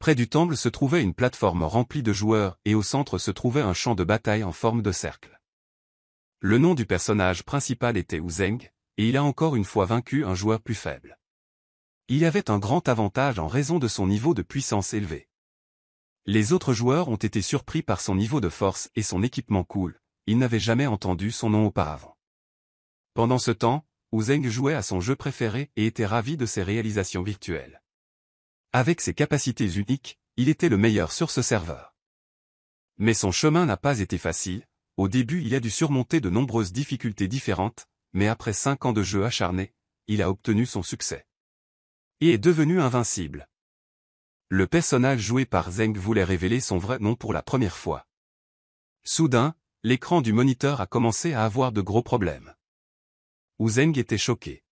Près du temple se trouvait une plateforme remplie de joueurs et au centre se trouvait un champ de bataille en forme de cercle. Le nom du personnage principal était Uzeng, et il a encore une fois vaincu un joueur plus faible. Il avait un grand avantage en raison de son niveau de puissance élevé. Les autres joueurs ont été surpris par son niveau de force et son équipement cool, ils n'avaient jamais entendu son nom auparavant. Pendant ce temps, Uzeng jouait à son jeu préféré et était ravi de ses réalisations virtuelles. Avec ses capacités uniques, il était le meilleur sur ce serveur. Mais son chemin n'a pas été facile, au début il a dû surmonter de nombreuses difficultés différentes, mais après cinq ans de jeu acharné, il a obtenu son succès. Et est devenu invincible. Le personnage joué par Zeng voulait révéler son vrai nom pour la première fois. Soudain, l'écran du moniteur a commencé à avoir de gros problèmes. Ou Zeng était choqué.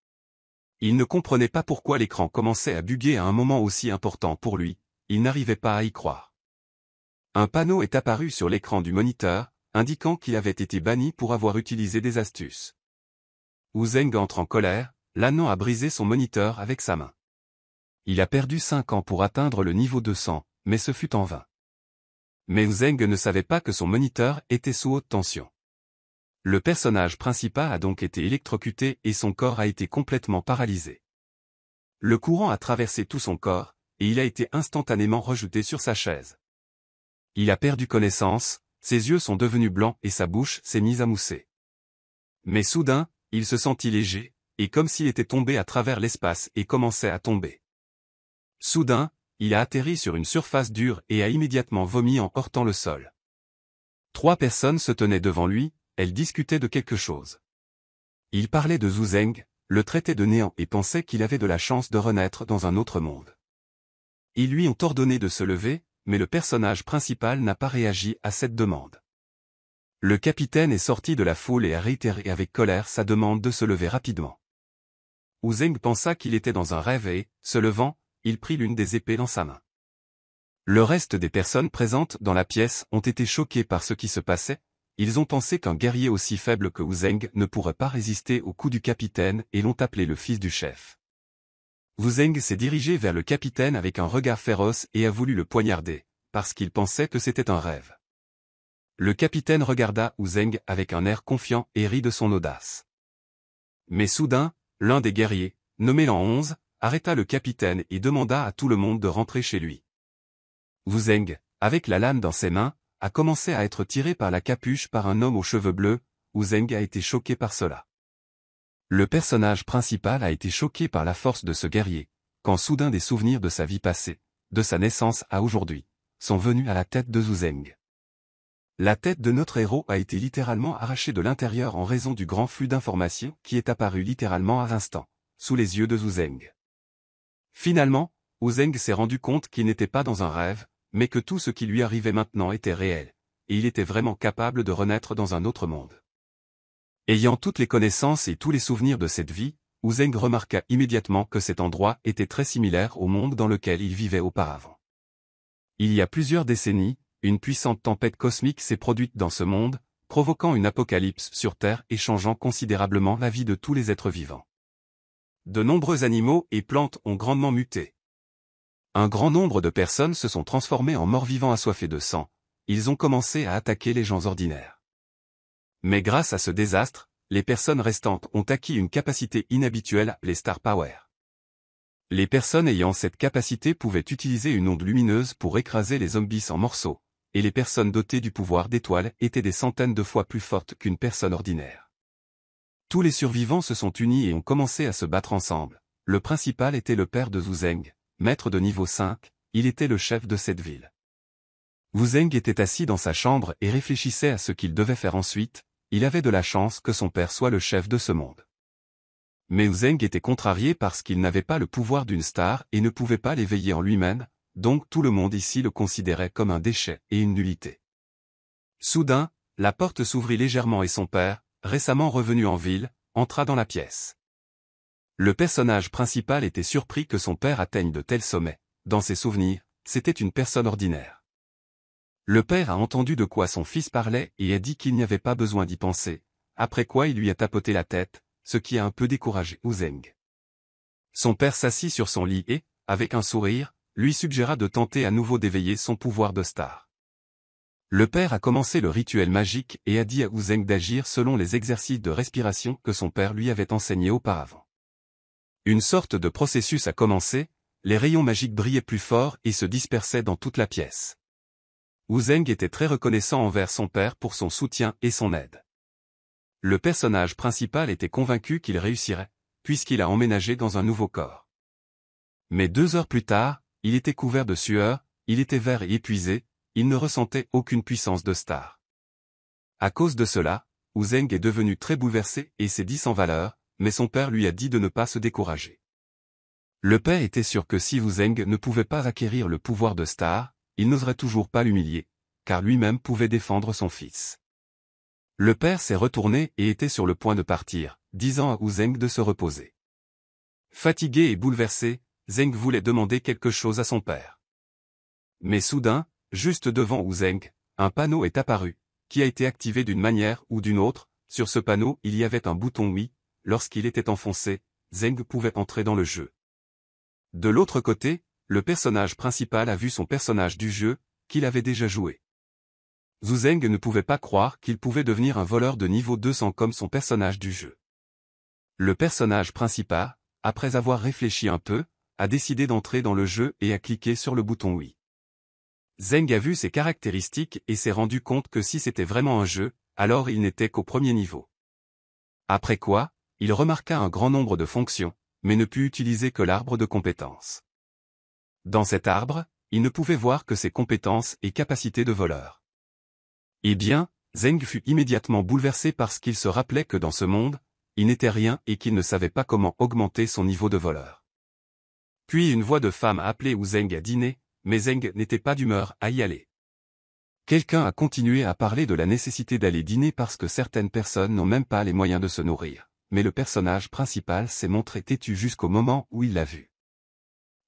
Il ne comprenait pas pourquoi l'écran commençait à buguer à un moment aussi important pour lui, il n'arrivait pas à y croire. Un panneau est apparu sur l'écran du moniteur, indiquant qu'il avait été banni pour avoir utilisé des astuces. Wu entre en colère, l'annon a brisé son moniteur avec sa main. Il a perdu cinq ans pour atteindre le niveau 200, mais ce fut en vain. Mais Wu ne savait pas que son moniteur était sous haute tension. Le personnage principal a donc été électrocuté et son corps a été complètement paralysé. Le courant a traversé tout son corps, et il a été instantanément rejeté sur sa chaise. Il a perdu connaissance, ses yeux sont devenus blancs et sa bouche s'est mise à mousser. Mais soudain, il se sentit léger, et comme s'il était tombé à travers l'espace et commençait à tomber. Soudain, il a atterri sur une surface dure et a immédiatement vomi en portant le sol. Trois personnes se tenaient devant lui, elle discutait de quelque chose. Il parlait de Zuzeng, le traitait de néant et pensait qu'il avait de la chance de renaître dans un autre monde. Ils lui ont ordonné de se lever, mais le personnage principal n'a pas réagi à cette demande. Le capitaine est sorti de la foule et a réitéré avec colère sa demande de se lever rapidement. Zeng pensa qu'il était dans un rêve et, se levant, il prit l'une des épées dans sa main. Le reste des personnes présentes dans la pièce ont été choquées par ce qui se passait, ils ont pensé qu'un guerrier aussi faible que Wuzeng ne pourrait pas résister au coup du capitaine et l'ont appelé le fils du chef. Wuzeng s'est dirigé vers le capitaine avec un regard féroce et a voulu le poignarder, parce qu'il pensait que c'était un rêve. Le capitaine regarda Wuzeng avec un air confiant et rit de son audace. Mais soudain, l'un des guerriers, nommé Lan 11, arrêta le capitaine et demanda à tout le monde de rentrer chez lui. Wuzeng, avec la lame dans ses mains, a commencé à être tiré par la capuche par un homme aux cheveux bleus, Zeng a été choqué par cela. Le personnage principal a été choqué par la force de ce guerrier, quand soudain des souvenirs de sa vie passée, de sa naissance à aujourd'hui, sont venus à la tête de Zuzeng. La tête de notre héros a été littéralement arrachée de l'intérieur en raison du grand flux d'informations qui est apparu littéralement à l'instant, sous les yeux de Zuzeng. Finalement, Ouzeng s'est rendu compte qu'il n'était pas dans un rêve, mais que tout ce qui lui arrivait maintenant était réel, et il était vraiment capable de renaître dans un autre monde. Ayant toutes les connaissances et tous les souvenirs de cette vie, Uzeng remarqua immédiatement que cet endroit était très similaire au monde dans lequel il vivait auparavant. Il y a plusieurs décennies, une puissante tempête cosmique s'est produite dans ce monde, provoquant une apocalypse sur Terre et changeant considérablement la vie de tous les êtres vivants. De nombreux animaux et plantes ont grandement muté. Un grand nombre de personnes se sont transformées en morts-vivants assoiffés de sang. Ils ont commencé à attaquer les gens ordinaires. Mais grâce à ce désastre, les personnes restantes ont acquis une capacité inhabituelle les Star Power. Les personnes ayant cette capacité pouvaient utiliser une onde lumineuse pour écraser les zombies en morceaux, et les personnes dotées du pouvoir d'étoiles étaient des centaines de fois plus fortes qu'une personne ordinaire. Tous les survivants se sont unis et ont commencé à se battre ensemble. Le principal était le père de Zuzeng, maître de niveau 5, il était le chef de cette ville. Wu Zeng était assis dans sa chambre et réfléchissait à ce qu'il devait faire ensuite, il avait de la chance que son père soit le chef de ce monde. Mais Wu Zeng était contrarié parce qu'il n'avait pas le pouvoir d'une star et ne pouvait pas l'éveiller en lui-même, donc tout le monde ici le considérait comme un déchet et une nullité. Soudain, la porte s'ouvrit légèrement et son père, récemment revenu en ville, entra dans la pièce. Le personnage principal était surpris que son père atteigne de tels sommets. Dans ses souvenirs, c'était une personne ordinaire. Le père a entendu de quoi son fils parlait et a dit qu'il n'y avait pas besoin d'y penser, après quoi il lui a tapoté la tête, ce qui a un peu découragé Ouzeng. Son père s'assit sur son lit et, avec un sourire, lui suggéra de tenter à nouveau d'éveiller son pouvoir de star. Le père a commencé le rituel magique et a dit à Ouzeng d'agir selon les exercices de respiration que son père lui avait enseignés auparavant. Une sorte de processus a commencé, les rayons magiques brillaient plus fort et se dispersaient dans toute la pièce. Wu était très reconnaissant envers son père pour son soutien et son aide. Le personnage principal était convaincu qu'il réussirait, puisqu'il a emménagé dans un nouveau corps. Mais deux heures plus tard, il était couvert de sueur, il était vert et épuisé, il ne ressentait aucune puissance de star. À cause de cela, Wu est devenu très bouleversé et s'est dit sans valeur, mais son père lui a dit de ne pas se décourager. Le père était sûr que si Wu Zeng ne pouvait pas acquérir le pouvoir de star, il n'oserait toujours pas l'humilier, car lui-même pouvait défendre son fils. Le père s'est retourné et était sur le point de partir, disant à Wu Zeng de se reposer. Fatigué et bouleversé, Zeng voulait demander quelque chose à son père. Mais soudain, juste devant Wu Zeng, un panneau est apparu, qui a été activé d'une manière ou d'une autre, sur ce panneau il y avait un bouton oui, lorsqu'il était enfoncé, Zeng pouvait entrer dans le jeu. De l'autre côté, le personnage principal a vu son personnage du jeu, qu'il avait déjà joué. Zhu Zeng ne pouvait pas croire qu'il pouvait devenir un voleur de niveau 200 comme son personnage du jeu. Le personnage principal, après avoir réfléchi un peu, a décidé d'entrer dans le jeu et a cliqué sur le bouton oui. Zeng a vu ses caractéristiques et s'est rendu compte que si c'était vraiment un jeu, alors il n'était qu'au premier niveau. Après quoi, il remarqua un grand nombre de fonctions, mais ne put utiliser que l'arbre de compétences. Dans cet arbre, il ne pouvait voir que ses compétences et capacités de voleur. Eh bien, Zeng fut immédiatement bouleversé parce qu'il se rappelait que dans ce monde, il n'était rien et qu'il ne savait pas comment augmenter son niveau de voleur. Puis une voix de femme a appelé Zeng à dîner, mais Zeng n'était pas d'humeur à y aller. Quelqu'un a continué à parler de la nécessité d'aller dîner parce que certaines personnes n'ont même pas les moyens de se nourrir mais le personnage principal s'est montré têtu jusqu'au moment où il l'a vu.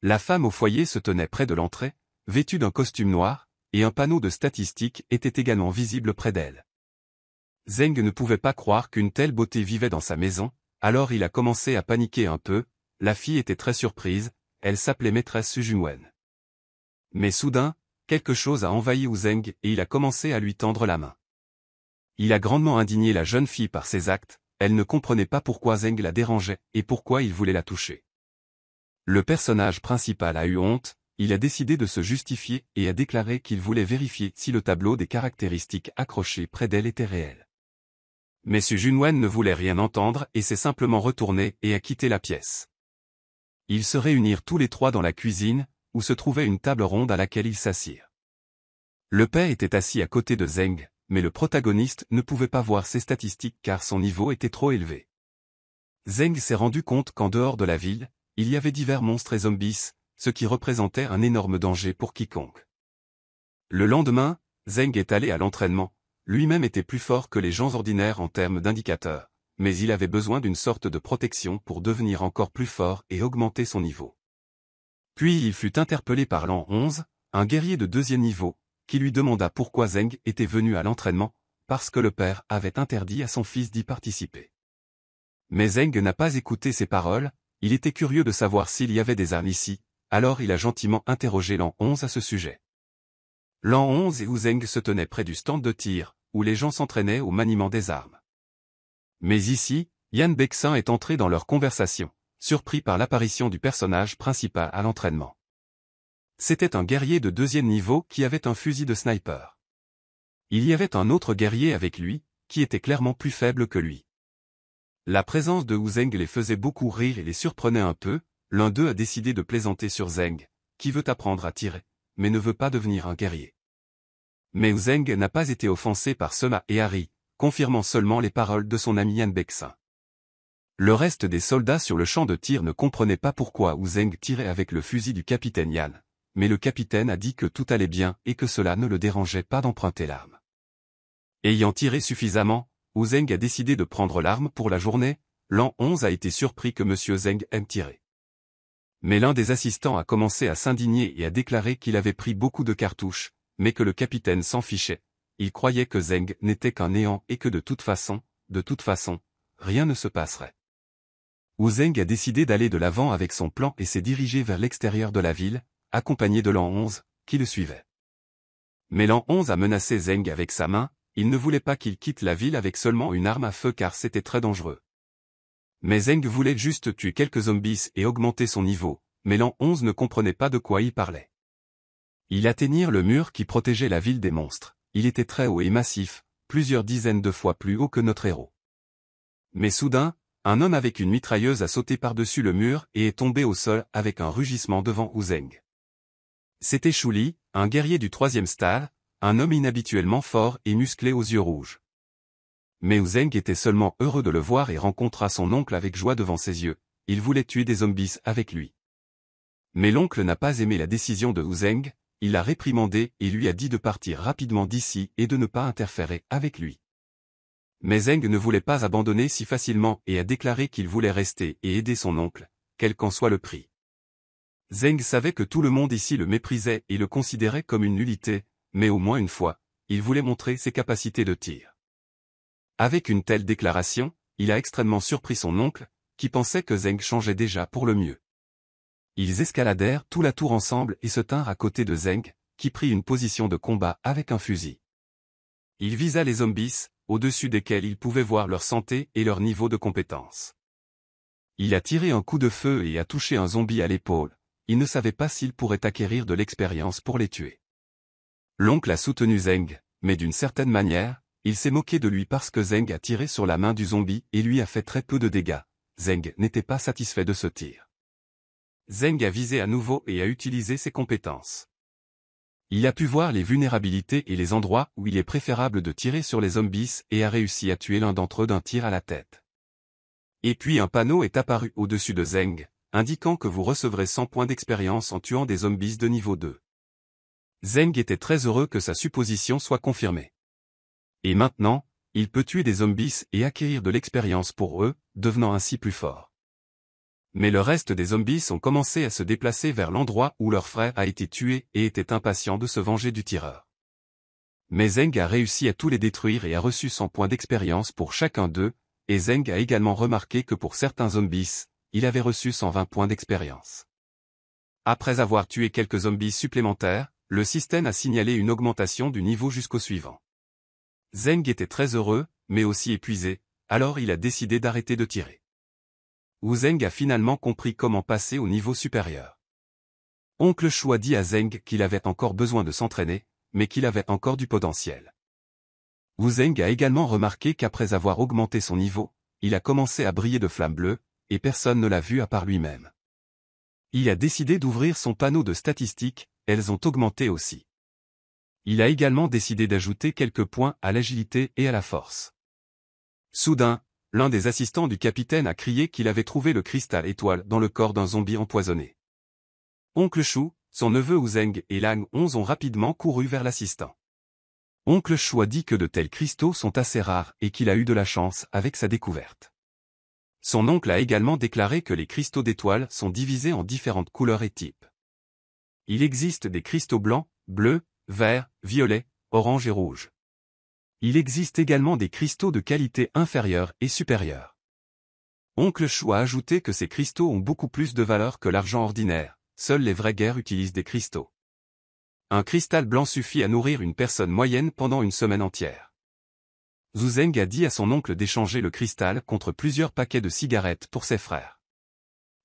La femme au foyer se tenait près de l'entrée, vêtue d'un costume noir, et un panneau de statistiques était également visible près d'elle. Zeng ne pouvait pas croire qu'une telle beauté vivait dans sa maison, alors il a commencé à paniquer un peu, la fille était très surprise, elle s'appelait maîtresse Sujunwen. Mais soudain, quelque chose a envahi Zeng et il a commencé à lui tendre la main. Il a grandement indigné la jeune fille par ses actes, elle ne comprenait pas pourquoi Zeng la dérangeait et pourquoi il voulait la toucher. Le personnage principal a eu honte, il a décidé de se justifier et a déclaré qu'il voulait vérifier si le tableau des caractéristiques accrochées près d'elle était réel. Mais Su Junwen ne voulait rien entendre et s'est simplement retourné et a quitté la pièce. Ils se réunirent tous les trois dans la cuisine, où se trouvait une table ronde à laquelle ils s'assirent. Le père était assis à côté de Zeng, mais le protagoniste ne pouvait pas voir ses statistiques car son niveau était trop élevé. Zeng s'est rendu compte qu'en dehors de la ville, il y avait divers monstres et zombies, ce qui représentait un énorme danger pour quiconque. Le lendemain, Zeng est allé à l'entraînement, lui-même était plus fort que les gens ordinaires en termes d'indicateurs, mais il avait besoin d'une sorte de protection pour devenir encore plus fort et augmenter son niveau. Puis il fut interpellé par l'an 11, un guerrier de deuxième niveau, qui lui demanda pourquoi Zeng était venu à l'entraînement, parce que le père avait interdit à son fils d'y participer. Mais Zeng n'a pas écouté ses paroles, il était curieux de savoir s'il y avait des armes ici, alors il a gentiment interrogé l'an 11 à ce sujet. L'an 11 et où Zeng se tenait près du stand de tir, où les gens s'entraînaient au maniement des armes. Mais ici, Yann Bexin est entré dans leur conversation, surpris par l'apparition du personnage principal à l'entraînement. C'était un guerrier de deuxième niveau qui avait un fusil de sniper. Il y avait un autre guerrier avec lui, qui était clairement plus faible que lui. La présence de Wu Zeng les faisait beaucoup rire et les surprenait un peu, l'un d'eux a décidé de plaisanter sur Zeng, qui veut apprendre à tirer, mais ne veut pas devenir un guerrier. Mais Wu Zeng n'a pas été offensé par Sema et Harry, confirmant seulement les paroles de son ami Yan Bexin. Le reste des soldats sur le champ de tir ne comprenaient pas pourquoi Wu Zeng tirait avec le fusil du capitaine Yan, mais le capitaine a dit que tout allait bien et que cela ne le dérangeait pas d'emprunter l'arme. Ayant tiré suffisamment, Zeng a décidé de prendre l'arme pour la journée, l'an 11 a été surpris que M. Zeng aime tirer. Mais l'un des assistants a commencé à s'indigner et a déclaré qu'il avait pris beaucoup de cartouches, mais que le capitaine s'en fichait, il croyait que Zeng n'était qu'un néant et que de toute façon, de toute façon, rien ne se passerait. Wu Zeng a décidé d'aller de l'avant avec son plan et s'est dirigé vers l'extérieur de la ville, accompagné de l'an 11, qui le suivait. Mais l'an 11 a menacé Zeng avec sa main, il ne voulait pas qu'il quitte la ville avec seulement une arme à feu car c'était très dangereux. Mais Zeng voulait juste tuer quelques zombies et augmenter son niveau, mais l'an 11 ne comprenait pas de quoi il parlait. Il atteignirent le mur qui protégeait la ville des monstres, il était très haut et massif, plusieurs dizaines de fois plus haut que notre héros. Mais soudain, un homme avec une mitrailleuse a sauté par-dessus le mur et est tombé au sol avec un rugissement devant Zeng. C'était Chouli, un guerrier du troisième stade, un homme inhabituellement fort et musclé aux yeux rouges. Mais Zeng était seulement heureux de le voir et rencontra son oncle avec joie devant ses yeux. Il voulait tuer des zombies avec lui. Mais l'oncle n'a pas aimé la décision de Ouzeng, il l'a réprimandé et lui a dit de partir rapidement d'ici et de ne pas interférer avec lui. Mais Zeng ne voulait pas abandonner si facilement et a déclaré qu'il voulait rester et aider son oncle, quel qu'en soit le prix. Zeng savait que tout le monde ici le méprisait et le considérait comme une nullité, mais au moins une fois, il voulait montrer ses capacités de tir. Avec une telle déclaration, il a extrêmement surpris son oncle, qui pensait que Zeng changeait déjà pour le mieux. Ils escaladèrent tout la tour ensemble et se tinrent à côté de Zeng, qui prit une position de combat avec un fusil. Il visa les zombies, au-dessus desquels il pouvait voir leur santé et leur niveau de compétence. Il a tiré un coup de feu et a touché un zombie à l'épaule, il ne savait pas s'il pourrait acquérir de l'expérience pour les tuer. L'oncle a soutenu Zeng, mais d'une certaine manière, il s'est moqué de lui parce que Zeng a tiré sur la main du zombie et lui a fait très peu de dégâts. Zeng n'était pas satisfait de ce tir. Zeng a visé à nouveau et a utilisé ses compétences. Il a pu voir les vulnérabilités et les endroits où il est préférable de tirer sur les zombies et a réussi à tuer l'un d'entre eux d'un tir à la tête. Et puis un panneau est apparu au-dessus de Zeng, indiquant que vous recevrez 100 points d'expérience en tuant des zombies de niveau 2. Zeng était très heureux que sa supposition soit confirmée. Et maintenant, il peut tuer des zombies et acquérir de l'expérience pour eux, devenant ainsi plus fort. Mais le reste des zombies ont commencé à se déplacer vers l'endroit où leur frère a été tué et étaient impatients de se venger du tireur. Mais Zeng a réussi à tous les détruire et a reçu 100 points d'expérience pour chacun d'eux, et Zeng a également remarqué que pour certains zombies, il avait reçu 120 points d'expérience. Après avoir tué quelques zombies supplémentaires, le système a signalé une augmentation du niveau jusqu'au suivant. Zeng était très heureux, mais aussi épuisé, alors il a décidé d'arrêter de tirer. Wu Zeng a finalement compris comment passer au niveau supérieur. Oncle Chua dit à Zeng qu'il avait encore besoin de s'entraîner, mais qu'il avait encore du potentiel. Wu Zeng a également remarqué qu'après avoir augmenté son niveau, il a commencé à briller de flammes bleues, et personne ne l'a vu à part lui-même. Il a décidé d'ouvrir son panneau de statistiques, elles ont augmenté aussi. Il a également décidé d'ajouter quelques points à l'agilité et à la force. Soudain, l'un des assistants du capitaine a crié qu'il avait trouvé le cristal étoile dans le corps d'un zombie empoisonné. Oncle Chou, son neveu Ouzeng et Lang 11 ont rapidement couru vers l'assistant. Oncle Chou a dit que de tels cristaux sont assez rares et qu'il a eu de la chance avec sa découverte. Son oncle a également déclaré que les cristaux d'étoiles sont divisés en différentes couleurs et types. Il existe des cristaux blancs, bleus, verts, violets, oranges et rouges. Il existe également des cristaux de qualité inférieure et supérieure. Oncle Chou a ajouté que ces cristaux ont beaucoup plus de valeur que l'argent ordinaire, seuls les vrais guerres utilisent des cristaux. Un cristal blanc suffit à nourrir une personne moyenne pendant une semaine entière. Zeng a dit à son oncle d'échanger le cristal contre plusieurs paquets de cigarettes pour ses frères.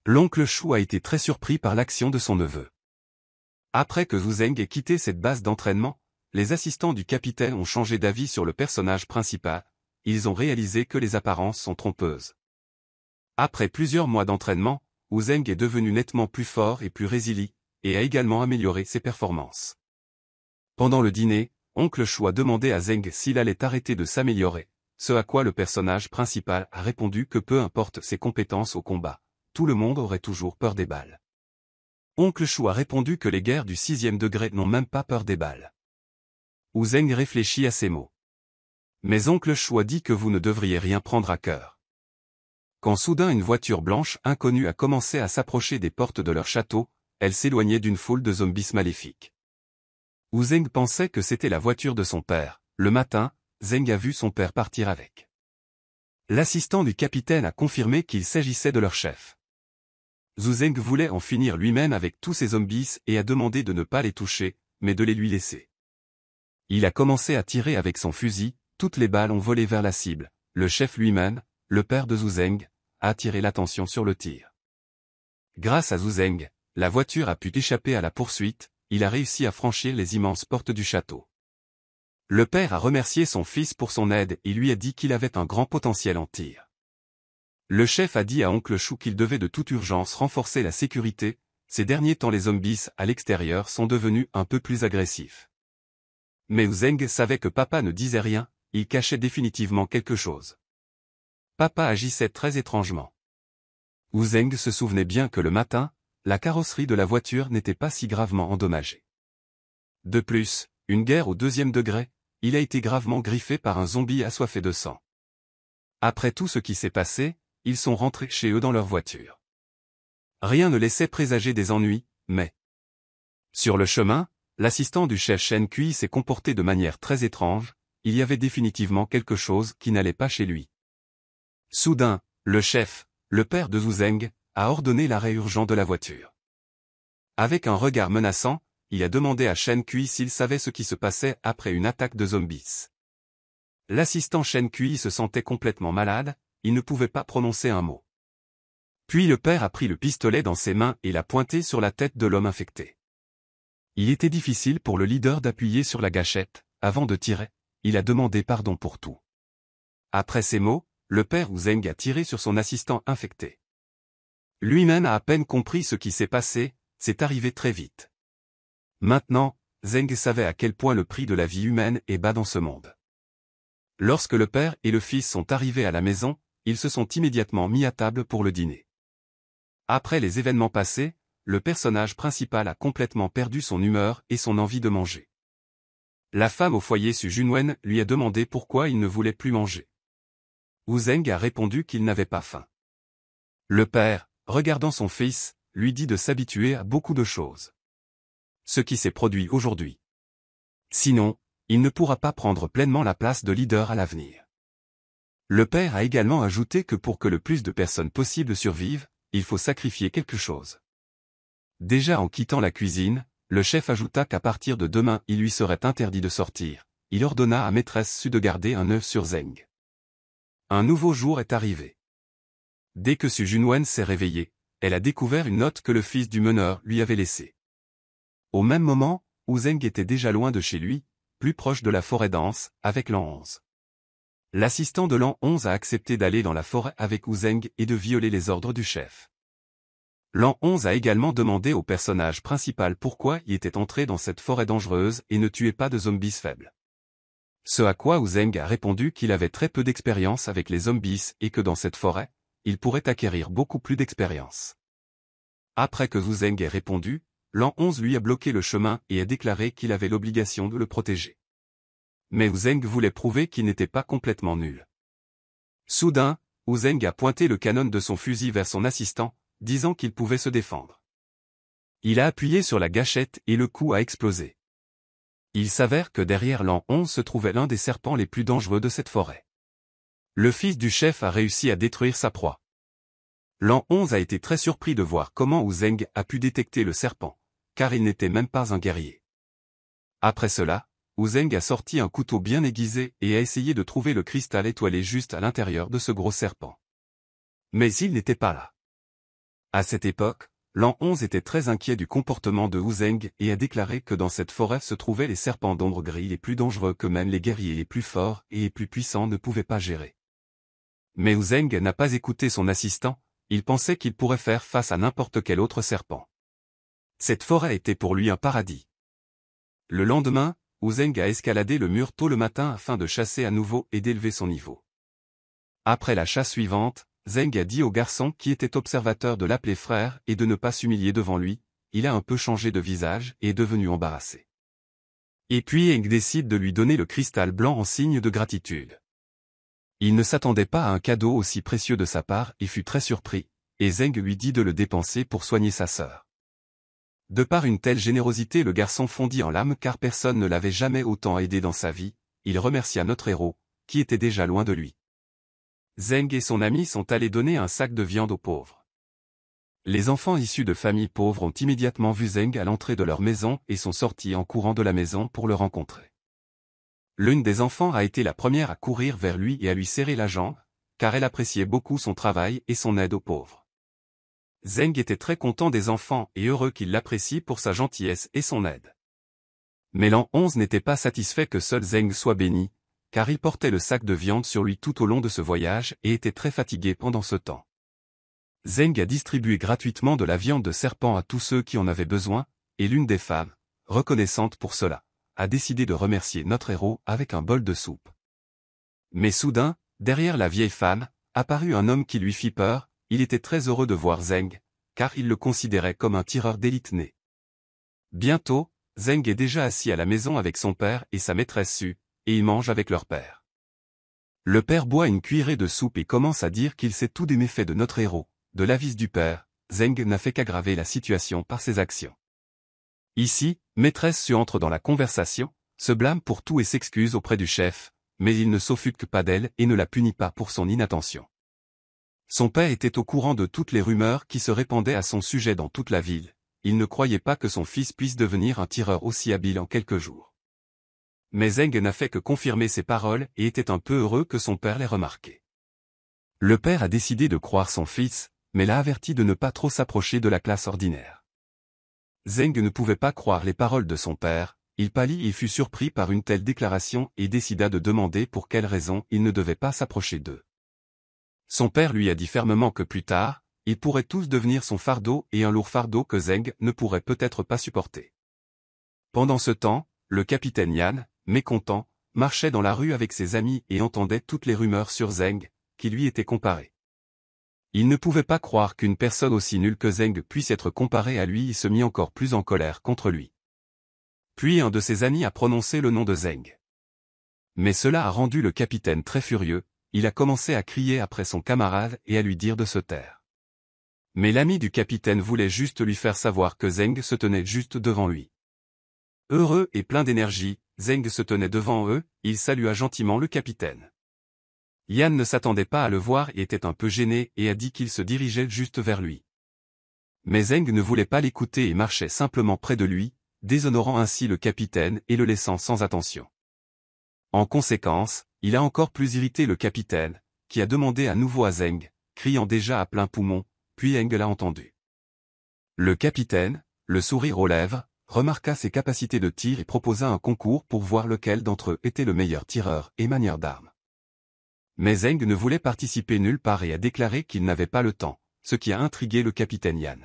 L'oncle Chou a été très surpris par l'action de son neveu. Après que Zeng ait quitté cette base d'entraînement, les assistants du capitaine ont changé d'avis sur le personnage principal, ils ont réalisé que les apparences sont trompeuses. Après plusieurs mois d'entraînement, Zeng est devenu nettement plus fort et plus résilient, et a également amélioré ses performances. Pendant le dîner, Oncle Choix demandait à Zeng s'il allait arrêter de s'améliorer, ce à quoi le personnage principal a répondu que peu importe ses compétences au combat, tout le monde aurait toujours peur des balles. Oncle Chou a répondu que les guerres du sixième degré n'ont même pas peur des balles. Ou Zeng réfléchit à ces mots. Mais Oncle Chou dit que vous ne devriez rien prendre à cœur. Quand soudain une voiture blanche inconnue a commencé à s'approcher des portes de leur château, elle s'éloignait d'une foule de zombies maléfiques. Où Zeng pensait que c'était la voiture de son père. Le matin, Zeng a vu son père partir avec. L'assistant du capitaine a confirmé qu'il s'agissait de leur chef. Zhu Zeng voulait en finir lui-même avec tous ses zombies et a demandé de ne pas les toucher, mais de les lui laisser. Il a commencé à tirer avec son fusil, toutes les balles ont volé vers la cible. Le chef lui-même, le père de Zhu Zeng, a attiré l'attention sur le tir. Grâce à Zhu Zeng, la voiture a pu échapper à la poursuite, il a réussi à franchir les immenses portes du château. Le père a remercié son fils pour son aide et lui a dit qu'il avait un grand potentiel en tir. Le chef a dit à Oncle Chou qu'il devait de toute urgence renforcer la sécurité, ces derniers temps les zombies à l'extérieur sont devenus un peu plus agressifs. Mais Zeng savait que papa ne disait rien, il cachait définitivement quelque chose. Papa agissait très étrangement. Ouzeng se souvenait bien que le matin, la carrosserie de la voiture n'était pas si gravement endommagée. De plus, une guerre au deuxième degré, il a été gravement griffé par un zombie assoiffé de sang. Après tout ce qui s'est passé, ils sont rentrés chez eux dans leur voiture. Rien ne laissait présager des ennuis, mais... Sur le chemin, l'assistant du chef Shen Kui s'est comporté de manière très étrange, il y avait définitivement quelque chose qui n'allait pas chez lui. Soudain, le chef, le père de Zhu a ordonné l'arrêt urgent de la voiture. Avec un regard menaçant, il a demandé à Shen Kui s'il savait ce qui se passait après une attaque de zombies. L'assistant Chen Kui se sentait complètement malade, il ne pouvait pas prononcer un mot. Puis le père a pris le pistolet dans ses mains et l'a pointé sur la tête de l'homme infecté. Il était difficile pour le leader d'appuyer sur la gâchette, avant de tirer, il a demandé pardon pour tout. Après ces mots, le père Wu a tiré sur son assistant infecté. Lui-même a à peine compris ce qui s'est passé, c'est arrivé très vite. Maintenant, Zeng savait à quel point le prix de la vie humaine est bas dans ce monde. Lorsque le père et le fils sont arrivés à la maison, ils se sont immédiatement mis à table pour le dîner. Après les événements passés, le personnage principal a complètement perdu son humeur et son envie de manger. La femme au foyer Su Junwen lui a demandé pourquoi il ne voulait plus manger. Ou Zeng a répondu qu'il n'avait pas faim. Le père, regardant son fils, lui dit de s'habituer à beaucoup de choses. Ce qui s'est produit aujourd'hui. Sinon, il ne pourra pas prendre pleinement la place de leader à l'avenir. Le père a également ajouté que pour que le plus de personnes possibles survivent, il faut sacrifier quelque chose. Déjà en quittant la cuisine, le chef ajouta qu'à partir de demain il lui serait interdit de sortir. Il ordonna à maîtresse Su de garder un œuf sur Zeng. Un nouveau jour est arrivé. Dès que Su Junwen s'est réveillée, elle a découvert une note que le fils du meneur lui avait laissée. Au même moment, Zeng était déjà loin de chez lui, plus proche de la forêt dense, avec l'an 11. L'assistant de l'an 11 a accepté d'aller dans la forêt avec Zeng et de violer les ordres du chef. L'an 11 a également demandé au personnage principal pourquoi il était entré dans cette forêt dangereuse et ne tuait pas de zombies faibles. Ce à quoi Zeng a répondu qu'il avait très peu d'expérience avec les zombies et que dans cette forêt, il pourrait acquérir beaucoup plus d'expérience. Après que Wu ait répondu, l'an 11 lui a bloqué le chemin et a déclaré qu'il avait l'obligation de le protéger. Mais Wu voulait prouver qu'il n'était pas complètement nul. Soudain, Wu a pointé le canon de son fusil vers son assistant, disant qu'il pouvait se défendre. Il a appuyé sur la gâchette et le coup a explosé. Il s'avère que derrière l'an 11 se trouvait l'un des serpents les plus dangereux de cette forêt. Le fils du chef a réussi à détruire sa proie. L'an 11 a été très surpris de voir comment Ouzeng a pu détecter le serpent, car il n'était même pas un guerrier. Après cela, Zeng a sorti un couteau bien aiguisé et a essayé de trouver le cristal étoilé juste à l'intérieur de ce gros serpent. Mais il n'était pas là. À cette époque, l'an 11 était très inquiet du comportement de Zeng et a déclaré que dans cette forêt se trouvaient les serpents d'ombre gris les plus dangereux que même les guerriers les plus forts et les plus puissants ne pouvaient pas gérer. Mais Zeng n'a pas écouté son assistant, il pensait qu'il pourrait faire face à n'importe quel autre serpent. Cette forêt était pour lui un paradis. Le lendemain, Uzeng a escaladé le mur tôt le matin afin de chasser à nouveau et d'élever son niveau. Après la chasse suivante, Zeng a dit au garçon qui était observateur de l'appeler frère et de ne pas s'humilier devant lui, il a un peu changé de visage et est devenu embarrassé. Et puis Eng décide de lui donner le cristal blanc en signe de gratitude. Il ne s'attendait pas à un cadeau aussi précieux de sa part et fut très surpris, et Zeng lui dit de le dépenser pour soigner sa sœur. De par une telle générosité le garçon fondit en larmes car personne ne l'avait jamais autant aidé dans sa vie, il remercia notre héros, qui était déjà loin de lui. Zeng et son ami sont allés donner un sac de viande aux pauvres. Les enfants issus de familles pauvres ont immédiatement vu Zeng à l'entrée de leur maison et sont sortis en courant de la maison pour le rencontrer. L'une des enfants a été la première à courir vers lui et à lui serrer la jambe, car elle appréciait beaucoup son travail et son aide aux pauvres. Zeng était très content des enfants et heureux qu'il l'apprécie pour sa gentillesse et son aide. Mais l'an 11 n'était pas satisfait que seul Zeng soit béni, car il portait le sac de viande sur lui tout au long de ce voyage et était très fatigué pendant ce temps. Zeng a distribué gratuitement de la viande de serpent à tous ceux qui en avaient besoin, et l'une des femmes, reconnaissante pour cela a décidé de remercier notre héros avec un bol de soupe. Mais soudain, derrière la vieille femme, apparut un homme qui lui fit peur, il était très heureux de voir Zeng, car il le considérait comme un tireur d'élite né. Bientôt, Zeng est déjà assis à la maison avec son père et sa maîtresse Su, et ils mangent avec leur père. Le père boit une cuillerée de soupe et commence à dire qu'il sait tout des méfaits de notre héros, de l'avis du père, Zeng n'a fait qu'aggraver la situation par ses actions. Ici, maîtresse entre dans la conversation, se blâme pour tout et s'excuse auprès du chef, mais il ne que pas d'elle et ne la punit pas pour son inattention. Son père était au courant de toutes les rumeurs qui se répandaient à son sujet dans toute la ville. Il ne croyait pas que son fils puisse devenir un tireur aussi habile en quelques jours. Mais Zeng n'a fait que confirmer ses paroles et était un peu heureux que son père l'ait remarqué. Le père a décidé de croire son fils, mais l'a averti de ne pas trop s'approcher de la classe ordinaire. Zeng ne pouvait pas croire les paroles de son père, il pâlit et fut surpris par une telle déclaration et décida de demander pour quelle raison il ne devait pas s'approcher d'eux. Son père lui a dit fermement que plus tard, ils pourraient tous devenir son fardeau et un lourd fardeau que Zeng ne pourrait peut-être pas supporter. Pendant ce temps, le capitaine Yan, mécontent, marchait dans la rue avec ses amis et entendait toutes les rumeurs sur Zeng, qui lui étaient comparées. Il ne pouvait pas croire qu'une personne aussi nulle que Zeng puisse être comparée à lui et se mit encore plus en colère contre lui. Puis un de ses amis a prononcé le nom de Zeng. Mais cela a rendu le capitaine très furieux, il a commencé à crier après son camarade et à lui dire de se taire. Mais l'ami du capitaine voulait juste lui faire savoir que Zeng se tenait juste devant lui. Heureux et plein d'énergie, Zeng se tenait devant eux, il salua gentiment le capitaine. Yann ne s'attendait pas à le voir et était un peu gêné et a dit qu'il se dirigeait juste vers lui. Mais Zeng ne voulait pas l'écouter et marchait simplement près de lui, déshonorant ainsi le capitaine et le laissant sans attention. En conséquence, il a encore plus irrité le capitaine, qui a demandé à nouveau à Zeng, criant déjà à plein poumon, puis Eng l'a entendu. Le capitaine, le sourire aux lèvres, remarqua ses capacités de tir et proposa un concours pour voir lequel d'entre eux était le meilleur tireur et manière d'armes. Mais Zeng ne voulait participer nulle part et a déclaré qu'il n'avait pas le temps, ce qui a intrigué le capitaine Yan.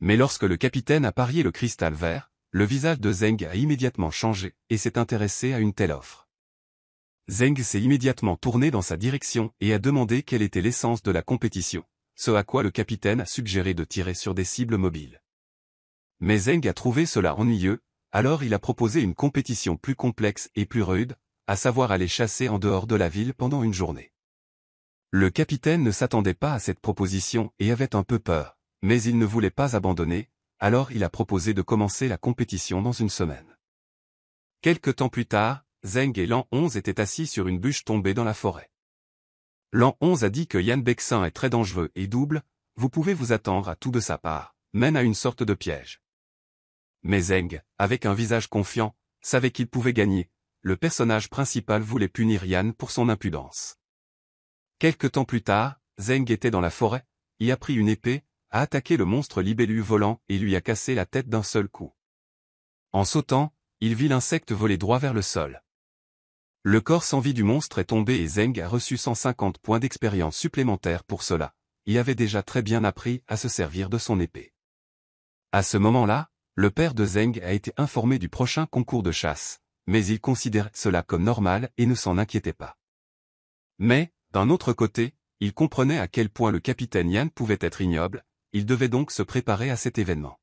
Mais lorsque le capitaine a parié le cristal vert, le visage de Zeng a immédiatement changé et s'est intéressé à une telle offre. Zeng s'est immédiatement tourné dans sa direction et a demandé quelle était l'essence de la compétition, ce à quoi le capitaine a suggéré de tirer sur des cibles mobiles. Mais Zeng a trouvé cela ennuyeux, alors il a proposé une compétition plus complexe et plus rude, à savoir aller chasser en dehors de la ville pendant une journée. Le capitaine ne s'attendait pas à cette proposition et avait un peu peur, mais il ne voulait pas abandonner, alors il a proposé de commencer la compétition dans une semaine. Quelque temps plus tard, Zeng et Lan 11 étaient assis sur une bûche tombée dans la forêt. Lan 11 a dit que Yann Bexin est très dangereux et double, vous pouvez vous attendre à tout de sa part, même à une sorte de piège. Mais Zeng, avec un visage confiant, savait qu'il pouvait gagner, le personnage principal voulait punir Yan pour son impudence. Quelque temps plus tard, Zeng était dans la forêt, y a pris une épée, a attaqué le monstre libellu volant et lui a cassé la tête d'un seul coup. En sautant, il vit l'insecte voler droit vers le sol. Le corps sans vie du monstre est tombé et Zeng a reçu 150 points d'expérience supplémentaires pour cela. Il avait déjà très bien appris à se servir de son épée. À ce moment-là, le père de Zeng a été informé du prochain concours de chasse, mais il considérait cela comme normal et ne s'en inquiétait pas. Mais, d'un autre côté, il comprenait à quel point le capitaine Yann pouvait être ignoble, il devait donc se préparer à cet événement.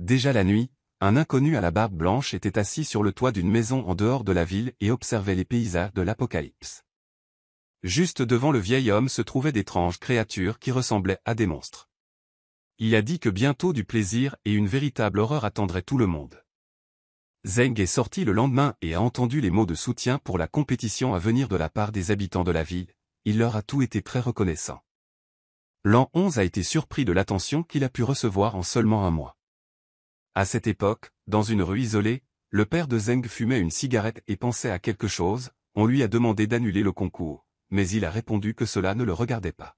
Déjà la nuit, un inconnu à la barbe blanche était assis sur le toit d'une maison en dehors de la ville et observait les paysages de l'apocalypse. Juste devant le vieil homme se trouvaient d'étranges créatures qui ressemblaient à des monstres. Il a dit que bientôt du plaisir et une véritable horreur attendraient tout le monde. Zeng est sorti le lendemain et a entendu les mots de soutien pour la compétition à venir de la part des habitants de la ville, il leur a tout été très reconnaissant. L'an 11 a été surpris de l'attention qu'il a pu recevoir en seulement un mois. À cette époque, dans une rue isolée, le père de Zeng fumait une cigarette et pensait à quelque chose, on lui a demandé d'annuler le concours, mais il a répondu que cela ne le regardait pas.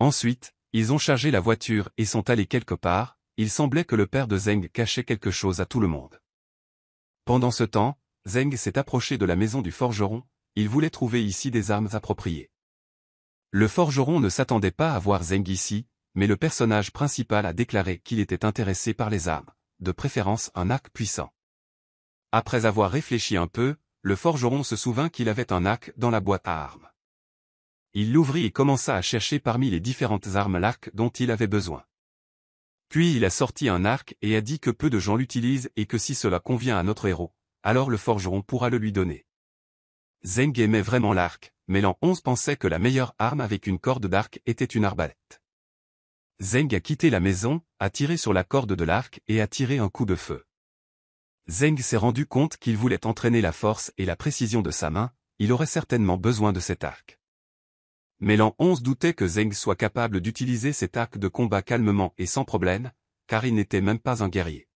Ensuite, ils ont chargé la voiture et sont allés quelque part, il semblait que le père de Zeng cachait quelque chose à tout le monde. Pendant ce temps, Zeng s'est approché de la maison du forgeron, il voulait trouver ici des armes appropriées. Le forgeron ne s'attendait pas à voir Zeng ici, mais le personnage principal a déclaré qu'il était intéressé par les armes, de préférence un arc puissant. Après avoir réfléchi un peu, le forgeron se souvint qu'il avait un arc dans la boîte à armes. Il l'ouvrit et commença à chercher parmi les différentes armes l'arc dont il avait besoin. Puis il a sorti un arc et a dit que peu de gens l'utilisent et que si cela convient à notre héros, alors le forgeron pourra le lui donner. Zeng aimait vraiment l'arc, mais l'an 11 pensait que la meilleure arme avec une corde d'arc était une arbalète. Zeng a quitté la maison, a tiré sur la corde de l'arc et a tiré un coup de feu. Zeng s'est rendu compte qu'il voulait entraîner la force et la précision de sa main, il aurait certainement besoin de cet arc. Mais l'an 11 doutait que Zeng soit capable d'utiliser cet arc de combat calmement et sans problème, car il n'était même pas un guerrier.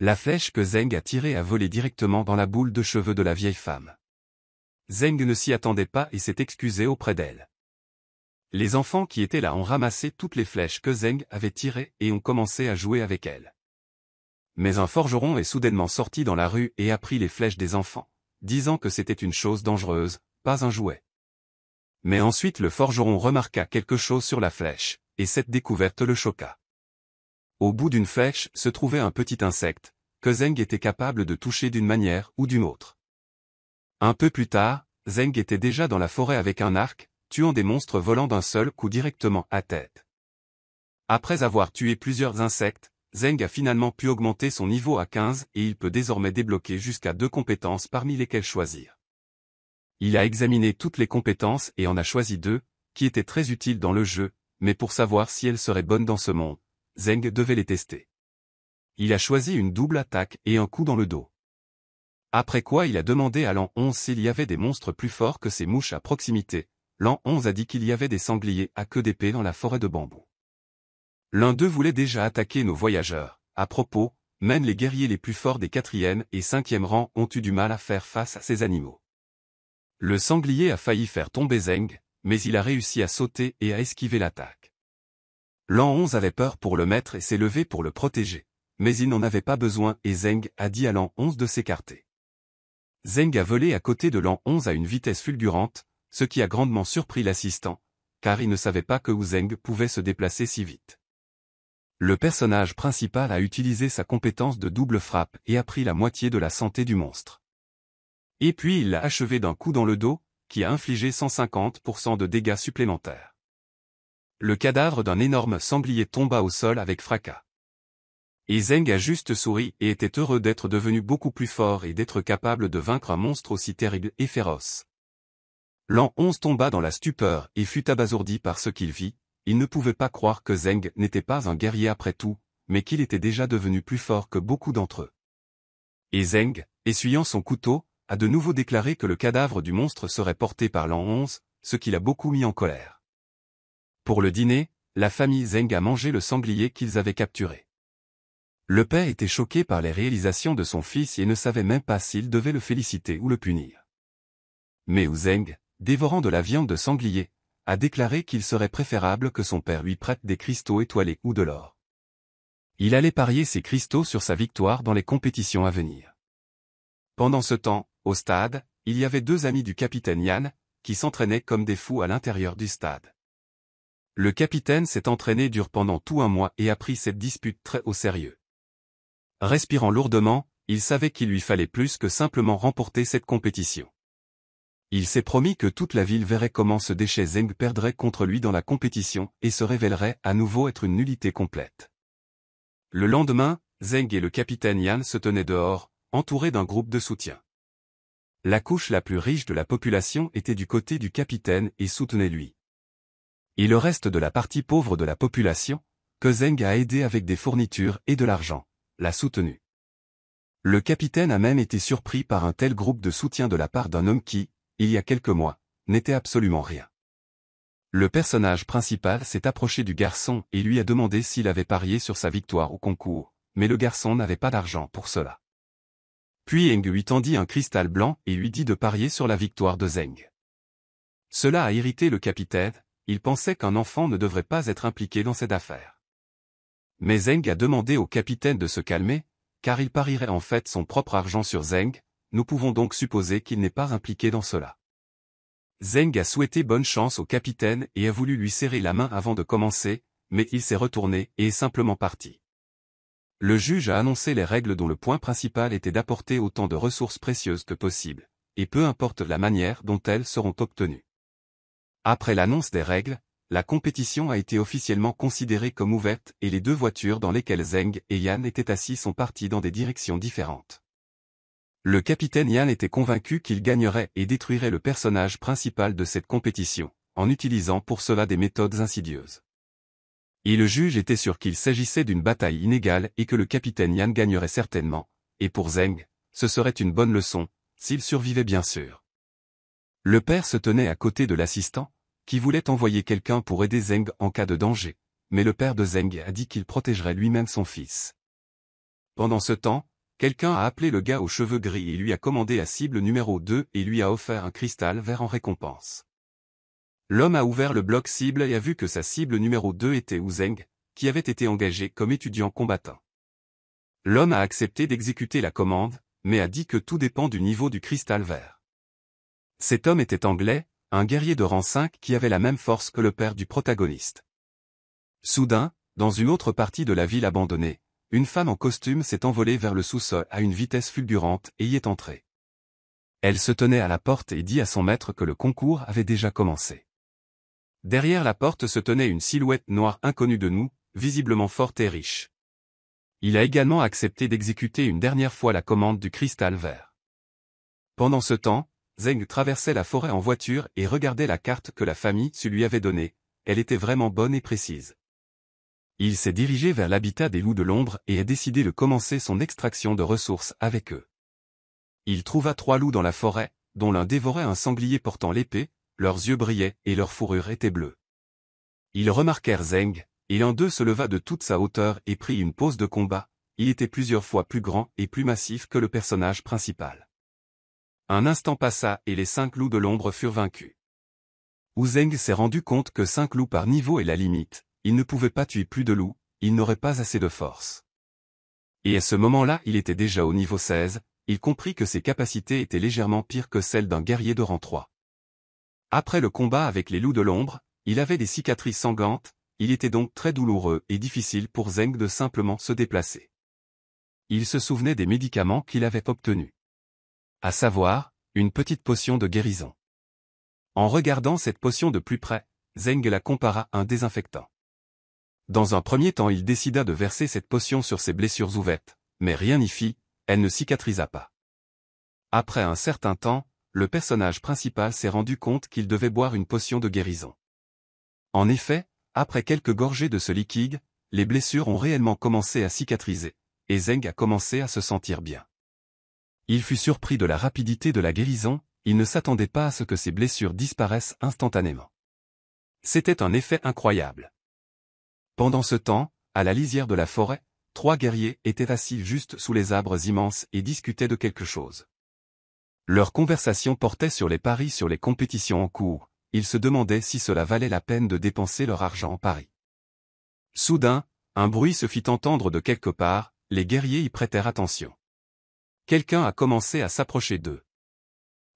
La flèche que Zeng a tirée a volé directement dans la boule de cheveux de la vieille femme. Zeng ne s'y attendait pas et s'est excusé auprès d'elle. Les enfants qui étaient là ont ramassé toutes les flèches que Zeng avait tirées et ont commencé à jouer avec elles. Mais un forgeron est soudainement sorti dans la rue et a pris les flèches des enfants, disant que c'était une chose dangereuse, pas un jouet. Mais ensuite le forgeron remarqua quelque chose sur la flèche, et cette découverte le choqua. Au bout d'une flèche se trouvait un petit insecte, que Zeng était capable de toucher d'une manière ou d'une autre. Un peu plus tard, Zeng était déjà dans la forêt avec un arc, tuant des monstres volant d'un seul coup directement à tête. Après avoir tué plusieurs insectes, Zeng a finalement pu augmenter son niveau à 15 et il peut désormais débloquer jusqu'à deux compétences parmi lesquelles choisir. Il a examiné toutes les compétences et en a choisi deux, qui étaient très utiles dans le jeu, mais pour savoir si elles seraient bonnes dans ce monde, Zeng devait les tester. Il a choisi une double attaque et un coup dans le dos. Après quoi il a demandé à l'an 11 s'il y avait des monstres plus forts que ces mouches à proximité. L'an 11 a dit qu'il y avait des sangliers à queue d'épée dans la forêt de bambou. L'un d'eux voulait déjà attaquer nos voyageurs. À propos, même les guerriers les plus forts des quatrième et cinquième rangs ont eu du mal à faire face à ces animaux. Le sanglier a failli faire tomber Zeng, mais il a réussi à sauter et à esquiver l'attaque. L'an 11 avait peur pour le maître et s'est levé pour le protéger, mais il n'en avait pas besoin et Zeng a dit à l'an 11 de s'écarter. Zeng a volé à côté de l'an 11 à une vitesse fulgurante, ce qui a grandement surpris l'assistant, car il ne savait pas que Zeng pouvait se déplacer si vite. Le personnage principal a utilisé sa compétence de double frappe et a pris la moitié de la santé du monstre. Et puis il l'a achevé d'un coup dans le dos, qui a infligé 150% de dégâts supplémentaires. Le cadavre d'un énorme sanglier tomba au sol avec fracas. Et Zeng a juste souri et était heureux d'être devenu beaucoup plus fort et d'être capable de vaincre un monstre aussi terrible et féroce. L'an 11 tomba dans la stupeur et fut abasourdi par ce qu'il vit, il ne pouvait pas croire que Zeng n'était pas un guerrier après tout, mais qu'il était déjà devenu plus fort que beaucoup d'entre eux. Et Zeng, essuyant son couteau, a de nouveau déclaré que le cadavre du monstre serait porté par l'an 11, ce qui l'a beaucoup mis en colère. Pour le dîner, la famille Zeng a mangé le sanglier qu'ils avaient capturé. Le père était choqué par les réalisations de son fils et ne savait même pas s'il devait le féliciter ou le punir. Mais Zeng, dévorant de la viande de sanglier, a déclaré qu'il serait préférable que son père lui prête des cristaux étoilés ou de l'or. Il allait parier ses cristaux sur sa victoire dans les compétitions à venir. Pendant ce temps, au stade, il y avait deux amis du capitaine Yan, qui s'entraînaient comme des fous à l'intérieur du stade. Le capitaine s'est entraîné dur pendant tout un mois et a pris cette dispute très au sérieux. Respirant lourdement, il savait qu'il lui fallait plus que simplement remporter cette compétition. Il s'est promis que toute la ville verrait comment ce déchet Zeng perdrait contre lui dans la compétition et se révélerait à nouveau être une nullité complète. Le lendemain, Zeng et le capitaine Yan se tenaient dehors, entourés d'un groupe de soutien la couche la plus riche de la population était du côté du capitaine et soutenait lui. Et le reste de la partie pauvre de la population, que Zeng a aidé avec des fournitures et de l'argent, l'a soutenu. Le capitaine a même été surpris par un tel groupe de soutien de la part d'un homme qui, il y a quelques mois, n'était absolument rien. Le personnage principal s'est approché du garçon et lui a demandé s'il avait parié sur sa victoire au concours, mais le garçon n'avait pas d'argent pour cela. Puis Eng lui tendit un cristal blanc et lui dit de parier sur la victoire de Zeng. Cela a irrité le capitaine, il pensait qu'un enfant ne devrait pas être impliqué dans cette affaire. Mais Zeng a demandé au capitaine de se calmer, car il parierait en fait son propre argent sur Zeng, nous pouvons donc supposer qu'il n'est pas impliqué dans cela. Zeng a souhaité bonne chance au capitaine et a voulu lui serrer la main avant de commencer, mais il s'est retourné et est simplement parti. Le juge a annoncé les règles dont le point principal était d'apporter autant de ressources précieuses que possible, et peu importe la manière dont elles seront obtenues. Après l'annonce des règles, la compétition a été officiellement considérée comme ouverte et les deux voitures dans lesquelles Zeng et Yan étaient assis sont parties dans des directions différentes. Le capitaine Yan était convaincu qu'il gagnerait et détruirait le personnage principal de cette compétition, en utilisant pour cela des méthodes insidieuses. Et le juge était sûr qu'il s'agissait d'une bataille inégale et que le capitaine Yan gagnerait certainement, et pour Zeng, ce serait une bonne leçon, s'il survivait bien sûr. Le père se tenait à côté de l'assistant, qui voulait envoyer quelqu'un pour aider Zeng en cas de danger, mais le père de Zeng a dit qu'il protégerait lui-même son fils. Pendant ce temps, quelqu'un a appelé le gars aux cheveux gris et lui a commandé à cible numéro 2 et lui a offert un cristal vert en récompense. L'homme a ouvert le bloc cible et a vu que sa cible numéro 2 était Ouzeng, qui avait été engagé comme étudiant combattant. L'homme a accepté d'exécuter la commande, mais a dit que tout dépend du niveau du cristal vert. Cet homme était anglais, un guerrier de rang 5 qui avait la même force que le père du protagoniste. Soudain, dans une autre partie de la ville abandonnée, une femme en costume s'est envolée vers le sous-sol à une vitesse fulgurante et y est entrée. Elle se tenait à la porte et dit à son maître que le concours avait déjà commencé. Derrière la porte se tenait une silhouette noire inconnue de nous, visiblement forte et riche. Il a également accepté d'exécuter une dernière fois la commande du cristal vert. Pendant ce temps, Zeng traversait la forêt en voiture et regardait la carte que la famille se lui avait donnée, elle était vraiment bonne et précise. Il s'est dirigé vers l'habitat des loups de l'ombre et a décidé de commencer son extraction de ressources avec eux. Il trouva trois loups dans la forêt, dont l'un dévorait un sanglier portant l'épée, leurs yeux brillaient et leur fourrure était bleue. Ils remarquèrent Zeng, et l'un d'eux se leva de toute sa hauteur et prit une pose de combat, il était plusieurs fois plus grand et plus massif que le personnage principal. Un instant passa et les cinq loups de l'ombre furent vaincus. Zeng s'est rendu compte que cinq loups par niveau est la limite, il ne pouvait pas tuer plus de loups, il n'aurait pas assez de force. Et à ce moment-là il était déjà au niveau 16, il comprit que ses capacités étaient légèrement pires que celles d'un guerrier de rang 3. Après le combat avec les loups de l'ombre, il avait des cicatrices sanglantes, il était donc très douloureux et difficile pour Zeng de simplement se déplacer. Il se souvenait des médicaments qu'il avait obtenus. À savoir, une petite potion de guérison. En regardant cette potion de plus près, Zeng la compara à un désinfectant. Dans un premier temps il décida de verser cette potion sur ses blessures ouvertes, mais rien n'y fit, elle ne cicatrisa pas. Après un certain temps, le personnage principal s'est rendu compte qu'il devait boire une potion de guérison. En effet, après quelques gorgées de ce liquide, les blessures ont réellement commencé à cicatriser, et Zeng a commencé à se sentir bien. Il fut surpris de la rapidité de la guérison, il ne s'attendait pas à ce que ses blessures disparaissent instantanément. C'était un effet incroyable. Pendant ce temps, à la lisière de la forêt, trois guerriers étaient assis juste sous les arbres immenses et discutaient de quelque chose. Leur conversation portait sur les paris sur les compétitions en cours, ils se demandaient si cela valait la peine de dépenser leur argent en paris. Soudain, un bruit se fit entendre de quelque part, les guerriers y prêtèrent attention. Quelqu'un a commencé à s'approcher d'eux.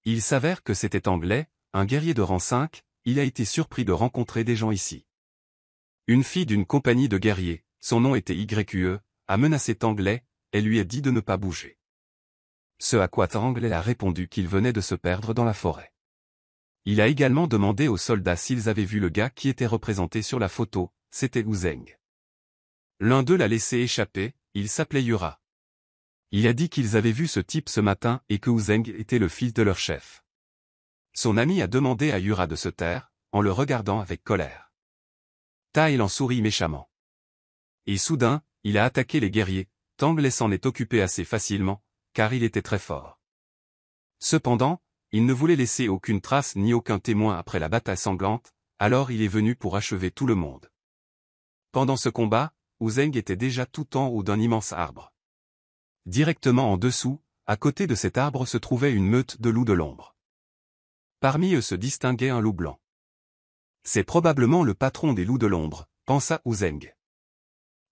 Il s'avère que c'était anglais, un guerrier de rang 5, il a été surpris de rencontrer des gens ici. Une fille d'une compagnie de guerriers, son nom était YQE, a menacé Anglais, elle lui a dit de ne pas bouger ce à quoi a répondu qu'il venait de se perdre dans la forêt. Il a également demandé aux soldats s'ils avaient vu le gars qui était représenté sur la photo, c'était Uzeng. L'un d'eux l'a laissé échapper, il s'appelait Yura. Il a dit qu'ils avaient vu ce type ce matin et que Uzeng était le fils de leur chef. Son ami a demandé à Yura de se taire, en le regardant avec colère. Taïl en sourit méchamment. Et soudain, il a attaqué les guerriers, Tang s'en est occupé assez facilement, car il était très fort. Cependant, il ne voulait laisser aucune trace ni aucun témoin après la bataille sanglante, alors il est venu pour achever tout le monde. Pendant ce combat, Uzeng était déjà tout en haut d'un immense arbre. Directement en dessous, à côté de cet arbre se trouvait une meute de loups de l'ombre. Parmi eux se distinguait un loup blanc. C'est probablement le patron des loups de l'ombre, pensa Uzeng.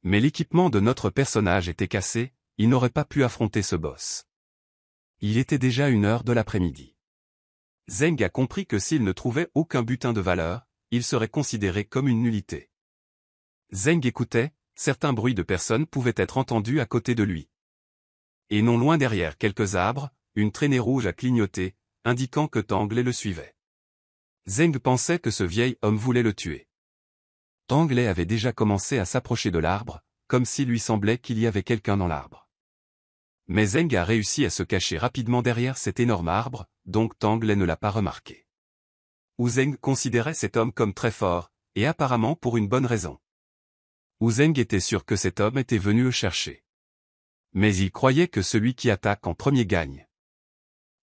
Mais l'équipement de notre personnage était cassé, il n'aurait pas pu affronter ce boss. Il était déjà une heure de l'après-midi. Zeng a compris que s'il ne trouvait aucun butin de valeur, il serait considéré comme une nullité. Zeng écoutait, certains bruits de personnes pouvaient être entendus à côté de lui. Et non loin derrière quelques arbres, une traînée rouge a clignoté, indiquant que Tang le suivait. Zeng pensait que ce vieil homme voulait le tuer. Tang avait déjà commencé à s'approcher de l'arbre, comme s'il lui semblait qu'il y avait quelqu'un dans l'arbre. Mais Zeng a réussi à se cacher rapidement derrière cet énorme arbre, donc Tangley ne l'a pas remarqué. Wu Zeng considérait cet homme comme très fort, et apparemment pour une bonne raison. Wu Zeng était sûr que cet homme était venu le chercher. Mais il croyait que celui qui attaque en premier gagne.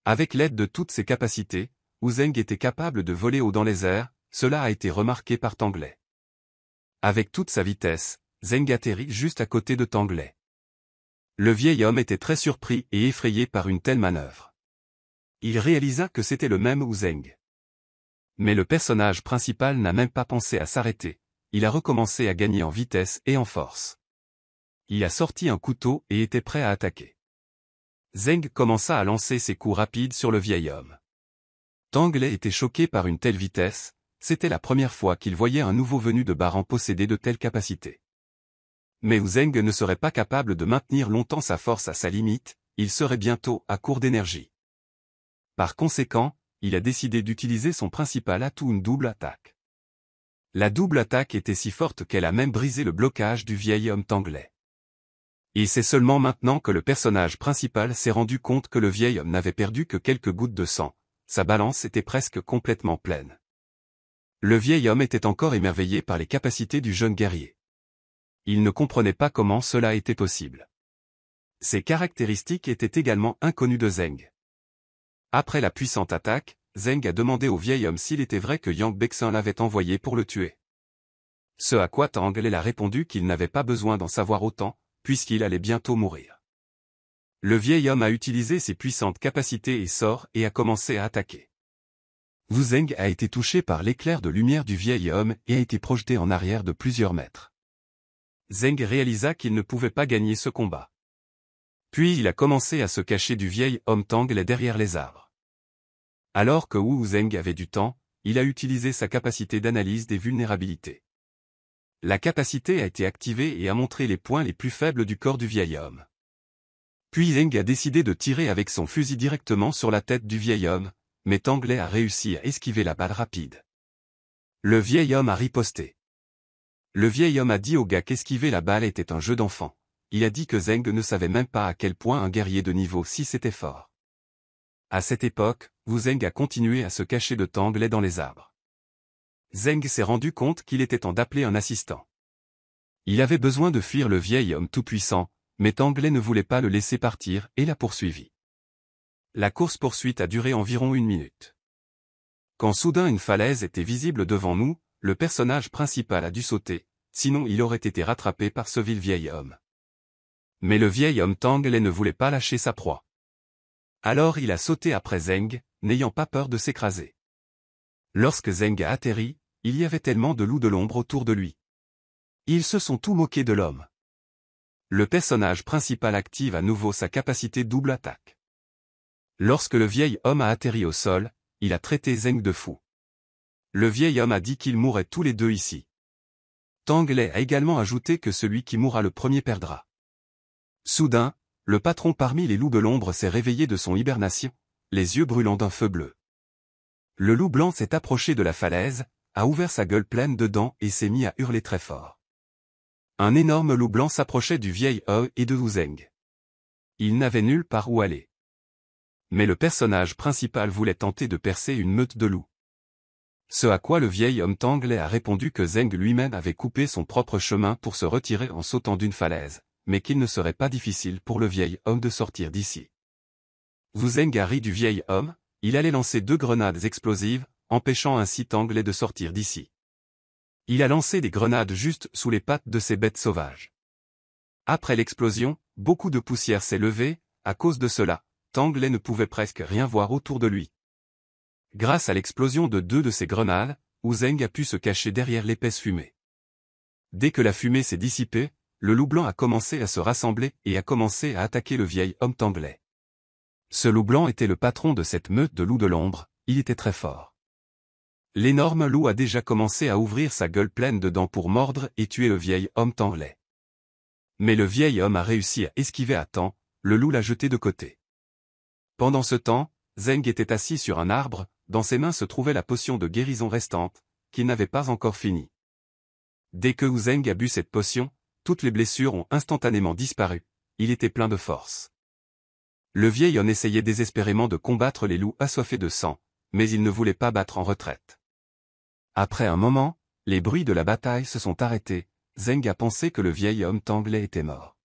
Avec l'aide de toutes ses capacités, Ou Zeng était capable de voler haut dans les airs, cela a été remarqué par Tangley. Avec toute sa vitesse, Zeng atterrit juste à côté de Tangley. Le vieil homme était très surpris et effrayé par une telle manœuvre. Il réalisa que c'était le même Zeng. Mais le personnage principal n'a même pas pensé à s'arrêter, il a recommencé à gagner en vitesse et en force. Il a sorti un couteau et était prêt à attaquer. Zeng commença à lancer ses coups rapides sur le vieil homme. Lei était choqué par une telle vitesse, c'était la première fois qu'il voyait un nouveau venu de Baran posséder de telles capacités. Mais Zeng ne serait pas capable de maintenir longtemps sa force à sa limite, il serait bientôt à court d'énergie. Par conséquent, il a décidé d'utiliser son principal atout une double attaque. La double attaque était si forte qu'elle a même brisé le blocage du vieil homme tanglais. Et c'est seulement maintenant que le personnage principal s'est rendu compte que le vieil homme n'avait perdu que quelques gouttes de sang, sa balance était presque complètement pleine. Le vieil homme était encore émerveillé par les capacités du jeune guerrier il ne comprenait pas comment cela était possible. Ses caractéristiques étaient également inconnues de Zeng. Après la puissante attaque, Zeng a demandé au vieil homme s'il était vrai que Yang Bexin l'avait envoyé pour le tuer. Ce à quoi Tang a répondu qu'il n'avait pas besoin d'en savoir autant, puisqu'il allait bientôt mourir. Le vieil homme a utilisé ses puissantes capacités et sorts et a commencé à attaquer. Wu Zeng a été touché par l'éclair de lumière du vieil homme et a été projeté en arrière de plusieurs mètres. Zeng réalisa qu'il ne pouvait pas gagner ce combat. Puis il a commencé à se cacher du vieil homme Tangle derrière les arbres. Alors que Wu Zeng avait du temps, il a utilisé sa capacité d'analyse des vulnérabilités. La capacité a été activée et a montré les points les plus faibles du corps du vieil homme. Puis Zeng a décidé de tirer avec son fusil directement sur la tête du vieil homme, mais Tangley a réussi à esquiver la balle rapide. Le vieil homme a riposté. Le vieil homme a dit au gars qu'esquiver la balle était un jeu d'enfant. Il a dit que Zeng ne savait même pas à quel point un guerrier de niveau 6 était fort. À cette époque, Wu Zeng a continué à se cacher de Tang dans les arbres. Zeng s'est rendu compte qu'il était temps d'appeler un assistant. Il avait besoin de fuir le vieil homme tout-puissant, mais Tanglet ne voulait pas le laisser partir et l'a poursuivi. La course-poursuite a duré environ une minute. Quand soudain une falaise était visible devant nous, le personnage principal a dû sauter, sinon il aurait été rattrapé par ce vil vieil homme. Mais le vieil homme Tangley ne voulait pas lâcher sa proie. Alors il a sauté après Zeng, n'ayant pas peur de s'écraser. Lorsque Zeng a atterri, il y avait tellement de loups de l'ombre autour de lui. Ils se sont tous moqués de l'homme. Le personnage principal active à nouveau sa capacité double attaque. Lorsque le vieil homme a atterri au sol, il a traité Zeng de fou. Le vieil homme a dit qu'ils mourraient tous les deux ici. Tangley a également ajouté que celui qui mourra le premier perdra. Soudain, le patron parmi les loups de l'ombre s'est réveillé de son hibernation, les yeux brûlant d'un feu bleu. Le loup blanc s'est approché de la falaise, a ouvert sa gueule pleine de dents et s'est mis à hurler très fort. Un énorme loup blanc s'approchait du vieil O et de Wuzeng. Il n'avait nulle part où aller. Mais le personnage principal voulait tenter de percer une meute de loups. Ce à quoi le vieil homme Tangley a répondu que Zeng lui-même avait coupé son propre chemin pour se retirer en sautant d'une falaise, mais qu'il ne serait pas difficile pour le vieil homme de sortir d'ici. Vous Zeng a ri du vieil homme, il allait lancer deux grenades explosives, empêchant ainsi Tangley de sortir d'ici. Il a lancé des grenades juste sous les pattes de ces bêtes sauvages. Après l'explosion, beaucoup de poussière s'est levée, à cause de cela, Tangley ne pouvait presque rien voir autour de lui. Grâce à l'explosion de deux de ses grenades, Zeng a pu se cacher derrière l'épaisse fumée. Dès que la fumée s'est dissipée, le loup blanc a commencé à se rassembler et a commencé à attaquer le vieil homme tanglais. Ce loup blanc était le patron de cette meute de loups de l'ombre, il était très fort. L'énorme loup a déjà commencé à ouvrir sa gueule pleine de dents pour mordre et tuer le vieil homme tanglais. Mais le vieil homme a réussi à esquiver à temps, le loup l'a jeté de côté. Pendant ce temps, Zeng était assis sur un arbre, dans ses mains se trouvait la potion de guérison restante, qu'il n'avait pas encore finie. Dès que Zeng a bu cette potion, toutes les blessures ont instantanément disparu, il était plein de force. Le vieil homme essayait désespérément de combattre les loups assoiffés de sang, mais il ne voulait pas battre en retraite. Après un moment, les bruits de la bataille se sont arrêtés, Zeng a pensé que le vieil homme Tanglais était mort.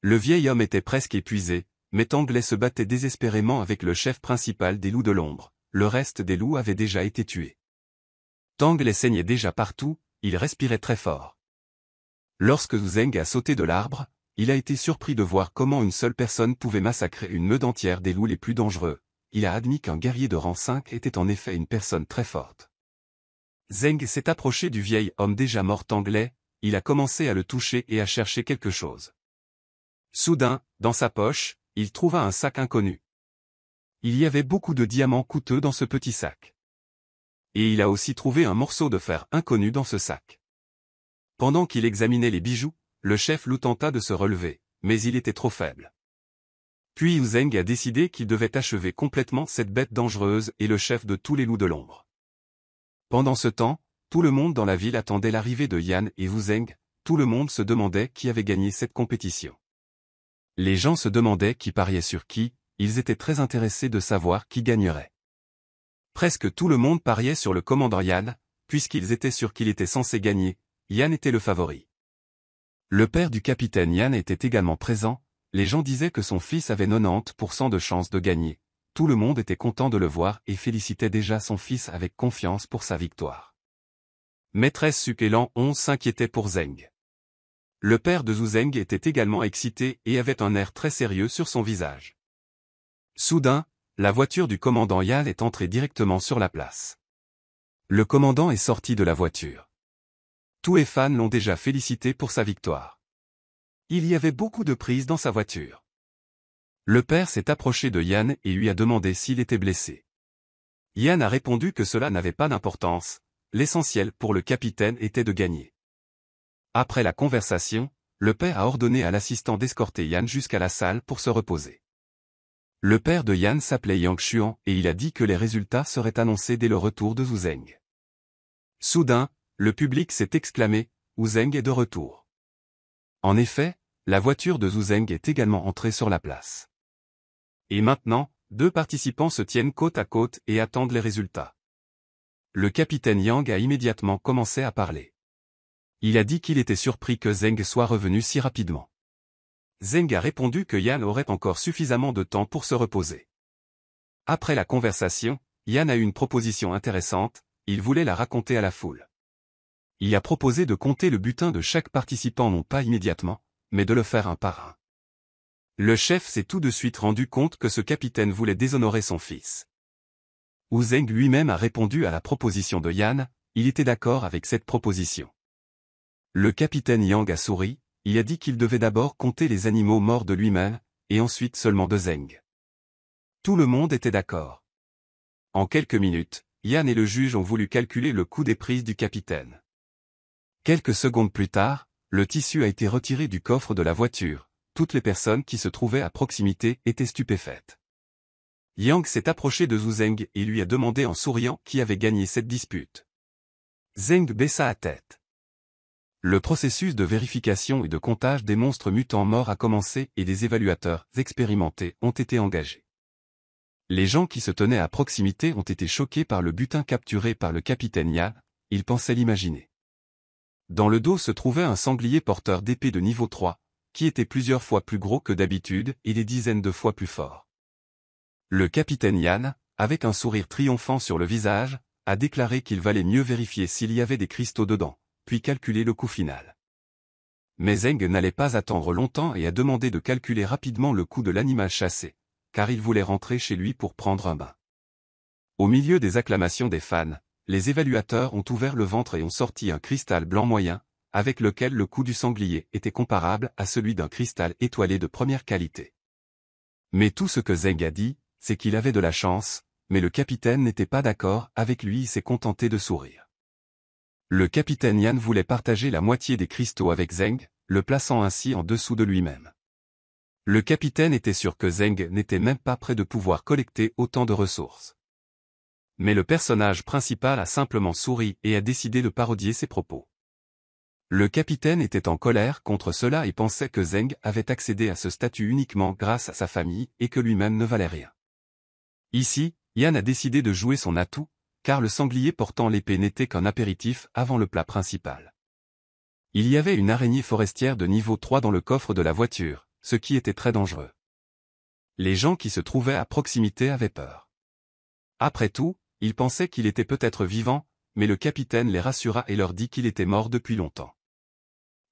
Le vieil homme était presque épuisé, mais Tanglais se battait désespérément avec le chef principal des loups de l'ombre, le reste des loups avait déjà été tué. Tang les saignait déjà partout, il respirait très fort. Lorsque Zeng a sauté de l'arbre, il a été surpris de voir comment une seule personne pouvait massacrer une meute entière des loups les plus dangereux. Il a admis qu'un guerrier de rang 5 était en effet une personne très forte. Zeng s'est approché du vieil homme déjà mort anglais, il a commencé à le toucher et à chercher quelque chose. Soudain, dans sa poche, il trouva un sac inconnu. Il y avait beaucoup de diamants coûteux dans ce petit sac. Et il a aussi trouvé un morceau de fer inconnu dans ce sac. Pendant qu'il examinait les bijoux, le chef loup tenta de se relever, mais il était trop faible. Puis Uzeng a décidé qu'il devait achever complètement cette bête dangereuse et le chef de tous les loups de l'ombre. Pendant ce temps, tout le monde dans la ville attendait l'arrivée de Yan et Uzeng, tout le monde se demandait qui avait gagné cette compétition. Les gens se demandaient qui pariait sur qui, ils étaient très intéressés de savoir qui gagnerait. Presque tout le monde pariait sur le commandant puisqu'ils étaient sûrs qu'il était censé gagner, Yan était le favori. Le père du capitaine Yan était également présent, les gens disaient que son fils avait 90% de chances de gagner. Tout le monde était content de le voir et félicitait déjà son fils avec confiance pour sa victoire. Maîtresse Suquelan on s'inquiétait pour Zeng. Le père de Zhu Zeng était également excité et avait un air très sérieux sur son visage. Soudain, la voiture du commandant Yan est entrée directement sur la place. Le commandant est sorti de la voiture. Tous les fans l'ont déjà félicité pour sa victoire. Il y avait beaucoup de prises dans sa voiture. Le père s'est approché de Yan et lui a demandé s'il était blessé. Yan a répondu que cela n'avait pas d'importance, l'essentiel pour le capitaine était de gagner. Après la conversation, le père a ordonné à l'assistant d'escorter Yann jusqu'à la salle pour se reposer. Le père de Yan s'appelait Yang Xuan et il a dit que les résultats seraient annoncés dès le retour de Zhu Zeng. Soudain, le public s'est exclamé, zou Zeng est de retour. En effet, la voiture de Zhu Zeng est également entrée sur la place. Et maintenant, deux participants se tiennent côte à côte et attendent les résultats. Le capitaine Yang a immédiatement commencé à parler. Il a dit qu'il était surpris que Zeng soit revenu si rapidement. Zeng a répondu que Yan aurait encore suffisamment de temps pour se reposer. Après la conversation, Yan a eu une proposition intéressante, il voulait la raconter à la foule. Il a proposé de compter le butin de chaque participant non pas immédiatement, mais de le faire un par un. Le chef s'est tout de suite rendu compte que ce capitaine voulait déshonorer son fils. Ou Zeng lui-même a répondu à la proposition de Yan, il était d'accord avec cette proposition. Le capitaine Yang a souri, il a dit qu'il devait d'abord compter les animaux morts de lui-même, et ensuite seulement de Zeng. Tout le monde était d'accord. En quelques minutes, Yan et le juge ont voulu calculer le coût des prises du capitaine. Quelques secondes plus tard, le tissu a été retiré du coffre de la voiture. Toutes les personnes qui se trouvaient à proximité étaient stupéfaites. Yang s'est approché de Zhu Zeng et lui a demandé en souriant qui avait gagné cette dispute. Zeng baissa la tête. Le processus de vérification et de comptage des monstres mutants morts a commencé et des évaluateurs expérimentés ont été engagés. Les gens qui se tenaient à proximité ont été choqués par le butin capturé par le capitaine Yann, ils pensaient l'imaginer. Dans le dos se trouvait un sanglier porteur d'épée de niveau 3, qui était plusieurs fois plus gros que d'habitude et des dizaines de fois plus fort. Le capitaine Yann, avec un sourire triomphant sur le visage, a déclaré qu'il valait mieux vérifier s'il y avait des cristaux dedans puis calculer le coût final. Mais Zeng n'allait pas attendre longtemps et a demandé de calculer rapidement le coût de l'animal chassé, car il voulait rentrer chez lui pour prendre un bain. Au milieu des acclamations des fans, les évaluateurs ont ouvert le ventre et ont sorti un cristal blanc moyen, avec lequel le coût du sanglier était comparable à celui d'un cristal étoilé de première qualité. Mais tout ce que Zeng a dit, c'est qu'il avait de la chance, mais le capitaine n'était pas d'accord avec lui et s'est contenté de sourire. Le capitaine Yan voulait partager la moitié des cristaux avec Zeng, le plaçant ainsi en dessous de lui-même. Le capitaine était sûr que Zeng n'était même pas près de pouvoir collecter autant de ressources. Mais le personnage principal a simplement souri et a décidé de parodier ses propos. Le capitaine était en colère contre cela et pensait que Zeng avait accédé à ce statut uniquement grâce à sa famille et que lui-même ne valait rien. Ici, Yan a décidé de jouer son atout car le sanglier portant l'épée n'était qu'un apéritif avant le plat principal. Il y avait une araignée forestière de niveau 3 dans le coffre de la voiture, ce qui était très dangereux. Les gens qui se trouvaient à proximité avaient peur. Après tout, ils pensaient qu'il était peut-être vivant, mais le capitaine les rassura et leur dit qu'il était mort depuis longtemps.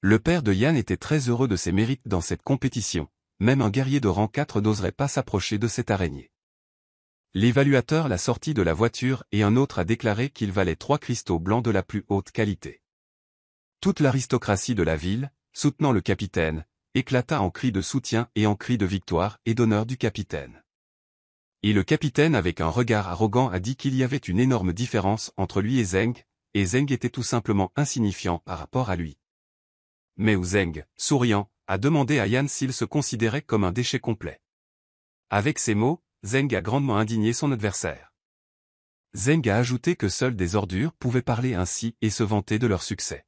Le père de Yann était très heureux de ses mérites dans cette compétition, même un guerrier de rang 4 n'oserait pas s'approcher de cette araignée. L'évaluateur l'a sorti de la voiture et un autre a déclaré qu'il valait trois cristaux blancs de la plus haute qualité. Toute l'aristocratie de la ville, soutenant le capitaine, éclata en cris de soutien et en cris de victoire et d'honneur du capitaine. Et le capitaine avec un regard arrogant a dit qu'il y avait une énorme différence entre lui et Zeng, et Zeng était tout simplement insignifiant par rapport à lui. Mais Zeng, souriant, a demandé à Yan s'il se considérait comme un déchet complet. Avec ces mots, Zeng a grandement indigné son adversaire. Zeng a ajouté que seuls des ordures pouvaient parler ainsi et se vanter de leur succès.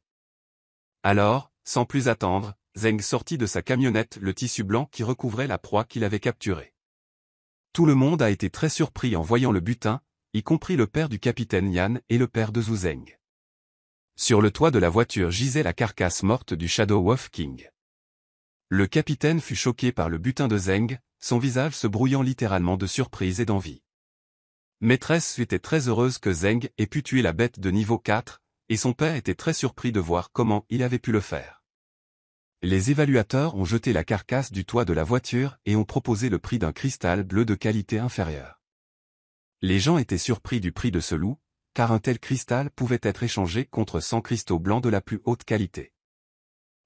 Alors, sans plus attendre, Zeng sortit de sa camionnette le tissu blanc qui recouvrait la proie qu'il avait capturée. Tout le monde a été très surpris en voyant le butin, y compris le père du capitaine Yan et le père de Zhu Zeng. Sur le toit de la voiture gisait la carcasse morte du Shadow Wolf King. Le capitaine fut choqué par le butin de Zeng, son visage se brouillant littéralement de surprise et d'envie. Maîtresse était très heureuse que Zeng ait pu tuer la bête de niveau 4, et son père était très surpris de voir comment il avait pu le faire. Les évaluateurs ont jeté la carcasse du toit de la voiture et ont proposé le prix d'un cristal bleu de qualité inférieure. Les gens étaient surpris du prix de ce loup, car un tel cristal pouvait être échangé contre 100 cristaux blancs de la plus haute qualité.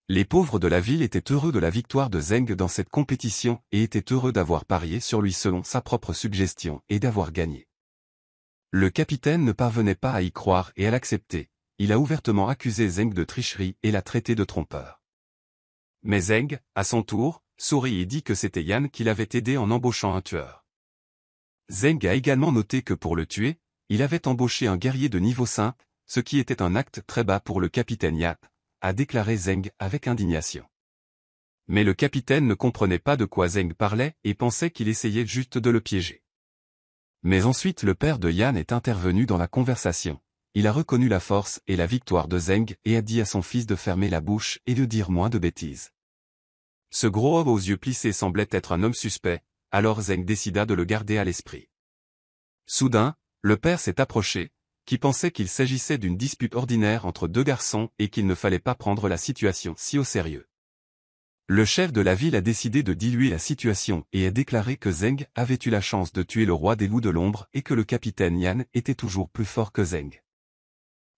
Les pauvres de la ville étaient heureux de la victoire de Zeng dans cette compétition et étaient heureux d'avoir parié sur lui selon sa propre suggestion et d'avoir gagné. Le capitaine ne parvenait pas à y croire et à l'accepter. Il a ouvertement accusé Zeng de tricherie et l'a traité de trompeur. Mais Zeng, à son tour, sourit et dit que c'était Yan qui l'avait aidé en embauchant un tueur. Zeng a également noté que pour le tuer, il avait embauché un guerrier de niveau 5, ce qui était un acte très bas pour le capitaine Yat, a déclaré Zeng avec indignation. Mais le capitaine ne comprenait pas de quoi Zeng parlait et pensait qu'il essayait juste de le piéger. Mais ensuite le père de Yan est intervenu dans la conversation. Il a reconnu la force et la victoire de Zeng et a dit à son fils de fermer la bouche et de dire moins de bêtises. Ce gros homme aux yeux plissés semblait être un homme suspect, alors Zeng décida de le garder à l'esprit. Soudain, le père s'est approché, qui pensait qu'il s'agissait d'une dispute ordinaire entre deux garçons et qu'il ne fallait pas prendre la situation si au sérieux. Le chef de la ville a décidé de diluer la situation et a déclaré que Zeng avait eu la chance de tuer le roi des loups de l'ombre et que le capitaine Yan était toujours plus fort que Zeng.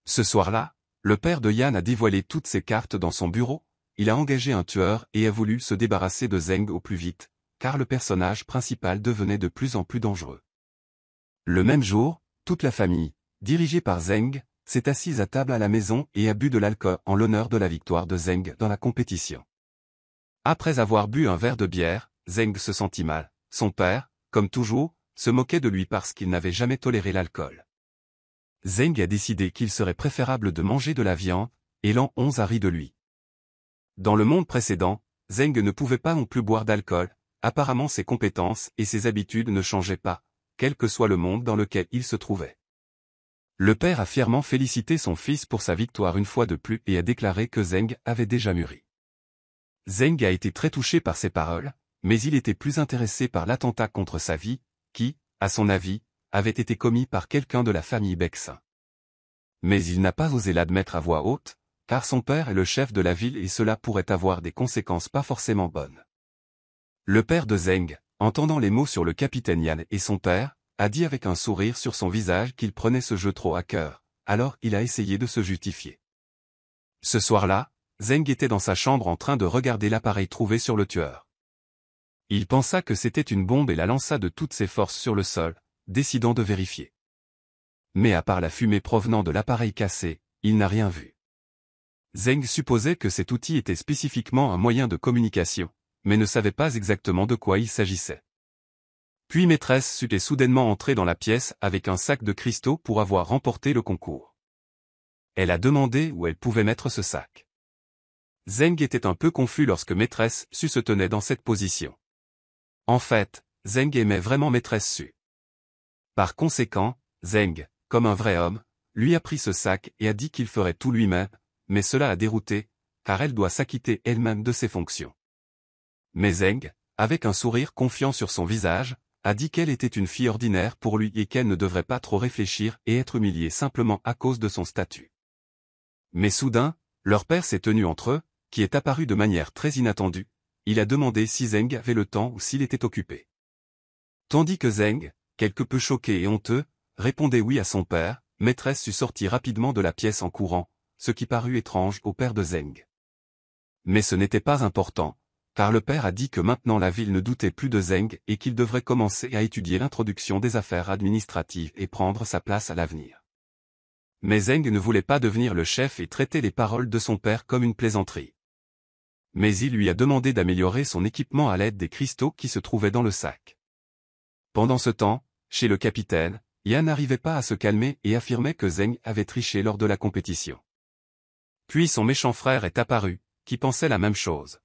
Ce soir-là, le père de Yan a dévoilé toutes ses cartes dans son bureau, il a engagé un tueur et a voulu se débarrasser de Zeng au plus vite, car le personnage principal devenait de plus en plus dangereux. Le même jour, toute la famille, Dirigé par Zeng, s'est assise à table à la maison et a bu de l'alcool en l'honneur de la victoire de Zeng dans la compétition. Après avoir bu un verre de bière, Zeng se sentit mal. Son père, comme toujours, se moquait de lui parce qu'il n'avait jamais toléré l'alcool. Zeng a décidé qu'il serait préférable de manger de la viande, et l'an 11 a ri de lui. Dans le monde précédent, Zeng ne pouvait pas non plus boire d'alcool, apparemment ses compétences et ses habitudes ne changeaient pas, quel que soit le monde dans lequel il se trouvait. Le père a fièrement félicité son fils pour sa victoire une fois de plus et a déclaré que Zeng avait déjà mûri. Zeng a été très touché par ces paroles, mais il était plus intéressé par l'attentat contre sa vie, qui, à son avis, avait été commis par quelqu'un de la famille Bexin. Mais il n'a pas osé l'admettre à voix haute, car son père est le chef de la ville et cela pourrait avoir des conséquences pas forcément bonnes. Le père de Zeng, entendant les mots sur le capitaine Yan et son père, a dit avec un sourire sur son visage qu'il prenait ce jeu trop à cœur, alors il a essayé de se justifier. Ce soir-là, Zeng était dans sa chambre en train de regarder l'appareil trouvé sur le tueur. Il pensa que c'était une bombe et la lança de toutes ses forces sur le sol, décidant de vérifier. Mais à part la fumée provenant de l'appareil cassé, il n'a rien vu. Zeng supposait que cet outil était spécifiquement un moyen de communication, mais ne savait pas exactement de quoi il s'agissait. Puis maîtresse Su est soudainement entrée dans la pièce avec un sac de cristaux pour avoir remporté le concours. Elle a demandé où elle pouvait mettre ce sac. Zeng était un peu confus lorsque maîtresse Su se tenait dans cette position. En fait, Zeng aimait vraiment maîtresse Su. Par conséquent, Zeng, comme un vrai homme, lui a pris ce sac et a dit qu'il ferait tout lui-même, mais cela a dérouté, car elle doit s'acquitter elle-même de ses fonctions. Mais Zeng, avec un sourire confiant sur son visage, a dit qu'elle était une fille ordinaire pour lui et qu'elle ne devrait pas trop réfléchir et être humiliée simplement à cause de son statut. Mais soudain, leur père s'est tenu entre eux, qui est apparu de manière très inattendue, il a demandé si Zeng avait le temps ou s'il était occupé. Tandis que Zeng, quelque peu choqué et honteux, répondait oui à son père, maîtresse sut sorti rapidement de la pièce en courant, ce qui parut étrange au père de Zeng. Mais ce n'était pas important, car le père a dit que maintenant la ville ne doutait plus de Zeng et qu'il devrait commencer à étudier l'introduction des affaires administratives et prendre sa place à l'avenir. Mais Zeng ne voulait pas devenir le chef et traiter les paroles de son père comme une plaisanterie. Mais il lui a demandé d'améliorer son équipement à l'aide des cristaux qui se trouvaient dans le sac. Pendant ce temps, chez le capitaine, Yan n'arrivait pas à se calmer et affirmait que Zeng avait triché lors de la compétition. Puis son méchant frère est apparu, qui pensait la même chose.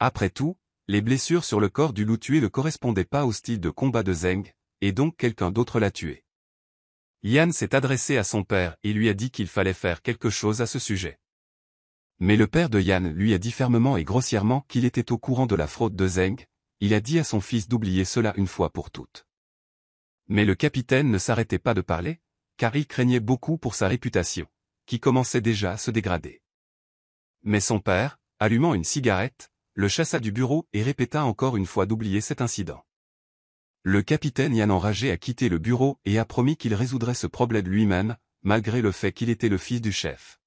Après tout, les blessures sur le corps du loup tué ne correspondaient pas au style de combat de Zeng, et donc quelqu'un d'autre l'a tué. Yan s'est adressé à son père et lui a dit qu'il fallait faire quelque chose à ce sujet. Mais le père de Yan lui a dit fermement et grossièrement qu'il était au courant de la fraude de Zeng, il a dit à son fils d'oublier cela une fois pour toutes. Mais le capitaine ne s'arrêtait pas de parler, car il craignait beaucoup pour sa réputation, qui commençait déjà à se dégrader. Mais son père, allumant une cigarette, le chassa du bureau et répéta encore une fois d'oublier cet incident. Le capitaine Yann enragé a quitté le bureau et a promis qu'il résoudrait ce problème lui-même, malgré le fait qu'il était le fils du chef.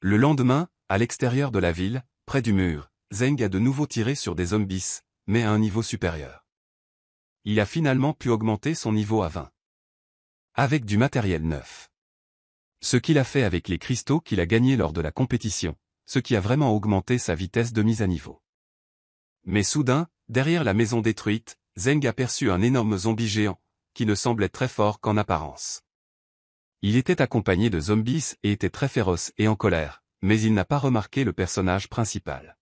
Le lendemain, à l'extérieur de la ville, près du mur, Zeng a de nouveau tiré sur des zombies, mais à un niveau supérieur. Il a finalement pu augmenter son niveau à 20. Avec du matériel neuf. Ce qu'il a fait avec les cristaux qu'il a gagnés lors de la compétition ce qui a vraiment augmenté sa vitesse de mise à niveau. Mais soudain, derrière la maison détruite, Zeng aperçut un énorme zombie géant, qui ne semblait très fort qu'en apparence. Il était accompagné de zombies et était très féroce et en colère, mais il n'a pas remarqué le personnage principal.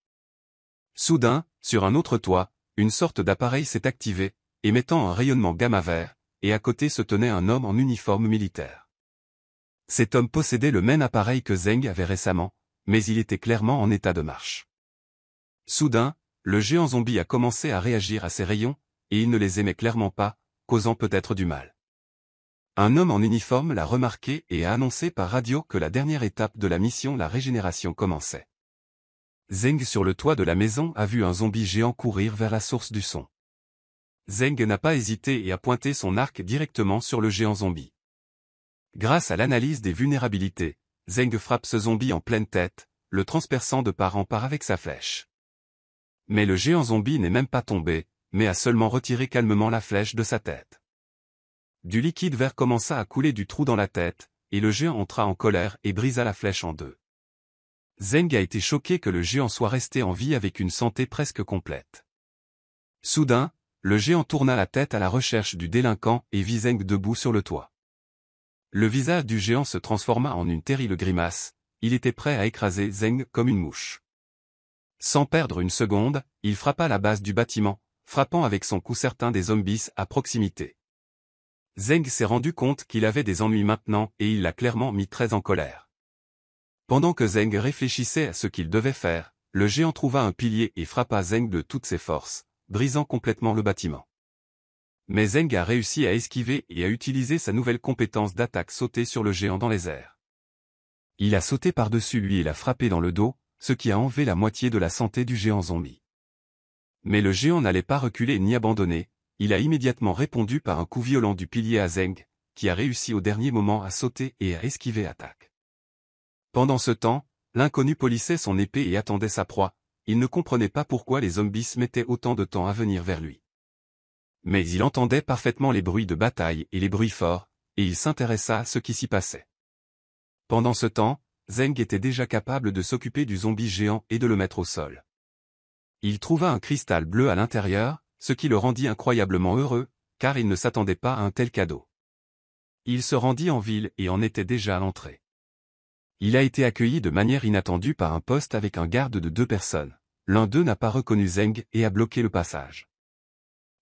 Soudain, sur un autre toit, une sorte d'appareil s'est activé, émettant un rayonnement gamma vert, et à côté se tenait un homme en uniforme militaire. Cet homme possédait le même appareil que Zeng avait récemment, mais il était clairement en état de marche. Soudain, le géant zombie a commencé à réagir à ses rayons, et il ne les aimait clairement pas, causant peut-être du mal. Un homme en uniforme l'a remarqué et a annoncé par radio que la dernière étape de la mission la régénération commençait. Zeng sur le toit de la maison a vu un zombie géant courir vers la source du son. Zeng n'a pas hésité et a pointé son arc directement sur le géant zombie. Grâce à l'analyse des vulnérabilités, Zeng frappe ce zombie en pleine tête, le transperçant de part en part avec sa flèche. Mais le géant zombie n'est même pas tombé, mais a seulement retiré calmement la flèche de sa tête. Du liquide vert commença à couler du trou dans la tête, et le géant entra en colère et brisa la flèche en deux. Zeng a été choqué que le géant soit resté en vie avec une santé presque complète. Soudain, le géant tourna la tête à la recherche du délinquant et vit Zeng debout sur le toit. Le visage du géant se transforma en une terrible grimace, il était prêt à écraser Zeng comme une mouche. Sans perdre une seconde, il frappa la base du bâtiment, frappant avec son coup certain des zombies à proximité. Zeng s'est rendu compte qu'il avait des ennuis maintenant et il l'a clairement mis très en colère. Pendant que Zeng réfléchissait à ce qu'il devait faire, le géant trouva un pilier et frappa Zeng de toutes ses forces, brisant complètement le bâtiment. Mais Zeng a réussi à esquiver et à utiliser sa nouvelle compétence d'attaque sautée sur le géant dans les airs. Il a sauté par-dessus lui et l'a frappé dans le dos, ce qui a enlevé la moitié de la santé du géant zombie. Mais le géant n'allait pas reculer ni abandonner, il a immédiatement répondu par un coup violent du pilier à Zeng, qui a réussi au dernier moment à sauter et à esquiver attaque. Pendant ce temps, l'inconnu polissait son épée et attendait sa proie, il ne comprenait pas pourquoi les zombies mettaient autant de temps à venir vers lui mais il entendait parfaitement les bruits de bataille et les bruits forts, et il s'intéressa à ce qui s'y passait. Pendant ce temps, Zeng était déjà capable de s'occuper du zombie géant et de le mettre au sol. Il trouva un cristal bleu à l'intérieur, ce qui le rendit incroyablement heureux, car il ne s'attendait pas à un tel cadeau. Il se rendit en ville et en était déjà à l'entrée. Il a été accueilli de manière inattendue par un poste avec un garde de deux personnes. L'un d'eux n'a pas reconnu Zeng et a bloqué le passage.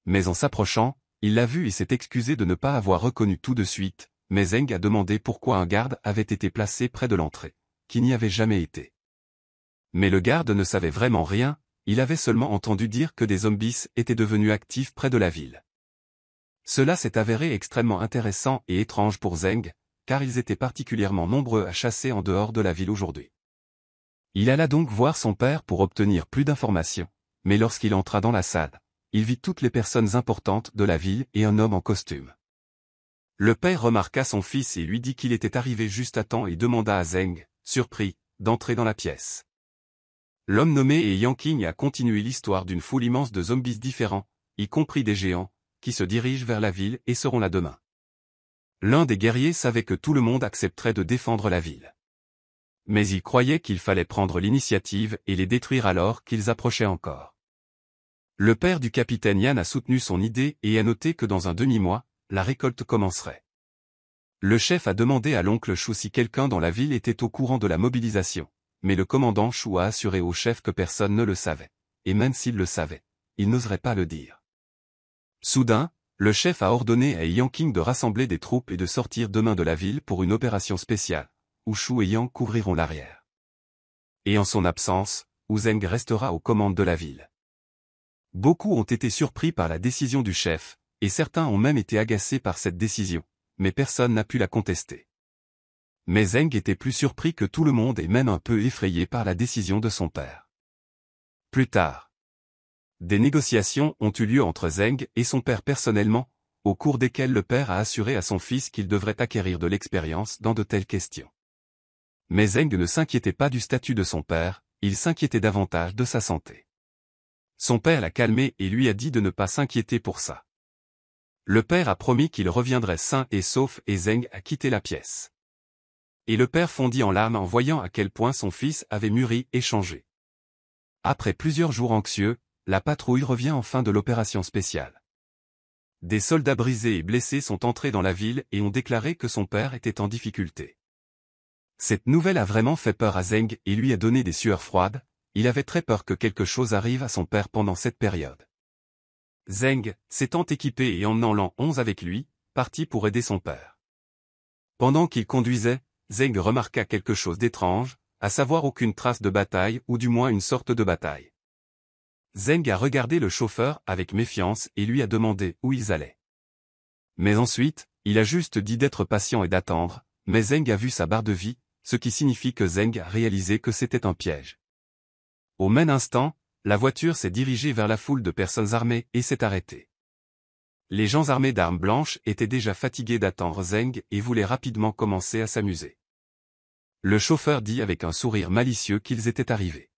Mais en s'approchant, il l'a vu et s'est excusé de ne pas avoir reconnu tout de suite, mais Zeng a demandé pourquoi un garde avait été placé près de l'entrée, qui n'y avait jamais été. Mais le garde ne savait vraiment rien, il avait seulement entendu dire que des zombies étaient devenus actifs près de la ville. Cela s'est avéré extrêmement intéressant et étrange pour Zeng, car ils étaient particulièrement nombreux à chasser en dehors de la ville aujourd'hui. Il alla donc voir son père pour obtenir plus d'informations, mais lorsqu'il entra dans la salle, il vit toutes les personnes importantes de la ville et un homme en costume. Le père remarqua son fils et lui dit qu'il était arrivé juste à temps et demanda à Zeng, surpris, d'entrer dans la pièce. L'homme nommé et Yanking a continué l'histoire d'une foule immense de zombies différents, y compris des géants, qui se dirigent vers la ville et seront là demain. L'un des guerriers savait que tout le monde accepterait de défendre la ville. Mais il croyait qu'il fallait prendre l'initiative et les détruire alors qu'ils approchaient encore. Le père du capitaine Yan a soutenu son idée et a noté que dans un demi-mois, la récolte commencerait. Le chef a demandé à l'oncle Chou si quelqu'un dans la ville était au courant de la mobilisation, mais le commandant Chou a assuré au chef que personne ne le savait, et même s'il le savait, il n'oserait pas le dire. Soudain, le chef a ordonné à King de rassembler des troupes et de sortir demain de la ville pour une opération spéciale, où Chou et Yang couvriront l'arrière. Et en son absence, Ouzeng restera aux commandes de la ville. Beaucoup ont été surpris par la décision du chef, et certains ont même été agacés par cette décision, mais personne n'a pu la contester. Mais Zeng était plus surpris que tout le monde et même un peu effrayé par la décision de son père. Plus tard, des négociations ont eu lieu entre Zeng et son père personnellement, au cours desquelles le père a assuré à son fils qu'il devrait acquérir de l'expérience dans de telles questions. Mais Zeng ne s'inquiétait pas du statut de son père, il s'inquiétait davantage de sa santé. Son père l'a calmé et lui a dit de ne pas s'inquiéter pour ça. Le père a promis qu'il reviendrait sain et sauf et Zeng a quitté la pièce. Et le père fondit en larmes en voyant à quel point son fils avait mûri et changé. Après plusieurs jours anxieux, la patrouille revient enfin de l'opération spéciale. Des soldats brisés et blessés sont entrés dans la ville et ont déclaré que son père était en difficulté. Cette nouvelle a vraiment fait peur à Zeng et lui a donné des sueurs froides, il avait très peur que quelque chose arrive à son père pendant cette période. Zeng, s'étant équipé et emmenant l'an 11 avec lui, partit pour aider son père. Pendant qu'il conduisait, Zeng remarqua quelque chose d'étrange, à savoir aucune trace de bataille ou du moins une sorte de bataille. Zeng a regardé le chauffeur avec méfiance et lui a demandé où ils allaient. Mais ensuite, il a juste dit d'être patient et d'attendre, mais Zeng a vu sa barre de vie, ce qui signifie que Zeng a réalisé que c'était un piège. Au même instant, la voiture s'est dirigée vers la foule de personnes armées et s'est arrêtée. Les gens armés d'armes blanches étaient déjà fatigués d'attendre Zeng et voulaient rapidement commencer à s'amuser. Le chauffeur dit avec un sourire malicieux qu'ils étaient arrivés.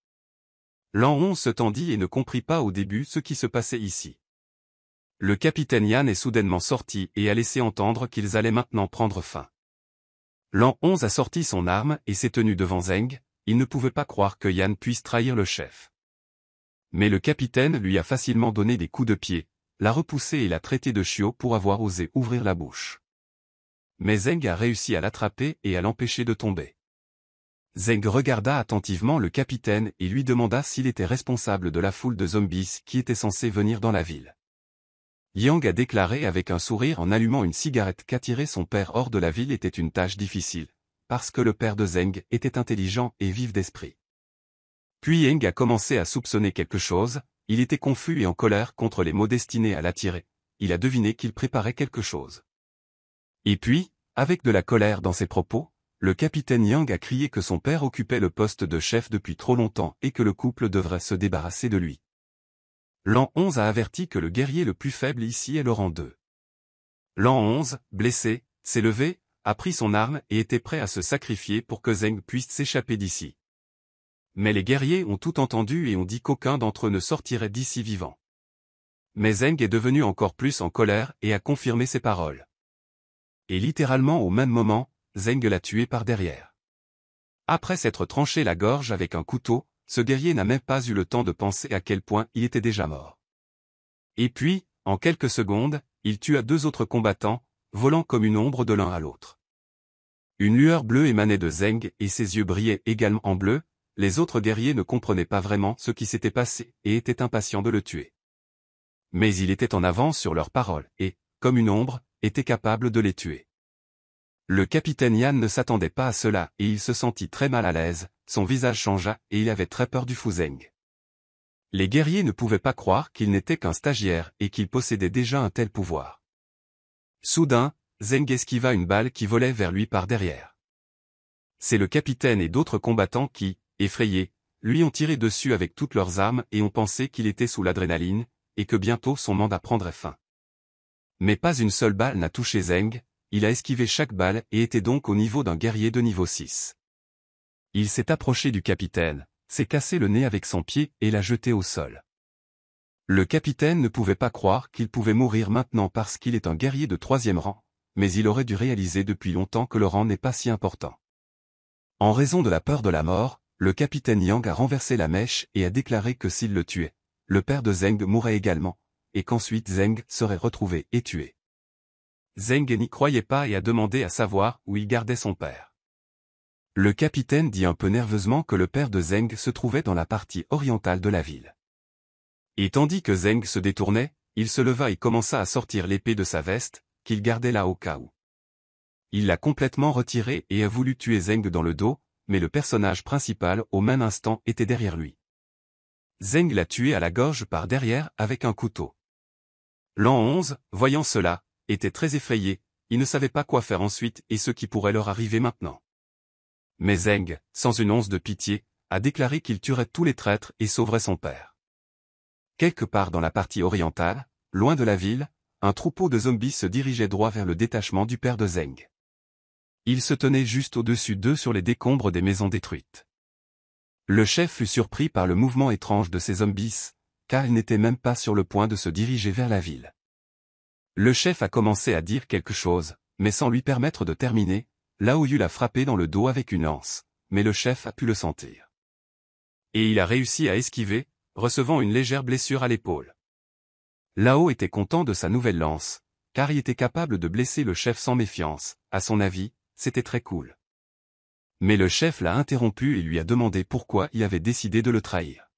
11 se tendit et ne comprit pas au début ce qui se passait ici. Le capitaine Yan est soudainement sorti et a laissé entendre qu'ils allaient maintenant prendre fin. L'an 11 a sorti son arme et s'est tenu devant Zeng, il ne pouvait pas croire que Yan puisse trahir le chef. Mais le capitaine lui a facilement donné des coups de pied, l'a repoussé et l'a traité de chiot pour avoir osé ouvrir la bouche. Mais Zeng a réussi à l'attraper et à l'empêcher de tomber. Zeng regarda attentivement le capitaine et lui demanda s'il était responsable de la foule de zombies qui était censée venir dans la ville. Yang a déclaré avec un sourire en allumant une cigarette qu'attirer son père hors de la ville était une tâche difficile, parce que le père de Zeng était intelligent et vif d'esprit. Puis Ying a commencé à soupçonner quelque chose, il était confus et en colère contre les mots destinés à l'attirer, il a deviné qu'il préparait quelque chose. Et puis, avec de la colère dans ses propos, le capitaine Yang a crié que son père occupait le poste de chef depuis trop longtemps et que le couple devrait se débarrasser de lui. L'an 11 a averti que le guerrier le plus faible ici est Laurent II. 2. L'an 11, blessé, s'est levé, a pris son arme et était prêt à se sacrifier pour que Zeng puisse s'échapper d'ici. Mais les guerriers ont tout entendu et ont dit qu'aucun d'entre eux ne sortirait d'ici vivant. Mais Zeng est devenu encore plus en colère et a confirmé ses paroles. Et littéralement au même moment, Zeng l'a tué par derrière. Après s'être tranché la gorge avec un couteau, ce guerrier n'a même pas eu le temps de penser à quel point il était déjà mort. Et puis, en quelques secondes, il tua deux autres combattants, volant comme une ombre de l'un à l'autre. Une lueur bleue émanait de Zeng, et ses yeux brillaient également en bleu, les autres guerriers ne comprenaient pas vraiment ce qui s'était passé et étaient impatients de le tuer. Mais il était en avance sur leurs paroles et, comme une ombre, était capable de les tuer. Le capitaine Yan ne s'attendait pas à cela et il se sentit très mal à l'aise, son visage changea et il avait très peur du Zeng. Les guerriers ne pouvaient pas croire qu'il n'était qu'un stagiaire et qu'il possédait déjà un tel pouvoir. Soudain, Zeng esquiva une balle qui volait vers lui par derrière. C'est le capitaine et d'autres combattants qui, effrayés, lui ont tiré dessus avec toutes leurs armes et ont pensé qu'il était sous l'adrénaline, et que bientôt son mandat prendrait fin. Mais pas une seule balle n'a touché Zeng, il a esquivé chaque balle et était donc au niveau d'un guerrier de niveau 6. Il s'est approché du capitaine, s'est cassé le nez avec son pied et l'a jeté au sol. Le capitaine ne pouvait pas croire qu'il pouvait mourir maintenant parce qu'il est un guerrier de troisième rang, mais il aurait dû réaliser depuis longtemps que le rang n'est pas si important. En raison de la peur de la mort, le capitaine Yang a renversé la mèche et a déclaré que s'il le tuait, le père de Zeng mourrait également, et qu'ensuite Zeng serait retrouvé et tué. Zeng n'y croyait pas et a demandé à savoir où il gardait son père. Le capitaine dit un peu nerveusement que le père de Zeng se trouvait dans la partie orientale de la ville. Et tandis que Zeng se détournait, il se leva et commença à sortir l'épée de sa veste, qu'il gardait là au cas où. Il l'a complètement retirée et a voulu tuer Zeng dans le dos, mais le personnage principal au même instant était derrière lui. Zeng l'a tué à la gorge par derrière avec un couteau. L'an 11, voyant cela, était très effrayé, il ne savait pas quoi faire ensuite et ce qui pourrait leur arriver maintenant. Mais Zeng, sans une once de pitié, a déclaré qu'il tuerait tous les traîtres et sauverait son père. Quelque part dans la partie orientale, loin de la ville, un troupeau de zombies se dirigeait droit vers le détachement du père de Zeng. Il se tenait juste au-dessus d'eux sur les décombres des maisons détruites. Le chef fut surpris par le mouvement étrange de ces zombies, car ils n'étaient même pas sur le point de se diriger vers la ville. Le chef a commencé à dire quelque chose, mais sans lui permettre de terminer, Lao Yu l'a frappé dans le dos avec une lance, mais le chef a pu le sentir. Et il a réussi à esquiver, recevant une légère blessure à l'épaule. Lao était content de sa nouvelle lance, car il était capable de blesser le chef sans méfiance, à son avis, c'était très cool. Mais le chef l'a interrompu et lui a demandé pourquoi il avait décidé de le trahir.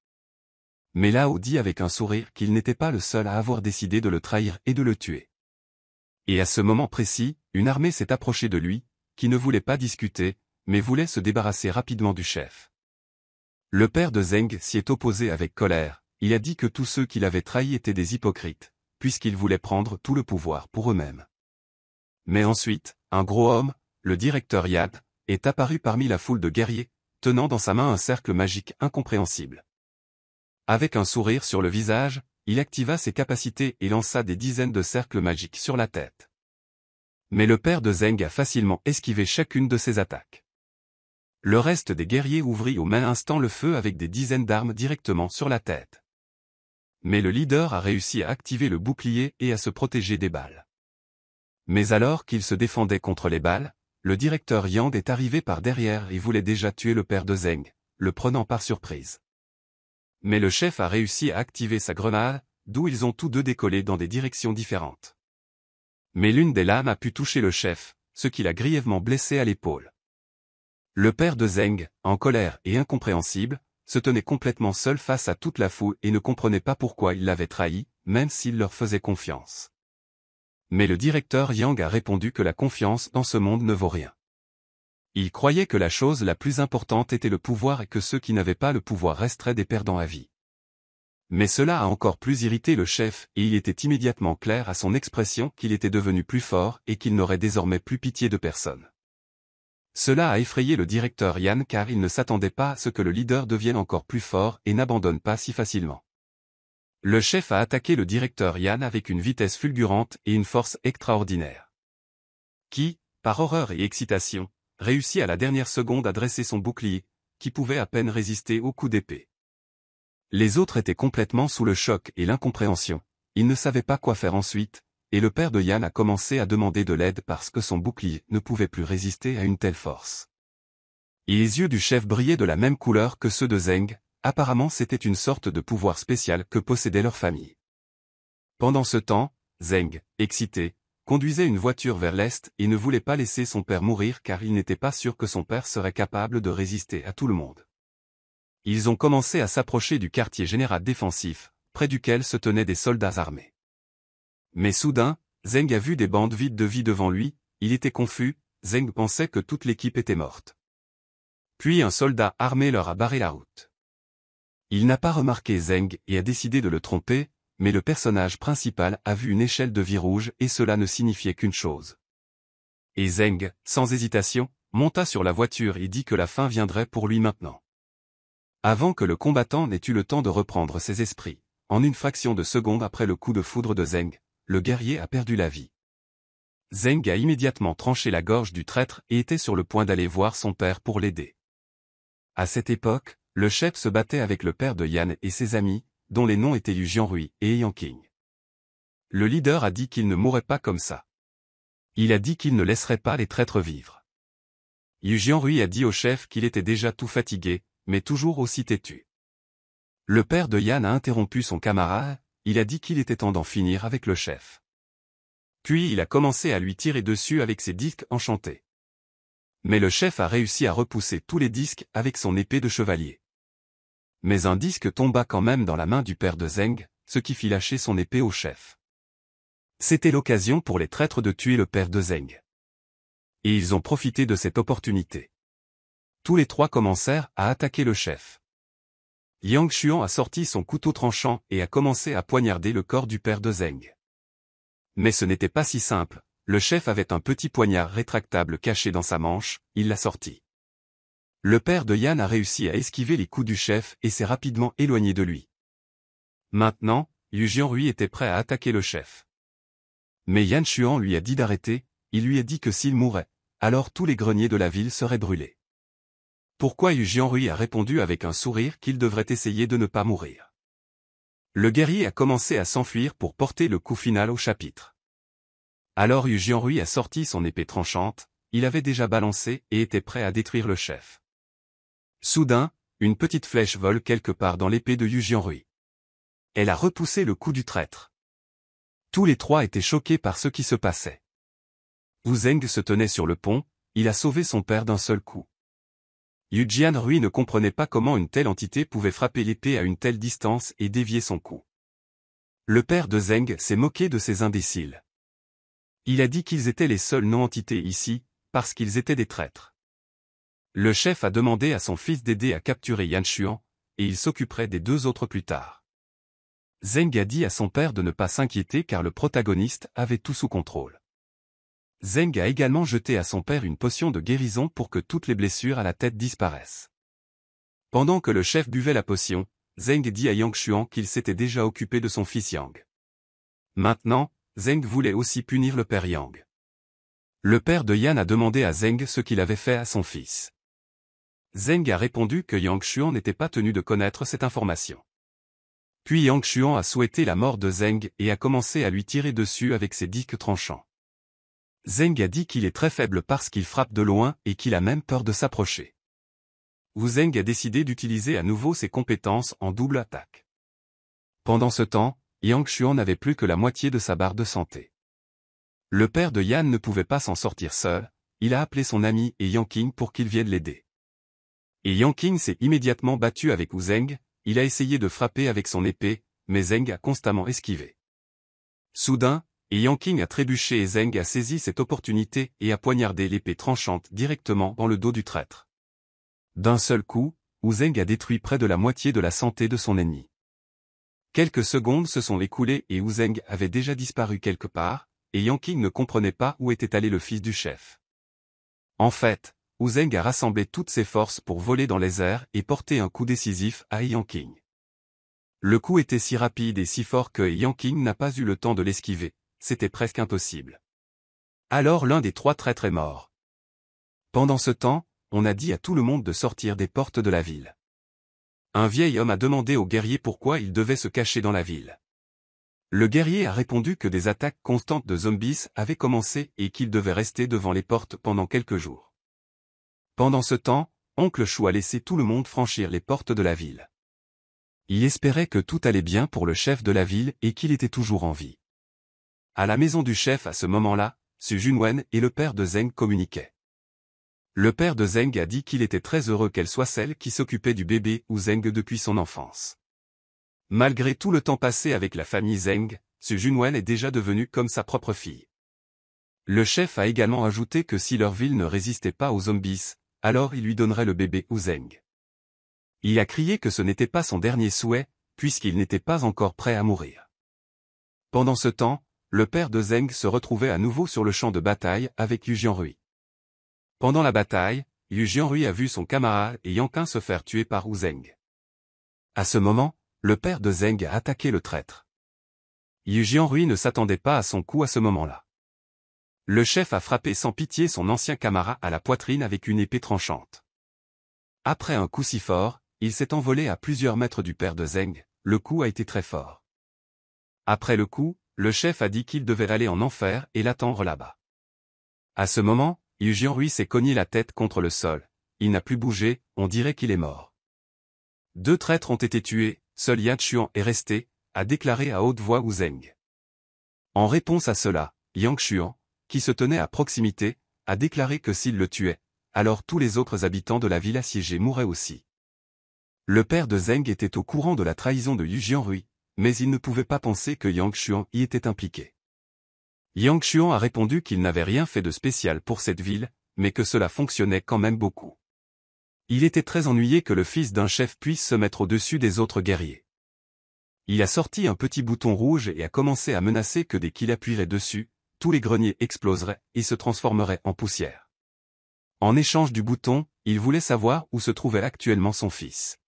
Mais Lao dit avec un sourire qu'il n'était pas le seul à avoir décidé de le trahir et de le tuer. Et à ce moment précis, une armée s'est approchée de lui, qui ne voulait pas discuter, mais voulait se débarrasser rapidement du chef. Le père de Zeng s'y est opposé avec colère, il a dit que tous ceux qu'il avait trahi étaient des hypocrites, puisqu'ils voulaient prendre tout le pouvoir pour eux-mêmes. Mais ensuite, un gros homme, le directeur Yad, est apparu parmi la foule de guerriers, tenant dans sa main un cercle magique incompréhensible. Avec un sourire sur le visage, il activa ses capacités et lança des dizaines de cercles magiques sur la tête. Mais le père de Zeng a facilement esquivé chacune de ses attaques le reste des guerriers ouvrit au même instant le feu avec des dizaines d'armes directement sur la tête. Mais le leader a réussi à activer le bouclier et à se protéger des balles. Mais alors qu'il se défendait contre les balles, le directeur Yand est arrivé par derrière et voulait déjà tuer le père de Zeng, le prenant par surprise. Mais le chef a réussi à activer sa grenade, d'où ils ont tous deux décollé dans des directions différentes. Mais l'une des lames a pu toucher le chef, ce qui l'a grièvement blessé à l'épaule. Le père de Zeng, en colère et incompréhensible, se tenait complètement seul face à toute la foule et ne comprenait pas pourquoi il l'avait trahi, même s'il leur faisait confiance. Mais le directeur Yang a répondu que la confiance dans ce monde ne vaut rien. Il croyait que la chose la plus importante était le pouvoir et que ceux qui n'avaient pas le pouvoir resteraient des perdants à vie. Mais cela a encore plus irrité le chef et il était immédiatement clair à son expression qu'il était devenu plus fort et qu'il n'aurait désormais plus pitié de personne. Cela a effrayé le directeur Yann car il ne s'attendait pas à ce que le leader devienne encore plus fort et n'abandonne pas si facilement. Le chef a attaqué le directeur Yann avec une vitesse fulgurante et une force extraordinaire. Qui, par horreur et excitation, réussit à la dernière seconde à dresser son bouclier, qui pouvait à peine résister au coup d'épée. Les autres étaient complètement sous le choc et l'incompréhension, ils ne savaient pas quoi faire ensuite, et le père de Yan a commencé à demander de l'aide parce que son bouclier ne pouvait plus résister à une telle force. Et les yeux du chef brillaient de la même couleur que ceux de Zeng, apparemment c'était une sorte de pouvoir spécial que possédait leur famille. Pendant ce temps, Zeng, excité, conduisait une voiture vers l'Est et ne voulait pas laisser son père mourir car il n'était pas sûr que son père serait capable de résister à tout le monde. Ils ont commencé à s'approcher du quartier général défensif, près duquel se tenaient des soldats armés. Mais soudain, Zeng a vu des bandes vides de vie devant lui, il était confus, Zeng pensait que toute l'équipe était morte. Puis un soldat armé leur a barré la route. Il n'a pas remarqué Zeng et a décidé de le tromper, mais le personnage principal a vu une échelle de vie rouge et cela ne signifiait qu'une chose. Et Zeng, sans hésitation, monta sur la voiture et dit que la fin viendrait pour lui maintenant. Avant que le combattant n'ait eu le temps de reprendre ses esprits, en une fraction de seconde après le coup de foudre de Zeng, le guerrier a perdu la vie. Zeng a immédiatement tranché la gorge du traître et était sur le point d'aller voir son père pour l'aider. À cette époque, le chef se battait avec le père de Yan et ses amis, dont les noms étaient Yu Jianrui et Yan King. Le leader a dit qu'il ne mourrait pas comme ça. Il a dit qu'il ne laisserait pas les traîtres vivre. Yu Jianrui a dit au chef qu'il était déjà tout fatigué, mais toujours aussi têtu. Le père de Yan a interrompu son camarade, il a dit qu'il était temps d'en finir avec le chef. Puis il a commencé à lui tirer dessus avec ses disques enchantés. Mais le chef a réussi à repousser tous les disques avec son épée de chevalier. Mais un disque tomba quand même dans la main du père de Zeng, ce qui fit lâcher son épée au chef. C'était l'occasion pour les traîtres de tuer le père de Zeng. Et ils ont profité de cette opportunité. Tous les trois commencèrent à attaquer le chef. Yang Xuan a sorti son couteau tranchant et a commencé à poignarder le corps du père de Zeng. Mais ce n'était pas si simple, le chef avait un petit poignard rétractable caché dans sa manche, il l'a sorti. Le père de Yan a réussi à esquiver les coups du chef et s'est rapidement éloigné de lui. Maintenant, Yu Jianrui était prêt à attaquer le chef. Mais Yan Xuan lui a dit d'arrêter, il lui a dit que s'il mourait, alors tous les greniers de la ville seraient brûlés. Pourquoi Yu Jianrui a répondu avec un sourire qu'il devrait essayer de ne pas mourir. Le guerrier a commencé à s'enfuir pour porter le coup final au chapitre. Alors Yu Jianrui a sorti son épée tranchante, il avait déjà balancé et était prêt à détruire le chef. Soudain, une petite flèche vole quelque part dans l'épée de Yu Jianrui. Elle a repoussé le coup du traître. Tous les trois étaient choqués par ce qui se passait. Wu Zeng se tenait sur le pont, il a sauvé son père d'un seul coup. Yu Rui ne comprenait pas comment une telle entité pouvait frapper l'épée à une telle distance et dévier son coup. Le père de Zeng s'est moqué de ces imbéciles. Il a dit qu'ils étaient les seuls non-entités ici, parce qu'ils étaient des traîtres. Le chef a demandé à son fils d'aider à capturer Yan Xuan, et il s'occuperait des deux autres plus tard. Zeng a dit à son père de ne pas s'inquiéter car le protagoniste avait tout sous contrôle. Zeng a également jeté à son père une potion de guérison pour que toutes les blessures à la tête disparaissent. Pendant que le chef buvait la potion, Zeng dit à Yang Xuan qu'il s'était déjà occupé de son fils Yang. Maintenant, Zeng voulait aussi punir le père Yang. Le père de Yan a demandé à Zeng ce qu'il avait fait à son fils. Zeng a répondu que Yang Xuan n'était pas tenu de connaître cette information. Puis Yang Xuan a souhaité la mort de Zeng et a commencé à lui tirer dessus avec ses disques tranchants. Zeng a dit qu'il est très faible parce qu'il frappe de loin et qu'il a même peur de s'approcher. Wu Zeng a décidé d'utiliser à nouveau ses compétences en double attaque. Pendant ce temps, Yang Xuan n'avait plus que la moitié de sa barre de santé. Le père de Yan ne pouvait pas s'en sortir seul, il a appelé son ami et Yang pour qu'il vienne l'aider. Et Yang s'est immédiatement battu avec Wu Zeng, il a essayé de frapper avec son épée, mais Zeng a constamment esquivé. Soudain, et Yanking a trébuché et Zeng a saisi cette opportunité et a poignardé l'épée tranchante directement dans le dos du traître. D'un seul coup, Wu Zeng a détruit près de la moitié de la santé de son ennemi. Quelques secondes se sont écoulées et Wu Zeng avait déjà disparu quelque part, et Yanking ne comprenait pas où était allé le fils du chef. En fait, Wu Zeng a rassemblé toutes ses forces pour voler dans les airs et porter un coup décisif à Yanking. Le coup était si rapide et si fort que Yanking n'a pas eu le temps de l'esquiver, c'était presque impossible. Alors l'un des trois traîtres est mort. Pendant ce temps, on a dit à tout le monde de sortir des portes de la ville. Un vieil homme a demandé au guerrier pourquoi il devait se cacher dans la ville. Le guerrier a répondu que des attaques constantes de zombies avaient commencé et qu'il devait rester devant les portes pendant quelques jours. Pendant ce temps, Oncle Chou a laissé tout le monde franchir les portes de la ville. Il espérait que tout allait bien pour le chef de la ville et qu'il était toujours en vie. À la maison du chef à ce moment-là, Su Junwen et le père de Zeng communiquaient. Le père de Zeng a dit qu'il était très heureux qu'elle soit celle qui s'occupait du bébé ou Zeng depuis son enfance. Malgré tout le temps passé avec la famille Zeng, Su Junwen est déjà devenue comme sa propre fille. Le chef a également ajouté que si leur ville ne résistait pas aux zombies, alors il lui donnerait le bébé ou Zeng. Il a crié que ce n'était pas son dernier souhait, puisqu'il n'était pas encore prêt à mourir. Pendant ce temps, le père de Zeng se retrouvait à nouveau sur le champ de bataille avec Yu Jianrui. Pendant la bataille, Yu Jianrui a vu son camarade et Yankin se faire tuer par Wu Zeng. À ce moment, le père de Zeng a attaqué le traître. Yu Jianrui ne s'attendait pas à son coup à ce moment-là. Le chef a frappé sans pitié son ancien camarade à la poitrine avec une épée tranchante. Après un coup si fort, il s'est envolé à plusieurs mètres du père de Zeng, le coup a été très fort. Après le coup, le chef a dit qu'il devait aller en enfer et l'attendre là-bas. À ce moment, Yu Jianrui s'est cogné la tête contre le sol. Il n'a plus bougé, on dirait qu'il est mort. Deux traîtres ont été tués, seul Yan Chuan est resté, a déclaré à haute voix Wu Zeng. En réponse à cela, Yang Chuan, qui se tenait à proximité, a déclaré que s'il le tuait, alors tous les autres habitants de la ville assiégée mouraient aussi. Le père de Zeng était au courant de la trahison de Yu Jianrui, mais il ne pouvait pas penser que Yang Xuan y était impliqué. Yang Xuan a répondu qu'il n'avait rien fait de spécial pour cette ville, mais que cela fonctionnait quand même beaucoup. Il était très ennuyé que le fils d'un chef puisse se mettre au-dessus des autres guerriers. Il a sorti un petit bouton rouge et a commencé à menacer que dès qu'il appuierait dessus, tous les greniers exploseraient et se transformeraient en poussière. En échange du bouton, il voulait savoir où se trouvait actuellement son fils.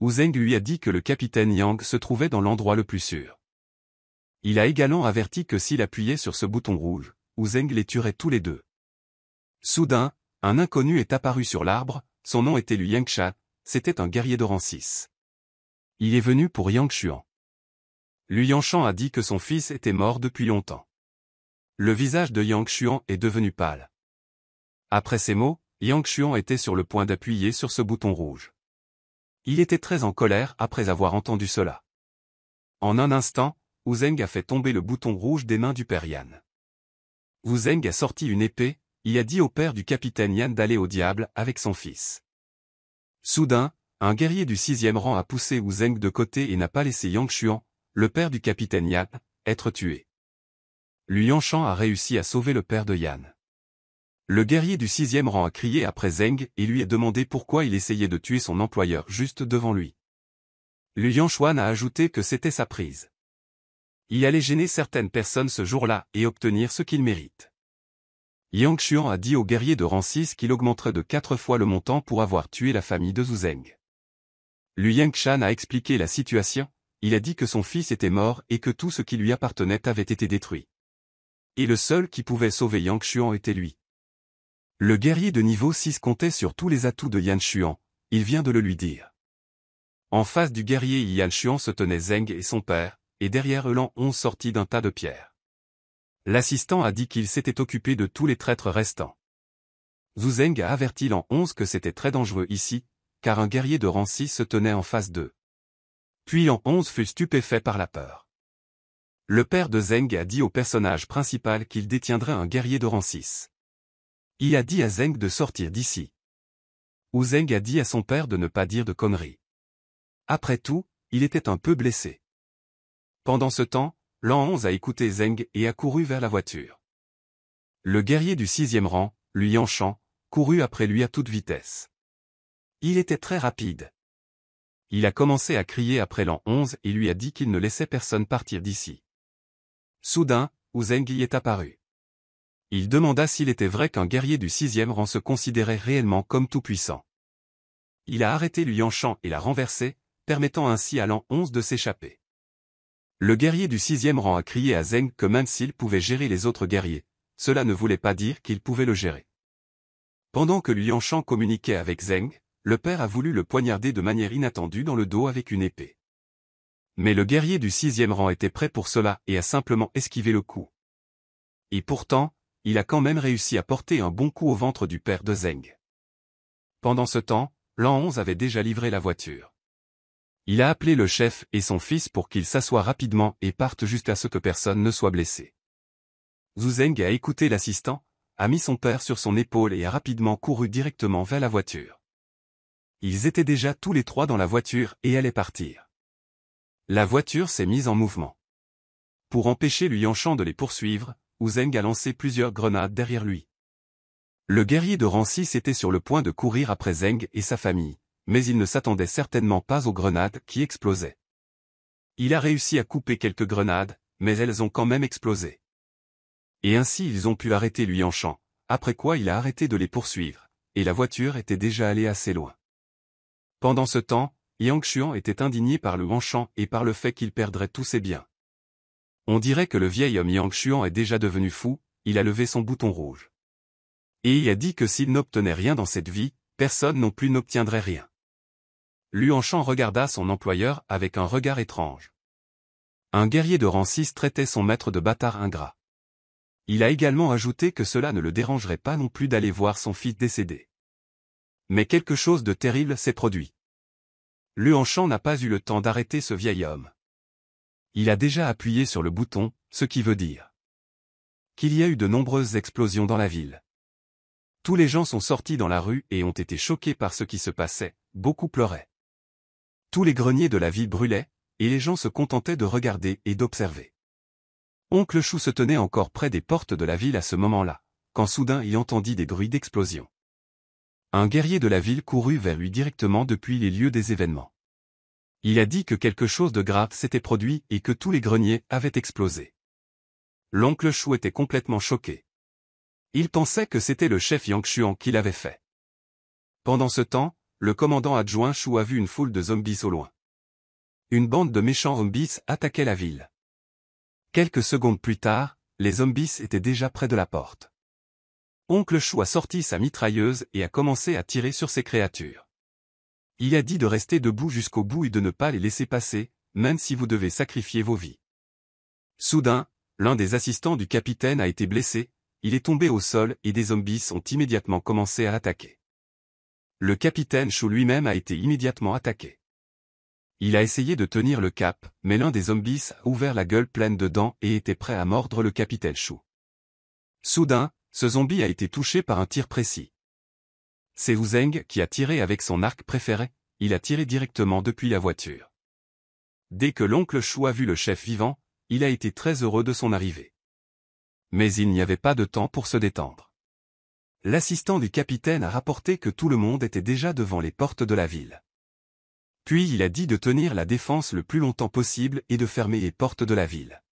Wu Zeng lui a dit que le capitaine Yang se trouvait dans l'endroit le plus sûr. Il a également averti que s'il appuyait sur ce bouton rouge, Wu Zeng les tuerait tous les deux. Soudain, un inconnu est apparu sur l'arbre, son nom était Lu Yangsha, c'était un guerrier de rang 6. Il est venu pour Yang Xuan. Lu Yangshan a dit que son fils était mort depuis longtemps. Le visage de Yang Xuan est devenu pâle. Après ces mots, Yang Xuan était sur le point d'appuyer sur ce bouton rouge. Il était très en colère après avoir entendu cela. En un instant, Uzeng a fait tomber le bouton rouge des mains du père Yan. Uzeng a sorti une épée, il a dit au père du capitaine Yan d'aller au diable avec son fils. Soudain, un guerrier du sixième rang a poussé Uzeng de côté et n'a pas laissé Yang Xuan, le père du capitaine Yan, être tué. Lui chant a réussi à sauver le père de Yan. Le guerrier du sixième rang a crié après Zeng et lui a demandé pourquoi il essayait de tuer son employeur juste devant lui. Liu Yangshuan a ajouté que c'était sa prise. Il allait gêner certaines personnes ce jour-là et obtenir ce qu'il mérite. Yang Xuan a dit au guerrier de rang 6 qu'il augmenterait de quatre fois le montant pour avoir tué la famille de Zheng. Liu Yangshan a expliqué la situation, il a dit que son fils était mort et que tout ce qui lui appartenait avait été détruit. Et le seul qui pouvait sauver Yang Xuan était lui. Le guerrier de niveau 6 comptait sur tous les atouts de Yan Shu'an. il vient de le lui dire. En face du guerrier Yan Shu'an se tenaient Zeng et son père, et derrière eux l'an 11 sortit d'un tas de pierres. L'assistant a dit qu'il s'était occupé de tous les traîtres restants. Zhu Zeng a averti l'an 11 que c'était très dangereux ici, car un guerrier de rang 6 se tenait en face d'eux. Puis l'an 11 fut stupéfait par la peur. Le père de Zeng a dit au personnage principal qu'il détiendrait un guerrier de rang 6. Il a dit à Zeng de sortir d'ici. Ou Zeng a dit à son père de ne pas dire de conneries. Après tout, il était un peu blessé. Pendant ce temps, l'an 11 a écouté Zeng et a couru vers la voiture. Le guerrier du sixième rang, lui chant, courut après lui à toute vitesse. Il était très rapide. Il a commencé à crier après l'an 11 et lui a dit qu'il ne laissait personne partir d'ici. Soudain, Zeng y est apparu il demanda s'il était vrai qu'un guerrier du sixième rang se considérait réellement comme tout-puissant. Il a arrêté Lianchang et l'a renversé, permettant ainsi à l'an 11 de s'échapper. Le guerrier du sixième rang a crié à Zeng que même s'il pouvait gérer les autres guerriers, cela ne voulait pas dire qu'il pouvait le gérer. Pendant que Lianchang communiquait avec Zeng, le père a voulu le poignarder de manière inattendue dans le dos avec une épée. Mais le guerrier du sixième rang était prêt pour cela et a simplement esquivé le coup. Et pourtant, il a quand même réussi à porter un bon coup au ventre du père de Zeng. Pendant ce temps, l'an 11 avait déjà livré la voiture. Il a appelé le chef et son fils pour qu'ils s'assoient rapidement et partent juste à ce que personne ne soit blessé. Zhu Zeng a écouté l'assistant, a mis son père sur son épaule et a rapidement couru directement vers la voiture. Ils étaient déjà tous les trois dans la voiture et allaient partir. La voiture s'est mise en mouvement. Pour empêcher Lui enchant de les poursuivre, où Zeng a lancé plusieurs grenades derrière lui. Le guerrier de Rancis était sur le point de courir après Zeng et sa famille, mais il ne s'attendait certainement pas aux grenades qui explosaient. Il a réussi à couper quelques grenades, mais elles ont quand même explosé. Et ainsi ils ont pu arrêter lui en champ, après quoi il a arrêté de les poursuivre, et la voiture était déjà allée assez loin. Pendant ce temps, Yang Xuan était indigné par le enchant et par le fait qu'il perdrait tous ses biens. On dirait que le vieil homme Yang Xuan est déjà devenu fou, il a levé son bouton rouge. Et il a dit que s'il n'obtenait rien dans cette vie, personne non plus n'obtiendrait rien. Luan regarda son employeur avec un regard étrange. Un guerrier de rang traitait son maître de bâtard ingrat. Il a également ajouté que cela ne le dérangerait pas non plus d'aller voir son fils décédé. Mais quelque chose de terrible s'est produit. Luanchan n'a pas eu le temps d'arrêter ce vieil homme il a déjà appuyé sur le bouton, ce qui veut dire qu'il y a eu de nombreuses explosions dans la ville. Tous les gens sont sortis dans la rue et ont été choqués par ce qui se passait, beaucoup pleuraient. Tous les greniers de la ville brûlaient, et les gens se contentaient de regarder et d'observer. Oncle Chou se tenait encore près des portes de la ville à ce moment-là, quand soudain il entendit des bruits d'explosion. Un guerrier de la ville courut vers lui directement depuis les lieux des événements il a dit que quelque chose de grave s'était produit et que tous les greniers avaient explosé. L'oncle Chou était complètement choqué. Il pensait que c'était le chef Yang Chuan qui l'avait fait. Pendant ce temps, le commandant adjoint Chou a vu une foule de zombies au loin. Une bande de méchants zombies attaquait la ville. Quelques secondes plus tard, les zombies étaient déjà près de la porte. Oncle Chou a sorti sa mitrailleuse et a commencé à tirer sur ces créatures. Il a dit de rester debout jusqu'au bout et de ne pas les laisser passer, même si vous devez sacrifier vos vies. Soudain, l'un des assistants du capitaine a été blessé, il est tombé au sol et des zombies ont immédiatement commencé à attaquer. Le capitaine Chou lui-même a été immédiatement attaqué. Il a essayé de tenir le cap, mais l'un des zombies a ouvert la gueule pleine de dents et était prêt à mordre le capitaine Chou. Soudain, ce zombie a été touché par un tir précis. C'est Wu qui a tiré avec son arc préféré, il a tiré directement depuis la voiture. Dès que l'oncle Chou a vu le chef vivant, il a été très heureux de son arrivée. Mais il n'y avait pas de temps pour se détendre. L'assistant du capitaine a rapporté que tout le monde était déjà devant les portes de la ville. Puis il a dit de tenir la défense le plus longtemps possible et de fermer les portes de la ville.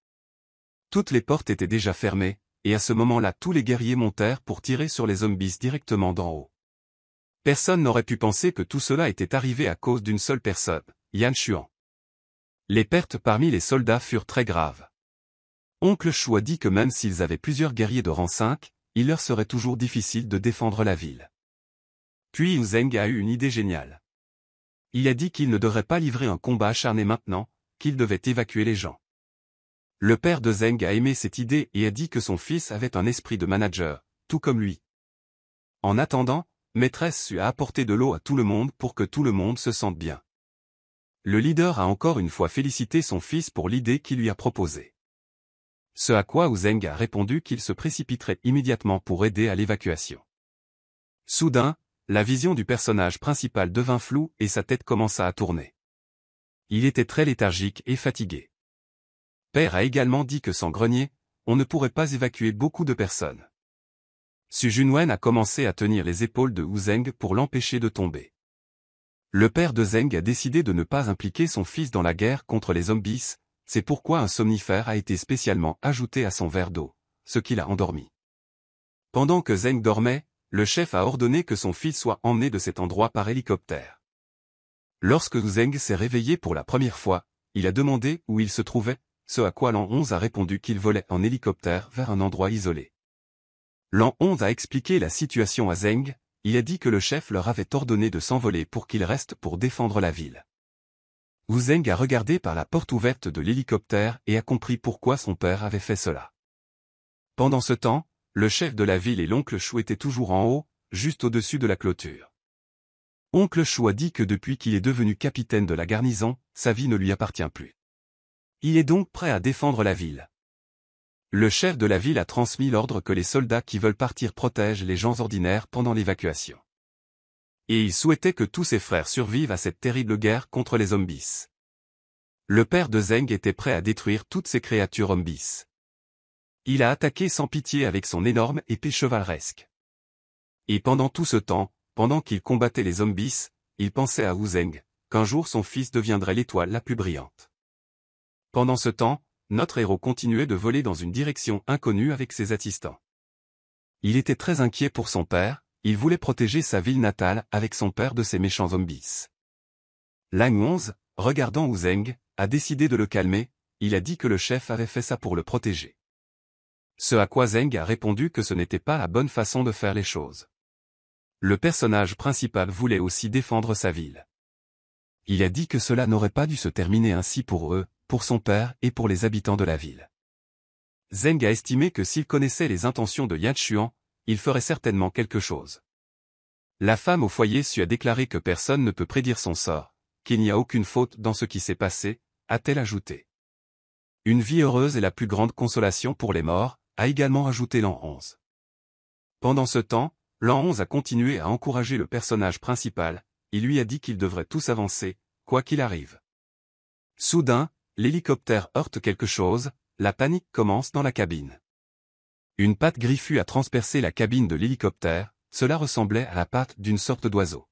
Toutes les portes étaient déjà fermées, et à ce moment-là tous les guerriers montèrent pour tirer sur les zombies directement d'en haut. Personne n'aurait pu penser que tout cela était arrivé à cause d'une seule personne, Yan Chuan. Les pertes parmi les soldats furent très graves. Oncle Chua dit que même s'ils avaient plusieurs guerriers de rang 5, il leur serait toujours difficile de défendre la ville. Puis Zeng a eu une idée géniale. Il a dit qu'il ne devrait pas livrer un combat acharné maintenant, qu'il devait évacuer les gens. Le père de Zeng a aimé cette idée et a dit que son fils avait un esprit de manager, tout comme lui. En attendant, Maîtresse a apporter de l'eau à tout le monde pour que tout le monde se sente bien. Le leader a encore une fois félicité son fils pour l'idée qu'il lui a proposée. Ce à quoi Ouzeng a répondu qu'il se précipiterait immédiatement pour aider à l'évacuation. Soudain, la vision du personnage principal devint floue et sa tête commença à tourner. Il était très léthargique et fatigué. Père a également dit que sans grenier, on ne pourrait pas évacuer beaucoup de personnes. Su Junwen a commencé à tenir les épaules de Wu Zeng pour l'empêcher de tomber. Le père de Zeng a décidé de ne pas impliquer son fils dans la guerre contre les zombies, c'est pourquoi un somnifère a été spécialement ajouté à son verre d'eau, ce qui l'a endormi. Pendant que Zeng dormait, le chef a ordonné que son fils soit emmené de cet endroit par hélicoptère. Lorsque Zeng s'est réveillé pour la première fois, il a demandé où il se trouvait, ce à quoi l'an 11 a répondu qu'il volait en hélicoptère vers un endroit isolé. L'an 11 a expliqué la situation à Zeng, il a dit que le chef leur avait ordonné de s'envoler pour qu'ils restent pour défendre la ville. Wu Zeng a regardé par la porte ouverte de l'hélicoptère et a compris pourquoi son père avait fait cela. Pendant ce temps, le chef de la ville et l'oncle Chou étaient toujours en haut, juste au-dessus de la clôture. Oncle Chou a dit que depuis qu'il est devenu capitaine de la garnison, sa vie ne lui appartient plus. Il est donc prêt à défendre la ville. Le chef de la ville a transmis l'ordre que les soldats qui veulent partir protègent les gens ordinaires pendant l'évacuation. Et il souhaitait que tous ses frères survivent à cette terrible guerre contre les zombies. Le père de Zeng était prêt à détruire toutes ces créatures zombies. Il a attaqué sans pitié avec son énorme épée chevaleresque. Et pendant tout ce temps, pendant qu'il combattait les zombies, il pensait à Wu Zeng, qu'un jour son fils deviendrait l'étoile la plus brillante. Pendant ce temps, notre héros continuait de voler dans une direction inconnue avec ses assistants. Il était très inquiet pour son père, il voulait protéger sa ville natale avec son père de ces méchants zombies. Lang 11, regardant Zeng, a décidé de le calmer, il a dit que le chef avait fait ça pour le protéger. Ce à quoi Zeng a répondu que ce n'était pas la bonne façon de faire les choses. Le personnage principal voulait aussi défendre sa ville. Il a dit que cela n'aurait pas dû se terminer ainsi pour eux, pour son père et pour les habitants de la ville. Zeng a estimé que s'il connaissait les intentions de Yachuan, il ferait certainement quelque chose. La femme au foyer su a déclaré que personne ne peut prédire son sort, qu'il n'y a aucune faute dans ce qui s'est passé, a-t-elle ajouté. Une vie heureuse est la plus grande consolation pour les morts, a également ajouté l'an 11. Pendant ce temps, l'an 11 a continué à encourager le personnage principal, il lui a dit qu'il devrait tous avancer, quoi qu'il arrive. Soudain, l'hélicoptère heurte quelque chose, la panique commence dans la cabine. Une patte griffue a transpercé la cabine de l'hélicoptère, cela ressemblait à la patte d'une sorte d'oiseau.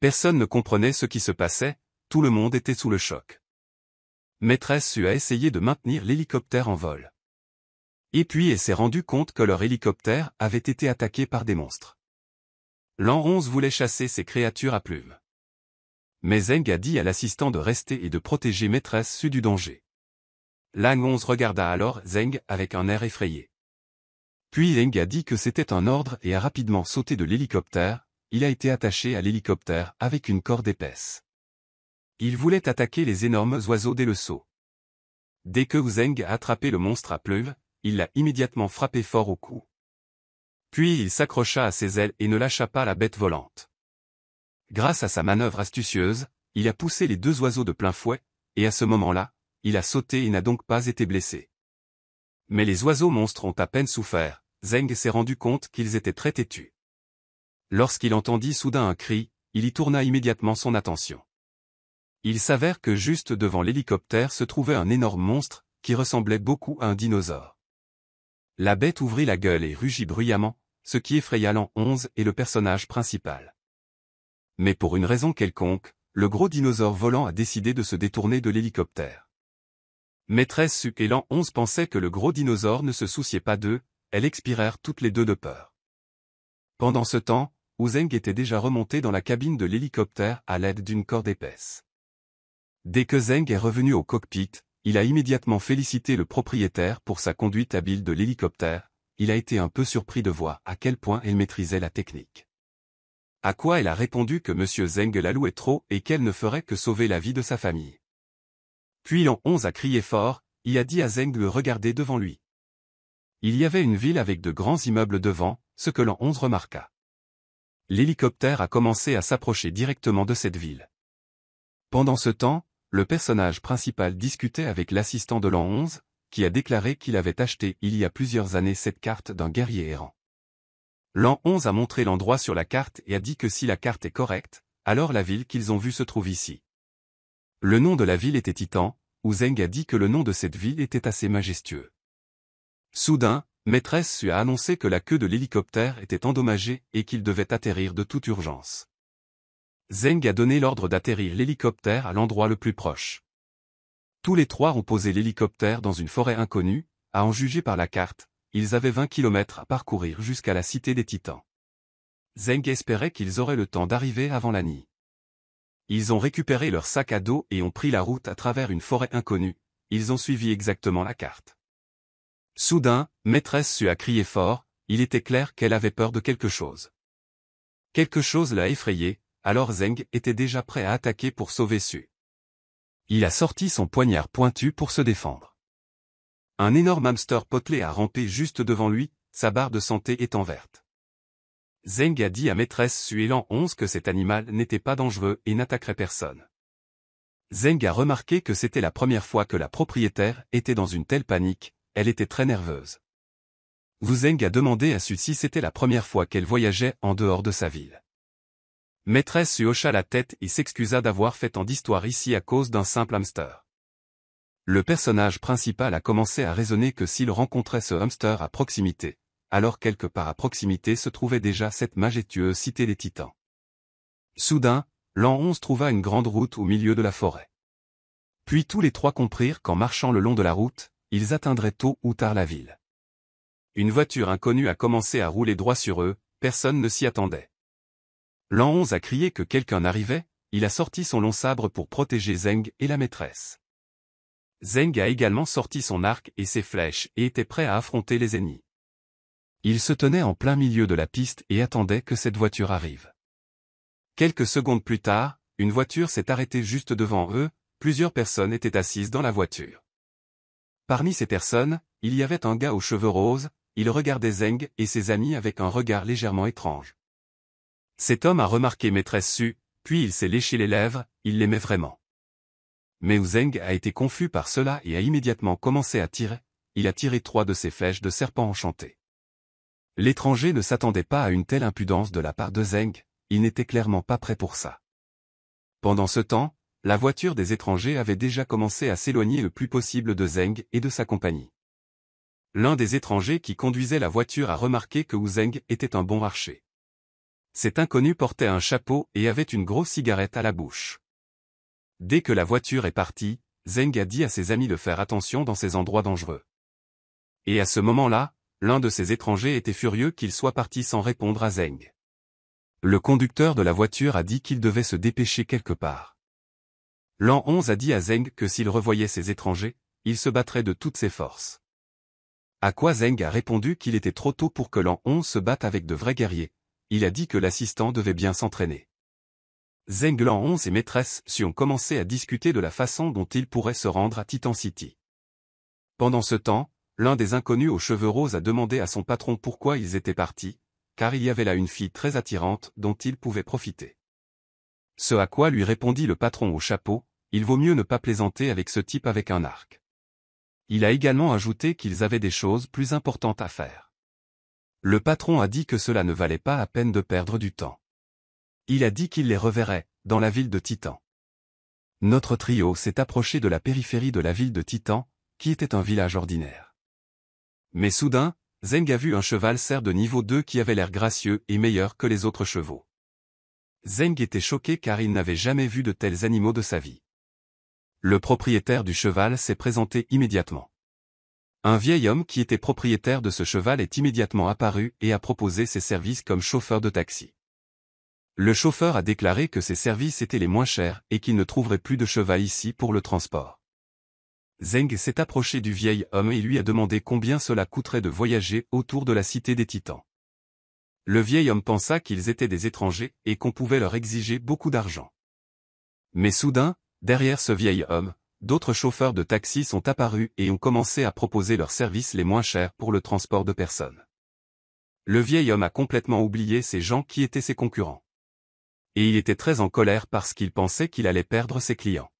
Personne ne comprenait ce qui se passait, tout le monde était sous le choc. Maîtresse Sue a essayé de maintenir l'hélicoptère en vol. Et puis elle s'est rendue compte que leur hélicoptère avait été attaqué par des monstres. L'an voulait chasser ces créatures à plumes mais Zeng a dit à l'assistant de rester et de protéger maîtresse sue du danger. Lang 11 regarda alors Zeng avec un air effrayé. Puis Zeng a dit que c'était un ordre et a rapidement sauté de l'hélicoptère, il a été attaché à l'hélicoptère avec une corde épaisse. Il voulait attaquer les énormes oiseaux dès le saut. Dès que Zeng a attrapé le monstre à pleuve, il l'a immédiatement frappé fort au cou. Puis il s'accrocha à ses ailes et ne lâcha pas la bête volante. Grâce à sa manœuvre astucieuse, il a poussé les deux oiseaux de plein fouet, et à ce moment-là, il a sauté et n'a donc pas été blessé. Mais les oiseaux monstres ont à peine souffert, Zeng s'est rendu compte qu'ils étaient très têtus. Lorsqu'il entendit soudain un cri, il y tourna immédiatement son attention. Il s'avère que juste devant l'hélicoptère se trouvait un énorme monstre, qui ressemblait beaucoup à un dinosaure. La bête ouvrit la gueule et rugit bruyamment, ce qui effraya l'an 11 et le personnage principal. Mais pour une raison quelconque, le gros dinosaure volant a décidé de se détourner de l'hélicoptère. Maîtresse su et Lan 11 pensaient que le gros dinosaure ne se souciait pas d'eux, elles expirèrent toutes les deux de peur. Pendant ce temps, Ouzeng était déjà remonté dans la cabine de l'hélicoptère à l'aide d'une corde épaisse. Dès que Zeng est revenu au cockpit, il a immédiatement félicité le propriétaire pour sa conduite habile de l'hélicoptère, il a été un peu surpris de voir à quel point elle maîtrisait la technique. À quoi elle a répondu que M. la louait trop et qu'elle ne ferait que sauver la vie de sa famille. Puis l'an 11 a crié fort, Il a dit à Zeng de regarder devant lui. Il y avait une ville avec de grands immeubles devant, ce que l'an 11 remarqua. L'hélicoptère a commencé à s'approcher directement de cette ville. Pendant ce temps, le personnage principal discutait avec l'assistant de l'an 11, qui a déclaré qu'il avait acheté il y a plusieurs années cette carte d'un guerrier errant. L'an 11 a montré l'endroit sur la carte et a dit que si la carte est correcte, alors la ville qu'ils ont vue se trouve ici. Le nom de la ville était Titan, où Zeng a dit que le nom de cette ville était assez majestueux. Soudain, Maîtresse Su a annoncé que la queue de l'hélicoptère était endommagée et qu'il devait atterrir de toute urgence. Zeng a donné l'ordre d'atterrir l'hélicoptère à l'endroit le plus proche. Tous les trois ont posé l'hélicoptère dans une forêt inconnue, à en juger par la carte, ils avaient 20 km à parcourir jusqu'à la cité des Titans. Zeng espérait qu'ils auraient le temps d'arriver avant la nuit. Ils ont récupéré leur sac à dos et ont pris la route à travers une forêt inconnue, ils ont suivi exactement la carte. Soudain, maîtresse Su a crié fort, il était clair qu'elle avait peur de quelque chose. Quelque chose l'a effrayée, alors Zeng était déjà prêt à attaquer pour sauver Su. Il a sorti son poignard pointu pour se défendre. Un énorme hamster potelé a rampé juste devant lui, sa barre de santé étant verte. Zeng a dit à maîtresse Suélan 11 que cet animal n'était pas dangereux et n'attaquerait personne. Zeng a remarqué que c'était la première fois que la propriétaire était dans une telle panique, elle était très nerveuse. Wu Zeng a demandé à Su si c'était la première fois qu'elle voyageait en dehors de sa ville. Maîtresse Su hocha la tête et s'excusa d'avoir fait tant d'histoire ici à cause d'un simple hamster. Le personnage principal a commencé à raisonner que s'il rencontrait ce hamster à proximité, alors quelque part à proximité se trouvait déjà cette majestueuse cité des titans. Soudain, l'an 11 trouva une grande route au milieu de la forêt. Puis tous les trois comprirent qu'en marchant le long de la route, ils atteindraient tôt ou tard la ville. Une voiture inconnue a commencé à rouler droit sur eux, personne ne s'y attendait. L'an 11 a crié que quelqu'un arrivait, il a sorti son long sabre pour protéger Zeng et la maîtresse. Zeng a également sorti son arc et ses flèches et était prêt à affronter les ennemis. Il se tenait en plein milieu de la piste et attendait que cette voiture arrive. Quelques secondes plus tard, une voiture s'est arrêtée juste devant eux, plusieurs personnes étaient assises dans la voiture. Parmi ces personnes, il y avait un gars aux cheveux roses, il regardait Zeng et ses amis avec un regard légèrement étrange. Cet homme a remarqué Maîtresse Su, puis il s'est léché les lèvres, il l'aimait vraiment. Mais Zeng a été confus par cela et a immédiatement commencé à tirer. Il a tiré trois de ses flèches de serpent enchanté. L'étranger ne s'attendait pas à une telle impudence de la part de Zeng, il n'était clairement pas prêt pour ça. Pendant ce temps, la voiture des étrangers avait déjà commencé à s'éloigner le plus possible de Zeng et de sa compagnie. L'un des étrangers qui conduisait la voiture a remarqué que Wu Zeng était un bon marché. Cet inconnu portait un chapeau et avait une grosse cigarette à la bouche. Dès que la voiture est partie, Zeng a dit à ses amis de faire attention dans ces endroits dangereux. Et à ce moment-là, l'un de ces étrangers était furieux qu'il soit parti sans répondre à Zeng. Le conducteur de la voiture a dit qu'il devait se dépêcher quelque part. L'an 11 a dit à Zeng que s'il revoyait ces étrangers, il se battrait de toutes ses forces. À quoi Zeng a répondu qu'il était trop tôt pour que l'an 11 se batte avec de vrais guerriers. Il a dit que l'assistant devait bien s'entraîner. Zenglan et maîtresse s'y ont commencé à discuter de la façon dont ils pourraient se rendre à Titan City. Pendant ce temps, l'un des inconnus aux cheveux roses a demandé à son patron pourquoi ils étaient partis, car il y avait là une fille très attirante dont il pouvait profiter. Ce à quoi lui répondit le patron au chapeau, il vaut mieux ne pas plaisanter avec ce type avec un arc. Il a également ajouté qu'ils avaient des choses plus importantes à faire. Le patron a dit que cela ne valait pas à peine de perdre du temps. Il a dit qu'il les reverrait, dans la ville de Titan. Notre trio s'est approché de la périphérie de la ville de Titan, qui était un village ordinaire. Mais soudain, Zeng a vu un cheval cerf de niveau 2 qui avait l'air gracieux et meilleur que les autres chevaux. Zeng était choqué car il n'avait jamais vu de tels animaux de sa vie. Le propriétaire du cheval s'est présenté immédiatement. Un vieil homme qui était propriétaire de ce cheval est immédiatement apparu et a proposé ses services comme chauffeur de taxi. Le chauffeur a déclaré que ses services étaient les moins chers et qu'il ne trouverait plus de cheval ici pour le transport. Zeng s'est approché du vieil homme et lui a demandé combien cela coûterait de voyager autour de la cité des titans. Le vieil homme pensa qu'ils étaient des étrangers et qu'on pouvait leur exiger beaucoup d'argent. Mais soudain, derrière ce vieil homme, d'autres chauffeurs de taxi sont apparus et ont commencé à proposer leurs services les moins chers pour le transport de personnes. Le vieil homme a complètement oublié ces gens qui étaient ses concurrents et il était très en colère parce qu'il pensait qu'il allait perdre ses clients.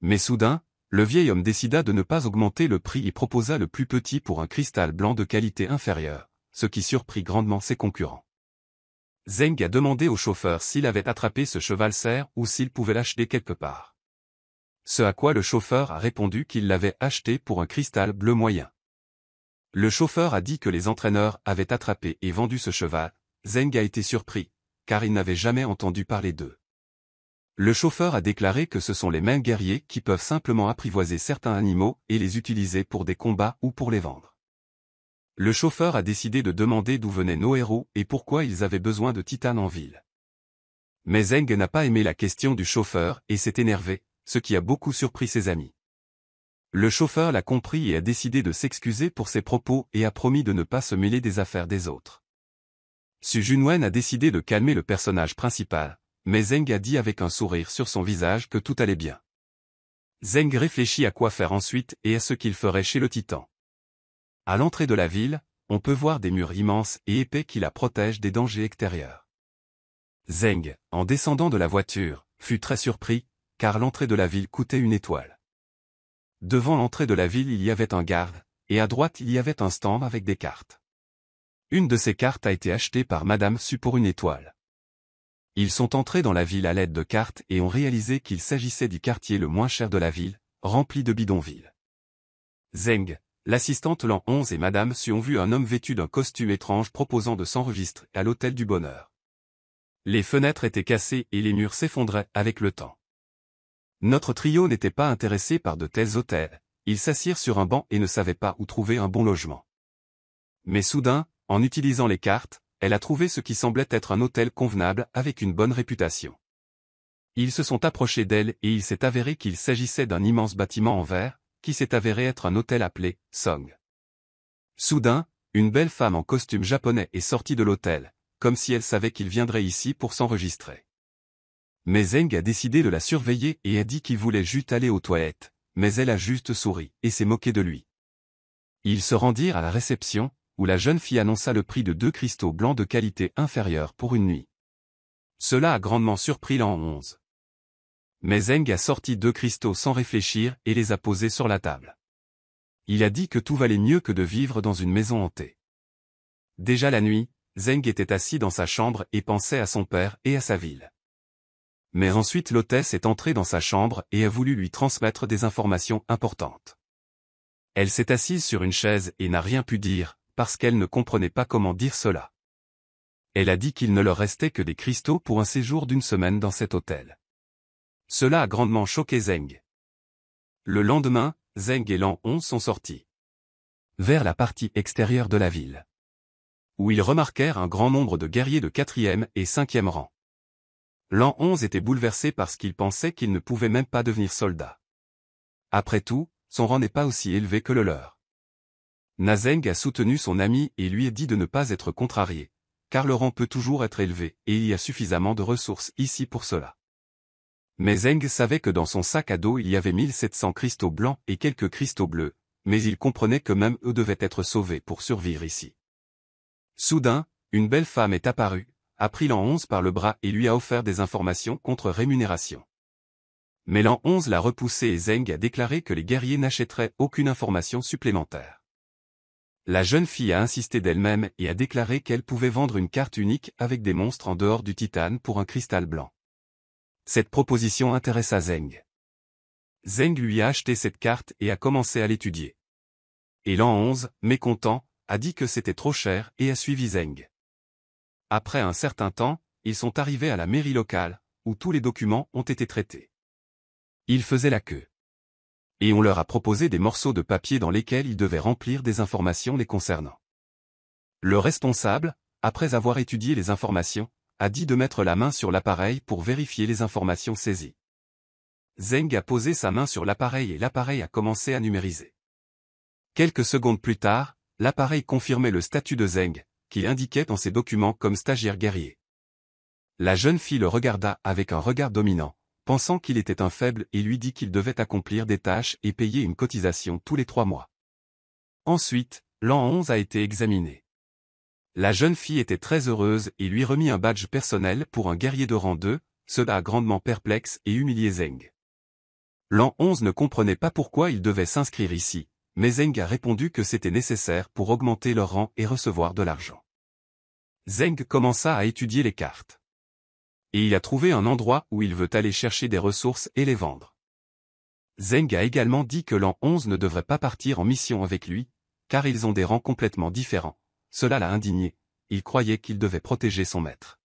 Mais soudain, le vieil homme décida de ne pas augmenter le prix et proposa le plus petit pour un cristal blanc de qualité inférieure, ce qui surprit grandement ses concurrents. Zeng a demandé au chauffeur s'il avait attrapé ce cheval serre ou s'il pouvait l'acheter quelque part. Ce à quoi le chauffeur a répondu qu'il l'avait acheté pour un cristal bleu moyen. Le chauffeur a dit que les entraîneurs avaient attrapé et vendu ce cheval, Zeng a été surpris, car il n'avait jamais entendu parler d'eux. Le chauffeur a déclaré que ce sont les mêmes guerriers qui peuvent simplement apprivoiser certains animaux et les utiliser pour des combats ou pour les vendre. Le chauffeur a décidé de demander d'où venaient nos héros et pourquoi ils avaient besoin de titanes en ville. Mais Zeng n'a pas aimé la question du chauffeur et s'est énervé, ce qui a beaucoup surpris ses amis. Le chauffeur l'a compris et a décidé de s'excuser pour ses propos et a promis de ne pas se mêler des affaires des autres. Su Junwen a décidé de calmer le personnage principal, mais Zeng a dit avec un sourire sur son visage que tout allait bien. Zeng réfléchit à quoi faire ensuite et à ce qu'il ferait chez le titan. À l'entrée de la ville, on peut voir des murs immenses et épais qui la protègent des dangers extérieurs. Zeng, en descendant de la voiture, fut très surpris, car l'entrée de la ville coûtait une étoile. Devant l'entrée de la ville il y avait un garde, et à droite il y avait un stand avec des cartes. Une de ces cartes a été achetée par Madame Su pour une étoile. Ils sont entrés dans la ville à l'aide de cartes et ont réalisé qu'il s'agissait du quartier le moins cher de la ville, rempli de bidonvilles. Zeng, l'assistante l'an 11 et Madame Su ont vu un homme vêtu d'un costume étrange proposant de s'enregistrer à l'hôtel du bonheur. Les fenêtres étaient cassées et les murs s'effondraient avec le temps. Notre trio n'était pas intéressé par de tels hôtels, ils s'assirent sur un banc et ne savaient pas où trouver un bon logement. Mais soudain, en utilisant les cartes, elle a trouvé ce qui semblait être un hôtel convenable avec une bonne réputation. Ils se sont approchés d'elle et il s'est avéré qu'il s'agissait d'un immense bâtiment en verre, qui s'est avéré être un hôtel appelé Song. Soudain, une belle femme en costume japonais est sortie de l'hôtel, comme si elle savait qu'il viendrait ici pour s'enregistrer. Mais Zeng a décidé de la surveiller et a dit qu'il voulait juste aller aux toilettes, mais elle a juste souri et s'est moquée de lui. Ils se rendirent à la réception, où la jeune fille annonça le prix de deux cristaux blancs de qualité inférieure pour une nuit. Cela a grandement surpris l'an 11. Mais Zeng a sorti deux cristaux sans réfléchir et les a posés sur la table. Il a dit que tout valait mieux que de vivre dans une maison hantée. Déjà la nuit, Zeng était assis dans sa chambre et pensait à son père et à sa ville. Mais ensuite l'hôtesse est entrée dans sa chambre et a voulu lui transmettre des informations importantes. Elle s'est assise sur une chaise et n'a rien pu dire, parce qu'elle ne comprenait pas comment dire cela. Elle a dit qu'il ne leur restait que des cristaux pour un séjour d'une semaine dans cet hôtel. Cela a grandement choqué Zeng. Le lendemain, Zeng et Lan On sont sortis. Vers la partie extérieure de la ville. Où ils remarquèrent un grand nombre de guerriers de quatrième et cinquième rang. L'an 11 était bouleversé parce qu'il pensait qu'il ne pouvait même pas devenir soldat. Après tout, son rang n'est pas aussi élevé que le leur. Nazeng a soutenu son ami et lui a dit de ne pas être contrarié, car le rang peut toujours être élevé, et il y a suffisamment de ressources ici pour cela. Mais Zeng savait que dans son sac à dos il y avait 1700 cristaux blancs et quelques cristaux bleus, mais il comprenait que même eux devaient être sauvés pour survivre ici. Soudain, une belle femme est apparue, a pris l'an 11 par le bras et lui a offert des informations contre rémunération. Mais l'an 11 l'a repoussé et Zeng a déclaré que les guerriers n'achèteraient aucune information supplémentaire. La jeune fille a insisté d'elle-même et a déclaré qu'elle pouvait vendre une carte unique avec des monstres en dehors du titane pour un cristal blanc. Cette proposition intéressa Zeng. Zeng lui a acheté cette carte et a commencé à l'étudier. Et l'an 11, mécontent, a dit que c'était trop cher et a suivi Zeng. Après un certain temps, ils sont arrivés à la mairie locale, où tous les documents ont été traités. Ils faisaient la queue et on leur a proposé des morceaux de papier dans lesquels ils devaient remplir des informations les concernant. Le responsable, après avoir étudié les informations, a dit de mettre la main sur l'appareil pour vérifier les informations saisies. Zeng a posé sa main sur l'appareil et l'appareil a commencé à numériser. Quelques secondes plus tard, l'appareil confirmait le statut de Zeng, qu'il indiquait dans ses documents comme stagiaire guerrier. La jeune fille le regarda avec un regard dominant, pensant qu'il était un faible et lui dit qu'il devait accomplir des tâches et payer une cotisation tous les trois mois. Ensuite, l'an 11 a été examiné. La jeune fille était très heureuse et lui remit un badge personnel pour un guerrier de rang 2, cela a grandement perplexe et humilié Zeng. L'an 11 ne comprenait pas pourquoi il devait s'inscrire ici, mais Zeng a répondu que c'était nécessaire pour augmenter leur rang et recevoir de l'argent. Zeng commença à étudier les cartes et il a trouvé un endroit où il veut aller chercher des ressources et les vendre. Zeng a également dit que l'an 11 ne devrait pas partir en mission avec lui, car ils ont des rangs complètement différents. Cela l'a indigné, il croyait qu'il devait protéger son maître.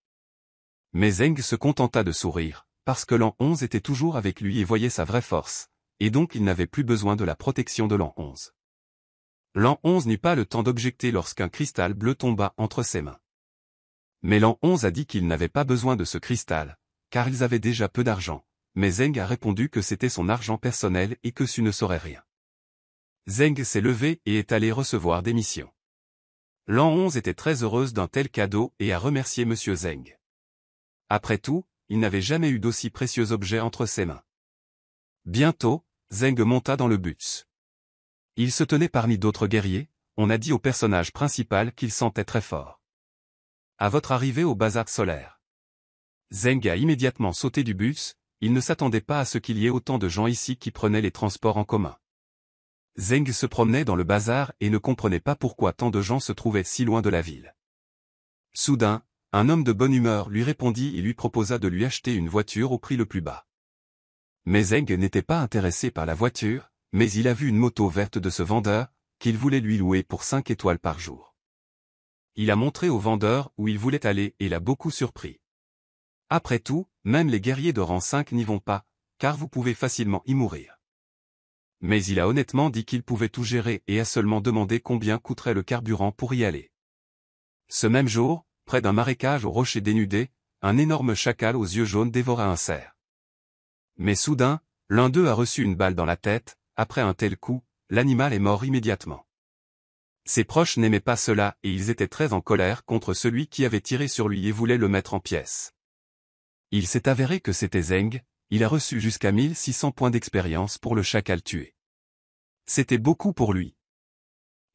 Mais Zeng se contenta de sourire, parce que l'an 11 était toujours avec lui et voyait sa vraie force, et donc il n'avait plus besoin de la protection de l'an 11. L'an 11 n'eut pas le temps d'objecter lorsqu'un cristal bleu tomba entre ses mains. Mais l'an 11 a dit qu'il n'avait pas besoin de ce cristal, car ils avaient déjà peu d'argent, mais Zeng a répondu que c'était son argent personnel et que ce ne saurait rien. Zeng s'est levé et est allé recevoir des missions. L'an 11 était très heureuse d'un tel cadeau et a remercié M. Zeng. Après tout, il n'avait jamais eu d'aussi précieux objet entre ses mains. Bientôt, Zeng monta dans le bus. Il se tenait parmi d'autres guerriers, on a dit au personnage principal qu'il sentait très fort à votre arrivée au bazar solaire. Zeng a immédiatement sauté du bus, il ne s'attendait pas à ce qu'il y ait autant de gens ici qui prenaient les transports en commun. Zeng se promenait dans le bazar et ne comprenait pas pourquoi tant de gens se trouvaient si loin de la ville. Soudain, un homme de bonne humeur lui répondit et lui proposa de lui acheter une voiture au prix le plus bas. Mais Zeng n'était pas intéressé par la voiture, mais il a vu une moto verte de ce vendeur, qu'il voulait lui louer pour 5 étoiles par jour. Il a montré au vendeur où il voulait aller et l'a beaucoup surpris. Après tout, même les guerriers de rang 5 n'y vont pas, car vous pouvez facilement y mourir. Mais il a honnêtement dit qu'il pouvait tout gérer et a seulement demandé combien coûterait le carburant pour y aller. Ce même jour, près d'un marécage aux rochers dénudés, un énorme chacal aux yeux jaunes dévora un cerf. Mais soudain, l'un d'eux a reçu une balle dans la tête, après un tel coup, l'animal est mort immédiatement. Ses proches n'aimaient pas cela et ils étaient très en colère contre celui qui avait tiré sur lui et voulait le mettre en pièces. Il s'est avéré que c'était Zeng, il a reçu jusqu'à 1600 points d'expérience pour le chacal tué. C'était beaucoup pour lui.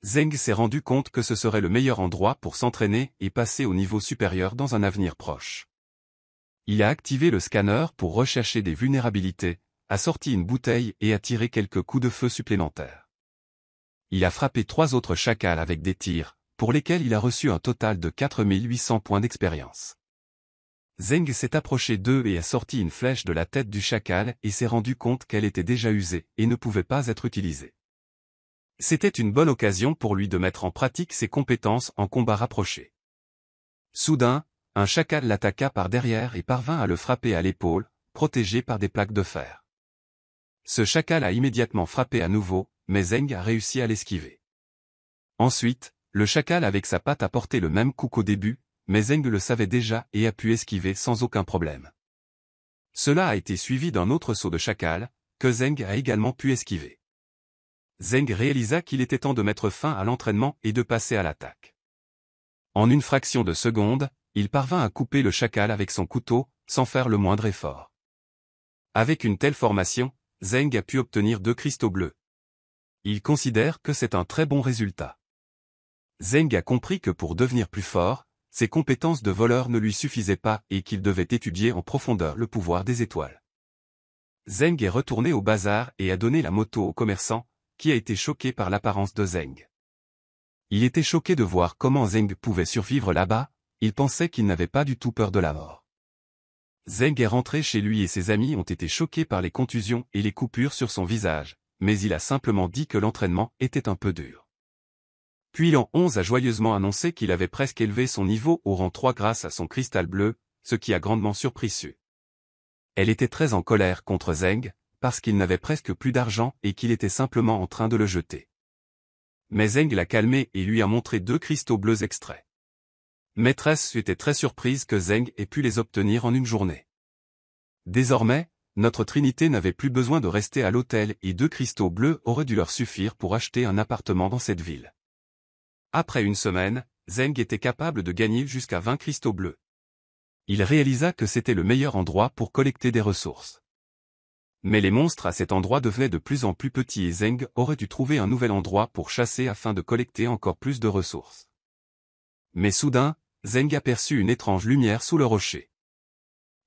Zeng s'est rendu compte que ce serait le meilleur endroit pour s'entraîner et passer au niveau supérieur dans un avenir proche. Il a activé le scanner pour rechercher des vulnérabilités, a sorti une bouteille et a tiré quelques coups de feu supplémentaires il a frappé trois autres chacals avec des tirs, pour lesquels il a reçu un total de 4800 points d'expérience. Zeng s'est approché d'eux et a sorti une flèche de la tête du chacal et s'est rendu compte qu'elle était déjà usée et ne pouvait pas être utilisée. C'était une bonne occasion pour lui de mettre en pratique ses compétences en combat rapproché. Soudain, un chacal l'attaqua par derrière et parvint à le frapper à l'épaule, protégé par des plaques de fer. Ce chacal a immédiatement frappé à nouveau, mais Zeng a réussi à l'esquiver. Ensuite, le chacal avec sa patte a porté le même coup qu'au début, mais Zeng le savait déjà et a pu esquiver sans aucun problème. Cela a été suivi d'un autre saut de chacal, que Zeng a également pu esquiver. Zeng réalisa qu'il était temps de mettre fin à l'entraînement et de passer à l'attaque. En une fraction de seconde, il parvint à couper le chacal avec son couteau, sans faire le moindre effort. Avec une telle formation, Zeng a pu obtenir deux cristaux bleus il considère que c'est un très bon résultat. Zeng a compris que pour devenir plus fort, ses compétences de voleur ne lui suffisaient pas et qu'il devait étudier en profondeur le pouvoir des étoiles. Zeng est retourné au bazar et a donné la moto au commerçant, qui a été choqué par l'apparence de Zeng. Il était choqué de voir comment Zeng pouvait survivre là-bas, il pensait qu'il n'avait pas du tout peur de la mort. Zeng est rentré chez lui et ses amis ont été choqués par les contusions et les coupures sur son visage, mais il a simplement dit que l'entraînement était un peu dur. Puis l'an 11 a joyeusement annoncé qu'il avait presque élevé son niveau au rang 3 grâce à son cristal bleu, ce qui a grandement surpris Sue. Elle était très en colère contre Zeng, parce qu'il n'avait presque plus d'argent et qu'il était simplement en train de le jeter. Mais Zeng l'a calmé et lui a montré deux cristaux bleus extraits. Maîtresse était très surprise que Zeng ait pu les obtenir en une journée. Désormais, notre Trinité n'avait plus besoin de rester à l'hôtel et deux cristaux bleus auraient dû leur suffire pour acheter un appartement dans cette ville. Après une semaine, Zeng était capable de gagner jusqu'à 20 cristaux bleus. Il réalisa que c'était le meilleur endroit pour collecter des ressources. Mais les monstres à cet endroit devenaient de plus en plus petits et Zeng aurait dû trouver un nouvel endroit pour chasser afin de collecter encore plus de ressources. Mais soudain, Zeng aperçut une étrange lumière sous le rocher.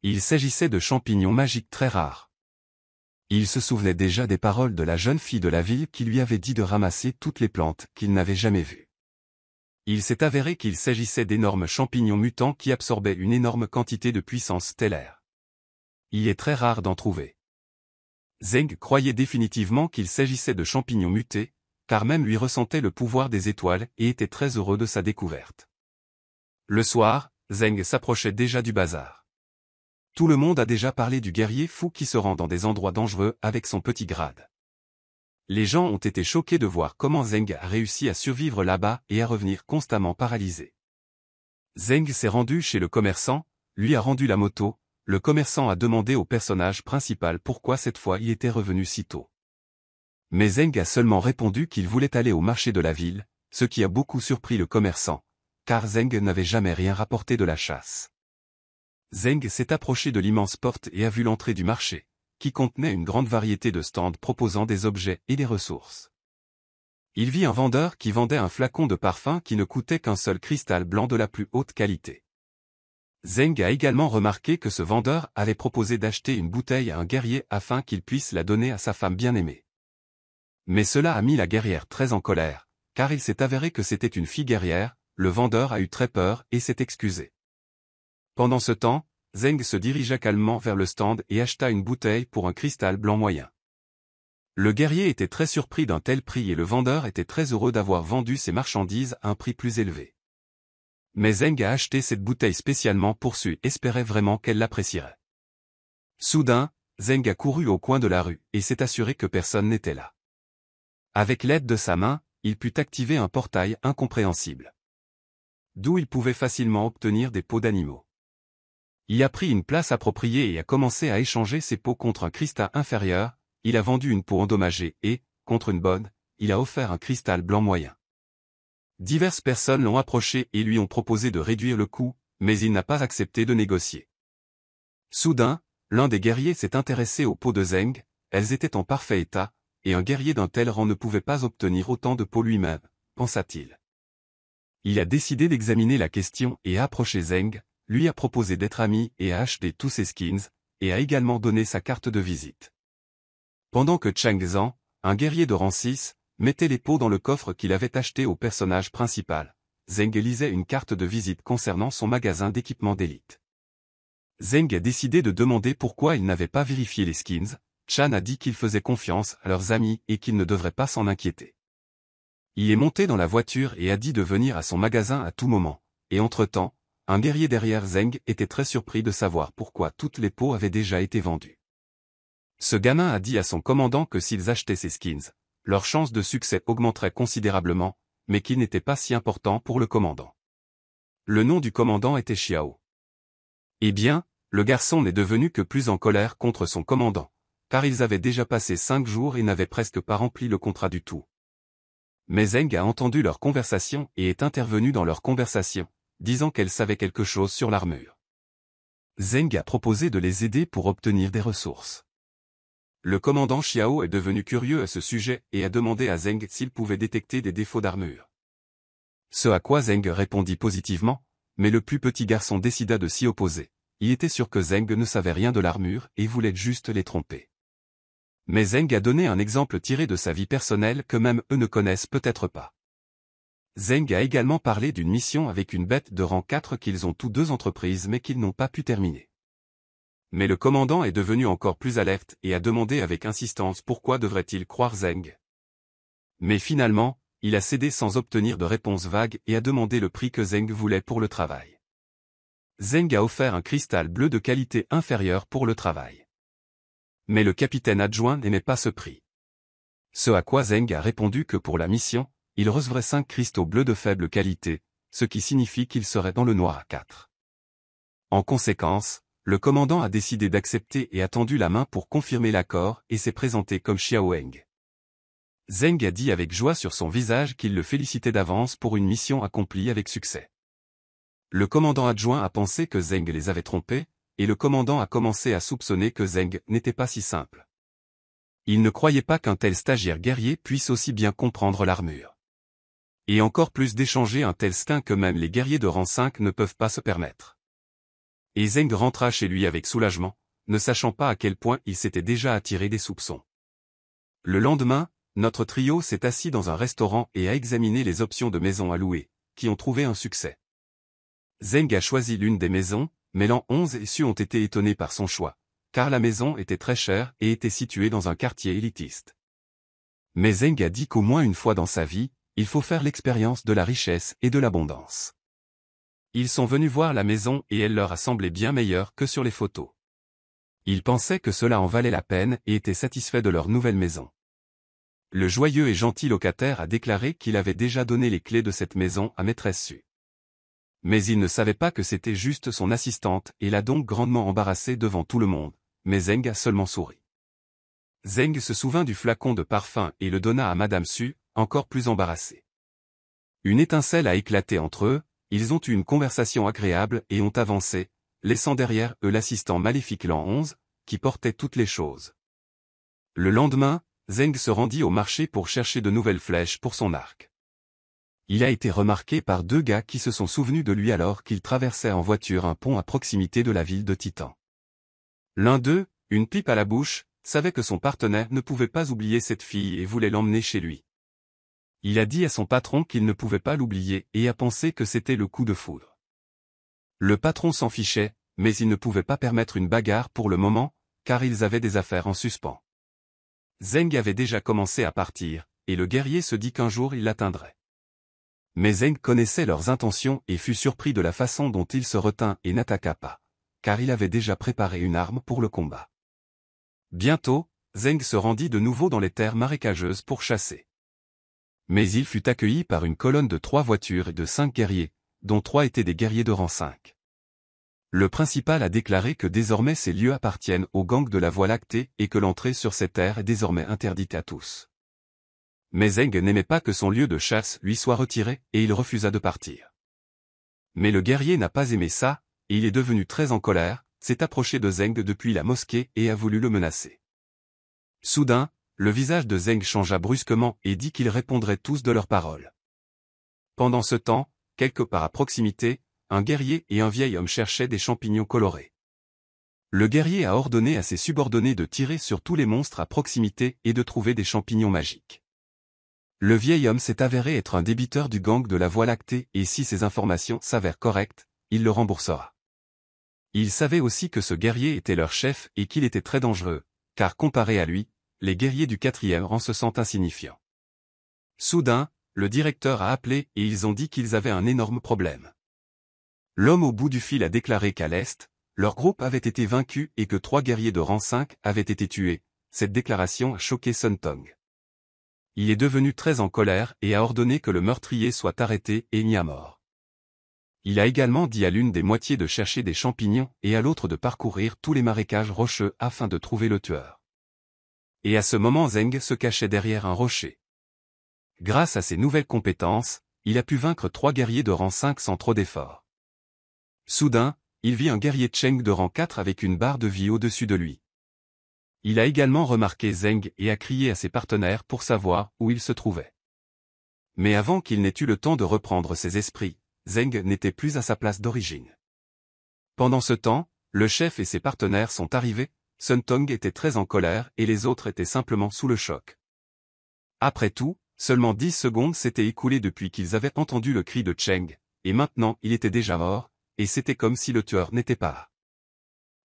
Il s'agissait de champignons magiques très rares. Il se souvenait déjà des paroles de la jeune fille de la ville qui lui avait dit de ramasser toutes les plantes qu'il n'avait jamais vues. Il s'est avéré qu'il s'agissait d'énormes champignons mutants qui absorbaient une énorme quantité de puissance stellaire. Il est très rare d'en trouver. Zeng croyait définitivement qu'il s'agissait de champignons mutés, car même lui ressentait le pouvoir des étoiles et était très heureux de sa découverte. Le soir, Zeng s'approchait déjà du bazar. Tout le monde a déjà parlé du guerrier fou qui se rend dans des endroits dangereux avec son petit grade. Les gens ont été choqués de voir comment Zeng a réussi à survivre là-bas et à revenir constamment paralysé. Zeng s'est rendu chez le commerçant, lui a rendu la moto, le commerçant a demandé au personnage principal pourquoi cette fois il était revenu si tôt. Mais Zeng a seulement répondu qu'il voulait aller au marché de la ville, ce qui a beaucoup surpris le commerçant, car Zeng n'avait jamais rien rapporté de la chasse. Zeng s'est approché de l'immense porte et a vu l'entrée du marché, qui contenait une grande variété de stands proposant des objets et des ressources. Il vit un vendeur qui vendait un flacon de parfum qui ne coûtait qu'un seul cristal blanc de la plus haute qualité. Zeng a également remarqué que ce vendeur avait proposé d'acheter une bouteille à un guerrier afin qu'il puisse la donner à sa femme bien-aimée. Mais cela a mis la guerrière très en colère, car il s'est avéré que c'était une fille guerrière, le vendeur a eu très peur et s'est excusé. Pendant ce temps, Zeng se dirigea calmement vers le stand et acheta une bouteille pour un cristal blanc moyen. Le guerrier était très surpris d'un tel prix et le vendeur était très heureux d'avoir vendu ses marchandises à un prix plus élevé. Mais Zeng a acheté cette bouteille spécialement pour Su espérait vraiment qu'elle l'apprécierait. Soudain, Zeng a couru au coin de la rue et s'est assuré que personne n'était là. Avec l'aide de sa main, il put activer un portail incompréhensible. D'où il pouvait facilement obtenir des peaux d'animaux. Il a pris une place appropriée et a commencé à échanger ses peaux contre un cristal inférieur, il a vendu une peau endommagée et, contre une bonne, il a offert un cristal blanc moyen. Diverses personnes l'ont approché et lui ont proposé de réduire le coût, mais il n'a pas accepté de négocier. Soudain, l'un des guerriers s'est intéressé aux peaux de Zeng, elles étaient en parfait état, et un guerrier d'un tel rang ne pouvait pas obtenir autant de peaux lui-même, pensa-t-il. Il a décidé d'examiner la question et a approché Zeng, lui a proposé d'être ami et a acheté tous ses skins, et a également donné sa carte de visite. Pendant que Chang Zhang, un guerrier de rang 6, mettait les pots dans le coffre qu'il avait acheté au personnage principal, Zeng lisait une carte de visite concernant son magasin d'équipement d'élite. Zeng a décidé de demander pourquoi il n'avait pas vérifié les skins, Chan a dit qu'il faisait confiance à leurs amis et qu'il ne devrait pas s'en inquiéter. Il est monté dans la voiture et a dit de venir à son magasin à tout moment, et entre-temps, un guerrier derrière Zeng était très surpris de savoir pourquoi toutes les peaux avaient déjà été vendues. Ce gamin a dit à son commandant que s'ils achetaient ces skins, leur chance de succès augmenterait considérablement, mais qu'ils n'était pas si important pour le commandant. Le nom du commandant était Xiao. Eh bien, le garçon n'est devenu que plus en colère contre son commandant, car ils avaient déjà passé cinq jours et n'avaient presque pas rempli le contrat du tout. Mais Zeng a entendu leur conversation et est intervenu dans leur conversation, disant qu'elle savait quelque chose sur l'armure. Zeng a proposé de les aider pour obtenir des ressources. Le commandant Xiao est devenu curieux à ce sujet et a demandé à Zeng s'il pouvait détecter des défauts d'armure. Ce à quoi Zeng répondit positivement, mais le plus petit garçon décida de s'y opposer. Il était sûr que Zeng ne savait rien de l'armure et voulait juste les tromper. Mais Zeng a donné un exemple tiré de sa vie personnelle que même eux ne connaissent peut-être pas. Zeng a également parlé d'une mission avec une bête de rang 4 qu'ils ont tous deux entreprises mais qu'ils n'ont pas pu terminer. Mais le commandant est devenu encore plus alerte et a demandé avec insistance pourquoi devrait-il croire Zeng. Mais finalement, il a cédé sans obtenir de réponse vague et a demandé le prix que Zeng voulait pour le travail. Zeng a offert un cristal bleu de qualité inférieure pour le travail. Mais le capitaine adjoint n'aimait pas ce prix. Ce à quoi Zeng a répondu que pour la mission, il recevrait cinq cristaux bleus de faible qualité, ce qui signifie qu'il serait dans le noir à 4. En conséquence, le commandant a décidé d'accepter et a tendu la main pour confirmer l'accord et s'est présenté comme Xiaoeng. Zeng a dit avec joie sur son visage qu'il le félicitait d'avance pour une mission accomplie avec succès. Le commandant adjoint a pensé que Zeng les avait trompés, et le commandant a commencé à soupçonner que Zeng n'était pas si simple. Il ne croyait pas qu'un tel stagiaire guerrier puisse aussi bien comprendre l'armure et encore plus d'échanger un tel skin que même les guerriers de rang 5 ne peuvent pas se permettre. Et Zeng rentra chez lui avec soulagement, ne sachant pas à quel point il s'était déjà attiré des soupçons. Le lendemain, notre trio s'est assis dans un restaurant et a examiné les options de maisons à louer, qui ont trouvé un succès. Zeng a choisi l'une des maisons, mais l'an 11 et Su ont été étonnés par son choix, car la maison était très chère et était située dans un quartier élitiste. Mais Zeng a dit qu'au moins une fois dans sa vie, il faut faire l'expérience de la richesse et de l'abondance. Ils sont venus voir la maison et elle leur a semblé bien meilleure que sur les photos. Ils pensaient que cela en valait la peine et étaient satisfaits de leur nouvelle maison. Le joyeux et gentil locataire a déclaré qu'il avait déjà donné les clés de cette maison à maîtresse Su. Mais il ne savait pas que c'était juste son assistante et l'a donc grandement embarrassé devant tout le monde, mais Zeng a seulement souri. Zeng se souvint du flacon de parfum et le donna à Madame Su, encore plus embarrassés. Une étincelle a éclaté entre eux, ils ont eu une conversation agréable et ont avancé, laissant derrière eux l'assistant maléfique l'an 11, qui portait toutes les choses. Le lendemain, Zeng se rendit au marché pour chercher de nouvelles flèches pour son arc. Il a été remarqué par deux gars qui se sont souvenus de lui alors qu'il traversait en voiture un pont à proximité de la ville de Titan. L'un d'eux, une pipe à la bouche, savait que son partenaire ne pouvait pas oublier cette fille et voulait l'emmener chez lui. Il a dit à son patron qu'il ne pouvait pas l'oublier et a pensé que c'était le coup de foudre. Le patron s'en fichait, mais il ne pouvait pas permettre une bagarre pour le moment, car ils avaient des affaires en suspens. Zeng avait déjà commencé à partir, et le guerrier se dit qu'un jour il l'atteindrait. Mais Zeng connaissait leurs intentions et fut surpris de la façon dont il se retint et n'attaqua pas, car il avait déjà préparé une arme pour le combat. Bientôt, Zeng se rendit de nouveau dans les terres marécageuses pour chasser. Mais il fut accueilli par une colonne de trois voitures et de cinq guerriers, dont trois étaient des guerriers de rang 5. Le principal a déclaré que désormais ces lieux appartiennent aux gangs de la Voie lactée et que l'entrée sur ces terres est désormais interdite à tous. Mais Zeng n'aimait pas que son lieu de chasse lui soit retiré et il refusa de partir. Mais le guerrier n'a pas aimé ça, et il est devenu très en colère, s'est approché de Zeng depuis la mosquée et a voulu le menacer. Soudain, le visage de Zeng changea brusquement et dit qu'ils répondraient tous de leurs paroles. Pendant ce temps, quelque part à proximité, un guerrier et un vieil homme cherchaient des champignons colorés. Le guerrier a ordonné à ses subordonnés de tirer sur tous les monstres à proximité et de trouver des champignons magiques. Le vieil homme s'est avéré être un débiteur du gang de la Voie lactée et si ces informations s'avèrent correctes, il le remboursera. Il savait aussi que ce guerrier était leur chef et qu'il était très dangereux, car comparé à lui, les guerriers du quatrième rang se sentent insignifiants. Soudain, le directeur a appelé et ils ont dit qu'ils avaient un énorme problème. L'homme au bout du fil a déclaré qu'à l'Est, leur groupe avait été vaincu et que trois guerriers de rang 5 avaient été tués. Cette déclaration a choqué Sun Tong. Il est devenu très en colère et a ordonné que le meurtrier soit arrêté et mis à mort. Il a également dit à l'une des moitiés de chercher des champignons et à l'autre de parcourir tous les marécages rocheux afin de trouver le tueur et à ce moment Zeng se cachait derrière un rocher. Grâce à ses nouvelles compétences, il a pu vaincre trois guerriers de rang 5 sans trop d'efforts. Soudain, il vit un guerrier Cheng de rang 4 avec une barre de vie au-dessus de lui. Il a également remarqué Zeng et a crié à ses partenaires pour savoir où il se trouvait. Mais avant qu'il n'ait eu le temps de reprendre ses esprits, Zeng n'était plus à sa place d'origine. Pendant ce temps, le chef et ses partenaires sont arrivés, Sun Tong était très en colère et les autres étaient simplement sous le choc. Après tout, seulement dix secondes s'étaient écoulées depuis qu'ils avaient entendu le cri de Cheng, et maintenant il était déjà mort, et c'était comme si le tueur n'était pas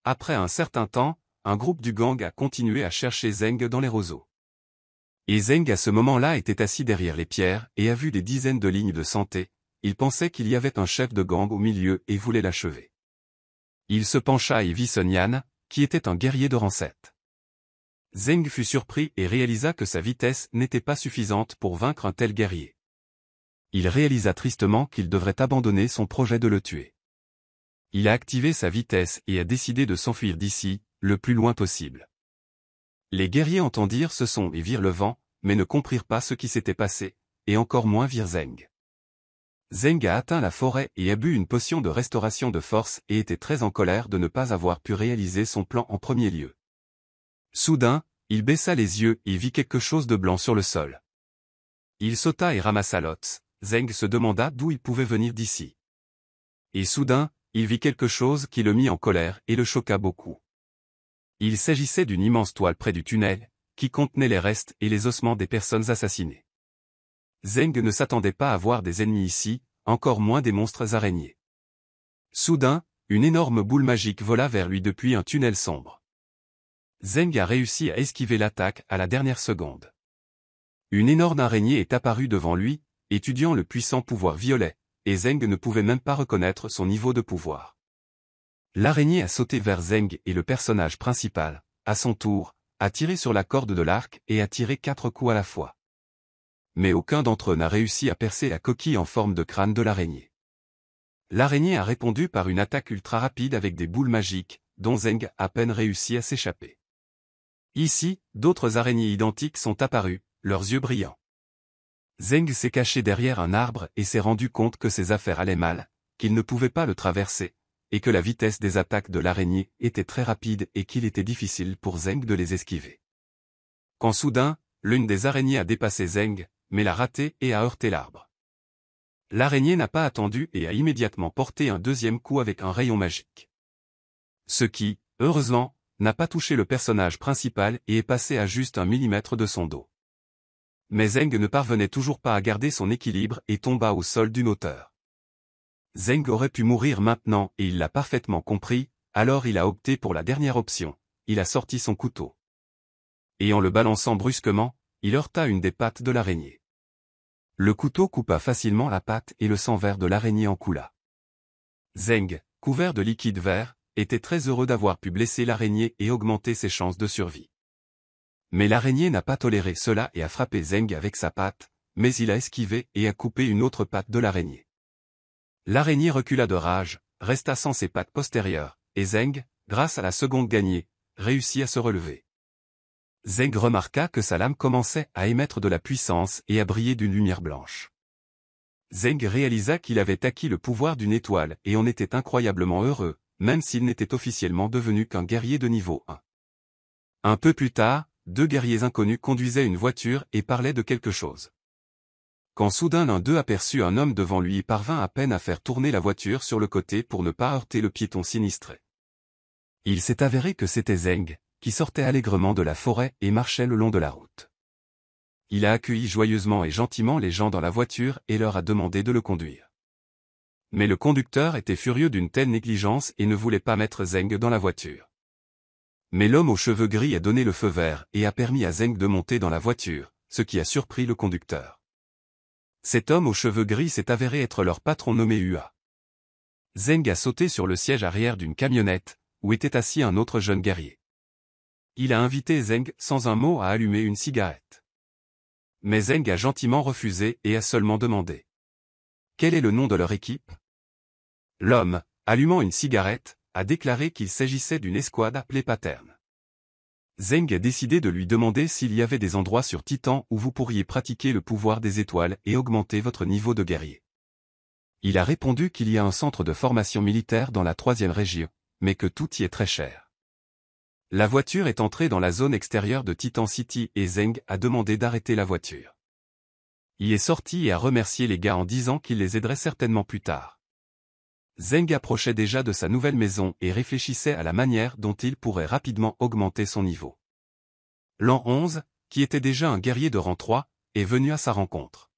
Après un certain temps, un groupe du gang a continué à chercher Zeng dans les roseaux. Et Zeng à ce moment-là était assis derrière les pierres et a vu des dizaines de lignes de santé, il pensait qu'il y avait un chef de gang au milieu et voulait l'achever. Il se pencha et vit Sun Yan, qui était un guerrier de rancette. Zeng fut surpris et réalisa que sa vitesse n'était pas suffisante pour vaincre un tel guerrier. Il réalisa tristement qu'il devrait abandonner son projet de le tuer. Il a activé sa vitesse et a décidé de s'enfuir d'ici, le plus loin possible. Les guerriers entendirent ce son et virent le vent, mais ne comprirent pas ce qui s'était passé, et encore moins virent Zeng. Zeng a atteint la forêt et a bu une potion de restauration de force et était très en colère de ne pas avoir pu réaliser son plan en premier lieu. Soudain, il baissa les yeux et vit quelque chose de blanc sur le sol. Il sauta et ramassa l'ot. Zeng se demanda d'où il pouvait venir d'ici. Et soudain, il vit quelque chose qui le mit en colère et le choqua beaucoup. Il s'agissait d'une immense toile près du tunnel, qui contenait les restes et les ossements des personnes assassinées. Zeng ne s'attendait pas à voir des ennemis ici, encore moins des monstres araignées. Soudain, une énorme boule magique vola vers lui depuis un tunnel sombre. Zeng a réussi à esquiver l'attaque à la dernière seconde. Une énorme araignée est apparue devant lui, étudiant le puissant pouvoir violet, et Zeng ne pouvait même pas reconnaître son niveau de pouvoir. L'araignée a sauté vers Zeng et le personnage principal, à son tour, a tiré sur la corde de l'arc et a tiré quatre coups à la fois mais aucun d'entre eux n'a réussi à percer la coquille en forme de crâne de l'araignée. L'araignée a répondu par une attaque ultra rapide avec des boules magiques, dont Zeng a peine réussi à s'échapper. Ici, d'autres araignées identiques sont apparues, leurs yeux brillants. Zeng s'est caché derrière un arbre et s'est rendu compte que ses affaires allaient mal, qu'il ne pouvait pas le traverser, et que la vitesse des attaques de l'araignée était très rapide et qu'il était difficile pour Zeng de les esquiver. Quand soudain, l'une des araignées a dépassé Zeng, mais l'a raté et a heurté l'arbre. L'araignée n'a pas attendu et a immédiatement porté un deuxième coup avec un rayon magique. Ce qui, heureusement, n'a pas touché le personnage principal et est passé à juste un millimètre de son dos. Mais Zeng ne parvenait toujours pas à garder son équilibre et tomba au sol d'une hauteur. Zeng aurait pu mourir maintenant et il l'a parfaitement compris, alors il a opté pour la dernière option, il a sorti son couteau. Et en le balançant brusquement, il heurta une des pattes de l'araignée. Le couteau coupa facilement la patte et le sang vert de l'araignée en coula. Zeng, couvert de liquide vert, était très heureux d'avoir pu blesser l'araignée et augmenter ses chances de survie. Mais l'araignée n'a pas toléré cela et a frappé Zeng avec sa patte, mais il a esquivé et a coupé une autre patte de l'araignée. L'araignée recula de rage, resta sans ses pattes postérieures, et Zeng, grâce à la seconde gagnée, réussit à se relever. Zeng remarqua que sa lame commençait à émettre de la puissance et à briller d'une lumière blanche. Zeng réalisa qu'il avait acquis le pouvoir d'une étoile et en était incroyablement heureux, même s'il n'était officiellement devenu qu'un guerrier de niveau 1. Un peu plus tard, deux guerriers inconnus conduisaient une voiture et parlaient de quelque chose. Quand soudain l'un d'eux aperçut un homme devant lui et parvint à peine à faire tourner la voiture sur le côté pour ne pas heurter le piéton sinistré. Il s'est avéré que c'était Zeng, qui sortait allègrement de la forêt et marchait le long de la route. Il a accueilli joyeusement et gentiment les gens dans la voiture et leur a demandé de le conduire. Mais le conducteur était furieux d'une telle négligence et ne voulait pas mettre Zeng dans la voiture. Mais l'homme aux cheveux gris a donné le feu vert et a permis à Zeng de monter dans la voiture, ce qui a surpris le conducteur. Cet homme aux cheveux gris s'est avéré être leur patron nommé Hua. Zeng a sauté sur le siège arrière d'une camionnette, où était assis un autre jeune guerrier il a invité Zeng sans un mot à allumer une cigarette. Mais Zeng a gentiment refusé et a seulement demandé. Quel est le nom de leur équipe L'homme, allumant une cigarette, a déclaré qu'il s'agissait d'une escouade appelée paterne Zeng a décidé de lui demander s'il y avait des endroits sur Titan où vous pourriez pratiquer le pouvoir des étoiles et augmenter votre niveau de guerrier. Il a répondu qu'il y a un centre de formation militaire dans la troisième région, mais que tout y est très cher. La voiture est entrée dans la zone extérieure de Titan City et Zeng a demandé d'arrêter la voiture. Il est sorti et a remercié les gars en disant qu'il les aiderait certainement plus tard. Zeng approchait déjà de sa nouvelle maison et réfléchissait à la manière dont il pourrait rapidement augmenter son niveau. L'an 11, qui était déjà un guerrier de rang 3, est venu à sa rencontre.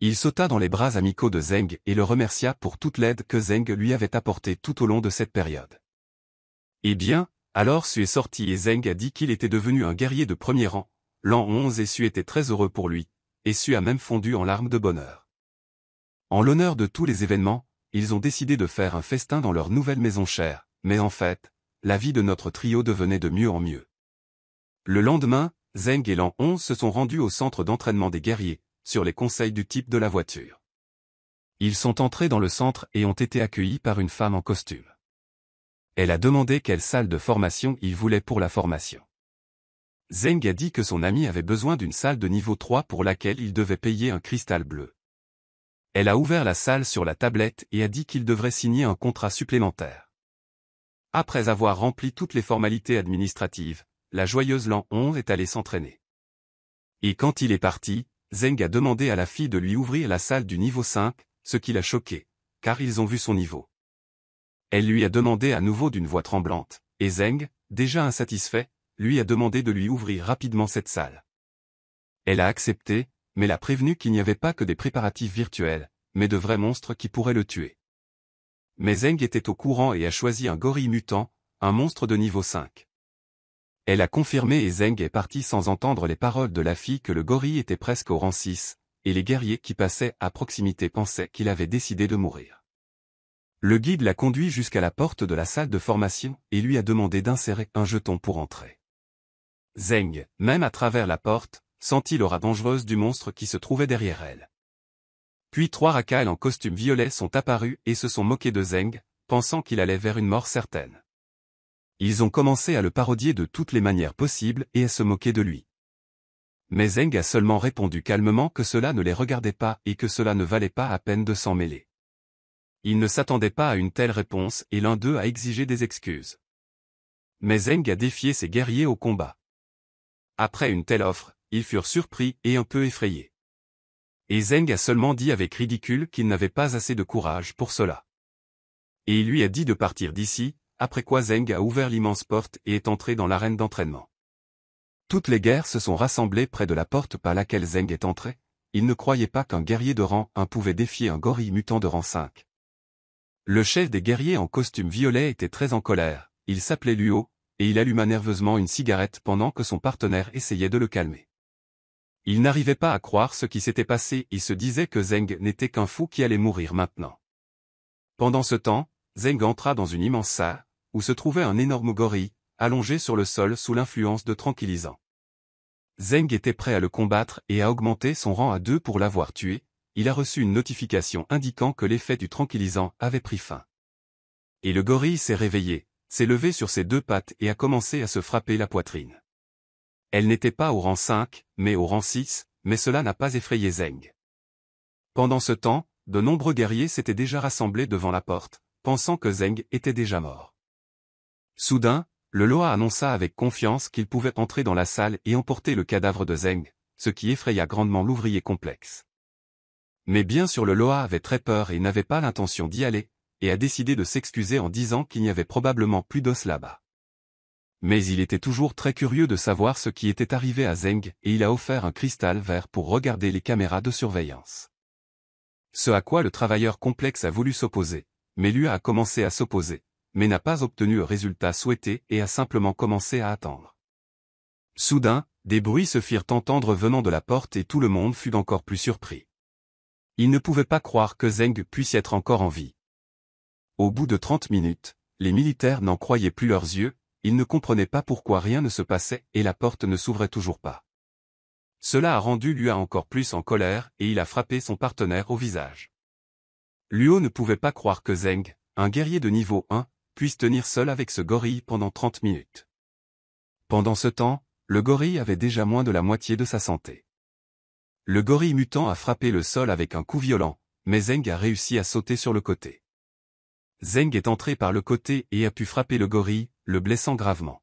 Il sauta dans les bras amicaux de Zeng et le remercia pour toute l'aide que Zeng lui avait apportée tout au long de cette période. Eh bien, alors Su est sorti et Zeng a dit qu'il était devenu un guerrier de premier rang, l'an 11 et Su était très heureux pour lui, et Su a même fondu en larmes de bonheur. En l'honneur de tous les événements, ils ont décidé de faire un festin dans leur nouvelle maison chère, mais en fait, la vie de notre trio devenait de mieux en mieux. Le lendemain, Zeng et l'an 11 se sont rendus au centre d'entraînement des guerriers, sur les conseils du type de la voiture. Ils sont entrés dans le centre et ont été accueillis par une femme en costume. Elle a demandé quelle salle de formation il voulait pour la formation. Zeng a dit que son ami avait besoin d'une salle de niveau 3 pour laquelle il devait payer un cristal bleu. Elle a ouvert la salle sur la tablette et a dit qu'il devrait signer un contrat supplémentaire. Après avoir rempli toutes les formalités administratives, la joyeuse Lan 11 est allée s'entraîner. Et quand il est parti, Zeng a demandé à la fille de lui ouvrir la salle du niveau 5, ce qui l'a choqué, car ils ont vu son niveau. Elle lui a demandé à nouveau d'une voix tremblante, et Zeng, déjà insatisfait, lui a demandé de lui ouvrir rapidement cette salle. Elle a accepté, mais l'a prévenu qu'il n'y avait pas que des préparatifs virtuels, mais de vrais monstres qui pourraient le tuer. Mais Zeng était au courant et a choisi un gorille mutant, un monstre de niveau 5. Elle a confirmé et Zeng est parti sans entendre les paroles de la fille que le gorille était presque au rang 6, et les guerriers qui passaient à proximité pensaient qu'il avait décidé de mourir. Le guide l'a conduit jusqu'à la porte de la salle de formation et lui a demandé d'insérer un jeton pour entrer. Zeng, même à travers la porte, sentit l'aura dangereuse du monstre qui se trouvait derrière elle. Puis trois racailles en costume violet sont apparus et se sont moqués de Zeng, pensant qu'il allait vers une mort certaine. Ils ont commencé à le parodier de toutes les manières possibles et à se moquer de lui. Mais Zeng a seulement répondu calmement que cela ne les regardait pas et que cela ne valait pas à peine de s'en mêler. Il ne s'attendait pas à une telle réponse et l'un d'eux a exigé des excuses. Mais Zeng a défié ses guerriers au combat. Après une telle offre, ils furent surpris et un peu effrayés. Et Zeng a seulement dit avec ridicule qu'il n'avait pas assez de courage pour cela. Et il lui a dit de partir d'ici, après quoi Zeng a ouvert l'immense porte et est entré dans l'arène d'entraînement. Toutes les guerres se sont rassemblées près de la porte par laquelle Zeng est entré, il ne croyait pas qu'un guerrier de rang 1 pouvait défier un gorille mutant de rang 5. Le chef des guerriers en costume violet était très en colère, il s'appelait Luo, et il alluma nerveusement une cigarette pendant que son partenaire essayait de le calmer. Il n'arrivait pas à croire ce qui s'était passé et se disait que Zeng n'était qu'un fou qui allait mourir maintenant. Pendant ce temps, Zeng entra dans une immense salle, où se trouvait un énorme gorille, allongé sur le sol sous l'influence de tranquillisants. Zeng était prêt à le combattre et à augmenter son rang à deux pour l'avoir tué, il a reçu une notification indiquant que l'effet du tranquillisant avait pris fin. Et le gorille s'est réveillé, s'est levé sur ses deux pattes et a commencé à se frapper la poitrine. Elle n'était pas au rang 5, mais au rang 6, mais cela n'a pas effrayé Zeng. Pendant ce temps, de nombreux guerriers s'étaient déjà rassemblés devant la porte, pensant que Zeng était déjà mort. Soudain, le Loa annonça avec confiance qu'il pouvait entrer dans la salle et emporter le cadavre de Zeng, ce qui effraya grandement l'ouvrier complexe. Mais bien sûr le Loa avait très peur et n'avait pas l'intention d'y aller, et a décidé de s'excuser en disant qu'il n'y avait probablement plus d'os là-bas. Mais il était toujours très curieux de savoir ce qui était arrivé à Zeng et il a offert un cristal vert pour regarder les caméras de surveillance. Ce à quoi le travailleur complexe a voulu s'opposer, mais lui a commencé à s'opposer, mais n'a pas obtenu le résultat souhaité et a simplement commencé à attendre. Soudain, des bruits se firent entendre venant de la porte et tout le monde fut encore plus surpris. Il ne pouvait pas croire que Zeng puisse être encore en vie. Au bout de 30 minutes, les militaires n'en croyaient plus leurs yeux, ils ne comprenaient pas pourquoi rien ne se passait et la porte ne s'ouvrait toujours pas. Cela a rendu Lua encore plus en colère et il a frappé son partenaire au visage. Luo ne pouvait pas croire que Zeng, un guerrier de niveau 1, puisse tenir seul avec ce gorille pendant 30 minutes. Pendant ce temps, le gorille avait déjà moins de la moitié de sa santé. Le gorille mutant a frappé le sol avec un coup violent, mais Zeng a réussi à sauter sur le côté. Zeng est entré par le côté et a pu frapper le gorille, le blessant gravement.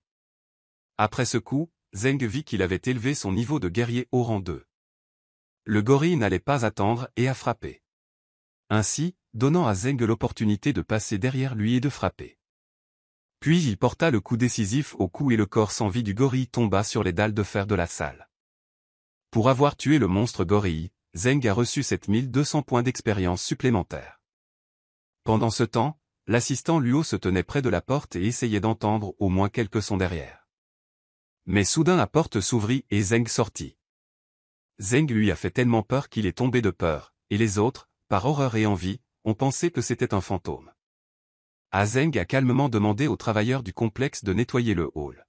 Après ce coup, Zeng vit qu'il avait élevé son niveau de guerrier au rang 2. Le gorille n'allait pas attendre et a frappé. Ainsi, donnant à Zeng l'opportunité de passer derrière lui et de frapper. Puis il porta le coup décisif au cou et le corps sans vie du gorille tomba sur les dalles de fer de la salle. Pour avoir tué le monstre gorille, Zeng a reçu 7200 points d'expérience supplémentaires. Pendant ce temps, l'assistant Luo se tenait près de la porte et essayait d'entendre au moins quelques sons derrière. Mais soudain la porte s'ouvrit et Zeng sortit. Zeng lui a fait tellement peur qu'il est tombé de peur, et les autres, par horreur et envie, ont pensé que c'était un fantôme. A Zeng a calmement demandé aux travailleurs du complexe de nettoyer le hall.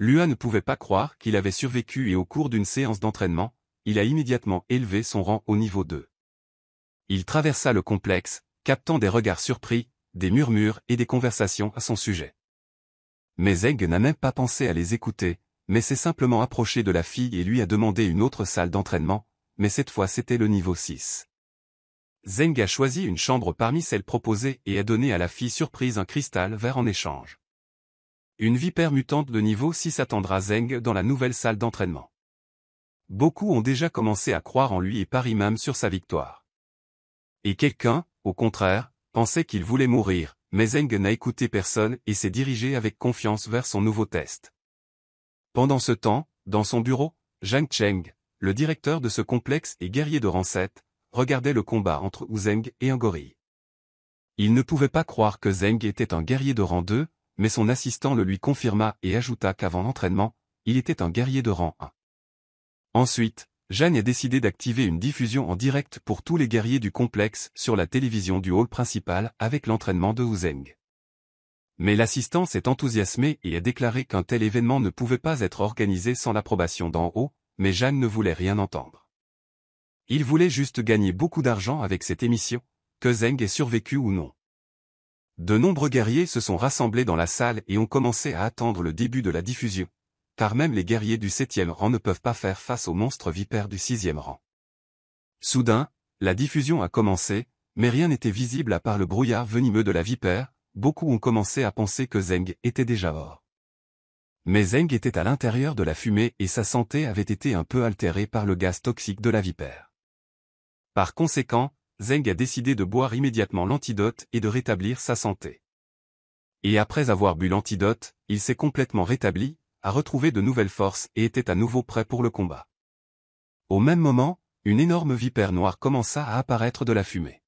Lua ne pouvait pas croire qu'il avait survécu et au cours d'une séance d'entraînement, il a immédiatement élevé son rang au niveau 2. Il traversa le complexe, captant des regards surpris, des murmures et des conversations à son sujet. Mais Zeng n'a même pas pensé à les écouter, mais s'est simplement approché de la fille et lui a demandé une autre salle d'entraînement, mais cette fois c'était le niveau 6. Zeng a choisi une chambre parmi celles proposées et a donné à la fille surprise un cristal vert en échange. Une vie mutante de niveau 6 attendra Zeng dans la nouvelle salle d'entraînement. Beaucoup ont déjà commencé à croire en lui et par même sur sa victoire. Et quelqu'un, au contraire, pensait qu'il voulait mourir, mais Zeng n'a écouté personne et s'est dirigé avec confiance vers son nouveau test. Pendant ce temps, dans son bureau, Zhang Cheng, le directeur de ce complexe et guerrier de rang 7, regardait le combat entre Wu Zeng et un gorille. Il ne pouvait pas croire que Zeng était un guerrier de rang 2, mais son assistant le lui confirma et ajouta qu'avant l'entraînement, il était un guerrier de rang 1. Ensuite, Jeanne a décidé d'activer une diffusion en direct pour tous les guerriers du complexe sur la télévision du hall principal avec l'entraînement de Zeng. Mais l'assistant s'est enthousiasmé et a déclaré qu'un tel événement ne pouvait pas être organisé sans l'approbation d'en haut, mais Jeanne ne voulait rien entendre. Il voulait juste gagner beaucoup d'argent avec cette émission, que Zeng ait survécu ou non. De nombreux guerriers se sont rassemblés dans la salle et ont commencé à attendre le début de la diffusion, car même les guerriers du septième rang ne peuvent pas faire face aux monstres vipères du sixième rang. Soudain, la diffusion a commencé, mais rien n'était visible à part le brouillard venimeux de la vipère, beaucoup ont commencé à penser que Zeng était déjà mort. Mais Zeng était à l'intérieur de la fumée et sa santé avait été un peu altérée par le gaz toxique de la vipère. Par conséquent, Zeng a décidé de boire immédiatement l'antidote et de rétablir sa santé. Et après avoir bu l'antidote, il s'est complètement rétabli, a retrouvé de nouvelles forces et était à nouveau prêt pour le combat. Au même moment, une énorme vipère noire commença à apparaître de la fumée.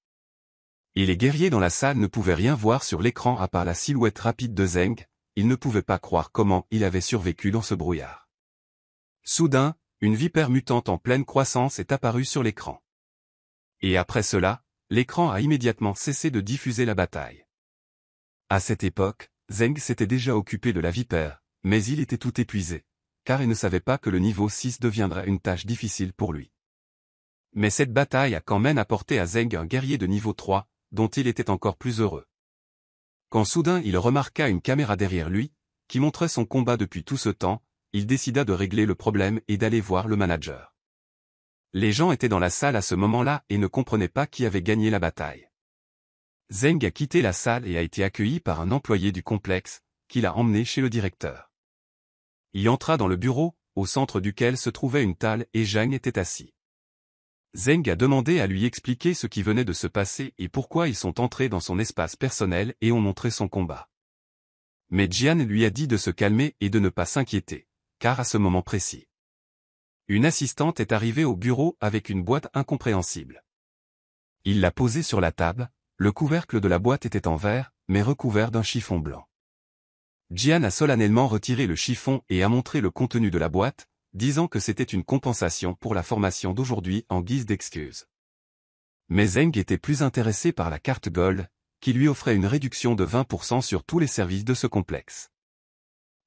Et les guerriers dans la salle ne pouvaient rien voir sur l'écran à part la silhouette rapide de Zeng, ils ne pouvaient pas croire comment il avait survécu dans ce brouillard. Soudain, une vipère mutante en pleine croissance est apparue sur l'écran et après cela, l'écran a immédiatement cessé de diffuser la bataille. À cette époque, Zeng s'était déjà occupé de la vipère, mais il était tout épuisé, car il ne savait pas que le niveau 6 deviendrait une tâche difficile pour lui. Mais cette bataille a quand même apporté à Zeng un guerrier de niveau 3, dont il était encore plus heureux. Quand soudain il remarqua une caméra derrière lui, qui montrait son combat depuis tout ce temps, il décida de régler le problème et d'aller voir le manager. Les gens étaient dans la salle à ce moment-là et ne comprenaient pas qui avait gagné la bataille. Zeng a quitté la salle et a été accueilli par un employé du complexe, qui l'a emmené chez le directeur. Il entra dans le bureau, au centre duquel se trouvait une table et Zhang était assis. Zeng a demandé à lui expliquer ce qui venait de se passer et pourquoi ils sont entrés dans son espace personnel et ont montré son combat. Mais Jian lui a dit de se calmer et de ne pas s'inquiéter, car à ce moment précis, une assistante est arrivée au bureau avec une boîte incompréhensible. Il l'a posée sur la table, le couvercle de la boîte était en verre, mais recouvert d'un chiffon blanc. Jian a solennellement retiré le chiffon et a montré le contenu de la boîte, disant que c'était une compensation pour la formation d'aujourd'hui en guise d'excuse. Mais Zeng était plus intéressé par la carte Gold, qui lui offrait une réduction de 20% sur tous les services de ce complexe.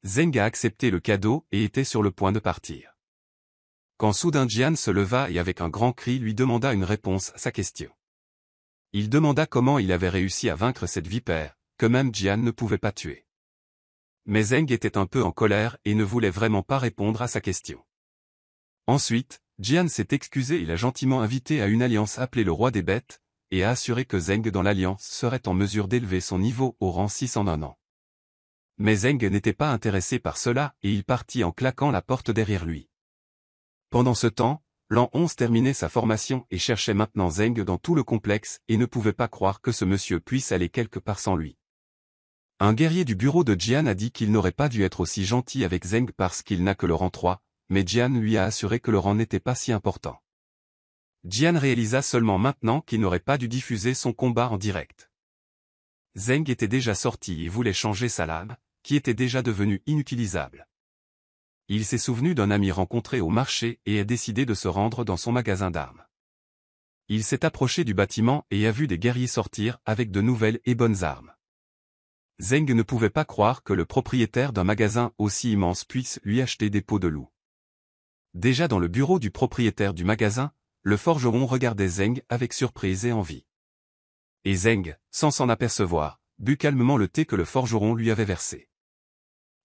Zeng a accepté le cadeau et était sur le point de partir. Quand soudain Jian se leva et avec un grand cri lui demanda une réponse à sa question. Il demanda comment il avait réussi à vaincre cette vipère, que même Jian ne pouvait pas tuer. Mais Zeng était un peu en colère et ne voulait vraiment pas répondre à sa question. Ensuite, Jian s'est excusé et l'a gentiment invité à une alliance appelée le roi des bêtes, et a assuré que Zeng dans l'alliance serait en mesure d'élever son niveau au rang 6 en un an. Mais Zeng n'était pas intéressé par cela et il partit en claquant la porte derrière lui. Pendant ce temps, l'an 11 terminait sa formation et cherchait maintenant Zeng dans tout le complexe et ne pouvait pas croire que ce monsieur puisse aller quelque part sans lui. Un guerrier du bureau de Jian a dit qu'il n'aurait pas dû être aussi gentil avec Zeng parce qu'il n'a que le rang 3, mais Jian lui a assuré que le rang n'était pas si important. Jian réalisa seulement maintenant qu'il n'aurait pas dû diffuser son combat en direct. Zeng était déjà sorti et voulait changer sa lame, qui était déjà devenue inutilisable il s'est souvenu d'un ami rencontré au marché et a décidé de se rendre dans son magasin d'armes. Il s'est approché du bâtiment et a vu des guerriers sortir avec de nouvelles et bonnes armes. Zeng ne pouvait pas croire que le propriétaire d'un magasin aussi immense puisse lui acheter des pots de loup. Déjà dans le bureau du propriétaire du magasin, le forgeron regardait Zeng avec surprise et envie. Et Zeng, sans s'en apercevoir, but calmement le thé que le forgeron lui avait versé.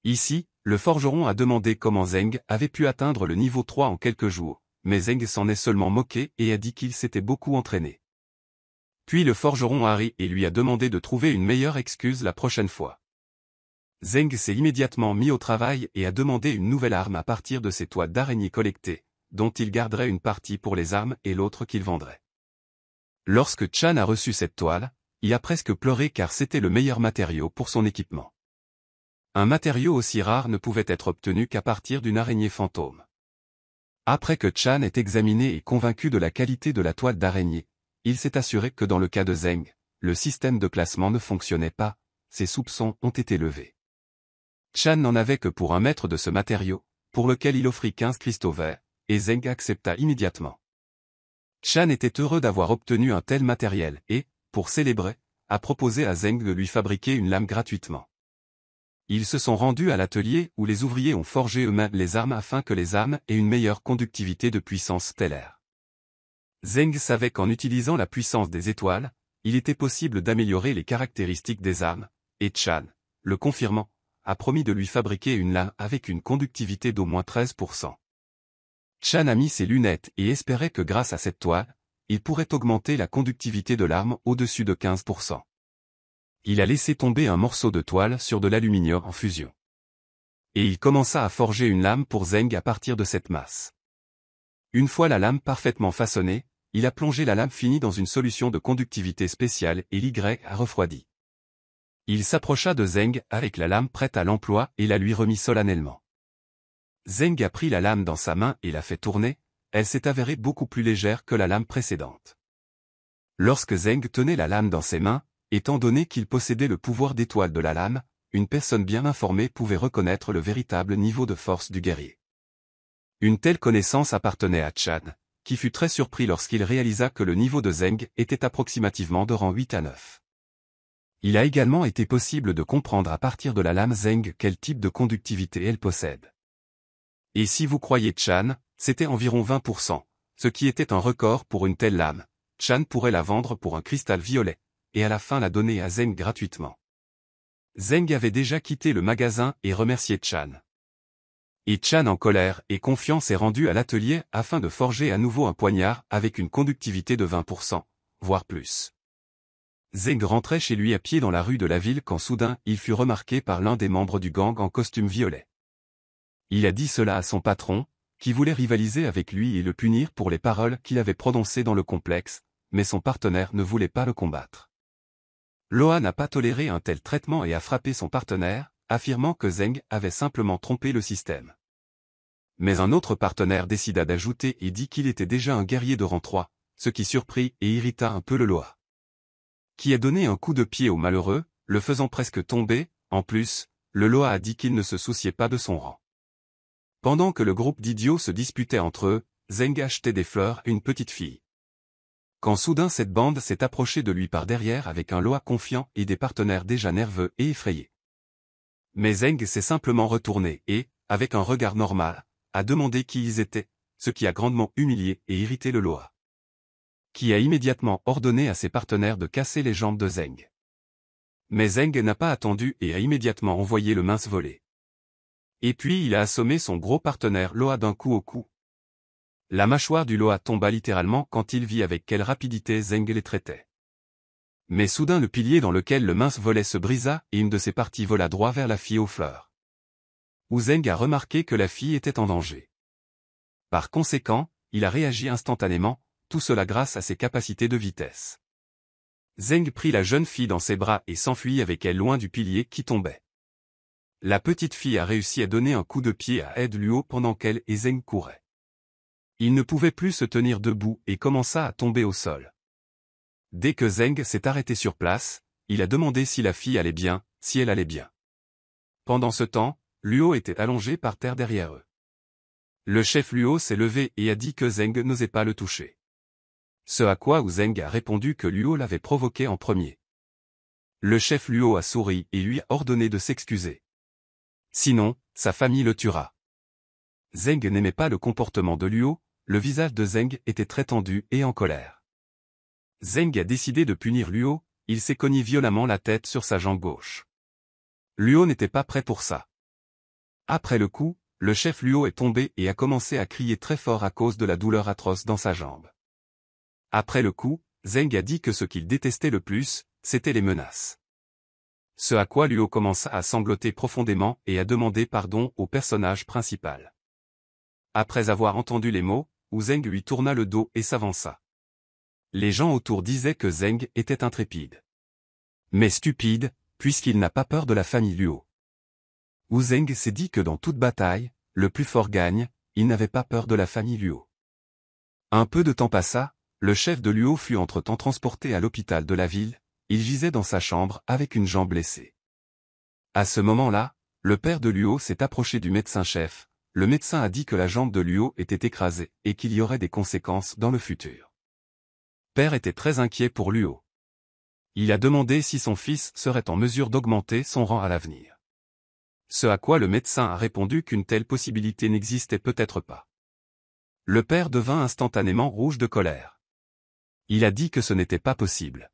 Ici, le forgeron a demandé comment Zeng avait pu atteindre le niveau 3 en quelques jours, mais Zeng s'en est seulement moqué et a dit qu'il s'était beaucoup entraîné. Puis le forgeron a ri et lui a demandé de trouver une meilleure excuse la prochaine fois. Zeng s'est immédiatement mis au travail et a demandé une nouvelle arme à partir de ses toits d'araignées collectées, dont il garderait une partie pour les armes et l'autre qu'il vendrait. Lorsque Chan a reçu cette toile, il a presque pleuré car c'était le meilleur matériau pour son équipement. Un matériau aussi rare ne pouvait être obtenu qu'à partir d'une araignée fantôme. Après que Chan ait examiné et convaincu de la qualité de la toile d'araignée, il s'est assuré que dans le cas de Zeng, le système de classement ne fonctionnait pas, ses soupçons ont été levés. Chan n'en avait que pour un mètre de ce matériau, pour lequel il offrit 15 cristaux verts, et Zeng accepta immédiatement. Chan était heureux d'avoir obtenu un tel matériel et, pour célébrer, a proposé à Zeng de lui fabriquer une lame gratuitement. Ils se sont rendus à l'atelier où les ouvriers ont forgé eux-mêmes les armes afin que les armes aient une meilleure conductivité de puissance stellaire. Zeng savait qu'en utilisant la puissance des étoiles, il était possible d'améliorer les caractéristiques des armes, et Chan, le confirmant, a promis de lui fabriquer une lame avec une conductivité d'au moins 13%. Chan a mis ses lunettes et espérait que grâce à cette toile, il pourrait augmenter la conductivité de l'arme au-dessus de 15%. Il a laissé tomber un morceau de toile sur de l'aluminium en fusion. Et il commença à forger une lame pour Zeng à partir de cette masse. Une fois la lame parfaitement façonnée, il a plongé la lame finie dans une solution de conductivité spéciale et l'Y a refroidi. Il s'approcha de Zeng avec la lame prête à l'emploi et la lui remit solennellement. Zeng a pris la lame dans sa main et l'a fait tourner, elle s'est avérée beaucoup plus légère que la lame précédente. Lorsque Zeng tenait la lame dans ses mains, Étant donné qu'il possédait le pouvoir d'étoile de la lame, une personne bien informée pouvait reconnaître le véritable niveau de force du guerrier. Une telle connaissance appartenait à Chan, qui fut très surpris lorsqu'il réalisa que le niveau de Zeng était approximativement de rang 8 à 9. Il a également été possible de comprendre à partir de la lame Zeng quel type de conductivité elle possède. Et si vous croyez Chan, c'était environ 20%, ce qui était un record pour une telle lame. Chan pourrait la vendre pour un cristal violet, et à la fin l'a donner à Zeng gratuitement. Zeng avait déjà quitté le magasin et remercié Chan. Et Chan en colère et confiance est rendu à l'atelier afin de forger à nouveau un poignard avec une conductivité de 20%, voire plus. Zeng rentrait chez lui à pied dans la rue de la ville quand soudain il fut remarqué par l'un des membres du gang en costume violet. Il a dit cela à son patron, qui voulait rivaliser avec lui et le punir pour les paroles qu'il avait prononcées dans le complexe, mais son partenaire ne voulait pas le combattre. Loa n'a pas toléré un tel traitement et a frappé son partenaire, affirmant que Zeng avait simplement trompé le système. Mais un autre partenaire décida d'ajouter et dit qu'il était déjà un guerrier de rang 3, ce qui surprit et irrita un peu le Loa. Qui a donné un coup de pied au malheureux, le faisant presque tomber, en plus, le Loa a dit qu'il ne se souciait pas de son rang. Pendant que le groupe d'idiots se disputait entre eux, Zeng achetait des fleurs à une petite fille. Quand soudain cette bande s'est approchée de lui par derrière avec un Loa confiant et des partenaires déjà nerveux et effrayés. Mais Zeng s'est simplement retourné et, avec un regard normal, a demandé qui ils étaient, ce qui a grandement humilié et irrité le Loa. Qui a immédiatement ordonné à ses partenaires de casser les jambes de Zeng. Mais Zeng n'a pas attendu et a immédiatement envoyé le mince volet. Et puis il a assommé son gros partenaire Loa d'un coup au cou, la mâchoire du Loa tomba littéralement quand il vit avec quelle rapidité Zeng les traitait. Mais soudain le pilier dans lequel le mince volet se brisa et une de ses parties vola droit vers la fille aux fleurs. Zeng a remarqué que la fille était en danger. Par conséquent, il a réagi instantanément, tout cela grâce à ses capacités de vitesse. Zeng prit la jeune fille dans ses bras et s'enfuit avec elle loin du pilier qui tombait. La petite fille a réussi à donner un coup de pied à Ed Luo pendant qu'elle et Zeng couraient. Il ne pouvait plus se tenir debout et commença à tomber au sol. Dès que Zeng s'est arrêté sur place, il a demandé si la fille allait bien, si elle allait bien. Pendant ce temps, Luo était allongé par terre derrière eux. Le chef Luo s'est levé et a dit que Zeng n'osait pas le toucher. Ce à quoi Zeng a répondu que Luo l'avait provoqué en premier. Le chef Luo a souri et lui a ordonné de s'excuser. Sinon, sa famille le tuera. Zeng n'aimait pas le comportement de Luo, le visage de Zeng était très tendu et en colère. Zeng a décidé de punir Luo, il s'est cogné violemment la tête sur sa jambe gauche. Luo n'était pas prêt pour ça. Après le coup, le chef Luo est tombé et a commencé à crier très fort à cause de la douleur atroce dans sa jambe. Après le coup, Zeng a dit que ce qu'il détestait le plus, c'était les menaces. Ce à quoi Luo commença à sangloter profondément et à demander pardon au personnage principal. Après avoir entendu les mots, Wu Zeng lui tourna le dos et s'avança. Les gens autour disaient que Zeng était intrépide. Mais stupide, puisqu'il n'a pas peur de la famille Luo. Wu Zeng s'est dit que dans toute bataille, le plus fort gagne, il n'avait pas peur de la famille Luo. Un peu de temps passa, le chef de Luo fut entre-temps transporté à l'hôpital de la ville, il gisait dans sa chambre avec une jambe blessée. À ce moment-là, le père de Luo s'est approché du médecin-chef, le médecin a dit que la jambe de Luo était écrasée et qu'il y aurait des conséquences dans le futur. Père était très inquiet pour Luo. Il a demandé si son fils serait en mesure d'augmenter son rang à l'avenir. Ce à quoi le médecin a répondu qu'une telle possibilité n'existait peut-être pas. Le père devint instantanément rouge de colère. Il a dit que ce n'était pas possible.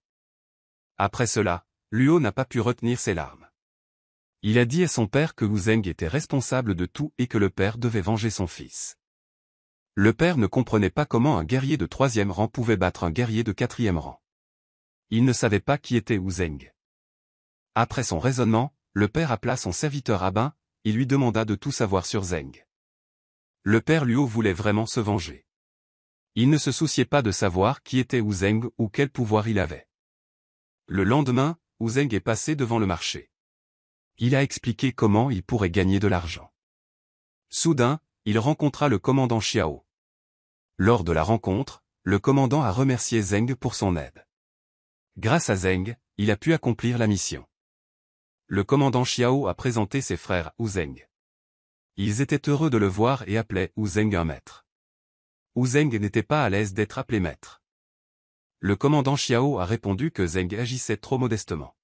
Après cela, Luo n'a pas pu retenir ses larmes. Il a dit à son père que Wu était responsable de tout et que le père devait venger son fils. Le père ne comprenait pas comment un guerrier de troisième rang pouvait battre un guerrier de quatrième rang. Il ne savait pas qui était Wu Après son raisonnement, le père appela son serviteur Abin, il lui demanda de tout savoir sur Zeng. Le père Luo voulait vraiment se venger. Il ne se souciait pas de savoir qui était Wu ou quel pouvoir il avait. Le lendemain, Wu est passé devant le marché. Il a expliqué comment il pourrait gagner de l'argent. Soudain, il rencontra le commandant Xiao. Lors de la rencontre, le commandant a remercié Zeng pour son aide. Grâce à Zeng, il a pu accomplir la mission. Le commandant Xiao a présenté ses frères Zeng. Ils étaient heureux de le voir et appelaient Zeng un maître. Zeng n'était pas à l'aise d'être appelé maître. Le commandant Xiao a répondu que Zeng agissait trop modestement.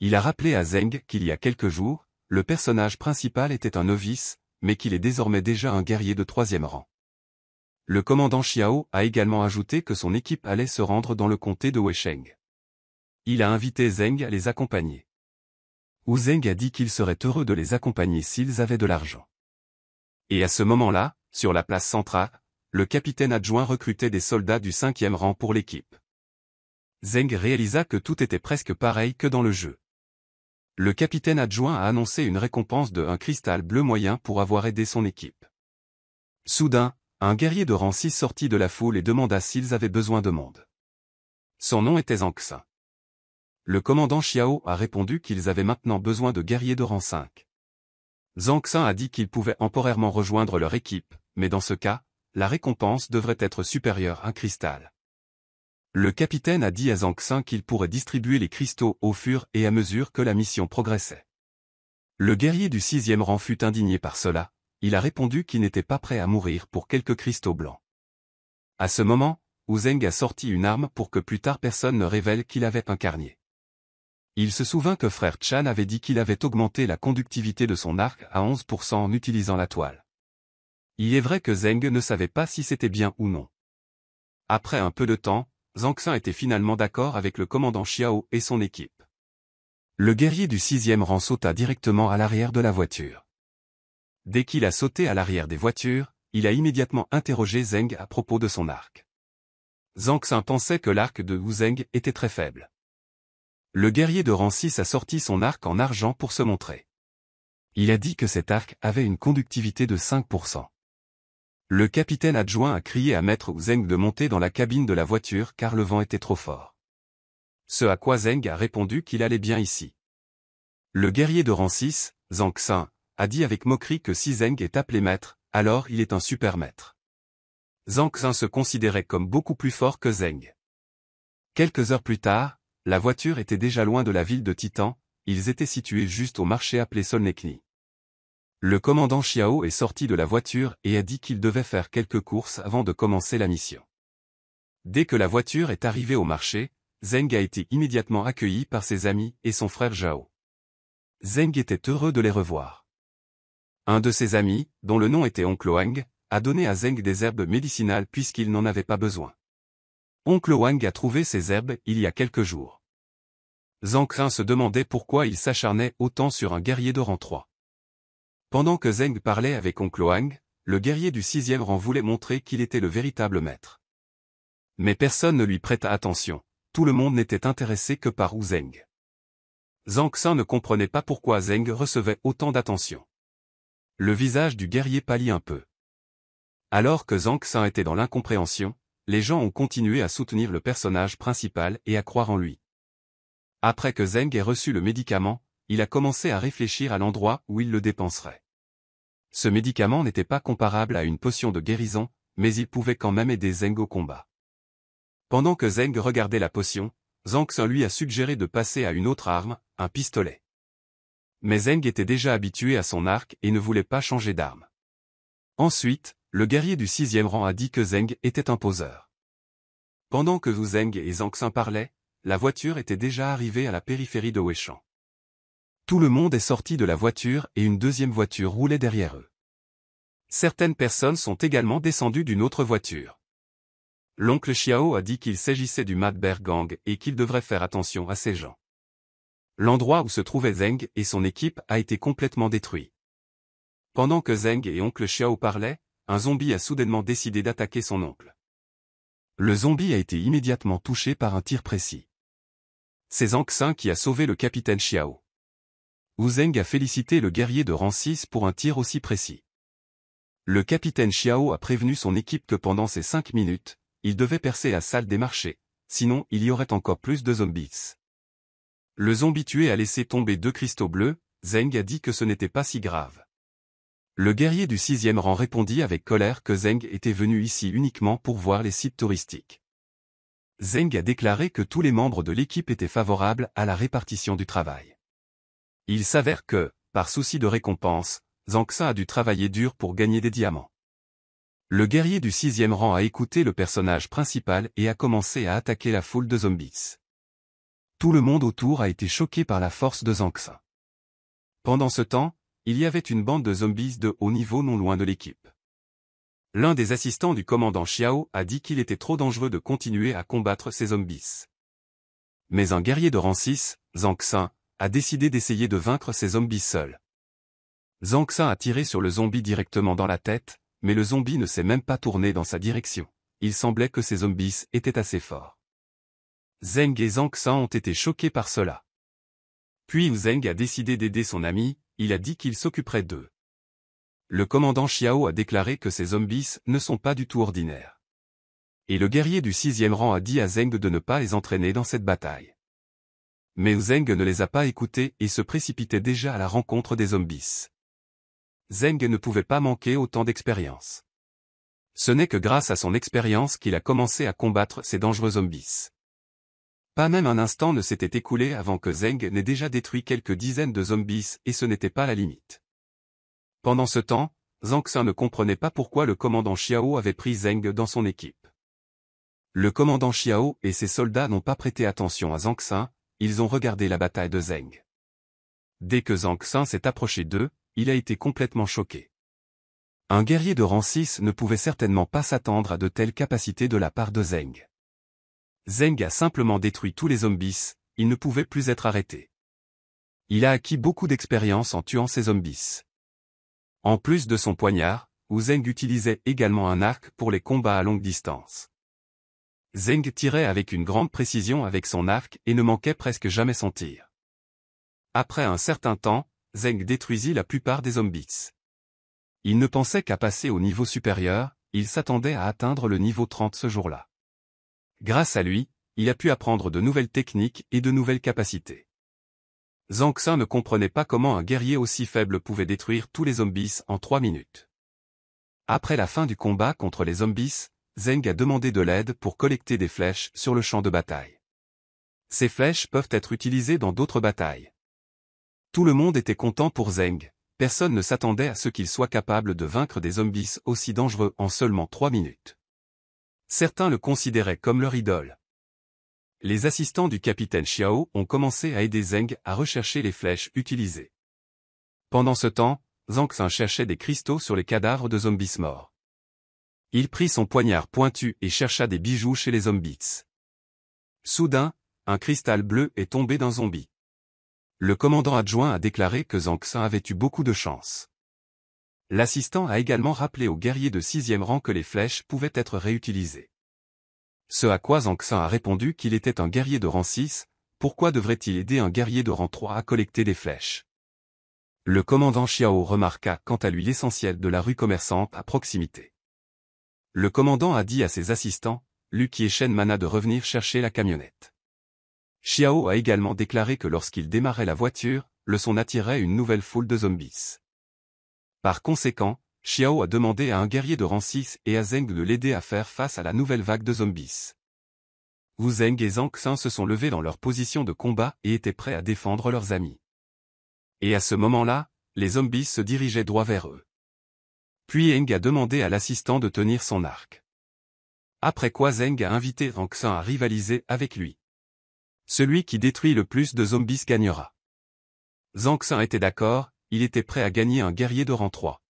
Il a rappelé à Zeng qu'il y a quelques jours, le personnage principal était un novice, mais qu'il est désormais déjà un guerrier de troisième rang. Le commandant Xiao a également ajouté que son équipe allait se rendre dans le comté de Weisheng. Il a invité Zeng à les accompagner. Ou Zeng a dit qu'il serait heureux de les accompagner s'ils avaient de l'argent. Et à ce moment-là, sur la place centrale, le capitaine adjoint recrutait des soldats du cinquième rang pour l'équipe. Zeng réalisa que tout était presque pareil que dans le jeu le capitaine adjoint a annoncé une récompense de un cristal bleu moyen pour avoir aidé son équipe. Soudain, un guerrier de rang 6 sortit de la foule et demanda s'ils avaient besoin de monde. Son nom était Xin. Le commandant Xiao a répondu qu'ils avaient maintenant besoin de guerriers de rang 5. Xin a dit qu'ils pouvaient temporairement rejoindre leur équipe, mais dans ce cas, la récompense devrait être supérieure à un cristal. Le capitaine a dit à Zhang Xin qu'il pourrait distribuer les cristaux au fur et à mesure que la mission progressait. Le guerrier du sixième rang fut indigné par cela, il a répondu qu'il n'était pas prêt à mourir pour quelques cristaux blancs. À ce moment, Zeng a sorti une arme pour que plus tard personne ne révèle qu'il avait un carnier. Il se souvint que frère Chan avait dit qu'il avait augmenté la conductivité de son arc à 11% en utilisant la toile. Il est vrai que Zeng ne savait pas si c'était bien ou non. Après un peu de temps, Zhang était finalement d'accord avec le commandant Xiao et son équipe. Le guerrier du sixième rang sauta directement à l'arrière de la voiture. Dès qu'il a sauté à l'arrière des voitures, il a immédiatement interrogé Zeng à propos de son arc. Zhang pensait que l'arc de Wu Zeng était très faible. Le guerrier de rang 6 a sorti son arc en argent pour se montrer. Il a dit que cet arc avait une conductivité de 5%. Le capitaine adjoint a crié à Maître Zeng de monter dans la cabine de la voiture car le vent était trop fort. Ce à quoi Zeng a répondu qu'il allait bien ici. Le guerrier de rang 6, Zhang Xin, a dit avec moquerie que si Zeng est appelé maître, alors il est un super maître. Zhang Xin se considérait comme beaucoup plus fort que Zeng. Quelques heures plus tard, la voiture était déjà loin de la ville de Titan, ils étaient situés juste au marché appelé Solnekni. Le commandant Xiao est sorti de la voiture et a dit qu'il devait faire quelques courses avant de commencer la mission. Dès que la voiture est arrivée au marché, Zeng a été immédiatement accueilli par ses amis et son frère Zhao. Zeng était heureux de les revoir. Un de ses amis, dont le nom était Oncle Wang, a donné à Zeng des herbes médicinales puisqu'il n'en avait pas besoin. Oncle Wang a trouvé ces herbes il y a quelques jours. Zancrin se demandait pourquoi il s'acharnait autant sur un guerrier de rang 3. Pendant que Zeng parlait avec Oncle Wang, le guerrier du sixième rang voulait montrer qu'il était le véritable maître. Mais personne ne lui prêta attention, tout le monde n'était intéressé que par Wu Zeng. Zhang Xin ne comprenait pas pourquoi Zeng recevait autant d'attention. Le visage du guerrier pâlit un peu. Alors que Zhang Xin était dans l'incompréhension, les gens ont continué à soutenir le personnage principal et à croire en lui. Après que Zeng ait reçu le médicament, il a commencé à réfléchir à l'endroit où il le dépenserait. Ce médicament n'était pas comparable à une potion de guérison, mais il pouvait quand même aider Zeng au combat. Pendant que Zeng regardait la potion, Zhang Xin lui a suggéré de passer à une autre arme, un pistolet. Mais Zeng était déjà habitué à son arc et ne voulait pas changer d'arme. Ensuite, le guerrier du sixième rang a dit que Zeng était un poseur. Pendant que Wu Zeng et Zhang parlaient, la voiture était déjà arrivée à la périphérie de Weishan. Tout le monde est sorti de la voiture et une deuxième voiture roulait derrière eux. Certaines personnes sont également descendues d'une autre voiture. L'oncle Xiao a dit qu'il s'agissait du Bear Gang et qu'il devrait faire attention à ces gens. L'endroit où se trouvait Zeng et son équipe a été complètement détruit. Pendant que Zeng et oncle Xiao parlaient, un zombie a soudainement décidé d'attaquer son oncle. Le zombie a été immédiatement touché par un tir précis. C'est Zhang Xin qui a sauvé le capitaine Xiao. Zeng a félicité le guerrier de rang 6 pour un tir aussi précis. Le capitaine Xiao a prévenu son équipe que pendant ces cinq minutes, il devait percer la salle des marchés, sinon il y aurait encore plus de zombies. Le zombie tué a laissé tomber deux cristaux bleus, Zeng a dit que ce n'était pas si grave. Le guerrier du sixième rang répondit avec colère que Zeng était venu ici uniquement pour voir les sites touristiques. Zeng a déclaré que tous les membres de l'équipe étaient favorables à la répartition du travail. Il s'avère que, par souci de récompense, Zanxa a dû travailler dur pour gagner des diamants. Le guerrier du sixième rang a écouté le personnage principal et a commencé à attaquer la foule de zombies. Tout le monde autour a été choqué par la force de Zanxa. Pendant ce temps, il y avait une bande de zombies de haut niveau non loin de l'équipe. L'un des assistants du commandant Xiao a dit qu'il était trop dangereux de continuer à combattre ces zombies. Mais un guerrier de rang 6, Xin, a décidé d'essayer de vaincre ces zombies seuls. Zanxin a tiré sur le zombie directement dans la tête, mais le zombie ne s'est même pas tourné dans sa direction. Il semblait que ces zombies étaient assez forts. Zeng et San ont été choqués par cela. Puis Zeng a décidé d'aider son ami, il a dit qu'il s'occuperait d'eux. Le commandant Xiao a déclaré que ces zombies ne sont pas du tout ordinaires. Et le guerrier du sixième rang a dit à Zeng de ne pas les entraîner dans cette bataille mais Zeng ne les a pas écoutés et se précipitait déjà à la rencontre des zombies. Zeng ne pouvait pas manquer autant d'expérience. Ce n'est que grâce à son expérience qu'il a commencé à combattre ces dangereux zombies. Pas même un instant ne s'était écoulé avant que Zeng n'ait déjà détruit quelques dizaines de zombies et ce n'était pas la limite. Pendant ce temps, Zhang ne comprenait pas pourquoi le commandant Xiao avait pris Zeng dans son équipe. Le commandant Xiao et ses soldats n'ont pas prêté attention à Zhang ils ont regardé la bataille de Zeng. Dès que Zhang Xin s'est approché d'eux, il a été complètement choqué. Un guerrier de rang 6 ne pouvait certainement pas s'attendre à de telles capacités de la part de Zeng. Zeng a simplement détruit tous les zombies, il ne pouvait plus être arrêté. Il a acquis beaucoup d'expérience en tuant ces zombies. En plus de son poignard, Wu Zeng utilisait également un arc pour les combats à longue distance. Zeng tirait avec une grande précision avec son arc et ne manquait presque jamais son tir. Après un certain temps, Zeng détruisit la plupart des zombies. Il ne pensait qu'à passer au niveau supérieur, il s'attendait à atteindre le niveau 30 ce jour-là. Grâce à lui, il a pu apprendre de nouvelles techniques et de nouvelles capacités. xin ne comprenait pas comment un guerrier aussi faible pouvait détruire tous les zombies en trois minutes. Après la fin du combat contre les zombies, Zeng a demandé de l'aide pour collecter des flèches sur le champ de bataille. Ces flèches peuvent être utilisées dans d'autres batailles. Tout le monde était content pour Zeng, personne ne s'attendait à ce qu'il soit capable de vaincre des zombies aussi dangereux en seulement trois minutes. Certains le considéraient comme leur idole. Les assistants du capitaine Xiao ont commencé à aider Zeng à rechercher les flèches utilisées. Pendant ce temps, Zhang Xin cherchait des cristaux sur les cadavres de zombies morts. Il prit son poignard pointu et chercha des bijoux chez les zombies. Soudain, un cristal bleu est tombé d'un zombie. Le commandant adjoint a déclaré que Xin avait eu beaucoup de chance. L'assistant a également rappelé aux guerriers de sixième rang que les flèches pouvaient être réutilisées. Ce à quoi Xin a répondu qu'il était un guerrier de rang 6, pourquoi devrait-il aider un guerrier de rang 3 à collecter des flèches Le commandant Xiao remarqua quant à lui l'essentiel de la rue commerçante à proximité. Le commandant a dit à ses assistants, Lucky et Shen Mana de revenir chercher la camionnette. Xiao a également déclaré que lorsqu'il démarrait la voiture, le son attirait une nouvelle foule de zombies. Par conséquent, Xiao a demandé à un guerrier de rang et à Zeng de l'aider à faire face à la nouvelle vague de zombies. Wu Zeng et Zhang Xin se sont levés dans leur position de combat et étaient prêts à défendre leurs amis. Et à ce moment-là, les zombies se dirigeaient droit vers eux. Puis Eng a demandé à l'assistant de tenir son arc. Après quoi Zeng a invité Sun à rivaliser avec lui. Celui qui détruit le plus de zombies gagnera. Zangxin était d'accord, il était prêt à gagner un guerrier de rang 3.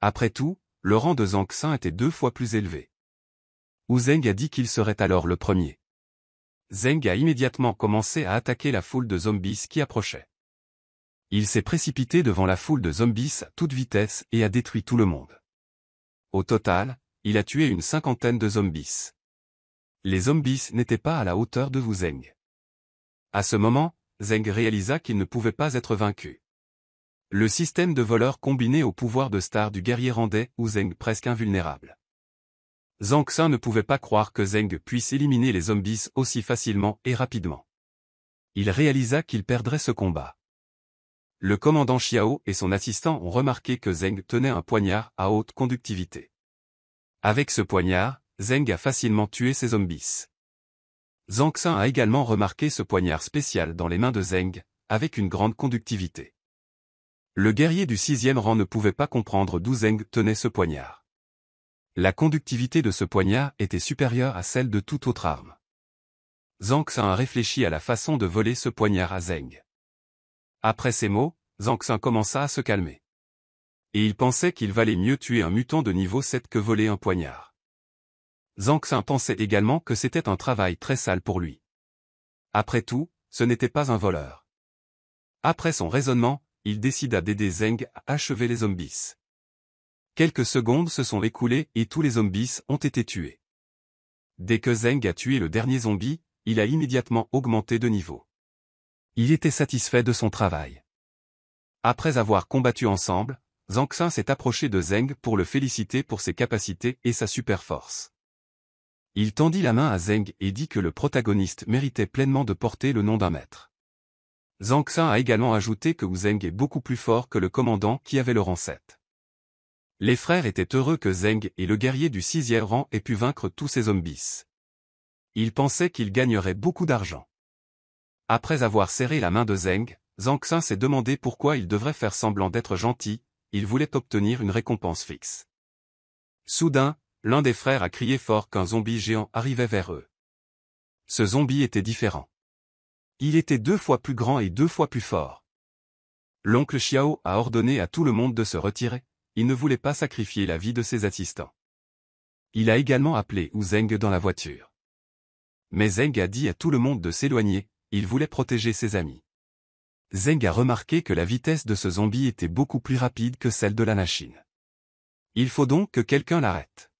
Après tout, le rang de Zangxin était deux fois plus élevé. Ou Zeng a dit qu'il serait alors le premier. Zeng a immédiatement commencé à attaquer la foule de zombies qui approchait. Il s'est précipité devant la foule de zombies à toute vitesse et a détruit tout le monde. Au total, il a tué une cinquantaine de zombies. Les zombies n'étaient pas à la hauteur de Zeng. À ce moment, Zeng réalisa qu'il ne pouvait pas être vaincu. Le système de voleurs combiné au pouvoir de star du guerrier rendait Zeng presque invulnérable. Zhang Xin ne pouvait pas croire que Zeng puisse éliminer les zombies aussi facilement et rapidement. Il réalisa qu'il perdrait ce combat. Le commandant Xiao et son assistant ont remarqué que Zeng tenait un poignard à haute conductivité. Avec ce poignard, Zeng a facilement tué ses zombies. Zhang Xin a également remarqué ce poignard spécial dans les mains de Zeng, avec une grande conductivité. Le guerrier du sixième rang ne pouvait pas comprendre d'où Zeng tenait ce poignard. La conductivité de ce poignard était supérieure à celle de toute autre arme. Zhang Xin a réfléchi à la façon de voler ce poignard à Zeng. Après ces mots, Xin commença à se calmer. Et il pensait qu'il valait mieux tuer un mutant de niveau 7 que voler un poignard. Xin pensait également que c'était un travail très sale pour lui. Après tout, ce n'était pas un voleur. Après son raisonnement, il décida d'aider Zeng à achever les zombies. Quelques secondes se sont écoulées et tous les zombies ont été tués. Dès que Zeng a tué le dernier zombie, il a immédiatement augmenté de niveau. Il était satisfait de son travail. Après avoir combattu ensemble, Zhang s'est approché de Zeng pour le féliciter pour ses capacités et sa super force. Il tendit la main à Zeng et dit que le protagoniste méritait pleinement de porter le nom d'un maître. Zhang a également ajouté que Wu Zeng est beaucoup plus fort que le commandant qui avait le rang 7. Les frères étaient heureux que Zeng et le guerrier du sixième rang aient pu vaincre tous ces zombies. Ils pensaient qu'ils gagneraient beaucoup d'argent. Après avoir serré la main de Zeng, Zhang Xin s'est demandé pourquoi il devrait faire semblant d'être gentil, il voulait obtenir une récompense fixe. Soudain, l'un des frères a crié fort qu'un zombie géant arrivait vers eux. Ce zombie était différent. Il était deux fois plus grand et deux fois plus fort. L'oncle Xiao a ordonné à tout le monde de se retirer, il ne voulait pas sacrifier la vie de ses assistants. Il a également appelé ou Zeng dans la voiture. Mais Zeng a dit à tout le monde de s'éloigner, il voulait protéger ses amis. Zeng a remarqué que la vitesse de ce zombie était beaucoup plus rapide que celle de la machine. Il faut donc que quelqu'un l'arrête.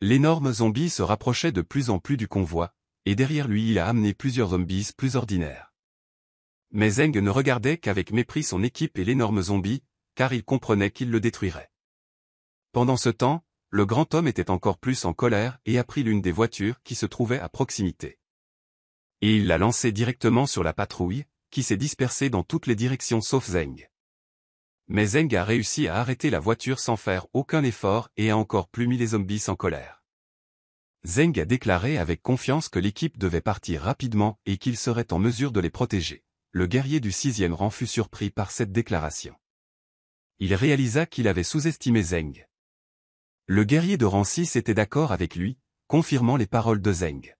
L'énorme zombie se rapprochait de plus en plus du convoi, et derrière lui il a amené plusieurs zombies plus ordinaires. Mais Zeng ne regardait qu'avec mépris son équipe et l'énorme zombie, car il comprenait qu'il le détruirait. Pendant ce temps, le grand homme était encore plus en colère et a pris l'une des voitures qui se trouvait à proximité. Et il l'a lancé directement sur la patrouille, qui s'est dispersée dans toutes les directions sauf Zeng. Mais Zeng a réussi à arrêter la voiture sans faire aucun effort et a encore plus mis les zombies en colère. Zeng a déclaré avec confiance que l'équipe devait partir rapidement et qu'il serait en mesure de les protéger. Le guerrier du sixième rang fut surpris par cette déclaration. Il réalisa qu'il avait sous-estimé Zeng. Le guerrier de rang 6 était d'accord avec lui, confirmant les paroles de Zeng.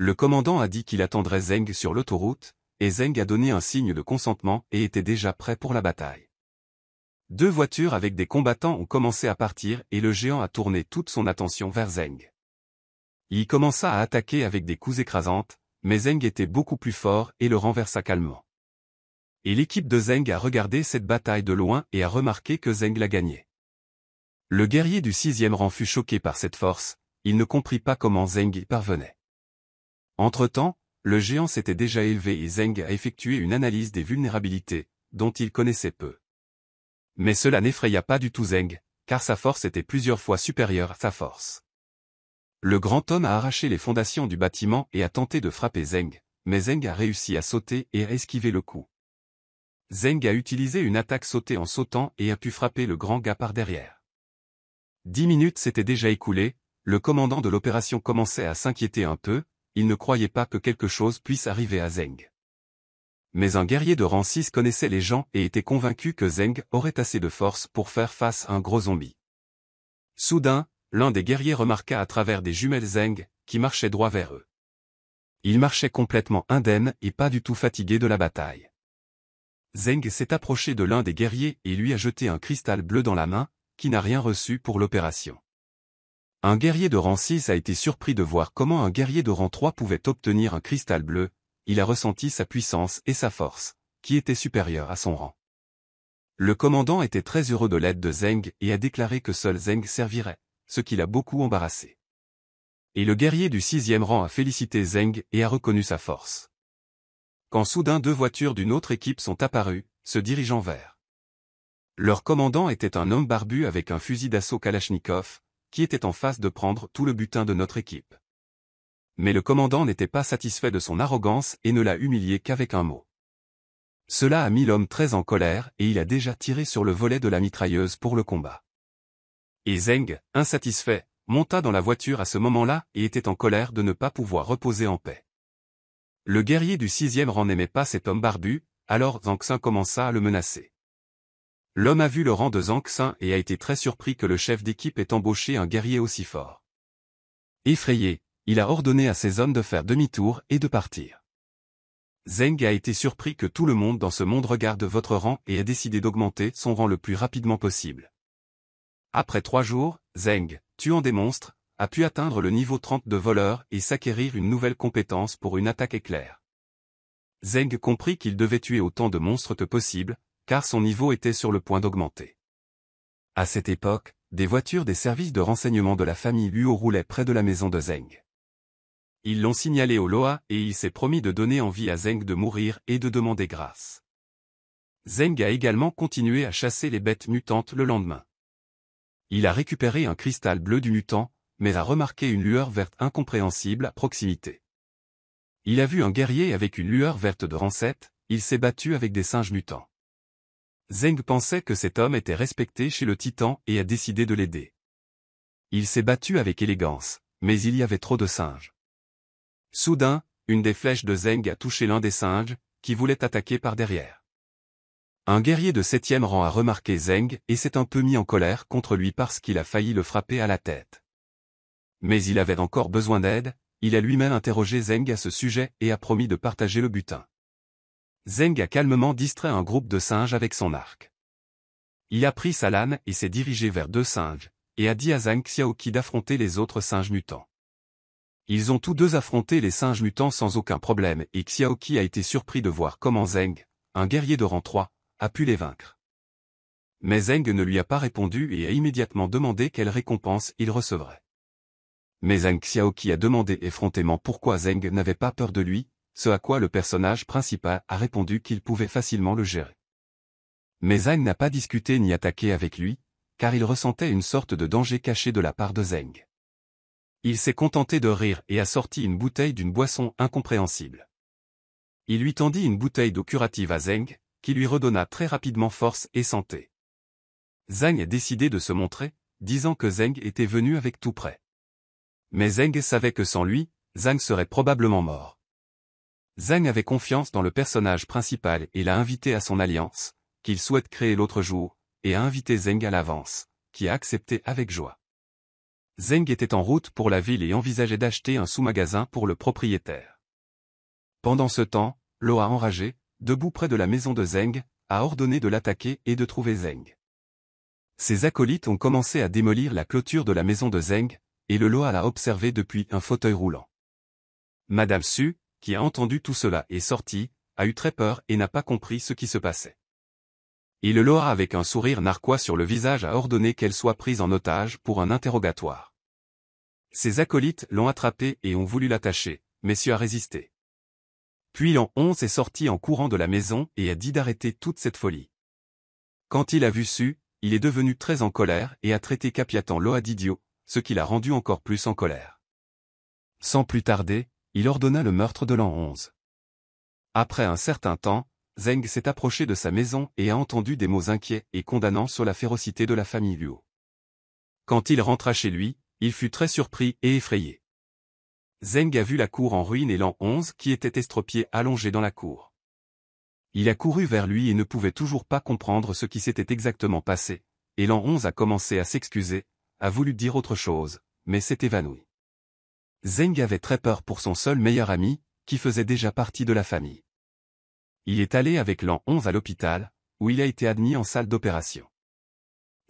Le commandant a dit qu'il attendrait Zeng sur l'autoroute, et Zeng a donné un signe de consentement et était déjà prêt pour la bataille. Deux voitures avec des combattants ont commencé à partir et le géant a tourné toute son attention vers Zeng. Il commença à attaquer avec des coups écrasantes, mais Zeng était beaucoup plus fort et le renversa calmement. Et l'équipe de Zeng a regardé cette bataille de loin et a remarqué que Zeng l'a gagné. Le guerrier du sixième rang fut choqué par cette force, il ne comprit pas comment Zeng y parvenait. Entre-temps, le géant s'était déjà élevé et Zeng a effectué une analyse des vulnérabilités, dont il connaissait peu. Mais cela n'effraya pas du tout Zeng, car sa force était plusieurs fois supérieure à sa force. Le grand homme a arraché les fondations du bâtiment et a tenté de frapper Zeng, mais Zeng a réussi à sauter et à esquiver le coup. Zeng a utilisé une attaque sautée en sautant et a pu frapper le grand gars par derrière. Dix minutes s'étaient déjà écoulées, le commandant de l'opération commençait à s'inquiéter un peu, il ne croyait pas que quelque chose puisse arriver à Zeng. Mais un guerrier de Rancis connaissait les gens et était convaincu que Zeng aurait assez de force pour faire face à un gros zombie. Soudain, l'un des guerriers remarqua à travers des jumelles Zeng, qui marchait droit vers eux. Il marchait complètement indemne et pas du tout fatigué de la bataille. Zeng s'est approché de l'un des guerriers et lui a jeté un cristal bleu dans la main, qui n'a rien reçu pour l'opération. Un guerrier de rang 6 a été surpris de voir comment un guerrier de rang 3 pouvait obtenir un cristal bleu, il a ressenti sa puissance et sa force, qui étaient supérieures à son rang. Le commandant était très heureux de l'aide de Zeng et a déclaré que seul Zeng servirait, ce qui l'a beaucoup embarrassé. Et le guerrier du sixième rang a félicité Zeng et a reconnu sa force. Quand soudain deux voitures d'une autre équipe sont apparues, se dirigeant vers. Leur commandant était un homme barbu avec un fusil d'assaut Kalachnikov, qui était en face de prendre tout le butin de notre équipe. Mais le commandant n'était pas satisfait de son arrogance et ne l'a humilié qu'avec un mot. Cela a mis l'homme très en colère et il a déjà tiré sur le volet de la mitrailleuse pour le combat. Et Zeng, insatisfait, monta dans la voiture à ce moment-là et était en colère de ne pas pouvoir reposer en paix. Le guerrier du sixième rang n'aimait pas cet homme barbu, alors Zhang Xin commença à le menacer. L'homme a vu le rang de Xin et a été très surpris que le chef d'équipe ait embauché un guerrier aussi fort. Effrayé, il a ordonné à ses hommes de faire demi-tour et de partir. Zeng a été surpris que tout le monde dans ce monde regarde votre rang et a décidé d'augmenter son rang le plus rapidement possible. Après trois jours, Zeng, tuant des monstres, a pu atteindre le niveau 30 de voleur et s'acquérir une nouvelle compétence pour une attaque éclair. Zeng comprit qu'il devait tuer autant de monstres que possible, car son niveau était sur le point d'augmenter. À cette époque, des voitures des services de renseignement de la famille Luo roulaient près de la maison de Zeng. Ils l'ont signalé au Loa et il s'est promis de donner envie à Zeng de mourir et de demander grâce. Zeng a également continué à chasser les bêtes mutantes le lendemain. Il a récupéré un cristal bleu du mutant, mais a remarqué une lueur verte incompréhensible à proximité. Il a vu un guerrier avec une lueur verte de rancette, il s'est battu avec des singes mutants. Zeng pensait que cet homme était respecté chez le titan et a décidé de l'aider. Il s'est battu avec élégance, mais il y avait trop de singes. Soudain, une des flèches de Zeng a touché l'un des singes, qui voulait attaquer par derrière. Un guerrier de septième rang a remarqué Zeng et s'est un peu mis en colère contre lui parce qu'il a failli le frapper à la tête. Mais il avait encore besoin d'aide, il a lui-même interrogé Zeng à ce sujet et a promis de partager le butin. Zeng a calmement distrait un groupe de singes avec son arc. Il a pris sa lame et s'est dirigé vers deux singes, et a dit à Zhang Xiaoki d'affronter les autres singes mutants. Ils ont tous deux affronté les singes mutants sans aucun problème et Xiaoki a été surpris de voir comment Zeng, un guerrier de rang 3, a pu les vaincre. Mais Zeng ne lui a pas répondu et a immédiatement demandé quelle récompense il recevrait. Mais Zhang Xiaoki a demandé effrontément pourquoi Zeng n'avait pas peur de lui, ce à quoi le personnage principal a répondu qu'il pouvait facilement le gérer. Mais Zeng n'a pas discuté ni attaqué avec lui, car il ressentait une sorte de danger caché de la part de Zeng. Il s'est contenté de rire et a sorti une bouteille d'une boisson incompréhensible. Il lui tendit une bouteille d'eau curative à Zeng, qui lui redonna très rapidement force et santé. Zeng a décidé de se montrer, disant que Zeng était venu avec tout près. Mais Zeng savait que sans lui, Zhang serait probablement mort. Zeng avait confiance dans le personnage principal et l'a invité à son alliance, qu'il souhaite créer l'autre jour, et a invité Zeng à l'avance, qui a accepté avec joie. Zeng était en route pour la ville et envisageait d'acheter un sous-magasin pour le propriétaire. Pendant ce temps, Loa enragé, debout près de la maison de Zeng, a ordonné de l'attaquer et de trouver Zeng. Ses acolytes ont commencé à démolir la clôture de la maison de Zeng, et le Loa l'a observé depuis un fauteuil roulant. Madame Su, qui a entendu tout cela et sorti, a eu très peur et n'a pas compris ce qui se passait. Il Laura avec un sourire narquois sur le visage a ordonné qu'elle soit prise en otage pour un interrogatoire. Ses acolytes l'ont attrapée et ont voulu l'attacher, messieurs a résisté. Puis l'an 11 est sorti en courant de la maison et a dit d'arrêter toute cette folie. Quand il a vu Su, il est devenu très en colère et a traité Capiatan Loa d'idiot, ce qui l'a rendu encore plus en colère. Sans plus tarder, il ordonna le meurtre de l'an 11. Après un certain temps, Zeng s'est approché de sa maison et a entendu des mots inquiets et condamnants sur la férocité de la famille Liu. Quand il rentra chez lui, il fut très surpris et effrayé. Zeng a vu la cour en ruine et l'an 11 qui était estropié allongé dans la cour. Il a couru vers lui et ne pouvait toujours pas comprendre ce qui s'était exactement passé, et l'an 11 a commencé à s'excuser, a voulu dire autre chose, mais s'est évanoui. Zeng avait très peur pour son seul meilleur ami, qui faisait déjà partie de la famille. Il est allé avec l'an 11 à l'hôpital, où il a été admis en salle d'opération.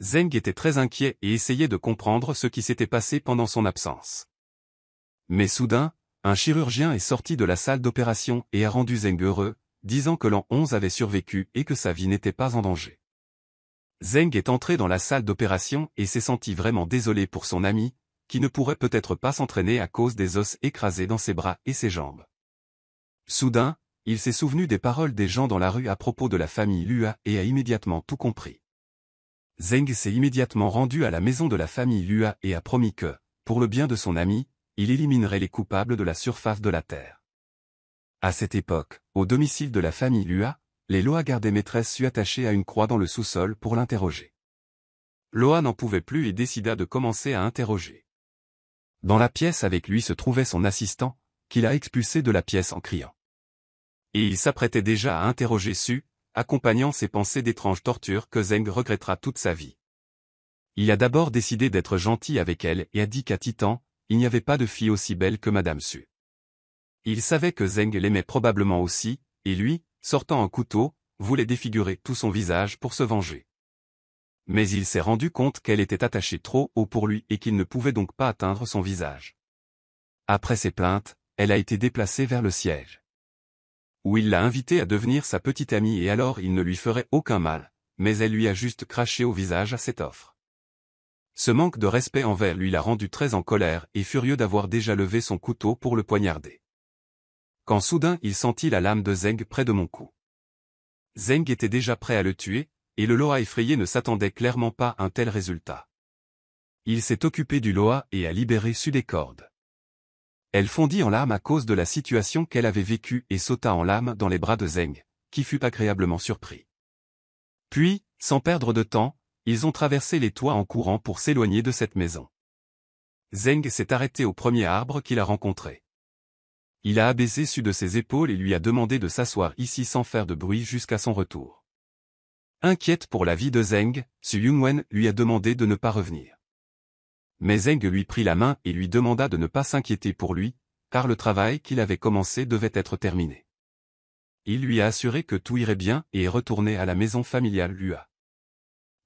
Zeng était très inquiet et essayait de comprendre ce qui s'était passé pendant son absence. Mais soudain, un chirurgien est sorti de la salle d'opération et a rendu Zeng heureux, disant que l'an 11 avait survécu et que sa vie n'était pas en danger. Zeng est entré dans la salle d'opération et s'est senti vraiment désolé pour son ami, qui ne pourrait peut-être pas s'entraîner à cause des os écrasés dans ses bras et ses jambes. Soudain, il s'est souvenu des paroles des gens dans la rue à propos de la famille Lua et a immédiatement tout compris. Zeng s'est immédiatement rendu à la maison de la famille Lua et a promis que, pour le bien de son ami, il éliminerait les coupables de la surface de la Terre. À cette époque, au domicile de la famille Lua, les Loa gardaient maîtresse Su attacher à une croix dans le sous-sol pour l'interroger. Loa n'en pouvait plus et décida de commencer à interroger. Dans la pièce avec lui se trouvait son assistant, qu'il a expulsé de la pièce en criant. Et il s'apprêtait déjà à interroger Su, accompagnant ses pensées d'étranges tortures que Zeng regrettera toute sa vie. Il a d'abord décidé d'être gentil avec elle et a dit qu'à Titan, il n'y avait pas de fille aussi belle que Madame Su. Il savait que Zeng l'aimait probablement aussi, et lui, sortant un couteau, voulait défigurer tout son visage pour se venger mais il s'est rendu compte qu'elle était attachée trop haut pour lui et qu'il ne pouvait donc pas atteindre son visage. Après ses plaintes, elle a été déplacée vers le siège. Où il l'a invitée à devenir sa petite amie et alors il ne lui ferait aucun mal, mais elle lui a juste craché au visage à cette offre. Ce manque de respect envers lui l'a rendu très en colère et furieux d'avoir déjà levé son couteau pour le poignarder. Quand soudain il sentit la lame de Zeng près de mon cou. Zeng était déjà prêt à le tuer, et le Loa effrayé ne s'attendait clairement pas à un tel résultat. Il s'est occupé du Loa et a libéré des cordes. Elle fondit en larmes à cause de la situation qu'elle avait vécue et sauta en larmes dans les bras de Zeng, qui fut agréablement surpris. Puis, sans perdre de temps, ils ont traversé les toits en courant pour s'éloigner de cette maison. Zeng s'est arrêté au premier arbre qu'il a rencontré. Il a abaissé Su de ses épaules et lui a demandé de s'asseoir ici sans faire de bruit jusqu'à son retour. Inquiète pour la vie de Zeng, Su Yunwen lui a demandé de ne pas revenir. Mais Zeng lui prit la main et lui demanda de ne pas s'inquiéter pour lui, car le travail qu'il avait commencé devait être terminé. Il lui a assuré que tout irait bien et est retourné à la maison familiale Lua.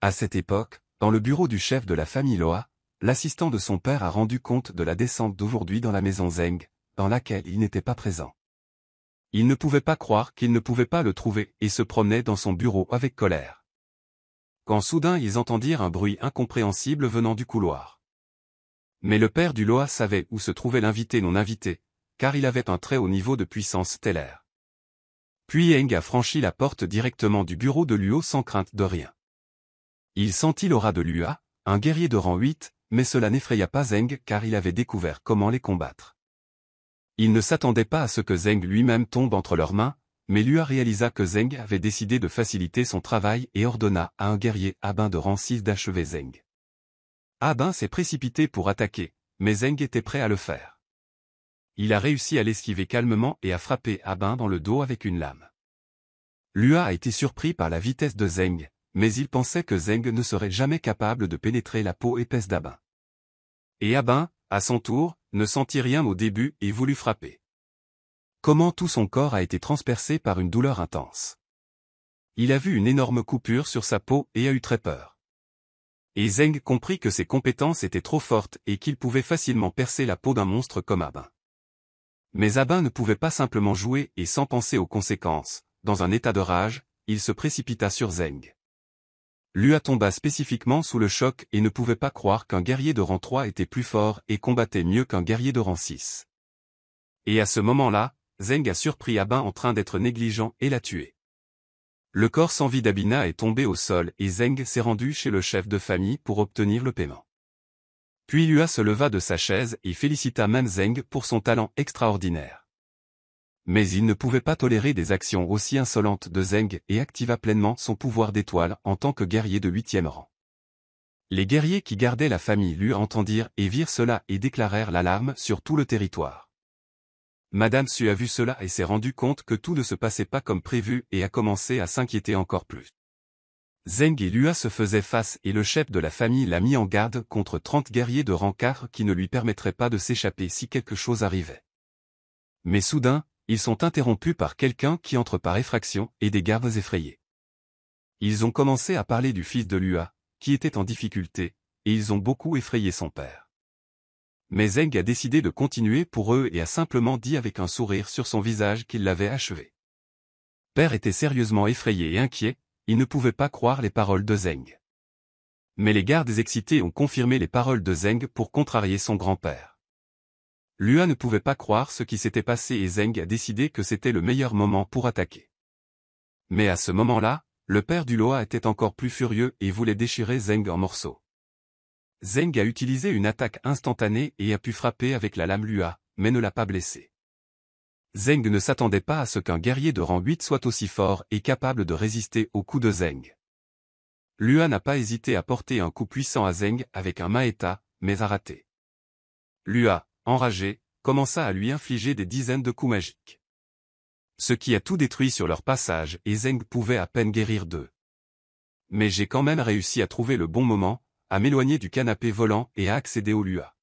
À cette époque, dans le bureau du chef de la famille Loa, l'assistant de son père a rendu compte de la descente d'aujourd'hui dans la maison Zeng, dans laquelle il n'était pas présent il ne pouvait pas croire qu'il ne pouvait pas le trouver et se promenait dans son bureau avec colère. Quand soudain ils entendirent un bruit incompréhensible venant du couloir. Mais le père du Loa savait où se trouvait l'invité non invité, car il avait un très haut niveau de puissance stellaire. Puis Eng a franchi la porte directement du bureau de Luo sans crainte de rien. Il sentit l'aura de Lua, un guerrier de rang 8, mais cela n'effraya pas Zeng car il avait découvert comment les combattre. Il ne s'attendait pas à ce que Zeng lui-même tombe entre leurs mains, mais Lua réalisa que Zeng avait décidé de faciliter son travail et ordonna à un guerrier Abin de rancis d'achever Zeng. Abin s'est précipité pour attaquer, mais Zeng était prêt à le faire. Il a réussi à l'esquiver calmement et à frapper Abin dans le dos avec une lame. Lua a été surpris par la vitesse de Zeng, mais il pensait que Zeng ne serait jamais capable de pénétrer la peau épaisse d'Abin. Et Abin, à son tour, ne sentit rien au début et voulut frapper. Comment tout son corps a été transpercé par une douleur intense. Il a vu une énorme coupure sur sa peau et a eu très peur. Et Zeng comprit que ses compétences étaient trop fortes et qu'il pouvait facilement percer la peau d'un monstre comme Abin. Mais Abin ne pouvait pas simplement jouer et sans penser aux conséquences, dans un état de rage, il se précipita sur Zeng. Lua tomba spécifiquement sous le choc et ne pouvait pas croire qu'un guerrier de rang 3 était plus fort et combattait mieux qu'un guerrier de rang 6. Et à ce moment-là, Zeng a surpris Abin en train d'être négligent et l'a tué. Le corps sans vie d'Abina est tombé au sol et Zeng s'est rendu chez le chef de famille pour obtenir le paiement. Puis Lua se leva de sa chaise et félicita même Zeng pour son talent extraordinaire. Mais il ne pouvait pas tolérer des actions aussi insolentes de Zeng et activa pleinement son pouvoir d'étoile en tant que guerrier de huitième rang. Les guerriers qui gardaient la famille Lu entendirent et virent cela et déclarèrent l'alarme sur tout le territoire. Madame Su a vu cela et s'est rendu compte que tout ne se passait pas comme prévu et a commencé à s'inquiéter encore plus. Zeng et Lua se faisaient face et le chef de la famille l'a mis en garde contre trente guerriers de rencard qui ne lui permettraient pas de s'échapper si quelque chose arrivait. Mais soudain, ils sont interrompus par quelqu'un qui entre par effraction et des gardes effrayés. Ils ont commencé à parler du fils de Lua, qui était en difficulté, et ils ont beaucoup effrayé son père. Mais Zeng a décidé de continuer pour eux et a simplement dit avec un sourire sur son visage qu'il l'avait achevé. Père était sérieusement effrayé et inquiet, il ne pouvait pas croire les paroles de Zeng. Mais les gardes excités ont confirmé les paroles de Zeng pour contrarier son grand-père. Lua ne pouvait pas croire ce qui s'était passé et Zeng a décidé que c'était le meilleur moment pour attaquer. Mais à ce moment-là, le père du Loa était encore plus furieux et voulait déchirer Zeng en morceaux. Zeng a utilisé une attaque instantanée et a pu frapper avec la lame Lua, mais ne l'a pas blessé. Zeng ne s'attendait pas à ce qu'un guerrier de rang 8 soit aussi fort et capable de résister au coup de Zeng. Lua n'a pas hésité à porter un coup puissant à Zeng avec un Maeta, mais a raté. Lua, enragé, commença à lui infliger des dizaines de coups magiques. Ce qui a tout détruit sur leur passage et Zeng pouvait à peine guérir d'eux. Mais j'ai quand même réussi à trouver le bon moment, à m'éloigner du canapé volant et à accéder au Lua.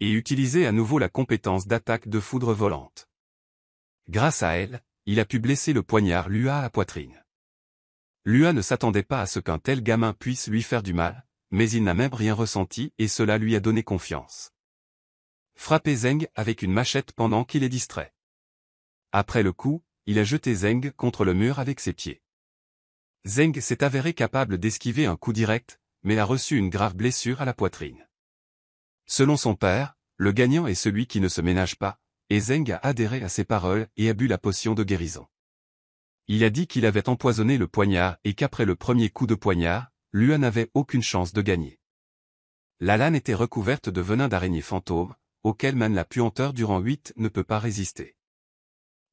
Et utiliser à nouveau la compétence d'attaque de foudre volante. Grâce à elle, il a pu blesser le poignard Lua à la poitrine. Lua ne s'attendait pas à ce qu'un tel gamin puisse lui faire du mal, mais il n'a même rien ressenti et cela lui a donné confiance frappé Zeng avec une machette pendant qu'il est distrait. Après le coup, il a jeté Zeng contre le mur avec ses pieds. Zeng s'est avéré capable d'esquiver un coup direct, mais a reçu une grave blessure à la poitrine. Selon son père, le gagnant est celui qui ne se ménage pas, et Zeng a adhéré à ses paroles et a bu la potion de guérison. Il a dit qu'il avait empoisonné le poignard et qu'après le premier coup de poignard, Luan n'avait aucune chance de gagner. La lame était recouverte de venin d'araignée fantôme, auquel Man la puanteur durant huit ne peut pas résister.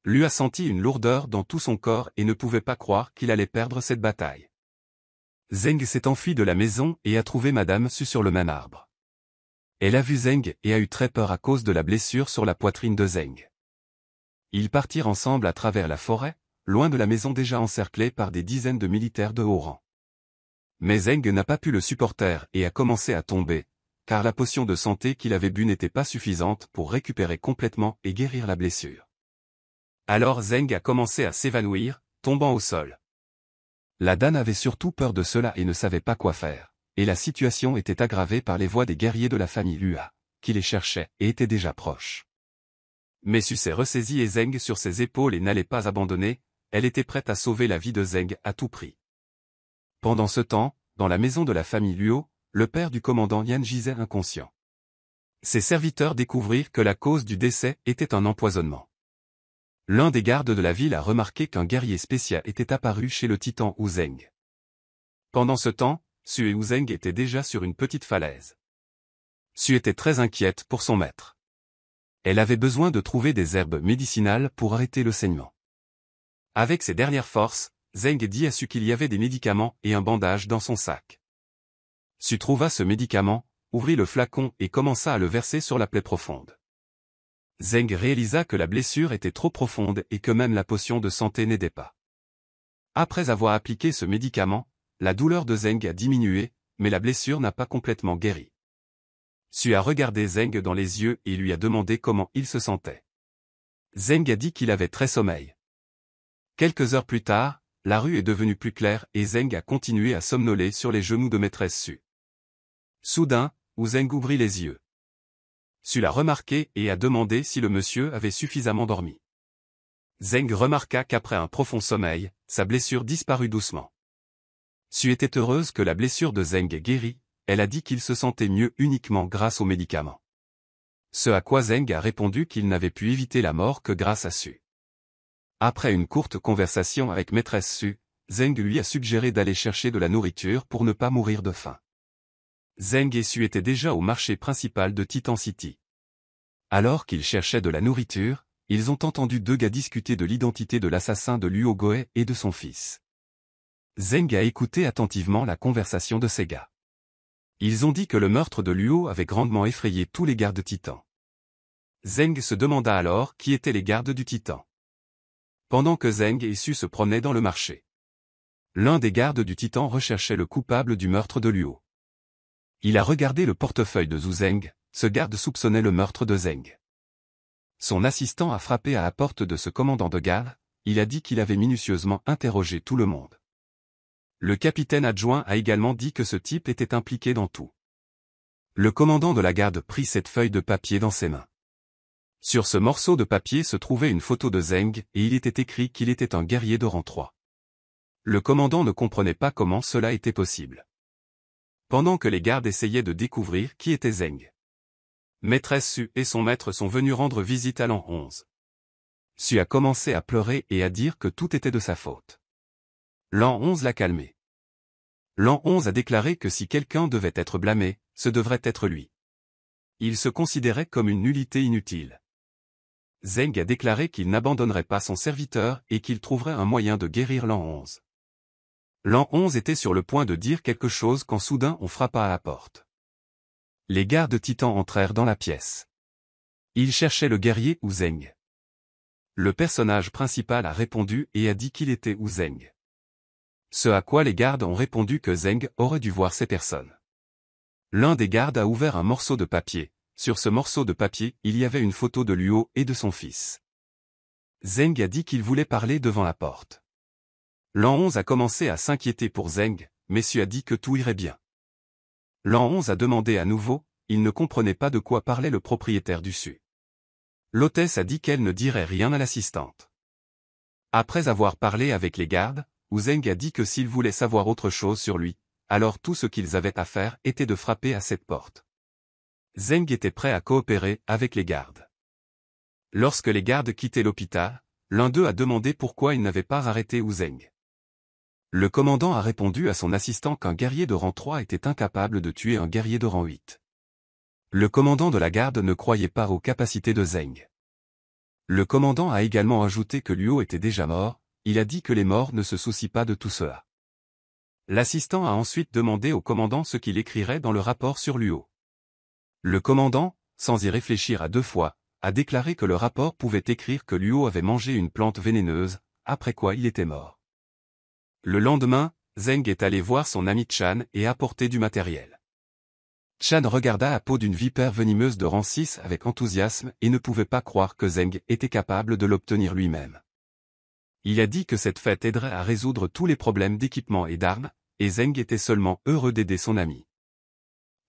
Lui a senti une lourdeur dans tout son corps et ne pouvait pas croire qu'il allait perdre cette bataille. Zeng s'est enfui de la maison et a trouvé Madame Su sur le même arbre. Elle a vu Zeng et a eu très peur à cause de la blessure sur la poitrine de Zeng. Ils partirent ensemble à travers la forêt, loin de la maison déjà encerclée par des dizaines de militaires de haut rang. Mais Zeng n'a pas pu le supporter et a commencé à tomber, car la potion de santé qu'il avait bu n'était pas suffisante pour récupérer complètement et guérir la blessure. Alors Zeng a commencé à s'évanouir, tombant au sol. La dame avait surtout peur de cela et ne savait pas quoi faire, et la situation était aggravée par les voix des guerriers de la famille Lua, qui les cherchaient et étaient déjà proches. Mais Su s'est et Zeng sur ses épaules et n'allait pas abandonner, elle était prête à sauver la vie de Zeng à tout prix. Pendant ce temps, dans la maison de la famille Luo, le père du commandant Yan gisait inconscient. Ses serviteurs découvrirent que la cause du décès était un empoisonnement. L'un des gardes de la ville a remarqué qu'un guerrier spécial était apparu chez le titan Zheng. Pendant ce temps, Su et Zeng étaient déjà sur une petite falaise. Su était très inquiète pour son maître. Elle avait besoin de trouver des herbes médicinales pour arrêter le saignement. Avec ses dernières forces, Zeng dit à Su qu'il y avait des médicaments et un bandage dans son sac. Su trouva ce médicament, ouvrit le flacon et commença à le verser sur la plaie profonde. Zeng réalisa que la blessure était trop profonde et que même la potion de santé n'aidait pas. Après avoir appliqué ce médicament, la douleur de Zeng a diminué, mais la blessure n'a pas complètement guéri. Su a regardé Zeng dans les yeux et lui a demandé comment il se sentait. Zeng a dit qu'il avait très sommeil. Quelques heures plus tard, la rue est devenue plus claire et Zeng a continué à somnoler sur les genoux de maîtresse Su. Soudain, Zeng ouvrit les yeux. Su l'a remarqué et a demandé si le monsieur avait suffisamment dormi. Zeng remarqua qu'après un profond sommeil, sa blessure disparut doucement. Su était heureuse que la blessure de Zeng ait guéri, elle a dit qu'il se sentait mieux uniquement grâce aux médicaments. Ce à quoi Zeng a répondu qu'il n'avait pu éviter la mort que grâce à Su. Après une courte conversation avec maîtresse Su, Zeng lui a suggéré d'aller chercher de la nourriture pour ne pas mourir de faim et Su étaient déjà au marché principal de Titan City. Alors qu'ils cherchaient de la nourriture, ils ont entendu deux gars discuter de l'identité de l'assassin de Luo Goe et de son fils. Zeng a écouté attentivement la conversation de ces gars. Ils ont dit que le meurtre de Luo avait grandement effrayé tous les gardes titans. Zeng se demanda alors qui étaient les gardes du titan. Pendant que Zeng et Su se promenaient dans le marché. L'un des gardes du titan recherchait le coupable du meurtre de Luo. Il a regardé le portefeuille de Zhu Zeng, ce garde soupçonnait le meurtre de Zeng. Son assistant a frappé à la porte de ce commandant de garde. il a dit qu'il avait minutieusement interrogé tout le monde. Le capitaine adjoint a également dit que ce type était impliqué dans tout. Le commandant de la garde prit cette feuille de papier dans ses mains. Sur ce morceau de papier se trouvait une photo de Zeng et il était écrit qu'il était un guerrier de rang 3. Le commandant ne comprenait pas comment cela était possible pendant que les gardes essayaient de découvrir qui était Zeng. Maîtresse Su et son maître sont venus rendre visite à l'an 11. Su a commencé à pleurer et à dire que tout était de sa faute. L'an 11 l'a calmé. L'an 11 a déclaré que si quelqu'un devait être blâmé, ce devrait être lui. Il se considérait comme une nullité inutile. Zeng a déclaré qu'il n'abandonnerait pas son serviteur et qu'il trouverait un moyen de guérir l'an 11. L'an 11 était sur le point de dire quelque chose quand soudain on frappa à la porte. Les gardes titans entrèrent dans la pièce. Ils cherchaient le guerrier Zeng. Le personnage principal a répondu et a dit qu'il était Zeng. Ce à quoi les gardes ont répondu que Zeng aurait dû voir ces personnes. L'un des gardes a ouvert un morceau de papier. Sur ce morceau de papier, il y avait une photo de Luo et de son fils. Zeng a dit qu'il voulait parler devant la porte. L'an 11 a commencé à s'inquiéter pour Zeng, mais messieurs a dit que tout irait bien. L'an 11 a demandé à nouveau, il ne comprenait pas de quoi parlait le propriétaire du SU. L'hôtesse a dit qu'elle ne dirait rien à l'assistante. Après avoir parlé avec les gardes, Zeng a dit que s'ils voulaient savoir autre chose sur lui, alors tout ce qu'ils avaient à faire était de frapper à cette porte. Zeng était prêt à coopérer avec les gardes. Lorsque les gardes quittaient l'hôpital, l'un d'eux a demandé pourquoi ils n'avaient pas arrêté Zeng. Le commandant a répondu à son assistant qu'un guerrier de rang 3 était incapable de tuer un guerrier de rang 8. Le commandant de la garde ne croyait pas aux capacités de Zeng. Le commandant a également ajouté que Luo était déjà mort, il a dit que les morts ne se soucient pas de tout cela. L'assistant a ensuite demandé au commandant ce qu'il écrirait dans le rapport sur Luo. Le commandant, sans y réfléchir à deux fois, a déclaré que le rapport pouvait écrire que Luo avait mangé une plante vénéneuse, après quoi il était mort. Le lendemain, Zeng est allé voir son ami Chan et apporter du matériel. Chan regarda la peau d'une vipère venimeuse de rang 6 avec enthousiasme et ne pouvait pas croire que Zeng était capable de l'obtenir lui-même. Il a dit que cette fête aiderait à résoudre tous les problèmes d'équipement et d'armes, et Zeng était seulement heureux d'aider son ami.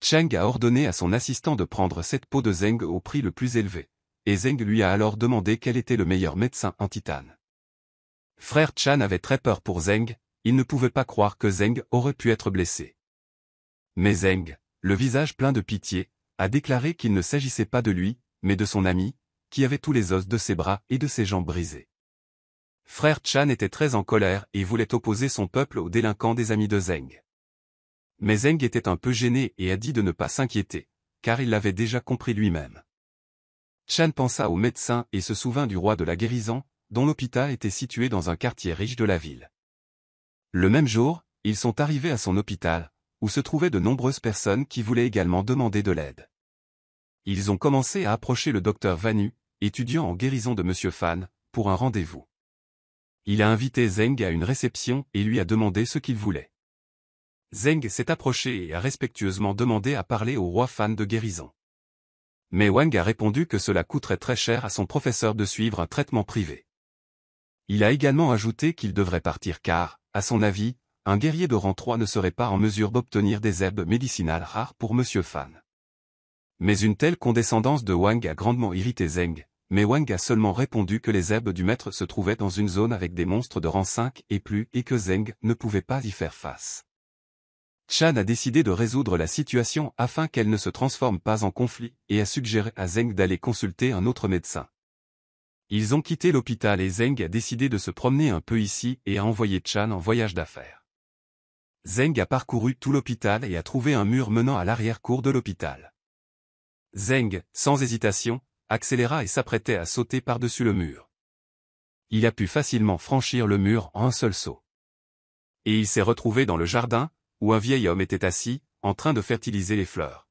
Chang a ordonné à son assistant de prendre cette peau de Zeng au prix le plus élevé, et Zeng lui a alors demandé quel était le meilleur médecin en titane. Frère Chan avait très peur pour Zeng, il ne pouvait pas croire que Zeng aurait pu être blessé. Mais Zeng, le visage plein de pitié, a déclaré qu'il ne s'agissait pas de lui, mais de son ami, qui avait tous les os de ses bras et de ses jambes brisés. Frère Chan était très en colère et voulait opposer son peuple aux délinquants des amis de Zeng. Mais Zeng était un peu gêné et a dit de ne pas s'inquiéter, car il l'avait déjà compris lui-même. Chan pensa au médecin et se souvint du roi de la guérison, dont l'hôpital était situé dans un quartier riche de la ville. Le même jour, ils sont arrivés à son hôpital, où se trouvaient de nombreuses personnes qui voulaient également demander de l'aide. Ils ont commencé à approcher le docteur Vanu, étudiant en guérison de M. Fan, pour un rendez-vous. Il a invité Zeng à une réception et lui a demandé ce qu'il voulait. Zeng s'est approché et a respectueusement demandé à parler au roi Fan de guérison. Mais Wang a répondu que cela coûterait très cher à son professeur de suivre un traitement privé. Il a également ajouté qu'il devrait partir car, à son avis, un guerrier de rang 3 ne serait pas en mesure d'obtenir des herbes médicinales rares pour Monsieur Fan. Mais une telle condescendance de Wang a grandement irrité Zeng, mais Wang a seulement répondu que les herbes du maître se trouvaient dans une zone avec des monstres de rang 5 et plus et que Zeng ne pouvait pas y faire face. Chan a décidé de résoudre la situation afin qu'elle ne se transforme pas en conflit et a suggéré à Zeng d'aller consulter un autre médecin. Ils ont quitté l'hôpital et Zeng a décidé de se promener un peu ici et a envoyé Chan en voyage d'affaires. Zeng a parcouru tout l'hôpital et a trouvé un mur menant à l'arrière-cour de l'hôpital. Zeng, sans hésitation, accéléra et s'apprêtait à sauter par-dessus le mur. Il a pu facilement franchir le mur en un seul saut. Et il s'est retrouvé dans le jardin, où un vieil homme était assis, en train de fertiliser les fleurs.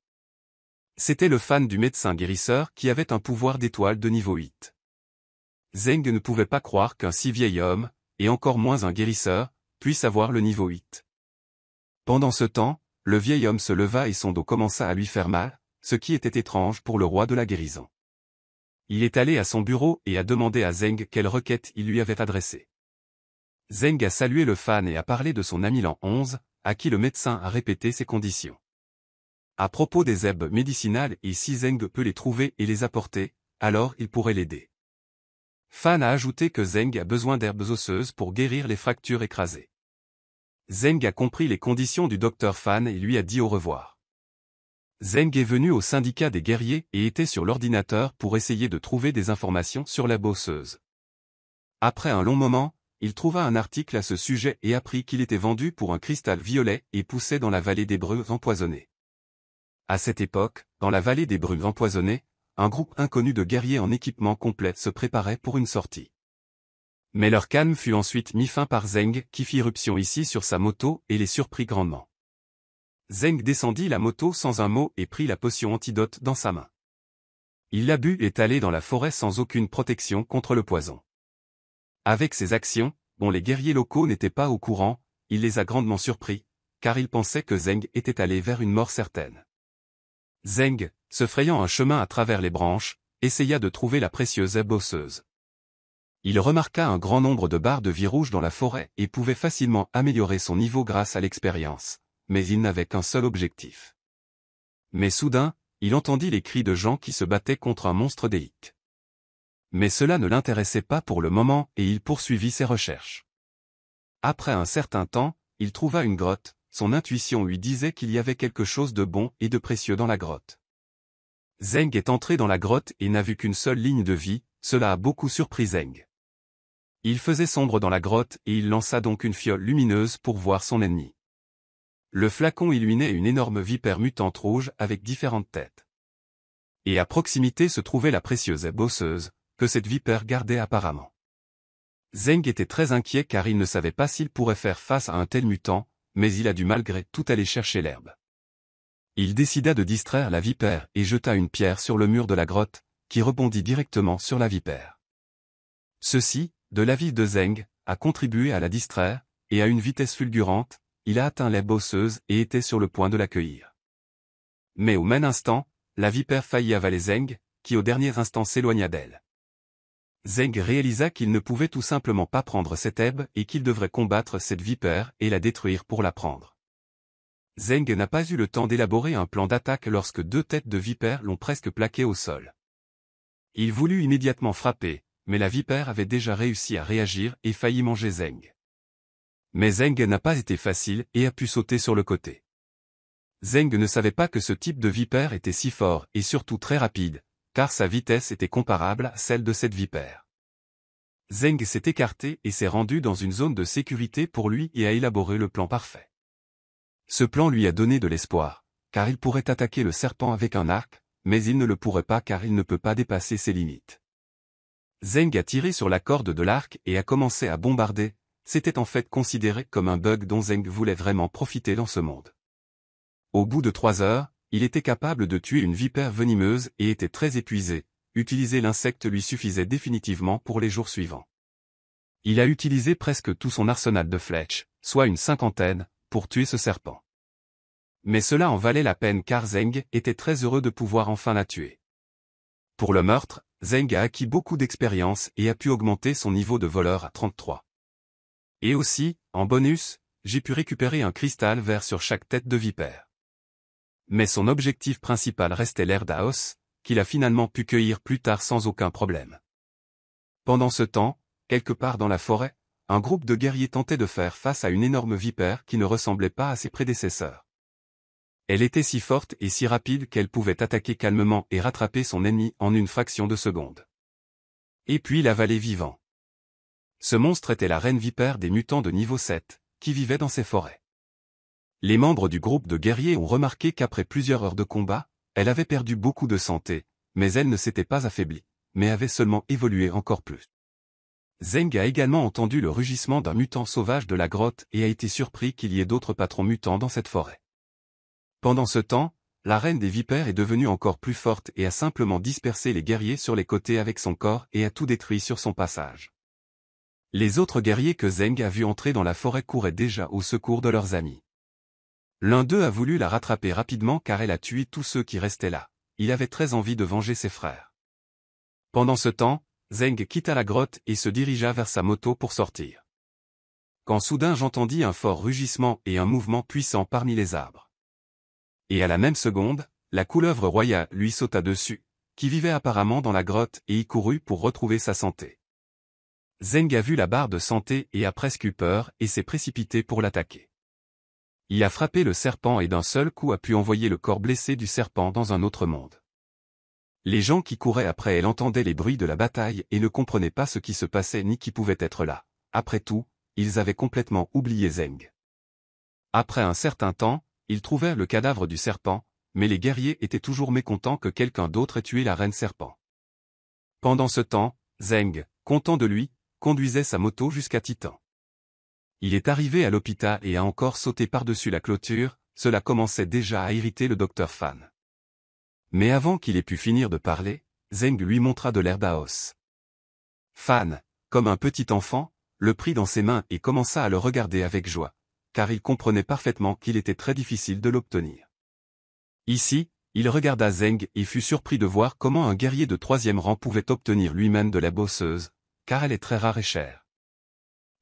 C'était le fan du médecin guérisseur qui avait un pouvoir d'étoile de niveau 8. Zeng ne pouvait pas croire qu'un si vieil homme, et encore moins un guérisseur, puisse avoir le niveau 8. Pendant ce temps, le vieil homme se leva et son dos commença à lui faire mal, ce qui était étrange pour le roi de la guérison. Il est allé à son bureau et a demandé à Zeng quelle requête il lui avait adressée. Zeng a salué le fan et a parlé de son ami l'an 11, à qui le médecin a répété ses conditions. À propos des herbes médicinales et si Zeng peut les trouver et les apporter, alors il pourrait l'aider. Fan a ajouté que Zeng a besoin d'herbes osseuses pour guérir les fractures écrasées. Zeng a compris les conditions du docteur Fan et lui a dit au revoir. Zeng est venu au syndicat des guerriers et était sur l'ordinateur pour essayer de trouver des informations sur la bosseuse. Après un long moment, il trouva un article à ce sujet et apprit qu'il était vendu pour un cristal violet et poussait dans la vallée des brumes empoisonnées. À cette époque, dans la vallée des brumes empoisonnées, un groupe inconnu de guerriers en équipement complet se préparait pour une sortie. Mais leur calme fut ensuite mis fin par Zeng qui fit irruption ici sur sa moto et les surprit grandement. Zeng descendit la moto sans un mot et prit la potion antidote dans sa main. Il la but et allé dans la forêt sans aucune protection contre le poison. Avec ses actions, dont les guerriers locaux n'étaient pas au courant, il les a grandement surpris, car il pensaient que Zeng était allé vers une mort certaine. Zeng, se frayant un chemin à travers les branches, essaya de trouver la précieuse herbe osseuse. Il remarqua un grand nombre de barres de vie rouge dans la forêt et pouvait facilement améliorer son niveau grâce à l'expérience, mais il n'avait qu'un seul objectif. Mais soudain, il entendit les cris de gens qui se battaient contre un monstre délique. Mais cela ne l'intéressait pas pour le moment et il poursuivit ses recherches. Après un certain temps, il trouva une grotte, son intuition lui disait qu'il y avait quelque chose de bon et de précieux dans la grotte. Zeng est entré dans la grotte et n'a vu qu'une seule ligne de vie, cela a beaucoup surpris Zeng. Il faisait sombre dans la grotte et il lança donc une fiole lumineuse pour voir son ennemi. Le flacon illuminait une énorme vipère mutante rouge avec différentes têtes. Et à proximité se trouvait la précieuse bosseuse, que cette vipère gardait apparemment. Zeng était très inquiet car il ne savait pas s'il pourrait faire face à un tel mutant, mais il a dû malgré tout aller chercher l'herbe. Il décida de distraire la vipère et jeta une pierre sur le mur de la grotte, qui rebondit directement sur la vipère. Ceci, de l'avis de Zeng, a contribué à la distraire, et à une vitesse fulgurante, il a atteint la osseuse et était sur le point de l'accueillir. Mais au même instant, la vipère faillit avaler Zeng, qui au dernier instant s'éloigna d'elle. Zeng réalisa qu'il ne pouvait tout simplement pas prendre cette herbe et qu'il devrait combattre cette vipère et la détruire pour la prendre. Zeng n'a pas eu le temps d'élaborer un plan d'attaque lorsque deux têtes de vipère l'ont presque plaqué au sol. Il voulut immédiatement frapper, mais la vipère avait déjà réussi à réagir et failli manger Zeng. Mais Zeng n'a pas été facile et a pu sauter sur le côté. Zeng ne savait pas que ce type de vipère était si fort et surtout très rapide, car sa vitesse était comparable à celle de cette vipère. Zeng s'est écarté et s'est rendu dans une zone de sécurité pour lui et a élaboré le plan parfait. Ce plan lui a donné de l'espoir, car il pourrait attaquer le serpent avec un arc, mais il ne le pourrait pas car il ne peut pas dépasser ses limites. Zeng a tiré sur la corde de l'arc et a commencé à bombarder, c'était en fait considéré comme un bug dont Zeng voulait vraiment profiter dans ce monde. Au bout de trois heures, il était capable de tuer une vipère venimeuse et était très épuisé, utiliser l'insecte lui suffisait définitivement pour les jours suivants. Il a utilisé presque tout son arsenal de flèches, soit une cinquantaine, pour tuer ce serpent. Mais cela en valait la peine car Zeng était très heureux de pouvoir enfin la tuer. Pour le meurtre, Zeng a acquis beaucoup d'expérience et a pu augmenter son niveau de voleur à 33. Et aussi, en bonus, j'ai pu récupérer un cristal vert sur chaque tête de vipère. Mais son objectif principal restait l'air d'Aos, qu'il a finalement pu cueillir plus tard sans aucun problème. Pendant ce temps, quelque part dans la forêt, un groupe de guerriers tentait de faire face à une énorme vipère qui ne ressemblait pas à ses prédécesseurs. Elle était si forte et si rapide qu'elle pouvait attaquer calmement et rattraper son ennemi en une fraction de seconde. Et puis la vallée vivant. Ce monstre était la reine vipère des mutants de niveau 7, qui vivait dans ces forêts. Les membres du groupe de guerriers ont remarqué qu'après plusieurs heures de combat, elle avait perdu beaucoup de santé, mais elle ne s'était pas affaiblie, mais avait seulement évolué encore plus. Zeng a également entendu le rugissement d'un mutant sauvage de la grotte et a été surpris qu'il y ait d'autres patrons mutants dans cette forêt. Pendant ce temps, la reine des vipères est devenue encore plus forte et a simplement dispersé les guerriers sur les côtés avec son corps et a tout détruit sur son passage. Les autres guerriers que Zeng a vu entrer dans la forêt couraient déjà au secours de leurs amis. L'un d'eux a voulu la rattraper rapidement car elle a tué tous ceux qui restaient là. Il avait très envie de venger ses frères. Pendant ce temps, Zeng quitta la grotte et se dirigea vers sa moto pour sortir. Quand soudain j'entendis un fort rugissement et un mouvement puissant parmi les arbres et à la même seconde, la couleuvre royale lui sauta dessus, qui vivait apparemment dans la grotte et y courut pour retrouver sa santé. Zeng a vu la barre de santé et a presque eu peur et s'est précipité pour l'attaquer. Il a frappé le serpent et d'un seul coup a pu envoyer le corps blessé du serpent dans un autre monde. Les gens qui couraient après elle entendaient les bruits de la bataille et ne comprenaient pas ce qui se passait ni qui pouvait être là. Après tout, ils avaient complètement oublié Zeng. Après un certain temps, ils trouvèrent le cadavre du serpent, mais les guerriers étaient toujours mécontents que quelqu'un d'autre ait tué la reine serpent. Pendant ce temps, Zeng, content de lui, conduisait sa moto jusqu'à Titan. Il est arrivé à l'hôpital et a encore sauté par-dessus la clôture, cela commençait déjà à irriter le docteur Fan. Mais avant qu'il ait pu finir de parler, Zeng lui montra de l'herbe à Fan, comme un petit enfant, le prit dans ses mains et commença à le regarder avec joie car il comprenait parfaitement qu'il était très difficile de l'obtenir. Ici, il regarda Zeng et fut surpris de voir comment un guerrier de troisième rang pouvait obtenir lui-même de la bosseuse, car elle est très rare et chère.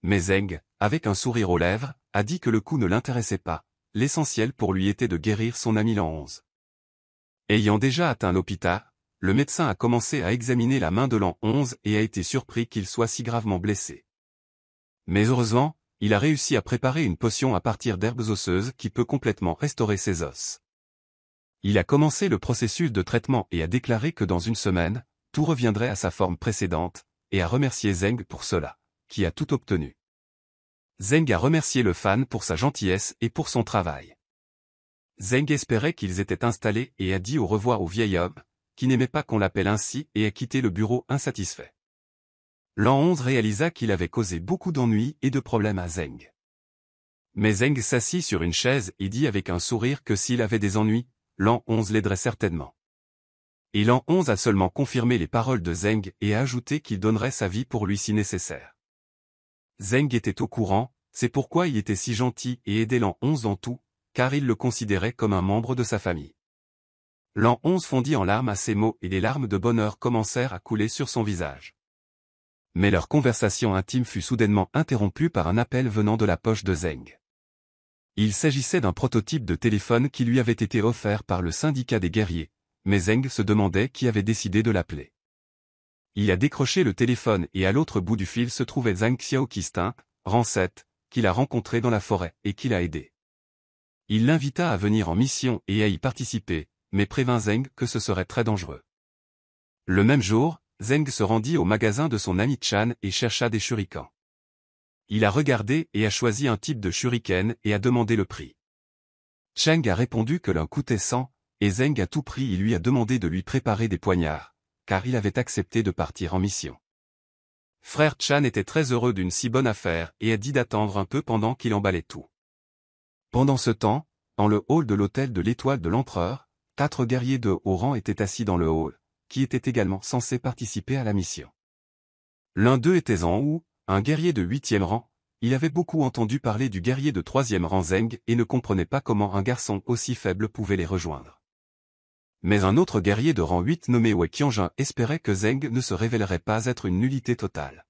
Mais Zeng, avec un sourire aux lèvres, a dit que le coup ne l'intéressait pas, l'essentiel pour lui était de guérir son ami l'an 11. Ayant déjà atteint l'hôpital, le médecin a commencé à examiner la main de l'an 11 et a été surpris qu'il soit si gravement blessé. Mais heureusement, il a réussi à préparer une potion à partir d'herbes osseuses qui peut complètement restaurer ses os. Il a commencé le processus de traitement et a déclaré que dans une semaine, tout reviendrait à sa forme précédente, et a remercié Zeng pour cela, qui a tout obtenu. Zeng a remercié le fan pour sa gentillesse et pour son travail. Zeng espérait qu'ils étaient installés et a dit au revoir au vieil homme, qui n'aimait pas qu'on l'appelle ainsi et a quitté le bureau insatisfait l'an 11 réalisa qu'il avait causé beaucoup d'ennuis et de problèmes à Zeng. Mais Zeng s'assit sur une chaise et dit avec un sourire que s'il avait des ennuis, l'an 11 l'aiderait certainement. Et l'an 11 a seulement confirmé les paroles de Zeng et a ajouté qu'il donnerait sa vie pour lui si nécessaire. Zeng était au courant, c'est pourquoi il était si gentil et aidait l'an 11 en tout, car il le considérait comme un membre de sa famille. L'an 11 fondit en larmes à ces mots et des larmes de bonheur commencèrent à couler sur son visage mais leur conversation intime fut soudainement interrompue par un appel venant de la poche de Zeng. Il s'agissait d'un prototype de téléphone qui lui avait été offert par le syndicat des guerriers, mais Zeng se demandait qui avait décidé de l'appeler. Il a décroché le téléphone et à l'autre bout du fil se trouvait Zhang Xiaokistin, Ranset, Rancette, qu'il a rencontré dans la forêt et qu'il a aidé. Il l'invita à venir en mission et à y participer, mais prévint Zeng que ce serait très dangereux. Le même jour, Zeng se rendit au magasin de son ami Chan et chercha des shurikens. Il a regardé et a choisi un type de shuriken et a demandé le prix. Cheng a répondu que l'un coûtait 100, et Zeng à tout prix il lui a demandé de lui préparer des poignards, car il avait accepté de partir en mission. Frère Chan était très heureux d'une si bonne affaire et a dit d'attendre un peu pendant qu'il emballait tout. Pendant ce temps, dans le hall de l'hôtel de l'étoile de l'empereur, quatre guerriers de haut rang étaient assis dans le hall qui était également censé participer à la mission. L'un d'eux était en haut, un guerrier de huitième rang, il avait beaucoup entendu parler du guerrier de troisième rang Zeng et ne comprenait pas comment un garçon aussi faible pouvait les rejoindre. Mais un autre guerrier de rang 8 nommé Wei Qianjin espérait que Zeng ne se révélerait pas être une nullité totale.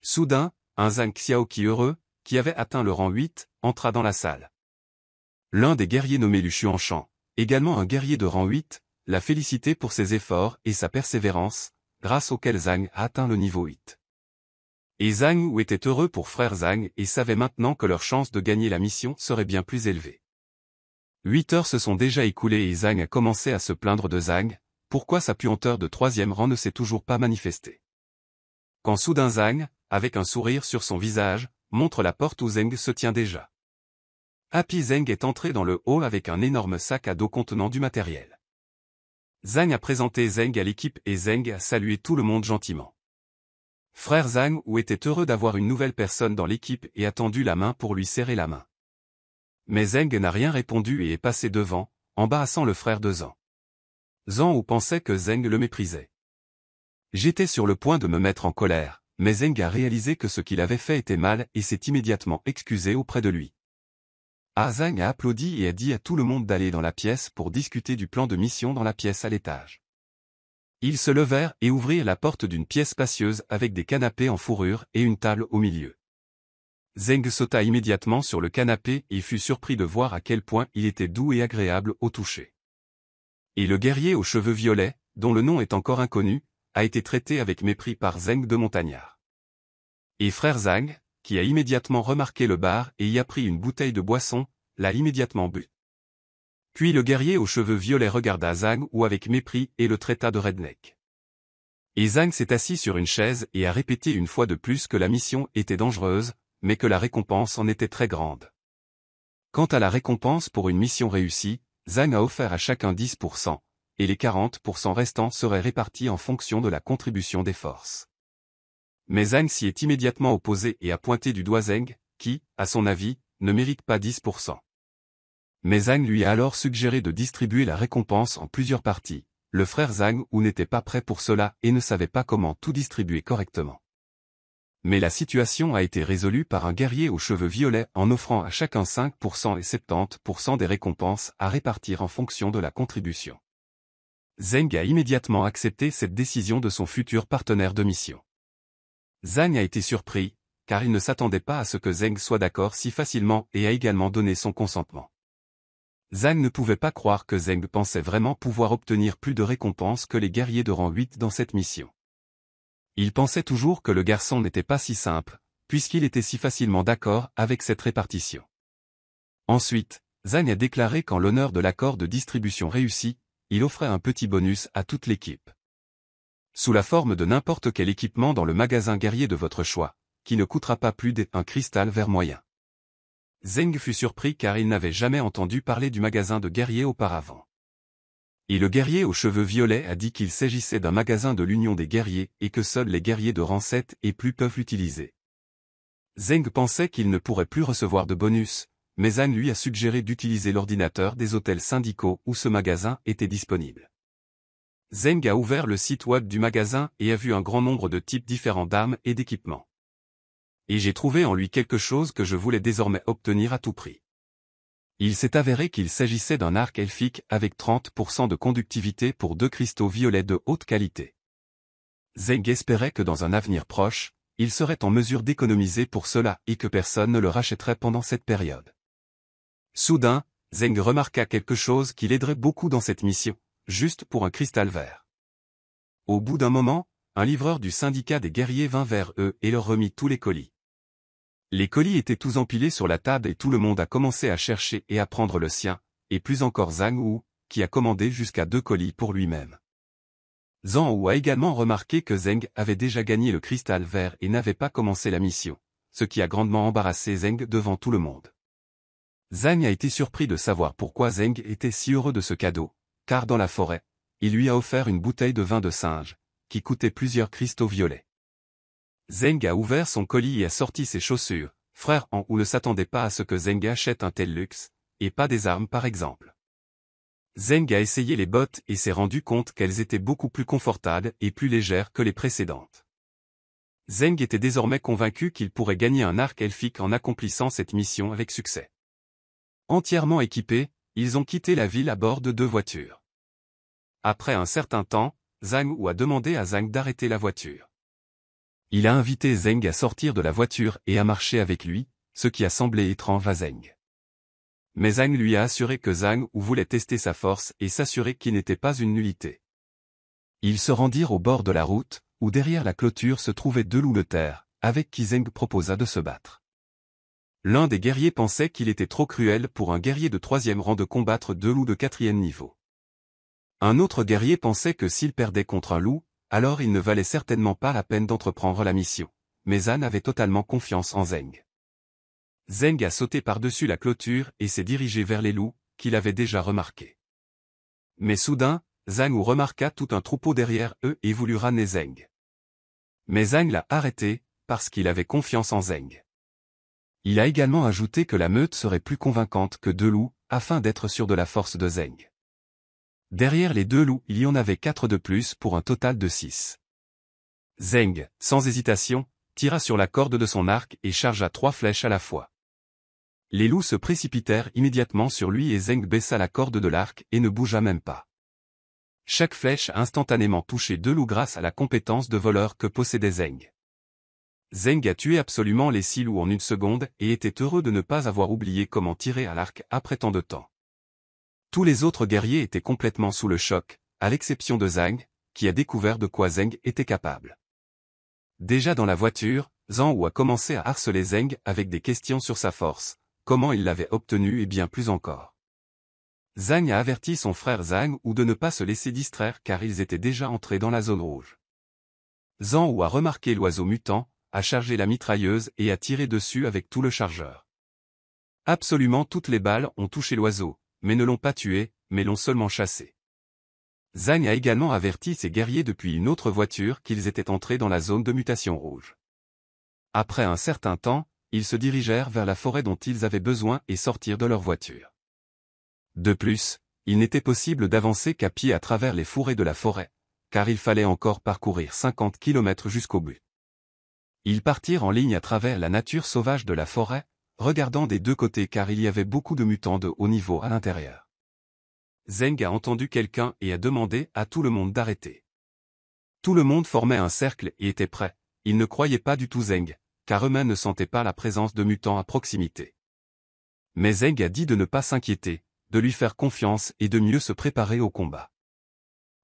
Soudain, un Zhang Xiaoqi heureux, qui avait atteint le rang 8, entra dans la salle. L'un des guerriers nommé Lu Xuanchang, également un guerrier de rang 8, l'a félicité pour ses efforts et sa persévérance, grâce auxquels Zhang a atteint le niveau 8. Et Zhang Wu était heureux pour frère Zhang et savait maintenant que leur chance de gagner la mission serait bien plus élevée. Huit heures se sont déjà écoulées et Zhang a commencé à se plaindre de Zhang, pourquoi sa puanteur de troisième rang ne s'est toujours pas manifestée. Quand soudain Zhang, avec un sourire sur son visage, montre la porte où Zeng se tient déjà. Happy Zeng est entré dans le haut avec un énorme sac à dos contenant du matériel. Zhang a présenté Zeng à l'équipe et Zeng a salué tout le monde gentiment. Frère Zhang ou était heureux d'avoir une nouvelle personne dans l'équipe et a tendu la main pour lui serrer la main. Mais Zeng n'a rien répondu et est passé devant, embarrassant le frère de Zhang. Zhang ou pensait que Zeng le méprisait. J'étais sur le point de me mettre en colère, mais Zeng a réalisé que ce qu'il avait fait était mal et s'est immédiatement excusé auprès de lui. Zeng a applaudi et a dit à tout le monde d'aller dans la pièce pour discuter du plan de mission dans la pièce à l'étage. Ils se levèrent et ouvrirent la porte d'une pièce spacieuse avec des canapés en fourrure et une table au milieu. Zeng sauta immédiatement sur le canapé et fut surpris de voir à quel point il était doux et agréable au toucher. Et le guerrier aux cheveux violets, dont le nom est encore inconnu, a été traité avec mépris par Zeng de Montagnard. Et frère Zhang, qui a immédiatement remarqué le bar et y a pris une bouteille de boisson, l'a immédiatement bu. Puis le guerrier aux cheveux violets regarda Zhang ou avec mépris et le traita de redneck. Et Zhang s'est assis sur une chaise et a répété une fois de plus que la mission était dangereuse, mais que la récompense en était très grande. Quant à la récompense pour une mission réussie, Zhang a offert à chacun 10%, et les 40% restants seraient répartis en fonction de la contribution des forces. Mais Zhang s'y est immédiatement opposé et a pointé du doigt Zeng, qui, à son avis, ne mérite pas 10%. Mais Zhang lui a alors suggéré de distribuer la récompense en plusieurs parties. Le frère Zhang ou n'était pas prêt pour cela et ne savait pas comment tout distribuer correctement. Mais la situation a été résolue par un guerrier aux cheveux violets en offrant à chacun 5% et 70% des récompenses à répartir en fonction de la contribution. Zeng a immédiatement accepté cette décision de son futur partenaire de mission. Zhang a été surpris, car il ne s'attendait pas à ce que Zeng soit d'accord si facilement et a également donné son consentement. Zhang ne pouvait pas croire que Zeng pensait vraiment pouvoir obtenir plus de récompenses que les guerriers de rang 8 dans cette mission. Il pensait toujours que le garçon n'était pas si simple, puisqu'il était si facilement d'accord avec cette répartition. Ensuite, Zhang a déclaré qu'en l'honneur de l'accord de distribution réussi, il offrait un petit bonus à toute l'équipe sous la forme de n'importe quel équipement dans le magasin guerrier de votre choix, qui ne coûtera pas plus d'un cristal vert moyen. Zeng fut surpris car il n'avait jamais entendu parler du magasin de guerrier auparavant. Et le guerrier aux cheveux violets a dit qu'il s'agissait d'un magasin de l'Union des guerriers et que seuls les guerriers de rang 7 et plus peuvent l'utiliser. Zeng pensait qu'il ne pourrait plus recevoir de bonus, mais Anne lui a suggéré d'utiliser l'ordinateur des hôtels syndicaux où ce magasin était disponible. Zeng a ouvert le site web du magasin et a vu un grand nombre de types différents d'armes et d'équipements. Et j'ai trouvé en lui quelque chose que je voulais désormais obtenir à tout prix. Il s'est avéré qu'il s'agissait d'un arc elfique avec 30% de conductivité pour deux cristaux violets de haute qualité. Zeng espérait que dans un avenir proche, il serait en mesure d'économiser pour cela et que personne ne le rachèterait pendant cette période. Soudain, Zeng remarqua quelque chose qui l'aiderait beaucoup dans cette mission, juste pour un cristal vert. Au bout d'un moment, un livreur du syndicat des guerriers vint vers eux et leur remit tous les colis. Les colis étaient tous empilés sur la table et tout le monde a commencé à chercher et à prendre le sien, et plus encore Zhang Wu, qui a commandé jusqu'à deux colis pour lui-même. Zhang Wu a également remarqué que Zeng avait déjà gagné le cristal vert et n'avait pas commencé la mission, ce qui a grandement embarrassé Zeng devant tout le monde. Zhang a été surpris de savoir pourquoi Zeng était si heureux de ce cadeau, car dans la forêt, il lui a offert une bouteille de vin de singe, qui coûtait plusieurs cristaux violets. Zeng a ouvert son colis et a sorti ses chaussures, frère en ou ne s'attendait pas à ce que Zeng achète un tel luxe, et pas des armes par exemple. Zeng a essayé les bottes et s'est rendu compte qu'elles étaient beaucoup plus confortables et plus légères que les précédentes. Zeng était désormais convaincu qu'il pourrait gagner un arc elfique en accomplissant cette mission avec succès. Entièrement équipé, ils ont quitté la ville à bord de deux voitures. Après un certain temps, Zhang Wu a demandé à Zhang d'arrêter la voiture. Il a invité Zeng à sortir de la voiture et à marcher avec lui, ce qui a semblé étrange à Zeng. Mais Zhang lui a assuré que Zhang Ou voulait tester sa force et s'assurer qu'il n'était pas une nullité. Ils se rendirent au bord de la route, où derrière la clôture se trouvaient deux loups de terre, avec qui Zeng proposa de se battre. L'un des guerriers pensait qu'il était trop cruel pour un guerrier de troisième rang de combattre deux loups de quatrième niveau. Un autre guerrier pensait que s'il perdait contre un loup, alors il ne valait certainement pas la peine d'entreprendre la mission. Mais Anne avait totalement confiance en Zeng. Zeng a sauté par-dessus la clôture et s'est dirigé vers les loups, qu'il avait déjà remarqués. Mais soudain, Zhang remarqua tout un troupeau derrière eux et voulut ramener Zeng. Mais Zhang l'a arrêté, parce qu'il avait confiance en Zeng. Il a également ajouté que la meute serait plus convaincante que deux loups, afin d'être sûr de la force de Zeng. Derrière les deux loups, il y en avait quatre de plus pour un total de six. Zeng, sans hésitation, tira sur la corde de son arc et chargea trois flèches à la fois. Les loups se précipitèrent immédiatement sur lui et Zeng baissa la corde de l'arc et ne bougea même pas. Chaque flèche a instantanément touché deux loups grâce à la compétence de voleur que possédait Zeng. Zeng a tué absolument les six loups en une seconde et était heureux de ne pas avoir oublié comment tirer à l'arc après tant de temps. Tous les autres guerriers étaient complètement sous le choc, à l'exception de Zhang, qui a découvert de quoi Zeng était capable. Déjà dans la voiture, Zhang ou a commencé à harceler Zeng avec des questions sur sa force, comment il l'avait obtenue et bien plus encore. Zhang a averti son frère Zhang ou de ne pas se laisser distraire car ils étaient déjà entrés dans la zone rouge. Zhang ou a remarqué l'oiseau mutant, à charger la mitrailleuse et à tiré dessus avec tout le chargeur. Absolument toutes les balles ont touché l'oiseau, mais ne l'ont pas tué, mais l'ont seulement chassé. Zhang a également averti ses guerriers depuis une autre voiture qu'ils étaient entrés dans la zone de mutation rouge. Après un certain temps, ils se dirigèrent vers la forêt dont ils avaient besoin et sortirent de leur voiture. De plus, il n'était possible d'avancer qu'à pied à travers les fourrés de la forêt, car il fallait encore parcourir 50 km jusqu'au but. Ils partirent en ligne à travers la nature sauvage de la forêt, regardant des deux côtés car il y avait beaucoup de mutants de haut niveau à l'intérieur. Zeng a entendu quelqu'un et a demandé à tout le monde d'arrêter. Tout le monde formait un cercle et était prêt, ils ne croyaient pas du tout Zeng, car eux-mêmes ne sentaient pas la présence de mutants à proximité. Mais Zeng a dit de ne pas s'inquiéter, de lui faire confiance et de mieux se préparer au combat.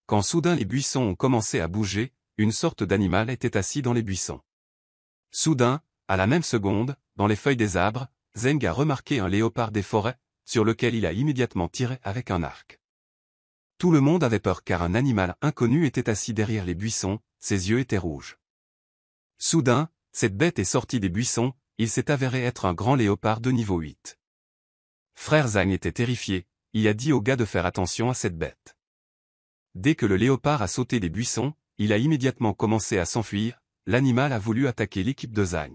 Quand soudain les buissons ont commencé à bouger, une sorte d'animal était assis dans les buissons. Soudain, à la même seconde, dans les feuilles des arbres, Zeng a remarqué un léopard des forêts, sur lequel il a immédiatement tiré avec un arc. Tout le monde avait peur car un animal inconnu était assis derrière les buissons, ses yeux étaient rouges. Soudain, cette bête est sortie des buissons, il s'est avéré être un grand léopard de niveau 8. Frère Zhang était terrifié, il a dit au gars de faire attention à cette bête. Dès que le léopard a sauté des buissons, il a immédiatement commencé à s'enfuir, l'animal a voulu attaquer l'équipe de Zhang.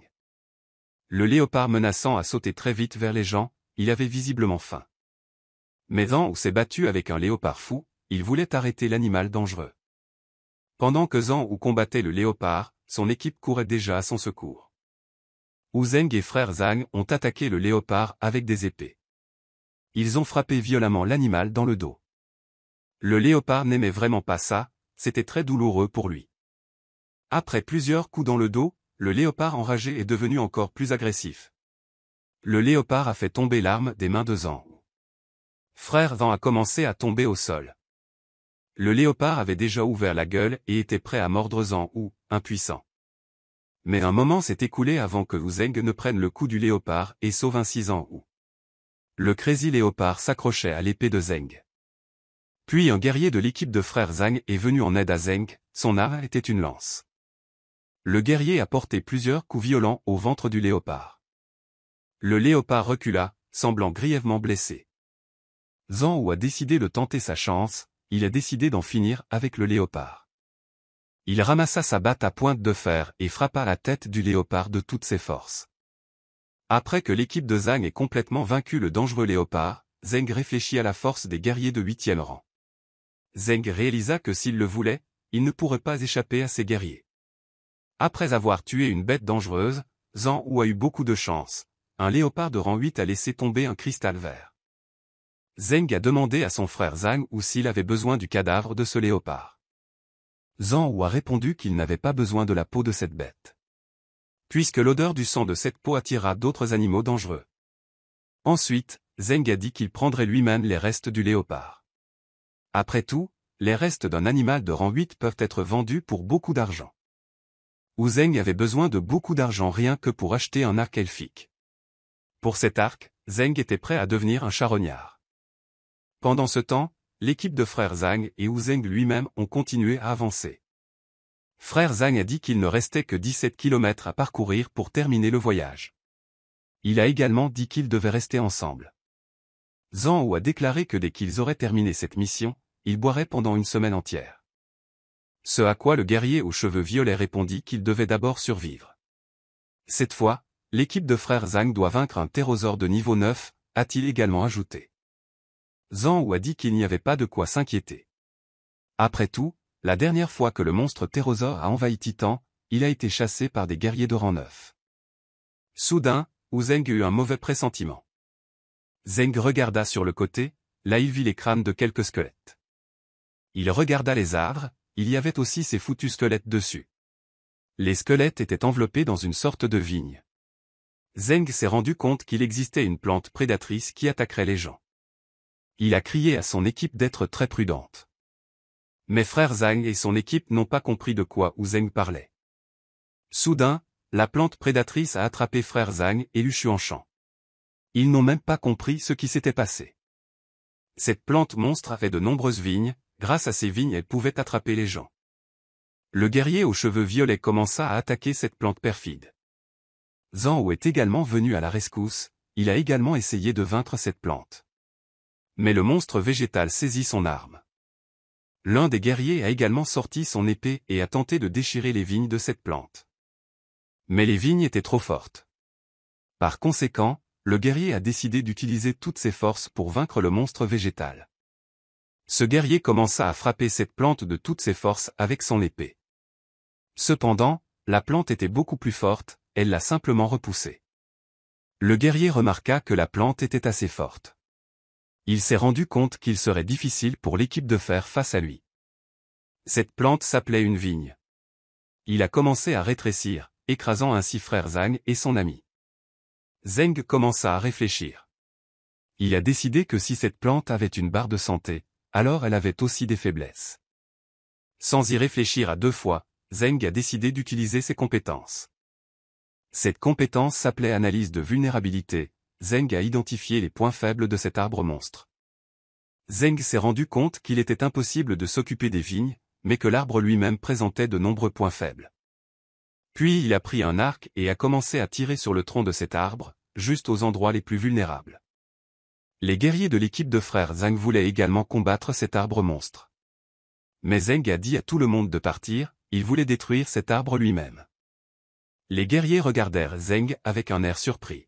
Le léopard menaçant a sauté très vite vers les gens, il avait visiblement faim. Mais ou s'est battu avec un léopard fou, il voulait arrêter l'animal dangereux. Pendant que Zhang ou combattait le léopard, son équipe courait déjà à son secours. zeng et frère Zhang ont attaqué le léopard avec des épées. Ils ont frappé violemment l'animal dans le dos. Le léopard n'aimait vraiment pas ça, c'était très douloureux pour lui. Après plusieurs coups dans le dos, le léopard enragé est devenu encore plus agressif. Le léopard a fait tomber l'arme des mains de Zhang. Frère Zan a commencé à tomber au sol. Le léopard avait déjà ouvert la gueule et était prêt à mordre Zhang ou, impuissant. Mais un moment s'est écoulé avant que Zeng ne prenne le coup du léopard et sauve ainsi Zhang ou. Le crazy léopard s'accrochait à l'épée de Zeng. Puis un guerrier de l'équipe de frère Zhang est venu en aide à Zeng, son arme était une lance le guerrier a porté plusieurs coups violents au ventre du léopard. Le léopard recula, semblant grièvement blessé. Zhang a décidé de tenter sa chance, il a décidé d'en finir avec le léopard. Il ramassa sa batte à pointe de fer et frappa la tête du léopard de toutes ses forces. Après que l'équipe de Zhang ait complètement vaincu le dangereux léopard, Zeng réfléchit à la force des guerriers de huitième rang. Zeng réalisa que s'il le voulait, il ne pourrait pas échapper à ses guerriers. Après avoir tué une bête dangereuse, Zhang Ou a eu beaucoup de chance. Un léopard de rang 8 a laissé tomber un cristal vert. Zeng a demandé à son frère Zhang Ou s'il avait besoin du cadavre de ce léopard. Zhang Ou a répondu qu'il n'avait pas besoin de la peau de cette bête. Puisque l'odeur du sang de cette peau attira d'autres animaux dangereux. Ensuite, Zeng a dit qu'il prendrait lui-même les restes du léopard. Après tout, les restes d'un animal de rang 8 peuvent être vendus pour beaucoup d'argent. Zheng avait besoin de beaucoup d'argent rien que pour acheter un arc elfique. Pour cet arc, Zeng était prêt à devenir un charognard. Pendant ce temps, l'équipe de frère Zhang et Zeng lui-même ont continué à avancer. Frère Zhang a dit qu'il ne restait que 17 km à parcourir pour terminer le voyage. Il a également dit qu'ils devaient rester ensemble. Zhang a déclaré que dès qu'ils auraient terminé cette mission, ils boiraient pendant une semaine entière ce à quoi le guerrier aux cheveux violets répondit qu'il devait d'abord survivre. Cette fois, l'équipe de frères Zhang doit vaincre un ptérosaure de niveau 9, a-t-il également ajouté. Zhang Wu a dit qu'il n'y avait pas de quoi s'inquiéter. Après tout, la dernière fois que le monstre ptérosaure a envahi Titan, il a été chassé par des guerriers de rang 9. Soudain, Wu Zeng eut un mauvais pressentiment. Zeng regarda sur le côté, là il vit les crânes de quelques squelettes. Il regarda les arbres, il y avait aussi ces foutus squelettes dessus. Les squelettes étaient enveloppés dans une sorte de vigne. Zeng s'est rendu compte qu'il existait une plante prédatrice qui attaquerait les gens. Il a crié à son équipe d'être très prudente. Mais Frère Zhang et son équipe n'ont pas compris de quoi Zeng parlait. Soudain, la plante prédatrice a attrapé frère Zhang et en chant. Ils n'ont même pas compris ce qui s'était passé. Cette plante monstre avait de nombreuses vignes, Grâce à ses vignes elle pouvait attraper les gens. Le guerrier aux cheveux violets commença à attaquer cette plante perfide. Zanou est également venu à la rescousse, il a également essayé de vaincre cette plante. Mais le monstre végétal saisit son arme. L'un des guerriers a également sorti son épée et a tenté de déchirer les vignes de cette plante. Mais les vignes étaient trop fortes. Par conséquent, le guerrier a décidé d'utiliser toutes ses forces pour vaincre le monstre végétal ce guerrier commença à frapper cette plante de toutes ses forces avec son épée. Cependant, la plante était beaucoup plus forte, elle l'a simplement repoussée. Le guerrier remarqua que la plante était assez forte. Il s'est rendu compte qu'il serait difficile pour l'équipe de faire face à lui. Cette plante s'appelait une vigne. Il a commencé à rétrécir, écrasant ainsi frère Zhang et son ami. Zeng commença à réfléchir. Il a décidé que si cette plante avait une barre de santé, alors elle avait aussi des faiblesses. Sans y réfléchir à deux fois, Zeng a décidé d'utiliser ses compétences. Cette compétence s'appelait analyse de vulnérabilité, Zeng a identifié les points faibles de cet arbre monstre. Zeng s'est rendu compte qu'il était impossible de s'occuper des vignes, mais que l'arbre lui-même présentait de nombreux points faibles. Puis il a pris un arc et a commencé à tirer sur le tronc de cet arbre, juste aux endroits les plus vulnérables. Les guerriers de l'équipe de frères Zhang voulaient également combattre cet arbre monstre. Mais Zeng a dit à tout le monde de partir, il voulait détruire cet arbre lui-même. Les guerriers regardèrent Zeng avec un air surpris.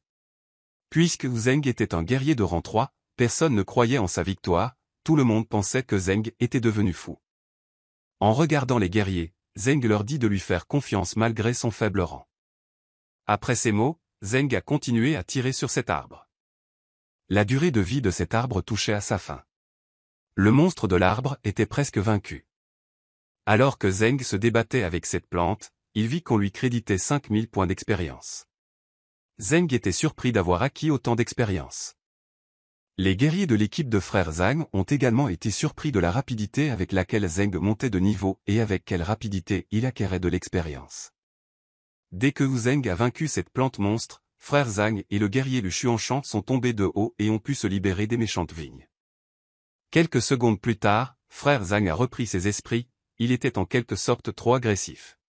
Puisque Zeng était un guerrier de rang 3, personne ne croyait en sa victoire, tout le monde pensait que Zeng était devenu fou. En regardant les guerriers, Zeng leur dit de lui faire confiance malgré son faible rang. Après ces mots, Zeng a continué à tirer sur cet arbre. La durée de vie de cet arbre touchait à sa fin. Le monstre de l'arbre était presque vaincu. Alors que Zeng se débattait avec cette plante, il vit qu'on lui créditait 5000 points d'expérience. Zeng était surpris d'avoir acquis autant d'expérience. Les guerriers de l'équipe de frères Zeng ont également été surpris de la rapidité avec laquelle Zeng montait de niveau et avec quelle rapidité il acquérait de l'expérience. Dès que Zeng a vaincu cette plante monstre, frère Zhang et le guerrier Lu Chuanchang sont tombés de haut et ont pu se libérer des méchantes vignes. Quelques secondes plus tard, frère Zhang a repris ses esprits, il était en quelque sorte trop agressif.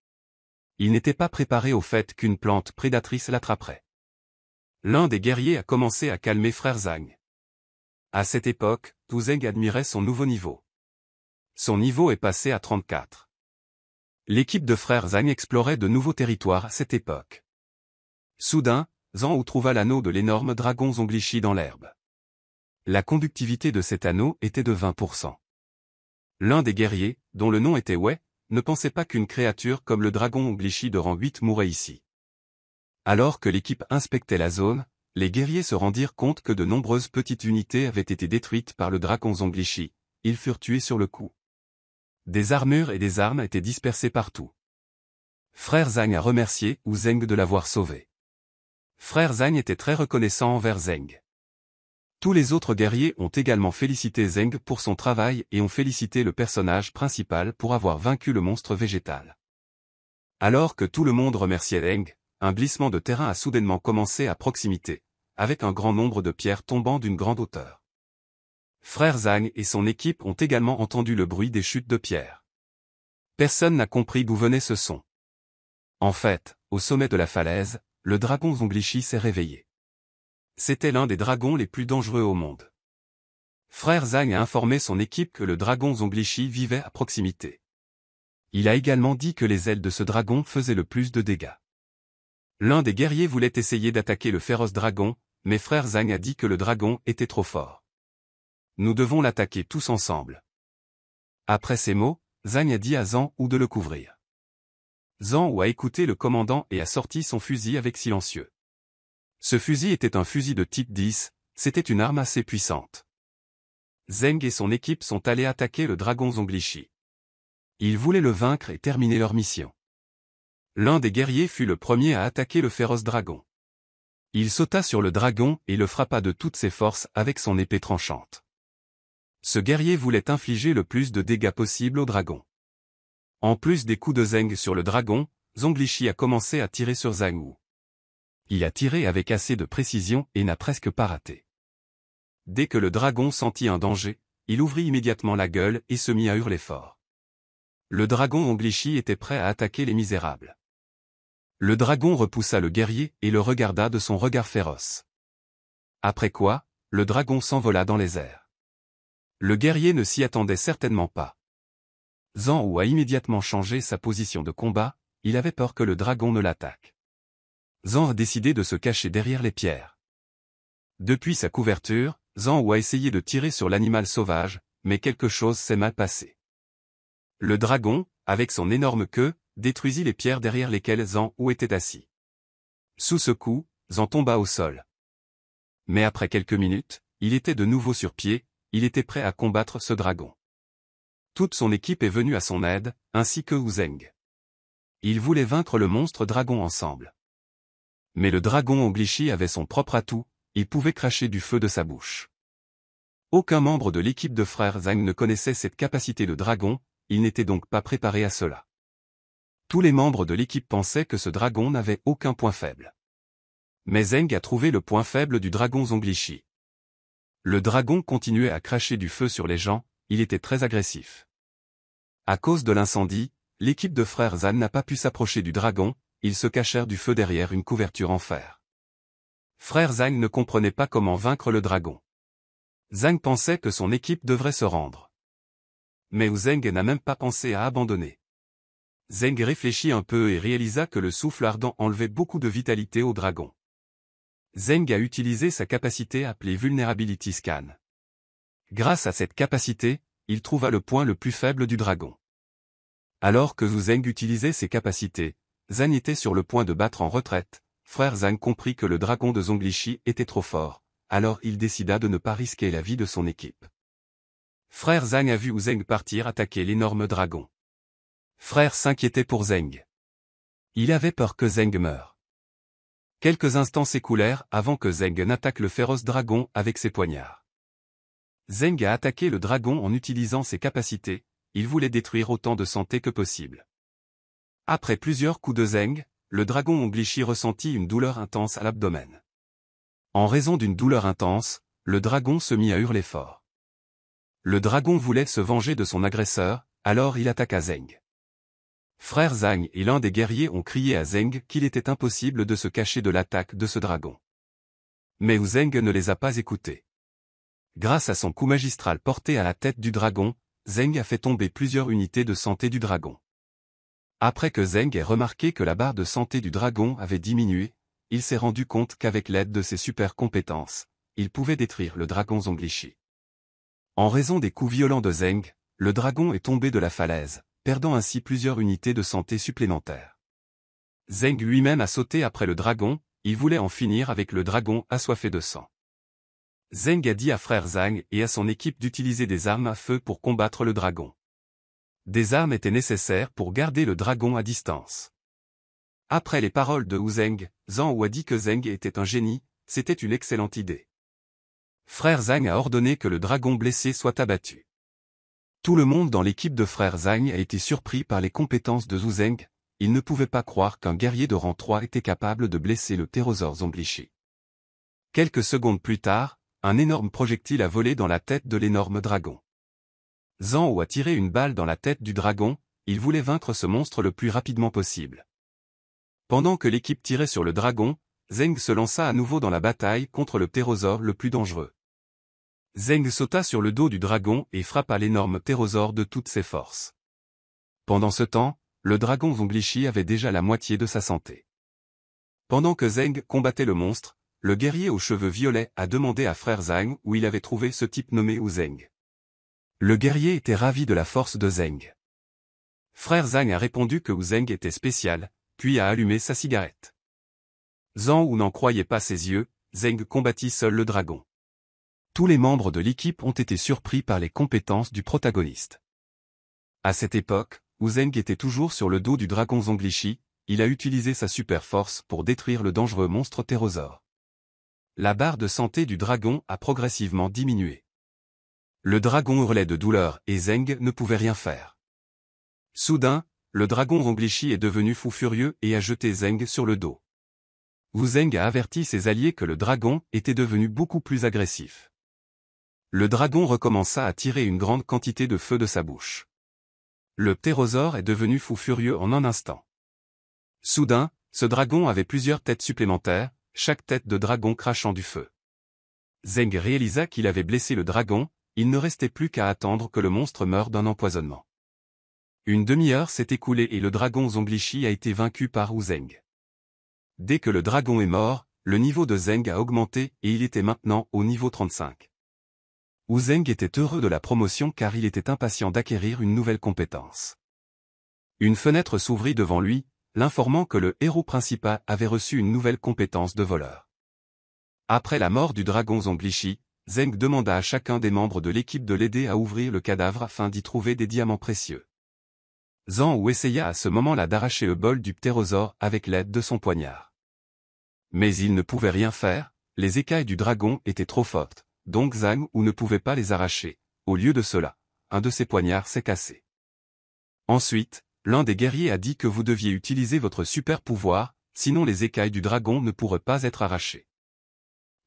Il n'était pas préparé au fait qu'une plante prédatrice l'attraperait. L'un des guerriers a commencé à calmer frère Zhang. À cette époque, Zeng admirait son nouveau niveau. Son niveau est passé à 34. L'équipe de frère Zhang explorait de nouveaux territoires à cette époque. Soudain, ou trouva l'anneau de l'énorme dragon Zonglishi dans l'herbe. La conductivité de cet anneau était de 20%. L'un des guerriers, dont le nom était Wei, ne pensait pas qu'une créature comme le dragon Zonglishi de rang 8 mourait ici. Alors que l'équipe inspectait la zone, les guerriers se rendirent compte que de nombreuses petites unités avaient été détruites par le dragon Zonglishi, ils furent tués sur le coup. Des armures et des armes étaient dispersées partout. Frère Zhang a remercié ou Zeng de l'avoir sauvé frère Zhang était très reconnaissant envers Zeng. Tous les autres guerriers ont également félicité Zeng pour son travail et ont félicité le personnage principal pour avoir vaincu le monstre végétal. Alors que tout le monde remerciait Zeng, un glissement de terrain a soudainement commencé à proximité, avec un grand nombre de pierres tombant d'une grande hauteur. Frère Zhang et son équipe ont également entendu le bruit des chutes de pierres. Personne n'a compris d'où venait ce son. En fait, au sommet de la falaise, le dragon Zonglishi s'est réveillé. C'était l'un des dragons les plus dangereux au monde. Frère Zhang a informé son équipe que le dragon Zonglishi vivait à proximité. Il a également dit que les ailes de ce dragon faisaient le plus de dégâts. L'un des guerriers voulait essayer d'attaquer le féroce dragon, mais frère Zhang a dit que le dragon était trop fort. Nous devons l'attaquer tous ensemble. Après ces mots, Zhang a dit à Zhang ou de le couvrir. Ou a écouté le commandant et a sorti son fusil avec silencieux. Ce fusil était un fusil de type 10, c'était une arme assez puissante. Zeng et son équipe sont allés attaquer le dragon Zonglishi. Ils voulaient le vaincre et terminer leur mission. L'un des guerriers fut le premier à attaquer le féroce dragon. Il sauta sur le dragon et le frappa de toutes ses forces avec son épée tranchante. Ce guerrier voulait infliger le plus de dégâts possible au dragon. En plus des coups de Zeng sur le dragon, Zonglishi a commencé à tirer sur Zhang Il a tiré avec assez de précision et n'a presque pas raté. Dès que le dragon sentit un danger, il ouvrit immédiatement la gueule et se mit à hurler fort. Le dragon Zonglishi était prêt à attaquer les misérables. Le dragon repoussa le guerrier et le regarda de son regard féroce. Après quoi, le dragon s'envola dans les airs. Le guerrier ne s'y attendait certainement pas. Zhang a immédiatement changé sa position de combat, il avait peur que le dragon ne l'attaque. Zhang a décidé de se cacher derrière les pierres. Depuis sa couverture, Zhang a essayé de tirer sur l'animal sauvage, mais quelque chose s'est mal passé. Le dragon, avec son énorme queue, détruisit les pierres derrière lesquelles Zhang ou était assis. Sous ce coup, Zhang tomba au sol. Mais après quelques minutes, il était de nouveau sur pied, il était prêt à combattre ce dragon. Toute son équipe est venue à son aide, ainsi que Zeng. Ils voulaient vaincre le monstre dragon ensemble. Mais le dragon Onglishi avait son propre atout, il pouvait cracher du feu de sa bouche. Aucun membre de l'équipe de frères Zeng ne connaissait cette capacité de dragon, il n'était donc pas préparé à cela. Tous les membres de l'équipe pensaient que ce dragon n'avait aucun point faible. Mais Zeng a trouvé le point faible du dragon Zonglishi. Le dragon continuait à cracher du feu sur les gens, il était très agressif. À cause de l'incendie, l'équipe de frère Zhang n'a pas pu s'approcher du dragon, ils se cachèrent du feu derrière une couverture en fer. Frère Zhang ne comprenait pas comment vaincre le dragon. Zhang pensait que son équipe devrait se rendre. Mais Zeng n'a même pas pensé à abandonner. Zeng réfléchit un peu et réalisa que le souffle ardent enlevait beaucoup de vitalité au dragon. Zeng a utilisé sa capacité appelée Vulnerability Scan. Grâce à cette capacité, il trouva le point le plus faible du dragon. Alors que Zheng utilisait ses capacités, Zhang était sur le point de battre en retraite, frère Zhang comprit que le dragon de Zonglishi était trop fort, alors il décida de ne pas risquer la vie de son équipe. Frère Zhang a vu Zeng partir attaquer l'énorme dragon. Frère s'inquiétait pour Zeng. Il avait peur que Zeng meure. Quelques instants s'écoulèrent avant que Zeng n'attaque le féroce dragon avec ses poignards. Zeng a attaqué le dragon en utilisant ses capacités, il voulait détruire autant de santé que possible. Après plusieurs coups de Zeng, le dragon Onglishi ressentit une douleur intense à l'abdomen. En raison d'une douleur intense, le dragon se mit à hurler fort. Le dragon voulait se venger de son agresseur, alors il attaqua Zeng. Frère Zhang et l'un des guerriers ont crié à Zeng qu'il était impossible de se cacher de l'attaque de ce dragon. Mais Zeng ne les a pas écoutés. Grâce à son coup magistral porté à la tête du dragon, Zeng a fait tomber plusieurs unités de santé du dragon. Après que Zeng ait remarqué que la barre de santé du dragon avait diminué, il s'est rendu compte qu'avec l'aide de ses super compétences, il pouvait détruire le dragon Zonglishi. En raison des coups violents de Zeng, le dragon est tombé de la falaise, perdant ainsi plusieurs unités de santé supplémentaires. Zeng lui-même a sauté après le dragon, il voulait en finir avec le dragon assoiffé de sang. Zeng a dit à frère Zhang et à son équipe d'utiliser des armes à feu pour combattre le dragon. Des armes étaient nécessaires pour garder le dragon à distance. Après les paroles de Wu Zeng, Zhang a dit que Zeng était un génie, c'était une excellente idée. Frère Zhang a ordonné que le dragon blessé soit abattu. Tout le monde dans l'équipe de frère Zhang a été surpris par les compétences de Zhu Zeng, il ne pouvait pas croire qu'un guerrier de rang 3 était capable de blesser le pterosaure zomblichi. Quelques secondes plus tard, un énorme projectile a volé dans la tête de l'énorme dragon. Zeng a tiré une balle dans la tête du dragon, il voulait vaincre ce monstre le plus rapidement possible. Pendant que l'équipe tirait sur le dragon, Zeng se lança à nouveau dans la bataille contre le ptérosaure le plus dangereux. Zeng sauta sur le dos du dragon et frappa l'énorme ptérosaure de toutes ses forces. Pendant ce temps, le dragon Zonglishi avait déjà la moitié de sa santé. Pendant que Zeng combattait le monstre, le guerrier aux cheveux violets a demandé à frère Zhang où il avait trouvé ce type nommé Wu Zeng. Le guerrier était ravi de la force de Zeng. Frère Zhang a répondu que Wu Zeng était spécial, puis a allumé sa cigarette. Zhang ou n'en croyait pas ses yeux, Zeng combattit seul le dragon. Tous les membres de l'équipe ont été surpris par les compétences du protagoniste. À cette époque, Wu Zeng était toujours sur le dos du dragon Zonglishi, il a utilisé sa super force pour détruire le dangereux monstre ptérosaure la barre de santé du dragon a progressivement diminué. Le dragon hurlait de douleur et Zeng ne pouvait rien faire. Soudain, le dragon Ronglishi est devenu fou furieux et a jeté Zeng sur le dos. Wu Zeng a averti ses alliés que le dragon était devenu beaucoup plus agressif. Le dragon recommença à tirer une grande quantité de feu de sa bouche. Le ptérosaure est devenu fou furieux en un instant. Soudain, ce dragon avait plusieurs têtes supplémentaires, chaque tête de dragon crachant du feu. Zeng réalisa qu'il avait blessé le dragon, il ne restait plus qu'à attendre que le monstre meure d'un empoisonnement. Une demi-heure s'est écoulée et le dragon Zonglishi a été vaincu par Wu Zeng. Dès que le dragon est mort, le niveau de Zeng a augmenté et il était maintenant au niveau 35. Wu Zeng était heureux de la promotion car il était impatient d'acquérir une nouvelle compétence. Une fenêtre s'ouvrit devant lui, l'informant que le héros principal avait reçu une nouvelle compétence de voleur. Après la mort du dragon Zonglishi, Zeng demanda à chacun des membres de l'équipe de l'aider à ouvrir le cadavre afin d'y trouver des diamants précieux. Zhang Ou essaya à ce moment-là d'arracher le bol du ptérosaure avec l'aide de son poignard. Mais il ne pouvait rien faire, les écailles du dragon étaient trop fortes, donc Zhang Ou ne pouvait pas les arracher. Au lieu de cela, un de ses poignards s'est cassé. Ensuite, l'un des guerriers a dit que vous deviez utiliser votre super pouvoir, sinon les écailles du dragon ne pourraient pas être arrachées.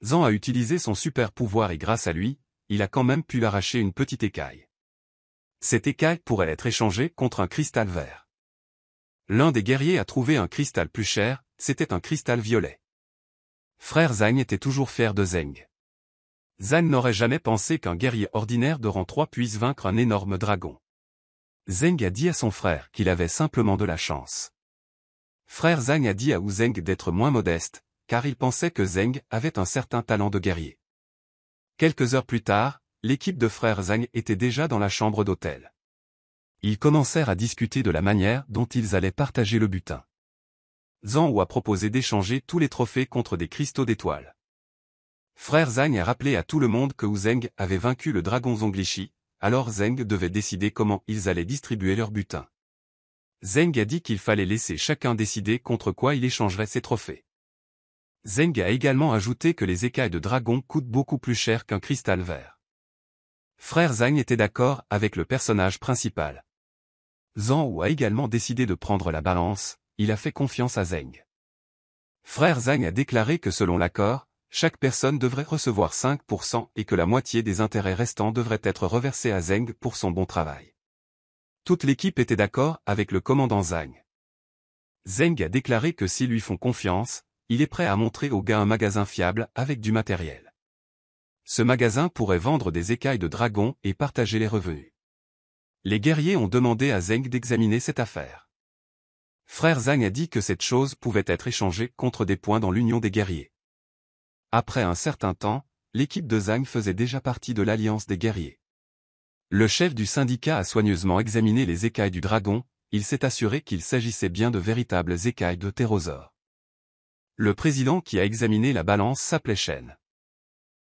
Zan a utilisé son super pouvoir et grâce à lui, il a quand même pu arracher une petite écaille. Cette écaille pourrait être échangée contre un cristal vert. L'un des guerriers a trouvé un cristal plus cher, c'était un cristal violet. Frère Zhang était toujours fier de Zeng. Zhang n'aurait jamais pensé qu'un guerrier ordinaire de rang 3 puisse vaincre un énorme dragon. Zeng a dit à son frère qu'il avait simplement de la chance. Frère Zhang a dit à Wu Zeng d'être moins modeste, car il pensait que Zeng avait un certain talent de guerrier. Quelques heures plus tard, l'équipe de frère Zhang était déjà dans la chambre d'hôtel. Ils commencèrent à discuter de la manière dont ils allaient partager le butin. Zhang ou a proposé d'échanger tous les trophées contre des cristaux d'étoiles. Frère Zhang a rappelé à tout le monde que Wu Zeng avait vaincu le dragon Zonglishi, alors Zeng devait décider comment ils allaient distribuer leur butin. Zeng a dit qu'il fallait laisser chacun décider contre quoi il échangerait ses trophées. Zeng a également ajouté que les écailles de dragon coûtent beaucoup plus cher qu'un cristal vert. Frère Zhang était d'accord avec le personnage principal. Zhang a également décidé de prendre la balance, il a fait confiance à Zeng. Frère Zhang a déclaré que selon l'accord, chaque personne devrait recevoir 5% et que la moitié des intérêts restants devrait être reversés à Zeng pour son bon travail. Toute l'équipe était d'accord avec le commandant Zhang. Zeng a déclaré que s'ils lui font confiance, il est prêt à montrer au gars un magasin fiable avec du matériel. Ce magasin pourrait vendre des écailles de dragons et partager les revenus. Les guerriers ont demandé à Zeng d'examiner cette affaire. Frère Zhang a dit que cette chose pouvait être échangée contre des points dans l'union des guerriers. Après un certain temps, l'équipe de Zhang faisait déjà partie de l'Alliance des guerriers. Le chef du syndicat a soigneusement examiné les écailles du dragon, il s'est assuré qu'il s'agissait bien de véritables écailles de ptérosaures. Le président qui a examiné la balance s'appelait Shen.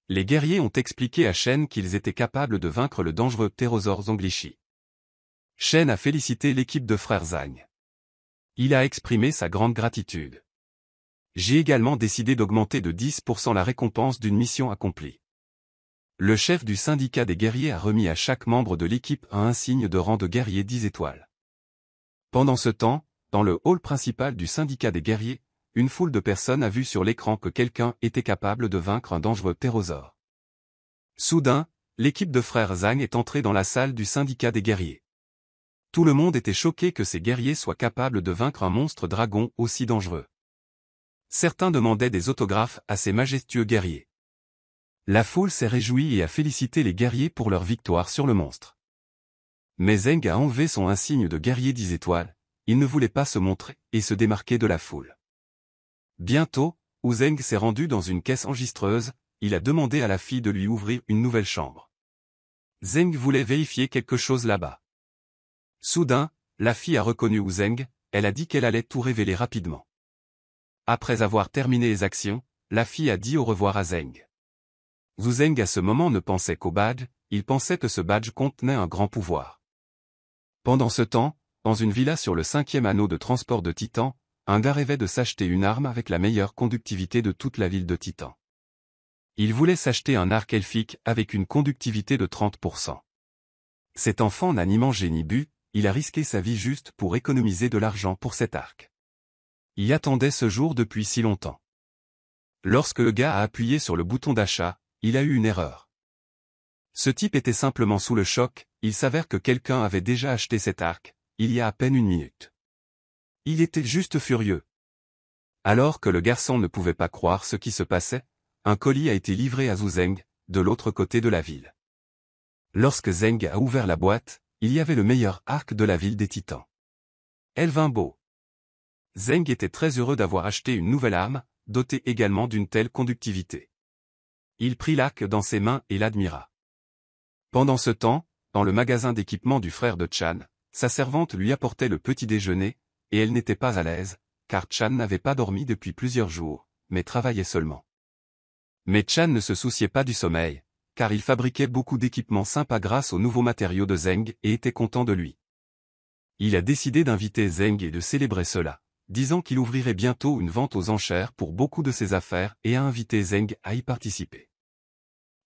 Les guerriers ont expliqué à Shen qu'ils étaient capables de vaincre le dangereux ptérosaure Zonglishi. Shen a félicité l'équipe de frères Zhang. Il a exprimé sa grande gratitude. J'ai également décidé d'augmenter de 10% la récompense d'une mission accomplie. Le chef du syndicat des guerriers a remis à chaque membre de l'équipe un insigne de rang de guerrier 10 étoiles. Pendant ce temps, dans le hall principal du syndicat des guerriers, une foule de personnes a vu sur l'écran que quelqu'un était capable de vaincre un dangereux ptérosaure. Soudain, l'équipe de frères Zhang est entrée dans la salle du syndicat des guerriers. Tout le monde était choqué que ces guerriers soient capables de vaincre un monstre dragon aussi dangereux certains demandaient des autographes à ces majestueux guerriers. La foule s'est réjouie et a félicité les guerriers pour leur victoire sur le monstre. Mais Zeng a enlevé son insigne de guerrier dix étoiles, il ne voulait pas se montrer et se démarquer de la foule. Bientôt, où Zeng s'est rendu dans une caisse enregistreuse, il a demandé à la fille de lui ouvrir une nouvelle chambre. Zeng voulait vérifier quelque chose là-bas. Soudain, la fille a reconnu ou Zeng, elle a dit qu'elle allait tout révéler rapidement. Après avoir terminé les actions, la fille a dit au revoir à Zeng. Zhu Zeng à ce moment ne pensait qu'au badge, il pensait que ce badge contenait un grand pouvoir. Pendant ce temps, dans une villa sur le cinquième anneau de transport de Titan, un gars rêvait de s'acheter une arme avec la meilleure conductivité de toute la ville de Titan. Il voulait s'acheter un arc elfique avec une conductivité de 30%. Cet enfant n'a ni mangé ni bu, il a risqué sa vie juste pour économiser de l'argent pour cet arc. Il attendait ce jour depuis si longtemps. Lorsque le gars a appuyé sur le bouton d'achat, il a eu une erreur. Ce type était simplement sous le choc, il s'avère que quelqu'un avait déjà acheté cet arc, il y a à peine une minute. Il était juste furieux. Alors que le garçon ne pouvait pas croire ce qui se passait, un colis a été livré à Zeng, de l'autre côté de la ville. Lorsque Zeng a ouvert la boîte, il y avait le meilleur arc de la ville des titans. Elvin Beau. Zeng était très heureux d'avoir acheté une nouvelle arme, dotée également d'une telle conductivité. Il prit l'arc dans ses mains et l'admira. Pendant ce temps, dans le magasin d'équipement du frère de Chan, sa servante lui apportait le petit déjeuner, et elle n'était pas à l'aise, car Chan n'avait pas dormi depuis plusieurs jours, mais travaillait seulement. Mais Chan ne se souciait pas du sommeil, car il fabriquait beaucoup d'équipements sympas grâce aux nouveaux matériaux de Zeng et était content de lui. Il a décidé d'inviter Zeng et de célébrer cela disant qu'il ouvrirait bientôt une vente aux enchères pour beaucoup de ses affaires et a invité Zeng à y participer.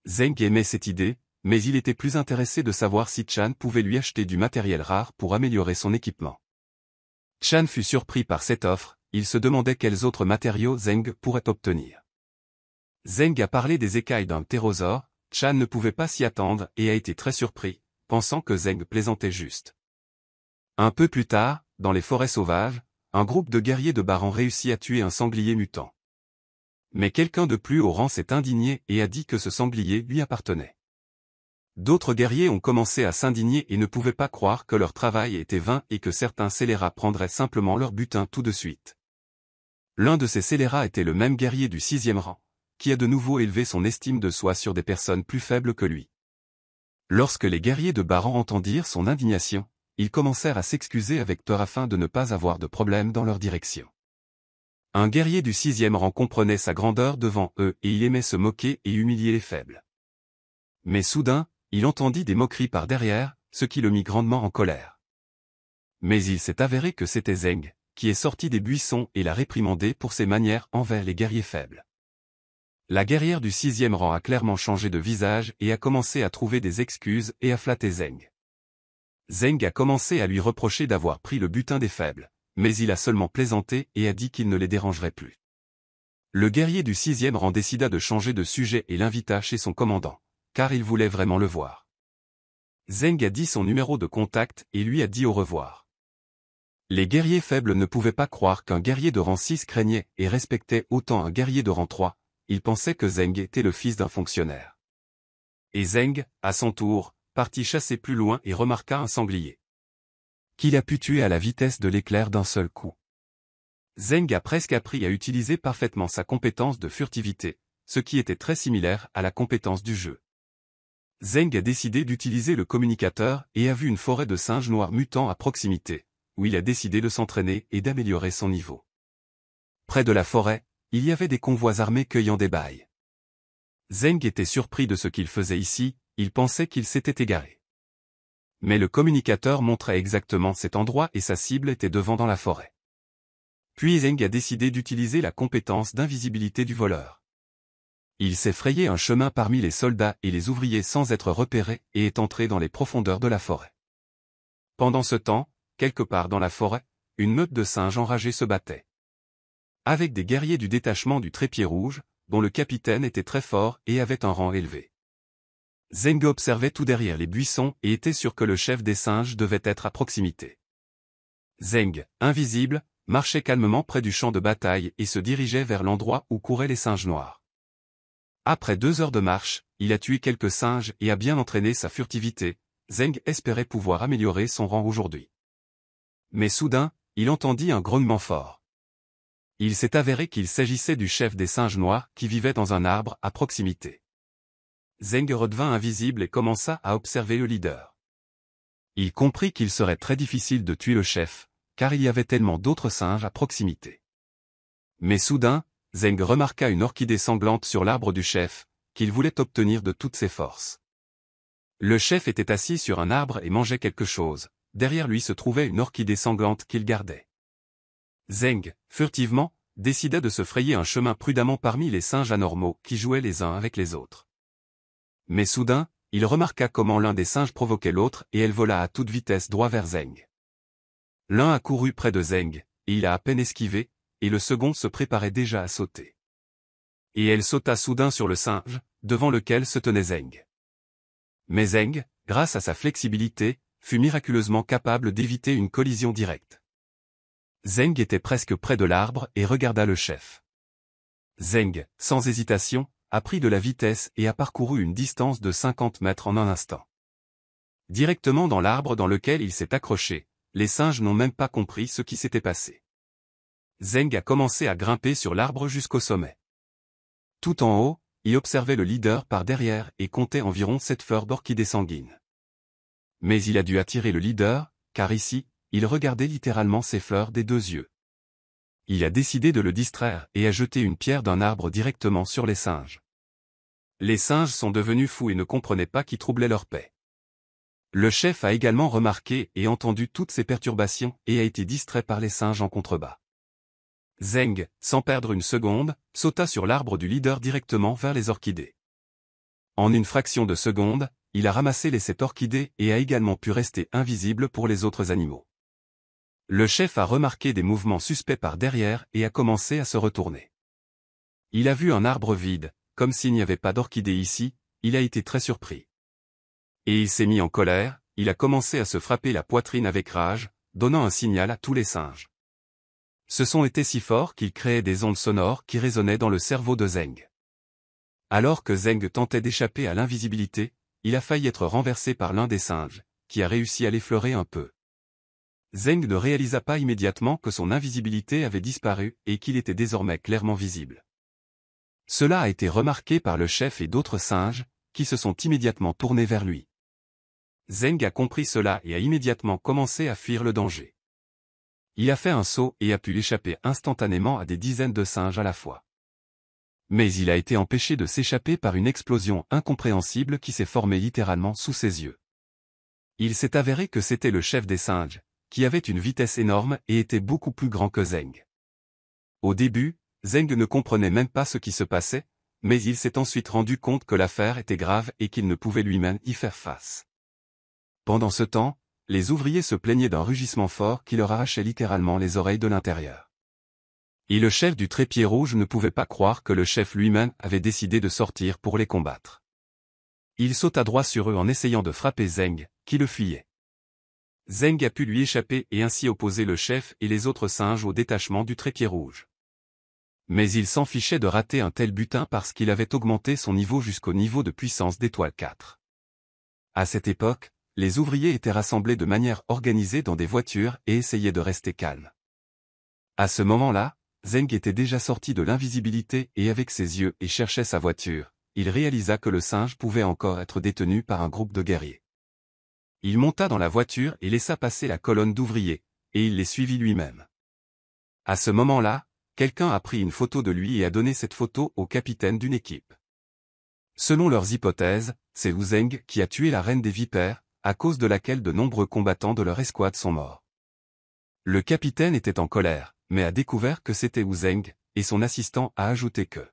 Zeng aimait cette idée, mais il était plus intéressé de savoir si Chan pouvait lui acheter du matériel rare pour améliorer son équipement. Chan fut surpris par cette offre, il se demandait quels autres matériaux Zeng pourrait obtenir. Zeng a parlé des écailles d'un ptérosaure, Chan ne pouvait pas s'y attendre et a été très surpris, pensant que Zeng plaisantait juste. Un peu plus tard, dans les forêts sauvages, un groupe de guerriers de Baran réussit à tuer un sanglier mutant. Mais quelqu'un de plus haut rang s'est indigné et a dit que ce sanglier lui appartenait. D'autres guerriers ont commencé à s'indigner et ne pouvaient pas croire que leur travail était vain et que certains scélérats prendraient simplement leur butin tout de suite. L'un de ces scélérats était le même guerrier du sixième rang, qui a de nouveau élevé son estime de soi sur des personnes plus faibles que lui. Lorsque les guerriers de Baran entendirent son indignation, ils commencèrent à s'excuser avec peur afin de ne pas avoir de problème dans leur direction. Un guerrier du sixième rang comprenait sa grandeur devant eux et il aimait se moquer et humilier les faibles. Mais soudain, il entendit des moqueries par derrière, ce qui le mit grandement en colère. Mais il s'est avéré que c'était Zeng, qui est sorti des buissons et l'a réprimandé pour ses manières envers les guerriers faibles. La guerrière du sixième rang a clairement changé de visage et a commencé à trouver des excuses et à flatter Zeng. Zeng a commencé à lui reprocher d'avoir pris le butin des faibles, mais il a seulement plaisanté et a dit qu'il ne les dérangerait plus. Le guerrier du sixième rang décida de changer de sujet et l'invita chez son commandant, car il voulait vraiment le voir. Zeng a dit son numéro de contact et lui a dit au revoir. Les guerriers faibles ne pouvaient pas croire qu'un guerrier de rang 6 craignait et respectait autant un guerrier de rang 3, ils pensaient que Zeng était le fils d'un fonctionnaire. Et Zeng, à son tour, parti chasser plus loin et remarqua un sanglier. Qu'il a pu tuer à la vitesse de l'éclair d'un seul coup. Zeng a presque appris à utiliser parfaitement sa compétence de furtivité, ce qui était très similaire à la compétence du jeu. Zeng a décidé d'utiliser le communicateur et a vu une forêt de singes noirs mutants à proximité, où il a décidé de s'entraîner et d'améliorer son niveau. Près de la forêt, il y avait des convois armés cueillant des bails. Zeng était surpris de ce qu'il faisait ici, il pensait qu'il s'était égaré. Mais le communicateur montrait exactement cet endroit et sa cible était devant dans la forêt. Puis Zeng a décidé d'utiliser la compétence d'invisibilité du voleur. Il s'est frayé un chemin parmi les soldats et les ouvriers sans être repéré et est entré dans les profondeurs de la forêt. Pendant ce temps, quelque part dans la forêt, une meute de singes enragés se battait. Avec des guerriers du détachement du trépied rouge, dont le capitaine était très fort et avait un rang élevé. Zeng observait tout derrière les buissons et était sûr que le chef des singes devait être à proximité. Zeng, invisible, marchait calmement près du champ de bataille et se dirigeait vers l'endroit où couraient les singes noirs. Après deux heures de marche, il a tué quelques singes et a bien entraîné sa furtivité, Zeng espérait pouvoir améliorer son rang aujourd'hui. Mais soudain, il entendit un grognement fort. Il s'est avéré qu'il s'agissait du chef des singes noirs qui vivait dans un arbre à proximité. Zeng redevint invisible et commença à observer le leader. Il comprit qu'il serait très difficile de tuer le chef, car il y avait tellement d'autres singes à proximité. Mais soudain, Zeng remarqua une orchidée sanglante sur l'arbre du chef, qu'il voulait obtenir de toutes ses forces. Le chef était assis sur un arbre et mangeait quelque chose, derrière lui se trouvait une orchidée sanglante qu'il gardait. Zeng, furtivement, décida de se frayer un chemin prudemment parmi les singes anormaux qui jouaient les uns avec les autres. Mais soudain, il remarqua comment l'un des singes provoquait l'autre et elle vola à toute vitesse droit vers Zeng. L'un a couru près de Zeng, et il a à peine esquivé, et le second se préparait déjà à sauter. Et elle sauta soudain sur le singe, devant lequel se tenait Zeng. Mais Zeng, grâce à sa flexibilité, fut miraculeusement capable d'éviter une collision directe. Zeng était presque près de l'arbre et regarda le chef. Zeng, sans hésitation, a pris de la vitesse et a parcouru une distance de 50 mètres en un instant. Directement dans l'arbre dans lequel il s'est accroché, les singes n'ont même pas compris ce qui s'était passé. Zeng a commencé à grimper sur l'arbre jusqu'au sommet. Tout en haut, il observait le leader par derrière et comptait environ sept fleurs d'orchidées sanguines. Mais il a dû attirer le leader, car ici, il regardait littéralement ses fleurs des deux yeux il a décidé de le distraire et a jeté une pierre d'un arbre directement sur les singes. Les singes sont devenus fous et ne comprenaient pas qui troublait leur paix. Le chef a également remarqué et entendu toutes ces perturbations et a été distrait par les singes en contrebas. Zeng, sans perdre une seconde, sauta sur l'arbre du leader directement vers les orchidées. En une fraction de seconde, il a ramassé les sept orchidées et a également pu rester invisible pour les autres animaux. Le chef a remarqué des mouvements suspects par derrière et a commencé à se retourner. Il a vu un arbre vide, comme s'il n'y avait pas d'orchidée ici, il a été très surpris. Et il s'est mis en colère, il a commencé à se frapper la poitrine avec rage, donnant un signal à tous les singes. Ce son était si fort qu'il créait des ondes sonores qui résonnaient dans le cerveau de Zeng. Alors que Zeng tentait d'échapper à l'invisibilité, il a failli être renversé par l'un des singes, qui a réussi à l'effleurer un peu. Zeng ne réalisa pas immédiatement que son invisibilité avait disparu et qu'il était désormais clairement visible. Cela a été remarqué par le chef et d'autres singes, qui se sont immédiatement tournés vers lui. Zeng a compris cela et a immédiatement commencé à fuir le danger. Il a fait un saut et a pu échapper instantanément à des dizaines de singes à la fois. Mais il a été empêché de s'échapper par une explosion incompréhensible qui s'est formée littéralement sous ses yeux. Il s'est avéré que c'était le chef des singes, qui avait une vitesse énorme et était beaucoup plus grand que Zeng. Au début, Zeng ne comprenait même pas ce qui se passait, mais il s'est ensuite rendu compte que l'affaire était grave et qu'il ne pouvait lui-même y faire face. Pendant ce temps, les ouvriers se plaignaient d'un rugissement fort qui leur arrachait littéralement les oreilles de l'intérieur. Et le chef du trépied rouge ne pouvait pas croire que le chef lui-même avait décidé de sortir pour les combattre. Il sauta droit sur eux en essayant de frapper Zeng, qui le fuyait. Zeng a pu lui échapper et ainsi opposer le chef et les autres singes au détachement du trépied rouge. Mais il s'en fichait de rater un tel butin parce qu'il avait augmenté son niveau jusqu'au niveau de puissance d'étoile 4. À cette époque, les ouvriers étaient rassemblés de manière organisée dans des voitures et essayaient de rester calmes. À ce moment-là, Zeng était déjà sorti de l'invisibilité et avec ses yeux et cherchait sa voiture, il réalisa que le singe pouvait encore être détenu par un groupe de guerriers. Il monta dans la voiture et laissa passer la colonne d'ouvriers, et il les suivit lui-même. À ce moment-là, quelqu'un a pris une photo de lui et a donné cette photo au capitaine d'une équipe. Selon leurs hypothèses, c'est Wu qui a tué la reine des vipères, à cause de laquelle de nombreux combattants de leur escouade sont morts. Le capitaine était en colère, mais a découvert que c'était Wu et son assistant a ajouté que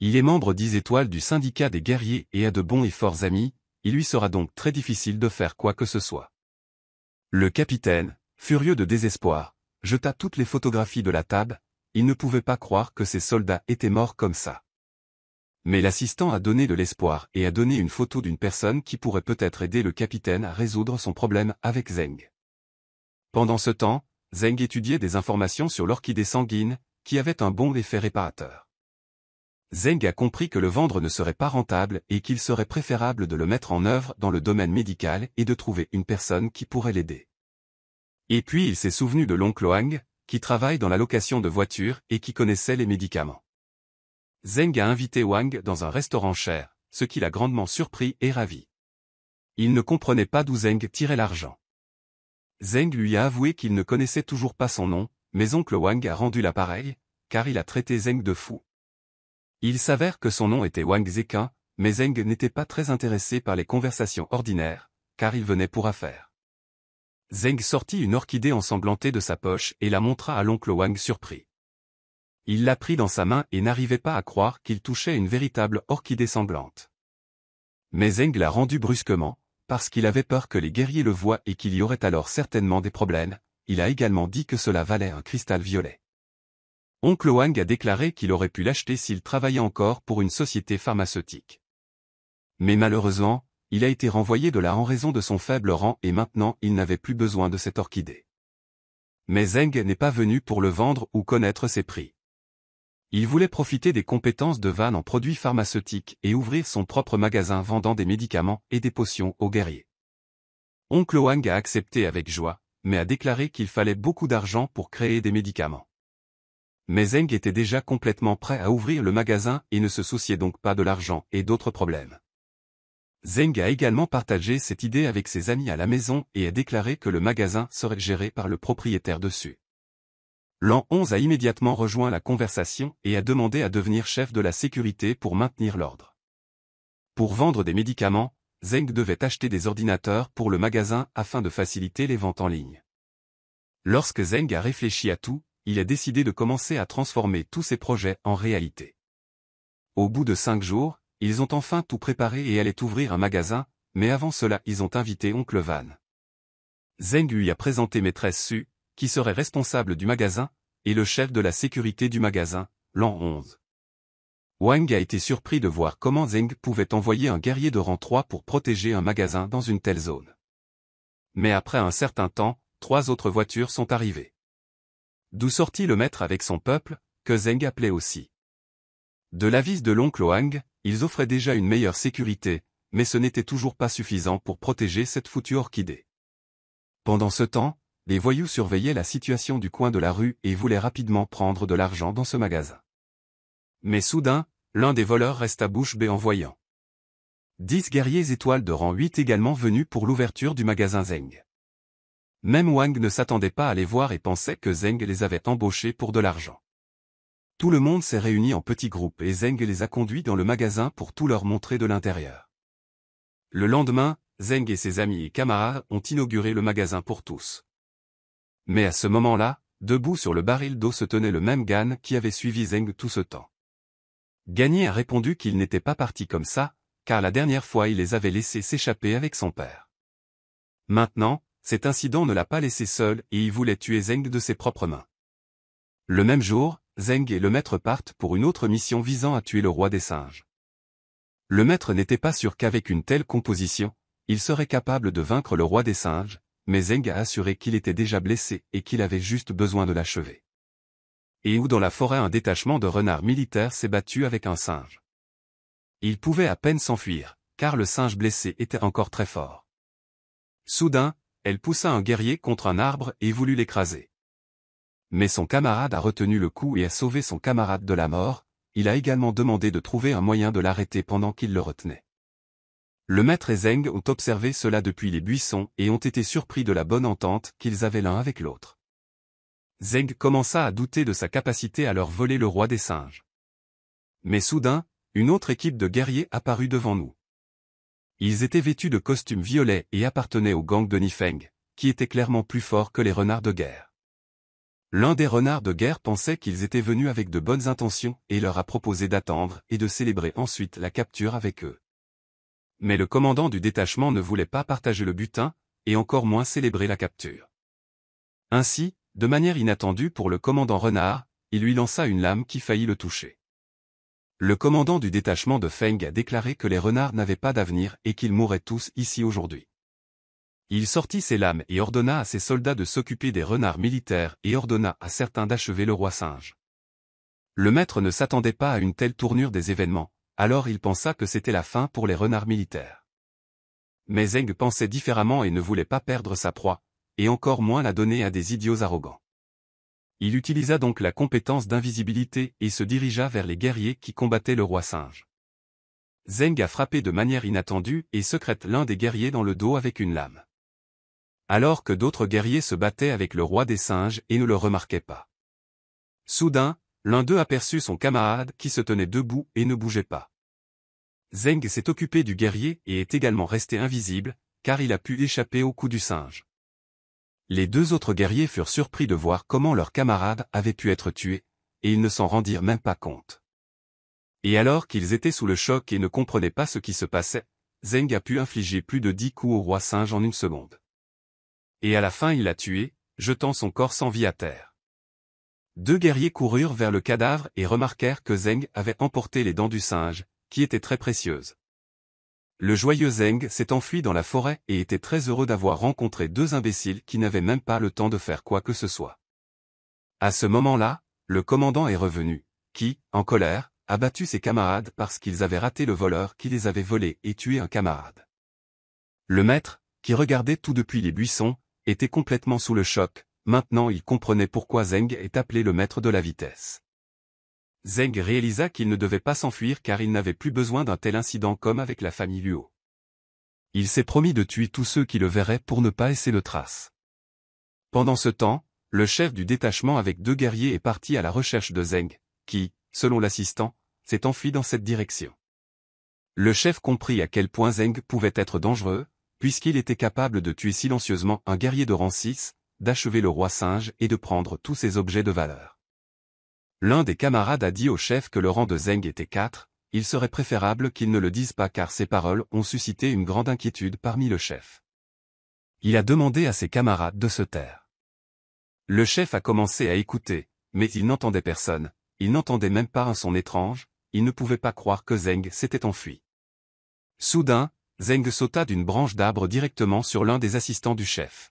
il est membre dix étoiles du syndicat des guerriers et a de bons et forts amis, il lui sera donc très difficile de faire quoi que ce soit. Le capitaine, furieux de désespoir, jeta toutes les photographies de la table, il ne pouvait pas croire que ses soldats étaient morts comme ça. Mais l'assistant a donné de l'espoir et a donné une photo d'une personne qui pourrait peut-être aider le capitaine à résoudre son problème avec Zeng. Pendant ce temps, Zeng étudiait des informations sur l'orchidée sanguine, qui avait un bon effet réparateur. Zeng a compris que le vendre ne serait pas rentable et qu'il serait préférable de le mettre en œuvre dans le domaine médical et de trouver une personne qui pourrait l'aider. Et puis il s'est souvenu de l'oncle Wang, qui travaille dans la location de voitures et qui connaissait les médicaments. Zeng a invité Wang dans un restaurant cher, ce qui l'a grandement surpris et ravi. Il ne comprenait pas d'où Zeng tirait l'argent. Zeng lui a avoué qu'il ne connaissait toujours pas son nom, mais oncle Wang a rendu l'appareil, car il a traité Zeng de fou. Il s'avère que son nom était Wang Zekin, mais Zeng n'était pas très intéressé par les conversations ordinaires, car il venait pour affaires. Zeng sortit une orchidée ensanglantée de sa poche et la montra à l'oncle Wang surpris. Il la prit dans sa main et n'arrivait pas à croire qu'il touchait une véritable orchidée sanglante. Mais Zeng la rendu brusquement, parce qu'il avait peur que les guerriers le voient et qu'il y aurait alors certainement des problèmes, il a également dit que cela valait un cristal violet. Oncle Wang a déclaré qu'il aurait pu l'acheter s'il travaillait encore pour une société pharmaceutique. Mais malheureusement, il a été renvoyé de là en raison de son faible rang et maintenant il n'avait plus besoin de cette orchidée. Mais Zeng n'est pas venu pour le vendre ou connaître ses prix. Il voulait profiter des compétences de Van en produits pharmaceutiques et ouvrir son propre magasin vendant des médicaments et des potions aux guerriers. Oncle Wang a accepté avec joie, mais a déclaré qu'il fallait beaucoup d'argent pour créer des médicaments. Mais Zeng était déjà complètement prêt à ouvrir le magasin et ne se souciait donc pas de l'argent et d'autres problèmes. Zeng a également partagé cette idée avec ses amis à la maison et a déclaré que le magasin serait géré par le propriétaire dessus. L'an 11 a immédiatement rejoint la conversation et a demandé à devenir chef de la sécurité pour maintenir l'ordre. Pour vendre des médicaments, Zeng devait acheter des ordinateurs pour le magasin afin de faciliter les ventes en ligne. Lorsque Zeng a réfléchi à tout, il a décidé de commencer à transformer tous ses projets en réalité. Au bout de cinq jours, ils ont enfin tout préparé et allaient ouvrir un magasin, mais avant cela ils ont invité Oncle Van. Zeng lui a présenté Maîtresse Su, qui serait responsable du magasin, et le chef de la sécurité du magasin, l'an 11. Wang a été surpris de voir comment Zeng pouvait envoyer un guerrier de rang 3 pour protéger un magasin dans une telle zone. Mais après un certain temps, trois autres voitures sont arrivées d'où sortit le maître avec son peuple, que Zeng appelait aussi. De l'avis de l'oncle Wang, ils offraient déjà une meilleure sécurité, mais ce n'était toujours pas suffisant pour protéger cette foutue orchidée. Pendant ce temps, les voyous surveillaient la situation du coin de la rue et voulaient rapidement prendre de l'argent dans ce magasin. Mais soudain, l'un des voleurs resta bouche bée en voyant. Dix guerriers étoiles de rang 8 également venus pour l'ouverture du magasin Zeng. Même Wang ne s'attendait pas à les voir et pensait que Zeng les avait embauchés pour de l'argent. Tout le monde s'est réuni en petits groupes et Zeng les a conduits dans le magasin pour tout leur montrer de l'intérieur. Le lendemain, Zeng et ses amis et camarades ont inauguré le magasin pour tous. Mais à ce moment-là, debout sur le baril d'eau se tenait le même Gan qui avait suivi Zeng tout ce temps. Gagné a répondu qu'il n'était pas parti comme ça, car la dernière fois il les avait laissés s'échapper avec son père. Maintenant, cet incident ne l'a pas laissé seul et il voulait tuer Zeng de ses propres mains. Le même jour, Zeng et le maître partent pour une autre mission visant à tuer le roi des singes. Le maître n'était pas sûr qu'avec une telle composition, il serait capable de vaincre le roi des singes, mais Zeng a assuré qu'il était déjà blessé et qu'il avait juste besoin de l'achever. Et où dans la forêt un détachement de renards militaires s'est battu avec un singe. Il pouvait à peine s'enfuir, car le singe blessé était encore très fort. Soudain, elle poussa un guerrier contre un arbre et voulut l'écraser. Mais son camarade a retenu le coup et a sauvé son camarade de la mort, il a également demandé de trouver un moyen de l'arrêter pendant qu'il le retenait. Le maître et Zeng ont observé cela depuis les buissons et ont été surpris de la bonne entente qu'ils avaient l'un avec l'autre. Zeng commença à douter de sa capacité à leur voler le roi des singes. Mais soudain, une autre équipe de guerriers apparut devant nous. Ils étaient vêtus de costumes violets et appartenaient au gang de Nifeng, qui était clairement plus fort que les renards de guerre. L'un des renards de guerre pensait qu'ils étaient venus avec de bonnes intentions et leur a proposé d'attendre et de célébrer ensuite la capture avec eux. Mais le commandant du détachement ne voulait pas partager le butin, et encore moins célébrer la capture. Ainsi, de manière inattendue pour le commandant renard, il lui lança une lame qui faillit le toucher. Le commandant du détachement de Feng a déclaré que les renards n'avaient pas d'avenir et qu'ils mourraient tous ici aujourd'hui. Il sortit ses lames et ordonna à ses soldats de s'occuper des renards militaires et ordonna à certains d'achever le roi singe. Le maître ne s'attendait pas à une telle tournure des événements, alors il pensa que c'était la fin pour les renards militaires. Mais Zeng pensait différemment et ne voulait pas perdre sa proie, et encore moins la donner à des idiots arrogants. Il utilisa donc la compétence d'invisibilité et se dirigea vers les guerriers qui combattaient le roi singe. Zeng a frappé de manière inattendue et secrète l'un des guerriers dans le dos avec une lame. Alors que d'autres guerriers se battaient avec le roi des singes et ne le remarquaient pas. Soudain, l'un d'eux aperçut son camarade qui se tenait debout et ne bougeait pas. Zeng s'est occupé du guerrier et est également resté invisible, car il a pu échapper au coup du singe. Les deux autres guerriers furent surpris de voir comment leurs camarades avaient pu être tués, et ils ne s'en rendirent même pas compte. Et alors qu'ils étaient sous le choc et ne comprenaient pas ce qui se passait, Zeng a pu infliger plus de dix coups au roi singe en une seconde. Et à la fin il l'a tué, jetant son corps sans vie à terre. Deux guerriers coururent vers le cadavre et remarquèrent que Zeng avait emporté les dents du singe, qui étaient très précieuses. Le joyeux Zeng s'est enfui dans la forêt et était très heureux d'avoir rencontré deux imbéciles qui n'avaient même pas le temps de faire quoi que ce soit. À ce moment-là, le commandant est revenu, qui, en colère, a battu ses camarades parce qu'ils avaient raté le voleur qui les avait volés et tué un camarade. Le maître, qui regardait tout depuis les buissons, était complètement sous le choc, maintenant il comprenait pourquoi Zeng est appelé le maître de la vitesse. Zeng réalisa qu'il ne devait pas s'enfuir car il n'avait plus besoin d'un tel incident comme avec la famille Luo. Il s'est promis de tuer tous ceux qui le verraient pour ne pas laisser de traces. Pendant ce temps, le chef du détachement avec deux guerriers est parti à la recherche de Zeng, qui, selon l'assistant, s'est enfui dans cette direction. Le chef comprit à quel point Zeng pouvait être dangereux, puisqu'il était capable de tuer silencieusement un guerrier de rang 6, d'achever le roi singe et de prendre tous ses objets de valeur. L'un des camarades a dit au chef que le rang de Zeng était 4, il serait préférable qu'il ne le dise pas car ses paroles ont suscité une grande inquiétude parmi le chef. Il a demandé à ses camarades de se taire. Le chef a commencé à écouter, mais il n'entendait personne, il n'entendait même pas un son étrange, il ne pouvait pas croire que Zeng s'était enfui. Soudain, Zeng sauta d'une branche d'arbre directement sur l'un des assistants du chef.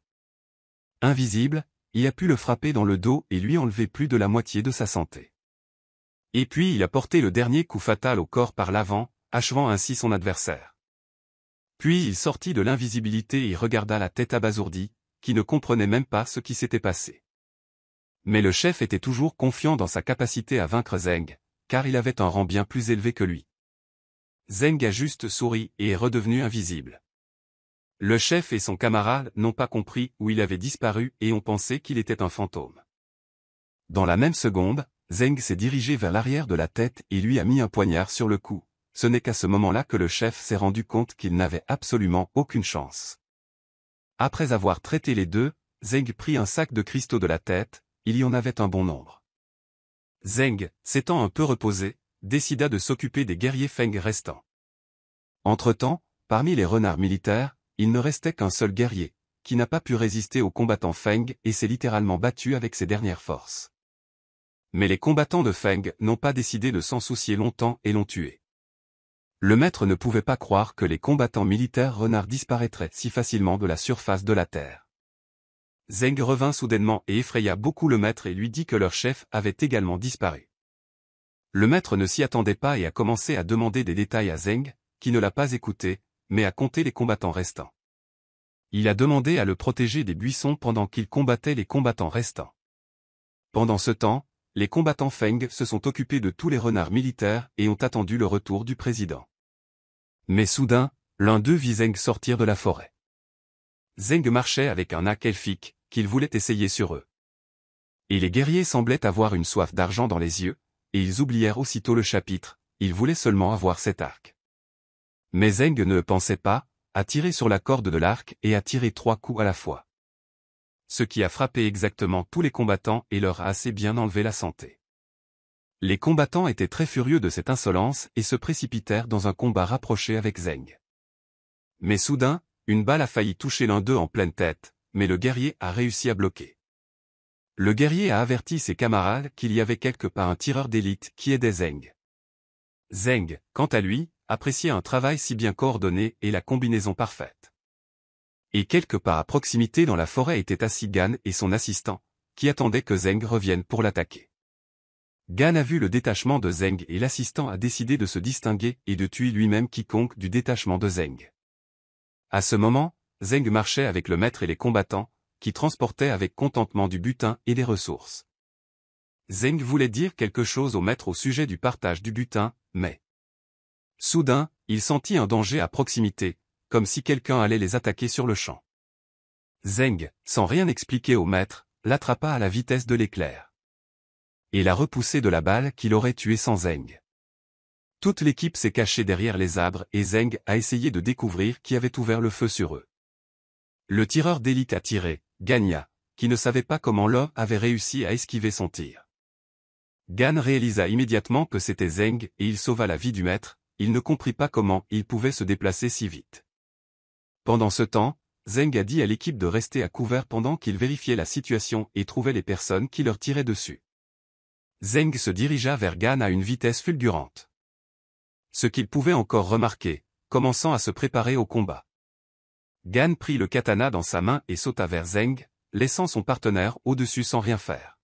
Invisible, il a pu le frapper dans le dos et lui enlever plus de la moitié de sa santé. Et puis il a porté le dernier coup fatal au corps par l'avant, achevant ainsi son adversaire. Puis il sortit de l'invisibilité et regarda la tête abasourdie, qui ne comprenait même pas ce qui s'était passé. Mais le chef était toujours confiant dans sa capacité à vaincre Zeng, car il avait un rang bien plus élevé que lui. Zeng a juste souri et est redevenu invisible. Le chef et son camarade n'ont pas compris où il avait disparu et ont pensé qu'il était un fantôme. Dans la même seconde, Zeng s'est dirigé vers l'arrière de la tête et lui a mis un poignard sur le cou. Ce n'est qu'à ce moment-là que le chef s'est rendu compte qu'il n'avait absolument aucune chance. Après avoir traité les deux, Zeng prit un sac de cristaux de la tête, il y en avait un bon nombre. Zeng, s'étant un peu reposé, décida de s'occuper des guerriers Feng restants. Entre-temps, parmi les renards militaires, il ne restait qu'un seul guerrier, qui n'a pas pu résister aux combattants Feng et s'est littéralement battu avec ses dernières forces. Mais les combattants de Feng n'ont pas décidé de s'en soucier longtemps et l'ont tué. Le maître ne pouvait pas croire que les combattants militaires renards disparaîtraient si facilement de la surface de la terre. Zeng revint soudainement et effraya beaucoup le maître et lui dit que leur chef avait également disparu. Le maître ne s'y attendait pas et a commencé à demander des détails à Zeng, qui ne l'a pas écouté, mais à compter les combattants restants. Il a demandé à le protéger des buissons pendant qu'il combattait les combattants restants. Pendant ce temps, les combattants Feng se sont occupés de tous les renards militaires et ont attendu le retour du président. Mais soudain, l'un d'eux vit Zeng sortir de la forêt. Zeng marchait avec un arc elfique, qu'il voulait essayer sur eux. Et les guerriers semblaient avoir une soif d'argent dans les yeux, et ils oublièrent aussitôt le chapitre, ils voulaient seulement avoir cet arc. Mais Zeng ne pensait pas, à tirer sur la corde de l'arc et à tirer trois coups à la fois. Ce qui a frappé exactement tous les combattants et leur a assez bien enlevé la santé. Les combattants étaient très furieux de cette insolence et se précipitèrent dans un combat rapproché avec Zeng. Mais soudain, une balle a failli toucher l'un d'eux en pleine tête, mais le guerrier a réussi à bloquer. Le guerrier a averti ses camarades qu'il y avait quelque part un tireur d'élite qui aidait Zeng. Zeng, quant à lui, apprécier un travail si bien coordonné et la combinaison parfaite. Et quelque pas à proximité dans la forêt était assis Gan et son assistant, qui attendaient que Zeng revienne pour l'attaquer. Gan a vu le détachement de Zeng et l'assistant a décidé de se distinguer et de tuer lui-même quiconque du détachement de Zeng. À ce moment, Zeng marchait avec le maître et les combattants, qui transportaient avec contentement du butin et des ressources. Zeng voulait dire quelque chose au maître au sujet du partage du butin, mais Soudain, il sentit un danger à proximité, comme si quelqu'un allait les attaquer sur le champ. Zeng, sans rien expliquer au maître, l'attrapa à la vitesse de l'éclair. Et l'a repoussé de la balle qu'il aurait tué sans Zeng. Toute l'équipe s'est cachée derrière les arbres et Zeng a essayé de découvrir qui avait ouvert le feu sur eux. Le tireur d'élite a tiré, gagna, qui ne savait pas comment l'homme avait réussi à esquiver son tir. Gan réalisa immédiatement que c'était Zeng et il sauva la vie du maître, il ne comprit pas comment il pouvait se déplacer si vite. Pendant ce temps, Zeng a dit à l'équipe de rester à couvert pendant qu'il vérifiait la situation et trouvait les personnes qui leur tiraient dessus. Zeng se dirigea vers Gan à une vitesse fulgurante. Ce qu'il pouvait encore remarquer, commençant à se préparer au combat. Gan prit le katana dans sa main et sauta vers Zeng, laissant son partenaire au-dessus sans rien faire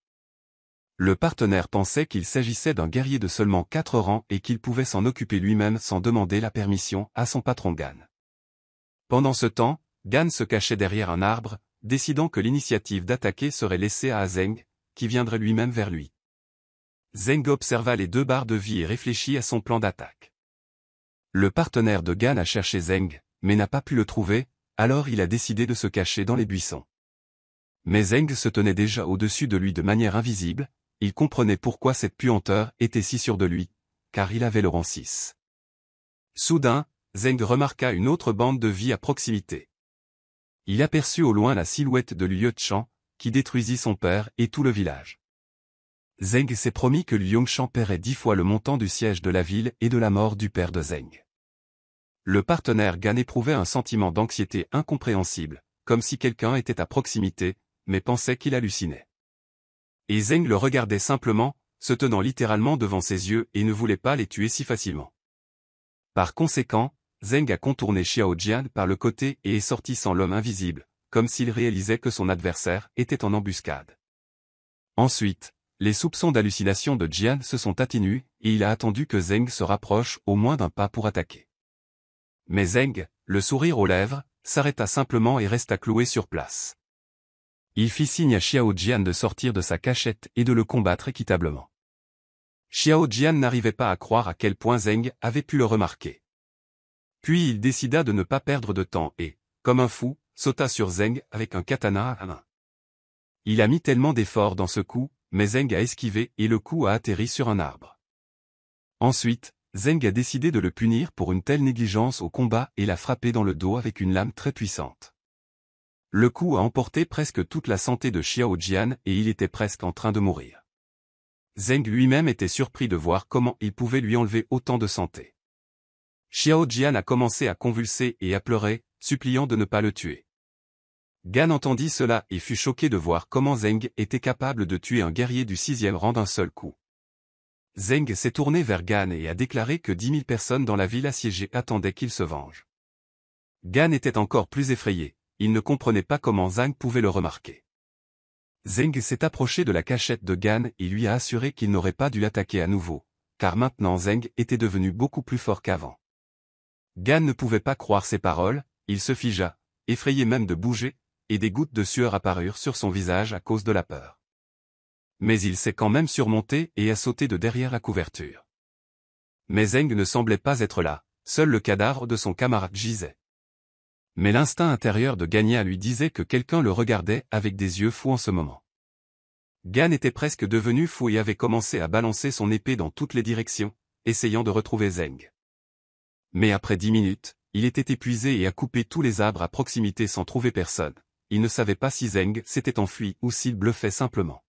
le partenaire pensait qu'il s'agissait d'un guerrier de seulement quatre rangs et qu'il pouvait s'en occuper lui-même sans demander la permission à son patron Gan. Pendant ce temps, Gan se cachait derrière un arbre, décidant que l'initiative d'attaquer serait laissée à Zeng, qui viendrait lui-même vers lui. Zeng observa les deux barres de vie et réfléchit à son plan d'attaque. Le partenaire de Gan a cherché Zeng, mais n'a pas pu le trouver, alors il a décidé de se cacher dans les buissons. Mais Zeng se tenait déjà au-dessus de lui de manière invisible, il comprenait pourquoi cette puanteur était si sûre de lui, car il avait rang 6. Soudain, Zeng remarqua une autre bande de vie à proximité. Il aperçut au loin la silhouette de Liu Chan, qui détruisit son père et tout le village. Zeng s'est promis que Liu Chan paierait dix fois le montant du siège de la ville et de la mort du père de Zeng. Le partenaire Gan éprouvait un sentiment d'anxiété incompréhensible, comme si quelqu'un était à proximité, mais pensait qu'il hallucinait. Et Zeng le regardait simplement, se tenant littéralement devant ses yeux et ne voulait pas les tuer si facilement. Par conséquent, Zeng a contourné Xiao Jian par le côté et est sorti sans l'homme invisible, comme s'il réalisait que son adversaire était en embuscade. Ensuite, les soupçons d'hallucination de Jian se sont atténués et il a attendu que Zeng se rapproche au moins d'un pas pour attaquer. Mais Zeng, le sourire aux lèvres, s'arrêta simplement et resta cloué sur place. Il fit signe à Xiao Jian de sortir de sa cachette et de le combattre équitablement. Xiao Jian n'arrivait pas à croire à quel point Zeng avait pu le remarquer. Puis il décida de ne pas perdre de temps et, comme un fou, sauta sur Zeng avec un katana à la main. Il a mis tellement d'efforts dans ce coup, mais Zeng a esquivé et le coup a atterri sur un arbre. Ensuite, Zeng a décidé de le punir pour une telle négligence au combat et l'a frappé dans le dos avec une lame très puissante. Le coup a emporté presque toute la santé de Xiao Jian et il était presque en train de mourir. Zeng lui-même était surpris de voir comment il pouvait lui enlever autant de santé. Xiao Jian a commencé à convulser et à pleurer, suppliant de ne pas le tuer. Gan entendit cela et fut choqué de voir comment Zeng était capable de tuer un guerrier du sixième rang d'un seul coup. Zeng s'est tourné vers Gan et a déclaré que dix mille personnes dans la ville assiégée attendaient qu'il se venge. Gan était encore plus effrayé, il ne comprenait pas comment Zeng pouvait le remarquer. Zeng s'est approché de la cachette de Gan et lui a assuré qu'il n'aurait pas dû attaquer à nouveau, car maintenant Zeng était devenu beaucoup plus fort qu'avant. Gan ne pouvait pas croire ses paroles, il se figea, effrayé même de bouger, et des gouttes de sueur apparurent sur son visage à cause de la peur. Mais il s'est quand même surmonté et a sauté de derrière la couverture. Mais Zeng ne semblait pas être là, seul le cadavre de son camarade gisait. Mais l'instinct intérieur de Gania lui disait que quelqu'un le regardait avec des yeux fous en ce moment. Gan était presque devenu fou et avait commencé à balancer son épée dans toutes les directions, essayant de retrouver Zeng. Mais après dix minutes, il était épuisé et a coupé tous les arbres à proximité sans trouver personne. Il ne savait pas si Zeng s'était enfui ou s'il bluffait simplement.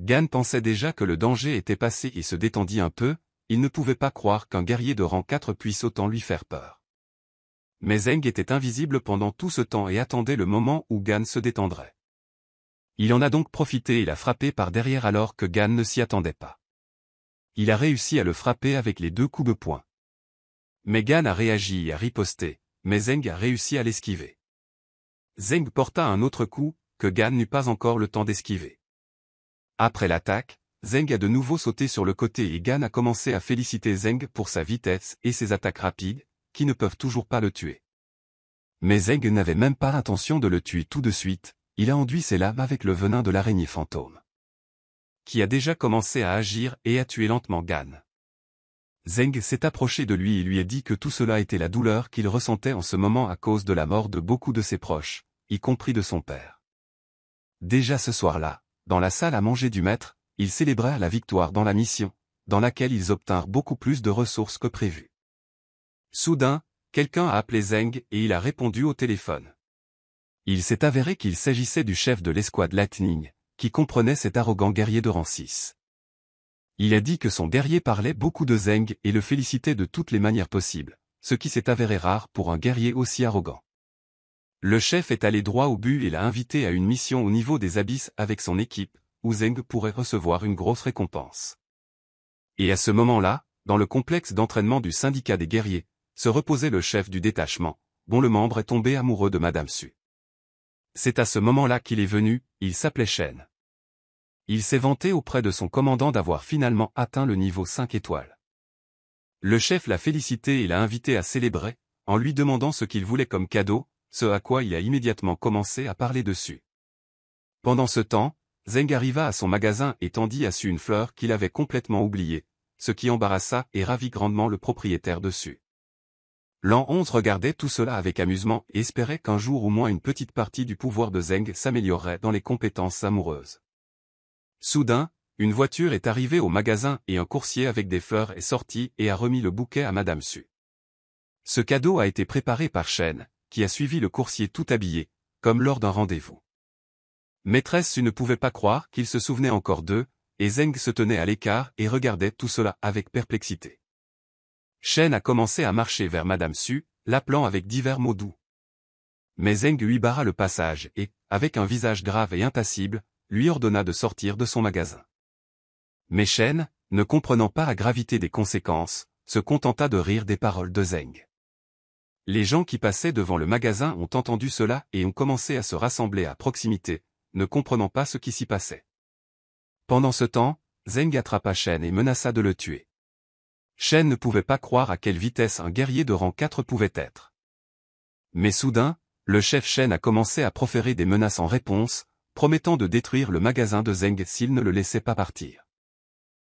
Gan pensait déjà que le danger était passé et se détendit un peu, il ne pouvait pas croire qu'un guerrier de rang 4 puisse autant lui faire peur. Mais Zeng était invisible pendant tout ce temps et attendait le moment où Gan se détendrait. Il en a donc profité et l'a frappé par derrière alors que Gan ne s'y attendait pas. Il a réussi à le frapper avec les deux coups de poing. Mais Gan a réagi et a riposté, mais Zeng a réussi à l'esquiver. Zeng porta un autre coup, que Gan n'eut pas encore le temps d'esquiver. Après l'attaque, Zeng a de nouveau sauté sur le côté et Gan a commencé à féliciter Zeng pour sa vitesse et ses attaques rapides, qui ne peuvent toujours pas le tuer. Mais Zeng n'avait même pas l'intention de le tuer tout de suite, il a enduit ses lames avec le venin de l'araignée fantôme. Qui a déjà commencé à agir et à tué lentement Gan. Zeng s'est approché de lui et lui a dit que tout cela était la douleur qu'il ressentait en ce moment à cause de la mort de beaucoup de ses proches, y compris de son père. Déjà ce soir-là, dans la salle à manger du maître, ils célébrèrent la victoire dans la mission, dans laquelle ils obtinrent beaucoup plus de ressources que prévu. Soudain, quelqu'un a appelé Zeng et il a répondu au téléphone. Il s'est avéré qu'il s'agissait du chef de l'escouade Lightning, qui comprenait cet arrogant guerrier de rang 6. Il a dit que son guerrier parlait beaucoup de Zeng et le félicitait de toutes les manières possibles, ce qui s'est avéré rare pour un guerrier aussi arrogant. Le chef est allé droit au but et l'a invité à une mission au niveau des abysses avec son équipe, où Zeng pourrait recevoir une grosse récompense. Et à ce moment-là, dans le complexe d'entraînement du syndicat des guerriers, se reposait le chef du détachement, dont le membre est tombé amoureux de Madame Su. C'est à ce moment-là qu'il est venu, il s'appelait Chen. Il s'est vanté auprès de son commandant d'avoir finalement atteint le niveau 5 étoiles. Le chef l'a félicité et l'a invité à célébrer, en lui demandant ce qu'il voulait comme cadeau, ce à quoi il a immédiatement commencé à parler dessus. Pendant ce temps, Zeng arriva à son magasin et tendit à Su une fleur qu'il avait complètement oubliée, ce qui embarrassa et ravit grandement le propriétaire dessus. L'an 11 regardait tout cela avec amusement et espérait qu'un jour au moins une petite partie du pouvoir de Zeng s'améliorerait dans les compétences amoureuses. Soudain, une voiture est arrivée au magasin et un coursier avec des fleurs est sorti et a remis le bouquet à Madame Su. Ce cadeau a été préparé par Chen, qui a suivi le coursier tout habillé, comme lors d'un rendez-vous. Maîtresse Su ne pouvait pas croire qu'il se souvenait encore d'eux, et Zeng se tenait à l'écart et regardait tout cela avec perplexité. Shen a commencé à marcher vers Madame Su, l'appelant avec divers mots doux. Mais Zeng lui barra le passage et, avec un visage grave et impassible, lui ordonna de sortir de son magasin. Mais Shen, ne comprenant pas la gravité des conséquences, se contenta de rire des paroles de Zeng. Les gens qui passaient devant le magasin ont entendu cela et ont commencé à se rassembler à proximité, ne comprenant pas ce qui s'y passait. Pendant ce temps, Zeng attrapa Shen et menaça de le tuer. Shen ne pouvait pas croire à quelle vitesse un guerrier de rang 4 pouvait être. Mais soudain, le chef Shen a commencé à proférer des menaces en réponse, promettant de détruire le magasin de Zeng s'il ne le laissait pas partir.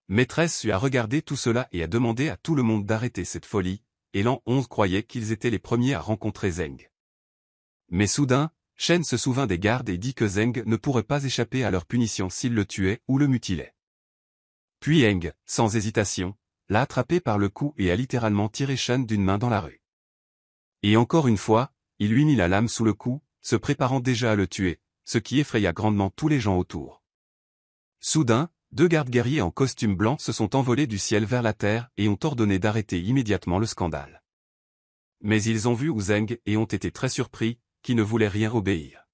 Maîtresse Su à regardé tout cela et a demandé à tout le monde d'arrêter cette folie, et l'an 11 croyait qu'ils étaient les premiers à rencontrer Zeng. Mais soudain, Shen se souvint des gardes et dit que Zeng ne pourrait pas échapper à leur punition s'il le tuait ou le mutilait. Puis Eng, sans hésitation, l'a attrapé par le cou et a littéralement tiré Shen d'une main dans la rue. Et encore une fois, il lui mit la lame sous le cou, se préparant déjà à le tuer, ce qui effraya grandement tous les gens autour. Soudain, deux gardes guerriers en costume blanc se sont envolés du ciel vers la terre et ont ordonné d'arrêter immédiatement le scandale. Mais ils ont vu Zeng et ont été très surpris, qui ne voulait rien obéir.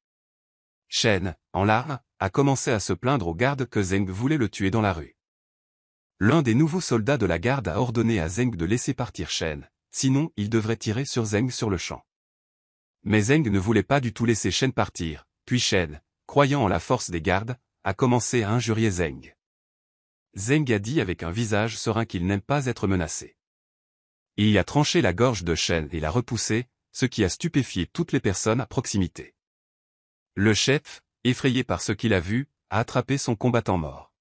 Shen, en larmes, a commencé à se plaindre aux gardes que Zeng voulait le tuer dans la rue. L'un des nouveaux soldats de la garde a ordonné à Zeng de laisser partir Shen, sinon il devrait tirer sur Zeng sur le champ. Mais Zeng ne voulait pas du tout laisser Shen partir, puis Shen, croyant en la force des gardes, a commencé à injurier Zeng. Zeng a dit avec un visage serein qu'il n'aime pas être menacé. Il y a tranché la gorge de Shen et l'a repoussé, ce qui a stupéfié toutes les personnes à proximité. Le chef, effrayé par ce qu'il a vu, a attrapé son combattant mort.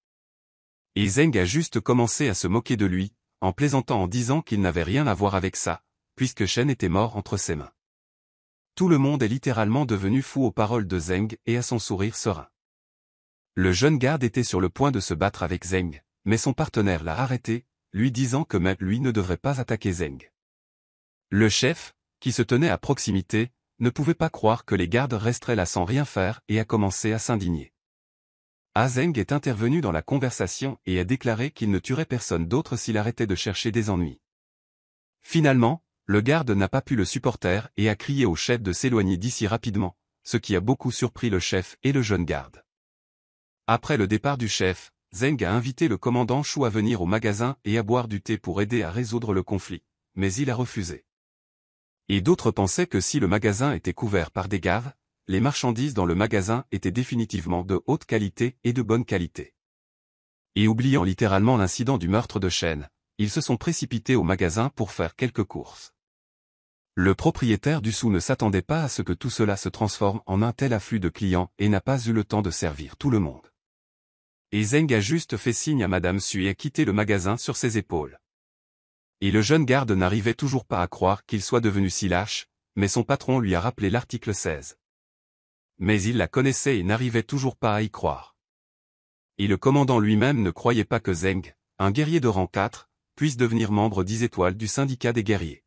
Et Zeng a juste commencé à se moquer de lui, en plaisantant en disant qu'il n'avait rien à voir avec ça, puisque Shen était mort entre ses mains. Tout le monde est littéralement devenu fou aux paroles de Zeng et à son sourire serein. Le jeune garde était sur le point de se battre avec Zeng, mais son partenaire l'a arrêté, lui disant que même lui ne devrait pas attaquer Zeng. Le chef, qui se tenait à proximité, ne pouvait pas croire que les gardes resteraient là sans rien faire et a commencé à s'indigner. Azeng Zeng est intervenu dans la conversation et a déclaré qu'il ne tuerait personne d'autre s'il arrêtait de chercher des ennuis. Finalement, le garde n'a pas pu le supporter et a crié au chef de s'éloigner d'ici rapidement, ce qui a beaucoup surpris le chef et le jeune garde. Après le départ du chef, Zeng a invité le commandant Shu à venir au magasin et à boire du thé pour aider à résoudre le conflit, mais il a refusé. Et d'autres pensaient que si le magasin était couvert par des gaves, les marchandises dans le magasin étaient définitivement de haute qualité et de bonne qualité. Et oubliant littéralement l'incident du meurtre de Chêne, ils se sont précipités au magasin pour faire quelques courses. Le propriétaire du sous ne s'attendait pas à ce que tout cela se transforme en un tel afflux de clients et n'a pas eu le temps de servir tout le monde. Et Zeng a juste fait signe à Madame Su et quitter le magasin sur ses épaules. Et le jeune garde n'arrivait toujours pas à croire qu'il soit devenu si lâche, mais son patron lui a rappelé l'article 16 mais il la connaissait et n'arrivait toujours pas à y croire. Et le commandant lui-même ne croyait pas que Zeng, un guerrier de rang 4, puisse devenir membre dix étoiles du syndicat des guerriers.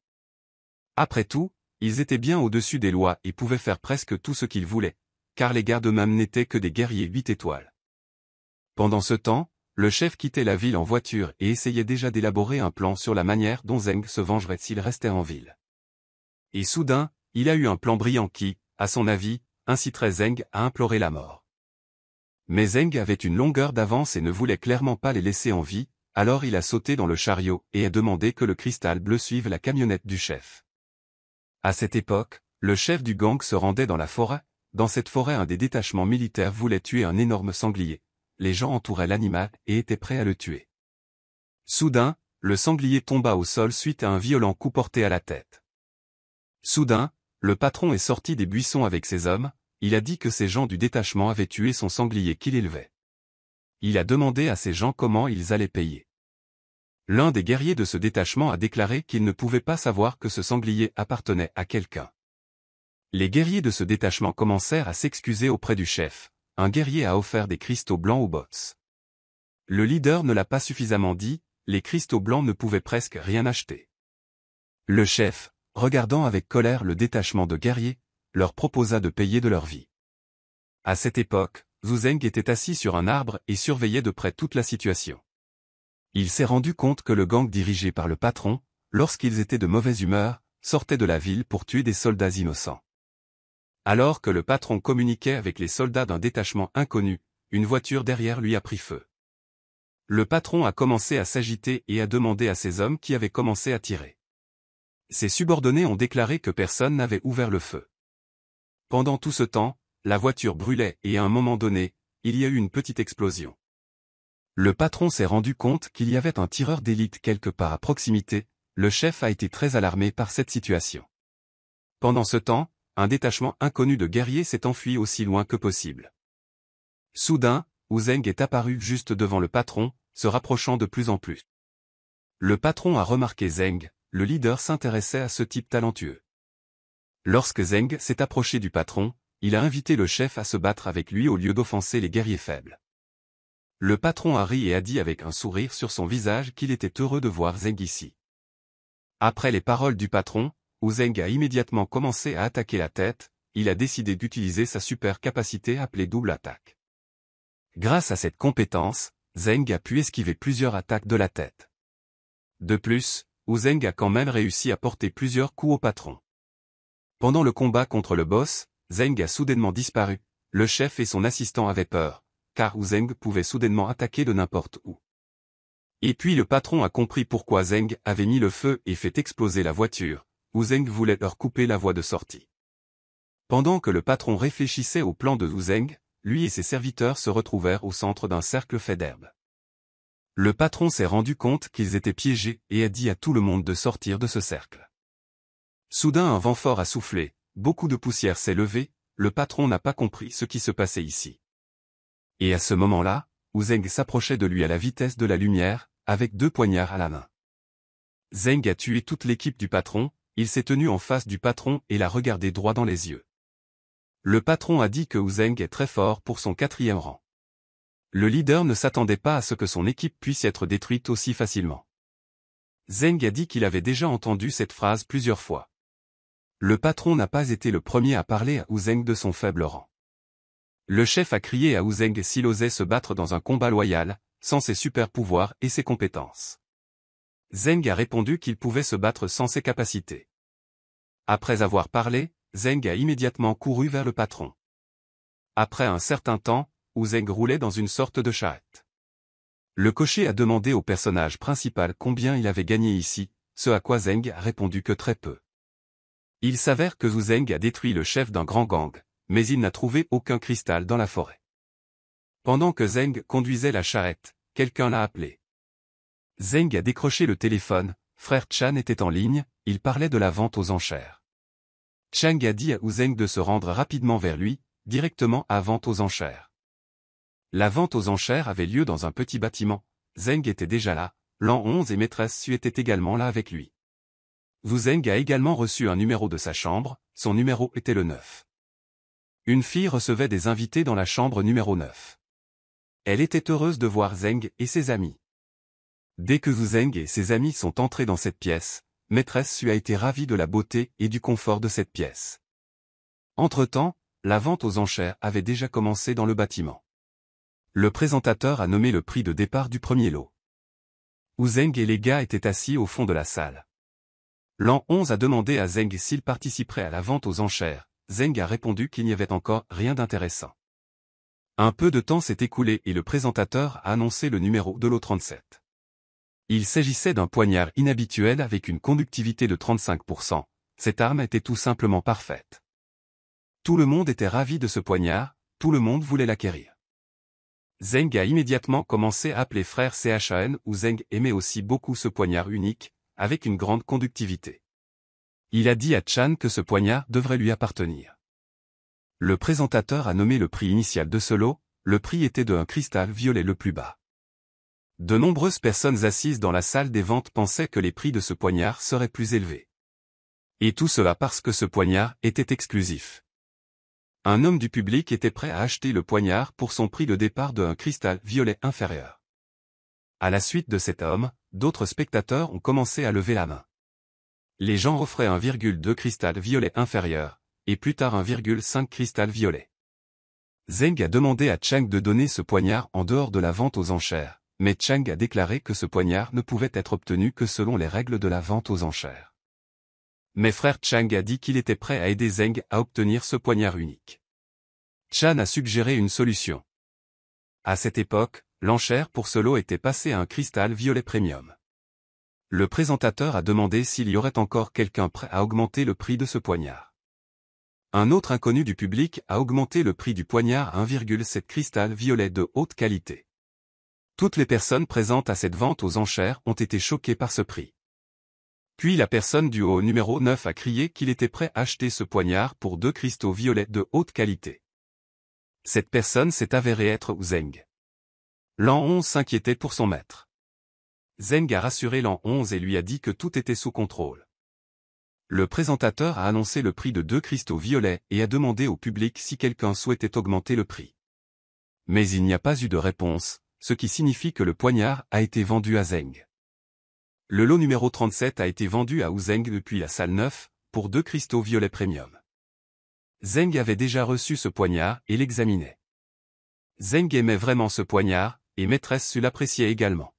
Après tout, ils étaient bien au-dessus des lois et pouvaient faire presque tout ce qu'ils voulaient, car les gardes mêmes n'étaient que des guerriers 8 étoiles. Pendant ce temps, le chef quittait la ville en voiture et essayait déjà d'élaborer un plan sur la manière dont Zeng se vengerait s'il restait en ville. Et soudain, il a eu un plan brillant qui, à son avis, inciterait Zeng à implorer la mort. Mais Zeng avait une longueur d'avance et ne voulait clairement pas les laisser en vie, alors il a sauté dans le chariot et a demandé que le cristal bleu suive la camionnette du chef. À cette époque, le chef du gang se rendait dans la forêt, dans cette forêt un des détachements militaires voulait tuer un énorme sanglier. Les gens entouraient l'animal et étaient prêts à le tuer. Soudain, le sanglier tomba au sol suite à un violent coup porté à la tête. Soudain, le patron est sorti des buissons avec ses hommes, il a dit que ces gens du détachement avaient tué son sanglier qu'il élevait. Il a demandé à ces gens comment ils allaient payer. L'un des guerriers de ce détachement a déclaré qu'il ne pouvait pas savoir que ce sanglier appartenait à quelqu'un. Les guerriers de ce détachement commencèrent à s'excuser auprès du chef. Un guerrier a offert des cristaux blancs aux bots. Le leader ne l'a pas suffisamment dit, les cristaux blancs ne pouvaient presque rien acheter. Le chef, regardant avec colère le détachement de guerriers, leur proposa de payer de leur vie. À cette époque, Zuzeng était assis sur un arbre et surveillait de près toute la situation. Il s'est rendu compte que le gang dirigé par le patron, lorsqu'ils étaient de mauvaise humeur, sortait de la ville pour tuer des soldats innocents. Alors que le patron communiquait avec les soldats d'un détachement inconnu, une voiture derrière lui a pris feu. Le patron a commencé à s'agiter et a demandé à ses hommes qui avaient commencé à tirer. Ses subordonnés ont déclaré que personne n'avait ouvert le feu. Pendant tout ce temps, la voiture brûlait et à un moment donné, il y a eu une petite explosion. Le patron s'est rendu compte qu'il y avait un tireur d'élite quelque part à proximité, le chef a été très alarmé par cette situation. Pendant ce temps, un détachement inconnu de guerriers s'est enfui aussi loin que possible. Soudain, Zeng est apparu juste devant le patron, se rapprochant de plus en plus. Le patron a remarqué Zeng, le leader s'intéressait à ce type talentueux. Lorsque Zeng s'est approché du patron, il a invité le chef à se battre avec lui au lieu d'offenser les guerriers faibles. Le patron a ri et a dit avec un sourire sur son visage qu'il était heureux de voir Zeng ici. Après les paroles du patron, où Zeng a immédiatement commencé à attaquer la tête, il a décidé d'utiliser sa super capacité appelée double attaque. Grâce à cette compétence, Zeng a pu esquiver plusieurs attaques de la tête. De plus, Ouzeng a quand même réussi à porter plusieurs coups au patron. Pendant le combat contre le boss, Zeng a soudainement disparu, le chef et son assistant avaient peur, car Ouzeng pouvait soudainement attaquer de n'importe où. Et puis le patron a compris pourquoi Zeng avait mis le feu et fait exploser la voiture, Ouzeng voulait leur couper la voie de sortie. Pendant que le patron réfléchissait au plan de Ouzeng, lui et ses serviteurs se retrouvèrent au centre d'un cercle fait d'herbe. Le patron s'est rendu compte qu'ils étaient piégés et a dit à tout le monde de sortir de ce cercle. Soudain un vent fort a soufflé, beaucoup de poussière s'est levée, le patron n'a pas compris ce qui se passait ici. Et à ce moment-là, Zeng s'approchait de lui à la vitesse de la lumière, avec deux poignards à la main. Zeng a tué toute l'équipe du patron, il s'est tenu en face du patron et l'a regardé droit dans les yeux. Le patron a dit que Zeng est très fort pour son quatrième rang le leader ne s'attendait pas à ce que son équipe puisse être détruite aussi facilement. Zeng a dit qu'il avait déjà entendu cette phrase plusieurs fois. Le patron n'a pas été le premier à parler à Zeng de son faible rang. Le chef a crié à Zeng s'il osait se battre dans un combat loyal, sans ses super pouvoirs et ses compétences. Zeng a répondu qu'il pouvait se battre sans ses capacités. Après avoir parlé, Zeng a immédiatement couru vers le patron. Après un certain temps, Zeng roulait dans une sorte de charrette. Le cocher a demandé au personnage principal combien il avait gagné ici, ce à quoi Zeng a répondu que très peu. Il s'avère que Zeng a détruit le chef d'un grand gang, mais il n'a trouvé aucun cristal dans la forêt. Pendant que Zeng conduisait la charrette, quelqu'un l'a appelé. Zeng a décroché le téléphone, frère Chan était en ligne, il parlait de la vente aux enchères. Chang a dit à Zeng de se rendre rapidement vers lui, directement à vente aux enchères. La vente aux enchères avait lieu dans un petit bâtiment. Zeng était déjà là, l'an 11 et maîtresse Su était également là avec lui. Wu Zeng a également reçu un numéro de sa chambre, son numéro était le 9. Une fille recevait des invités dans la chambre numéro 9. Elle était heureuse de voir Zeng et ses amis. Dès que Wu Zeng et ses amis sont entrés dans cette pièce, maîtresse Su a été ravie de la beauté et du confort de cette pièce. Entre-temps, la vente aux enchères avait déjà commencé dans le bâtiment. Le présentateur a nommé le prix de départ du premier lot. Zeng et les gars étaient assis au fond de la salle. L'an 11 a demandé à Zeng s'il participerait à la vente aux enchères. Zeng a répondu qu'il n'y avait encore rien d'intéressant. Un peu de temps s'est écoulé et le présentateur a annoncé le numéro de l'eau 37. Il s'agissait d'un poignard inhabituel avec une conductivité de 35%. Cette arme était tout simplement parfaite. Tout le monde était ravi de ce poignard, tout le monde voulait l'acquérir. Zeng a immédiatement commencé à appeler frère CHAN où Zeng aimait aussi beaucoup ce poignard unique, avec une grande conductivité. Il a dit à Chan que ce poignard devrait lui appartenir. Le présentateur a nommé le prix initial de ce lot, le prix était de un cristal violet le plus bas. De nombreuses personnes assises dans la salle des ventes pensaient que les prix de ce poignard seraient plus élevés. Et tout cela parce que ce poignard était exclusif. Un homme du public était prêt à acheter le poignard pour son prix de départ de cristal violet inférieur. À la suite de cet homme, d'autres spectateurs ont commencé à lever la main. Les gens offraient 1,2 cristal violet inférieur, et plus tard 1,5 cristal violet. Zeng a demandé à Chang de donner ce poignard en dehors de la vente aux enchères, mais Chang a déclaré que ce poignard ne pouvait être obtenu que selon les règles de la vente aux enchères mais frère Chang a dit qu'il était prêt à aider Zeng à obtenir ce poignard unique. Chan a suggéré une solution. À cette époque, l'enchère pour ce lot était passée à un cristal violet premium. Le présentateur a demandé s'il y aurait encore quelqu'un prêt à augmenter le prix de ce poignard. Un autre inconnu du public a augmenté le prix du poignard à 1,7 cristal violet de haute qualité. Toutes les personnes présentes à cette vente aux enchères ont été choquées par ce prix. Puis la personne du haut numéro 9 a crié qu'il était prêt à acheter ce poignard pour deux cristaux violets de haute qualité. Cette personne s'est avérée être Zeng. L'an 11 s'inquiétait pour son maître. Zeng a rassuré l'an 11 et lui a dit que tout était sous contrôle. Le présentateur a annoncé le prix de deux cristaux violets et a demandé au public si quelqu'un souhaitait augmenter le prix. Mais il n'y a pas eu de réponse, ce qui signifie que le poignard a été vendu à Zeng. Le lot numéro 37 a été vendu à Ouzeng depuis la salle 9, pour deux cristaux violets premium. Zeng avait déjà reçu ce poignard et l'examinait. Zeng aimait vraiment ce poignard, et maîtresse Su l'appréciait également.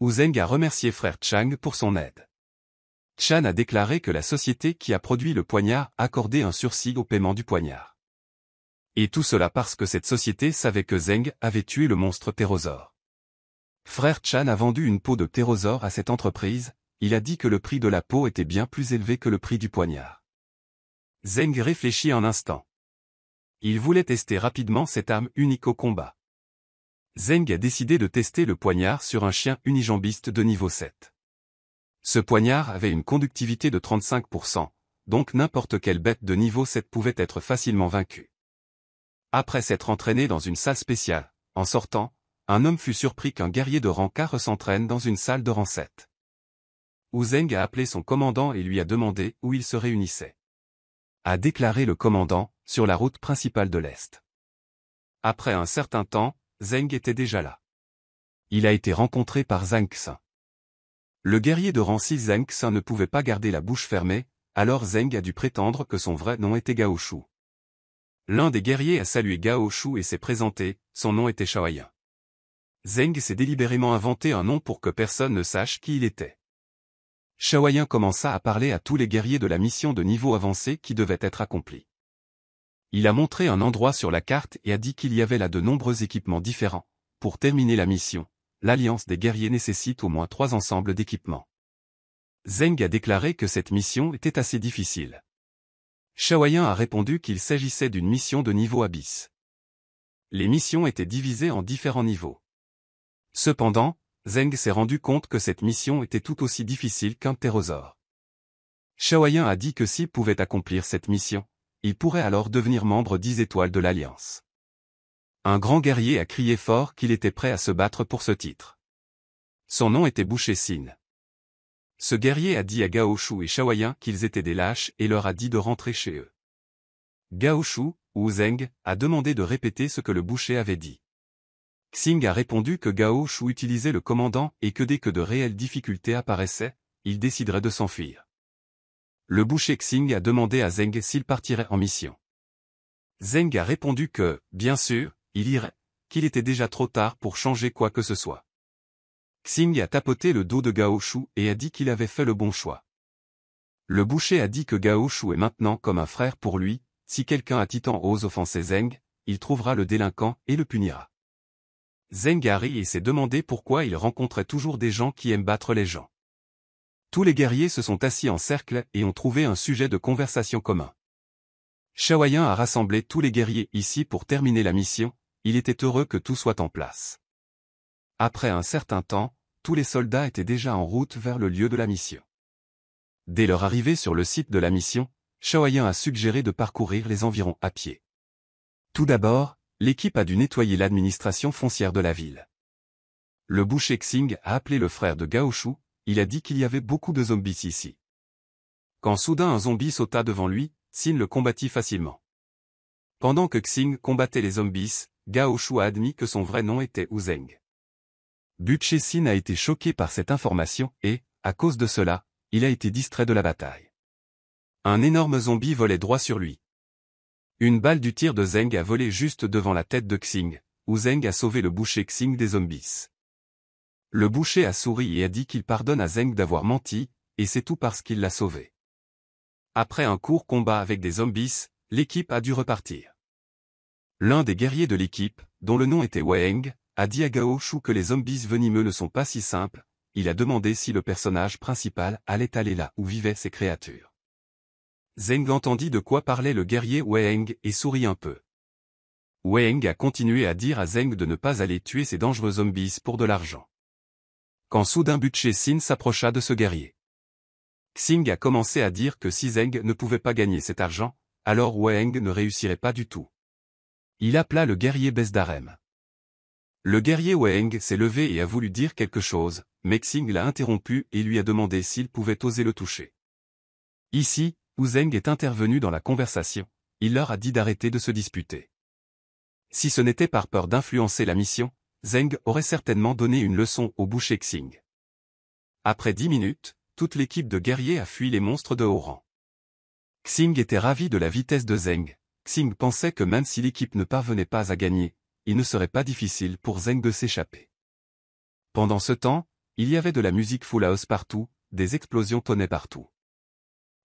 Ouzeng a remercié frère Chang pour son aide. Chan a déclaré que la société qui a produit le poignard accordait un sursis au paiement du poignard. Et tout cela parce que cette société savait que Zeng avait tué le monstre ptérosaure. Frère Chan a vendu une peau de ptérosaure à cette entreprise, il a dit que le prix de la peau était bien plus élevé que le prix du poignard. Zeng réfléchit un instant. Il voulait tester rapidement cette arme unique au combat. Zeng a décidé de tester le poignard sur un chien unijambiste de niveau 7. Ce poignard avait une conductivité de 35%, donc n'importe quelle bête de niveau 7 pouvait être facilement vaincue. Après s'être entraîné dans une salle spéciale, en sortant, un homme fut surpris qu'un guerrier de rang s'entraîne dans une salle de rang 7. Zeng a appelé son commandant et lui a demandé où ils se réunissaient. A déclaré le commandant, sur la route principale de l'Est. Après un certain temps, Zeng était déjà là. Il a été rencontré par Zhang Xin. Le guerrier de rang 6 Zhang Xin ne pouvait pas garder la bouche fermée, alors Zeng a dû prétendre que son vrai nom était Gao Shu. L'un des guerriers a salué Gao et s'est présenté, son nom était Shaoyan. Zeng s'est délibérément inventé un nom pour que personne ne sache qui il était. Shawayen commença à parler à tous les guerriers de la mission de niveau avancé qui devait être accomplie. Il a montré un endroit sur la carte et a dit qu'il y avait là de nombreux équipements différents. Pour terminer la mission, l'Alliance des guerriers nécessite au moins trois ensembles d'équipements. Zeng a déclaré que cette mission était assez difficile. Shawayen a répondu qu'il s'agissait d'une mission de niveau abyss. Les missions étaient divisées en différents niveaux. Cependant, Zeng s'est rendu compte que cette mission était tout aussi difficile qu'un pterosaure. Shawayin a dit que s'il pouvait accomplir cette mission, il pourrait alors devenir membre dix étoiles de l'Alliance. Un grand guerrier a crié fort qu'il était prêt à se battre pour ce titre. Son nom était Boucher Sin. Ce guerrier a dit à Shu et Shawayen qu'ils étaient des lâches et leur a dit de rentrer chez eux. Shu, ou Zeng, a demandé de répéter ce que le boucher avait dit. Xing a répondu que Gao Shu utilisait le commandant et que dès que de réelles difficultés apparaissaient, il déciderait de s'enfuir. Le boucher Xing a demandé à Zeng s'il partirait en mission. Zeng a répondu que, bien sûr, il irait, qu'il était déjà trop tard pour changer quoi que ce soit. Xing a tapoté le dos de Gao Shu et a dit qu'il avait fait le bon choix. Le boucher a dit que Gao Shu est maintenant comme un frère pour lui, si quelqu'un à Titan ose offenser Zeng, il trouvera le délinquant et le punira. Zengari et s'est demandé pourquoi il rencontrait toujours des gens qui aiment battre les gens. Tous les guerriers se sont assis en cercle et ont trouvé un sujet de conversation commun. Shawayan a rassemblé tous les guerriers ici pour terminer la mission, il était heureux que tout soit en place. Après un certain temps, tous les soldats étaient déjà en route vers le lieu de la mission. Dès leur arrivée sur le site de la mission, Shawayan a suggéré de parcourir les environs à pied. Tout d'abord, l'équipe a dû nettoyer l'administration foncière de la ville. Le boucher Xing a appelé le frère de Gaoshu, il a dit qu'il y avait beaucoup de zombies ici. Quand soudain un zombie sauta devant lui, Xin le combattit facilement. Pendant que Xing combattait les zombies, Gaoshu a admis que son vrai nom était Uzeng. Buche Xin a été choqué par cette information et, à cause de cela, il a été distrait de la bataille. Un énorme zombie volait droit sur lui. Une balle du tir de Zeng a volé juste devant la tête de Xing, où Zeng a sauvé le boucher Xing des zombies. Le boucher a souri et a dit qu'il pardonne à Zeng d'avoir menti, et c'est tout parce qu'il l'a sauvé. Après un court combat avec des zombies, l'équipe a dû repartir. L'un des guerriers de l'équipe, dont le nom était Wang, a dit à Gao Shu que les zombies venimeux ne sont pas si simples, il a demandé si le personnage principal allait aller là où vivaient ces créatures. Zeng entendit de quoi parlait le guerrier Weieng et sourit un peu. Weng a continué à dire à Zeng de ne pas aller tuer ces dangereux zombies pour de l'argent. Quand soudain Butcher Sin s'approcha de ce guerrier. Xing a commencé à dire que si Zeng ne pouvait pas gagner cet argent, alors Weng ne réussirait pas du tout. Il appela le guerrier Besdarem. Le guerrier Weieng s'est levé et a voulu dire quelque chose, mais Xing l'a interrompu et lui a demandé s'il pouvait oser le toucher. Ici, Zeng est intervenu dans la conversation, il leur a dit d'arrêter de se disputer. Si ce n'était par peur d'influencer la mission, Zeng aurait certainement donné une leçon au boucher Xing. Après dix minutes, toute l'équipe de guerriers a fui les monstres de haut rang. Xing était ravi de la vitesse de Zeng. Xing pensait que même si l'équipe ne parvenait pas à gagner, il ne serait pas difficile pour Zeng de s'échapper. Pendant ce temps, il y avait de la musique full house partout, des explosions tonnaient partout.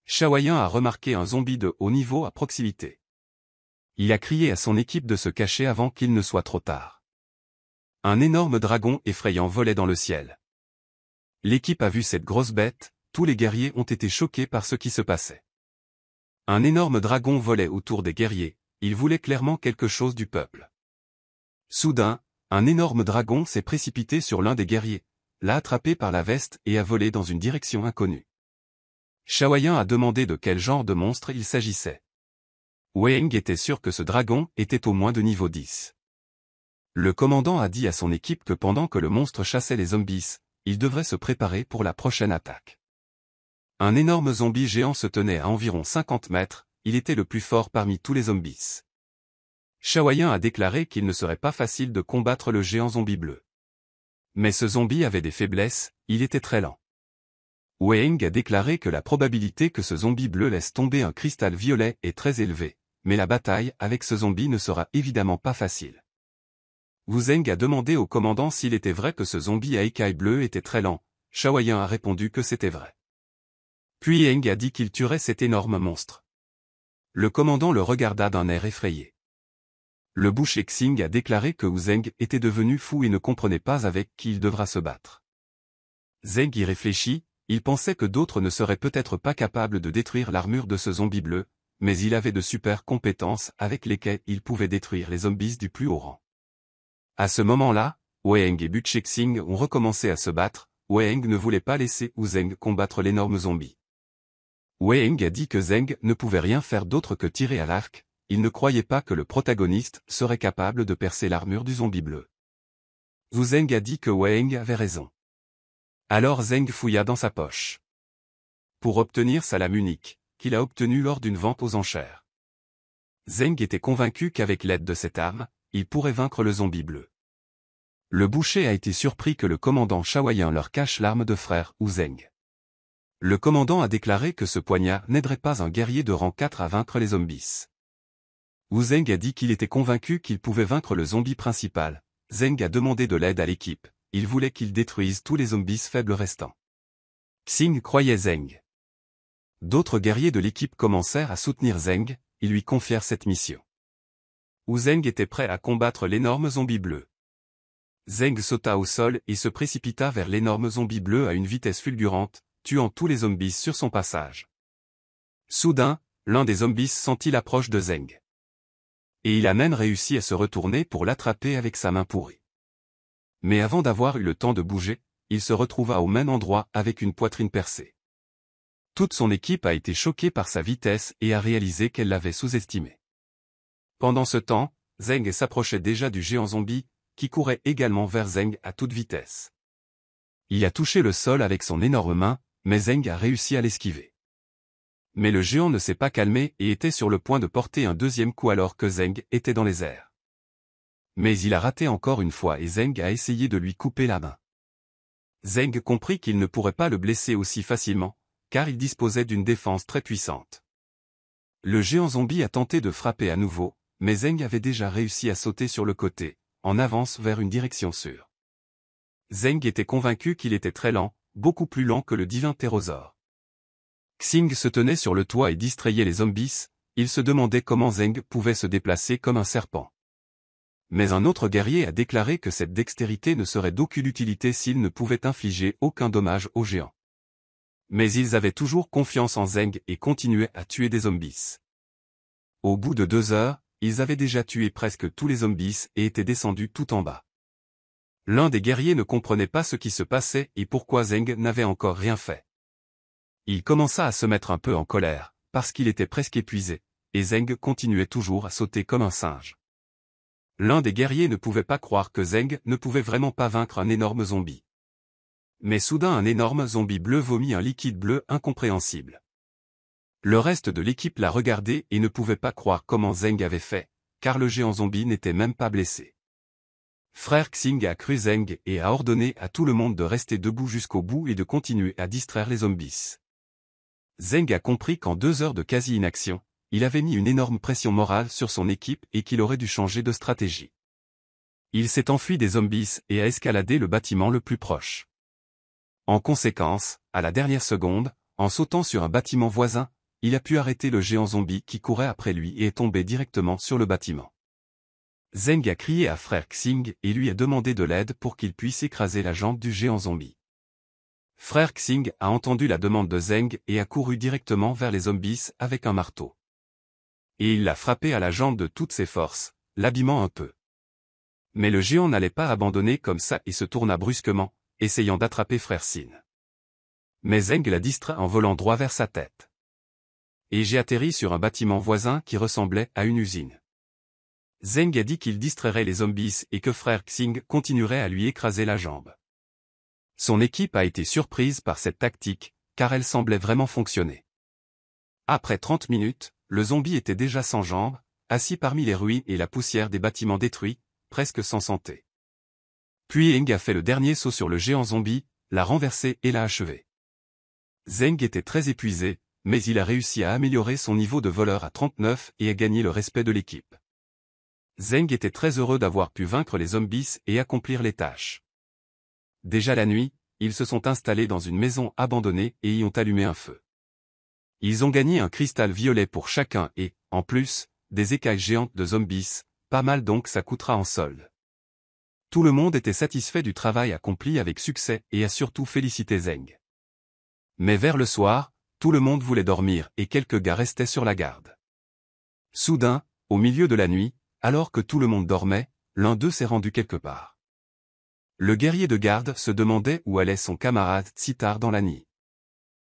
Shawayan a remarqué un zombie de haut niveau à proximité. Il a crié à son équipe de se cacher avant qu'il ne soit trop tard. Un énorme dragon effrayant volait dans le ciel. L'équipe a vu cette grosse bête, tous les guerriers ont été choqués par ce qui se passait. Un énorme dragon volait autour des guerriers, il voulait clairement quelque chose du peuple. Soudain, un énorme dragon s'est précipité sur l'un des guerriers, l'a attrapé par la veste et a volé dans une direction inconnue. Shawayan a demandé de quel genre de monstre il s'agissait. Wang était sûr que ce dragon était au moins de niveau 10. Le commandant a dit à son équipe que pendant que le monstre chassait les zombies, il devrait se préparer pour la prochaine attaque. Un énorme zombie géant se tenait à environ 50 mètres, il était le plus fort parmi tous les zombies. Shawayan a déclaré qu'il ne serait pas facile de combattre le géant zombie bleu. Mais ce zombie avait des faiblesses, il était très lent. Weng a déclaré que la probabilité que ce zombie bleu laisse tomber un cristal violet est très élevée, mais la bataille avec ce zombie ne sera évidemment pas facile. Wu Zeng a demandé au commandant s'il était vrai que ce zombie à écailles bleues était très lent, shawayen a répondu que c'était vrai. Puis Heng a dit qu'il tuerait cet énorme monstre. Le commandant le regarda d'un air effrayé. Le boucher Xing a déclaré que Wu Zeng était devenu fou et ne comprenait pas avec qui il devra se battre. Zeng y réfléchit, il pensait que d'autres ne seraient peut-être pas capables de détruire l'armure de ce zombie bleu, mais il avait de super compétences avec lesquelles il pouvait détruire les zombies du plus haut rang. À ce moment-là, Weng et Xing ont recommencé à se battre, Weng ne voulait pas laisser Zeng combattre l'énorme zombie. Weng a dit que Zeng ne pouvait rien faire d'autre que tirer à l'arc, il ne croyait pas que le protagoniste serait capable de percer l'armure du zombie bleu. Zeng a dit que Weng avait raison. Alors Zeng fouilla dans sa poche. Pour obtenir sa lame unique, qu'il a obtenue lors d'une vente aux enchères. Zeng était convaincu qu'avec l'aide de cette arme, il pourrait vaincre le zombie bleu. Le boucher a été surpris que le commandant shawayen leur cache l'arme de frère ou Zeng. Le commandant a déclaré que ce poignard n'aiderait pas un guerrier de rang 4 à vaincre les zombies. ou Zeng a dit qu'il était convaincu qu'il pouvait vaincre le zombie principal. Zeng a demandé de l'aide à l'équipe, il voulait qu'il détruisent tous les zombies faibles restants. Xing croyait Zeng. D'autres guerriers de l'équipe commencèrent à soutenir Zeng, ils lui confièrent cette mission. Où Zeng était prêt à combattre l'énorme zombie bleu. Zeng sauta au sol et se précipita vers l'énorme zombie bleu à une vitesse fulgurante, tuant tous les zombies sur son passage. Soudain, l'un des zombies sentit l'approche de Zeng. Et il a même réussi à se retourner pour l'attraper avec sa main pourrie. Mais avant d'avoir eu le temps de bouger, il se retrouva au même endroit avec une poitrine percée. Toute son équipe a été choquée par sa vitesse et a réalisé qu'elle l'avait sous-estimé. Pendant ce temps, Zeng s'approchait déjà du géant zombie, qui courait également vers Zeng à toute vitesse. Il a touché le sol avec son énorme main, mais Zeng a réussi à l'esquiver. Mais le géant ne s'est pas calmé et était sur le point de porter un deuxième coup alors que Zeng était dans les airs. Mais il a raté encore une fois et Zeng a essayé de lui couper la main. Zeng comprit qu'il ne pourrait pas le blesser aussi facilement, car il disposait d'une défense très puissante. Le géant zombie a tenté de frapper à nouveau, mais Zeng avait déjà réussi à sauter sur le côté, en avance vers une direction sûre. Zeng était convaincu qu'il était très lent, beaucoup plus lent que le divin ptérosaure. Xing se tenait sur le toit et distrayait les zombies, il se demandait comment Zeng pouvait se déplacer comme un serpent mais un autre guerrier a déclaré que cette dextérité ne serait d'aucune utilité s'il ne pouvait infliger aucun dommage aux géants. Mais ils avaient toujours confiance en Zeng et continuaient à tuer des zombies. Au bout de deux heures, ils avaient déjà tué presque tous les zombies et étaient descendus tout en bas. L'un des guerriers ne comprenait pas ce qui se passait et pourquoi Zeng n'avait encore rien fait. Il commença à se mettre un peu en colère, parce qu'il était presque épuisé, et Zeng continuait toujours à sauter comme un singe. L'un des guerriers ne pouvait pas croire que Zeng ne pouvait vraiment pas vaincre un énorme zombie. Mais soudain un énorme zombie bleu vomit un liquide bleu incompréhensible. Le reste de l'équipe l'a regardé et ne pouvait pas croire comment Zeng avait fait, car le géant zombie n'était même pas blessé. Frère Xing a cru Zeng et a ordonné à tout le monde de rester debout jusqu'au bout et de continuer à distraire les zombies. Zeng a compris qu'en deux heures de quasi-inaction, il avait mis une énorme pression morale sur son équipe et qu'il aurait dû changer de stratégie. Il s'est enfui des zombies et a escaladé le bâtiment le plus proche. En conséquence, à la dernière seconde, en sautant sur un bâtiment voisin, il a pu arrêter le géant zombie qui courait après lui et est tombé directement sur le bâtiment. Zeng a crié à frère Xing et lui a demandé de l'aide pour qu'il puisse écraser la jambe du géant zombie. Frère Xing a entendu la demande de Zeng et a couru directement vers les zombies avec un marteau et il l'a frappé à la jambe de toutes ses forces, l'abîmant un peu. Mais le géant n'allait pas abandonner comme ça et se tourna brusquement, essayant d'attraper Frère Sin. Mais Zeng la distrait en volant droit vers sa tête. Et j'ai atterri sur un bâtiment voisin qui ressemblait à une usine. Zeng a dit qu'il distrairait les zombies et que frère Xing continuerait à lui écraser la jambe. Son équipe a été surprise par cette tactique, car elle semblait vraiment fonctionner. Après 30 minutes, le zombie était déjà sans jambes, assis parmi les ruines et la poussière des bâtiments détruits, presque sans santé. Puis Eng a fait le dernier saut sur le géant zombie, l'a renversé et l'a achevé. Zeng était très épuisé, mais il a réussi à améliorer son niveau de voleur à 39 et a gagné le respect de l'équipe. Zeng était très heureux d'avoir pu vaincre les zombies et accomplir les tâches. Déjà la nuit, ils se sont installés dans une maison abandonnée et y ont allumé un feu. Ils ont gagné un cristal violet pour chacun et, en plus, des écailles géantes de zombies, pas mal donc ça coûtera en sol. Tout le monde était satisfait du travail accompli avec succès et a surtout félicité Zeng. Mais vers le soir, tout le monde voulait dormir et quelques gars restaient sur la garde. Soudain, au milieu de la nuit, alors que tout le monde dormait, l'un d'eux s'est rendu quelque part. Le guerrier de garde se demandait où allait son camarade si dans la nuit.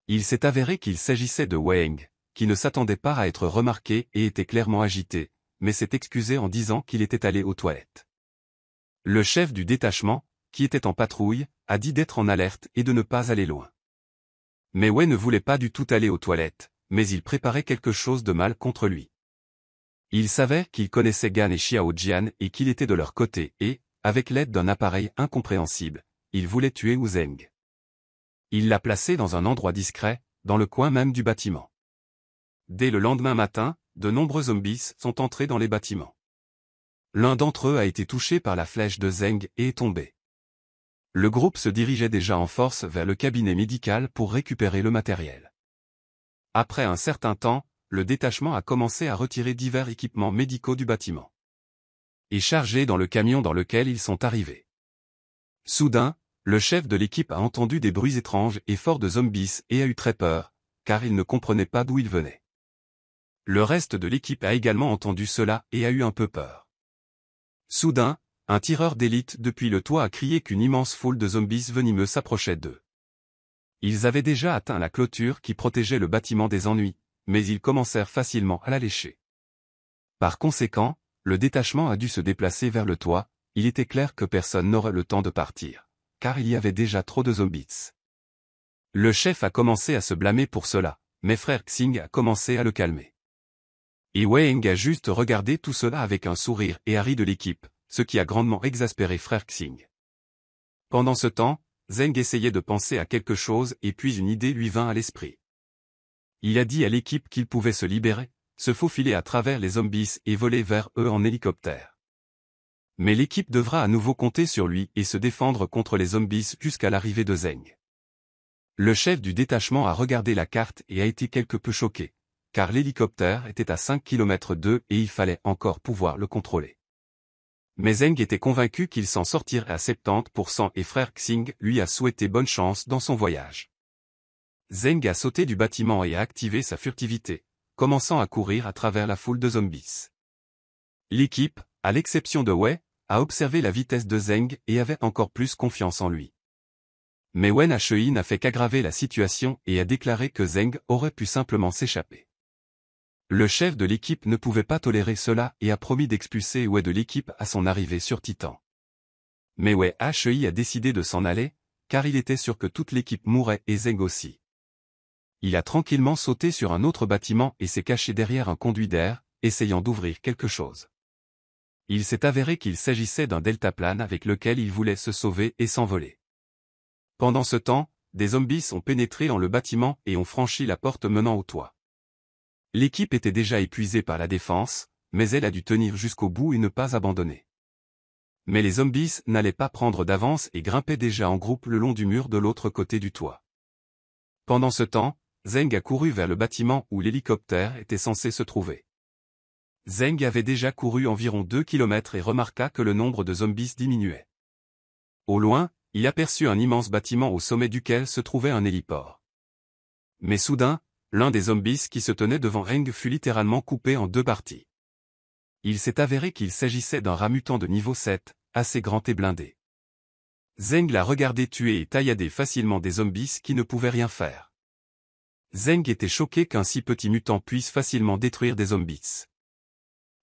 Il s'est avéré qu'il s'agissait de Wang, qui ne s'attendait pas à être remarqué et était clairement agité, mais s'est excusé en disant qu'il était allé aux toilettes. Le chef du détachement, qui était en patrouille, a dit d'être en alerte et de ne pas aller loin. Mais Wei ne voulait pas du tout aller aux toilettes, mais il préparait quelque chose de mal contre lui. Il savait qu'il connaissait Gan et Xiao Jian et qu'il était de leur côté et, avec l'aide d'un appareil incompréhensible, il voulait tuer Wu Zeng. Il l'a placé dans un endroit discret, dans le coin même du bâtiment. Dès le lendemain matin, de nombreux zombies sont entrés dans les bâtiments. L'un d'entre eux a été touché par la flèche de Zeng et est tombé. Le groupe se dirigeait déjà en force vers le cabinet médical pour récupérer le matériel. Après un certain temps, le détachement a commencé à retirer divers équipements médicaux du bâtiment. Et chargés dans le camion dans lequel ils sont arrivés. Soudain, le chef de l'équipe a entendu des bruits étranges et forts de zombies et a eu très peur, car il ne comprenait pas d'où ils venaient. Le reste de l'équipe a également entendu cela et a eu un peu peur. Soudain, un tireur d'élite depuis le toit a crié qu'une immense foule de zombies venimeux s'approchait d'eux. Ils avaient déjà atteint la clôture qui protégeait le bâtiment des ennuis, mais ils commencèrent facilement à la lécher. Par conséquent, le détachement a dû se déplacer vers le toit, il était clair que personne n'aurait le temps de partir car il y avait déjà trop de zombies. Le chef a commencé à se blâmer pour cela, mais frère Xing a commencé à le calmer. Eng a juste regardé tout cela avec un sourire et a ri de l'équipe, ce qui a grandement exaspéré frère Xing. Pendant ce temps, Zeng essayait de penser à quelque chose et puis une idée lui vint à l'esprit. Il a dit à l'équipe qu'il pouvait se libérer, se faufiler à travers les zombies et voler vers eux en hélicoptère. Mais l'équipe devra à nouveau compter sur lui et se défendre contre les zombies jusqu'à l'arrivée de Zeng. Le chef du détachement a regardé la carte et a été quelque peu choqué, car l'hélicoptère était à 5 km d'eux et il fallait encore pouvoir le contrôler. Mais Zeng était convaincu qu'il s'en sortirait à 70% et frère Xing lui a souhaité bonne chance dans son voyage. Zeng a sauté du bâtiment et a activé sa furtivité, commençant à courir à travers la foule de zombies. L'équipe, à l'exception de Wei, a observé la vitesse de Zeng et avait encore plus confiance en lui. Mais Wen Hei n'a fait qu'aggraver la situation et a déclaré que Zeng aurait pu simplement s'échapper. Le chef de l'équipe ne pouvait pas tolérer cela et a promis d'expulser Wei de l'équipe à son arrivée sur Titan. Mais Wei Hei a décidé de s'en aller, car il était sûr que toute l'équipe mourait et Zeng aussi. Il a tranquillement sauté sur un autre bâtiment et s'est caché derrière un conduit d'air, essayant d'ouvrir quelque chose il s'est avéré qu'il s'agissait d'un deltaplane avec lequel il voulait se sauver et s'envoler. Pendant ce temps, des zombies ont pénétré dans le bâtiment et ont franchi la porte menant au toit. L'équipe était déjà épuisée par la défense, mais elle a dû tenir jusqu'au bout et ne pas abandonner. Mais les zombies n'allaient pas prendre d'avance et grimpaient déjà en groupe le long du mur de l'autre côté du toit. Pendant ce temps, Zeng a couru vers le bâtiment où l'hélicoptère était censé se trouver. Zeng avait déjà couru environ 2 km et remarqua que le nombre de zombies diminuait. Au loin, il aperçut un immense bâtiment au sommet duquel se trouvait un héliport. Mais soudain, l'un des zombies qui se tenait devant Reng fut littéralement coupé en deux parties. Il s'est avéré qu'il s'agissait d'un ramutant de niveau 7, assez grand et blindé. Zeng l'a regardé tuer et taillader facilement des zombies qui ne pouvaient rien faire. Zeng était choqué qu'un si petit mutant puisse facilement détruire des zombies.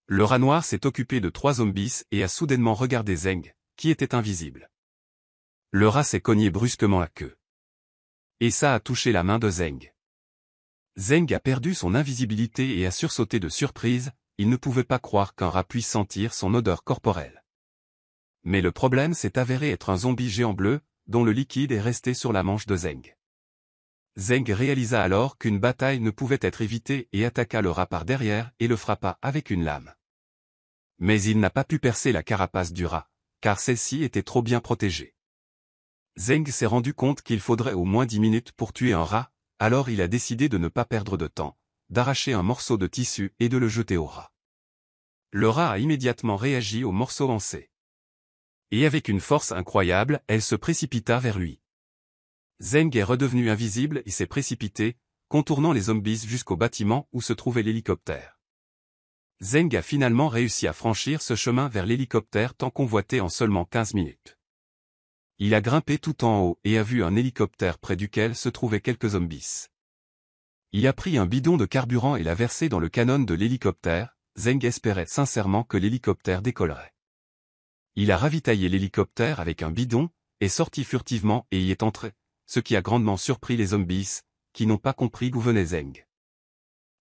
Le rat noir s'est occupé de trois zombies et a soudainement regardé Zeng, qui était invisible. Le rat s'est cogné brusquement à queue. Et ça a touché la main de Zeng. Zeng a perdu son invisibilité et a sursauté de surprise, il ne pouvait pas croire qu'un rat puisse sentir son odeur corporelle. Mais le problème s'est avéré être un zombie géant bleu, dont le liquide est resté sur la manche de Zeng. Zeng réalisa alors qu'une bataille ne pouvait être évitée et attaqua le rat par derrière et le frappa avec une lame. Mais il n'a pas pu percer la carapace du rat, car celle-ci était trop bien protégée. Zeng s'est rendu compte qu'il faudrait au moins dix minutes pour tuer un rat, alors il a décidé de ne pas perdre de temps, d'arracher un morceau de tissu et de le jeter au rat. Le rat a immédiatement réagi au morceau lancé. Et avec une force incroyable, elle se précipita vers lui. Zeng est redevenu invisible et s'est précipité, contournant les zombies jusqu'au bâtiment où se trouvait l'hélicoptère. Zeng a finalement réussi à franchir ce chemin vers l'hélicoptère tant convoité en seulement 15 minutes. Il a grimpé tout en haut et a vu un hélicoptère près duquel se trouvaient quelques zombies. Il a pris un bidon de carburant et l'a versé dans le canon de l'hélicoptère, Zeng espérait sincèrement que l'hélicoptère décollerait. Il a ravitaillé l'hélicoptère avec un bidon, est sorti furtivement et y est entré, ce qui a grandement surpris les zombies, qui n'ont pas compris d'où venait Zeng.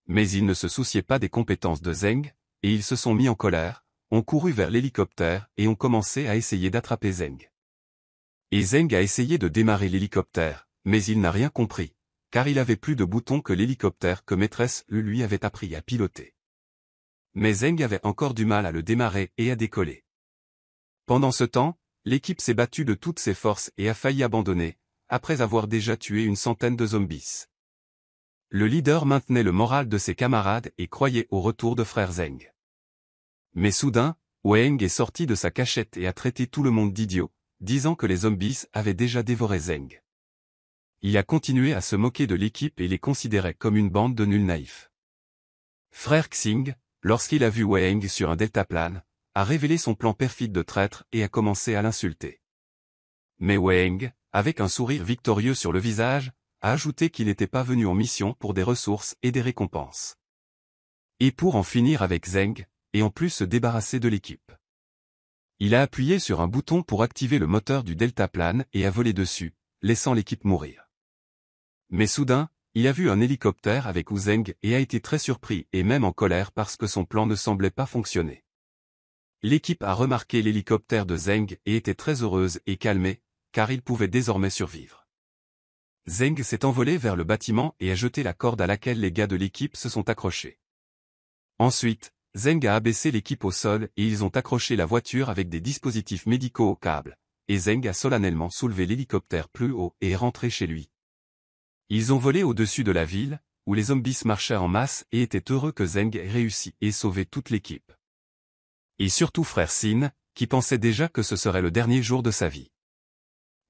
Mais ils ne se souciaient pas des compétences de Zeng, et ils se sont mis en colère, ont couru vers l'hélicoptère et ont commencé à essayer d'attraper Zeng. Et Zeng a essayé de démarrer l'hélicoptère, mais il n'a rien compris, car il avait plus de boutons que l'hélicoptère que maîtresse lui avait appris à piloter. Mais Zeng avait encore du mal à le démarrer et à décoller. Pendant ce temps, l'équipe s'est battue de toutes ses forces et a failli abandonner, après avoir déjà tué une centaine de zombies. Le leader maintenait le moral de ses camarades et croyait au retour de frère Zeng. Mais soudain, Wang est sorti de sa cachette et a traité tout le monde d'idiot, disant que les zombies avaient déjà dévoré Zeng. Il a continué à se moquer de l'équipe et les considérait comme une bande de nuls naïfs. Frère Xing, lorsqu'il a vu Wang sur un deltaplane, a révélé son plan perfide de traître et a commencé à l'insulter. Mais Wang, avec un sourire victorieux sur le visage, a ajouté qu'il n'était pas venu en mission pour des ressources et des récompenses. Et pour en finir avec Zeng, et en plus se débarrasser de l'équipe. Il a appuyé sur un bouton pour activer le moteur du deltaplane et a volé dessus, laissant l'équipe mourir. Mais soudain, il a vu un hélicoptère avec Zeng et a été très surpris et même en colère parce que son plan ne semblait pas fonctionner. L'équipe a remarqué l'hélicoptère de Zeng et était très heureuse et calmée, car il pouvait désormais survivre. Zeng s'est envolé vers le bâtiment et a jeté la corde à laquelle les gars de l'équipe se sont accrochés. Ensuite, Zeng a abaissé l'équipe au sol et ils ont accroché la voiture avec des dispositifs médicaux au câble, et Zeng a solennellement soulevé l'hélicoptère plus haut et est rentré chez lui. Ils ont volé au-dessus de la ville, où les zombies marchaient en masse et étaient heureux que Zeng ait réussi et sauvé toute l'équipe. Et surtout frère Sin, qui pensait déjà que ce serait le dernier jour de sa vie.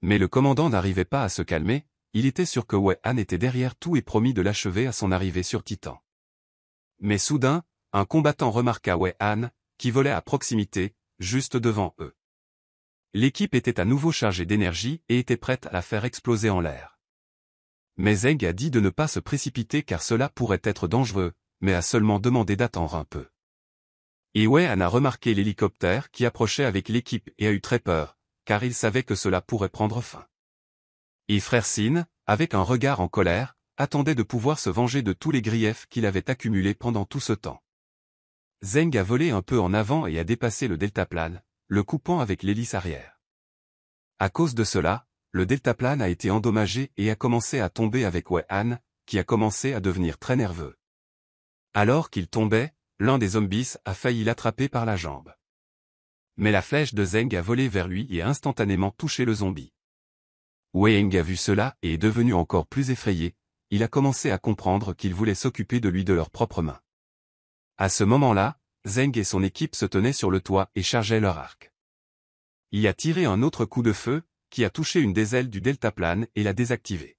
Mais le commandant n'arrivait pas à se calmer, il était sûr que Wei-Han était derrière tout et promis de l'achever à son arrivée sur Titan. Mais soudain, un combattant remarqua Wei-Han, qui volait à proximité, juste devant eux. L'équipe était à nouveau chargée d'énergie et était prête à la faire exploser en l'air. Mais Zeng a dit de ne pas se précipiter car cela pourrait être dangereux, mais a seulement demandé d'attendre un peu. Et Wei Han a remarqué l'hélicoptère qui approchait avec l'équipe et a eu très peur, car il savait que cela pourrait prendre fin. Frère Sin, avec un regard en colère, attendait de pouvoir se venger de tous les griefs qu'il avait accumulés pendant tout ce temps. Zeng a volé un peu en avant et a dépassé le deltaplane, le coupant avec l'hélice arrière. À cause de cela, le deltaplane a été endommagé et a commencé à tomber avec Wei Han, qui a commencé à devenir très nerveux. Alors qu'il tombait, l'un des zombies a failli l'attraper par la jambe mais la flèche de Zeng a volé vers lui et a instantanément touché le zombie. Weieng a vu cela et est devenu encore plus effrayé, il a commencé à comprendre qu'ils voulaient s'occuper de lui de leurs propres mains. À ce moment-là, Zeng et son équipe se tenaient sur le toit et chargeaient leur arc. Il a tiré un autre coup de feu, qui a touché une des ailes du deltaplane et l'a désactivé.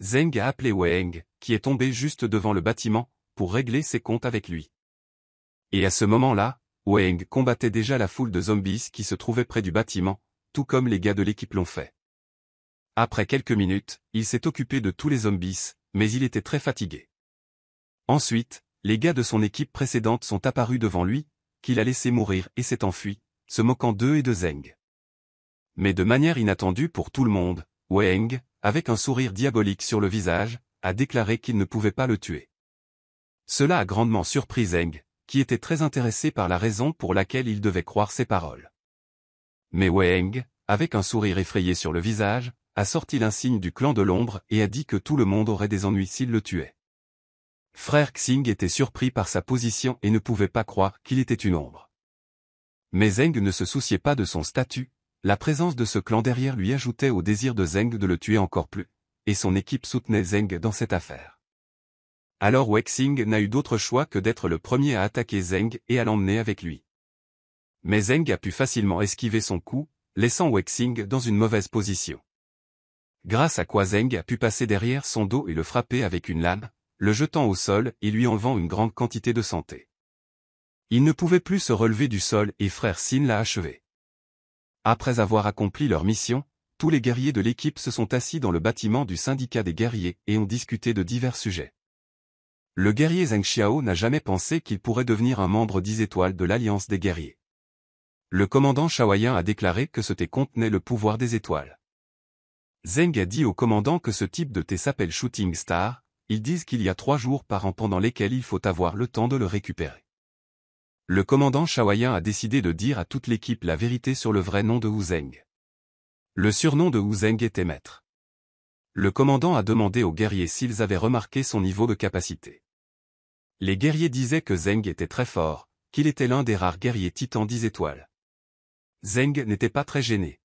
Zeng a appelé Weieng, qui est tombé juste devant le bâtiment, pour régler ses comptes avec lui. Et à ce moment-là, Weng combattait déjà la foule de zombies qui se trouvaient près du bâtiment, tout comme les gars de l'équipe l'ont fait. Après quelques minutes, il s'est occupé de tous les zombies, mais il était très fatigué. Ensuite, les gars de son équipe précédente sont apparus devant lui, qu'il a laissé mourir et s'est enfui, se moquant d'eux et de Zeng. Mais de manière inattendue pour tout le monde, Weng, avec un sourire diabolique sur le visage, a déclaré qu'il ne pouvait pas le tuer. Cela a grandement surpris Zeng, qui était très intéressé par la raison pour laquelle il devait croire ses paroles. Mais Weng, avec un sourire effrayé sur le visage, a sorti l'insigne du clan de l'ombre et a dit que tout le monde aurait des ennuis s'il le tuait. Frère Xing était surpris par sa position et ne pouvait pas croire qu'il était une ombre. Mais Zeng ne se souciait pas de son statut, la présence de ce clan derrière lui ajoutait au désir de Zeng de le tuer encore plus, et son équipe soutenait Zeng dans cette affaire. Alors Wexing n'a eu d'autre choix que d'être le premier à attaquer Zeng et à l'emmener avec lui. Mais Zeng a pu facilement esquiver son coup, laissant Wexing dans une mauvaise position. Grâce à quoi Zeng a pu passer derrière son dos et le frapper avec une lame, le jetant au sol et lui enlevant une grande quantité de santé. Il ne pouvait plus se relever du sol et frère Sin l'a achevé. Après avoir accompli leur mission, tous les guerriers de l'équipe se sont assis dans le bâtiment du syndicat des guerriers et ont discuté de divers sujets. Le guerrier Zeng Xiao n'a jamais pensé qu'il pourrait devenir un membre dix étoiles de l'Alliance des guerriers. Le commandant Shawayen a déclaré que ce thé contenait le pouvoir des étoiles. Zeng a dit au commandant que ce type de thé s'appelle Shooting Star, ils disent qu'il y a trois jours par an pendant lesquels il faut avoir le temps de le récupérer. Le commandant Shawayen a décidé de dire à toute l'équipe la vérité sur le vrai nom de Wu Zeng. Le surnom de Wu Zeng était maître. Le commandant a demandé aux guerriers s'ils avaient remarqué son niveau de capacité. Les guerriers disaient que Zeng était très fort, qu'il était l'un des rares guerriers titans 10 étoiles. Zeng n'était pas très gêné.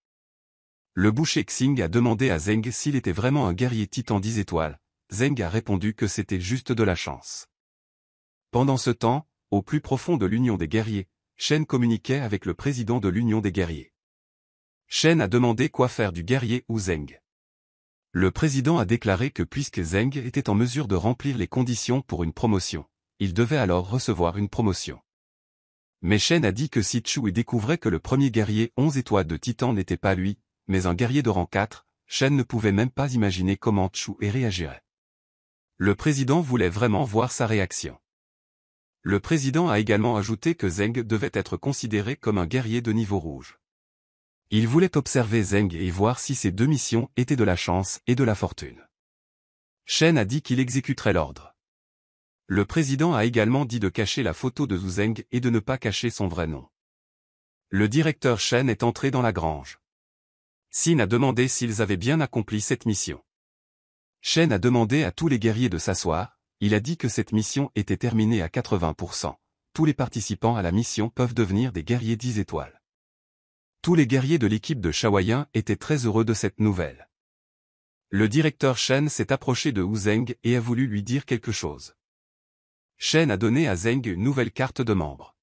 Le boucher Xing a demandé à Zeng s'il était vraiment un guerrier titan 10 étoiles. Zeng a répondu que c'était juste de la chance. Pendant ce temps, au plus profond de l'Union des guerriers, Shen communiquait avec le président de l'Union des guerriers. Shen a demandé quoi faire du guerrier ou Zeng. Le président a déclaré que puisque Zeng était en mesure de remplir les conditions pour une promotion, il devait alors recevoir une promotion. Mais Shen a dit que si Chu découvrait que le premier guerrier 11 étoiles de Titan n'était pas lui, mais un guerrier de rang 4, Shen ne pouvait même pas imaginer comment Chu y réagirait. Le président voulait vraiment voir sa réaction. Le président a également ajouté que Zeng devait être considéré comme un guerrier de niveau rouge. Il voulait observer Zeng et voir si ses deux missions étaient de la chance et de la fortune. Shen a dit qu'il exécuterait l'ordre. Le président a également dit de cacher la photo de Zhu et de ne pas cacher son vrai nom. Le directeur Chen est entré dans la grange. Sin a demandé s'ils avaient bien accompli cette mission. Chen a demandé à tous les guerriers de s'asseoir, il a dit que cette mission était terminée à 80%. Tous les participants à la mission peuvent devenir des guerriers 10 étoiles. Tous les guerriers de l'équipe de Shawayan étaient très heureux de cette nouvelle. Le directeur Chen s'est approché de Wu Zeng et a voulu lui dire quelque chose. Shen a donné à Zeng une nouvelle carte de membre.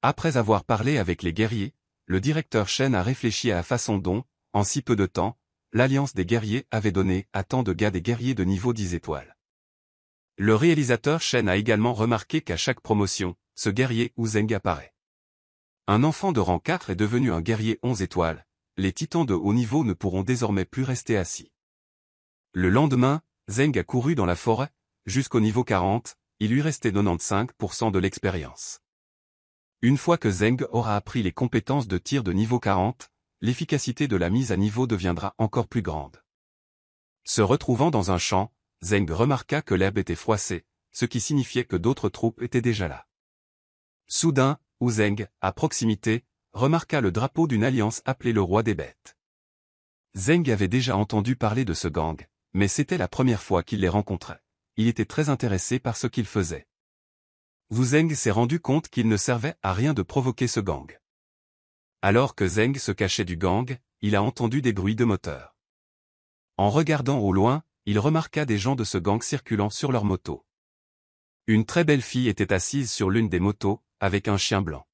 Après avoir parlé avec les guerriers, le directeur Shen a réfléchi à la façon dont, en si peu de temps, l'Alliance des guerriers avait donné à tant de gars des guerriers de niveau 10 étoiles. Le réalisateur Shen a également remarqué qu'à chaque promotion, ce guerrier ou Zeng apparaît. Un enfant de rang 4 est devenu un guerrier 11 étoiles, les titans de haut niveau ne pourront désormais plus rester assis. Le lendemain, Zeng a couru dans la forêt, jusqu'au niveau 40, il lui restait 95% de l'expérience. Une fois que Zeng aura appris les compétences de tir de niveau 40, l'efficacité de la mise à niveau deviendra encore plus grande. Se retrouvant dans un champ, Zeng remarqua que l'herbe était froissée, ce qui signifiait que d'autres troupes étaient déjà là. Soudain, Zeng, à proximité, remarqua le drapeau d'une alliance appelée le roi des bêtes. Zeng avait déjà entendu parler de ce gang, mais c'était la première fois qu'il les rencontrait il était très intéressé par ce qu'il faisait. Wu Zeng s'est rendu compte qu'il ne servait à rien de provoquer ce gang. Alors que Zeng se cachait du gang, il a entendu des bruits de moteur. En regardant au loin, il remarqua des gens de ce gang circulant sur leur moto. Une très belle fille était assise sur l'une des motos, avec un chien blanc.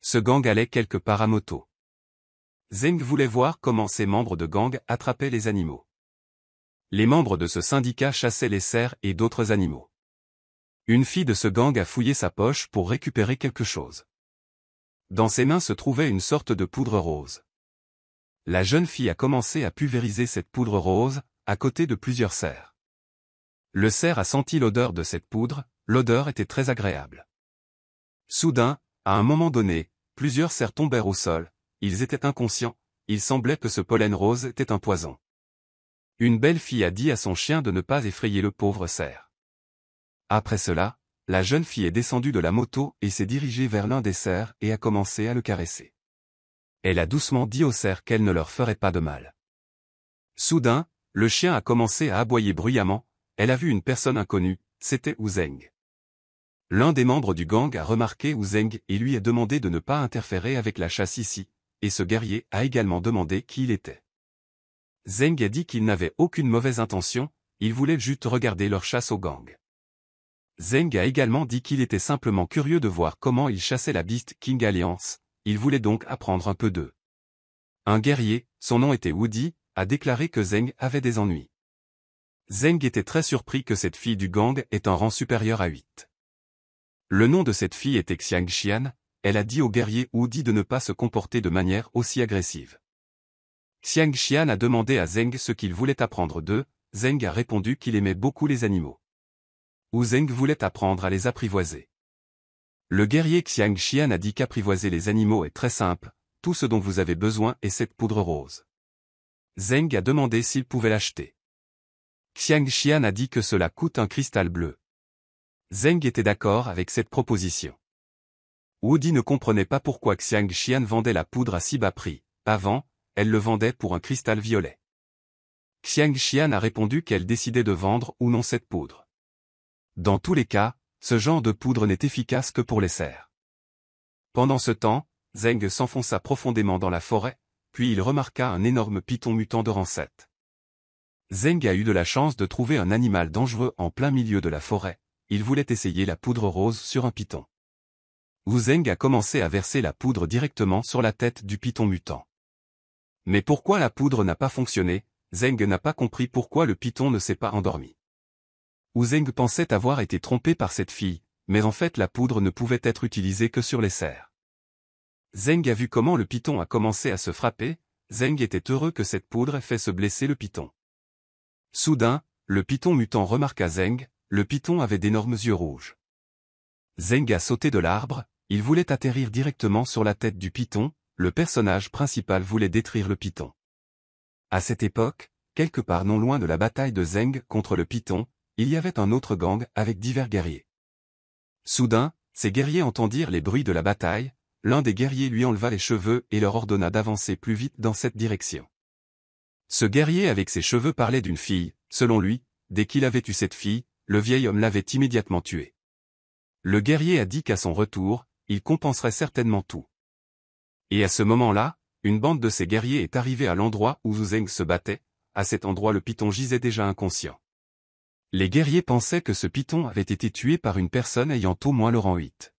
Ce gang allait quelque part à moto. Zeng voulait voir comment ses membres de gang attrapaient les animaux les membres de ce syndicat chassaient les cerfs et d'autres animaux. Une fille de ce gang a fouillé sa poche pour récupérer quelque chose. Dans ses mains se trouvait une sorte de poudre rose. La jeune fille a commencé à pulvériser cette poudre rose, à côté de plusieurs cerfs. Le cerf a senti l'odeur de cette poudre, l'odeur était très agréable. Soudain, à un moment donné, plusieurs cerfs tombèrent au sol, ils étaient inconscients, il semblait que ce pollen rose était un poison. Une belle fille a dit à son chien de ne pas effrayer le pauvre cerf. Après cela, la jeune fille est descendue de la moto et s'est dirigée vers l'un des cerfs et a commencé à le caresser. Elle a doucement dit au cerf qu'elle ne leur ferait pas de mal. Soudain, le chien a commencé à aboyer bruyamment, elle a vu une personne inconnue, c'était Ouzeng. L'un des membres du gang a remarqué Zeng et lui a demandé de ne pas interférer avec la chasse ici, et ce guerrier a également demandé qui il était. Zeng a dit qu'il n'avait aucune mauvaise intention, il voulait juste regarder leur chasse au gang. Zeng a également dit qu'il était simplement curieux de voir comment ils chassaient la Beast King Alliance, il voulait donc apprendre un peu d'eux. Un guerrier, son nom était Woody, a déclaré que Zeng avait des ennuis. Zeng était très surpris que cette fille du gang ait un rang supérieur à 8. Le nom de cette fille était Xiang Xian, elle a dit au guerrier Woody de ne pas se comporter de manière aussi agressive. Xiang Xian a demandé à Zeng ce qu'il voulait apprendre d'eux, Zeng a répondu qu'il aimait beaucoup les animaux. Ou Zeng voulait apprendre à les apprivoiser. Le guerrier Xiang Xian a dit qu'apprivoiser les animaux est très simple, tout ce dont vous avez besoin est cette poudre rose. Zeng a demandé s'il pouvait l'acheter. Xiang Xian a dit que cela coûte un cristal bleu. Zeng était d'accord avec cette proposition. Woody ne comprenait pas pourquoi Xiang Xian vendait la poudre à si bas prix. Avant, elle le vendait pour un cristal violet. Xiang Xian a répondu qu'elle décidait de vendre ou non cette poudre. Dans tous les cas, ce genre de poudre n'est efficace que pour les cerfs. Pendant ce temps, Zeng s'enfonça profondément dans la forêt, puis il remarqua un énorme python mutant de rancette. Zeng a eu de la chance de trouver un animal dangereux en plein milieu de la forêt, il voulait essayer la poudre rose sur un python. Wu Zeng a commencé à verser la poudre directement sur la tête du python mutant. Mais pourquoi la poudre n'a pas fonctionné Zeng n'a pas compris pourquoi le python ne s'est pas endormi. Ou Zeng pensait avoir été trompé par cette fille, mais en fait la poudre ne pouvait être utilisée que sur les serres. Zeng a vu comment le python a commencé à se frapper, Zeng était heureux que cette poudre ait fait se blesser le python. Soudain, le python mutant remarqua Zeng, le python avait d'énormes yeux rouges. Zeng a sauté de l'arbre, il voulait atterrir directement sur la tête du python, le personnage principal voulait détruire le Python. À cette époque, quelque part non loin de la bataille de Zeng contre le Python, il y avait un autre gang avec divers guerriers. Soudain, ces guerriers entendirent les bruits de la bataille, l'un des guerriers lui enleva les cheveux et leur ordonna d'avancer plus vite dans cette direction. Ce guerrier avec ses cheveux parlait d'une fille, selon lui, dès qu'il avait eu cette fille, le vieil homme l'avait immédiatement tuée. Le guerrier a dit qu'à son retour, il compenserait certainement tout. Et à ce moment-là, une bande de ces guerriers est arrivée à l'endroit où Zeng se battait, à cet endroit le piton gisait déjà inconscient. Les guerriers pensaient que ce python avait été tué par une personne ayant au moins le rang 8.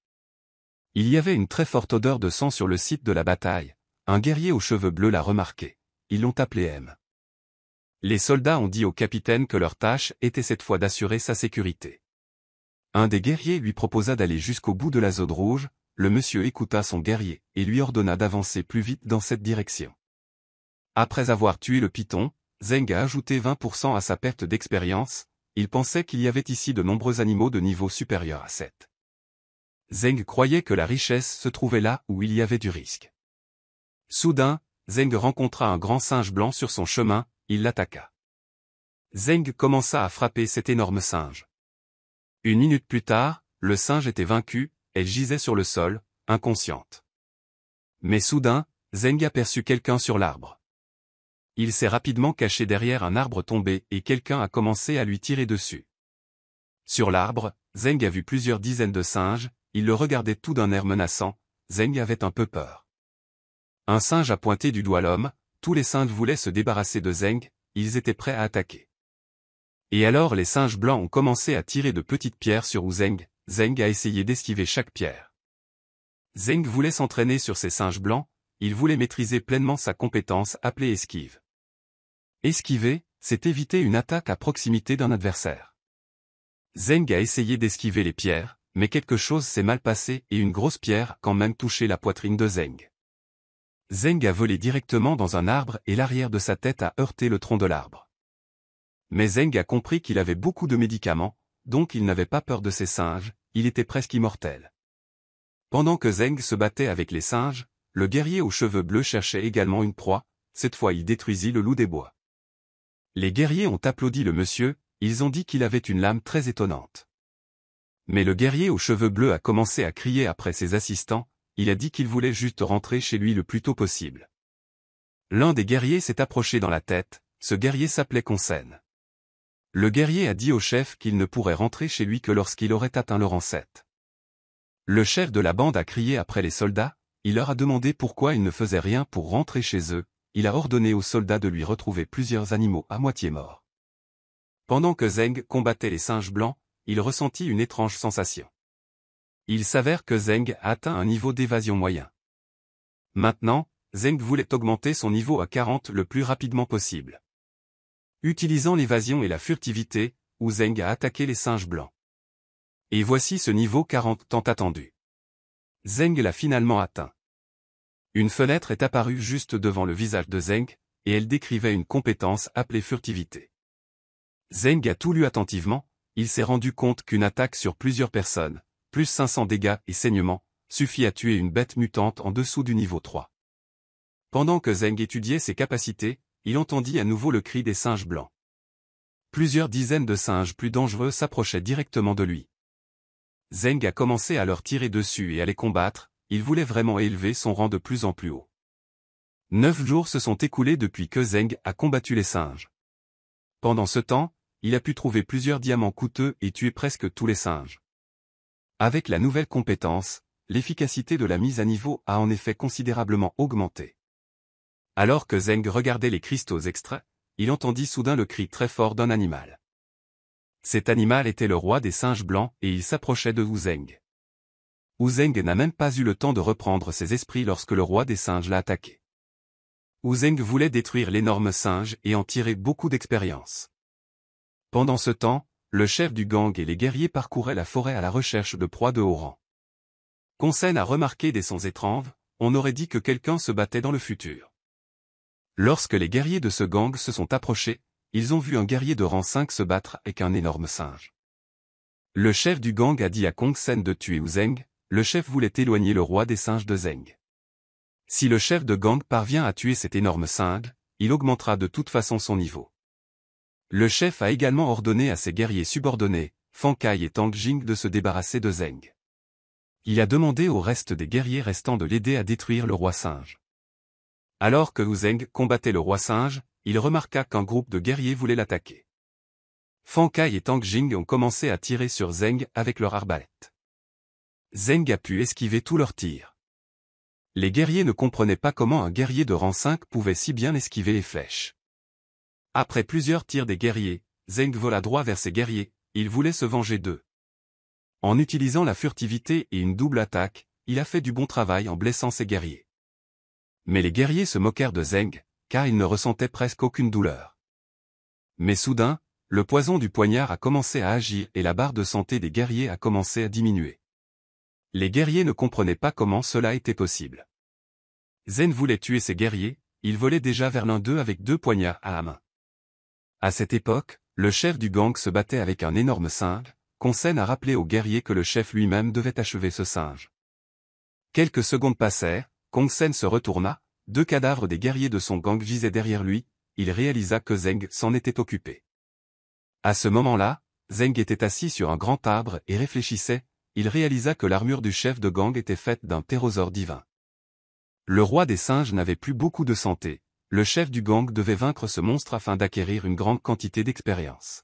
Il y avait une très forte odeur de sang sur le site de la bataille, un guerrier aux cheveux bleus l'a remarqué, ils l'ont appelé M. Les soldats ont dit au capitaine que leur tâche était cette fois d'assurer sa sécurité. Un des guerriers lui proposa d'aller jusqu'au bout de la zone rouge, le monsieur écouta son guerrier, et lui ordonna d'avancer plus vite dans cette direction. Après avoir tué le python, Zeng a ajouté 20% à sa perte d'expérience, il pensait qu'il y avait ici de nombreux animaux de niveau supérieur à 7. Zeng croyait que la richesse se trouvait là où il y avait du risque. Soudain, Zeng rencontra un grand singe blanc sur son chemin, il l'attaqua. Zeng commença à frapper cet énorme singe. Une minute plus tard, le singe était vaincu, elle gisait sur le sol, inconsciente. Mais soudain, Zeng aperçut quelqu'un sur l'arbre. Il s'est rapidement caché derrière un arbre tombé et quelqu'un a commencé à lui tirer dessus. Sur l'arbre, Zeng a vu plusieurs dizaines de singes, il le regardait tout d'un air menaçant, Zeng avait un peu peur. Un singe a pointé du doigt l'homme, tous les singes voulaient se débarrasser de Zeng, ils étaient prêts à attaquer. Et alors les singes blancs ont commencé à tirer de petites pierres sur Zeng, Zeng a essayé d'esquiver chaque pierre. Zeng voulait s'entraîner sur ses singes blancs, il voulait maîtriser pleinement sa compétence appelée esquive. Esquiver, c'est éviter une attaque à proximité d'un adversaire. Zeng a essayé d'esquiver les pierres, mais quelque chose s'est mal passé et une grosse pierre quand même touché la poitrine de Zeng. Zeng a volé directement dans un arbre et l'arrière de sa tête a heurté le tronc de l'arbre. Mais Zeng a compris qu'il avait beaucoup de médicaments, donc il n'avait pas peur de ces singes, il était presque immortel. Pendant que Zeng se battait avec les singes, le guerrier aux cheveux bleus cherchait également une proie, cette fois il détruisit le loup des bois. Les guerriers ont applaudi le monsieur, ils ont dit qu'il avait une lame très étonnante. Mais le guerrier aux cheveux bleus a commencé à crier après ses assistants, il a dit qu'il voulait juste rentrer chez lui le plus tôt possible. L'un des guerriers s'est approché dans la tête, ce guerrier s'appelait Consen. Le guerrier a dit au chef qu'il ne pourrait rentrer chez lui que lorsqu'il aurait atteint le rang 7. Le chef de la bande a crié après les soldats, il leur a demandé pourquoi ils ne faisaient rien pour rentrer chez eux, il a ordonné aux soldats de lui retrouver plusieurs animaux à moitié morts. Pendant que Zeng combattait les singes blancs, il ressentit une étrange sensation. Il s'avère que Zeng a atteint un niveau d'évasion moyen. Maintenant, Zeng voulait augmenter son niveau à 40 le plus rapidement possible utilisant l'évasion et la furtivité, où Zeng a attaqué les singes blancs. Et voici ce niveau 40 tant attendu. Zeng l'a finalement atteint. Une fenêtre est apparue juste devant le visage de Zeng, et elle décrivait une compétence appelée furtivité. Zeng a tout lu attentivement, il s'est rendu compte qu'une attaque sur plusieurs personnes, plus 500 dégâts et saignements, suffit à tuer une bête mutante en dessous du niveau 3. Pendant que Zeng étudiait ses capacités, il entendit à nouveau le cri des singes blancs. Plusieurs dizaines de singes plus dangereux s'approchaient directement de lui. Zeng a commencé à leur tirer dessus et à les combattre, il voulait vraiment élever son rang de plus en plus haut. Neuf jours se sont écoulés depuis que Zeng a combattu les singes. Pendant ce temps, il a pu trouver plusieurs diamants coûteux et tuer presque tous les singes. Avec la nouvelle compétence, l'efficacité de la mise à niveau a en effet considérablement augmenté. Alors que Zeng regardait les cristaux extraits, il entendit soudain le cri très fort d'un animal. Cet animal était le roi des singes blancs et il s'approchait de Wu Zeng. Wu Zeng n'a même pas eu le temps de reprendre ses esprits lorsque le roi des singes l'a attaqué. Wu Zeng voulait détruire l'énorme singe et en tirer beaucoup d'expérience. Pendant ce temps, le chef du gang et les guerriers parcouraient la forêt à la recherche de proies de haut rang. a remarqué des sons étranges, on aurait dit que quelqu'un se battait dans le futur. Lorsque les guerriers de ce gang se sont approchés, ils ont vu un guerrier de rang 5 se battre avec un énorme singe. Le chef du gang a dit à Kong Sen de tuer Zeng, le chef voulait éloigner le roi des singes de Zeng. Si le chef de gang parvient à tuer cet énorme singe, il augmentera de toute façon son niveau. Le chef a également ordonné à ses guerriers subordonnés, Fang Kai et Tang Jing de se débarrasser de Zeng. Il a demandé au reste des guerriers restants de l'aider à détruire le roi singe. Alors que Zeng combattait le roi singe, il remarqua qu'un groupe de guerriers voulait l'attaquer. Fan Kai et Tang Jing ont commencé à tirer sur Zeng avec leur arbalète. Zeng a pu esquiver tous leurs tirs. Les guerriers ne comprenaient pas comment un guerrier de rang 5 pouvait si bien esquiver les flèches. Après plusieurs tirs des guerriers, Zeng vola droit vers ses guerriers, il voulait se venger d'eux. En utilisant la furtivité et une double attaque, il a fait du bon travail en blessant ses guerriers. Mais les guerriers se moquèrent de Zeng, car il ne ressentait presque aucune douleur. Mais soudain, le poison du poignard a commencé à agir et la barre de santé des guerriers a commencé à diminuer. Les guerriers ne comprenaient pas comment cela était possible. Zen voulait tuer ses guerriers, il volait déjà vers l'un d'eux avec deux poignards à la main. À cette époque, le chef du gang se battait avec un énorme singe, qu'on s'en a rappelé aux guerriers que le chef lui-même devait achever ce singe. Quelques secondes passèrent, Kong Sen se retourna, deux cadavres des guerriers de son gang visaient derrière lui, il réalisa que Zeng s'en était occupé. À ce moment-là, Zeng était assis sur un grand arbre et réfléchissait, il réalisa que l'armure du chef de gang était faite d'un ptérosaure divin. Le roi des singes n'avait plus beaucoup de santé, le chef du gang devait vaincre ce monstre afin d'acquérir une grande quantité d'expérience.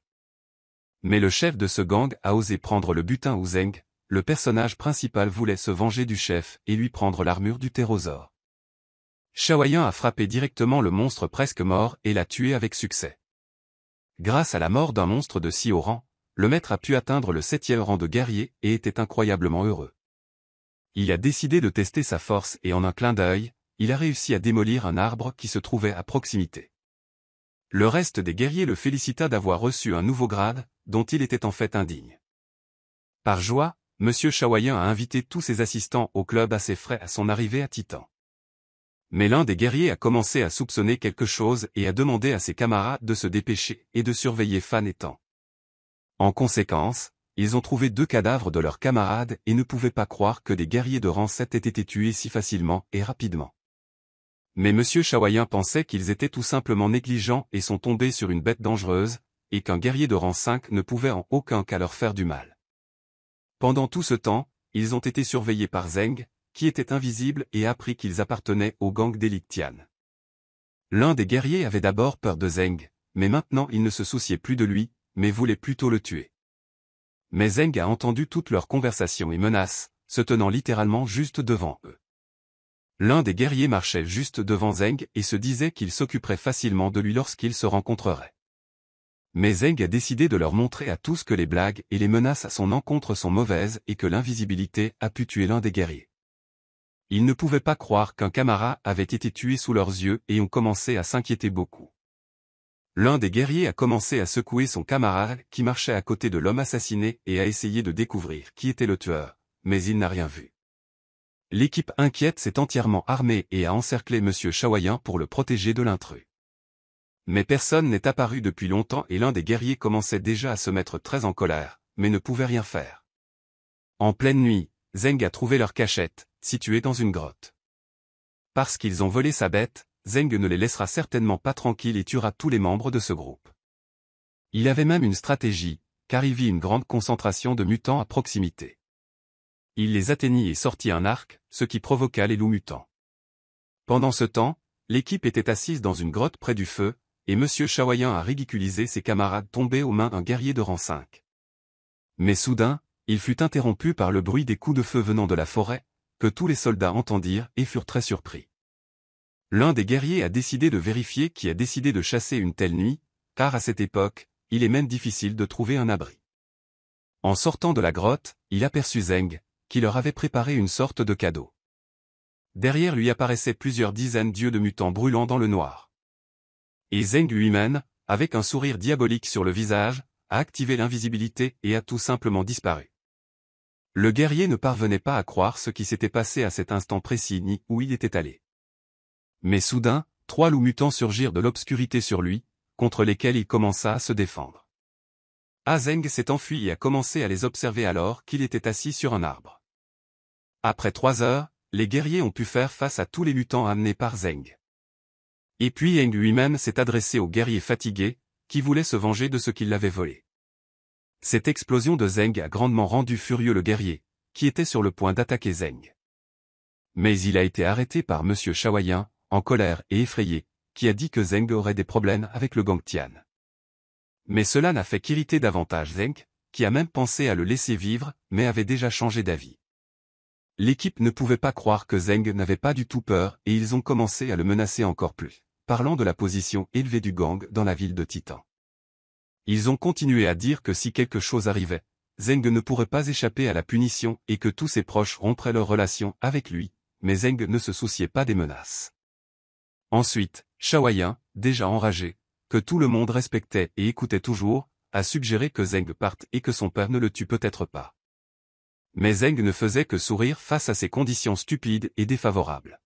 Mais le chef de ce gang a osé prendre le butin où Zeng, le personnage principal voulait se venger du chef et lui prendre l'armure du ptérosaure. Shawayan a frappé directement le monstre presque mort et l'a tué avec succès. Grâce à la mort d'un monstre de si haut rang, le maître a pu atteindre le septième rang de guerrier et était incroyablement heureux. Il a décidé de tester sa force et en un clin d'œil, il a réussi à démolir un arbre qui se trouvait à proximité. Le reste des guerriers le félicita d'avoir reçu un nouveau grade, dont il était en fait indigne. Par joie, M. Chawayen a invité tous ses assistants au club à ses frais à son arrivée à Titan. Mais l'un des guerriers a commencé à soupçonner quelque chose et a demandé à ses camarades de se dépêcher et de surveiller Fan et Tan. En conséquence, ils ont trouvé deux cadavres de leurs camarades et ne pouvaient pas croire que des guerriers de rang 7 aient été tués si facilement et rapidement. Mais Monsieur Chawayen pensait qu'ils étaient tout simplement négligents et sont tombés sur une bête dangereuse, et qu'un guerrier de rang 5 ne pouvait en aucun cas leur faire du mal. Pendant tout ce temps, ils ont été surveillés par Zeng, qui était invisible et appris qu'ils appartenaient au gang d'Elictian. L'un des guerriers avait d'abord peur de Zeng, mais maintenant il ne se souciait plus de lui, mais voulait plutôt le tuer. Mais Zeng a entendu toutes leurs conversations et menaces, se tenant littéralement juste devant eux. L'un des guerriers marchait juste devant Zeng et se disait qu'il s'occuperait facilement de lui lorsqu'il se rencontrerait. Mais Zeng a décidé de leur montrer à tous que les blagues et les menaces à son encontre sont mauvaises et que l'invisibilité a pu tuer l'un des guerriers. Ils ne pouvaient pas croire qu'un camarade avait été tué sous leurs yeux et ont commencé à s'inquiéter beaucoup. L'un des guerriers a commencé à secouer son camarade qui marchait à côté de l'homme assassiné et a essayé de découvrir qui était le tueur, mais il n'a rien vu. L'équipe inquiète s'est entièrement armée et a encerclé M. Chawayan pour le protéger de l'intrus. Mais personne n'est apparu depuis longtemps et l'un des guerriers commençait déjà à se mettre très en colère, mais ne pouvait rien faire. En pleine nuit, Zeng a trouvé leur cachette, située dans une grotte. Parce qu'ils ont volé sa bête, Zeng ne les laissera certainement pas tranquilles et tuera tous les membres de ce groupe. Il avait même une stratégie, car il vit une grande concentration de mutants à proximité. Il les atteignit et sortit un arc, ce qui provoqua les loups mutants. Pendant ce temps, l'équipe était assise dans une grotte près du feu, et M. Chawayan a ridiculisé ses camarades tombés aux mains d'un guerrier de rang 5. Mais soudain, il fut interrompu par le bruit des coups de feu venant de la forêt, que tous les soldats entendirent et furent très surpris. L'un des guerriers a décidé de vérifier qui a décidé de chasser une telle nuit, car à cette époque, il est même difficile de trouver un abri. En sortant de la grotte, il aperçut Zeng, qui leur avait préparé une sorte de cadeau. Derrière lui apparaissaient plusieurs dizaines d'yeux de mutants brûlants dans le noir. Et Zeng lui avec un sourire diabolique sur le visage, a activé l'invisibilité et a tout simplement disparu. Le guerrier ne parvenait pas à croire ce qui s'était passé à cet instant précis ni où il était allé. Mais soudain, trois loups mutants surgirent de l'obscurité sur lui, contre lesquels il commença à se défendre. Azeng s'est enfui et a commencé à les observer alors qu'il était assis sur un arbre. Après trois heures, les guerriers ont pu faire face à tous les mutants amenés par Zeng. Et puis Zeng lui-même s'est adressé au guerrier fatigué, qui voulait se venger de ce qu'il l'avait volé. Cette explosion de Zeng a grandement rendu furieux le guerrier, qui était sur le point d'attaquer Zeng. Mais il a été arrêté par M. shawayen en colère et effrayé, qui a dit que Zeng aurait des problèmes avec le gang Tian. Mais cela n'a fait qu'irriter davantage Zeng, qui a même pensé à le laisser vivre, mais avait déjà changé d'avis. L'équipe ne pouvait pas croire que Zeng n'avait pas du tout peur et ils ont commencé à le menacer encore plus parlant de la position élevée du gang dans la ville de Titan. Ils ont continué à dire que si quelque chose arrivait, Zeng ne pourrait pas échapper à la punition et que tous ses proches rompraient leur relation avec lui, mais Zeng ne se souciait pas des menaces. Ensuite, Shawayan, déjà enragé, que tout le monde respectait et écoutait toujours, a suggéré que Zeng parte et que son père ne le tue peut-être pas. Mais Zeng ne faisait que sourire face à ces conditions stupides et défavorables.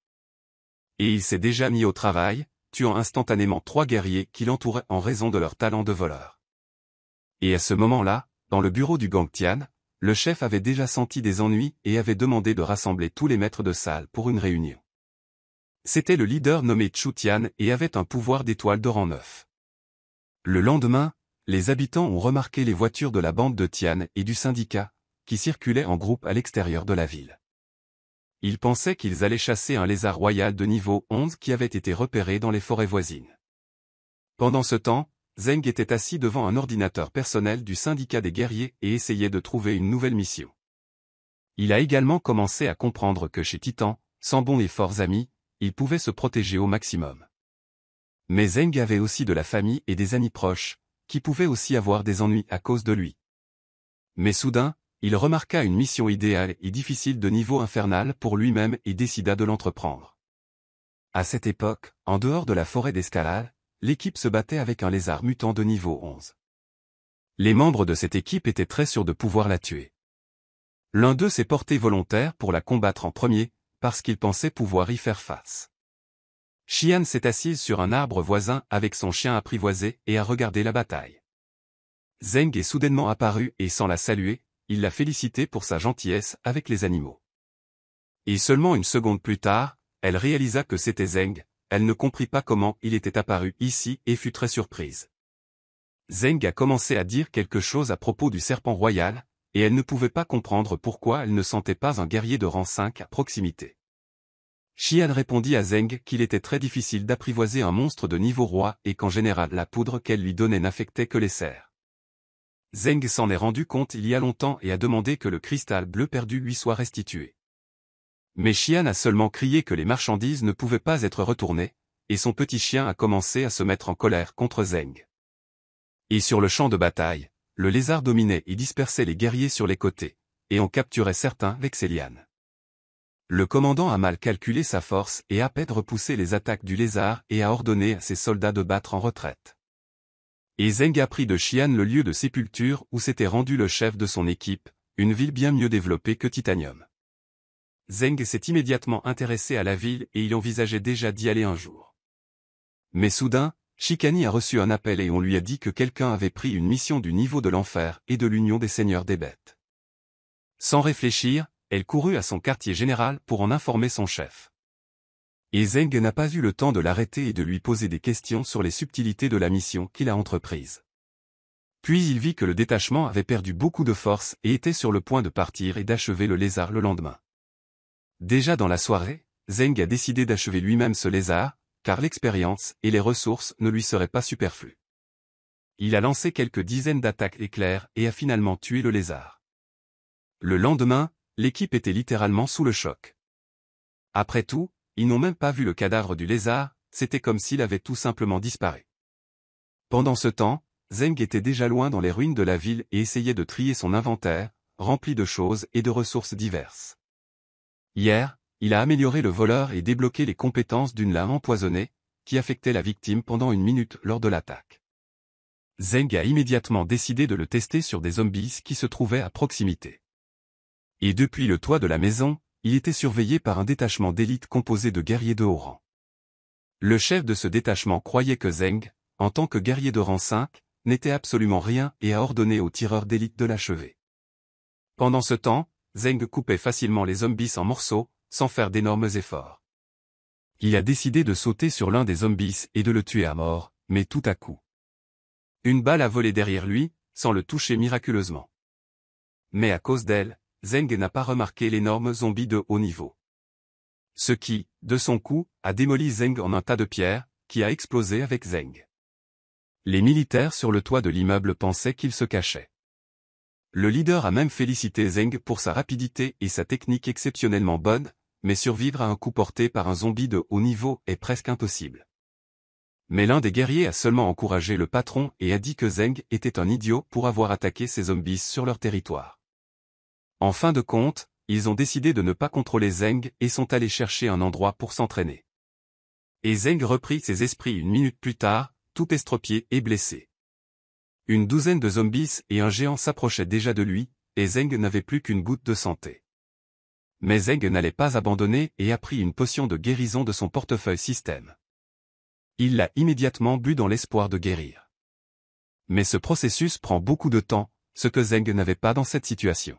Et il s'est déjà mis au travail, tuant instantanément trois guerriers qui l'entouraient en raison de leur talent de voleur. Et à ce moment-là, dans le bureau du gang Tian, le chef avait déjà senti des ennuis et avait demandé de rassembler tous les maîtres de salle pour une réunion. C'était le leader nommé Chu Tian et avait un pouvoir d'étoile de rang neuf. Le lendemain, les habitants ont remarqué les voitures de la bande de Tian et du syndicat, qui circulaient en groupe à l'extérieur de la ville. Il pensaient qu'ils allaient chasser un lézard royal de niveau 11 qui avait été repéré dans les forêts voisines. Pendant ce temps, Zeng était assis devant un ordinateur personnel du syndicat des guerriers et essayait de trouver une nouvelle mission. Il a également commencé à comprendre que chez Titan, sans bons et forts amis, il pouvait se protéger au maximum. Mais Zeng avait aussi de la famille et des amis proches, qui pouvaient aussi avoir des ennuis à cause de lui. Mais soudain, il remarqua une mission idéale et difficile de niveau infernal pour lui-même et décida de l'entreprendre. À cette époque, en dehors de la forêt d'escalade, l'équipe se battait avec un lézard mutant de niveau 11. Les membres de cette équipe étaient très sûrs de pouvoir la tuer. L'un d'eux s'est porté volontaire pour la combattre en premier, parce qu'il pensait pouvoir y faire face. Xian s'est assise sur un arbre voisin avec son chien apprivoisé et a regardé la bataille. Zeng est soudainement apparu et sans la saluer, il l'a félicité pour sa gentillesse avec les animaux. Et seulement une seconde plus tard, elle réalisa que c'était Zeng, elle ne comprit pas comment il était apparu ici et fut très surprise. Zeng a commencé à dire quelque chose à propos du serpent royal, et elle ne pouvait pas comprendre pourquoi elle ne sentait pas un guerrier de rang 5 à proximité. Shian répondit à Zeng qu'il était très difficile d'apprivoiser un monstre de niveau roi et qu'en général la poudre qu'elle lui donnait n'affectait que les serres. Zeng s'en est rendu compte il y a longtemps et a demandé que le cristal bleu perdu lui soit restitué. Mais Xian a seulement crié que les marchandises ne pouvaient pas être retournées, et son petit chien a commencé à se mettre en colère contre Zeng. Et sur le champ de bataille, le lézard dominait et dispersait les guerriers sur les côtés, et en capturait certains avec ses lianes. Le commandant a mal calculé sa force et a peine repoussé les attaques du lézard et a ordonné à ses soldats de battre en retraite et Zeng pris de Xi'an le lieu de sépulture où s'était rendu le chef de son équipe, une ville bien mieux développée que Titanium. Zeng s'est immédiatement intéressé à la ville et il envisageait déjà d'y aller un jour. Mais soudain, Shikani a reçu un appel et on lui a dit que quelqu'un avait pris une mission du niveau de l'enfer et de l'union des seigneurs des bêtes. Sans réfléchir, elle courut à son quartier général pour en informer son chef et Zeng n'a pas eu le temps de l'arrêter et de lui poser des questions sur les subtilités de la mission qu'il a entreprise. Puis il vit que le détachement avait perdu beaucoup de force et était sur le point de partir et d'achever le lézard le lendemain. Déjà dans la soirée, Zeng a décidé d'achever lui-même ce lézard, car l'expérience et les ressources ne lui seraient pas superflues. Il a lancé quelques dizaines d'attaques éclairs et a finalement tué le lézard. Le lendemain, l'équipe était littéralement sous le choc. Après tout, ils n'ont même pas vu le cadavre du lézard, c'était comme s'il avait tout simplement disparu. Pendant ce temps, Zeng était déjà loin dans les ruines de la ville et essayait de trier son inventaire, rempli de choses et de ressources diverses. Hier, il a amélioré le voleur et débloqué les compétences d'une lame empoisonnée, qui affectait la victime pendant une minute lors de l'attaque. Zeng a immédiatement décidé de le tester sur des zombies qui se trouvaient à proximité. Et depuis le toit de la maison, il était surveillé par un détachement d'élite composé de guerriers de haut rang. Le chef de ce détachement croyait que Zeng, en tant que guerrier de rang 5, n'était absolument rien et a ordonné aux tireurs d'élite de l'achever. Pendant ce temps, Zeng coupait facilement les zombies en morceaux, sans faire d'énormes efforts. Il a décidé de sauter sur l'un des zombies et de le tuer à mort, mais tout à coup. Une balle a volé derrière lui, sans le toucher miraculeusement. Mais à cause d'elle, Zeng n'a pas remarqué l'énorme zombie de haut niveau. Ce qui, de son coup, a démoli Zeng en un tas de pierres, qui a explosé avec Zeng. Les militaires sur le toit de l'immeuble pensaient qu'il se cachait. Le leader a même félicité Zeng pour sa rapidité et sa technique exceptionnellement bonne, mais survivre à un coup porté par un zombie de haut niveau est presque impossible. Mais l'un des guerriers a seulement encouragé le patron et a dit que Zeng était un idiot pour avoir attaqué ces zombies sur leur territoire. En fin de compte, ils ont décidé de ne pas contrôler Zeng et sont allés chercher un endroit pour s'entraîner. Et Zeng reprit ses esprits une minute plus tard, tout estropié et blessé. Une douzaine de zombies et un géant s'approchaient déjà de lui, et Zeng n'avait plus qu'une goutte de santé. Mais Zeng n'allait pas abandonner et a pris une potion de guérison de son portefeuille système. Il l'a immédiatement bu dans l'espoir de guérir. Mais ce processus prend beaucoup de temps, ce que Zeng n'avait pas dans cette situation.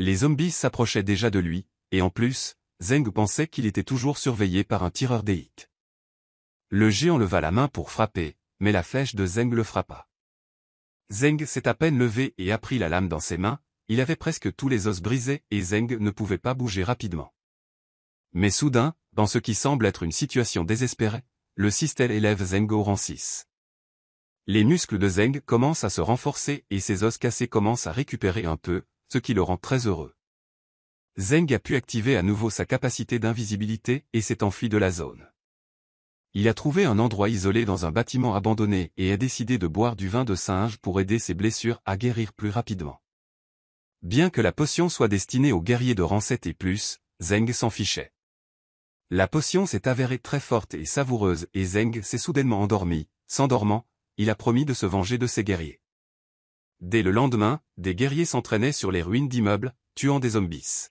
Les zombies s'approchaient déjà de lui, et en plus, Zeng pensait qu'il était toujours surveillé par un tireur d'élite. Le géant leva la main pour frapper, mais la flèche de Zeng le frappa. Zeng s'est à peine levé et a pris la lame dans ses mains, il avait presque tous les os brisés et Zeng ne pouvait pas bouger rapidement. Mais soudain, dans ce qui semble être une situation désespérée, le système élève Zeng au rang 6. Les muscles de Zeng commencent à se renforcer et ses os cassés commencent à récupérer un peu, ce qui le rend très heureux. Zeng a pu activer à nouveau sa capacité d'invisibilité et s'est enfui de la zone. Il a trouvé un endroit isolé dans un bâtiment abandonné et a décidé de boire du vin de singe pour aider ses blessures à guérir plus rapidement. Bien que la potion soit destinée aux guerriers de rang et plus, Zeng s'en fichait. La potion s'est avérée très forte et savoureuse et Zeng s'est soudainement endormi. S'endormant, il a promis de se venger de ses guerriers. Dès le lendemain, des guerriers s'entraînaient sur les ruines d'immeubles, tuant des zombies.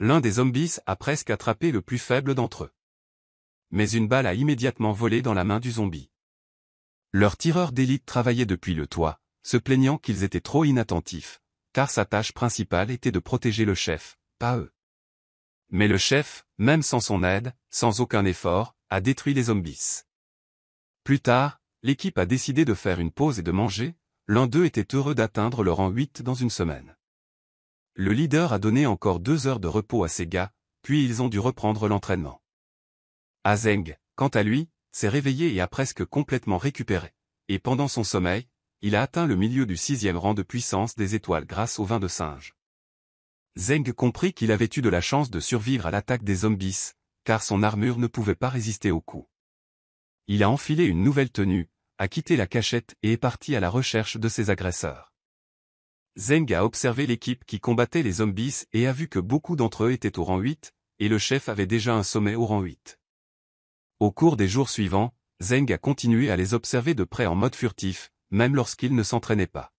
L'un des zombies a presque attrapé le plus faible d'entre eux. Mais une balle a immédiatement volé dans la main du zombie. Leur tireur d'élite travaillaient depuis le toit, se plaignant qu'ils étaient trop inattentifs, car sa tâche principale était de protéger le chef, pas eux. Mais le chef, même sans son aide, sans aucun effort, a détruit les zombies. Plus tard, l'équipe a décidé de faire une pause et de manger, l'un d'eux était heureux d'atteindre le rang 8 dans une semaine. Le leader a donné encore deux heures de repos à ses gars, puis ils ont dû reprendre l'entraînement. Azeng, quant à lui, s'est réveillé et a presque complètement récupéré. Et pendant son sommeil, il a atteint le milieu du sixième rang de puissance des étoiles grâce au vin de singe. Zeng comprit qu'il avait eu de la chance de survivre à l'attaque des zombies, car son armure ne pouvait pas résister au coup. Il a enfilé une nouvelle tenue, a quitté la cachette et est parti à la recherche de ses agresseurs. Zeng a observé l'équipe qui combattait les zombies et a vu que beaucoup d'entre eux étaient au rang 8, et le chef avait déjà un sommet au rang 8. Au cours des jours suivants, Zeng a continué à les observer de près en mode furtif, même lorsqu'ils ne s'entraînaient pas.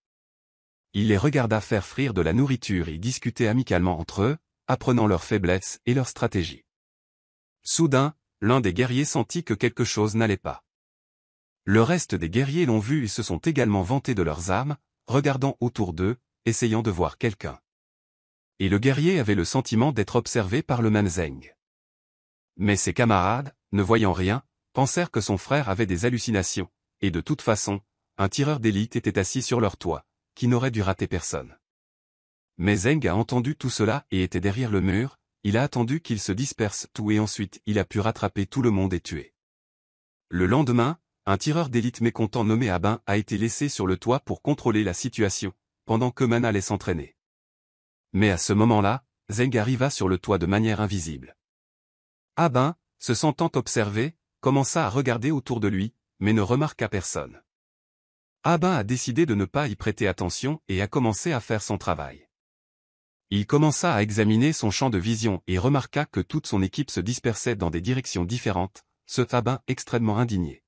Il les regarda faire frire de la nourriture et discuter amicalement entre eux, apprenant leurs faiblesses et leurs stratégies. Soudain, l'un des guerriers sentit que quelque chose n'allait pas. Le reste des guerriers l'ont vu et se sont également vantés de leurs armes, regardant autour d'eux, essayant de voir quelqu'un. Et le guerrier avait le sentiment d'être observé par le Zeng. Mais ses camarades, ne voyant rien, pensèrent que son frère avait des hallucinations, et de toute façon, un tireur d'élite était assis sur leur toit, qui n'aurait dû rater personne. Mais Zeng a entendu tout cela et était derrière le mur, il a attendu qu'ils se disperse tout et ensuite il a pu rattraper tout le monde et tuer. Le lendemain, un tireur d'élite mécontent nommé Abin a été laissé sur le toit pour contrôler la situation, pendant que Mana allait s'entraîner. Mais à ce moment-là, Zeng arriva sur le toit de manière invisible. Abin, se sentant observé, commença à regarder autour de lui, mais ne remarqua personne. Abin a décidé de ne pas y prêter attention et a commencé à faire son travail. Il commença à examiner son champ de vision et remarqua que toute son équipe se dispersait dans des directions différentes, ce Abin extrêmement indigné.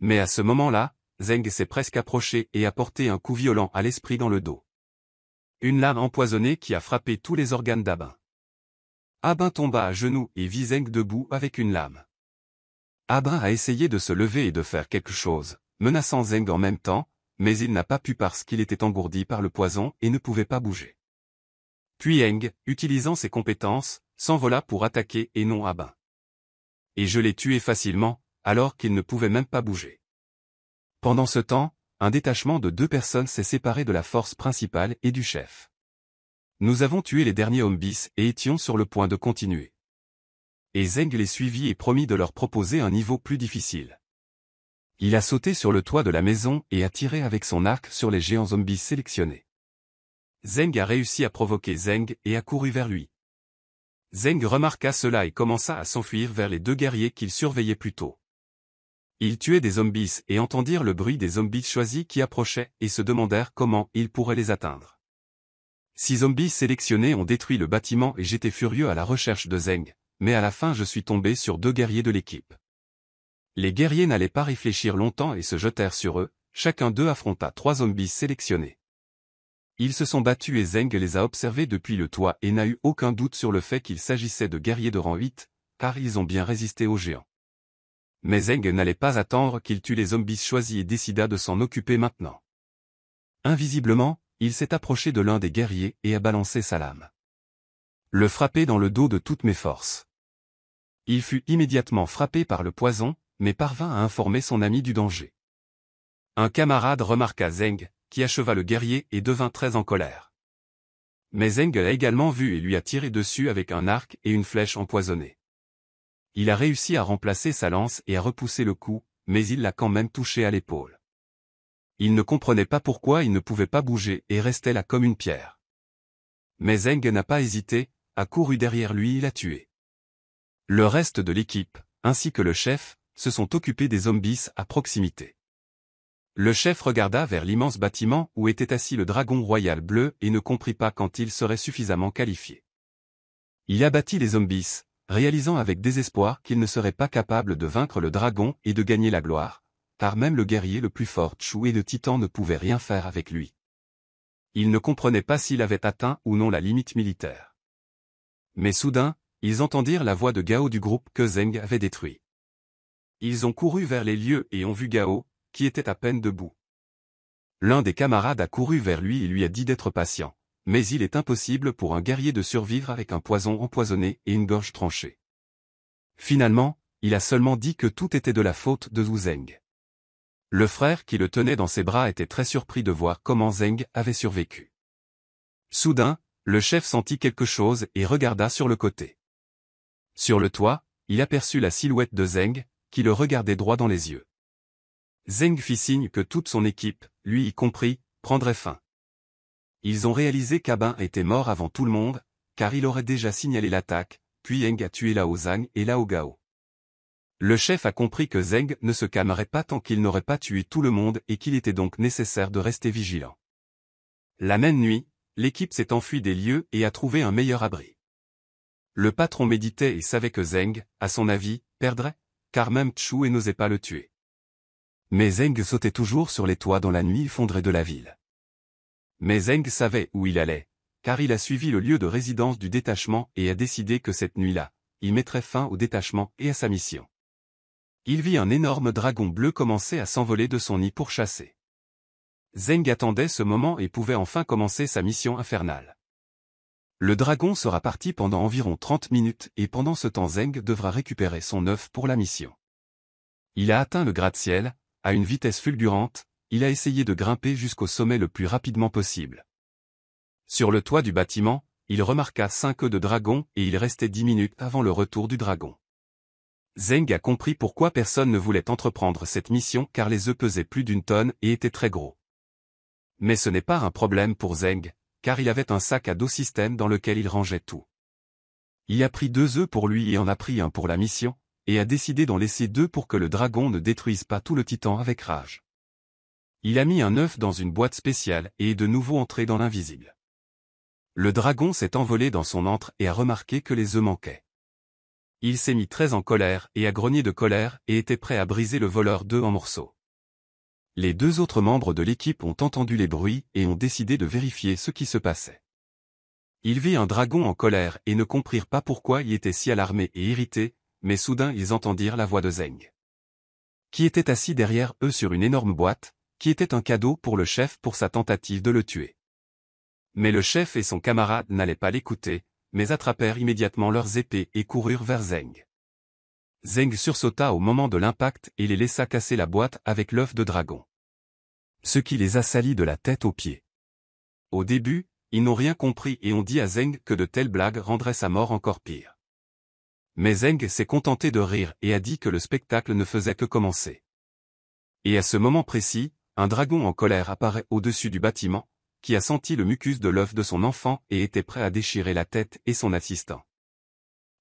Mais à ce moment-là, Zeng s'est presque approché et a porté un coup violent à l'esprit dans le dos. Une lame empoisonnée qui a frappé tous les organes d'Abin. Abin tomba à genoux et vit Zeng debout avec une lame. Abin a essayé de se lever et de faire quelque chose, menaçant Zeng en même temps, mais il n'a pas pu parce qu'il était engourdi par le poison et ne pouvait pas bouger. Puis Eng, utilisant ses compétences, s'envola pour attaquer et non Abin. Et je l'ai tué facilement, alors qu'il ne pouvait même pas bouger. Pendant ce temps, un détachement de deux personnes s'est séparé de la force principale et du chef. Nous avons tué les derniers zombies et étions sur le point de continuer. Et Zeng les suivit et promit de leur proposer un niveau plus difficile. Il a sauté sur le toit de la maison et a tiré avec son arc sur les géants zombies sélectionnés. Zeng a réussi à provoquer Zeng et a couru vers lui. Zeng remarqua cela et commença à s'enfuir vers les deux guerriers qu'il surveillait plus tôt. Ils tuaient des zombies et entendirent le bruit des zombies choisis qui approchaient et se demandèrent comment ils pourraient les atteindre. Six zombies sélectionnés ont détruit le bâtiment et j'étais furieux à la recherche de Zeng, mais à la fin je suis tombé sur deux guerriers de l'équipe. Les guerriers n'allaient pas réfléchir longtemps et se jetèrent sur eux, chacun d'eux affronta trois zombies sélectionnés. Ils se sont battus et Zeng les a observés depuis le toit et n'a eu aucun doute sur le fait qu'il s'agissait de guerriers de rang 8, car ils ont bien résisté aux géants. Mais Zeng n'allait pas attendre qu'il tue les zombies choisis et décida de s'en occuper maintenant. Invisiblement, il s'est approché de l'un des guerriers et a balancé sa lame. Le frapper dans le dos de toutes mes forces. Il fut immédiatement frappé par le poison, mais parvint à informer son ami du danger. Un camarade remarqua Zeng, qui acheva le guerrier et devint très en colère. Mais Zeng l'a également vu et lui a tiré dessus avec un arc et une flèche empoisonnée. Il a réussi à remplacer sa lance et à repousser le coup, mais il l'a quand même touché à l'épaule. Il ne comprenait pas pourquoi il ne pouvait pas bouger et restait là comme une pierre. Mais Zeng n'a pas hésité, a couru derrière lui et l'a tué. Le reste de l'équipe, ainsi que le chef, se sont occupés des zombies à proximité. Le chef regarda vers l'immense bâtiment où était assis le dragon royal bleu et ne comprit pas quand il serait suffisamment qualifié. Il abattit les zombies, réalisant avec désespoir qu'il ne serait pas capable de vaincre le dragon et de gagner la gloire, car même le guerrier le plus fort Chu et le titan ne pouvait rien faire avec lui. Ils ne comprenaient pas s'il avait atteint ou non la limite militaire. Mais soudain, ils entendirent la voix de Gao du groupe que Zeng avait détruit. Ils ont couru vers les lieux et ont vu Gao, qui était à peine debout. L'un des camarades a couru vers lui et lui a dit d'être patient mais il est impossible pour un guerrier de survivre avec un poison empoisonné et une gorge tranchée. Finalement, il a seulement dit que tout était de la faute de Zhu Zeng. Le frère qui le tenait dans ses bras était très surpris de voir comment Zeng avait survécu. Soudain, le chef sentit quelque chose et regarda sur le côté. Sur le toit, il aperçut la silhouette de Zeng, qui le regardait droit dans les yeux. Zeng fit signe que toute son équipe, lui y compris, prendrait fin. Ils ont réalisé qu'Abin était mort avant tout le monde, car il aurait déjà signalé l'attaque, puis Eng a tué Lao Zhang et Lao Gao. Le chef a compris que Zeng ne se calmerait pas tant qu'il n'aurait pas tué tout le monde et qu'il était donc nécessaire de rester vigilant. La même nuit, l'équipe s'est enfuie des lieux et a trouvé un meilleur abri. Le patron méditait et savait que Zeng, à son avis, perdrait, car même Chu et n'osait pas le tuer. Mais Zeng sautait toujours sur les toits dans la nuit effondrée de la ville. Mais Zeng savait où il allait, car il a suivi le lieu de résidence du détachement et a décidé que cette nuit-là, il mettrait fin au détachement et à sa mission. Il vit un énorme dragon bleu commencer à s'envoler de son nid pour chasser. Zeng attendait ce moment et pouvait enfin commencer sa mission infernale. Le dragon sera parti pendant environ 30 minutes et pendant ce temps Zeng devra récupérer son œuf pour la mission. Il a atteint le gratte-ciel, à une vitesse fulgurante, il a essayé de grimper jusqu'au sommet le plus rapidement possible. Sur le toit du bâtiment, il remarqua cinq œufs de dragon et il restait dix minutes avant le retour du dragon. Zeng a compris pourquoi personne ne voulait entreprendre cette mission car les œufs pesaient plus d'une tonne et étaient très gros. Mais ce n'est pas un problème pour Zeng, car il avait un sac à dos système dans lequel il rangeait tout. Il a pris deux œufs pour lui et en a pris un pour la mission, et a décidé d'en laisser deux pour que le dragon ne détruise pas tout le titan avec rage. Il a mis un œuf dans une boîte spéciale et est de nouveau entré dans l'invisible. Le dragon s'est envolé dans son antre et a remarqué que les œufs manquaient. Il s'est mis très en colère et a grogné de colère et était prêt à briser le voleur d'œufs en morceaux. Les deux autres membres de l'équipe ont entendu les bruits et ont décidé de vérifier ce qui se passait. Ils vit un dragon en colère et ne comprirent pas pourquoi il était si alarmé et irrité, mais soudain ils entendirent la voix de Zeng. Qui était assis derrière eux sur une énorme boîte, qui était un cadeau pour le chef pour sa tentative de le tuer. Mais le chef et son camarade n'allaient pas l'écouter, mais attrapèrent immédiatement leurs épées et coururent vers Zeng. Zeng sursauta au moment de l'impact et les laissa casser la boîte avec l'œuf de dragon. Ce qui les assaillit de la tête aux pieds. Au début, ils n'ont rien compris et ont dit à Zeng que de telles blagues rendraient sa mort encore pire. Mais Zeng s'est contenté de rire et a dit que le spectacle ne faisait que commencer. Et à ce moment précis, un dragon en colère apparaît au-dessus du bâtiment, qui a senti le mucus de l'œuf de son enfant et était prêt à déchirer la tête et son assistant.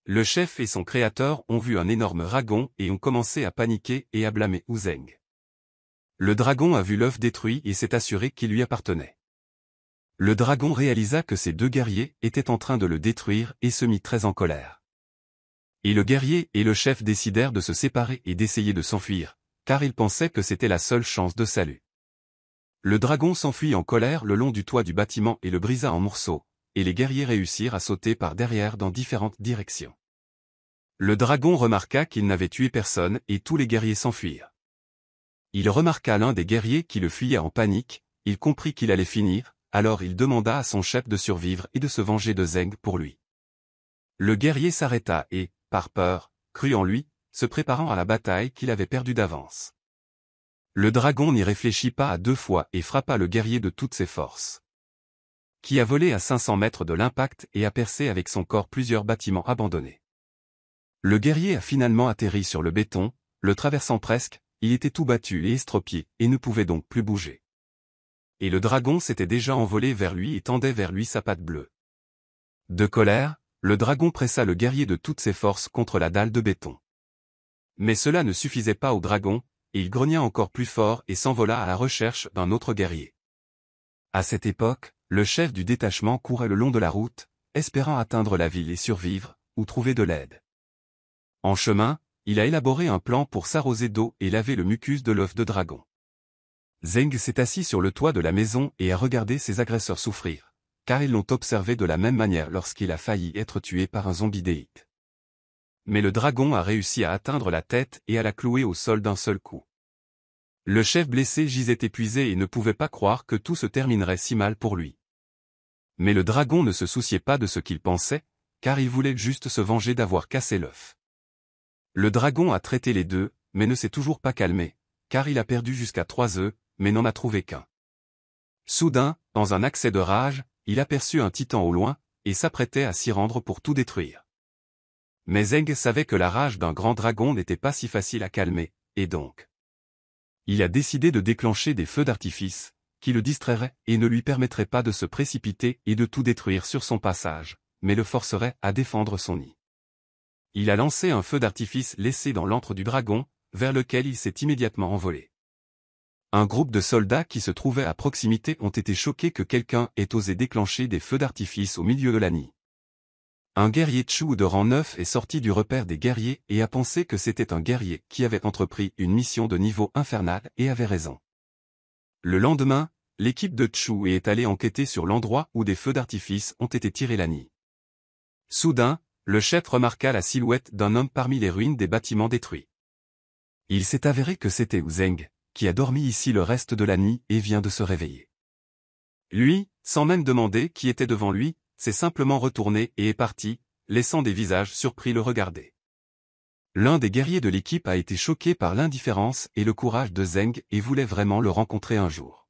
Le chef et son créateur ont vu un énorme dragon et ont commencé à paniquer et à blâmer Ouzeng. Le dragon a vu l'œuf détruit et s'est assuré qu'il lui appartenait. Le dragon réalisa que ses deux guerriers étaient en train de le détruire et se mit très en colère. Et le guerrier et le chef décidèrent de se séparer et d'essayer de s'enfuir, car ils pensaient que c'était la seule chance de salut. Le dragon s'enfuit en colère le long du toit du bâtiment et le brisa en morceaux, et les guerriers réussirent à sauter par derrière dans différentes directions. Le dragon remarqua qu'il n'avait tué personne et tous les guerriers s'enfuirent. Il remarqua l'un des guerriers qui le fuyait en panique, il comprit qu'il allait finir, alors il demanda à son chef de survivre et de se venger de Zeng pour lui. Le guerrier s'arrêta et, par peur, crut en lui, se préparant à la bataille qu'il avait perdue d'avance. Le dragon n'y réfléchit pas à deux fois et frappa le guerrier de toutes ses forces. Qui a volé à 500 mètres de l'impact et a percé avec son corps plusieurs bâtiments abandonnés. Le guerrier a finalement atterri sur le béton, le traversant presque, il était tout battu et estropié, et ne pouvait donc plus bouger. Et le dragon s'était déjà envolé vers lui et tendait vers lui sa patte bleue. De colère, le dragon pressa le guerrier de toutes ses forces contre la dalle de béton. Mais cela ne suffisait pas au dragon, il grogna encore plus fort et s'envola à la recherche d'un autre guerrier. À cette époque, le chef du détachement courait le long de la route, espérant atteindre la ville et survivre, ou trouver de l'aide. En chemin, il a élaboré un plan pour s'arroser d'eau et laver le mucus de l'œuf de dragon. Zeng s'est assis sur le toit de la maison et a regardé ses agresseurs souffrir, car ils l'ont observé de la même manière lorsqu'il a failli être tué par un zombie déite. Mais le dragon a réussi à atteindre la tête et à la clouer au sol d'un seul coup. Le chef blessé gisait épuisé et ne pouvait pas croire que tout se terminerait si mal pour lui. Mais le dragon ne se souciait pas de ce qu'il pensait, car il voulait juste se venger d'avoir cassé l'œuf. Le dragon a traité les deux, mais ne s'est toujours pas calmé, car il a perdu jusqu'à trois œufs, mais n'en a trouvé qu'un. Soudain, dans un accès de rage, il aperçut un titan au loin, et s'apprêtait à s'y rendre pour tout détruire. Mais Zeng savait que la rage d'un grand dragon n'était pas si facile à calmer, et donc il a décidé de déclencher des feux d'artifice, qui le distrairaient et ne lui permettraient pas de se précipiter et de tout détruire sur son passage, mais le forcerait à défendre son nid. Il a lancé un feu d'artifice laissé dans l'antre du dragon, vers lequel il s'est immédiatement envolé. Un groupe de soldats qui se trouvaient à proximité ont été choqués que quelqu'un ait osé déclencher des feux d'artifice au milieu de la nid. Un guerrier Chu de rang 9 est sorti du repère des guerriers et a pensé que c'était un guerrier qui avait entrepris une mission de niveau infernal et avait raison. Le lendemain, l'équipe de Chu est allée enquêter sur l'endroit où des feux d'artifice ont été tirés la nuit. Soudain, le chef remarqua la silhouette d'un homme parmi les ruines des bâtiments détruits. Il s'est avéré que c'était Zeng, qui a dormi ici le reste de la nuit et vient de se réveiller. Lui, sans même demander qui était devant lui, s'est simplement retourné et est parti, laissant des visages surpris le regarder. L'un des guerriers de l'équipe a été choqué par l'indifférence et le courage de Zeng et voulait vraiment le rencontrer un jour.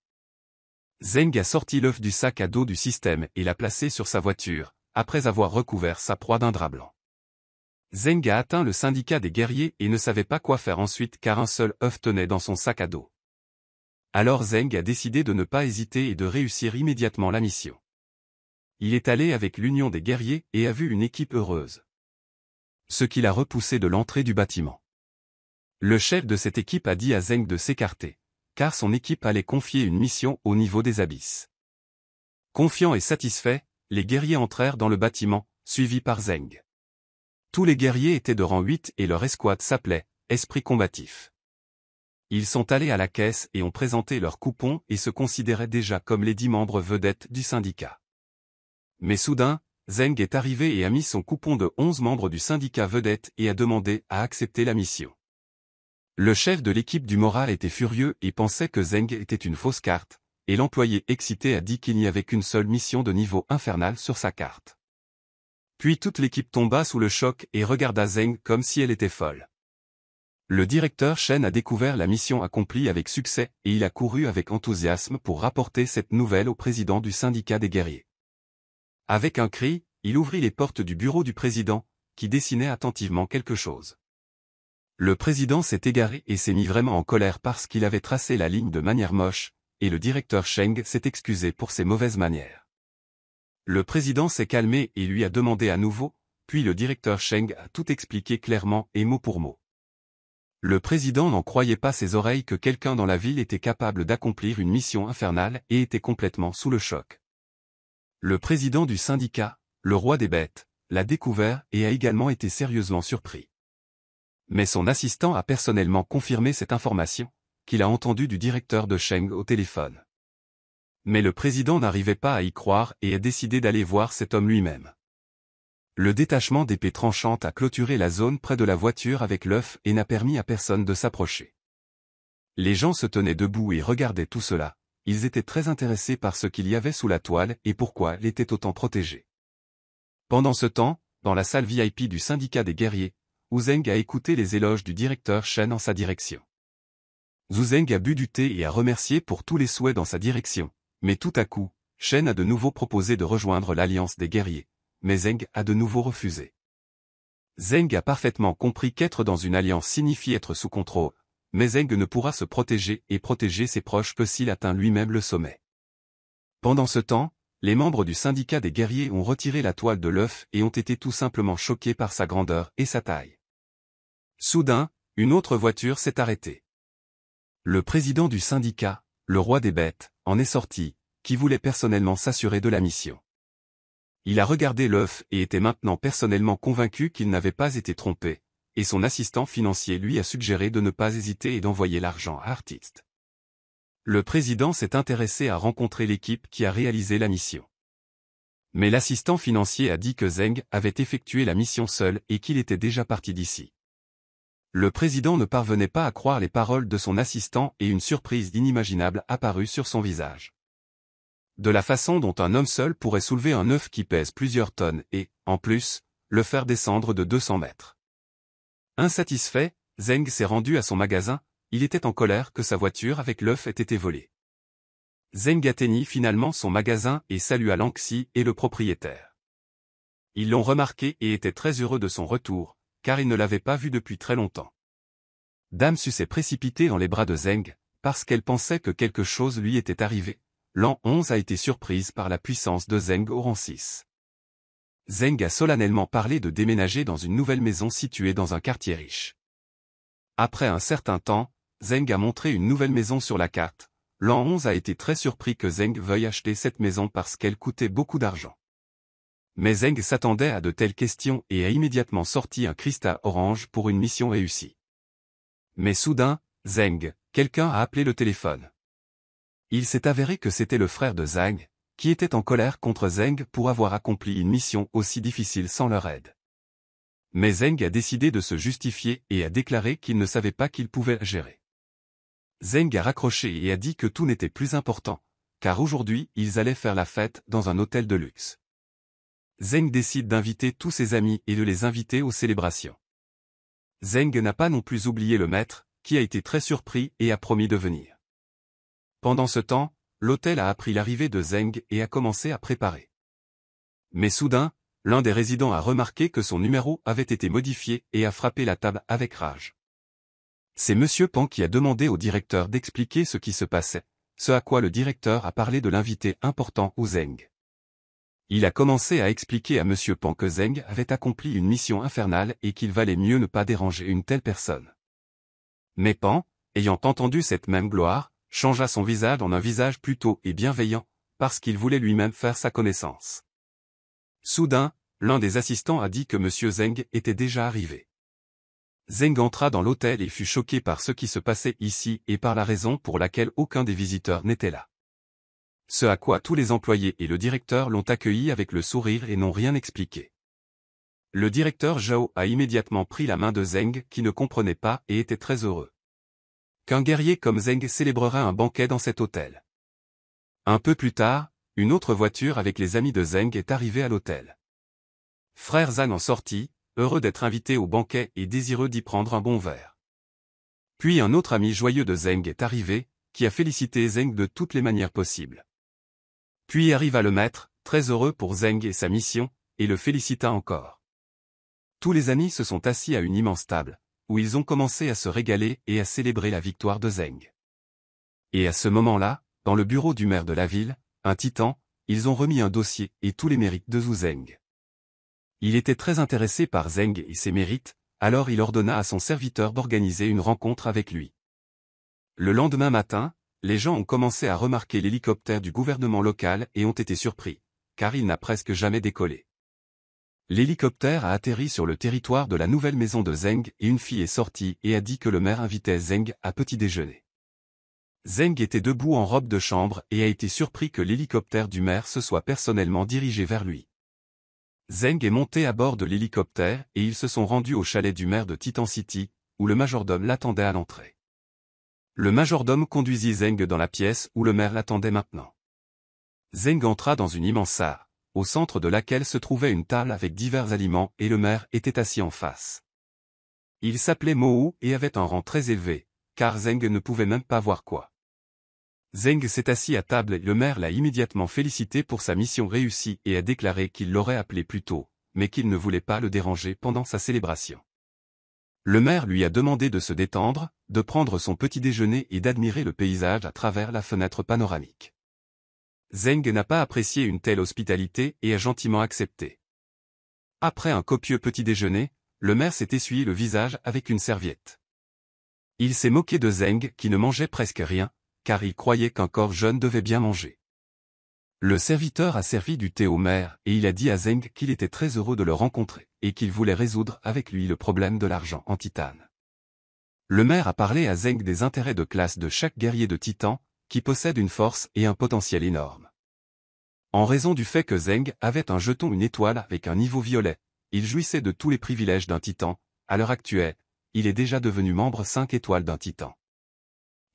Zeng a sorti l'œuf du sac à dos du système et l'a placé sur sa voiture, après avoir recouvert sa proie d'un drap blanc. Zeng a atteint le syndicat des guerriers et ne savait pas quoi faire ensuite car un seul œuf tenait dans son sac à dos. Alors Zeng a décidé de ne pas hésiter et de réussir immédiatement la mission il est allé avec l'union des guerriers et a vu une équipe heureuse. Ce qui l'a repoussé de l'entrée du bâtiment. Le chef de cette équipe a dit à Zeng de s'écarter, car son équipe allait confier une mission au niveau des abysses. Confiants et satisfaits, les guerriers entrèrent dans le bâtiment, suivis par Zeng. Tous les guerriers étaient de rang 8 et leur escouade s'appelait « Esprit combatif ». Ils sont allés à la caisse et ont présenté leurs coupons et se considéraient déjà comme les dix membres vedettes du syndicat. Mais soudain, Zeng est arrivé et a mis son coupon de 11 membres du syndicat vedette et a demandé à accepter la mission. Le chef de l'équipe du moral était furieux et pensait que Zeng était une fausse carte, et l'employé excité a dit qu'il n'y avait qu'une seule mission de niveau infernal sur sa carte. Puis toute l'équipe tomba sous le choc et regarda Zeng comme si elle était folle. Le directeur Chen a découvert la mission accomplie avec succès et il a couru avec enthousiasme pour rapporter cette nouvelle au président du syndicat des guerriers. Avec un cri, il ouvrit les portes du bureau du président, qui dessinait attentivement quelque chose. Le président s'est égaré et s'est mis vraiment en colère parce qu'il avait tracé la ligne de manière moche, et le directeur Cheng s'est excusé pour ses mauvaises manières. Le président s'est calmé et lui a demandé à nouveau, puis le directeur Cheng a tout expliqué clairement et mot pour mot. Le président n'en croyait pas ses oreilles que quelqu'un dans la ville était capable d'accomplir une mission infernale et était complètement sous le choc. Le président du syndicat, le roi des bêtes, l'a découvert et a également été sérieusement surpris. Mais son assistant a personnellement confirmé cette information, qu'il a entendue du directeur de Sheng au téléphone. Mais le président n'arrivait pas à y croire et a décidé d'aller voir cet homme lui-même. Le détachement d'épées tranchantes a clôturé la zone près de la voiture avec l'œuf et n'a permis à personne de s'approcher. Les gens se tenaient debout et regardaient tout cela, ils étaient très intéressés par ce qu'il y avait sous la toile et pourquoi elle était autant protégée. Pendant ce temps, dans la salle VIP du syndicat des guerriers, Zheng a écouté les éloges du directeur Chen en sa direction. Zeng a bu du thé et a remercié pour tous les souhaits dans sa direction, mais tout à coup, Shen a de nouveau proposé de rejoindre l'alliance des guerriers, mais Zeng a de nouveau refusé. Zeng a parfaitement compris qu'être dans une alliance signifie être sous contrôle, mais ne pourra se protéger et protéger ses proches que s'il atteint lui-même le sommet. Pendant ce temps, les membres du syndicat des guerriers ont retiré la toile de l'œuf et ont été tout simplement choqués par sa grandeur et sa taille. Soudain, une autre voiture s'est arrêtée. Le président du syndicat, le roi des bêtes, en est sorti, qui voulait personnellement s'assurer de la mission. Il a regardé l'œuf et était maintenant personnellement convaincu qu'il n'avait pas été trompé, et son assistant financier lui a suggéré de ne pas hésiter et d'envoyer l'argent à Artist. Le président s'est intéressé à rencontrer l'équipe qui a réalisé la mission. Mais l'assistant financier a dit que Zeng avait effectué la mission seul et qu'il était déjà parti d'ici. Le président ne parvenait pas à croire les paroles de son assistant et une surprise inimaginable apparut sur son visage. De la façon dont un homme seul pourrait soulever un œuf qui pèse plusieurs tonnes et, en plus, le faire descendre de 200 mètres. Insatisfait, Zeng s'est rendu à son magasin, il était en colère que sa voiture avec l'œuf ait été volée. Zeng atteignit finalement son magasin et salua Lanxi et le propriétaire. Ils l'ont remarqué et étaient très heureux de son retour, car ils ne l'avaient pas vu depuis très longtemps. Dame Su s'est précipitée dans les bras de Zeng, parce qu'elle pensait que quelque chose lui était arrivé. L'an 11 a été surprise par la puissance de Zeng au rang 6. Zeng a solennellement parlé de déménager dans une nouvelle maison située dans un quartier riche. Après un certain temps, Zeng a montré une nouvelle maison sur la carte. L'an 11 a été très surpris que Zeng veuille acheter cette maison parce qu'elle coûtait beaucoup d'argent. Mais Zeng s'attendait à de telles questions et a immédiatement sorti un cristal orange pour une mission réussie. Mais soudain, Zeng, quelqu'un a appelé le téléphone. Il s'est avéré que c'était le frère de Zeng, qui était en colère contre Zeng pour avoir accompli une mission aussi difficile sans leur aide. Mais Zeng a décidé de se justifier et a déclaré qu'il ne savait pas qu'il pouvait gérer. Zeng a raccroché et a dit que tout n'était plus important, car aujourd'hui ils allaient faire la fête dans un hôtel de luxe. Zeng décide d'inviter tous ses amis et de les inviter aux célébrations. Zeng n'a pas non plus oublié le maître, qui a été très surpris et a promis de venir. Pendant ce temps, l'hôtel a appris l'arrivée de Zeng et a commencé à préparer. Mais soudain, l'un des résidents a remarqué que son numéro avait été modifié et a frappé la table avec rage. C'est Monsieur Pan qui a demandé au directeur d'expliquer ce qui se passait, ce à quoi le directeur a parlé de l'invité important ou Zeng. Il a commencé à expliquer à M. Pan que Zeng avait accompli une mission infernale et qu'il valait mieux ne pas déranger une telle personne. Mais Pan, ayant entendu cette même gloire, changea son visage en un visage plutôt et bienveillant, parce qu'il voulait lui-même faire sa connaissance. Soudain, l'un des assistants a dit que M. Zeng était déjà arrivé. Zeng entra dans l'hôtel et fut choqué par ce qui se passait ici et par la raison pour laquelle aucun des visiteurs n'était là. Ce à quoi tous les employés et le directeur l'ont accueilli avec le sourire et n'ont rien expliqué. Le directeur Zhao a immédiatement pris la main de Zeng qui ne comprenait pas et était très heureux qu'un guerrier comme Zeng célébrera un banquet dans cet hôtel. Un peu plus tard, une autre voiture avec les amis de Zeng est arrivée à l'hôtel. Frère Zan en sortit, heureux d'être invité au banquet et désireux d'y prendre un bon verre. Puis un autre ami joyeux de Zeng est arrivé, qui a félicité Zeng de toutes les manières possibles. Puis arriva le maître, très heureux pour Zeng et sa mission, et le félicita encore. Tous les amis se sont assis à une immense table, où ils ont commencé à se régaler et à célébrer la victoire de Zeng. Et à ce moment-là, dans le bureau du maire de la ville, un titan, ils ont remis un dossier et tous les mérites de Zhu Zeng. Il était très intéressé par Zeng et ses mérites, alors il ordonna à son serviteur d'organiser une rencontre avec lui. Le lendemain matin, les gens ont commencé à remarquer l'hélicoptère du gouvernement local et ont été surpris, car il n'a presque jamais décollé. L'hélicoptère a atterri sur le territoire de la nouvelle maison de Zeng et une fille est sortie et a dit que le maire invitait Zeng à petit déjeuner. Zeng était debout en robe de chambre et a été surpris que l'hélicoptère du maire se soit personnellement dirigé vers lui. Zeng est monté à bord de l'hélicoptère et ils se sont rendus au chalet du maire de Titan City, où le majordome l'attendait à l'entrée. Le majordome conduisit Zeng dans la pièce où le maire l'attendait maintenant. Zeng entra dans une immense salle au centre de laquelle se trouvait une table avec divers aliments et le maire était assis en face. Il s'appelait Moou et avait un rang très élevé, car Zeng ne pouvait même pas voir quoi. Zeng s'est assis à table et le maire l'a immédiatement félicité pour sa mission réussie et a déclaré qu'il l'aurait appelé plus tôt, mais qu'il ne voulait pas le déranger pendant sa célébration. Le maire lui a demandé de se détendre, de prendre son petit déjeuner et d'admirer le paysage à travers la fenêtre panoramique. Zeng n'a pas apprécié une telle hospitalité et a gentiment accepté. Après un copieux petit déjeuner, le maire s'est essuyé le visage avec une serviette. Il s'est moqué de Zeng qui ne mangeait presque rien, car il croyait qu'un corps jeune devait bien manger. Le serviteur a servi du thé au maire et il a dit à Zeng qu'il était très heureux de le rencontrer et qu'il voulait résoudre avec lui le problème de l'argent en titane. Le maire a parlé à Zeng des intérêts de classe de chaque guerrier de titan qui possède une force et un potentiel énorme. En raison du fait que Zeng avait un jeton une étoile avec un niveau violet, il jouissait de tous les privilèges d'un titan, à l'heure actuelle, il est déjà devenu membre 5 étoiles d'un titan.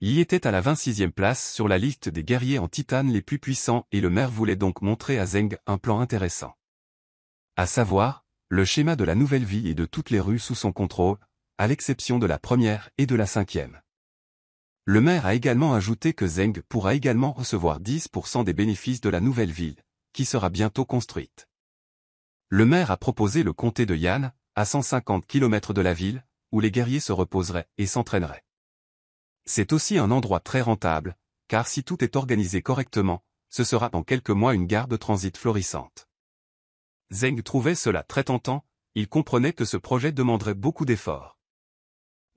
Il était à la 26e place sur la liste des guerriers en titane les plus puissants et le maire voulait donc montrer à Zeng un plan intéressant. À savoir, le schéma de la nouvelle vie et de toutes les rues sous son contrôle, à l'exception de la première et de la cinquième. Le maire a également ajouté que Zeng pourra également recevoir 10% des bénéfices de la nouvelle ville, qui sera bientôt construite. Le maire a proposé le comté de Yan, à 150 km de la ville, où les guerriers se reposeraient et s'entraîneraient. C'est aussi un endroit très rentable, car si tout est organisé correctement, ce sera en quelques mois une gare de transit florissante. Zeng trouvait cela très tentant, il comprenait que ce projet demanderait beaucoup d'efforts.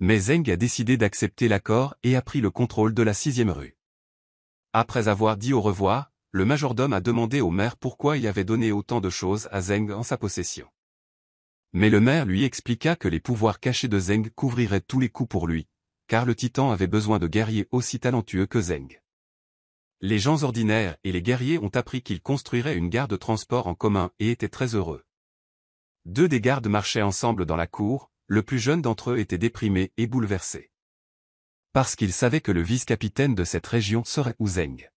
Mais Zeng a décidé d'accepter l'accord et a pris le contrôle de la sixième rue. Après avoir dit au revoir, le majordome a demandé au maire pourquoi il avait donné autant de choses à Zeng en sa possession. Mais le maire lui expliqua que les pouvoirs cachés de Zeng couvriraient tous les coups pour lui, car le titan avait besoin de guerriers aussi talentueux que Zeng. Les gens ordinaires et les guerriers ont appris qu'ils construiraient une gare de transport en commun et étaient très heureux. Deux des gardes marchaient ensemble dans la cour, le plus jeune d'entre eux était déprimé et bouleversé. Parce qu'il savait que le vice-capitaine de cette région serait Zeng.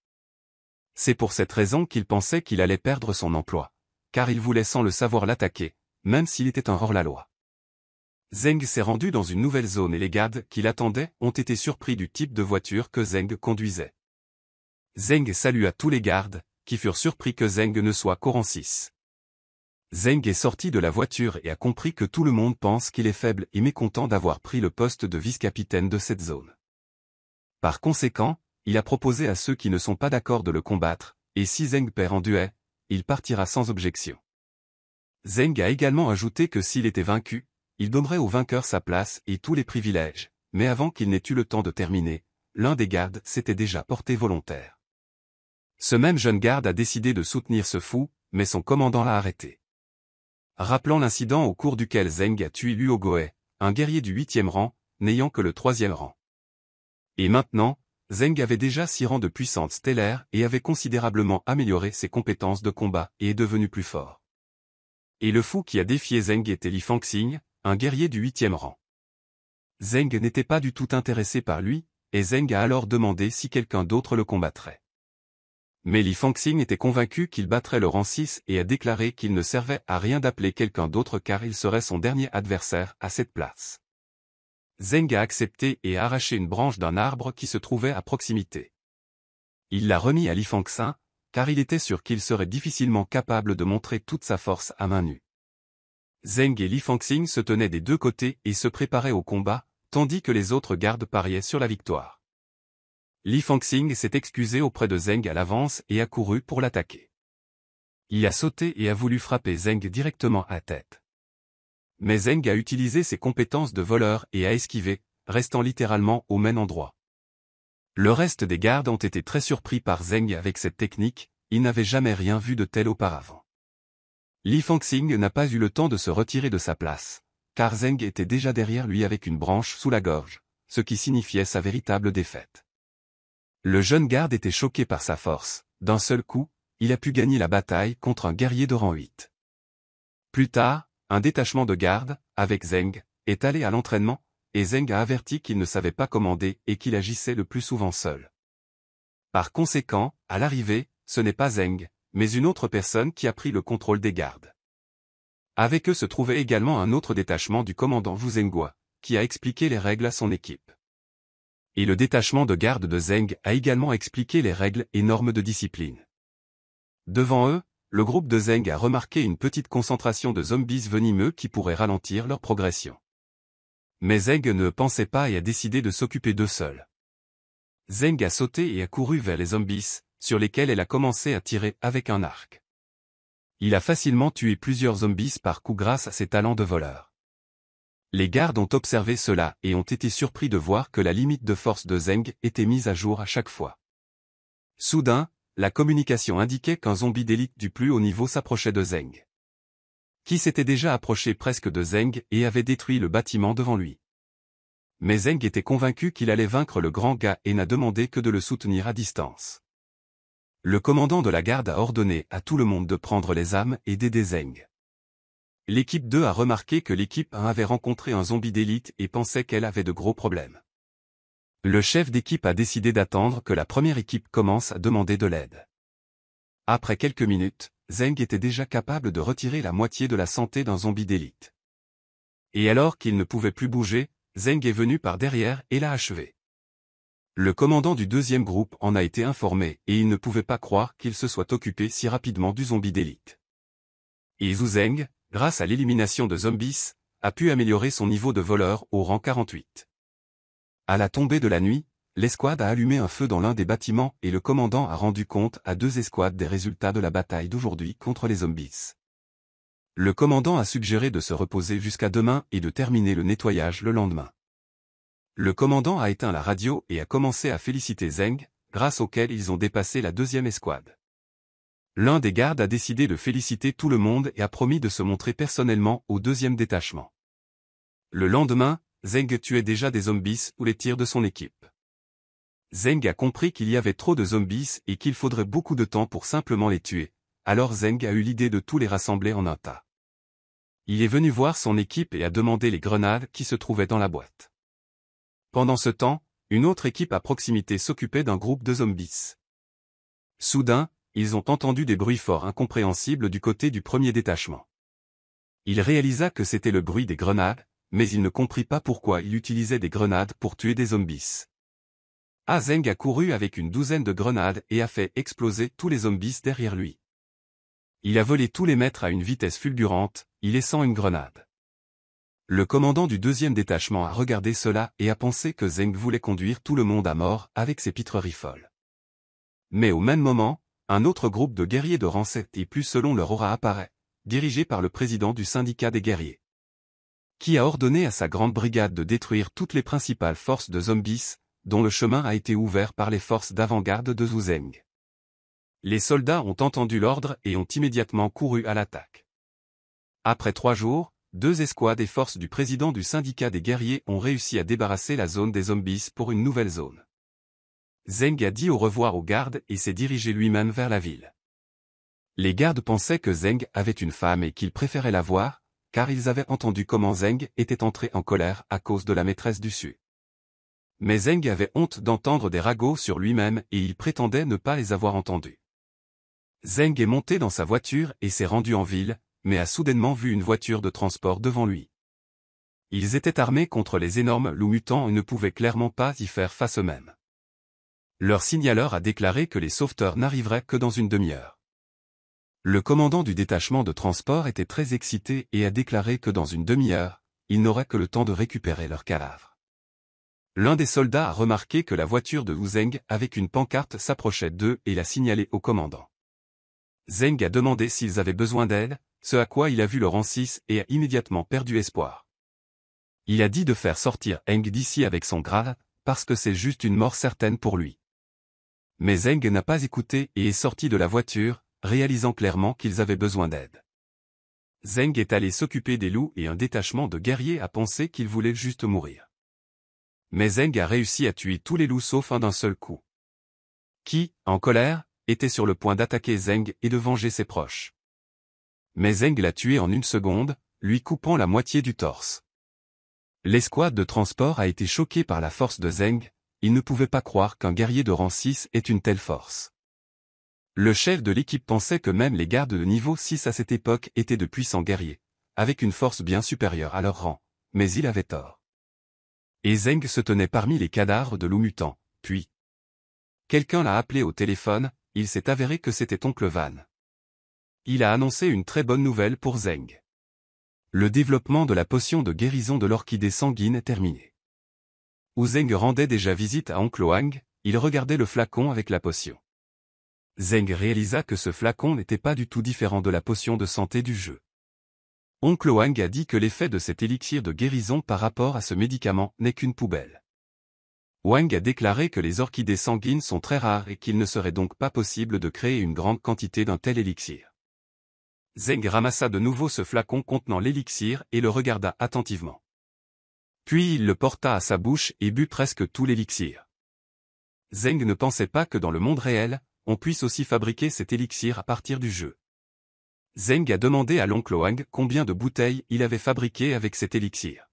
C'est pour cette raison qu'il pensait qu'il allait perdre son emploi, car il voulait sans le savoir l'attaquer, même s'il était un hors-la-loi. Zeng s'est rendu dans une nouvelle zone et les gardes qui l'attendaient ont été surpris du type de voiture que Zeng conduisait. Zeng salua tous les gardes, qui furent surpris que Zeng ne soit 6. Zeng est sorti de la voiture et a compris que tout le monde pense qu'il est faible et mécontent d'avoir pris le poste de vice-capitaine de cette zone. Par conséquent, il a proposé à ceux qui ne sont pas d'accord de le combattre, et si Zeng perd en duet, il partira sans objection. Zeng a également ajouté que s'il était vaincu, il donnerait au vainqueur sa place et tous les privilèges, mais avant qu'il n'ait eu le temps de terminer, l'un des gardes s'était déjà porté volontaire. Ce même jeune garde a décidé de soutenir ce fou, mais son commandant l'a arrêté rappelant l'incident au cours duquel Zeng a tué Luo Goe, un guerrier du huitième rang, n'ayant que le troisième rang. Et maintenant, Zeng avait déjà six rangs de puissance stellaire et avait considérablement amélioré ses compétences de combat et est devenu plus fort. Et le fou qui a défié Zeng était Li Fangxing, un guerrier du huitième rang. Zeng n'était pas du tout intéressé par lui, et Zeng a alors demandé si quelqu'un d'autre le combattrait. Mais Li Fangxing était convaincu qu'il battrait Laurent 6 et a déclaré qu'il ne servait à rien d'appeler quelqu'un d'autre car il serait son dernier adversaire à cette place. Zeng a accepté et a arraché une branche d'un arbre qui se trouvait à proximité. Il l'a remis à Li Fangxing, car il était sûr qu'il serait difficilement capable de montrer toute sa force à main nue. Zeng et Li Fangxing se tenaient des deux côtés et se préparaient au combat, tandis que les autres gardes pariaient sur la victoire. Li Fangxing s'est excusé auprès de Zeng à l'avance et a couru pour l'attaquer. Il a sauté et a voulu frapper Zeng directement à tête. Mais Zeng a utilisé ses compétences de voleur et a esquivé, restant littéralement au même endroit. Le reste des gardes ont été très surpris par Zeng avec cette technique, ils n'avaient jamais rien vu de tel auparavant. Li Fangxing n'a pas eu le temps de se retirer de sa place, car Zeng était déjà derrière lui avec une branche sous la gorge, ce qui signifiait sa véritable défaite. Le jeune garde était choqué par sa force. D'un seul coup, il a pu gagner la bataille contre un guerrier de rang 8. Plus tard, un détachement de garde, avec Zeng, est allé à l'entraînement, et Zeng a averti qu'il ne savait pas commander et qu'il agissait le plus souvent seul. Par conséquent, à l'arrivée, ce n'est pas Zeng, mais une autre personne qui a pris le contrôle des gardes. Avec eux se trouvait également un autre détachement du commandant Wu qui a expliqué les règles à son équipe et le détachement de garde de Zeng a également expliqué les règles et normes de discipline. Devant eux, le groupe de Zeng a remarqué une petite concentration de zombies venimeux qui pourrait ralentir leur progression. Mais Zeng ne pensait pas et a décidé de s'occuper d'eux seuls. Zeng a sauté et a couru vers les zombies, sur lesquels elle a commencé à tirer avec un arc. Il a facilement tué plusieurs zombies par coup grâce à ses talents de voleur. Les gardes ont observé cela et ont été surpris de voir que la limite de force de Zeng était mise à jour à chaque fois. Soudain, la communication indiquait qu'un zombie d'élite du plus haut niveau s'approchait de Zeng. Qui s'était déjà approché presque de Zeng et avait détruit le bâtiment devant lui. Mais Zeng était convaincu qu'il allait vaincre le grand gars et n'a demandé que de le soutenir à distance. Le commandant de la garde a ordonné à tout le monde de prendre les âmes et d'aider Zeng. L'équipe 2 a remarqué que l'équipe 1 avait rencontré un zombie d'élite et pensait qu'elle avait de gros problèmes. Le chef d'équipe a décidé d'attendre que la première équipe commence à demander de l'aide. Après quelques minutes, Zeng était déjà capable de retirer la moitié de la santé d'un zombie d'élite. Et alors qu'il ne pouvait plus bouger, Zeng est venu par derrière et l'a achevé. Le commandant du deuxième groupe en a été informé et il ne pouvait pas croire qu'il se soit occupé si rapidement du zombie d'élite. Zeng, grâce à l'élimination de zombies, a pu améliorer son niveau de voleur au rang 48. À la tombée de la nuit, l'escouade a allumé un feu dans l'un des bâtiments et le commandant a rendu compte à deux escouades des résultats de la bataille d'aujourd'hui contre les zombies. Le commandant a suggéré de se reposer jusqu'à demain et de terminer le nettoyage le lendemain. Le commandant a éteint la radio et a commencé à féliciter Zeng, grâce auquel ils ont dépassé la deuxième escouade l'un des gardes a décidé de féliciter tout le monde et a promis de se montrer personnellement au deuxième détachement. Le lendemain, Zeng tuait déjà des zombies ou les tirs de son équipe. Zeng a compris qu'il y avait trop de zombies et qu'il faudrait beaucoup de temps pour simplement les tuer, alors Zeng a eu l'idée de tous les rassembler en un tas. Il est venu voir son équipe et a demandé les grenades qui se trouvaient dans la boîte. Pendant ce temps, une autre équipe à proximité s'occupait d'un groupe de zombies. Soudain, ils ont entendu des bruits forts incompréhensibles du côté du premier détachement. Il réalisa que c'était le bruit des grenades, mais il ne comprit pas pourquoi il utilisait des grenades pour tuer des zombies. Azeng a couru avec une douzaine de grenades et a fait exploser tous les zombies derrière lui. Il a volé tous les mètres à une vitesse fulgurante, y laissant une grenade. Le commandant du deuxième détachement a regardé cela et a pensé que Zeng voulait conduire tout le monde à mort avec ses pitreries folles. Mais au même moment, un autre groupe de guerriers de rang et plus selon leur aura apparaît, dirigé par le président du syndicat des guerriers. Qui a ordonné à sa grande brigade de détruire toutes les principales forces de zombies, dont le chemin a été ouvert par les forces d'avant-garde de Zuzeng. Les soldats ont entendu l'ordre et ont immédiatement couru à l'attaque. Après trois jours, deux escouades et forces du président du syndicat des guerriers ont réussi à débarrasser la zone des zombies pour une nouvelle zone. Zeng a dit au revoir aux gardes et s'est dirigé lui-même vers la ville. Les gardes pensaient que Zeng avait une femme et qu'ils préféraient la voir, car ils avaient entendu comment Zeng était entré en colère à cause de la maîtresse du sud. Mais Zeng avait honte d'entendre des ragots sur lui-même et il prétendait ne pas les avoir entendus. Zeng est monté dans sa voiture et s'est rendu en ville, mais a soudainement vu une voiture de transport devant lui. Ils étaient armés contre les énormes loups mutants et ne pouvaient clairement pas y faire face eux-mêmes. Leur signaleur a déclaré que les sauveteurs n'arriveraient que dans une demi-heure. Le commandant du détachement de transport était très excité et a déclaré que dans une demi-heure, ils n'auraient que le temps de récupérer leurs cadavres. L'un des soldats a remarqué que la voiture de Wu Zeng avec une pancarte s'approchait d'eux et l'a signalé au commandant. Zeng a demandé s'ils avaient besoin d'elle, ce à quoi il a vu le rancis et a immédiatement perdu espoir. Il a dit de faire sortir Eng d'ici avec son grave, parce que c'est juste une mort certaine pour lui. Mais Zeng n'a pas écouté et est sorti de la voiture, réalisant clairement qu'ils avaient besoin d'aide. Zeng est allé s'occuper des loups et un détachement de guerriers a pensé qu'il voulait juste mourir. Mais Zeng a réussi à tuer tous les loups sauf un d'un seul coup. Qui, en colère, était sur le point d'attaquer Zeng et de venger ses proches. Mais Zeng l'a tué en une seconde, lui coupant la moitié du torse. L'escouade de transport a été choquée par la force de Zeng, il ne pouvait pas croire qu'un guerrier de rang 6 ait une telle force. Le chef de l'équipe pensait que même les gardes de niveau 6 à cette époque étaient de puissants guerriers, avec une force bien supérieure à leur rang, mais il avait tort. Et Zeng se tenait parmi les cadavres de loups mutant, puis... Quelqu'un l'a appelé au téléphone, il s'est avéré que c'était oncle Van. Il a annoncé une très bonne nouvelle pour Zeng. Le développement de la potion de guérison de l'orchidée sanguine est terminé où Zeng rendait déjà visite à Oncle Wang, il regardait le flacon avec la potion. Zeng réalisa que ce flacon n'était pas du tout différent de la potion de santé du jeu. Oncle Wang a dit que l'effet de cet élixir de guérison par rapport à ce médicament n'est qu'une poubelle. Wang a déclaré que les orchidées sanguines sont très rares et qu'il ne serait donc pas possible de créer une grande quantité d'un tel élixir. Zeng ramassa de nouveau ce flacon contenant l'élixir et le regarda attentivement. Puis il le porta à sa bouche et but presque tout l'élixir. Zeng ne pensait pas que dans le monde réel, on puisse aussi fabriquer cet élixir à partir du jeu. Zeng a demandé à l'oncle Wang combien de bouteilles il avait fabriquées avec cet élixir.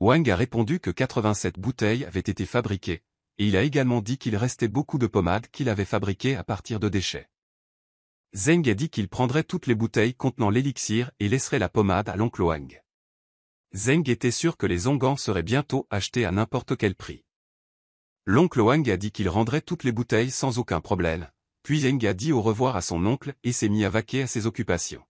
Wang a répondu que 87 bouteilles avaient été fabriquées, et il a également dit qu'il restait beaucoup de pommades qu'il avait fabriquées à partir de déchets. Zeng a dit qu'il prendrait toutes les bouteilles contenant l'élixir et laisserait la pommade à l'oncle Wang. Zeng était sûr que les ongans seraient bientôt achetés à n'importe quel prix. L'oncle Wang a dit qu'il rendrait toutes les bouteilles sans aucun problème, puis Zeng a dit au revoir à son oncle et s'est mis à vaquer à ses occupations.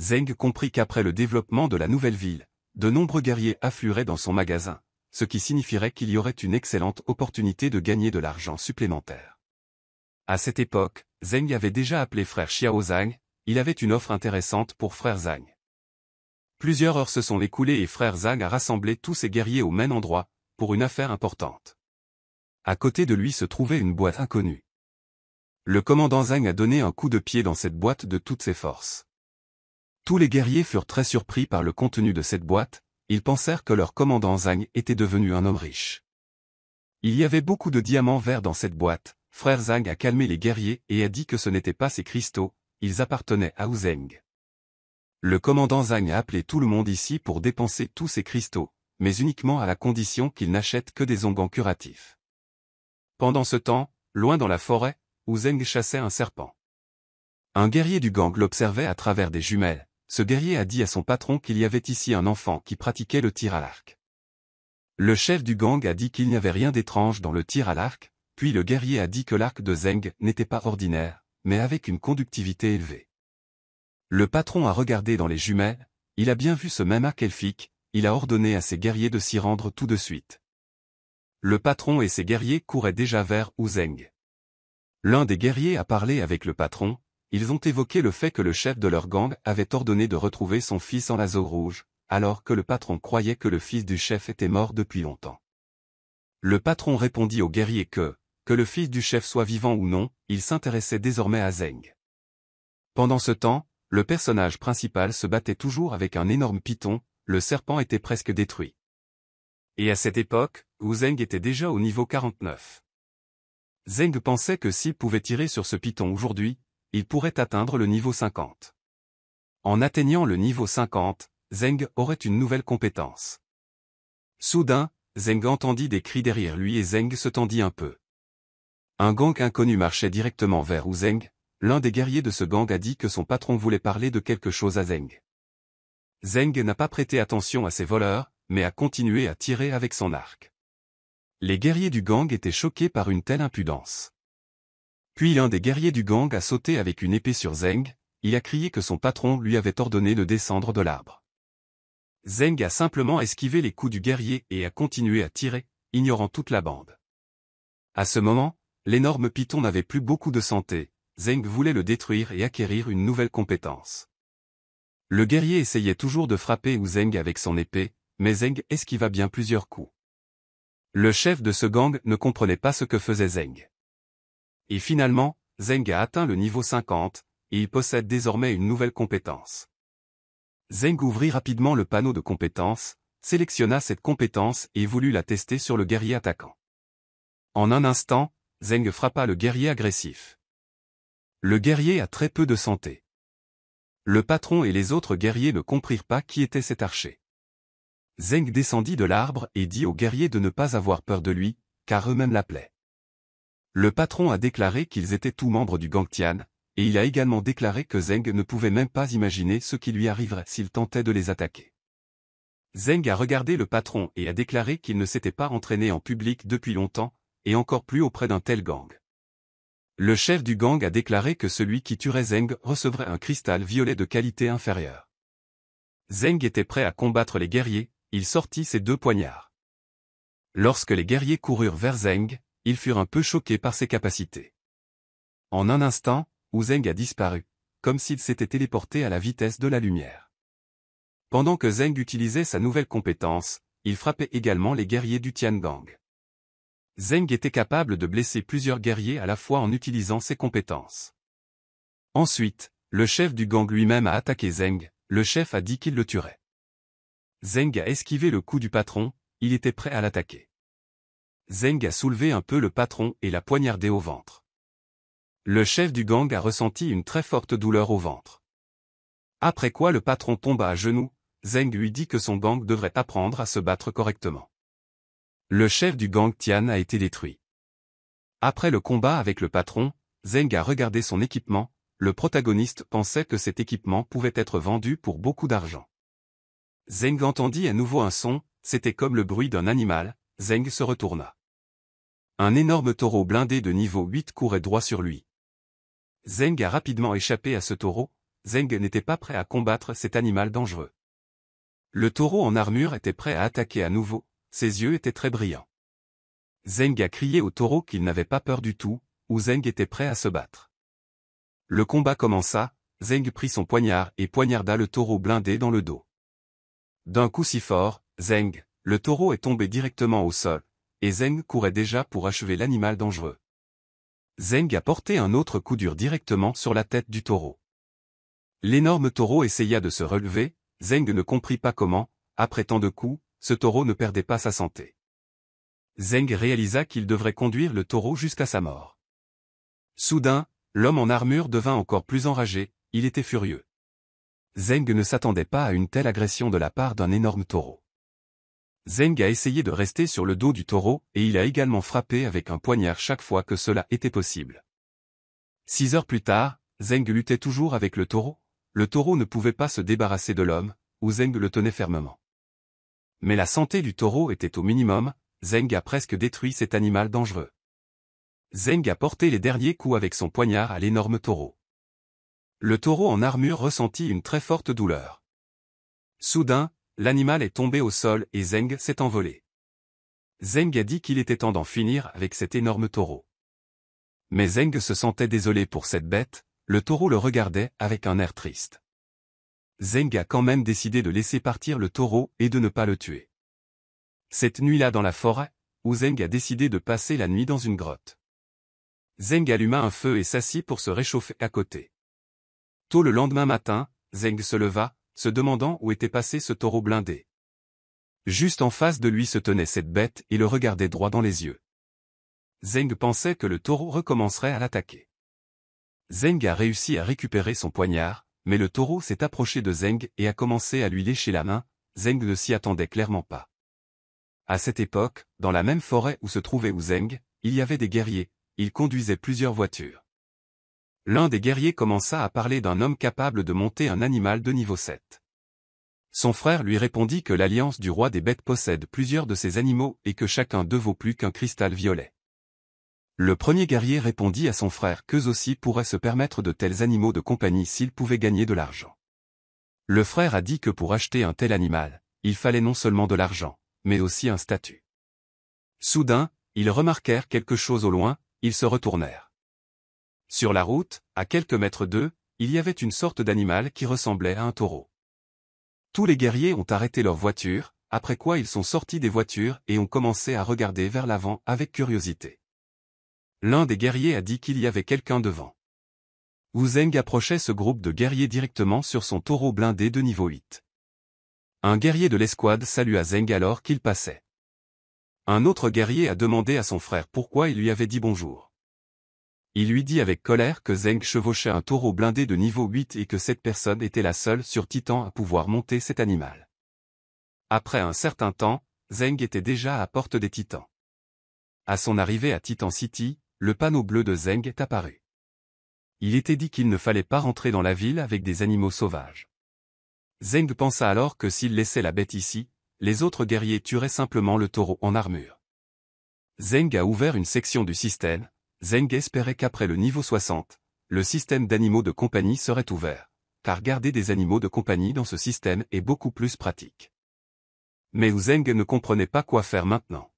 Zeng comprit qu'après le développement de la nouvelle ville, de nombreux guerriers afflueraient dans son magasin, ce qui signifierait qu'il y aurait une excellente opportunité de gagner de l'argent supplémentaire. À cette époque, Zeng avait déjà appelé frère Xiao Zhang, il avait une offre intéressante pour frère Zhang. Plusieurs heures se sont écoulées et frère Zhang a rassemblé tous ses guerriers au même endroit, pour une affaire importante. À côté de lui se trouvait une boîte inconnue. Le commandant Zang a donné un coup de pied dans cette boîte de toutes ses forces. Tous les guerriers furent très surpris par le contenu de cette boîte, ils pensèrent que leur commandant Zang était devenu un homme riche. Il y avait beaucoup de diamants verts dans cette boîte, frère Zang a calmé les guerriers et a dit que ce n'étaient pas ces cristaux, ils appartenaient à Ouzeng. Le commandant Zhang a appelé tout le monde ici pour dépenser tous ses cristaux, mais uniquement à la condition qu'il n'achète que des ongans curatifs. Pendant ce temps, loin dans la forêt, où Zeng chassait un serpent. Un guerrier du gang l'observait à travers des jumelles. Ce guerrier a dit à son patron qu'il y avait ici un enfant qui pratiquait le tir à l'arc. Le chef du gang a dit qu'il n'y avait rien d'étrange dans le tir à l'arc, puis le guerrier a dit que l'arc de Zeng n'était pas ordinaire, mais avec une conductivité élevée. Le patron a regardé dans les jumelles, il a bien vu ce même arc il a ordonné à ses guerriers de s'y rendre tout de suite. Le patron et ses guerriers couraient déjà vers Ouzeng. L'un des guerriers a parlé avec le patron, ils ont évoqué le fait que le chef de leur gang avait ordonné de retrouver son fils en lazo rouge, alors que le patron croyait que le fils du chef était mort depuis longtemps. Le patron répondit au guerrier que, que le fils du chef soit vivant ou non, il s'intéressait désormais à Zeng. Pendant ce temps, le personnage principal se battait toujours avec un énorme python, le serpent était presque détruit. Et à cette époque, Wu Zeng était déjà au niveau 49. Zeng pensait que s'il pouvait tirer sur ce python aujourd'hui, il pourrait atteindre le niveau 50. En atteignant le niveau 50, Zeng aurait une nouvelle compétence. Soudain, Zeng entendit des cris derrière lui et Zeng se tendit un peu. Un gang inconnu marchait directement vers Wu Zeng, L'un des guerriers de ce gang a dit que son patron voulait parler de quelque chose à Zeng. Zeng n'a pas prêté attention à ses voleurs, mais a continué à tirer avec son arc. Les guerriers du gang étaient choqués par une telle impudence. Puis l'un des guerriers du gang a sauté avec une épée sur Zeng, il a crié que son patron lui avait ordonné de descendre de l'arbre. Zeng a simplement esquivé les coups du guerrier et a continué à tirer, ignorant toute la bande. À ce moment, l'énorme python n'avait plus beaucoup de santé, Zeng voulait le détruire et acquérir une nouvelle compétence. Le guerrier essayait toujours de frapper Zeng avec son épée, mais Zeng esquiva bien plusieurs coups. Le chef de ce gang ne comprenait pas ce que faisait Zeng. Et finalement, Zeng a atteint le niveau 50, et il possède désormais une nouvelle compétence. Zeng ouvrit rapidement le panneau de compétences, sélectionna cette compétence et voulut la tester sur le guerrier attaquant. En un instant, Zeng frappa le guerrier agressif. Le guerrier a très peu de santé. Le patron et les autres guerriers ne comprirent pas qui était cet archer. Zeng descendit de l'arbre et dit aux guerriers de ne pas avoir peur de lui, car eux-mêmes l'appelaient. Le patron a déclaré qu'ils étaient tous membres du Gang Tian, et il a également déclaré que Zeng ne pouvait même pas imaginer ce qui lui arriverait s'il tentait de les attaquer. Zeng a regardé le patron et a déclaré qu'il ne s'était pas entraîné en public depuis longtemps, et encore plus auprès d'un tel gang. Le chef du gang a déclaré que celui qui tuerait Zeng recevrait un cristal violet de qualité inférieure. Zeng était prêt à combattre les guerriers, il sortit ses deux poignards. Lorsque les guerriers coururent vers Zeng, ils furent un peu choqués par ses capacités. En un instant, Zeng a disparu, comme s'il s'était téléporté à la vitesse de la lumière. Pendant que Zeng utilisait sa nouvelle compétence, il frappait également les guerriers du Tian Gang. Zeng était capable de blesser plusieurs guerriers à la fois en utilisant ses compétences. Ensuite, le chef du gang lui-même a attaqué Zeng, le chef a dit qu'il le tuerait. Zeng a esquivé le coup du patron, il était prêt à l'attaquer. Zeng a soulevé un peu le patron et l'a poignardé au ventre. Le chef du gang a ressenti une très forte douleur au ventre. Après quoi le patron tomba à genoux, Zeng lui dit que son gang devrait apprendre à se battre correctement. Le chef du gang Tian a été détruit. Après le combat avec le patron, Zeng a regardé son équipement, le protagoniste pensait que cet équipement pouvait être vendu pour beaucoup d'argent. Zeng entendit à nouveau un son, c'était comme le bruit d'un animal, Zeng se retourna. Un énorme taureau blindé de niveau 8 courait droit sur lui. Zeng a rapidement échappé à ce taureau, Zeng n'était pas prêt à combattre cet animal dangereux. Le taureau en armure était prêt à attaquer à nouveau, ses yeux étaient très brillants. Zeng a crié au taureau qu'il n'avait pas peur du tout, ou Zeng était prêt à se battre. Le combat commença, Zeng prit son poignard et poignarda le taureau blindé dans le dos. D'un coup si fort, Zeng, le taureau est tombé directement au sol, et Zeng courait déjà pour achever l'animal dangereux. Zeng a porté un autre coup dur directement sur la tête du taureau. L'énorme taureau essaya de se relever, Zeng ne comprit pas comment, après tant de coups, ce taureau ne perdait pas sa santé. Zeng réalisa qu'il devrait conduire le taureau jusqu'à sa mort. Soudain, l'homme en armure devint encore plus enragé, il était furieux. Zeng ne s'attendait pas à une telle agression de la part d'un énorme taureau. Zeng a essayé de rester sur le dos du taureau et il a également frappé avec un poignard chaque fois que cela était possible. Six heures plus tard, Zeng luttait toujours avec le taureau. Le taureau ne pouvait pas se débarrasser de l'homme, où Zeng le tenait fermement. Mais la santé du taureau était au minimum, Zeng a presque détruit cet animal dangereux. Zeng a porté les derniers coups avec son poignard à l'énorme taureau. Le taureau en armure ressentit une très forte douleur. Soudain, l'animal est tombé au sol et Zeng s'est envolé. Zeng a dit qu'il était temps d'en finir avec cet énorme taureau. Mais Zeng se sentait désolé pour cette bête, le taureau le regardait avec un air triste. Zeng a quand même décidé de laisser partir le taureau et de ne pas le tuer. Cette nuit-là dans la forêt, où Zeng a décidé de passer la nuit dans une grotte. Zeng alluma un feu et s'assit pour se réchauffer à côté. Tôt le lendemain matin, Zeng se leva, se demandant où était passé ce taureau blindé. Juste en face de lui se tenait cette bête et le regardait droit dans les yeux. Zeng pensait que le taureau recommencerait à l'attaquer. Zeng a réussi à récupérer son poignard, mais le taureau s'est approché de Zeng et a commencé à lui lécher la main, Zeng ne s'y attendait clairement pas. À cette époque, dans la même forêt où se trouvait Zeng, il y avait des guerriers, ils conduisaient plusieurs voitures. L'un des guerriers commença à parler d'un homme capable de monter un animal de niveau 7. Son frère lui répondit que l'alliance du roi des bêtes possède plusieurs de ces animaux et que chacun d'eux vaut plus qu'un cristal violet. Le premier guerrier répondit à son frère qu'eux aussi pourraient se permettre de tels animaux de compagnie s'ils pouvaient gagner de l'argent. Le frère a dit que pour acheter un tel animal, il fallait non seulement de l'argent, mais aussi un statut. Soudain, ils remarquèrent quelque chose au loin, ils se retournèrent. Sur la route, à quelques mètres d'eux, il y avait une sorte d'animal qui ressemblait à un taureau. Tous les guerriers ont arrêté leur voiture, après quoi ils sont sortis des voitures et ont commencé à regarder vers l'avant avec curiosité. L'un des guerriers a dit qu'il y avait quelqu'un devant. Ou Zeng approchait ce groupe de guerriers directement sur son taureau blindé de niveau 8. Un guerrier de l'escouade salua Zeng alors qu'il passait. Un autre guerrier a demandé à son frère pourquoi il lui avait dit bonjour. Il lui dit avec colère que Zeng chevauchait un taureau blindé de niveau 8 et que cette personne était la seule sur Titan à pouvoir monter cet animal. Après un certain temps, Zeng était déjà à porte des Titans. À son arrivée à Titan City, le panneau bleu de Zeng est apparu. Il était dit qu'il ne fallait pas rentrer dans la ville avec des animaux sauvages. Zeng pensa alors que s'il laissait la bête ici, les autres guerriers tueraient simplement le taureau en armure. Zeng a ouvert une section du système, Zeng espérait qu'après le niveau 60, le système d'animaux de compagnie serait ouvert, car garder des animaux de compagnie dans ce système est beaucoup plus pratique. Mais Zeng ne comprenait pas quoi faire maintenant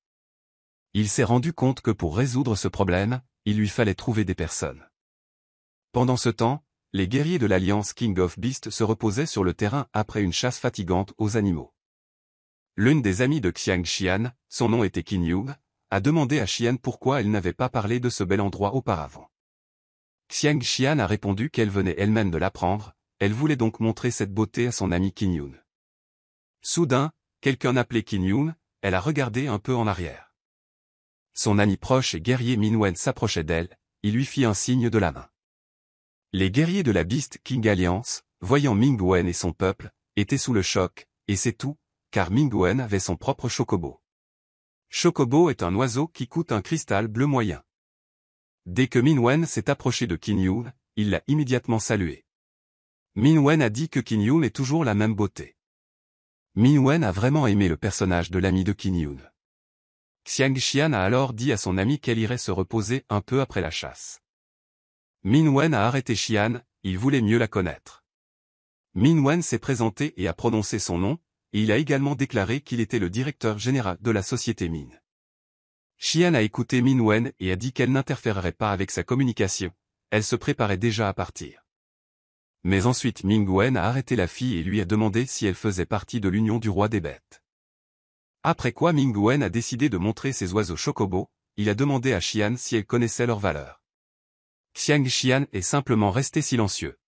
il s'est rendu compte que pour résoudre ce problème, il lui fallait trouver des personnes. Pendant ce temps, les guerriers de l'Alliance King of Beast se reposaient sur le terrain après une chasse fatigante aux animaux. L'une des amies de Xiang Xian, son nom était Qin Yun, a demandé à Xian pourquoi elle n'avait pas parlé de ce bel endroit auparavant. Xiang Xian a répondu qu'elle venait elle-même de l'apprendre, elle voulait donc montrer cette beauté à son ami Qin Yun. Soudain, quelqu'un appelé Qin Yun, elle a regardé un peu en arrière son ami proche et guerrier Minwen s'approchait d'elle, il lui fit un signe de la main. Les guerriers de la Beast King Alliance, voyant Ming Wen et son peuple, étaient sous le choc, et c'est tout, car Wen avait son propre chocobo. Chocobo est un oiseau qui coûte un cristal bleu moyen. Dès que Wen s'est approché de Qin il l'a immédiatement salué. Wen a dit que Qin est toujours la même beauté. Wen a vraiment aimé le personnage de l'ami de Qin Xiang Xian a alors dit à son ami qu'elle irait se reposer un peu après la chasse. Min Wen a arrêté Xian, il voulait mieux la connaître. Min Wen s'est présenté et a prononcé son nom, et il a également déclaré qu'il était le directeur général de la société Min. Xian a écouté Min Wen et a dit qu'elle n'interférerait pas avec sa communication, elle se préparait déjà à partir. Mais ensuite Wen a arrêté la fille et lui a demandé si elle faisait partie de l'union du roi des bêtes. Après quoi Ming Wen a décidé de montrer ses oiseaux Chocobo. il a demandé à Xian si elle connaissait leur valeur. Xiang Xian est simplement resté silencieux.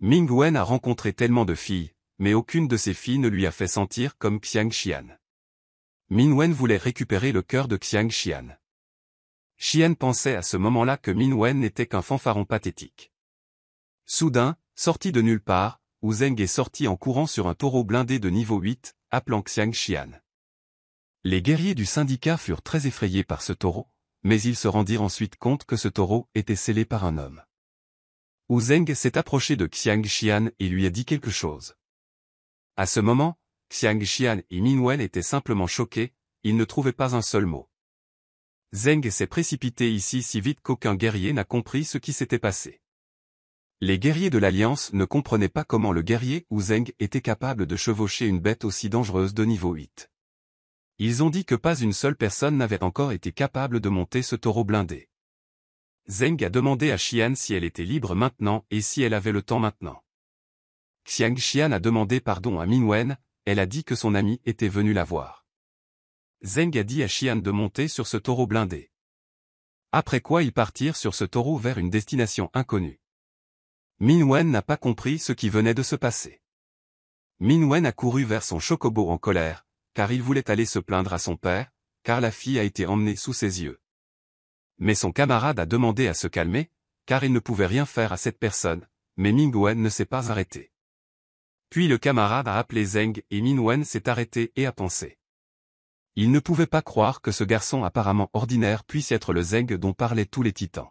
Ming Wen a rencontré tellement de filles, mais aucune de ces filles ne lui a fait sentir comme Xiang Xian. Ming Wen voulait récupérer le cœur de Xiang Xian. Xian pensait à ce moment-là que Ming Wen n'était qu'un fanfaron pathétique. Soudain, sorti de nulle part, Wu Zeng est sorti en courant sur un taureau blindé de niveau 8, appelant Xiang Xian. Les guerriers du syndicat furent très effrayés par ce taureau, mais ils se rendirent ensuite compte que ce taureau était scellé par un homme. ou Zeng s'est approché de Xiang Xian et lui a dit quelque chose. À ce moment, Xiang Xian et Minwell étaient simplement choqués, ils ne trouvaient pas un seul mot. Zeng s'est précipité ici si vite qu'aucun guerrier n'a compris ce qui s'était passé. Les guerriers de l'Alliance ne comprenaient pas comment le guerrier ou Zeng était capable de chevaucher une bête aussi dangereuse de niveau 8. Ils ont dit que pas une seule personne n'avait encore été capable de monter ce taureau blindé. Zeng a demandé à Xian si elle était libre maintenant et si elle avait le temps maintenant. Xiang Xian a demandé pardon à Min Wen, elle a dit que son ami était venu la voir. Zeng a dit à Xian de monter sur ce taureau blindé. Après quoi ils partirent sur ce taureau vers une destination inconnue. Minwen n'a pas compris ce qui venait de se passer. Minwen a couru vers son chocobo en colère, car il voulait aller se plaindre à son père, car la fille a été emmenée sous ses yeux. Mais son camarade a demandé à se calmer, car il ne pouvait rien faire à cette personne, mais Wen ne s'est pas arrêté. Puis le camarade a appelé Zeng et Wen s'est arrêté et a pensé. Il ne pouvait pas croire que ce garçon apparemment ordinaire puisse être le Zeng dont parlaient tous les titans.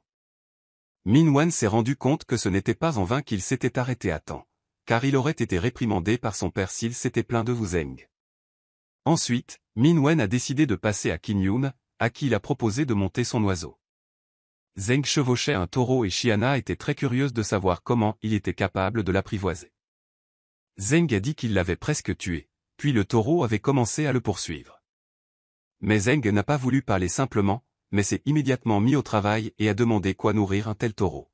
Wen s'est rendu compte que ce n'était pas en vain qu'il s'était arrêté à temps, car il aurait été réprimandé par son père s'il s'était plaint de vous Zeng. Ensuite, Min Wen a décidé de passer à Qin Yun, à qui il a proposé de monter son oiseau. Zeng chevauchait un taureau et Shiana était très curieuse de savoir comment il était capable de l'apprivoiser. Zeng a dit qu'il l'avait presque tué, puis le taureau avait commencé à le poursuivre. Mais Zeng n'a pas voulu parler simplement, mais s'est immédiatement mis au travail et a demandé quoi nourrir un tel taureau.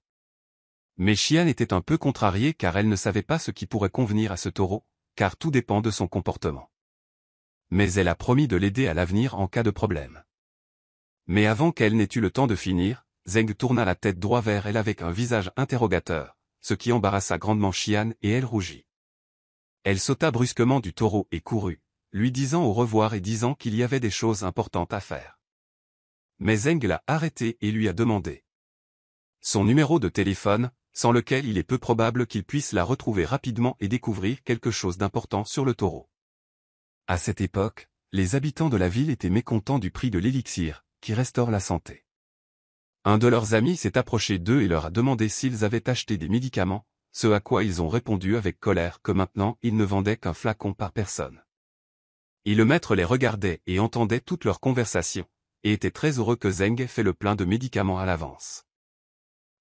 Mais Xian était un peu contrariée car elle ne savait pas ce qui pourrait convenir à ce taureau, car tout dépend de son comportement mais elle a promis de l'aider à l'avenir en cas de problème. Mais avant qu'elle n'ait eu le temps de finir, Zeng tourna la tête droit vers elle avec un visage interrogateur, ce qui embarrassa grandement Xian et elle rougit. Elle sauta brusquement du taureau et courut, lui disant au revoir et disant qu'il y avait des choses importantes à faire. Mais Zeng l'a arrêté et lui a demandé son numéro de téléphone, sans lequel il est peu probable qu'il puisse la retrouver rapidement et découvrir quelque chose d'important sur le taureau. À cette époque, les habitants de la ville étaient mécontents du prix de l'élixir, qui restaure la santé. Un de leurs amis s'est approché d'eux et leur a demandé s'ils avaient acheté des médicaments, ce à quoi ils ont répondu avec colère que maintenant ils ne vendaient qu'un flacon par personne. Et le maître les regardait et entendait toute leur conversation, et était très heureux que Zeng ait fait le plein de médicaments à l'avance.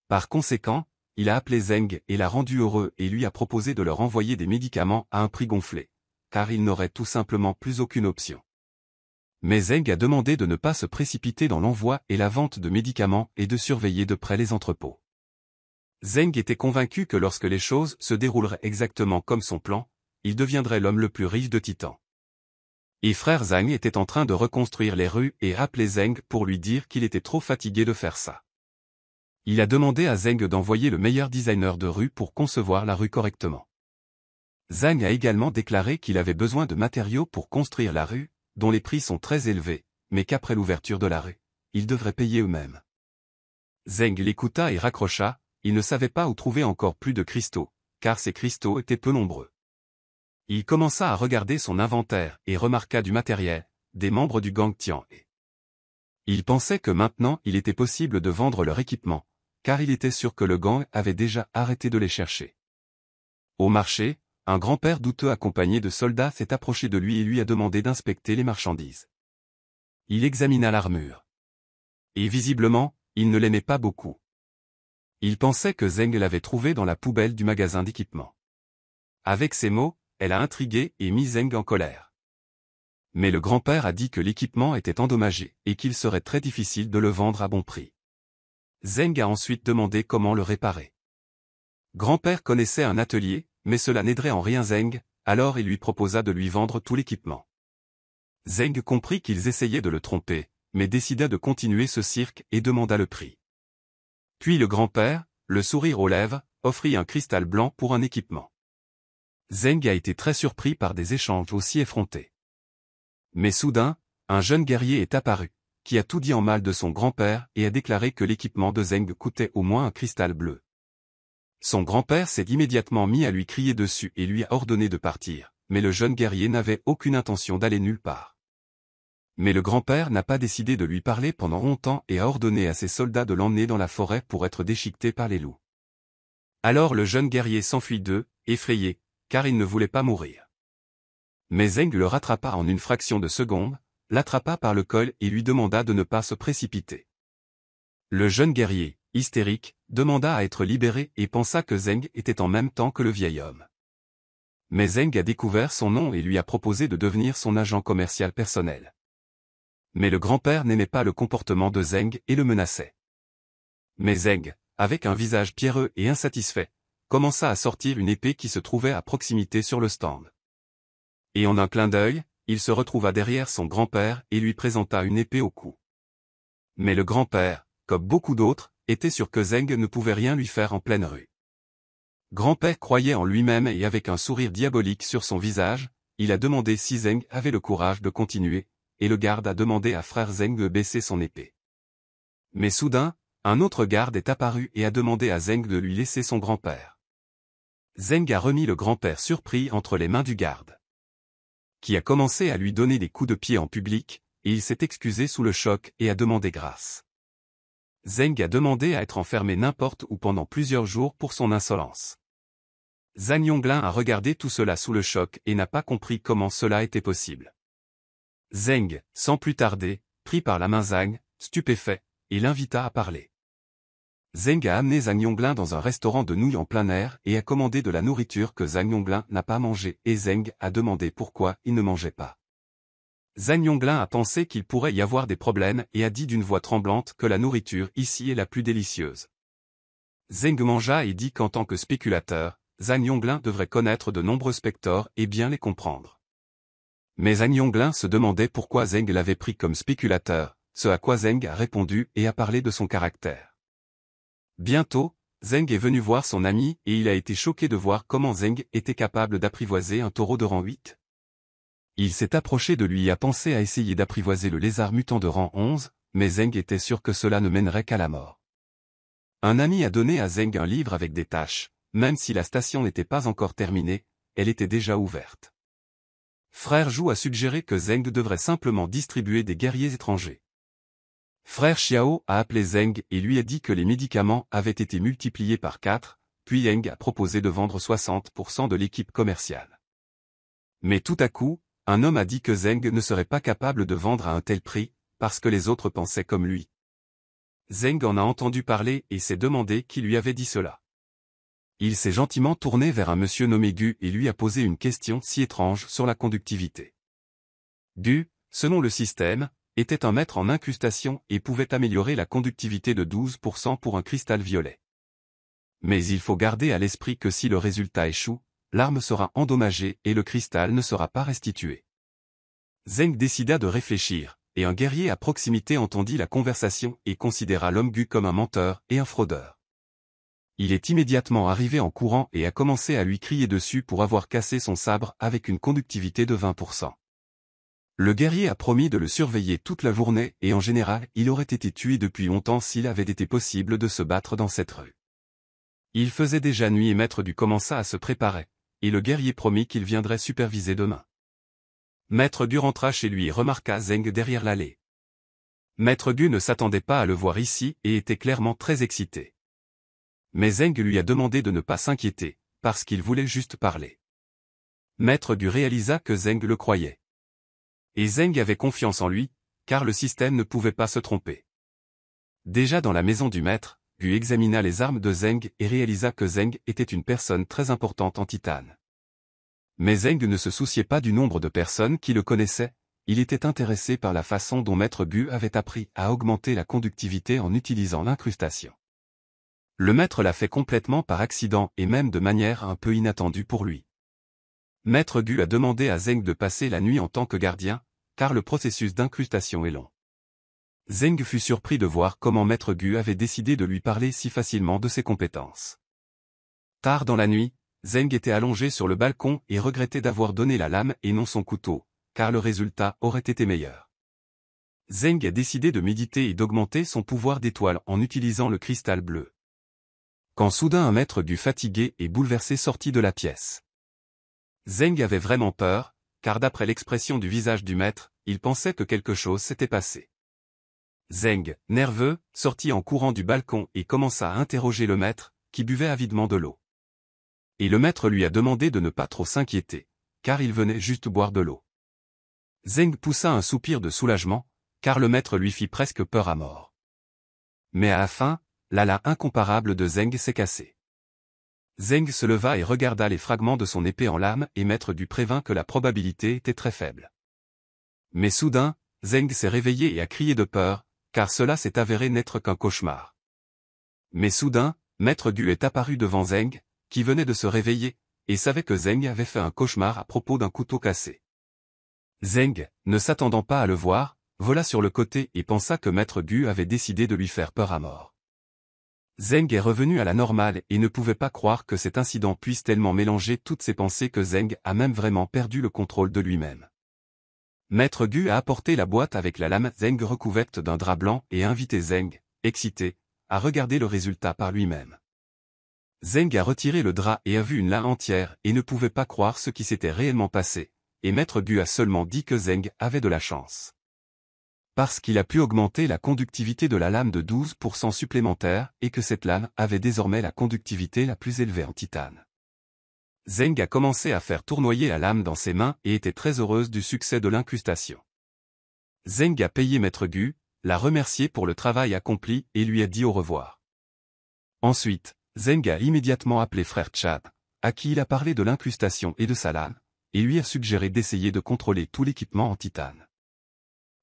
Par conséquent, il a appelé Zeng et l'a rendu heureux et lui a proposé de leur envoyer des médicaments à un prix gonflé car il n'aurait tout simplement plus aucune option. Mais Zeng a demandé de ne pas se précipiter dans l'envoi et la vente de médicaments et de surveiller de près les entrepôts. Zeng était convaincu que lorsque les choses se dérouleraient exactement comme son plan, il deviendrait l'homme le plus riche de Titan. Et frère Zhang était en train de reconstruire les rues et rappeler Zeng pour lui dire qu'il était trop fatigué de faire ça. Il a demandé à Zeng d'envoyer le meilleur designer de rue pour concevoir la rue correctement. Zhang a également déclaré qu'il avait besoin de matériaux pour construire la rue, dont les prix sont très élevés, mais qu'après l'ouverture de la rue, ils devraient payer eux-mêmes. Zeng l'écouta et raccrocha, il ne savait pas où trouver encore plus de cristaux, car ces cristaux étaient peu nombreux. Il commença à regarder son inventaire et remarqua du matériel, des membres du gang Tian. Il pensait que maintenant il était possible de vendre leur équipement, car il était sûr que le gang avait déjà arrêté de les chercher. Au marché, un grand-père douteux accompagné de soldats s'est approché de lui et lui a demandé d'inspecter les marchandises. Il examina l'armure. Et visiblement, il ne l'aimait pas beaucoup. Il pensait que Zeng l'avait trouvée dans la poubelle du magasin d'équipement. Avec ces mots, elle a intrigué et mis Zeng en colère. Mais le grand-père a dit que l'équipement était endommagé et qu'il serait très difficile de le vendre à bon prix. Zeng a ensuite demandé comment le réparer. Grand-père connaissait un atelier, mais cela n'aiderait en rien Zeng, alors il lui proposa de lui vendre tout l'équipement. Zeng comprit qu'ils essayaient de le tromper, mais décida de continuer ce cirque et demanda le prix. Puis le grand-père, le sourire aux lèvres, offrit un cristal blanc pour un équipement. Zeng a été très surpris par des échanges aussi effrontés. Mais soudain, un jeune guerrier est apparu, qui a tout dit en mal de son grand-père et a déclaré que l'équipement de Zeng coûtait au moins un cristal bleu. Son grand-père s'est immédiatement mis à lui crier dessus et lui a ordonné de partir, mais le jeune guerrier n'avait aucune intention d'aller nulle part. Mais le grand-père n'a pas décidé de lui parler pendant longtemps et a ordonné à ses soldats de l'emmener dans la forêt pour être déchiqueté par les loups. Alors le jeune guerrier s'enfuit d'eux, effrayé, car il ne voulait pas mourir. Mais Zeng le rattrapa en une fraction de seconde, l'attrapa par le col et lui demanda de ne pas se précipiter. Le jeune guerrier, hystérique, demanda à être libéré et pensa que Zeng était en même temps que le vieil homme. Mais Zeng a découvert son nom et lui a proposé de devenir son agent commercial personnel. Mais le grand-père n'aimait pas le comportement de Zeng et le menaçait. Mais Zeng, avec un visage pierreux et insatisfait, commença à sortir une épée qui se trouvait à proximité sur le stand. Et en un clin d'œil, il se retrouva derrière son grand-père et lui présenta une épée au cou. Mais le grand-père, comme beaucoup d'autres, était sûr que Zeng ne pouvait rien lui faire en pleine rue. Grand-père croyait en lui-même et avec un sourire diabolique sur son visage, il a demandé si Zeng avait le courage de continuer, et le garde a demandé à frère Zeng de baisser son épée. Mais soudain, un autre garde est apparu et a demandé à Zeng de lui laisser son grand-père. Zeng a remis le grand-père surpris entre les mains du garde. Qui a commencé à lui donner des coups de pied en public, et il s'est excusé sous le choc et a demandé grâce. Zeng a demandé à être enfermé n'importe où pendant plusieurs jours pour son insolence. Zhang Yonglin a regardé tout cela sous le choc et n'a pas compris comment cela était possible. Zeng, sans plus tarder, prit par la main Zhang, stupéfait, et l'invita à parler. Zeng a amené Zhang Yonglin dans un restaurant de nouilles en plein air et a commandé de la nourriture que Zhang Yonglin n'a pas mangée et Zeng a demandé pourquoi il ne mangeait pas. Zhang Yonglin a pensé qu'il pourrait y avoir des problèmes et a dit d'une voix tremblante que la nourriture ici est la plus délicieuse. Zeng mangea et dit qu'en tant que spéculateur, Zhang Yonglin devrait connaître de nombreux spectres et bien les comprendre. Mais Zhang Yonglin se demandait pourquoi Zeng l'avait pris comme spéculateur, ce à quoi Zeng a répondu et a parlé de son caractère. Bientôt, Zeng est venu voir son ami et il a été choqué de voir comment Zeng était capable d'apprivoiser un taureau de rang 8. Il s'est approché de lui et a pensé à essayer d'apprivoiser le lézard mutant de rang 11, mais Zeng était sûr que cela ne mènerait qu'à la mort. Un ami a donné à Zeng un livre avec des tâches, même si la station n'était pas encore terminée, elle était déjà ouverte. Frère Zhu a suggéré que Zeng devrait simplement distribuer des guerriers étrangers. Frère Xiao a appelé Zeng et lui a dit que les médicaments avaient été multipliés par 4, puis Zeng a proposé de vendre 60% de l'équipe commerciale. Mais tout à coup, un homme a dit que Zeng ne serait pas capable de vendre à un tel prix, parce que les autres pensaient comme lui. Zeng en a entendu parler et s'est demandé qui lui avait dit cela. Il s'est gentiment tourné vers un monsieur nommé Gu et lui a posé une question si étrange sur la conductivité. Gu, selon le système, était un maître en incrustation et pouvait améliorer la conductivité de 12% pour un cristal violet. Mais il faut garder à l'esprit que si le résultat échoue, l'arme sera endommagée et le cristal ne sera pas restitué. Zeng décida de réfléchir, et un guerrier à proximité entendit la conversation et considéra l'homme Gu comme un menteur et un fraudeur. Il est immédiatement arrivé en courant et a commencé à lui crier dessus pour avoir cassé son sabre avec une conductivité de 20%. Le guerrier a promis de le surveiller toute la journée et en général, il aurait été tué depuis longtemps s'il avait été possible de se battre dans cette rue. Il faisait déjà nuit et Maître du commença à se préparer, et le guerrier promit qu'il viendrait superviser demain. Maître Gu rentra chez lui et remarqua Zeng derrière l'allée. Maître Gu ne s'attendait pas à le voir ici et était clairement très excité. Mais Zeng lui a demandé de ne pas s'inquiéter, parce qu'il voulait juste parler. Maître Gu réalisa que Zeng le croyait. Et Zeng avait confiance en lui, car le système ne pouvait pas se tromper. Déjà dans la maison du maître, Gu examina les armes de Zeng et réalisa que Zeng était une personne très importante en Titane. Mais Zeng ne se souciait pas du nombre de personnes qui le connaissaient, il était intéressé par la façon dont Maître Bu avait appris à augmenter la conductivité en utilisant l'incrustation. Le maître l'a fait complètement par accident et même de manière un peu inattendue pour lui. Maître Gu a demandé à Zeng de passer la nuit en tant que gardien, car le processus d'incrustation est long. Zeng fut surpris de voir comment Maître Gu avait décidé de lui parler si facilement de ses compétences. Tard dans la nuit, Zeng était allongé sur le balcon et regrettait d'avoir donné la lame et non son couteau, car le résultat aurait été meilleur. Zeng a décidé de méditer et d'augmenter son pouvoir d'étoile en utilisant le cristal bleu. Quand soudain un maître Gu fatigué et bouleversé sortit de la pièce. Zeng avait vraiment peur, car d'après l'expression du visage du maître, il pensait que quelque chose s'était passé. Zeng, nerveux, sortit en courant du balcon et commença à interroger le maître, qui buvait avidement de l'eau. Et le maître lui a demandé de ne pas trop s'inquiéter, car il venait juste boire de l'eau. Zeng poussa un soupir de soulagement, car le maître lui fit presque peur à mort. Mais à la fin, l'ala incomparable de Zeng s'est cassé. Zeng se leva et regarda les fragments de son épée en lame et maître du prévint que la probabilité était très faible. Mais soudain, Zeng s'est réveillé et a crié de peur, car cela s'est avéré n'être qu'un cauchemar. Mais soudain, Maître Gu est apparu devant Zeng, qui venait de se réveiller, et savait que Zeng avait fait un cauchemar à propos d'un couteau cassé. Zeng, ne s'attendant pas à le voir, vola sur le côté et pensa que Maître Gu avait décidé de lui faire peur à mort. Zeng est revenu à la normale et ne pouvait pas croire que cet incident puisse tellement mélanger toutes ses pensées que Zeng a même vraiment perdu le contrôle de lui-même. Maître Gu a apporté la boîte avec la lame Zeng recouverte d'un drap blanc et invité Zeng, excité, à regarder le résultat par lui-même. Zeng a retiré le drap et a vu une lame entière et ne pouvait pas croire ce qui s'était réellement passé, et Maître Gu a seulement dit que Zeng avait de la chance. Parce qu'il a pu augmenter la conductivité de la lame de 12% supplémentaire et que cette lame avait désormais la conductivité la plus élevée en titane. Zeng a commencé à faire tournoyer la lame dans ses mains et était très heureuse du succès de l'incrustation. Zeng a payé Maître Gu, l'a remercié pour le travail accompli et lui a dit au revoir. Ensuite, Zeng a immédiatement appelé frère Chad, à qui il a parlé de l'incrustation et de sa lame, et lui a suggéré d'essayer de contrôler tout l'équipement en titane.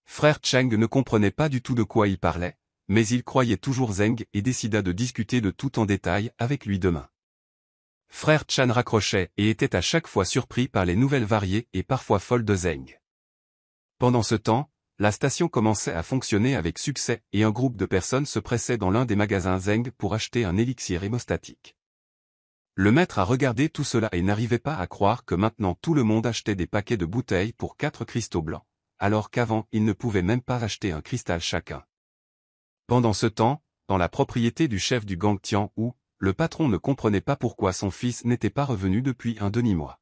Frère Cheng ne comprenait pas du tout de quoi il parlait, mais il croyait toujours Zeng et décida de discuter de tout en détail avec lui demain. Frère Chan raccrochait et était à chaque fois surpris par les nouvelles variées et parfois folles de Zeng. Pendant ce temps, la station commençait à fonctionner avec succès et un groupe de personnes se pressait dans l'un des magasins Zeng pour acheter un élixir hémostatique. Le maître a regardé tout cela et n'arrivait pas à croire que maintenant tout le monde achetait des paquets de bouteilles pour quatre cristaux blancs, alors qu'avant il ne pouvait même pas acheter un cristal chacun. Pendant ce temps, dans la propriété du chef du gang Tian Wu, le patron ne comprenait pas pourquoi son fils n'était pas revenu depuis un demi-mois.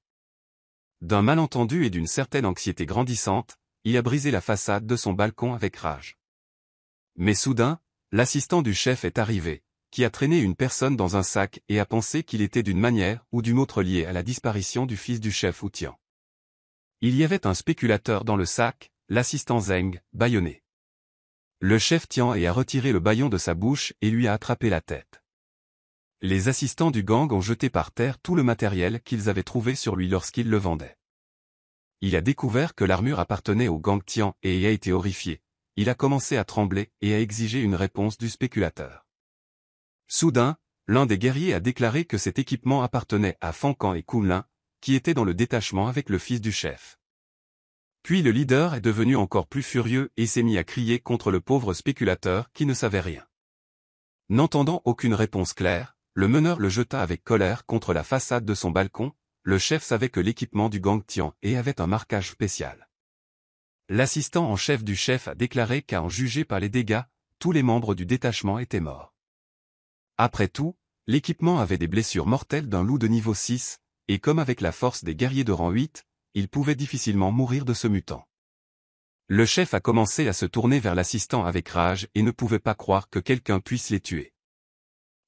D'un malentendu et d'une certaine anxiété grandissante, il a brisé la façade de son balcon avec rage. Mais soudain, l'assistant du chef est arrivé, qui a traîné une personne dans un sac et a pensé qu'il était d'une manière ou d'une autre lié à la disparition du fils du chef Tian. Il y avait un spéculateur dans le sac, l'assistant Zeng, baïonné. Le chef Tian et a retiré le baillon de sa bouche et lui a attrapé la tête. Les assistants du gang ont jeté par terre tout le matériel qu'ils avaient trouvé sur lui lorsqu'ils le vendaient. Il a découvert que l'armure appartenait au gang Tian et y a été horrifié. Il a commencé à trembler et à exiger une réponse du spéculateur. Soudain, l'un des guerriers a déclaré que cet équipement appartenait à Fancan et Kunlin, qui étaient dans le détachement avec le fils du chef. Puis le leader est devenu encore plus furieux et s'est mis à crier contre le pauvre spéculateur qui ne savait rien. N'entendant aucune réponse claire, le meneur le jeta avec colère contre la façade de son balcon, le chef savait que l'équipement du gang Tian et avait un marquage spécial. L'assistant en chef du chef a déclaré qu'à en juger par les dégâts, tous les membres du détachement étaient morts. Après tout, l'équipement avait des blessures mortelles d'un loup de niveau 6, et comme avec la force des guerriers de rang 8, il pouvait difficilement mourir de ce mutant. Le chef a commencé à se tourner vers l'assistant avec rage et ne pouvait pas croire que quelqu'un puisse les tuer.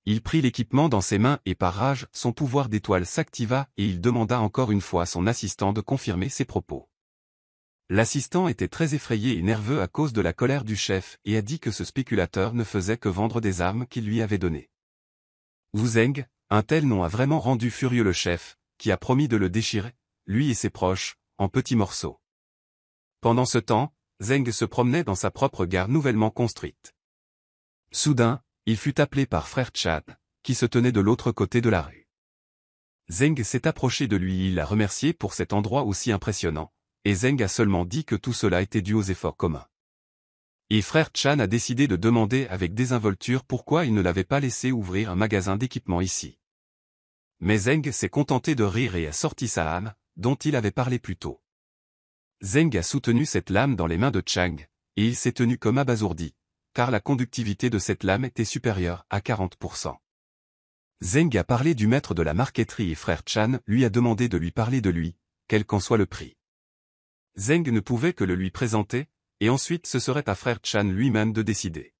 Il prit l'équipement dans ses mains et par rage, son pouvoir d'étoile s'activa et il demanda encore une fois à son assistant de confirmer ses propos. L'assistant était très effrayé et nerveux à cause de la colère du chef et a dit que ce spéculateur ne faisait que vendre des armes qu'il lui avait données. Zeng, un tel nom a vraiment rendu furieux le chef, qui a promis de le déchirer, lui et ses proches, en petits morceaux. Pendant ce temps, Zeng se promenait dans sa propre gare nouvellement construite. Soudain, il fut appelé par frère Chan, qui se tenait de l'autre côté de la rue. Zeng s'est approché de lui et il l'a remercié pour cet endroit aussi impressionnant, et Zeng a seulement dit que tout cela était dû aux efforts communs. Et frère Chan a décidé de demander avec désinvolture pourquoi il ne l'avait pas laissé ouvrir un magasin d'équipement ici. Mais Zeng s'est contenté de rire et a sorti sa lame, dont il avait parlé plus tôt. Zeng a soutenu cette lame dans les mains de Chang, et il s'est tenu comme abasourdi, car la conductivité de cette lame était supérieure à 40%. Zeng a parlé du maître de la marqueterie et frère Chan lui a demandé de lui parler de lui, quel qu'en soit le prix. Zeng ne pouvait que le lui présenter, et ensuite ce serait à frère Chan lui-même de décider.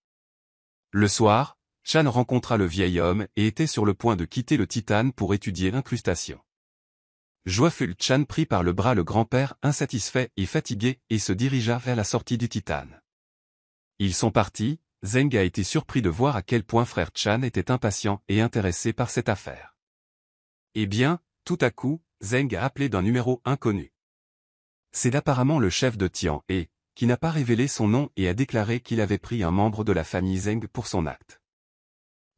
Le soir, Chan rencontra le vieil homme et était sur le point de quitter le titane pour étudier l'incrustation. Joyful Chan prit par le bras le grand-père insatisfait et fatigué et se dirigea vers la sortie du titane. Ils sont partis, Zeng a été surpris de voir à quel point frère Chan était impatient et intéressé par cette affaire. Eh bien, tout à coup, Zeng a appelé d'un numéro inconnu. C'est apparemment le chef de Tian et, qui n'a pas révélé son nom et a déclaré qu'il avait pris un membre de la famille Zeng pour son acte.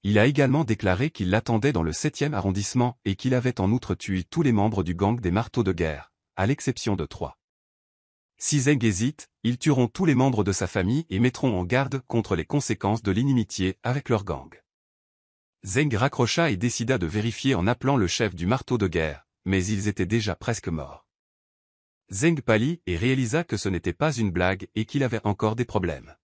Il a également déclaré qu'il l'attendait dans le 7e arrondissement et qu'il avait en outre tué tous les membres du gang des marteaux de guerre, à l'exception de trois. Si Zeng hésite, ils tueront tous les membres de sa famille et mettront en garde contre les conséquences de l'inimitié avec leur gang. Zeng raccrocha et décida de vérifier en appelant le chef du marteau de guerre, mais ils étaient déjà presque morts. Zeng pâlit et réalisa que ce n'était pas une blague et qu'il avait encore des problèmes.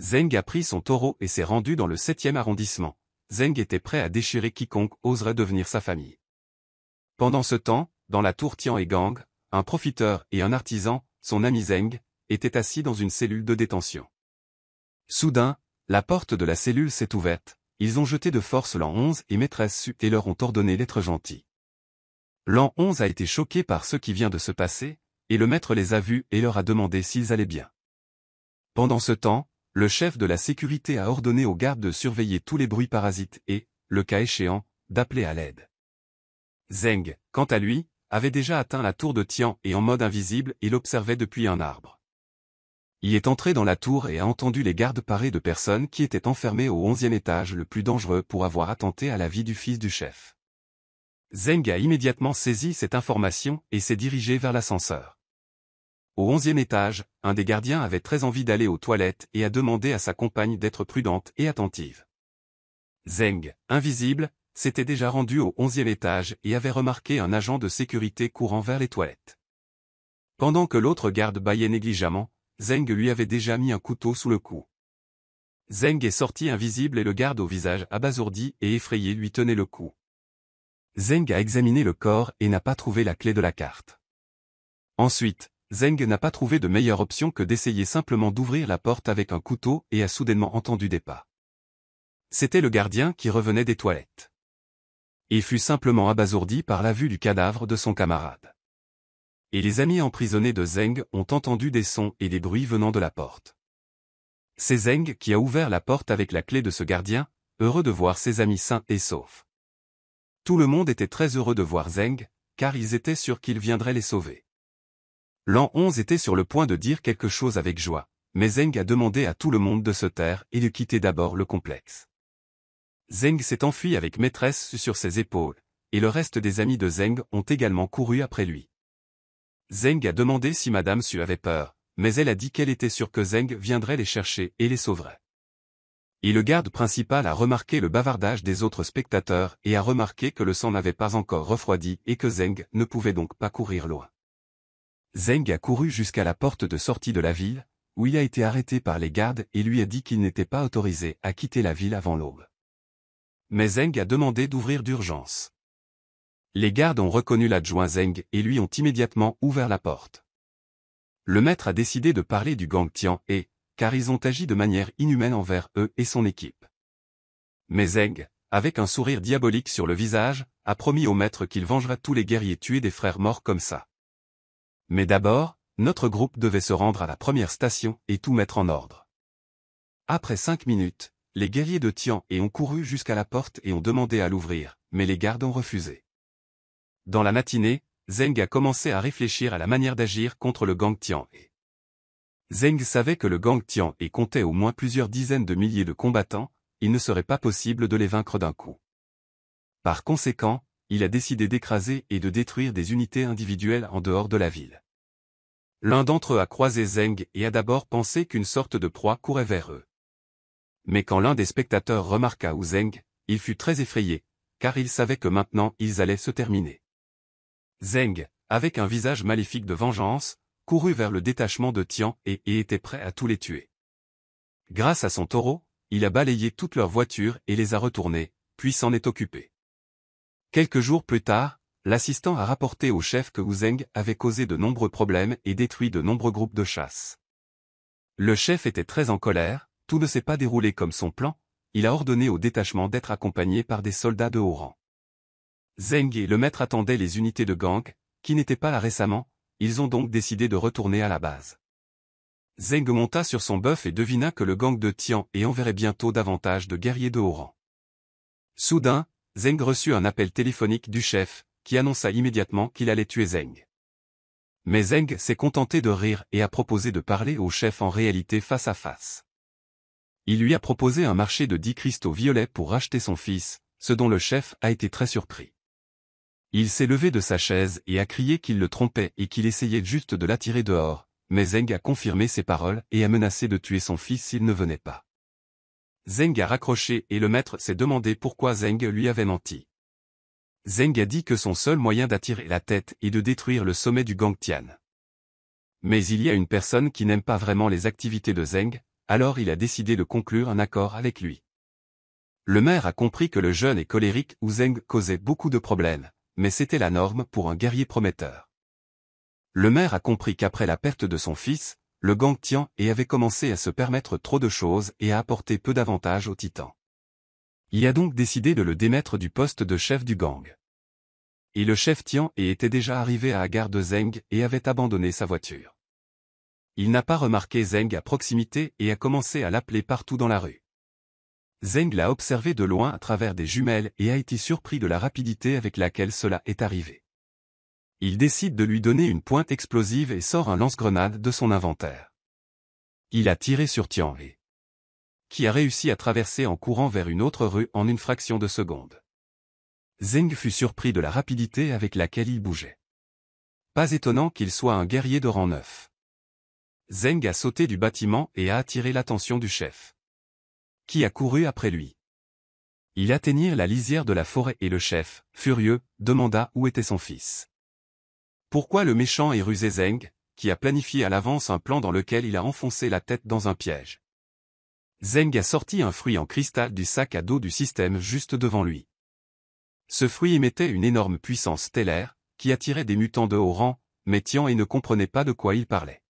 Zeng a pris son taureau et s'est rendu dans le septième arrondissement. Zeng était prêt à déchirer quiconque oserait devenir sa famille. Pendant ce temps, dans la tour Tian et Gang, un profiteur et un artisan, son ami Zeng, était assis dans une cellule de détention. Soudain, la porte de la cellule s'est ouverte, ils ont jeté de force l'an 11 et maîtresse Su et leur ont ordonné d'être gentils. L'an 11 a été choqué par ce qui vient de se passer, et le maître les a vus et leur a demandé s'ils allaient bien. Pendant ce temps, le chef de la sécurité a ordonné aux gardes de surveiller tous les bruits parasites et, le cas échéant, d'appeler à l'aide. Zeng, quant à lui, avait déjà atteint la tour de Tian et en mode invisible, il observait depuis un arbre. Il est entré dans la tour et a entendu les gardes parler de personnes qui étaient enfermées au onzième étage le plus dangereux pour avoir attenté à la vie du fils du chef. Zeng a immédiatement saisi cette information et s'est dirigé vers l'ascenseur. Au onzième étage, un des gardiens avait très envie d'aller aux toilettes et a demandé à sa compagne d'être prudente et attentive. Zeng, invisible, s'était déjà rendu au onzième étage et avait remarqué un agent de sécurité courant vers les toilettes. Pendant que l'autre garde baillait négligemment, Zeng lui avait déjà mis un couteau sous le cou. Zeng est sorti invisible et le garde au visage abasourdi et effrayé lui tenait le cou. Zeng a examiné le corps et n'a pas trouvé la clé de la carte. Ensuite, Zeng n'a pas trouvé de meilleure option que d'essayer simplement d'ouvrir la porte avec un couteau et a soudainement entendu des pas. C'était le gardien qui revenait des toilettes et fut simplement abasourdi par la vue du cadavre de son camarade. Et les amis emprisonnés de Zeng ont entendu des sons et des bruits venant de la porte. C'est Zeng qui a ouvert la porte avec la clé de ce gardien, heureux de voir ses amis sains et saufs. Tout le monde était très heureux de voir Zeng, car ils étaient sûrs qu'il viendrait les sauver. L'an 11 était sur le point de dire quelque chose avec joie, mais Zeng a demandé à tout le monde de se taire et de quitter d'abord le complexe. Zeng s'est enfui avec maîtresse sur ses épaules, et le reste des amis de Zeng ont également couru après lui. Zeng a demandé si Madame Su avait peur, mais elle a dit qu'elle était sûre que Zeng viendrait les chercher et les sauverait. Et le garde principal a remarqué le bavardage des autres spectateurs et a remarqué que le sang n'avait pas encore refroidi et que Zeng ne pouvait donc pas courir loin. Zeng a couru jusqu'à la porte de sortie de la ville, où il a été arrêté par les gardes et lui a dit qu'il n'était pas autorisé à quitter la ville avant l'aube mais Zeng a demandé d'ouvrir d'urgence. Les gardes ont reconnu l'adjoint Zeng et lui ont immédiatement ouvert la porte. Le maître a décidé de parler du gang Tian et, car ils ont agi de manière inhumaine envers eux et son équipe. Mais Zeng, avec un sourire diabolique sur le visage, a promis au maître qu'il vengera tous les guerriers tués des frères morts comme ça. Mais d'abord, notre groupe devait se rendre à la première station et tout mettre en ordre. Après cinq minutes, les guerriers de Tian et ont couru jusqu'à la porte et ont demandé à l'ouvrir, mais les gardes ont refusé. Dans la matinée, Zeng a commencé à réfléchir à la manière d'agir contre le gang Tian et. Zeng savait que le gang Tian et comptait au moins plusieurs dizaines de milliers de combattants, il ne serait pas possible de les vaincre d'un coup. Par conséquent, il a décidé d'écraser et de détruire des unités individuelles en dehors de la ville. L'un d'entre eux a croisé Zeng et a d'abord pensé qu'une sorte de proie courait vers eux. Mais quand l'un des spectateurs remarqua Zeng, il fut très effrayé, car il savait que maintenant ils allaient se terminer. Zeng, avec un visage maléfique de vengeance, courut vers le détachement de Tian et, était prêt à tous les tuer. Grâce à son taureau, il a balayé toutes leurs voitures et les a retournées, puis s'en est occupé. Quelques jours plus tard, l'assistant a rapporté au chef que Zeng avait causé de nombreux problèmes et détruit de nombreux groupes de chasse. Le chef était très en colère, tout ne s'est pas déroulé comme son plan, il a ordonné au détachement d'être accompagné par des soldats de haut rang. Zeng et le maître attendaient les unités de gang, qui n'étaient pas là récemment, ils ont donc décidé de retourner à la base. Zeng monta sur son bœuf et devina que le gang de Tian et enverrait bientôt davantage de guerriers de haut rang. Soudain, Zeng reçut un appel téléphonique du chef, qui annonça immédiatement qu'il allait tuer Zeng. Mais Zeng s'est contenté de rire et a proposé de parler au chef en réalité face à face. Il lui a proposé un marché de 10 cristaux violets pour racheter son fils, ce dont le chef a été très surpris. Il s'est levé de sa chaise et a crié qu'il le trompait et qu'il essayait juste de l'attirer dehors, mais Zeng a confirmé ses paroles et a menacé de tuer son fils s'il ne venait pas. Zeng a raccroché et le maître s'est demandé pourquoi Zeng lui avait menti. Zeng a dit que son seul moyen d'attirer la tête est de détruire le sommet du Gangtian. Mais il y a une personne qui n'aime pas vraiment les activités de Zeng, alors il a décidé de conclure un accord avec lui. Le maire a compris que le jeune et colérique Zeng causait beaucoup de problèmes, mais c'était la norme pour un guerrier prometteur. Le maire a compris qu'après la perte de son fils, le gang Tian et avait commencé à se permettre trop de choses et à apporter peu d'avantages aux titans. Il a donc décidé de le démettre du poste de chef du gang. Et le chef Tian et était déjà arrivé à la gare de Zeng et avait abandonné sa voiture il n'a pas remarqué Zeng à proximité et a commencé à l'appeler partout dans la rue. Zeng l'a observé de loin à travers des jumelles et a été surpris de la rapidité avec laquelle cela est arrivé. Il décide de lui donner une pointe explosive et sort un lance-grenade de son inventaire. Il a tiré sur Tianhe, qui a réussi à traverser en courant vers une autre rue en une fraction de seconde. Zeng fut surpris de la rapidité avec laquelle il bougeait. Pas étonnant qu'il soit un guerrier de rang neuf. Zeng a sauté du bâtiment et a attiré l'attention du chef. Qui a couru après lui Ils atteignirent la lisière de la forêt et le chef, furieux, demanda où était son fils. Pourquoi le méchant et rusé Zeng, qui a planifié à l'avance un plan dans lequel il a enfoncé la tête dans un piège Zeng a sorti un fruit en cristal du sac à dos du système juste devant lui. Ce fruit émettait une énorme puissance stellaire, qui attirait des mutants de haut rang, mais Tian et ne comprenait pas de quoi il parlait.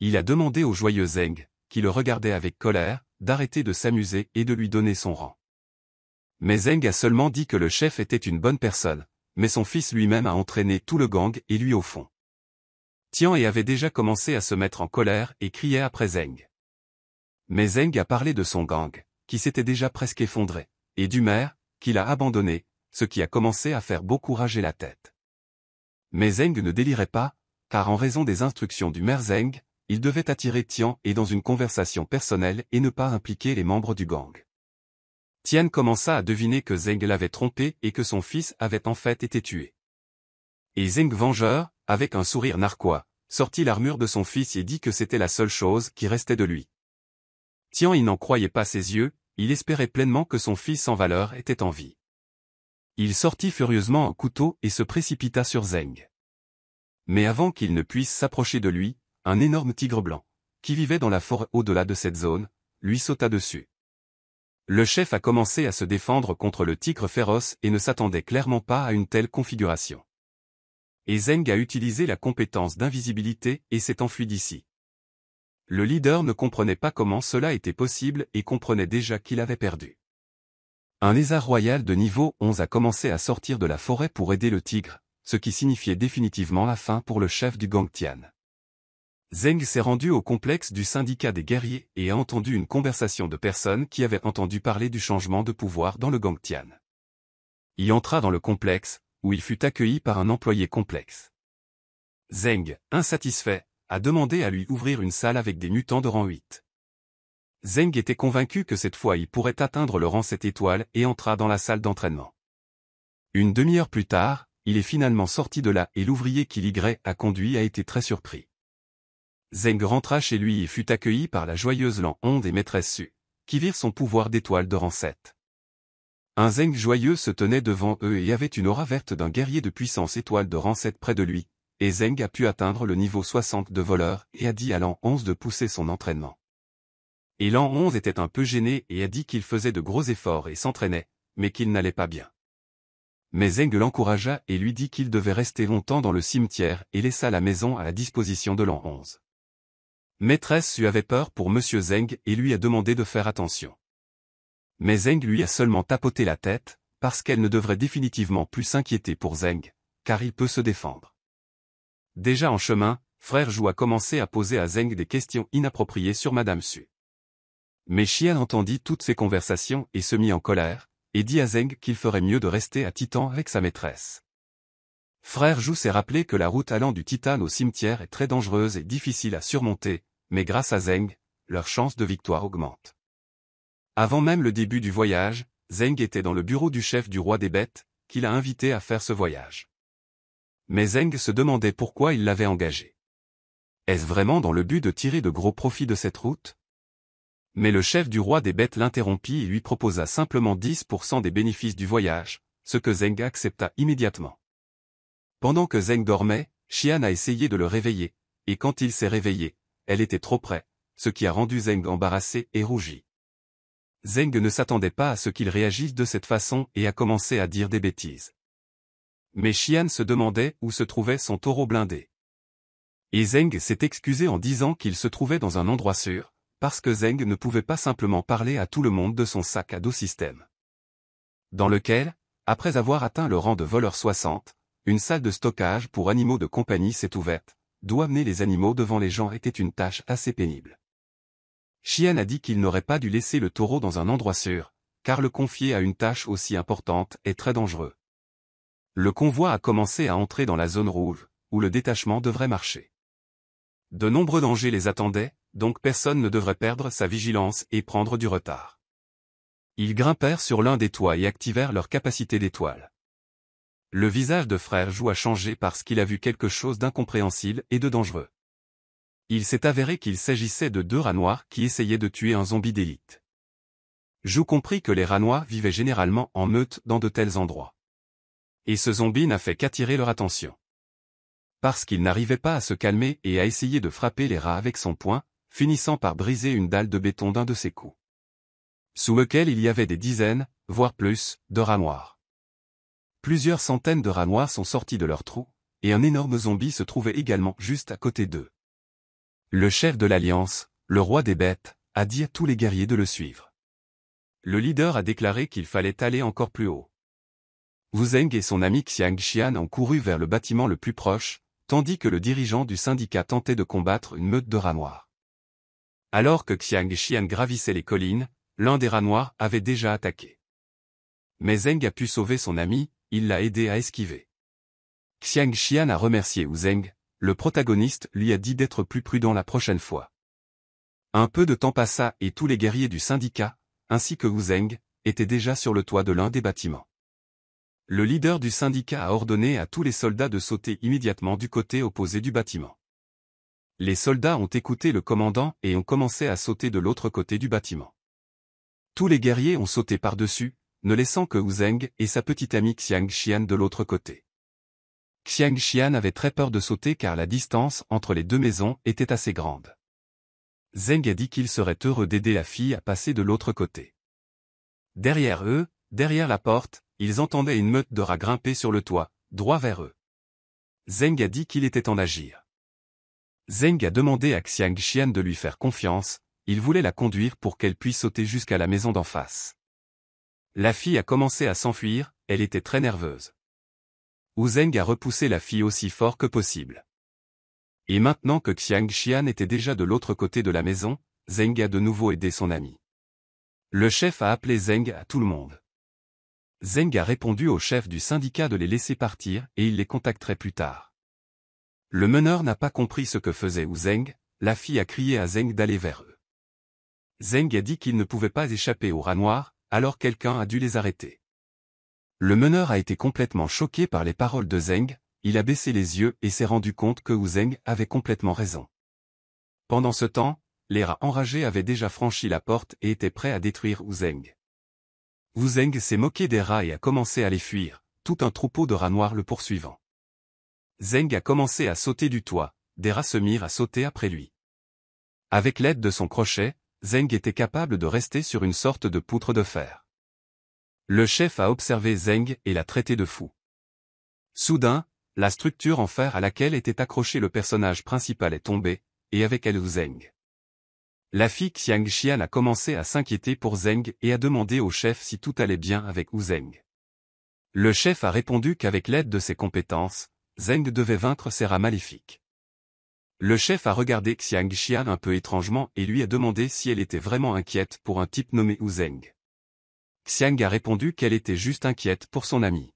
Il a demandé au joyeux Zeng, qui le regardait avec colère, d'arrêter de s'amuser et de lui donner son rang. Mais Zeng a seulement dit que le chef était une bonne personne, mais son fils lui-même a entraîné tout le gang et lui au fond. Tian et avait déjà commencé à se mettre en colère et criait après Zeng. Mais Zeng a parlé de son gang, qui s'était déjà presque effondré, et du maire, qu'il a abandonné, ce qui a commencé à faire beaucoup rager la tête. Mais Zeng ne délirait pas, car en raison des instructions du maire Zeng, il devait attirer Tian et dans une conversation personnelle et ne pas impliquer les membres du gang. Tian commença à deviner que Zeng l'avait trompé et que son fils avait en fait été tué. Et Zeng vengeur, avec un sourire narquois, sortit l'armure de son fils et dit que c'était la seule chose qui restait de lui. Tian il n'en croyait pas ses yeux, il espérait pleinement que son fils sans valeur était en vie. Il sortit furieusement un couteau et se précipita sur Zeng. Mais avant qu'il ne puisse s'approcher de lui, un énorme tigre blanc, qui vivait dans la forêt au-delà de cette zone, lui sauta dessus. Le chef a commencé à se défendre contre le tigre féroce et ne s'attendait clairement pas à une telle configuration. Et Zeng a utilisé la compétence d'invisibilité et s'est enfui d'ici. Le leader ne comprenait pas comment cela était possible et comprenait déjà qu'il avait perdu. Un lézard royal de niveau 11 a commencé à sortir de la forêt pour aider le tigre, ce qui signifiait définitivement la fin pour le chef du Tian. Zeng s'est rendu au complexe du syndicat des guerriers et a entendu une conversation de personnes qui avaient entendu parler du changement de pouvoir dans le Gangtian. Il entra dans le complexe, où il fut accueilli par un employé complexe. Zeng, insatisfait, a demandé à lui ouvrir une salle avec des mutants de rang 8. Zeng était convaincu que cette fois il pourrait atteindre le rang 7 étoiles et entra dans la salle d'entraînement. Une demi-heure plus tard, il est finalement sorti de là et l'ouvrier qui l'y a conduit a été très surpris. Zeng rentra chez lui et fut accueilli par la joyeuse Lan Onde et maîtresse Su, qui virent son pouvoir d'étoile de rancette. Un Zeng joyeux se tenait devant eux et avait une aura verte d'un guerrier de puissance étoile de rancette près de lui, et Zeng a pu atteindre le niveau 60 de voleur et a dit à l'an 11 de pousser son entraînement. Et l'an 11 était un peu gêné et a dit qu'il faisait de gros efforts et s'entraînait, mais qu'il n'allait pas bien. Mais Zeng l'encouragea et lui dit qu'il devait rester longtemps dans le cimetière et laissa la maison à la disposition de l'an 11. Maîtresse Su avait peur pour M. Zeng et lui a demandé de faire attention. Mais Zeng lui a seulement tapoté la tête, parce qu'elle ne devrait définitivement plus s'inquiéter pour Zeng, car il peut se défendre. Déjà en chemin, Frère Jou a commencé à poser à Zeng des questions inappropriées sur Madame Su. Mais Chien entendit toutes ces conversations et se mit en colère, et dit à Zeng qu'il ferait mieux de rester à Titan avec sa maîtresse. Frère Jou s'est rappelé que la route allant du Titan au cimetière est très dangereuse et difficile à surmonter, mais grâce à Zeng, leur chance de victoire augmente. Avant même le début du voyage, Zeng était dans le bureau du chef du roi des bêtes, qu'il a invité à faire ce voyage. Mais Zeng se demandait pourquoi il l'avait engagé. Est-ce vraiment dans le but de tirer de gros profits de cette route Mais le chef du roi des bêtes l'interrompit et lui proposa simplement 10% des bénéfices du voyage, ce que Zeng accepta immédiatement. Pendant que Zeng dormait, Xian a essayé de le réveiller, et quand il s'est réveillé, elle était trop près, ce qui a rendu Zeng embarrassé et rougi. Zeng ne s'attendait pas à ce qu'il réagisse de cette façon et a commencé à dire des bêtises. Mais Xian se demandait où se trouvait son taureau blindé. Et Zeng s'est excusé en disant qu'il se trouvait dans un endroit sûr, parce que Zeng ne pouvait pas simplement parler à tout le monde de son sac à dos système. Dans lequel, après avoir atteint le rang de voleur 60, une salle de stockage pour animaux de compagnie s'est ouverte, d'où amener les animaux devant les gens était une tâche assez pénible. Chien a dit qu'il n'aurait pas dû laisser le taureau dans un endroit sûr, car le confier à une tâche aussi importante est très dangereux. Le convoi a commencé à entrer dans la zone rouge, où le détachement devrait marcher. De nombreux dangers les attendaient, donc personne ne devrait perdre sa vigilance et prendre du retard. Ils grimpèrent sur l'un des toits et activèrent leur capacité d'étoile le visage de frère Jou a changé parce qu'il a vu quelque chose d'incompréhensible et de dangereux. Il s'est avéré qu'il s'agissait de deux rats noirs qui essayaient de tuer un zombie d'élite. Jou comprit que les rats noirs vivaient généralement en meute dans de tels endroits. Et ce zombie n'a fait qu'attirer leur attention. Parce qu'il n'arrivait pas à se calmer et à essayer de frapper les rats avec son poing, finissant par briser une dalle de béton d'un de ses coups. Sous lequel il y avait des dizaines, voire plus, de rats noirs. Plusieurs centaines de rats noirs sont sortis de leurs trous, et un énorme zombie se trouvait également juste à côté d'eux. Le chef de l'Alliance, le roi des bêtes, a dit à tous les guerriers de le suivre. Le leader a déclaré qu'il fallait aller encore plus haut. Wu Zeng et son ami Xiang Xian ont couru vers le bâtiment le plus proche, tandis que le dirigeant du syndicat tentait de combattre une meute de rats noirs. Alors que Xiang Xian gravissait les collines, l'un des rats noirs avait déjà attaqué. Mais Zeng a pu sauver son ami, il l'a aidé à esquiver. Xiang Xian a remercié Wu Zeng, le protagoniste lui a dit d'être plus prudent la prochaine fois. Un peu de temps passa et tous les guerriers du syndicat, ainsi que Wu Zeng, étaient déjà sur le toit de l'un des bâtiments. Le leader du syndicat a ordonné à tous les soldats de sauter immédiatement du côté opposé du bâtiment. Les soldats ont écouté le commandant et ont commencé à sauter de l'autre côté du bâtiment. Tous les guerriers ont sauté par-dessus, ne laissant que ou Zeng et sa petite amie Xiang Xian de l'autre côté. Xiang Xian avait très peur de sauter car la distance entre les deux maisons était assez grande. Zeng a dit qu'il serait heureux d'aider la fille à passer de l'autre côté. Derrière eux, derrière la porte, ils entendaient une meute de rats grimper sur le toit, droit vers eux. Zeng a dit qu'il était en agir. Zeng a demandé à Xiang Xian de lui faire confiance, il voulait la conduire pour qu'elle puisse sauter jusqu'à la maison d'en face. La fille a commencé à s'enfuir, elle était très nerveuse. Zeng a repoussé la fille aussi fort que possible. Et maintenant que Xiang Xian était déjà de l'autre côté de la maison, Zeng a de nouveau aidé son ami. Le chef a appelé Zeng à tout le monde. Zeng a répondu au chef du syndicat de les laisser partir et il les contacterait plus tard. Le meneur n'a pas compris ce que faisait Zeng. la fille a crié à Zeng d'aller vers eux. Zeng a dit qu'il ne pouvait pas échapper au rat noir, alors quelqu'un a dû les arrêter. Le meneur a été complètement choqué par les paroles de Zeng, il a baissé les yeux et s'est rendu compte que Wu Zeng avait complètement raison. Pendant ce temps, les rats enragés avaient déjà franchi la porte et étaient prêts à détruire Wu Zeng. Wu Zeng s'est moqué des rats et a commencé à les fuir, tout un troupeau de rats noirs le poursuivant. Zeng a commencé à sauter du toit, des rats se mirent à sauter après lui. Avec l'aide de son crochet, Zeng était capable de rester sur une sorte de poutre de fer. Le chef a observé Zeng et l'a traité de fou. Soudain, la structure en fer à laquelle était accroché le personnage principal est tombée, et avec elle Zeng. La fille Xiang Xian a commencé à s'inquiéter pour Zeng et a demandé au chef si tout allait bien avec Wu Zeng. Le chef a répondu qu'avec l'aide de ses compétences, Zeng devait vaincre rats maléfiques. Le chef a regardé Xiang Xian un peu étrangement et lui a demandé si elle était vraiment inquiète pour un type nommé Wu Zeng. Xiang a répondu qu'elle était juste inquiète pour son ami.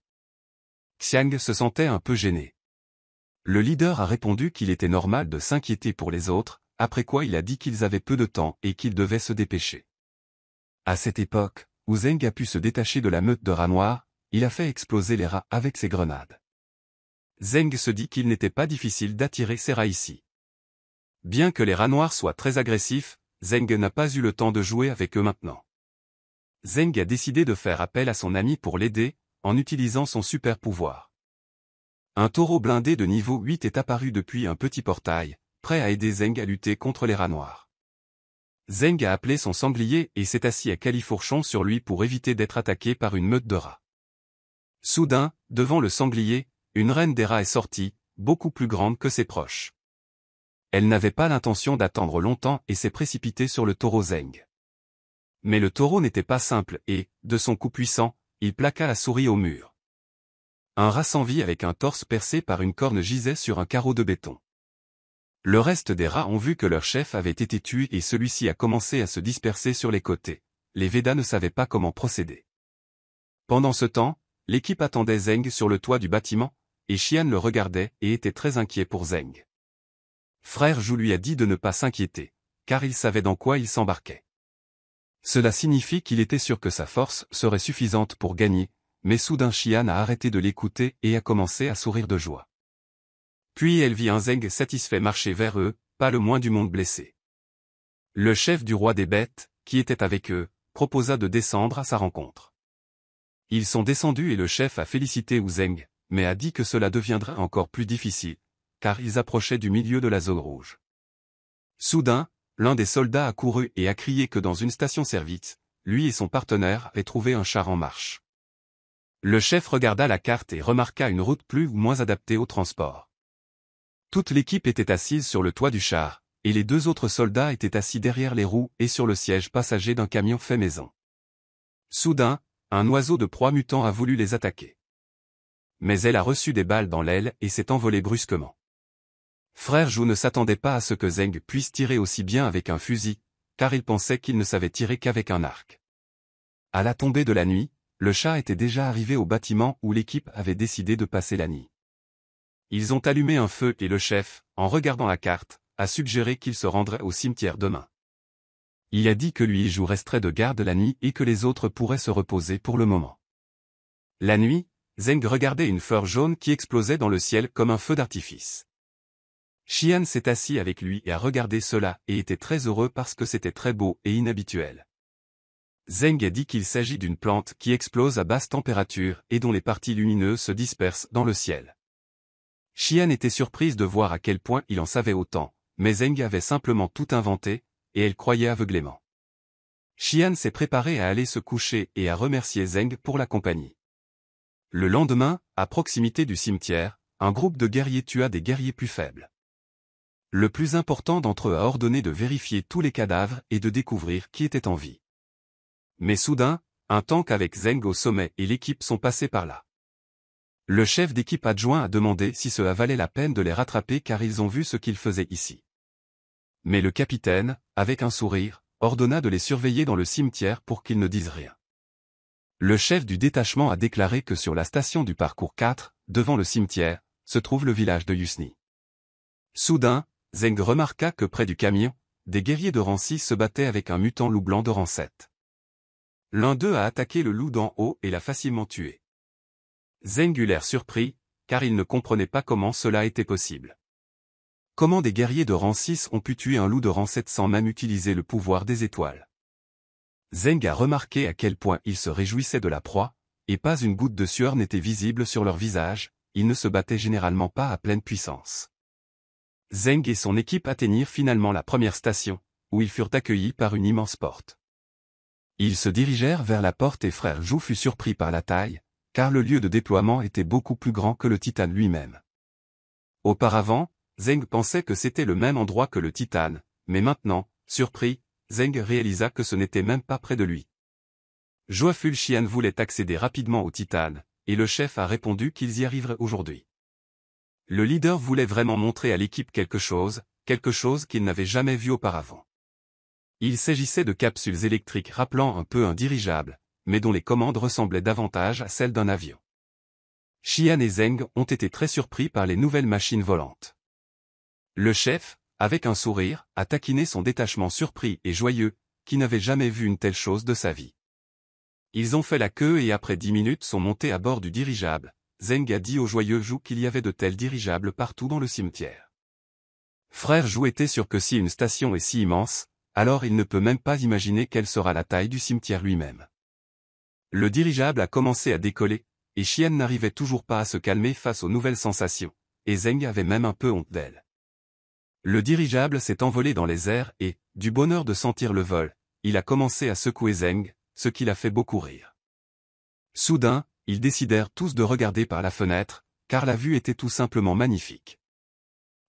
Xiang se sentait un peu gêné. Le leader a répondu qu'il était normal de s'inquiéter pour les autres, après quoi il a dit qu'ils avaient peu de temps et qu'ils devaient se dépêcher. À cette époque, Wu Zeng a pu se détacher de la meute de rats noirs, il a fait exploser les rats avec ses grenades. Zeng se dit qu'il n'était pas difficile d'attirer ces rats ici. Bien que les rats noirs soient très agressifs, Zeng n'a pas eu le temps de jouer avec eux maintenant. Zeng a décidé de faire appel à son ami pour l'aider, en utilisant son super pouvoir. Un taureau blindé de niveau 8 est apparu depuis un petit portail, prêt à aider Zeng à lutter contre les rats noirs. Zeng a appelé son sanglier et s'est assis à califourchon sur lui pour éviter d'être attaqué par une meute de rats. Soudain, devant le sanglier, une reine des rats est sortie, beaucoup plus grande que ses proches elle n'avait pas l'intention d'attendre longtemps et s'est précipitée sur le taureau Zeng. Mais le taureau n'était pas simple et, de son coup puissant, il plaqua la souris au mur. Un rat sans vie avec un torse percé par une corne gisait sur un carreau de béton. Le reste des rats ont vu que leur chef avait été tué et celui-ci a commencé à se disperser sur les côtés. Les Védas ne savaient pas comment procéder. Pendant ce temps, l'équipe attendait Zeng sur le toit du bâtiment, et Xian le regardait et était très inquiet pour Zeng. Frère Jou lui a dit de ne pas s'inquiéter, car il savait dans quoi il s'embarquait. Cela signifie qu'il était sûr que sa force serait suffisante pour gagner, mais soudain Xian a arrêté de l'écouter et a commencé à sourire de joie. Puis elle vit un Zeng satisfait marcher vers eux, pas le moins du monde blessé. Le chef du roi des bêtes, qui était avec eux, proposa de descendre à sa rencontre. Ils sont descendus et le chef a félicité Zeng mais a dit que cela deviendra encore plus difficile, car ils approchaient du milieu de la zone rouge. Soudain, l'un des soldats a couru et a crié que dans une station servite, lui et son partenaire avaient trouvé un char en marche. Le chef regarda la carte et remarqua une route plus ou moins adaptée au transport. Toute l'équipe était assise sur le toit du char, et les deux autres soldats étaient assis derrière les roues et sur le siège passager d'un camion fait maison. Soudain, un oiseau de proie mutant a voulu les attaquer. Mais elle a reçu des balles dans l'aile et s'est envolée brusquement. Frère Jou ne s'attendait pas à ce que Zeng puisse tirer aussi bien avec un fusil, car il pensait qu'il ne savait tirer qu'avec un arc. À la tombée de la nuit, le chat était déjà arrivé au bâtiment où l'équipe avait décidé de passer la nuit. Ils ont allumé un feu et le chef, en regardant la carte, a suggéré qu'il se rendrait au cimetière demain. Il a dit que lui et Jou resterait de garde la nuit et que les autres pourraient se reposer pour le moment. La nuit, Zeng regardait une fleur jaune qui explosait dans le ciel comme un feu d'artifice. Xian s'est assis avec lui et a regardé cela et était très heureux parce que c'était très beau et inhabituel. Zeng a dit qu'il s'agit d'une plante qui explose à basse température et dont les parties lumineuses se dispersent dans le ciel. Xian était surprise de voir à quel point il en savait autant, mais Zeng avait simplement tout inventé, et elle croyait aveuglément. Xian s'est préparé à aller se coucher et à remercier Zeng pour la compagnie. Le lendemain, à proximité du cimetière, un groupe de guerriers tua des guerriers plus faibles. Le plus important d'entre eux a ordonné de vérifier tous les cadavres et de découvrir qui était en vie. Mais soudain, un tank avec Zeng au sommet et l'équipe sont passés par là. Le chef d'équipe adjoint a demandé si cela valait la peine de les rattraper car ils ont vu ce qu'ils faisaient ici. Mais le capitaine, avec un sourire, ordonna de les surveiller dans le cimetière pour qu'ils ne disent rien. Le chef du détachement a déclaré que sur la station du parcours 4, devant le cimetière, se trouve le village de Yusni. Soudain, Zeng remarqua que près du camion, des guerriers de Rancis se battaient avec un mutant loup blanc de Rancette. L'un d'eux a attaqué le loup d'en haut et l'a facilement tué. Zeng eut l'air surpris, car il ne comprenait pas comment cela était possible. Comment des guerriers de Rancis ont pu tuer un loup de Rancette sans même utiliser le pouvoir des étoiles Zeng a remarqué à quel point ils se réjouissaient de la proie, et pas une goutte de sueur n'était visible sur leur visage, ils ne se battaient généralement pas à pleine puissance. Zeng et son équipe atteignirent finalement la première station, où ils furent accueillis par une immense porte. Ils se dirigèrent vers la porte et frère Zhou fut surpris par la taille, car le lieu de déploiement était beaucoup plus grand que le titane lui-même. Auparavant, Zeng pensait que c'était le même endroit que le titane, mais maintenant, surpris, Zeng réalisa que ce n'était même pas près de lui. Joaful Xian voulait accéder rapidement au Titan, et le chef a répondu qu'ils y arriveraient aujourd'hui. Le leader voulait vraiment montrer à l'équipe quelque chose, quelque chose qu'il n'avait jamais vu auparavant. Il s'agissait de capsules électriques rappelant un peu un dirigeable, mais dont les commandes ressemblaient davantage à celles d'un avion. Xian et Zeng ont été très surpris par les nouvelles machines volantes. Le chef, avec un sourire, a taquiné son détachement surpris et joyeux, qui n'avait jamais vu une telle chose de sa vie. Ils ont fait la queue et après dix minutes sont montés à bord du dirigeable, Zeng a dit au joyeux Jou qu'il y avait de tels dirigeables partout dans le cimetière. Frère Jou était sûr que si une station est si immense, alors il ne peut même pas imaginer quelle sera la taille du cimetière lui-même. Le dirigeable a commencé à décoller, et Chien n'arrivait toujours pas à se calmer face aux nouvelles sensations, et Zeng avait même un peu honte d'elle. Le dirigeable s'est envolé dans les airs et, du bonheur de sentir le vol, il a commencé à secouer Zeng, ce qui l'a fait beaucoup rire. Soudain, ils décidèrent tous de regarder par la fenêtre, car la vue était tout simplement magnifique.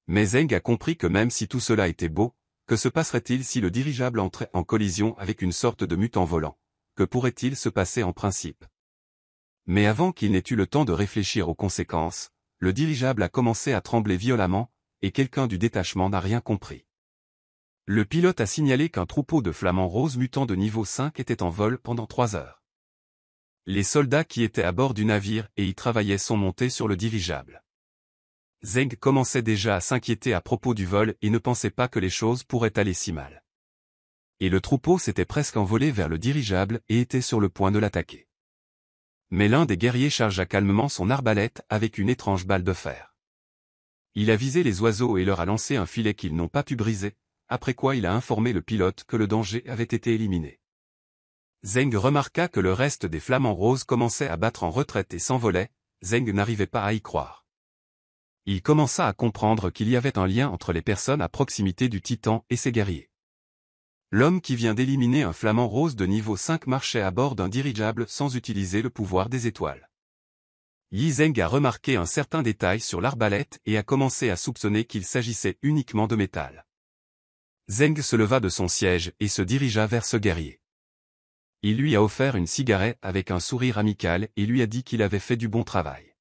Mais Zeng a compris que même si tout cela était beau, que se passerait-il si le dirigeable entrait en collision avec une sorte de mutant volant Que pourrait-il se passer en principe Mais avant qu'il n'ait eu le temps de réfléchir aux conséquences, le dirigeable a commencé à trembler violemment, et quelqu'un du détachement n'a rien compris. Le pilote a signalé qu'un troupeau de flamants roses mutants de niveau 5 était en vol pendant trois heures les soldats qui étaient à bord du navire et y travaillaient sont montés sur le dirigeable. Zeng commençait déjà à s'inquiéter à propos du vol et ne pensait pas que les choses pourraient aller si mal. Et le troupeau s'était presque envolé vers le dirigeable et était sur le point de l'attaquer. Mais l'un des guerriers chargea calmement son arbalète avec une étrange balle de fer. Il a visé les oiseaux et leur a lancé un filet qu'ils n'ont pas pu briser, après quoi il a informé le pilote que le danger avait été éliminé. Zeng remarqua que le reste des flamants roses commençait à battre en retraite et s'envolait, Zeng n'arrivait pas à y croire. Il commença à comprendre qu'il y avait un lien entre les personnes à proximité du titan et ses guerriers. L'homme qui vient d'éliminer un flamant rose de niveau 5 marchait à bord d'un dirigeable sans utiliser le pouvoir des étoiles. Yi Zeng a remarqué un certain détail sur l'arbalète et a commencé à soupçonner qu'il s'agissait uniquement de métal. Zeng se leva de son siège et se dirigea vers ce guerrier. Il lui a offert une cigarette avec un sourire amical et lui a dit qu'il avait fait du bon travail.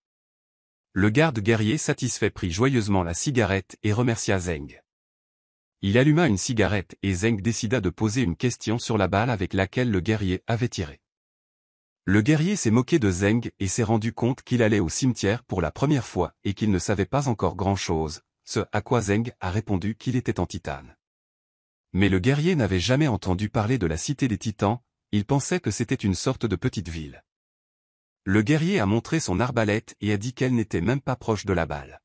Le garde guerrier satisfait prit joyeusement la cigarette et remercia Zeng. Il alluma une cigarette et Zeng décida de poser une question sur la balle avec laquelle le guerrier avait tiré. Le guerrier s'est moqué de Zeng et s'est rendu compte qu'il allait au cimetière pour la première fois et qu'il ne savait pas encore grand-chose, ce à quoi Zeng a répondu qu'il était en titane. Mais le guerrier n'avait jamais entendu parler de la cité des titans, il pensait que c'était une sorte de petite ville. Le guerrier a montré son arbalète et a dit qu'elle n'était même pas proche de la balle.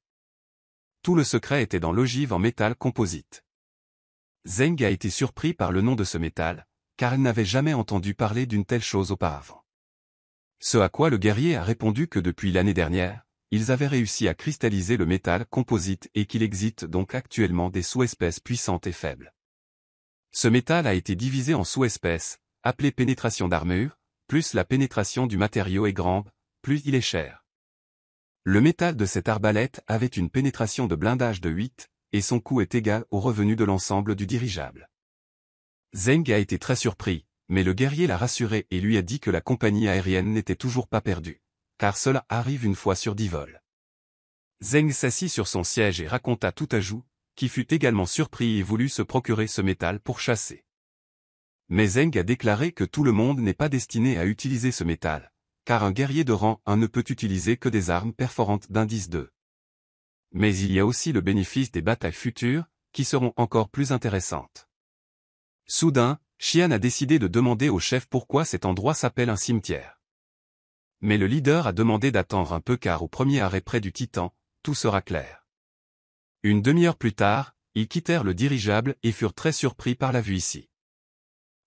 Tout le secret était dans l'ogive en métal composite. Zeng a été surpris par le nom de ce métal, car elle n'avait jamais entendu parler d'une telle chose auparavant. Ce à quoi le guerrier a répondu que depuis l'année dernière, ils avaient réussi à cristalliser le métal composite et qu'il existe donc actuellement des sous-espèces puissantes et faibles. Ce métal a été divisé en sous-espèces, Appelé pénétration d'armure, plus la pénétration du matériau est grande, plus il est cher. Le métal de cette arbalète avait une pénétration de blindage de 8, et son coût est égal au revenu de l'ensemble du dirigeable. Zeng a été très surpris, mais le guerrier l'a rassuré et lui a dit que la compagnie aérienne n'était toujours pas perdue, car cela arrive une fois sur dix vols. Zeng s'assit sur son siège et raconta tout à Jou, qui fut également surpris et voulut se procurer ce métal pour chasser mais Zeng a déclaré que tout le monde n'est pas destiné à utiliser ce métal, car un guerrier de rang 1 ne peut utiliser que des armes perforantes d'indice 2. Mais il y a aussi le bénéfice des batailles futures, qui seront encore plus intéressantes. Soudain, Xian a décidé de demander au chef pourquoi cet endroit s'appelle un cimetière. Mais le leader a demandé d'attendre un peu car au premier arrêt près du Titan, tout sera clair. Une demi-heure plus tard, ils quittèrent le dirigeable et furent très surpris par la vue ici.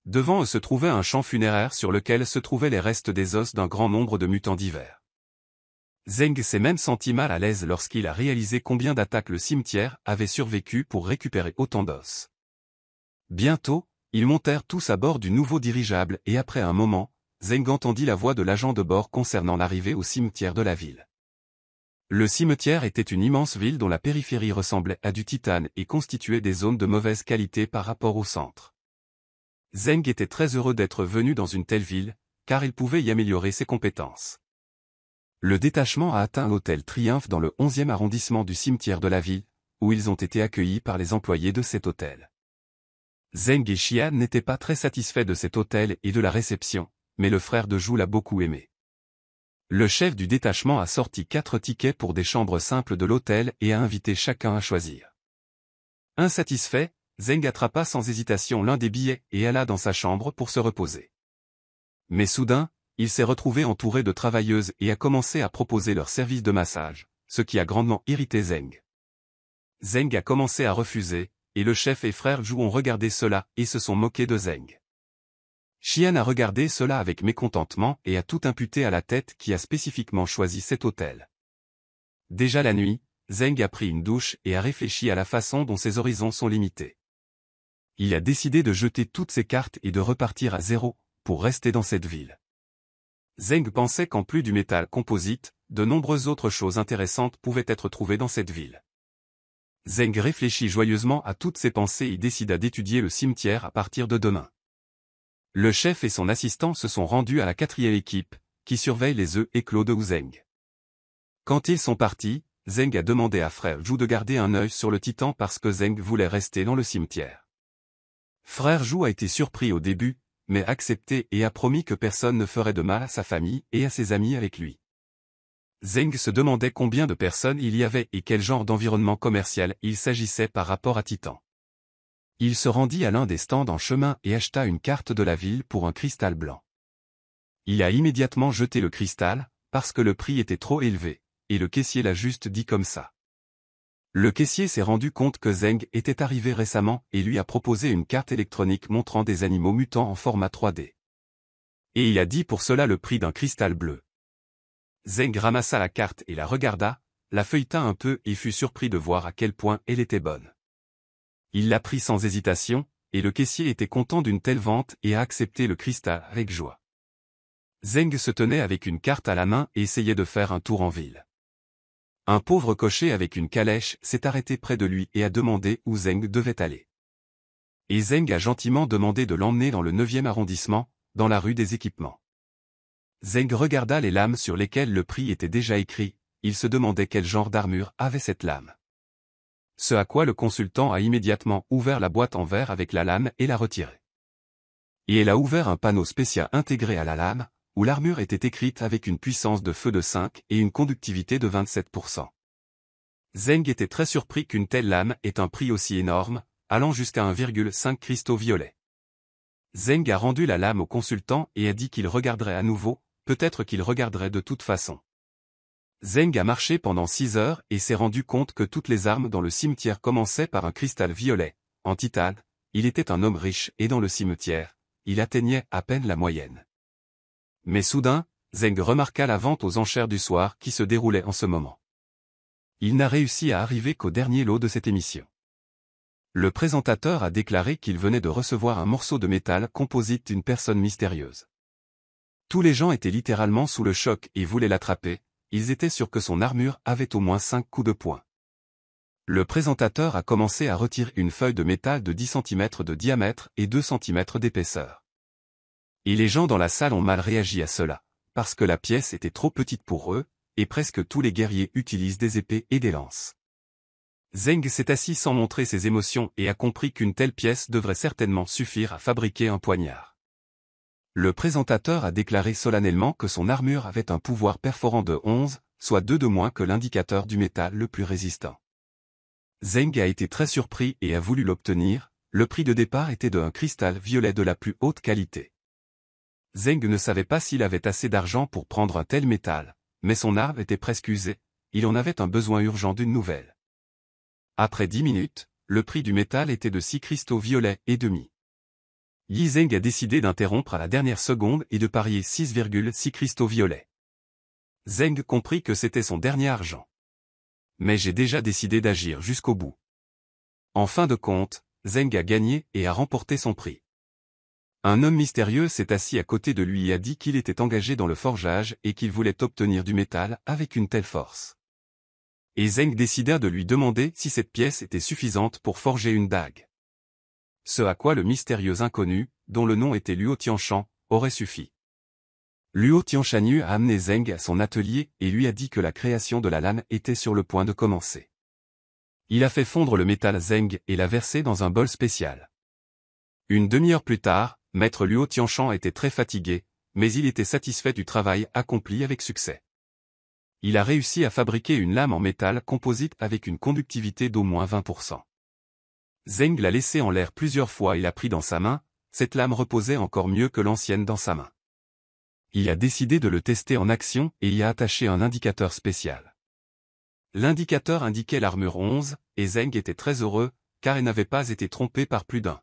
Devant eux se trouvait un champ funéraire sur lequel se trouvaient les restes des os d'un grand nombre de mutants divers. Zeng s'est même senti mal à l'aise lorsqu'il a réalisé combien d'attaques le cimetière avait survécu pour récupérer autant d'os. Bientôt, ils montèrent tous à bord du nouveau dirigeable et après un moment, Zeng entendit la voix de l'agent de bord concernant l'arrivée au cimetière de la ville. Le cimetière était une immense ville dont la périphérie ressemblait à du titane et constituait des zones de mauvaise qualité par rapport au centre. Zeng était très heureux d'être venu dans une telle ville, car il pouvait y améliorer ses compétences. Le détachement a atteint l'hôtel Triomphe dans le 11e arrondissement du cimetière de la ville, où ils ont été accueillis par les employés de cet hôtel. Zeng et Xia n'étaient pas très satisfaits de cet hôtel et de la réception, mais le frère de Jou l'a beaucoup aimé. Le chef du détachement a sorti quatre tickets pour des chambres simples de l'hôtel et a invité chacun à choisir. Insatisfait, Zeng attrapa sans hésitation l'un des billets et alla dans sa chambre pour se reposer. Mais soudain, il s'est retrouvé entouré de travailleuses et a commencé à proposer leur service de massage, ce qui a grandement irrité Zeng. Zeng a commencé à refuser, et le chef et frère Zhu ont regardé cela et se sont moqués de Zeng. Xian a regardé cela avec mécontentement et a tout imputé à la tête qui a spécifiquement choisi cet hôtel. Déjà la nuit, Zeng a pris une douche et a réfléchi à la façon dont ses horizons sont limités il a décidé de jeter toutes ses cartes et de repartir à zéro, pour rester dans cette ville. Zeng pensait qu'en plus du métal composite, de nombreuses autres choses intéressantes pouvaient être trouvées dans cette ville. Zeng réfléchit joyeusement à toutes ses pensées et décida d'étudier le cimetière à partir de demain. Le chef et son assistant se sont rendus à la quatrième équipe, qui surveille les œufs éclos de Zeng. Quand ils sont partis, Zeng a demandé à Frère Zhu de garder un œil sur le titan parce que Zeng voulait rester dans le cimetière. Frère Jou a été surpris au début, mais accepté et a promis que personne ne ferait de mal à sa famille et à ses amis avec lui. Zeng se demandait combien de personnes il y avait et quel genre d'environnement commercial il s'agissait par rapport à Titan. Il se rendit à l'un des stands en chemin et acheta une carte de la ville pour un cristal blanc. Il a immédiatement jeté le cristal, parce que le prix était trop élevé, et le caissier l'a juste dit comme ça. Le caissier s'est rendu compte que Zeng était arrivé récemment et lui a proposé une carte électronique montrant des animaux mutants en format 3D. Et il a dit pour cela le prix d'un cristal bleu. Zeng ramassa la carte et la regarda, la feuilleta un peu et fut surpris de voir à quel point elle était bonne. Il la prit sans hésitation, et le caissier était content d'une telle vente et a accepté le cristal avec joie. Zeng se tenait avec une carte à la main et essayait de faire un tour en ville. Un pauvre cocher avec une calèche s'est arrêté près de lui et a demandé où Zeng devait aller. Et Zeng a gentiment demandé de l'emmener dans le 9e arrondissement, dans la rue des équipements. Zeng regarda les lames sur lesquelles le prix était déjà écrit, il se demandait quel genre d'armure avait cette lame. Ce à quoi le consultant a immédiatement ouvert la boîte en verre avec la lame et l'a retirée. Et elle a ouvert un panneau spécial intégré à la lame, où l'armure était écrite avec une puissance de feu de 5 et une conductivité de 27%. Zeng était très surpris qu'une telle lame ait un prix aussi énorme, allant jusqu'à 1,5 cristaux violets. Zeng a rendu la lame au consultant et a dit qu'il regarderait à nouveau, peut-être qu'il regarderait de toute façon. Zeng a marché pendant 6 heures et s'est rendu compte que toutes les armes dans le cimetière commençaient par un cristal violet, en titane, il était un homme riche et dans le cimetière, il atteignait à peine la moyenne. Mais soudain, Zeng remarqua la vente aux enchères du soir qui se déroulait en ce moment. Il n'a réussi à arriver qu'au dernier lot de cette émission. Le présentateur a déclaré qu'il venait de recevoir un morceau de métal composite d'une personne mystérieuse. Tous les gens étaient littéralement sous le choc et voulaient l'attraper, ils étaient sûrs que son armure avait au moins cinq coups de poing. Le présentateur a commencé à retirer une feuille de métal de 10 cm de diamètre et 2 cm d'épaisseur. Et les gens dans la salle ont mal réagi à cela, parce que la pièce était trop petite pour eux, et presque tous les guerriers utilisent des épées et des lances. Zeng s'est assis sans montrer ses émotions et a compris qu'une telle pièce devrait certainement suffire à fabriquer un poignard. Le présentateur a déclaré solennellement que son armure avait un pouvoir perforant de 11, soit deux de moins que l'indicateur du métal le plus résistant. Zeng a été très surpris et a voulu l'obtenir, le prix de départ était de un cristal violet de la plus haute qualité. Zeng ne savait pas s'il avait assez d'argent pour prendre un tel métal, mais son arbre était presque usé, il en avait un besoin urgent d'une nouvelle. Après dix minutes, le prix du métal était de six cristaux violets et demi. Yi Zeng a décidé d'interrompre à la dernière seconde et de parier 6,6 cristaux violets. Zeng comprit que c'était son dernier argent. Mais j'ai déjà décidé d'agir jusqu'au bout. En fin de compte, Zeng a gagné et a remporté son prix. Un homme mystérieux s'est assis à côté de lui et a dit qu'il était engagé dans le forgeage et qu'il voulait obtenir du métal avec une telle force. Et Zeng décida de lui demander si cette pièce était suffisante pour forger une dague. Ce à quoi le mystérieux inconnu, dont le nom était Luo Tianchan, aurait suffi. Luo Yu a amené Zeng à son atelier et lui a dit que la création de la lame était sur le point de commencer. Il a fait fondre le métal Zeng et l'a versé dans un bol spécial. Une demi-heure plus tard, Maître Luo Tianchan était très fatigué, mais il était satisfait du travail accompli avec succès. Il a réussi à fabriquer une lame en métal composite avec une conductivité d'au moins 20%. Zeng l'a laissé en l'air plusieurs fois et l'a pris dans sa main, cette lame reposait encore mieux que l'ancienne dans sa main. Il a décidé de le tester en action et y a attaché un indicateur spécial. L'indicateur indiquait l'armure 11, et Zeng était très heureux, car elle n'avait pas été trompé par plus d'un.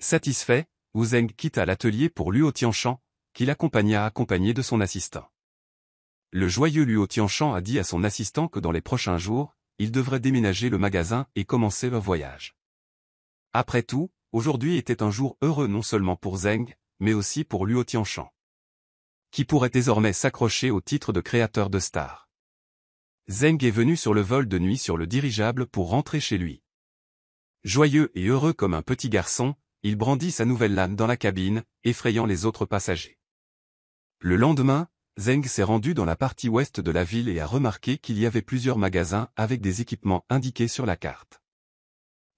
Satisfait, Zeng quitta l'atelier pour Luo Tianchan, qui l'accompagna accompagné de son assistant. Le joyeux Luo Tianchan a dit à son assistant que dans les prochains jours, il devrait déménager le magasin et commencer leur voyage. Après tout, aujourd'hui était un jour heureux non seulement pour Zeng, mais aussi pour Luo Tianchan. Qui pourrait désormais s'accrocher au titre de créateur de star. Zeng est venu sur le vol de nuit sur le dirigeable pour rentrer chez lui. Joyeux et heureux comme un petit garçon, il brandit sa nouvelle lame dans la cabine, effrayant les autres passagers. Le lendemain, Zeng s'est rendu dans la partie ouest de la ville et a remarqué qu'il y avait plusieurs magasins avec des équipements indiqués sur la carte.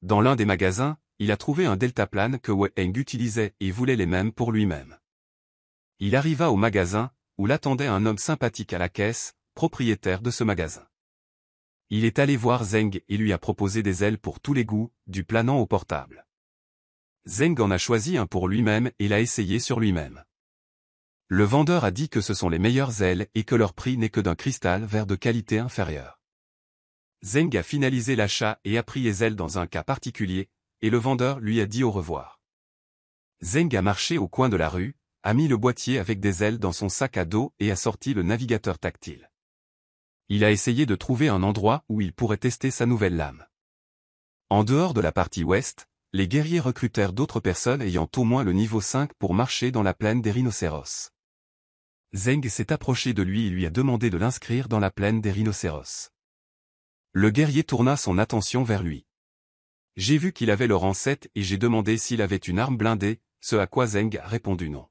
Dans l'un des magasins, il a trouvé un deltaplane que Wei Heng utilisait et voulait les mêmes pour lui-même. Il arriva au magasin, où l'attendait un homme sympathique à la caisse, propriétaire de ce magasin. Il est allé voir Zeng et lui a proposé des ailes pour tous les goûts, du planant au portable. Zeng en a choisi un pour lui-même et l'a essayé sur lui-même. Le vendeur a dit que ce sont les meilleures ailes et que leur prix n'est que d'un cristal vert de qualité inférieure. Zeng a finalisé l'achat et a pris les ailes dans un cas particulier, et le vendeur lui a dit au revoir. Zeng a marché au coin de la rue, a mis le boîtier avec des ailes dans son sac à dos et a sorti le navigateur tactile. Il a essayé de trouver un endroit où il pourrait tester sa nouvelle lame. En dehors de la partie ouest, les guerriers recrutèrent d'autres personnes ayant au moins le niveau 5 pour marcher dans la plaine des rhinocéros. Zeng s'est approché de lui et lui a demandé de l'inscrire dans la plaine des rhinocéros. Le guerrier tourna son attention vers lui. J'ai vu qu'il avait le rang 7 et j'ai demandé s'il avait une arme blindée, ce à quoi Zeng a répondu non.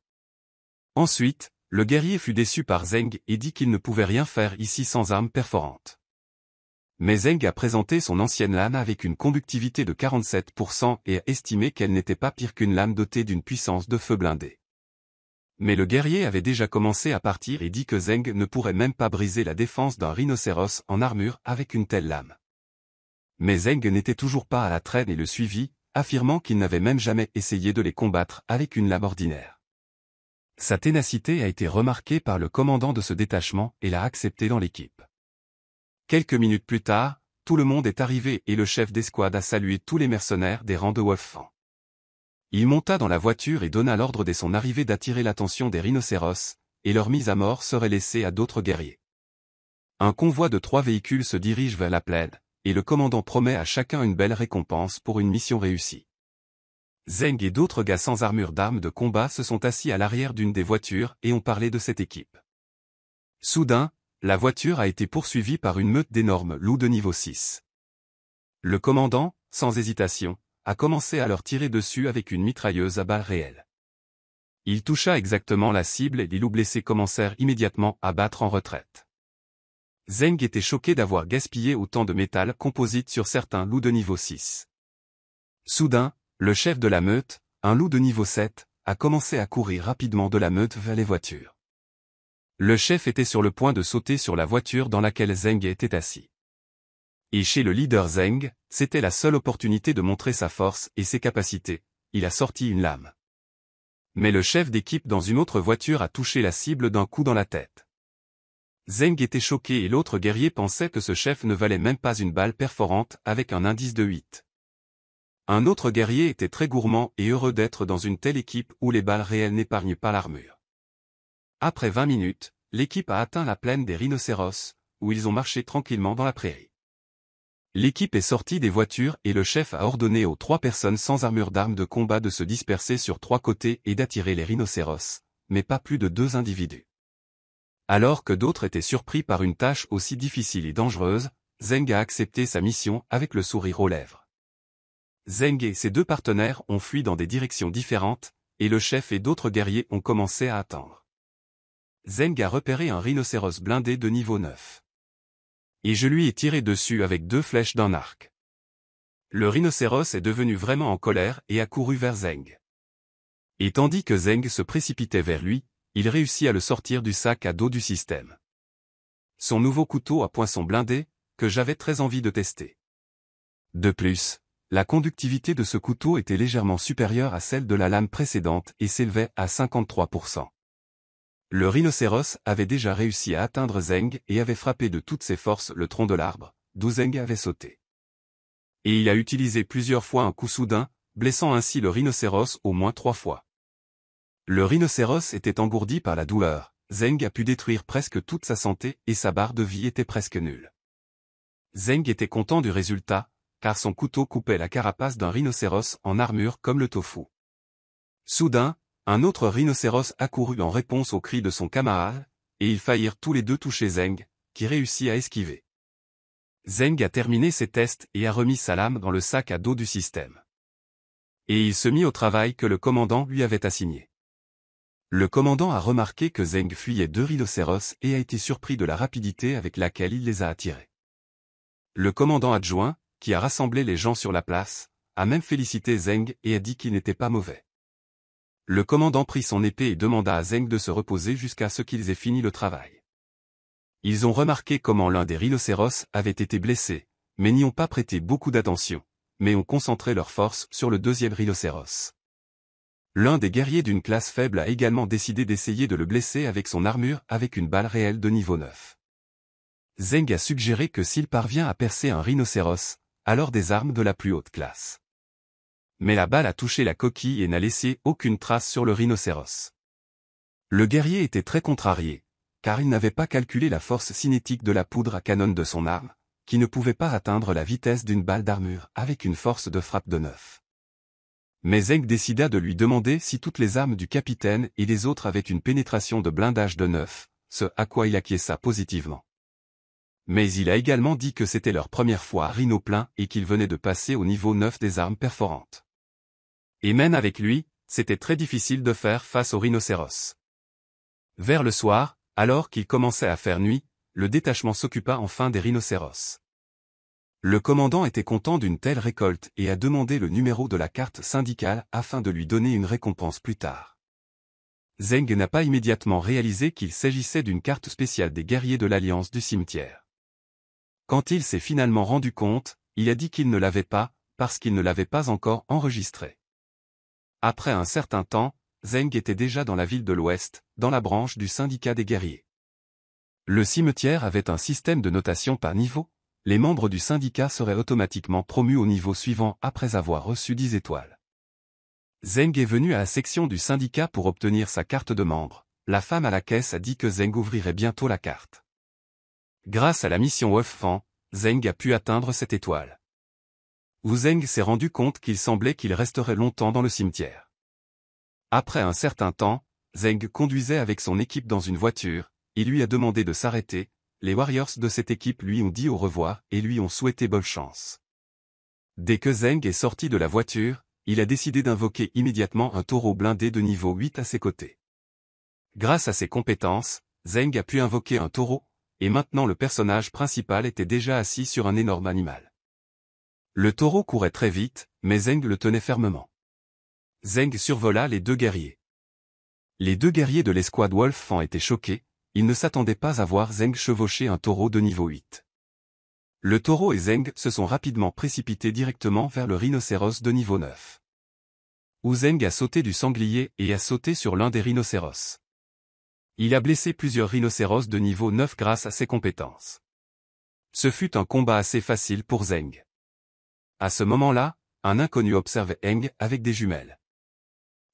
Ensuite, le guerrier fut déçu par Zeng et dit qu'il ne pouvait rien faire ici sans arme perforante mais Zeng a présenté son ancienne lame avec une conductivité de 47% et a estimé qu'elle n'était pas pire qu'une lame dotée d'une puissance de feu blindée. Mais le guerrier avait déjà commencé à partir et dit que Zeng ne pourrait même pas briser la défense d'un rhinocéros en armure avec une telle lame. Mais Zeng n'était toujours pas à la traîne et le suivit, affirmant qu'il n'avait même jamais essayé de les combattre avec une lame ordinaire. Sa ténacité a été remarquée par le commandant de ce détachement et l'a accepté dans l'équipe. Quelques minutes plus tard, tout le monde est arrivé et le chef d'escouade a salué tous les mercenaires des rangs de Wolfen. Il monta dans la voiture et donna l'ordre dès son arrivée d'attirer l'attention des rhinocéros, et leur mise à mort serait laissée à d'autres guerriers. Un convoi de trois véhicules se dirige vers la plaine, et le commandant promet à chacun une belle récompense pour une mission réussie. Zeng et d'autres gars sans armure d'armes de combat se sont assis à l'arrière d'une des voitures et ont parlé de cette équipe. Soudain, la voiture a été poursuivie par une meute d'énormes loups de niveau 6. Le commandant, sans hésitation, a commencé à leur tirer dessus avec une mitrailleuse à balles réelles. Il toucha exactement la cible et les loups blessés commencèrent immédiatement à battre en retraite. Zeng était choqué d'avoir gaspillé autant de métal composite sur certains loups de niveau 6. Soudain, le chef de la meute, un loup de niveau 7, a commencé à courir rapidement de la meute vers les voitures. Le chef était sur le point de sauter sur la voiture dans laquelle Zeng était assis. Et chez le leader Zeng, c'était la seule opportunité de montrer sa force et ses capacités, il a sorti une lame. Mais le chef d'équipe dans une autre voiture a touché la cible d'un coup dans la tête. Zeng était choqué et l'autre guerrier pensait que ce chef ne valait même pas une balle perforante avec un indice de 8. Un autre guerrier était très gourmand et heureux d'être dans une telle équipe où les balles réelles n'épargnent pas l'armure. Après 20 minutes, l'équipe a atteint la plaine des rhinocéros, où ils ont marché tranquillement dans la prairie. L'équipe est sortie des voitures et le chef a ordonné aux trois personnes sans armure d'armes de combat de se disperser sur trois côtés et d'attirer les rhinocéros, mais pas plus de deux individus. Alors que d'autres étaient surpris par une tâche aussi difficile et dangereuse, Zeng a accepté sa mission avec le sourire aux lèvres. Zeng et ses deux partenaires ont fui dans des directions différentes, et le chef et d'autres guerriers ont commencé à attendre. Zeng a repéré un rhinocéros blindé de niveau 9. Et je lui ai tiré dessus avec deux flèches d'un arc. Le rhinocéros est devenu vraiment en colère et a couru vers Zeng. Et tandis que Zeng se précipitait vers lui, il réussit à le sortir du sac à dos du système. Son nouveau couteau à poinçon blindé, que j'avais très envie de tester. De plus, la conductivité de ce couteau était légèrement supérieure à celle de la lame précédente et s'élevait à 53%. Le rhinocéros avait déjà réussi à atteindre Zeng et avait frappé de toutes ses forces le tronc de l'arbre, d'où Zeng avait sauté. Et il a utilisé plusieurs fois un coup soudain, blessant ainsi le rhinocéros au moins trois fois. Le rhinocéros était engourdi par la douleur, Zeng a pu détruire presque toute sa santé et sa barre de vie était presque nulle. Zeng était content du résultat, car son couteau coupait la carapace d'un rhinocéros en armure comme le tofu. Soudain, un autre rhinocéros accourut en réponse au cri de son camarade, et ils faillirent tous les deux toucher Zeng, qui réussit à esquiver. Zeng a terminé ses tests et a remis sa lame dans le sac à dos du système. Et il se mit au travail que le commandant lui avait assigné. Le commandant a remarqué que Zeng fuyait deux rhinocéros et a été surpris de la rapidité avec laquelle il les a attirés. Le commandant adjoint, qui a rassemblé les gens sur la place, a même félicité Zeng et a dit qu'il n'était pas mauvais. Le commandant prit son épée et demanda à Zeng de se reposer jusqu'à ce qu'ils aient fini le travail. Ils ont remarqué comment l'un des rhinocéros avait été blessé, mais n'y ont pas prêté beaucoup d'attention, mais ont concentré leurs forces sur le deuxième rhinocéros. L'un des guerriers d'une classe faible a également décidé d'essayer de le blesser avec son armure avec une balle réelle de niveau 9. Zeng a suggéré que s'il parvient à percer un rhinocéros, alors des armes de la plus haute classe mais la balle a touché la coquille et n'a laissé aucune trace sur le rhinocéros. Le guerrier était très contrarié, car il n'avait pas calculé la force cinétique de la poudre à canon de son arme, qui ne pouvait pas atteindre la vitesse d'une balle d'armure avec une force de frappe de neuf. Mais Zeng décida de lui demander si toutes les armes du capitaine et les autres avaient une pénétration de blindage de neuf, ce à quoi il acquiesça positivement. Mais il a également dit que c'était leur première fois à Rhino plein et qu'il venait de passer au niveau 9 des armes perforantes. Et même avec lui, c'était très difficile de faire face aux rhinocéros. Vers le soir, alors qu'il commençait à faire nuit, le détachement s'occupa enfin des rhinocéros. Le commandant était content d'une telle récolte et a demandé le numéro de la carte syndicale afin de lui donner une récompense plus tard. Zeng n'a pas immédiatement réalisé qu'il s'agissait d'une carte spéciale des guerriers de l'Alliance du cimetière. Quand il s'est finalement rendu compte, il a dit qu'il ne l'avait pas, parce qu'il ne l'avait pas encore enregistrée. Après un certain temps, Zeng était déjà dans la ville de l'Ouest, dans la branche du syndicat des guerriers. Le cimetière avait un système de notation par niveau, les membres du syndicat seraient automatiquement promus au niveau suivant après avoir reçu 10 étoiles. Zeng est venu à la section du syndicat pour obtenir sa carte de membre. La femme à la caisse a dit que Zeng ouvrirait bientôt la carte. Grâce à la mission Fang, Zeng a pu atteindre cette étoile. Wu Zeng s'est rendu compte qu'il semblait qu'il resterait longtemps dans le cimetière. Après un certain temps, Zeng conduisait avec son équipe dans une voiture, il lui a demandé de s'arrêter, les Warriors de cette équipe lui ont dit au revoir et lui ont souhaité bonne chance. Dès que Zeng est sorti de la voiture, il a décidé d'invoquer immédiatement un taureau blindé de niveau 8 à ses côtés. Grâce à ses compétences, Zeng a pu invoquer un taureau, et maintenant le personnage principal était déjà assis sur un énorme animal. Le taureau courait très vite, mais Zeng le tenait fermement. Zeng survola les deux guerriers. Les deux guerriers de l'escouade Wolf-Fan étaient choqués, ils ne s'attendaient pas à voir Zeng chevaucher un taureau de niveau 8. Le taureau et Zeng se sont rapidement précipités directement vers le rhinocéros de niveau 9. Où Zeng a sauté du sanglier et a sauté sur l'un des rhinocéros. Il a blessé plusieurs rhinocéros de niveau 9 grâce à ses compétences. Ce fut un combat assez facile pour Zeng. À ce moment-là, un inconnu observait Heng avec des jumelles.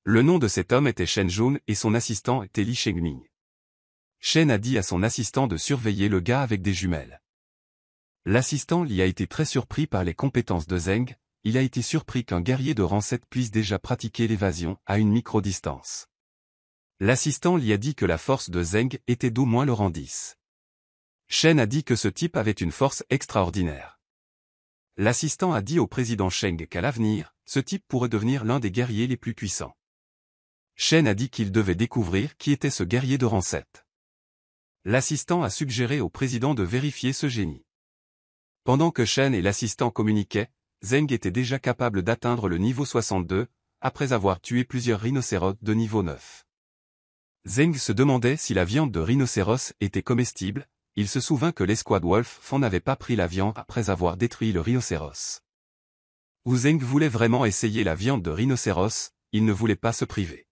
Le nom de cet homme était Shen Jun et son assistant était Li Shengming. Shen a dit à son assistant de surveiller le gars avec des jumelles. L'assistant lui a été très surpris par les compétences de Zeng, il a été surpris qu'un guerrier de rang 7 puisse déjà pratiquer l'évasion à une micro-distance. L'assistant lui a dit que la force de Zeng était d'au moins le rang 10. Shen a dit que ce type avait une force extraordinaire. L'assistant a dit au président Cheng qu'à l'avenir, ce type pourrait devenir l'un des guerriers les plus puissants. Chen a dit qu'il devait découvrir qui était ce guerrier de rang L'assistant a suggéré au président de vérifier ce génie. Pendant que Shen et l'assistant communiquaient, Zeng était déjà capable d'atteindre le niveau 62, après avoir tué plusieurs rhinocéros de niveau 9. Zeng se demandait si la viande de rhinocéros était comestible, il se souvint que l'escouade Wolf Fan n'avait pas pris la viande après avoir détruit le rhinocéros. Zeng voulait vraiment essayer la viande de rhinocéros, il ne voulait pas se priver.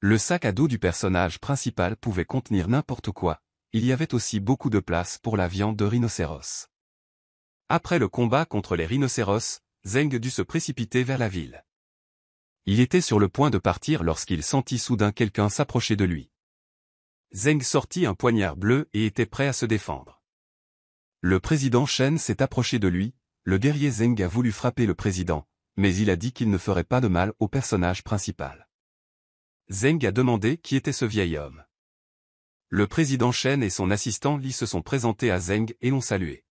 Le sac à dos du personnage principal pouvait contenir n'importe quoi, il y avait aussi beaucoup de place pour la viande de rhinocéros. Après le combat contre les rhinocéros, Zeng dut se précipiter vers la ville. Il était sur le point de partir lorsqu'il sentit soudain quelqu'un s'approcher de lui. Zeng sortit un poignard bleu et était prêt à se défendre. Le président Shen s'est approché de lui, le guerrier Zeng a voulu frapper le président, mais il a dit qu'il ne ferait pas de mal au personnage principal. Zeng a demandé qui était ce vieil homme. Le président Shen et son assistant Li se sont présentés à Zeng et l'ont salué.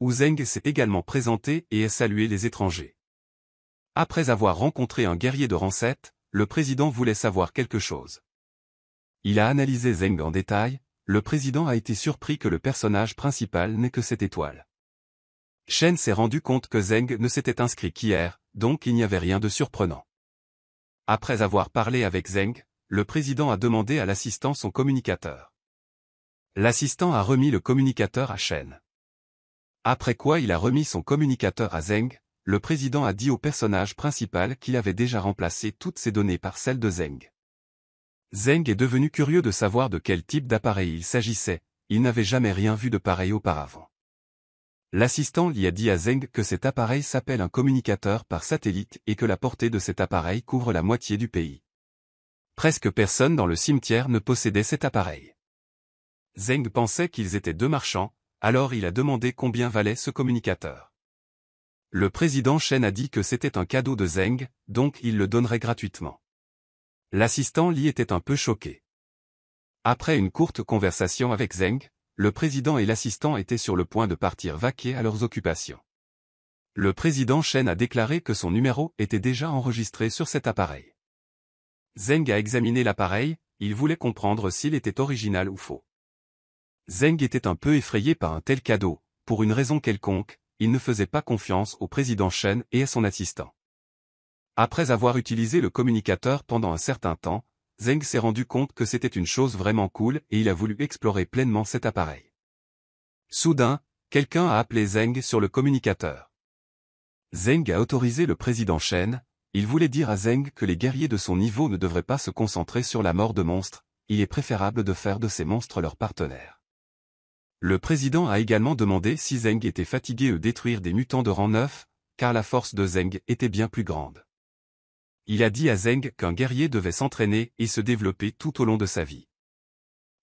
Ou Zeng s'est également présenté et a salué les étrangers. Après avoir rencontré un guerrier de Rancette, le président voulait savoir quelque chose. Il a analysé Zeng en détail, le président a été surpris que le personnage principal n'ait que cette étoile. Chen s'est rendu compte que Zeng ne s'était inscrit qu'hier, donc il n'y avait rien de surprenant. Après avoir parlé avec Zeng, le président a demandé à l'assistant son communicateur. L'assistant a remis le communicateur à Chen. Après quoi il a remis son communicateur à Zeng, le président a dit au personnage principal qu'il avait déjà remplacé toutes ses données par celles de Zeng. Zeng est devenu curieux de savoir de quel type d'appareil il s'agissait, il n'avait jamais rien vu de pareil auparavant. L'assistant lui a dit à Zeng que cet appareil s'appelle un communicateur par satellite et que la portée de cet appareil couvre la moitié du pays. Presque personne dans le cimetière ne possédait cet appareil. Zeng pensait qu'ils étaient deux marchands, alors il a demandé combien valait ce communicateur. Le président Chen a dit que c'était un cadeau de Zeng, donc il le donnerait gratuitement. L'assistant Li était un peu choqué. Après une courte conversation avec Zeng, le président et l'assistant étaient sur le point de partir vaquer à leurs occupations. Le président Chen a déclaré que son numéro était déjà enregistré sur cet appareil. Zeng a examiné l'appareil, il voulait comprendre s'il était original ou faux. Zeng était un peu effrayé par un tel cadeau, pour une raison quelconque, il ne faisait pas confiance au président Chen et à son assistant. Après avoir utilisé le communicateur pendant un certain temps, Zeng s'est rendu compte que c'était une chose vraiment cool et il a voulu explorer pleinement cet appareil. Soudain, quelqu'un a appelé Zeng sur le communicateur. Zeng a autorisé le président Chen. il voulait dire à Zeng que les guerriers de son niveau ne devraient pas se concentrer sur la mort de monstres, il est préférable de faire de ces monstres leurs partenaires. Le président a également demandé si Zeng était fatigué de détruire des mutants de rang 9, car la force de Zeng était bien plus grande il a dit à Zeng qu'un guerrier devait s'entraîner et se développer tout au long de sa vie.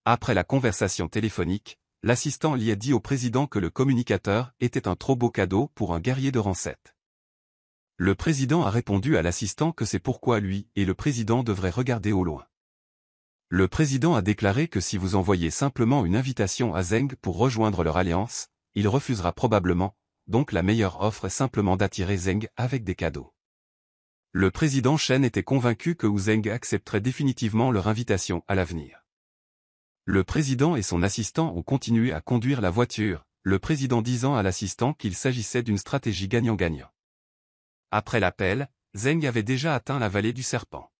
Après la conversation téléphonique, l'assistant lui a dit au président que le communicateur était un trop beau cadeau pour un guerrier de 7. Le président a répondu à l'assistant que c'est pourquoi lui et le président devraient regarder au loin. Le président a déclaré que si vous envoyez simplement une invitation à Zeng pour rejoindre leur alliance, il refusera probablement, donc la meilleure offre est simplement d'attirer Zeng avec des cadeaux le président Chen était convaincu que Wu Zeng accepterait définitivement leur invitation à l'avenir. Le président et son assistant ont continué à conduire la voiture, le président disant à l'assistant qu'il s'agissait d'une stratégie gagnant-gagnant. Après l'appel, Zeng avait déjà atteint la vallée du serpent.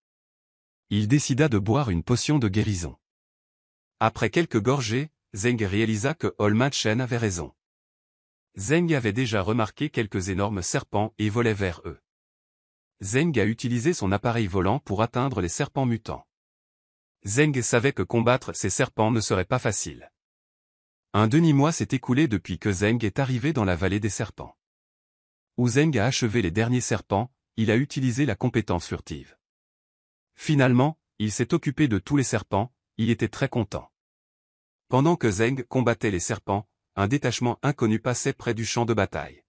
Il décida de boire une potion de guérison. Après quelques gorgées, Zeng réalisa que Olma Chen avait raison. Zeng avait déjà remarqué quelques énormes serpents et volait vers eux. Zeng a utilisé son appareil volant pour atteindre les serpents mutants. Zeng savait que combattre ces serpents ne serait pas facile. Un demi-mois s'est écoulé depuis que Zeng est arrivé dans la vallée des serpents. Où Zeng a achevé les derniers serpents, il a utilisé la compétence furtive. Finalement, il s'est occupé de tous les serpents, il était très content. Pendant que Zeng combattait les serpents, un détachement inconnu passait près du champ de bataille.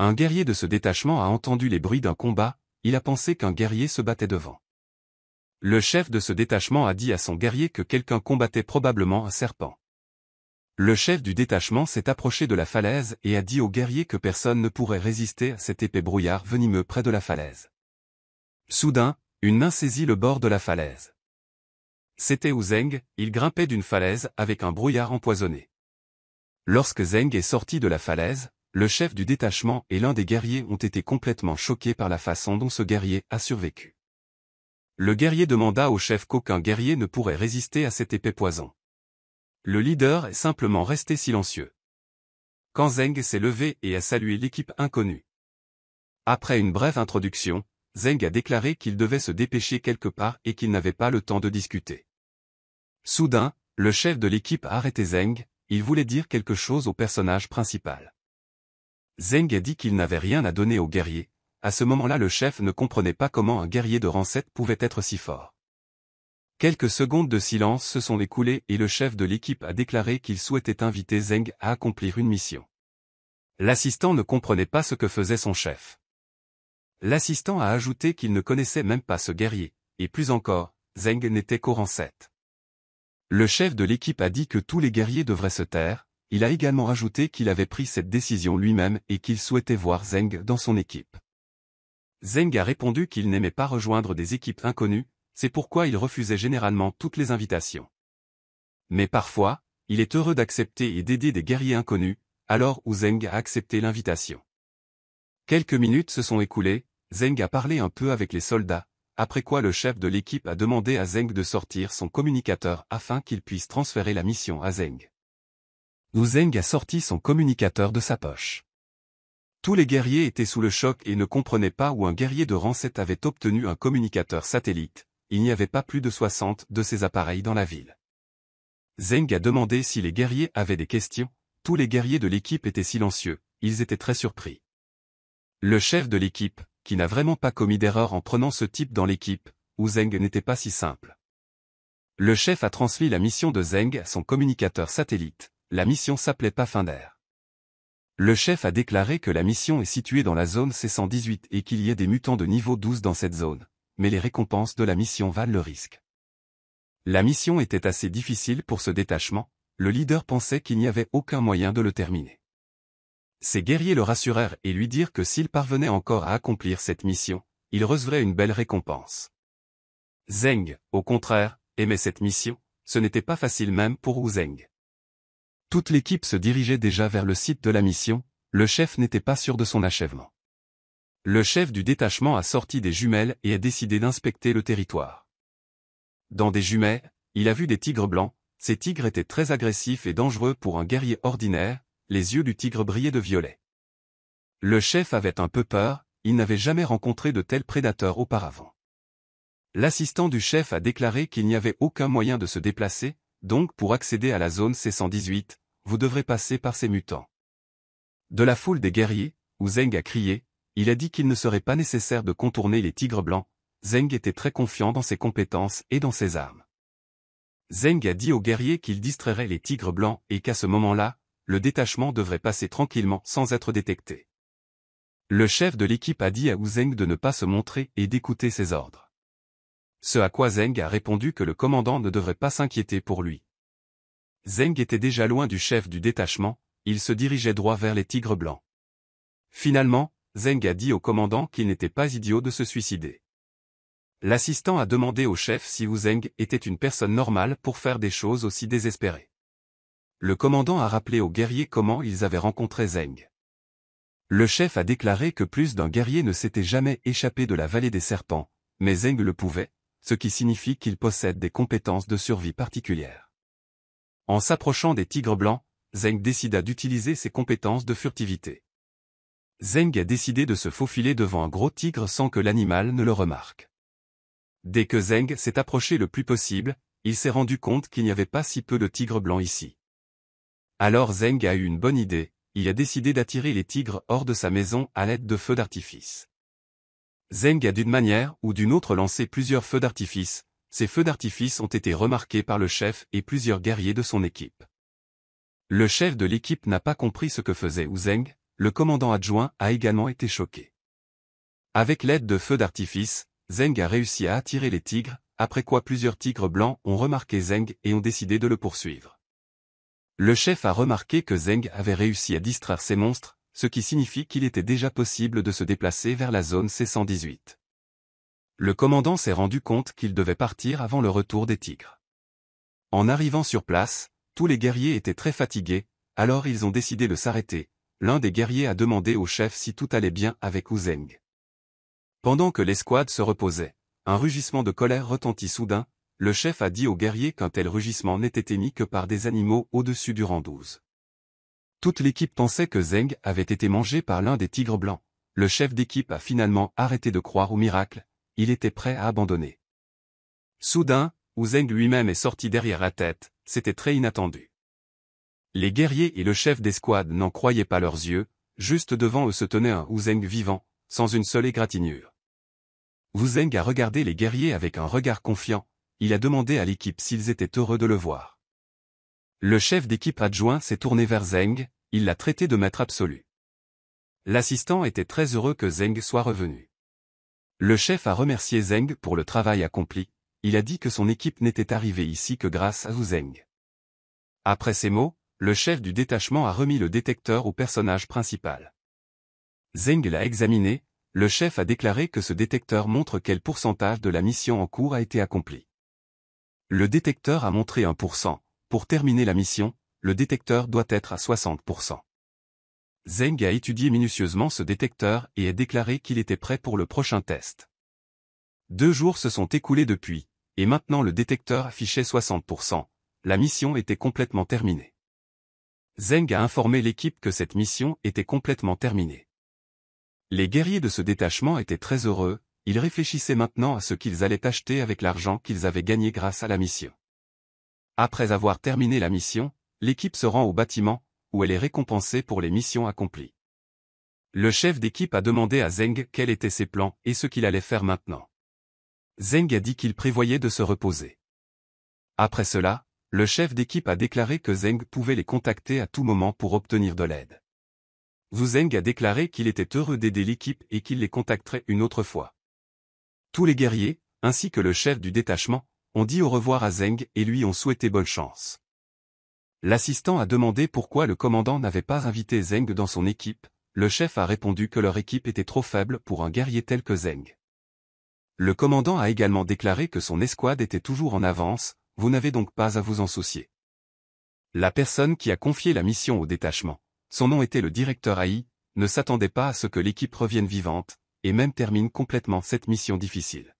Un guerrier de ce détachement a entendu les bruits d'un combat, il a pensé qu'un guerrier se battait devant. Le chef de ce détachement a dit à son guerrier que quelqu'un combattait probablement un serpent. Le chef du détachement s'est approché de la falaise et a dit au guerrier que personne ne pourrait résister à cet épais brouillard venimeux près de la falaise. Soudain, une main saisit le bord de la falaise. C'était Zeng, il grimpait d'une falaise avec un brouillard empoisonné. Lorsque Zeng est sorti de la falaise, le chef du détachement et l'un des guerriers ont été complètement choqués par la façon dont ce guerrier a survécu. Le guerrier demanda au chef qu'aucun guerrier ne pourrait résister à cet épais poison. Le leader est simplement resté silencieux. Quand Zeng s'est levé et a salué l'équipe inconnue. Après une brève introduction, Zeng a déclaré qu'il devait se dépêcher quelque part et qu'il n'avait pas le temps de discuter. Soudain, le chef de l'équipe a arrêté Zeng, il voulait dire quelque chose au personnage principal. Zeng a dit qu'il n'avait rien à donner aux guerriers, à ce moment-là le chef ne comprenait pas comment un guerrier de rang pouvait être si fort. Quelques secondes de silence se sont écoulées et le chef de l'équipe a déclaré qu'il souhaitait inviter Zeng à accomplir une mission. L'assistant ne comprenait pas ce que faisait son chef. L'assistant a ajouté qu'il ne connaissait même pas ce guerrier, et plus encore, Zeng n'était qu'au rang Le chef de l'équipe a dit que tous les guerriers devraient se taire, il a également ajouté qu'il avait pris cette décision lui-même et qu'il souhaitait voir Zeng dans son équipe. Zeng a répondu qu'il n'aimait pas rejoindre des équipes inconnues, c'est pourquoi il refusait généralement toutes les invitations. Mais parfois, il est heureux d'accepter et d'aider des guerriers inconnus, alors où Zeng a accepté l'invitation. Quelques minutes se sont écoulées, Zeng a parlé un peu avec les soldats, après quoi le chef de l'équipe a demandé à Zeng de sortir son communicateur afin qu'il puisse transférer la mission à Zeng. Zeng a sorti son communicateur de sa poche. Tous les guerriers étaient sous le choc et ne comprenaient pas où un guerrier de rang 7 avait obtenu un communicateur satellite, il n'y avait pas plus de 60 de ces appareils dans la ville. Zeng a demandé si les guerriers avaient des questions, tous les guerriers de l'équipe étaient silencieux, ils étaient très surpris. Le chef de l'équipe, qui n'a vraiment pas commis d'erreur en prenant ce type dans l'équipe, ou Zeng n'était pas si simple. Le chef a transmis la mission de Zeng à son communicateur satellite, la mission s'appelait d'air. Le chef a déclaré que la mission est située dans la zone C118 et qu'il y ait des mutants de niveau 12 dans cette zone, mais les récompenses de la mission valent le risque. La mission était assez difficile pour ce détachement, le leader pensait qu'il n'y avait aucun moyen de le terminer. Ses guerriers le rassurèrent et lui dirent que s'il parvenait encore à accomplir cette mission, il recevrait une belle récompense. Zeng, au contraire, aimait cette mission, ce n'était pas facile même pour Wu Zeng. Toute l'équipe se dirigeait déjà vers le site de la mission, le chef n'était pas sûr de son achèvement. Le chef du détachement a sorti des jumelles et a décidé d'inspecter le territoire. Dans des jumelles, il a vu des tigres blancs, ces tigres étaient très agressifs et dangereux pour un guerrier ordinaire, les yeux du tigre brillaient de violet. Le chef avait un peu peur, il n'avait jamais rencontré de tels prédateurs auparavant. L'assistant du chef a déclaré qu'il n'y avait aucun moyen de se déplacer, donc pour accéder à la zone C118, vous devrez passer par ces mutants. De la foule des guerriers, où Zeng a crié, il a dit qu'il ne serait pas nécessaire de contourner les tigres blancs, Zeng était très confiant dans ses compétences et dans ses armes. Zeng a dit aux guerriers qu'il distrairait les tigres blancs et qu'à ce moment-là, le détachement devrait passer tranquillement sans être détecté. Le chef de l'équipe a dit à Wu Zeng de ne pas se montrer et d'écouter ses ordres. Ce à quoi Zeng a répondu que le commandant ne devrait pas s'inquiéter pour lui. Zeng était déjà loin du chef du détachement, il se dirigeait droit vers les tigres blancs. Finalement, Zeng a dit au commandant qu'il n'était pas idiot de se suicider. L'assistant a demandé au chef si Wu Zeng était une personne normale pour faire des choses aussi désespérées. Le commandant a rappelé aux guerriers comment ils avaient rencontré Zeng. Le chef a déclaré que plus d'un guerrier ne s'était jamais échappé de la vallée des serpents, mais Zeng le pouvait, ce qui signifie qu'il possède des compétences de survie particulières. En s'approchant des tigres blancs, Zeng décida d'utiliser ses compétences de furtivité. Zeng a décidé de se faufiler devant un gros tigre sans que l'animal ne le remarque. Dès que Zeng s'est approché le plus possible, il s'est rendu compte qu'il n'y avait pas si peu de tigres blancs ici. Alors Zeng a eu une bonne idée, il a décidé d'attirer les tigres hors de sa maison à l'aide de feux d'artifice. Zeng a d'une manière ou d'une autre lancé plusieurs feux d'artifice, ces feux d'artifice ont été remarqués par le chef et plusieurs guerriers de son équipe. Le chef de l'équipe n'a pas compris ce que faisait Ou Zeng, le commandant adjoint a également été choqué. Avec l'aide de feux d'artifice, Zeng a réussi à attirer les tigres, après quoi plusieurs tigres blancs ont remarqué Zeng et ont décidé de le poursuivre. Le chef a remarqué que Zeng avait réussi à distraire ces monstres, ce qui signifie qu'il était déjà possible de se déplacer vers la zone C-118. Le commandant s'est rendu compte qu'il devait partir avant le retour des tigres. En arrivant sur place, tous les guerriers étaient très fatigués, alors ils ont décidé de s'arrêter. L'un des guerriers a demandé au chef si tout allait bien avec Ouzeng. Pendant que l'escouade se reposait, un rugissement de colère retentit soudain, le chef a dit aux guerriers qu'un tel rugissement n'était émis que par des animaux au-dessus du rang 12. Toute l'équipe pensait que Zeng avait été mangé par l'un des tigres blancs. Le chef d'équipe a finalement arrêté de croire au miracle, il était prêt à abandonner. Soudain, Zeng lui-même est sorti derrière la tête, c'était très inattendu. Les guerriers et le chef d'escouade n'en croyaient pas leurs yeux, juste devant eux se tenait un Zeng vivant, sans une seule égratignure. Zeng a regardé les guerriers avec un regard confiant, il a demandé à l'équipe s'ils étaient heureux de le voir. Le chef d'équipe adjoint s'est tourné vers Zeng, il l'a traité de maître absolu. L'assistant était très heureux que Zeng soit revenu. Le chef a remercié Zeng pour le travail accompli, il a dit que son équipe n'était arrivée ici que grâce à Zeng. Après ces mots, le chef du détachement a remis le détecteur au personnage principal. Zeng l'a examiné, le chef a déclaré que ce détecteur montre quel pourcentage de la mission en cours a été accompli. Le détecteur a montré un pourcent. Pour terminer la mission, le détecteur doit être à 60%. Zeng a étudié minutieusement ce détecteur et a déclaré qu'il était prêt pour le prochain test. Deux jours se sont écoulés depuis, et maintenant le détecteur affichait 60%. La mission était complètement terminée. Zeng a informé l'équipe que cette mission était complètement terminée. Les guerriers de ce détachement étaient très heureux, ils réfléchissaient maintenant à ce qu'ils allaient acheter avec l'argent qu'ils avaient gagné grâce à la mission. Après avoir terminé la mission, l'équipe se rend au bâtiment, où elle est récompensée pour les missions accomplies. Le chef d'équipe a demandé à Zeng quels étaient ses plans et ce qu'il allait faire maintenant. Zeng a dit qu'il prévoyait de se reposer. Après cela, le chef d'équipe a déclaré que Zeng pouvait les contacter à tout moment pour obtenir de l'aide. Wu Zeng a déclaré qu'il était heureux d'aider l'équipe et qu'il les contacterait une autre fois. Tous les guerriers, ainsi que le chef du détachement, on dit au revoir à Zeng et lui ont souhaité bonne chance. L'assistant a demandé pourquoi le commandant n'avait pas invité Zeng dans son équipe, le chef a répondu que leur équipe était trop faible pour un guerrier tel que Zeng. Le commandant a également déclaré que son escouade était toujours en avance, vous n'avez donc pas à vous en soucier. La personne qui a confié la mission au détachement, son nom était le directeur AI, ne s'attendait pas à ce que l'équipe revienne vivante, et même termine complètement cette mission difficile.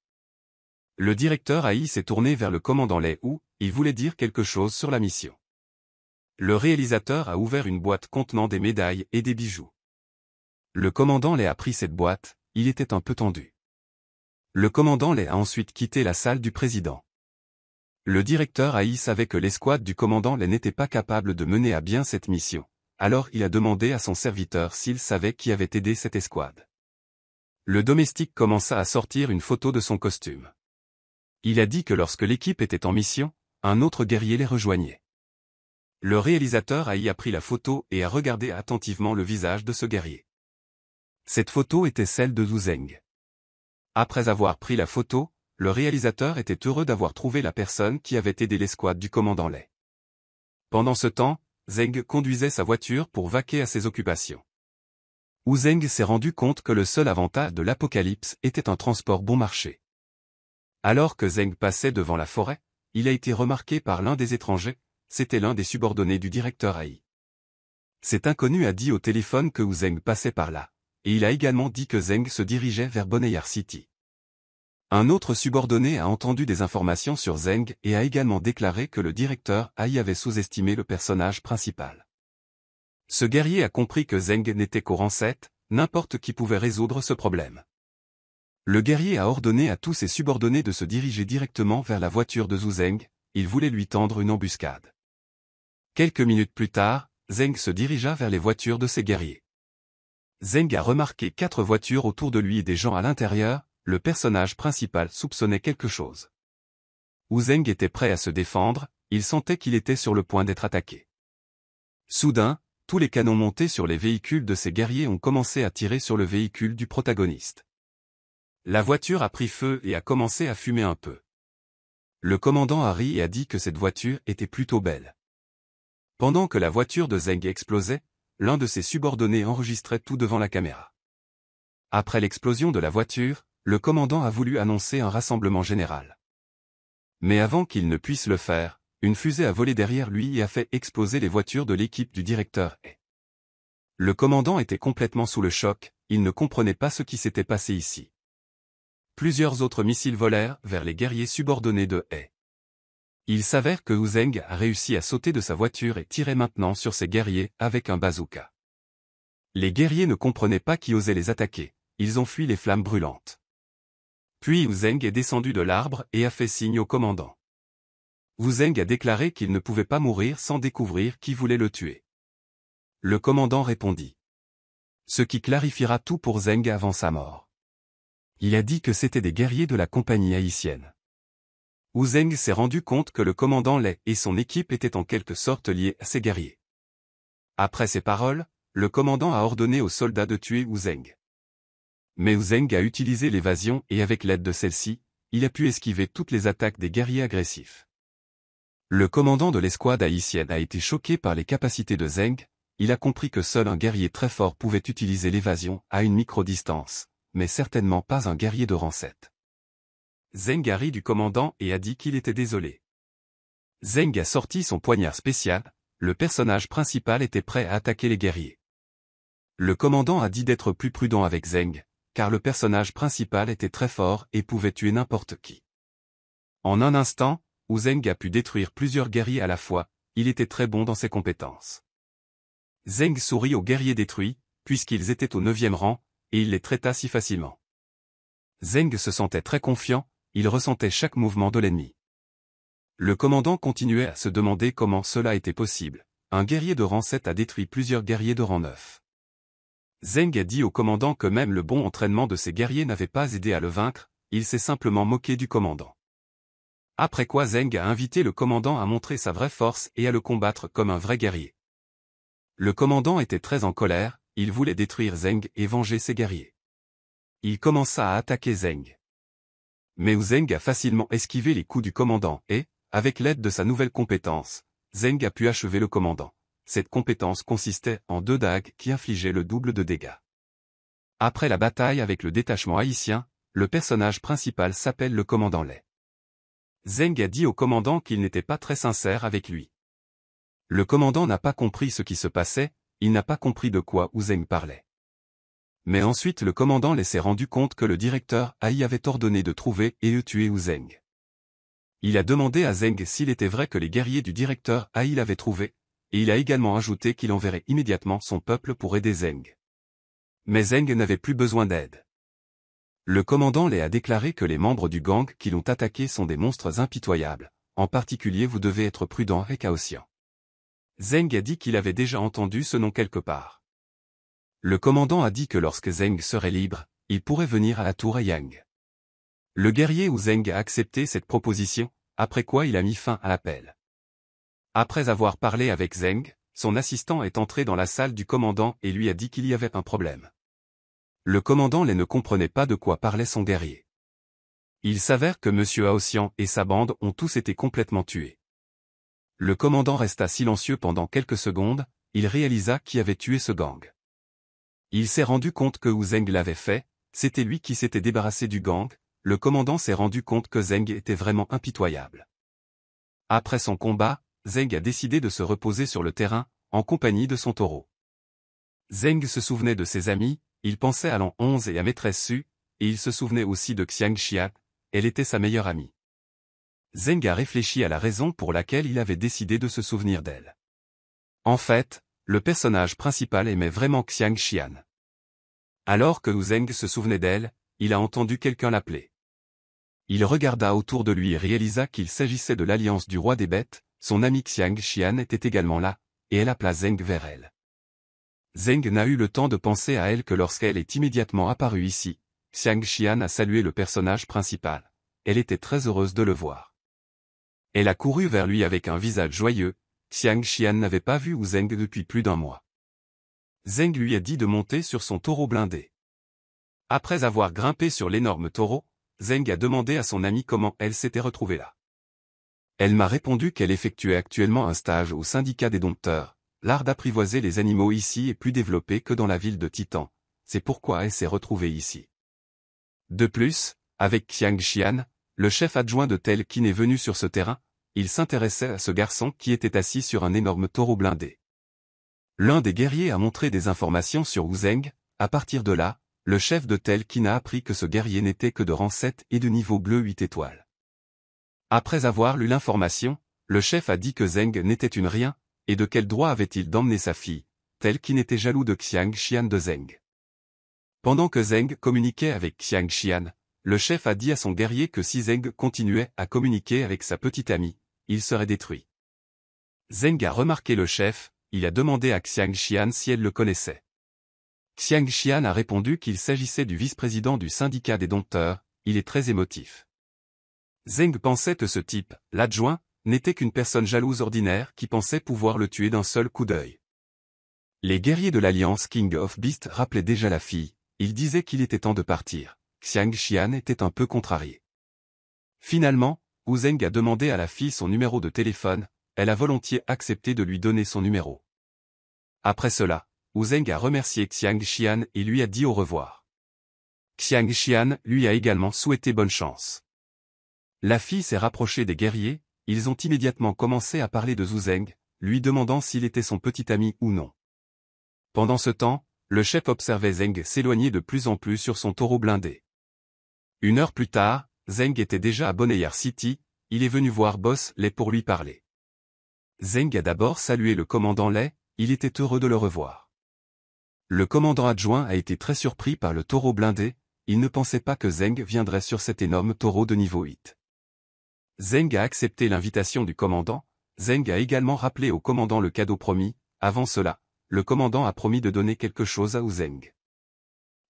Le directeur AI s'est tourné vers le commandant Lay où il voulait dire quelque chose sur la mission. Le réalisateur a ouvert une boîte contenant des médailles et des bijoux. Le commandant Lay a pris cette boîte, il était un peu tendu. Le commandant Lay a ensuite quitté la salle du président. Le directeur AI savait que l'escouade du commandant Lay n'était pas capable de mener à bien cette mission, alors il a demandé à son serviteur s'il savait qui avait aidé cette escouade. Le domestique commença à sortir une photo de son costume. Il a dit que lorsque l'équipe était en mission, un autre guerrier les rejoignait. Le réalisateur a y appris la photo et a regardé attentivement le visage de ce guerrier. Cette photo était celle de Zeng. Après avoir pris la photo, le réalisateur était heureux d'avoir trouvé la personne qui avait aidé l'escouade du commandant Lei. Pendant ce temps, Zeng conduisait sa voiture pour vaquer à ses occupations. Zeng s'est rendu compte que le seul avantage de l'apocalypse était un transport bon marché. Alors que Zeng passait devant la forêt, il a été remarqué par l'un des étrangers, c'était l'un des subordonnés du directeur AI. Cet inconnu a dit au téléphone que Zeng passait par là, et il a également dit que Zeng se dirigeait vers Boneyard City. Un autre subordonné a entendu des informations sur Zeng et a également déclaré que le directeur AI avait sous-estimé le personnage principal. Ce guerrier a compris que Zeng n'était qu'au rang 7, n'importe qui pouvait résoudre ce problème. Le guerrier a ordonné à tous ses subordonnés de se diriger directement vers la voiture de Zhu Zeng, il voulait lui tendre une embuscade. Quelques minutes plus tard, Zeng se dirigea vers les voitures de ses guerriers. Zeng a remarqué quatre voitures autour de lui et des gens à l'intérieur, le personnage principal soupçonnait quelque chose. Zeng était prêt à se défendre, il sentait qu'il était sur le point d'être attaqué. Soudain, tous les canons montés sur les véhicules de ses guerriers ont commencé à tirer sur le véhicule du protagoniste. La voiture a pris feu et a commencé à fumer un peu. Le commandant a ri et a dit que cette voiture était plutôt belle. Pendant que la voiture de Zeng explosait, l'un de ses subordonnés enregistrait tout devant la caméra. Après l'explosion de la voiture, le commandant a voulu annoncer un rassemblement général. Mais avant qu'il ne puisse le faire, une fusée a volé derrière lui et a fait exploser les voitures de l'équipe du directeur Le commandant était complètement sous le choc, il ne comprenait pas ce qui s'était passé ici plusieurs autres missiles volèrent vers les guerriers subordonnés de Hai. Il s'avère que Uzeng a réussi à sauter de sa voiture et tirait maintenant sur ses guerriers avec un bazooka. Les guerriers ne comprenaient pas qui osait les attaquer, ils ont fui les flammes brûlantes. Puis Zeng est descendu de l'arbre et a fait signe au commandant. Zeng a déclaré qu'il ne pouvait pas mourir sans découvrir qui voulait le tuer. Le commandant répondit. Ce qui clarifiera tout pour Zeng avant sa mort. Il a dit que c'était des guerriers de la compagnie haïtienne. Wu s'est rendu compte que le commandant Lei et son équipe étaient en quelque sorte liés à ces guerriers. Après ces paroles, le commandant a ordonné aux soldats de tuer Wu Mais Wu a utilisé l'évasion et avec l'aide de celle-ci, il a pu esquiver toutes les attaques des guerriers agressifs. Le commandant de l'escouade haïtienne a été choqué par les capacités de Zeng, il a compris que seul un guerrier très fort pouvait utiliser l'évasion à une micro-distance, mais certainement pas un guerrier de rang 7. Zeng a ri du commandant et a dit qu'il était désolé. Zeng a sorti son poignard spécial, le personnage principal était prêt à attaquer les guerriers. Le commandant a dit d'être plus prudent avec Zeng, car le personnage principal était très fort et pouvait tuer n'importe qui. En un instant, où Zeng a pu détruire plusieurs guerriers à la fois, il était très bon dans ses compétences. Zeng sourit aux guerriers détruits, puisqu'ils étaient au neuvième rang, et il les traita si facilement. Zeng se sentait très confiant, il ressentait chaque mouvement de l'ennemi. Le commandant continuait à se demander comment cela était possible. Un guerrier de rang 7 a détruit plusieurs guerriers de rang 9. Zeng a dit au commandant que même le bon entraînement de ses guerriers n'avait pas aidé à le vaincre, il s'est simplement moqué du commandant. Après quoi Zeng a invité le commandant à montrer sa vraie force et à le combattre comme un vrai guerrier. Le commandant était très en colère, il voulait détruire Zeng et venger ses guerriers. Il commença à attaquer Zeng. Mais Zeng a facilement esquivé les coups du commandant et, avec l'aide de sa nouvelle compétence, Zeng a pu achever le commandant. Cette compétence consistait en deux dagues qui infligeaient le double de dégâts. Après la bataille avec le détachement haïtien, le personnage principal s'appelle le commandant Lei. Zeng a dit au commandant qu'il n'était pas très sincère avec lui. Le commandant n'a pas compris ce qui se passait, il n'a pas compris de quoi Uzeng parlait. Mais ensuite le commandant les s'est rendu compte que le directeur AI avait ordonné de trouver et de tuer Ouzeng. Il a demandé à Zeng s'il était vrai que les guerriers du directeur AI l'avaient trouvé, et il a également ajouté qu'il enverrait immédiatement son peuple pour aider Zeng. Mais Zeng n'avait plus besoin d'aide. Le commandant les a déclaré que les membres du gang qui l'ont attaqué sont des monstres impitoyables, en particulier vous devez être prudent et Zeng a dit qu'il avait déjà entendu ce nom quelque part. Le commandant a dit que lorsque Zeng serait libre, il pourrait venir à la tour à Yang. Le guerrier ou Zeng a accepté cette proposition, après quoi il a mis fin à l'appel. Après avoir parlé avec Zeng, son assistant est entré dans la salle du commandant et lui a dit qu'il y avait un problème. Le commandant les ne comprenait pas de quoi parlait son guerrier. Il s'avère que M. Haosian et sa bande ont tous été complètement tués. Le commandant resta silencieux pendant quelques secondes, il réalisa qui avait tué ce gang. Il s'est rendu compte que Wu Zeng l'avait fait, c'était lui qui s'était débarrassé du gang, le commandant s'est rendu compte que Zeng était vraiment impitoyable. Après son combat, Zeng a décidé de se reposer sur le terrain, en compagnie de son taureau. Zeng se souvenait de ses amis, il pensait à l'an 11 et à maîtresse Su, et il se souvenait aussi de Xiang Xia, elle était sa meilleure amie a réfléchi à la raison pour laquelle il avait décidé de se souvenir d'elle. En fait, le personnage principal aimait vraiment Xiang Xian. Alors que Zeng se souvenait d'elle, il a entendu quelqu'un l'appeler. Il regarda autour de lui et réalisa qu'il s'agissait de l'alliance du roi des bêtes, son ami Xiang Xian était également là, et elle appela Zeng vers elle. Zeng n'a eu le temps de penser à elle que lorsqu'elle est immédiatement apparue ici, Xiang Xian a salué le personnage principal. Elle était très heureuse de le voir. Elle a couru vers lui avec un visage joyeux, Xiang Xian n'avait pas vu Zeng depuis plus d'un mois. Zeng lui a dit de monter sur son taureau blindé. Après avoir grimpé sur l'énorme taureau, Zeng a demandé à son amie comment elle s'était retrouvée là. Elle m'a répondu qu'elle effectuait actuellement un stage au syndicat des dompteurs. L'art d'apprivoiser les animaux ici est plus développé que dans la ville de Titan. C'est pourquoi elle s'est retrouvée ici. De plus, avec Xiang Xian, le chef adjoint de Telkin est venu sur ce terrain, il s'intéressait à ce garçon qui était assis sur un énorme taureau blindé. L'un des guerriers a montré des informations sur Zeng. à partir de là, le chef de Telkin a appris que ce guerrier n'était que de rang 7 et de niveau bleu 8 étoiles. Après avoir lu l'information, le chef a dit que Zeng n'était une rien, et de quel droit avait-il d'emmener sa fille, qu'il était jaloux de Xiang Xian de Zeng. Pendant que Zeng communiquait avec Xiang Xian, le chef a dit à son guerrier que si Zeng continuait à communiquer avec sa petite amie, il serait détruit. Zeng a remarqué le chef, il a demandé à Xiang Xian si elle le connaissait. Xiang Xian a répondu qu'il s'agissait du vice-président du syndicat des dompteurs, il est très émotif. Zeng pensait que ce type, l'adjoint, n'était qu'une personne jalouse ordinaire qui pensait pouvoir le tuer d'un seul coup d'œil. Les guerriers de l'alliance King of Beast rappelaient déjà la fille, ils disaient qu'il était temps de partir. Xiang Xian était un peu contrarié. Finalement, Wu Zeng a demandé à la fille son numéro de téléphone, elle a volontiers accepté de lui donner son numéro. Après cela, Wu Zeng a remercié Xiang Xian et lui a dit au revoir. Xiang Xian lui a également souhaité bonne chance. La fille s'est rapprochée des guerriers, ils ont immédiatement commencé à parler de Zhu Zeng, lui demandant s'il était son petit ami ou non. Pendant ce temps, le chef observait Zeng s'éloigner de plus en plus sur son taureau blindé. Une heure plus tard, Zeng était déjà à Bonneyer City, il est venu voir Boss Lay pour lui parler. Zeng a d'abord salué le commandant Lay, il était heureux de le revoir. Le commandant adjoint a été très surpris par le taureau blindé, il ne pensait pas que Zeng viendrait sur cet énorme taureau de niveau 8. Zeng a accepté l'invitation du commandant, Zeng a également rappelé au commandant le cadeau promis, avant cela, le commandant a promis de donner quelque chose à Zeng.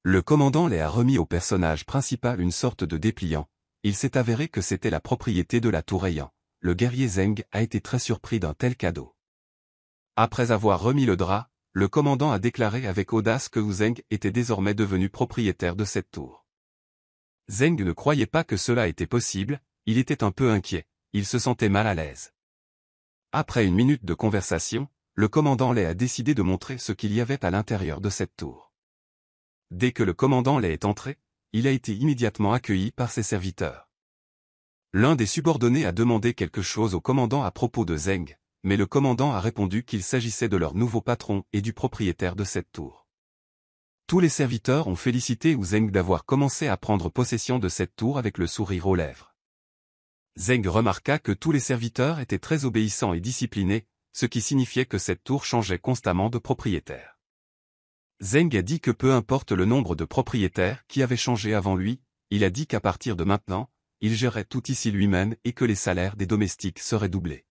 Le commandant les a remis au personnage principal une sorte de dépliant. Il s'est avéré que c'était la propriété de la tour ayant. Le guerrier Zeng a été très surpris d'un tel cadeau. Après avoir remis le drap, le commandant a déclaré avec audace que Zeng était désormais devenu propriétaire de cette tour. Zeng ne croyait pas que cela était possible, il était un peu inquiet, il se sentait mal à l'aise. Après une minute de conversation, le commandant les a décidé de montrer ce qu'il y avait à l'intérieur de cette tour. Dès que le commandant l'est entré, il a été immédiatement accueilli par ses serviteurs. L'un des subordonnés a demandé quelque chose au commandant à propos de Zeng, mais le commandant a répondu qu'il s'agissait de leur nouveau patron et du propriétaire de cette tour. Tous les serviteurs ont félicité Zeng d'avoir commencé à prendre possession de cette tour avec le sourire aux lèvres. Zeng remarqua que tous les serviteurs étaient très obéissants et disciplinés, ce qui signifiait que cette tour changeait constamment de propriétaire. Zeng a dit que peu importe le nombre de propriétaires qui avaient changé avant lui, il a dit qu'à partir de maintenant, il gérait tout ici lui-même et que les salaires des domestiques seraient doublés.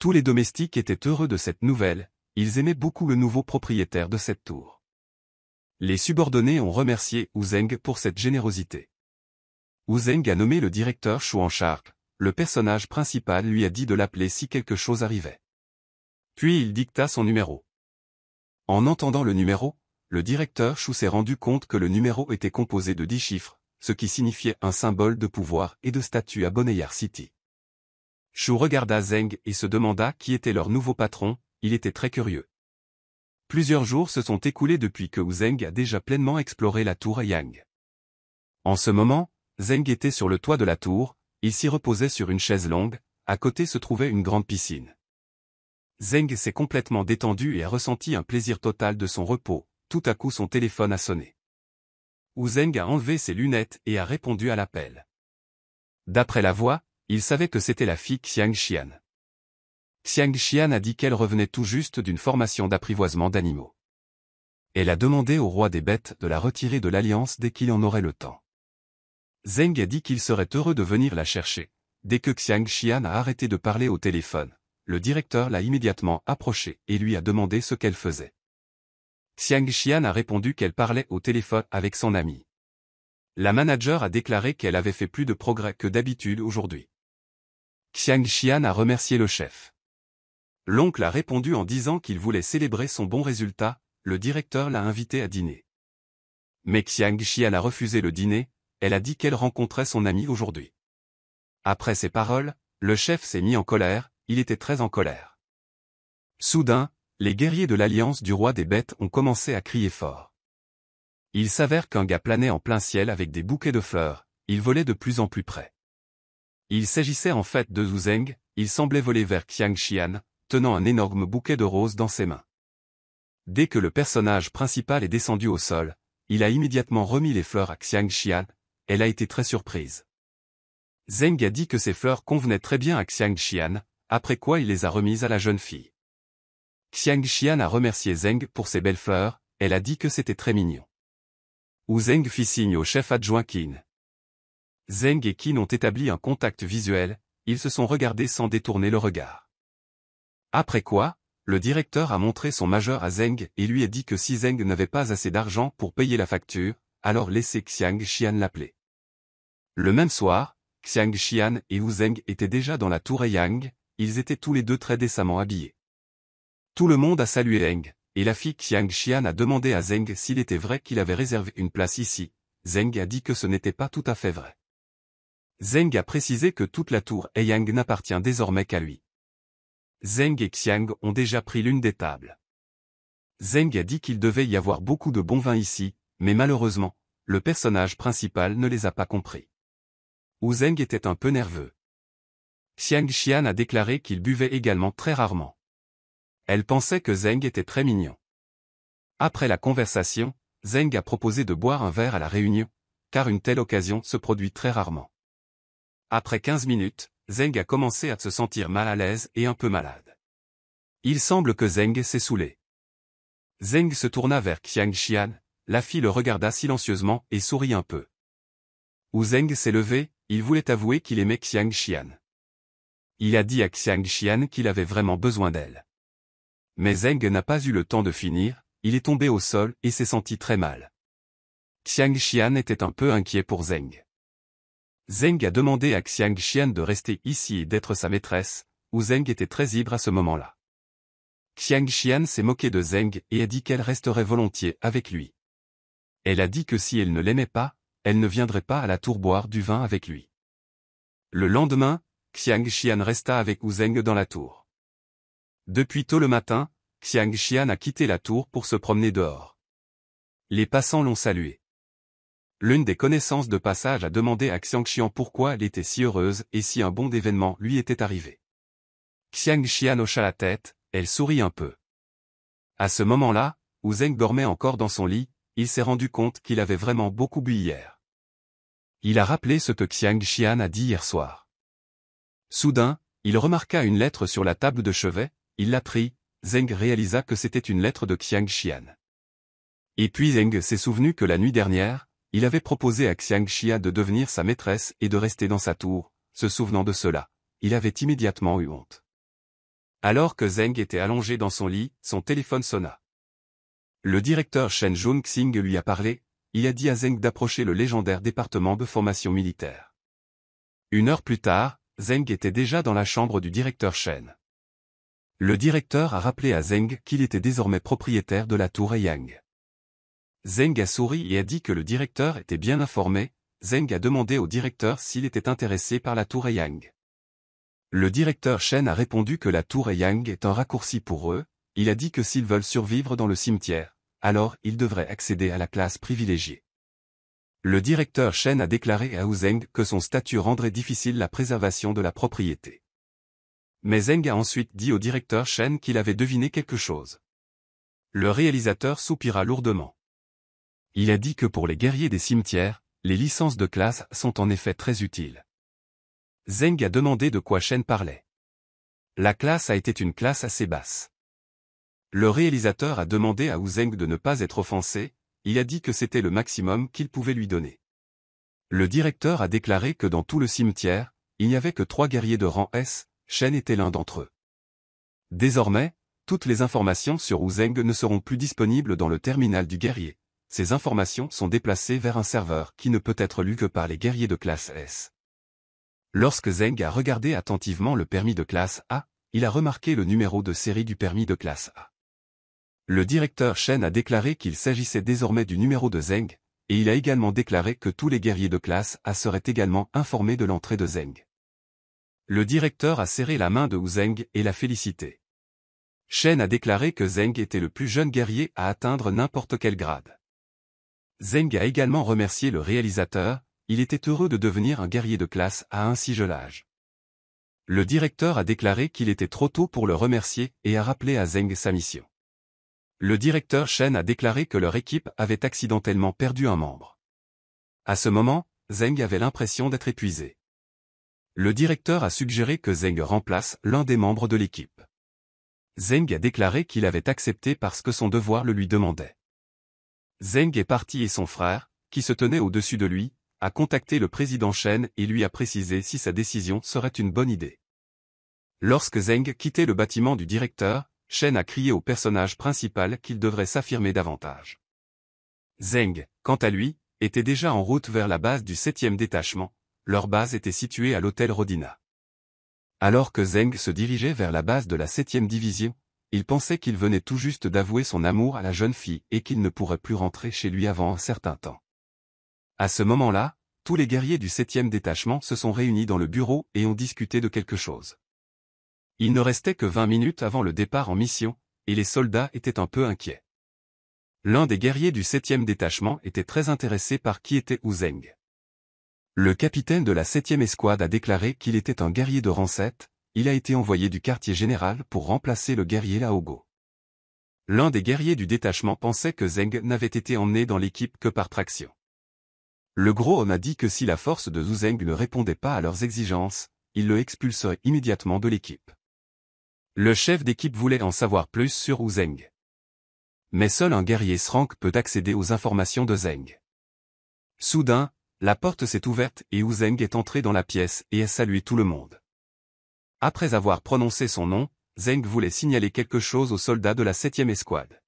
Tous les domestiques étaient heureux de cette nouvelle, ils aimaient beaucoup le nouveau propriétaire de cette tour. Les subordonnés ont remercié Wu Zeng pour cette générosité. Wu Zeng a nommé le directeur Shuan Shark, le personnage principal lui a dit de l'appeler si quelque chose arrivait. Puis il dicta son numéro. En entendant le numéro, le directeur Chou s'est rendu compte que le numéro était composé de dix chiffres, ce qui signifiait un symbole de pouvoir et de statut à Boneyard City. Chou regarda Zeng et se demanda qui était leur nouveau patron, il était très curieux. Plusieurs jours se sont écoulés depuis que Zeng a déjà pleinement exploré la tour Yang. En ce moment, Zeng était sur le toit de la tour, il s'y reposait sur une chaise longue, à côté se trouvait une grande piscine. Zeng s'est complètement détendu et a ressenti un plaisir total de son repos, tout à coup son téléphone a sonné. Wu Zeng a enlevé ses lunettes et a répondu à l'appel. D'après la voix, il savait que c'était la fille Xiang Xian. Xiang Xian a dit qu'elle revenait tout juste d'une formation d'apprivoisement d'animaux. Elle a demandé au roi des bêtes de la retirer de l'alliance dès qu'il en aurait le temps. Zeng a dit qu'il serait heureux de venir la chercher, dès que Xiang Xian a arrêté de parler au téléphone le directeur l'a immédiatement approchée et lui a demandé ce qu'elle faisait. Xiang Xian a répondu qu'elle parlait au téléphone avec son ami. La manager a déclaré qu'elle avait fait plus de progrès que d'habitude aujourd'hui. Xiang Xian a remercié le chef. L'oncle a répondu en disant qu'il voulait célébrer son bon résultat, le directeur l'a invité à dîner. Mais Xiang Xian a refusé le dîner, elle a dit qu'elle rencontrait son ami aujourd'hui. Après ces paroles, le chef s'est mis en colère, il était très en colère. Soudain, les guerriers de l'Alliance du Roi des Bêtes ont commencé à crier fort. Il s'avère qu'un gars planait en plein ciel avec des bouquets de fleurs, il volait de plus en plus près. Il s'agissait en fait de Zhu Zeng, il semblait voler vers Xiang Xian, tenant un énorme bouquet de roses dans ses mains. Dès que le personnage principal est descendu au sol, il a immédiatement remis les fleurs à Xiang Xian, elle a été très surprise. Zeng a dit que ces fleurs convenaient très bien à Xiang Xian, après quoi il les a remises à la jeune fille. Xiang Xian a remercié Zeng pour ses belles fleurs, elle a dit que c'était très mignon. Ou Zeng fit signe au chef adjoint Qin. Zeng et Qin ont établi un contact visuel, ils se sont regardés sans détourner le regard. Après quoi, le directeur a montré son majeur à Zeng et lui a dit que si Zeng n'avait pas assez d'argent pour payer la facture, alors laissez Xiang Xian l'appeler. Le même soir, Xiang Xian et Wu Zeng étaient déjà dans la tour Yang ils étaient tous les deux très décemment habillés. Tout le monde a salué Heng, et la fille Xiang Xian a demandé à Zeng s'il était vrai qu'il avait réservé une place ici. Zeng a dit que ce n'était pas tout à fait vrai. Zeng a précisé que toute la tour Yang n'appartient désormais qu'à lui. Zeng et Xiang ont déjà pris l'une des tables. Zeng a dit qu'il devait y avoir beaucoup de bons vins ici, mais malheureusement, le personnage principal ne les a pas compris. Ou Zeng était un peu nerveux. Xiang Xian a déclaré qu'il buvait également très rarement. Elle pensait que Zeng était très mignon. Après la conversation, Zeng a proposé de boire un verre à la réunion, car une telle occasion se produit très rarement. Après 15 minutes, Zeng a commencé à se sentir mal à l'aise et un peu malade. Il semble que Zeng s'est saoulé. Zeng se tourna vers Xiang Xian, la fille le regarda silencieusement et sourit un peu. Où Zeng s'est levé, il voulait avouer qu'il aimait Xiang Xian il a dit à Xiang Xian qu'il avait vraiment besoin d'elle. Mais Zeng n'a pas eu le temps de finir, il est tombé au sol et s'est senti très mal. Xiang Xian était un peu inquiet pour Zeng. Zeng a demandé à Xiang Xian de rester ici et d'être sa maîtresse, où Zeng était très ivre à ce moment-là. Xiang Xian s'est moqué de Zeng et a dit qu'elle resterait volontiers avec lui. Elle a dit que si elle ne l'aimait pas, elle ne viendrait pas à la tourboire du vin avec lui. Le lendemain, Xiang Xian resta avec Wu Zeng dans la tour. Depuis tôt le matin, Xiang Xian a quitté la tour pour se promener dehors. Les passants l'ont salué. L'une des connaissances de passage a demandé à Xiang Xian pourquoi elle était si heureuse et si un bon événement lui était arrivé. Xiang Xian hocha la tête, elle sourit un peu. À ce moment-là, Wu Zeng dormait encore dans son lit, il s'est rendu compte qu'il avait vraiment beaucoup bu hier. Il a rappelé ce que Xiang Xian a dit hier soir. Soudain, il remarqua une lettre sur la table de chevet, il la prit, Zeng réalisa que c'était une lettre de Xiang Xian. Et puis Zeng s'est souvenu que la nuit dernière, il avait proposé à Xiang Xia de devenir sa maîtresse et de rester dans sa tour, se souvenant de cela, il avait immédiatement eu honte. Alors que Zeng était allongé dans son lit, son téléphone sonna. Le directeur Shen Junxing xing lui a parlé, il a dit à Zeng d'approcher le légendaire département de formation militaire. Une heure plus tard, Zeng était déjà dans la chambre du directeur Shen. Le directeur a rappelé à Zeng qu'il était désormais propriétaire de la tour Eyang. Zeng a souri et a dit que le directeur était bien informé, Zeng a demandé au directeur s'il était intéressé par la tour Eyang. Le directeur Shen a répondu que la tour Eyang est un raccourci pour eux, il a dit que s'ils veulent survivre dans le cimetière, alors ils devraient accéder à la classe privilégiée. Le directeur Chen a déclaré à Wu Zeng que son statut rendrait difficile la préservation de la propriété. Mais Zeng a ensuite dit au directeur Chen qu'il avait deviné quelque chose. Le réalisateur soupira lourdement. Il a dit que pour les guerriers des cimetières, les licences de classe sont en effet très utiles. Zeng a demandé de quoi Chen parlait. La classe a été une classe assez basse. Le réalisateur a demandé à Wu Zeng de ne pas être offensé, il a dit que c'était le maximum qu'il pouvait lui donner. Le directeur a déclaré que dans tout le cimetière, il n'y avait que trois guerriers de rang S, Shen était l'un d'entre eux. Désormais, toutes les informations sur Zeng ne seront plus disponibles dans le terminal du guerrier. Ces informations sont déplacées vers un serveur qui ne peut être lu que par les guerriers de classe S. Lorsque Zeng a regardé attentivement le permis de classe A, il a remarqué le numéro de série du permis de classe A. Le directeur Shen a déclaré qu'il s'agissait désormais du numéro de Zeng, et il a également déclaré que tous les guerriers de classe A seraient également informés de l'entrée de Zeng. Le directeur a serré la main de Wu Zeng et l'a félicité. Chen a déclaré que Zeng était le plus jeune guerrier à atteindre n'importe quel grade. Zeng a également remercié le réalisateur, il était heureux de devenir un guerrier de classe à un si jeune âge. Le directeur a déclaré qu'il était trop tôt pour le remercier et a rappelé à Zeng sa mission. Le directeur Chen a déclaré que leur équipe avait accidentellement perdu un membre. À ce moment, Zeng avait l'impression d'être épuisé. Le directeur a suggéré que Zeng remplace l'un des membres de l'équipe. Zeng a déclaré qu'il avait accepté parce que son devoir le lui demandait. Zeng est parti et son frère, qui se tenait au-dessus de lui, a contacté le président Chen et lui a précisé si sa décision serait une bonne idée. Lorsque Zeng quittait le bâtiment du directeur, Shen a crié au personnage principal qu'il devrait s'affirmer davantage. Zeng, quant à lui, était déjà en route vers la base du 7 détachement, leur base était située à l'hôtel Rodina. Alors que Zeng se dirigeait vers la base de la 7e division, il pensait qu'il venait tout juste d'avouer son amour à la jeune fille et qu'il ne pourrait plus rentrer chez lui avant un certain temps. À ce moment-là, tous les guerriers du 7 détachement se sont réunis dans le bureau et ont discuté de quelque chose. Il ne restait que vingt minutes avant le départ en mission, et les soldats étaient un peu inquiets. L'un des guerriers du 7e détachement était très intéressé par qui était Ouzeng. Le capitaine de la 7e escouade a déclaré qu'il était un guerrier de rang il a été envoyé du quartier général pour remplacer le guerrier Laogo. L'un des guerriers du détachement pensait que Zeng n'avait été emmené dans l'équipe que par traction. Le gros homme a dit que si la force de Zuzeng ne répondait pas à leurs exigences, il le expulserait immédiatement de l'équipe. Le chef d'équipe voulait en savoir plus sur Wu Zeng. Mais seul un guerrier Srank peut accéder aux informations de Zeng. Soudain, la porte s'est ouverte et Wu Zeng est entré dans la pièce et a salué tout le monde. Après avoir prononcé son nom, Zeng voulait signaler quelque chose aux soldats de la 7e escouade.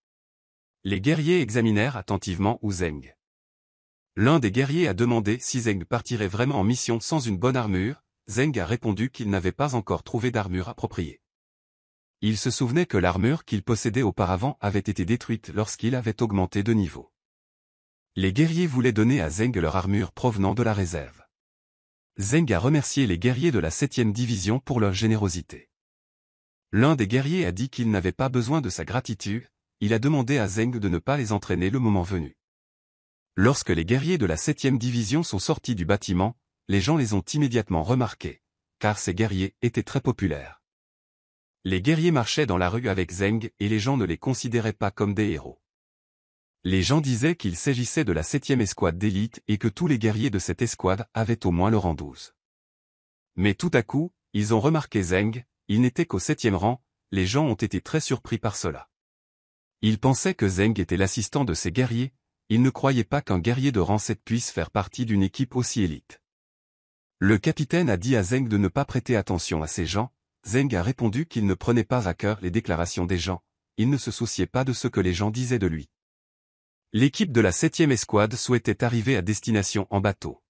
Les guerriers examinèrent attentivement Wu Zeng. L'un des guerriers a demandé si Zeng partirait vraiment en mission sans une bonne armure, Zeng a répondu qu'il n'avait pas encore trouvé d'armure appropriée. Il se souvenait que l'armure qu'il possédait auparavant avait été détruite lorsqu'il avait augmenté de niveau. Les guerriers voulaient donner à Zeng leur armure provenant de la réserve. Zeng a remercié les guerriers de la 7e division pour leur générosité. L'un des guerriers a dit qu'il n'avait pas besoin de sa gratitude, il a demandé à Zeng de ne pas les entraîner le moment venu. Lorsque les guerriers de la 7e division sont sortis du bâtiment, les gens les ont immédiatement remarqués, car ces guerriers étaient très populaires. Les guerriers marchaient dans la rue avec Zeng et les gens ne les considéraient pas comme des héros. Les gens disaient qu'il s'agissait de la septième escouade d'élite et que tous les guerriers de cette escouade avaient au moins le rang 12. Mais tout à coup, ils ont remarqué Zeng, il n'était qu'au septième rang, les gens ont été très surpris par cela. Ils pensaient que Zeng était l'assistant de ces guerriers, ils ne croyaient pas qu'un guerrier de rang 7 puisse faire partie d'une équipe aussi élite. Le capitaine a dit à Zeng de ne pas prêter attention à ces gens, Zeng a répondu qu'il ne prenait pas à cœur les déclarations des gens, il ne se souciait pas de ce que les gens disaient de lui. L'équipe de la 7 escouade souhaitait arriver à destination en bateau.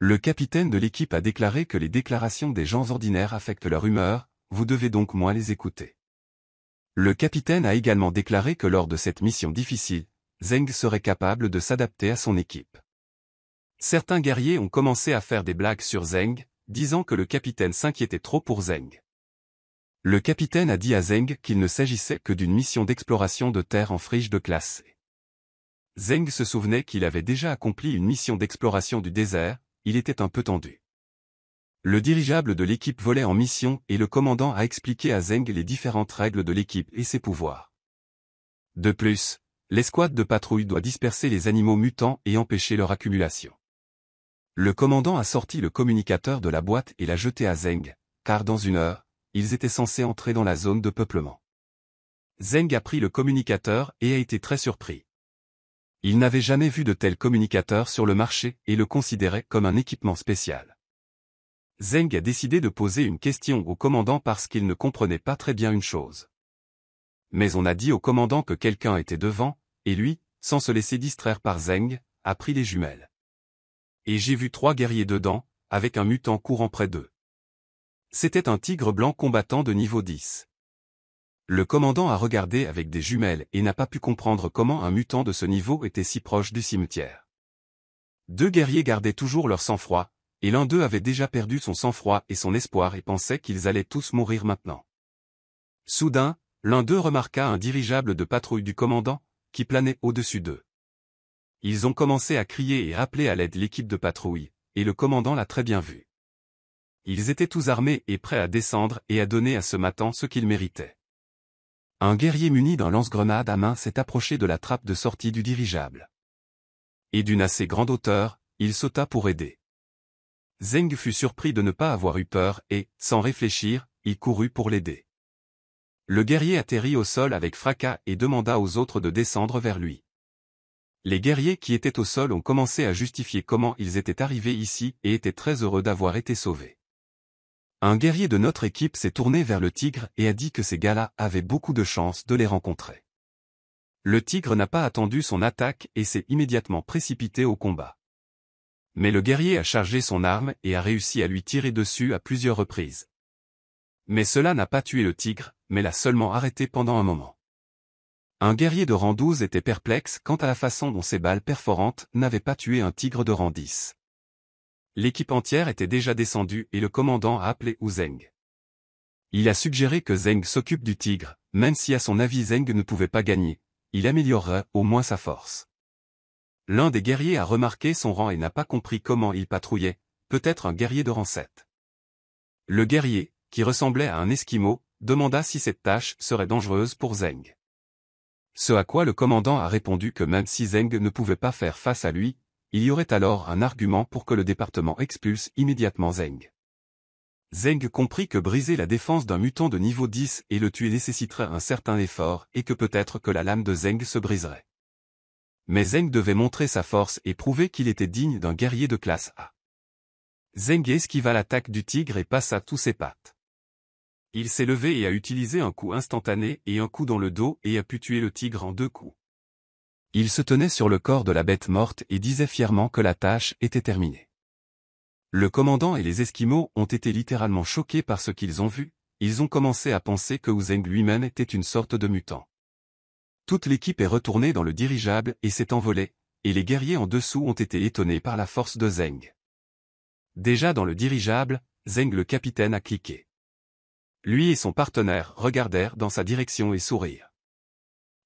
Le capitaine de l'équipe a déclaré que les déclarations des gens ordinaires affectent leur humeur, vous devez donc moins les écouter. Le capitaine a également déclaré que lors de cette mission difficile, Zeng serait capable de s'adapter à son équipe. Certains guerriers ont commencé à faire des blagues sur Zeng, disant que le capitaine s'inquiétait trop pour Zeng. Le capitaine a dit à Zeng qu'il ne s'agissait que d'une mission d'exploration de terre en friche de classe. Zeng se souvenait qu'il avait déjà accompli une mission d'exploration du désert, il était un peu tendu. Le dirigeable de l'équipe volait en mission et le commandant a expliqué à Zeng les différentes règles de l'équipe et ses pouvoirs. De plus, l'escouade de patrouille doit disperser les animaux mutants et empêcher leur accumulation. Le commandant a sorti le communicateur de la boîte et l'a jeté à Zeng, car dans une heure, ils étaient censés entrer dans la zone de peuplement. Zeng a pris le communicateur et a été très surpris. Il n'avait jamais vu de tel communicateur sur le marché et le considérait comme un équipement spécial. Zeng a décidé de poser une question au commandant parce qu'il ne comprenait pas très bien une chose. Mais on a dit au commandant que quelqu'un était devant, et lui, sans se laisser distraire par Zeng, a pris les jumelles et j'ai vu trois guerriers dedans, avec un mutant courant près d'eux. C'était un tigre blanc combattant de niveau 10. Le commandant a regardé avec des jumelles et n'a pas pu comprendre comment un mutant de ce niveau était si proche du cimetière. Deux guerriers gardaient toujours leur sang-froid, et l'un d'eux avait déjà perdu son sang-froid et son espoir et pensait qu'ils allaient tous mourir maintenant. Soudain, l'un d'eux remarqua un dirigeable de patrouille du commandant, qui planait au-dessus d'eux. Ils ont commencé à crier et à appeler à l'aide l'équipe de patrouille, et le commandant l'a très bien vu. Ils étaient tous armés et prêts à descendre et à donner à ce matin ce qu'ils méritaient. Un guerrier muni d'un lance-grenade à main s'est approché de la trappe de sortie du dirigeable. Et d'une assez grande hauteur, il sauta pour aider. Zeng fut surpris de ne pas avoir eu peur et, sans réfléchir, il courut pour l'aider. Le guerrier atterrit au sol avec fracas et demanda aux autres de descendre vers lui. Les guerriers qui étaient au sol ont commencé à justifier comment ils étaient arrivés ici et étaient très heureux d'avoir été sauvés. Un guerrier de notre équipe s'est tourné vers le tigre et a dit que ces gars-là avaient beaucoup de chance de les rencontrer. Le tigre n'a pas attendu son attaque et s'est immédiatement précipité au combat. Mais le guerrier a chargé son arme et a réussi à lui tirer dessus à plusieurs reprises. Mais cela n'a pas tué le tigre, mais l'a seulement arrêté pendant un moment. Un guerrier de rang 12 était perplexe quant à la façon dont ces balles perforantes n'avaient pas tué un tigre de rang 10. L'équipe entière était déjà descendue et le commandant a appelé Zeng. Il a suggéré que Zeng s'occupe du tigre, même si à son avis Zeng ne pouvait pas gagner, il améliorerait au moins sa force. L'un des guerriers a remarqué son rang et n'a pas compris comment il patrouillait, peut-être un guerrier de rang 7. Le guerrier, qui ressemblait à un esquimau, demanda si cette tâche serait dangereuse pour Zeng. Ce à quoi le commandant a répondu que même si Zeng ne pouvait pas faire face à lui, il y aurait alors un argument pour que le département expulse immédiatement Zeng. Zeng comprit que briser la défense d'un mutant de niveau 10 et le tuer nécessiterait un certain effort et que peut-être que la lame de Zeng se briserait. Mais Zeng devait montrer sa force et prouver qu'il était digne d'un guerrier de classe A. Zeng esquiva l'attaque du tigre et passa tous ses pattes. Il s'est levé et a utilisé un coup instantané et un coup dans le dos et a pu tuer le tigre en deux coups. Il se tenait sur le corps de la bête morte et disait fièrement que la tâche était terminée. Le commandant et les Esquimaux ont été littéralement choqués par ce qu'ils ont vu, ils ont commencé à penser que Zeng lui-même était une sorte de mutant. Toute l'équipe est retournée dans le dirigeable et s'est envolée, et les guerriers en dessous ont été étonnés par la force de Zeng. Déjà dans le dirigeable, Zeng le capitaine a cliqué. Lui et son partenaire regardèrent dans sa direction et sourirent.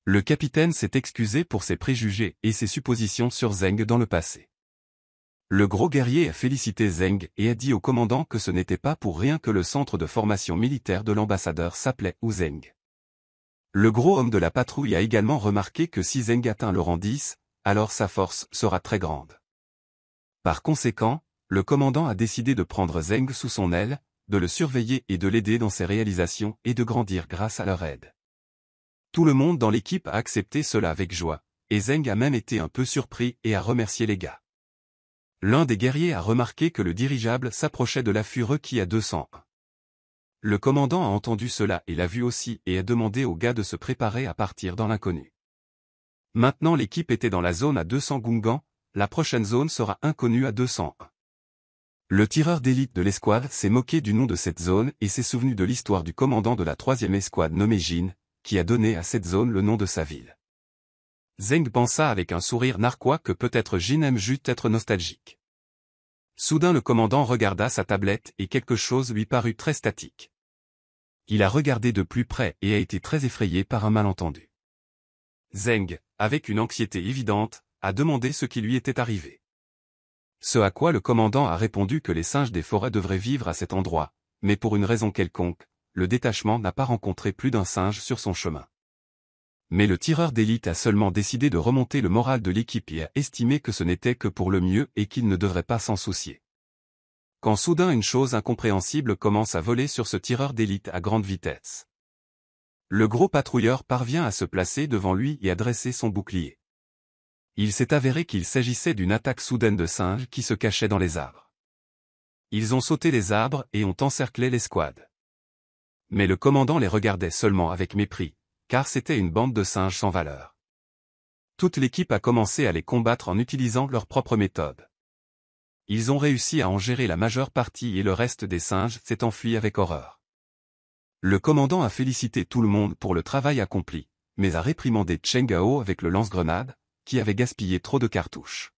Le capitaine s'est excusé pour ses préjugés et ses suppositions sur Zeng dans le passé. Le gros guerrier a félicité Zeng et a dit au commandant que ce n'était pas pour rien que le centre de formation militaire de l'ambassadeur s'appelait Zeng. Le gros homme de la patrouille a également remarqué que si Zeng atteint le rang 10, alors sa force sera très grande. Par conséquent, le commandant a décidé de prendre Zeng sous son aile, de le surveiller et de l'aider dans ses réalisations et de grandir grâce à leur aide. Tout le monde dans l'équipe a accepté cela avec joie, et Zeng a même été un peu surpris et a remercié les gars. L'un des guerriers a remarqué que le dirigeable s'approchait de l'affût requis à 201. Le commandant a entendu cela et l'a vu aussi et a demandé aux gars de se préparer à partir dans l'inconnu. Maintenant l'équipe était dans la zone à 200 Gungan, la prochaine zone sera inconnue à 201. Le tireur d'élite de l'escouade s'est moqué du nom de cette zone et s'est souvenu de l'histoire du commandant de la troisième escouade nommé Jin, qui a donné à cette zone le nom de sa ville. Zeng pensa avec un sourire narquois que peut-être Jin aime juste être nostalgique. Soudain le commandant regarda sa tablette et quelque chose lui parut très statique. Il a regardé de plus près et a été très effrayé par un malentendu. Zeng, avec une anxiété évidente, a demandé ce qui lui était arrivé. Ce à quoi le commandant a répondu que les singes des forêts devraient vivre à cet endroit, mais pour une raison quelconque, le détachement n'a pas rencontré plus d'un singe sur son chemin. Mais le tireur d'élite a seulement décidé de remonter le moral de l'équipe et a estimé que ce n'était que pour le mieux et qu'il ne devrait pas s'en soucier. Quand soudain une chose incompréhensible commence à voler sur ce tireur d'élite à grande vitesse. Le gros patrouilleur parvient à se placer devant lui et à dresser son bouclier. Il s'est avéré qu'il s'agissait d'une attaque soudaine de singes qui se cachaient dans les arbres. Ils ont sauté les arbres et ont encerclé l'escouade. Mais le commandant les regardait seulement avec mépris, car c'était une bande de singes sans valeur. Toute l'équipe a commencé à les combattre en utilisant leur propre méthode. Ils ont réussi à en gérer la majeure partie et le reste des singes s'est enfui avec horreur. Le commandant a félicité tout le monde pour le travail accompli, mais a réprimandé Chengao avec le lance-grenade, qui avait gaspillé trop de cartouches.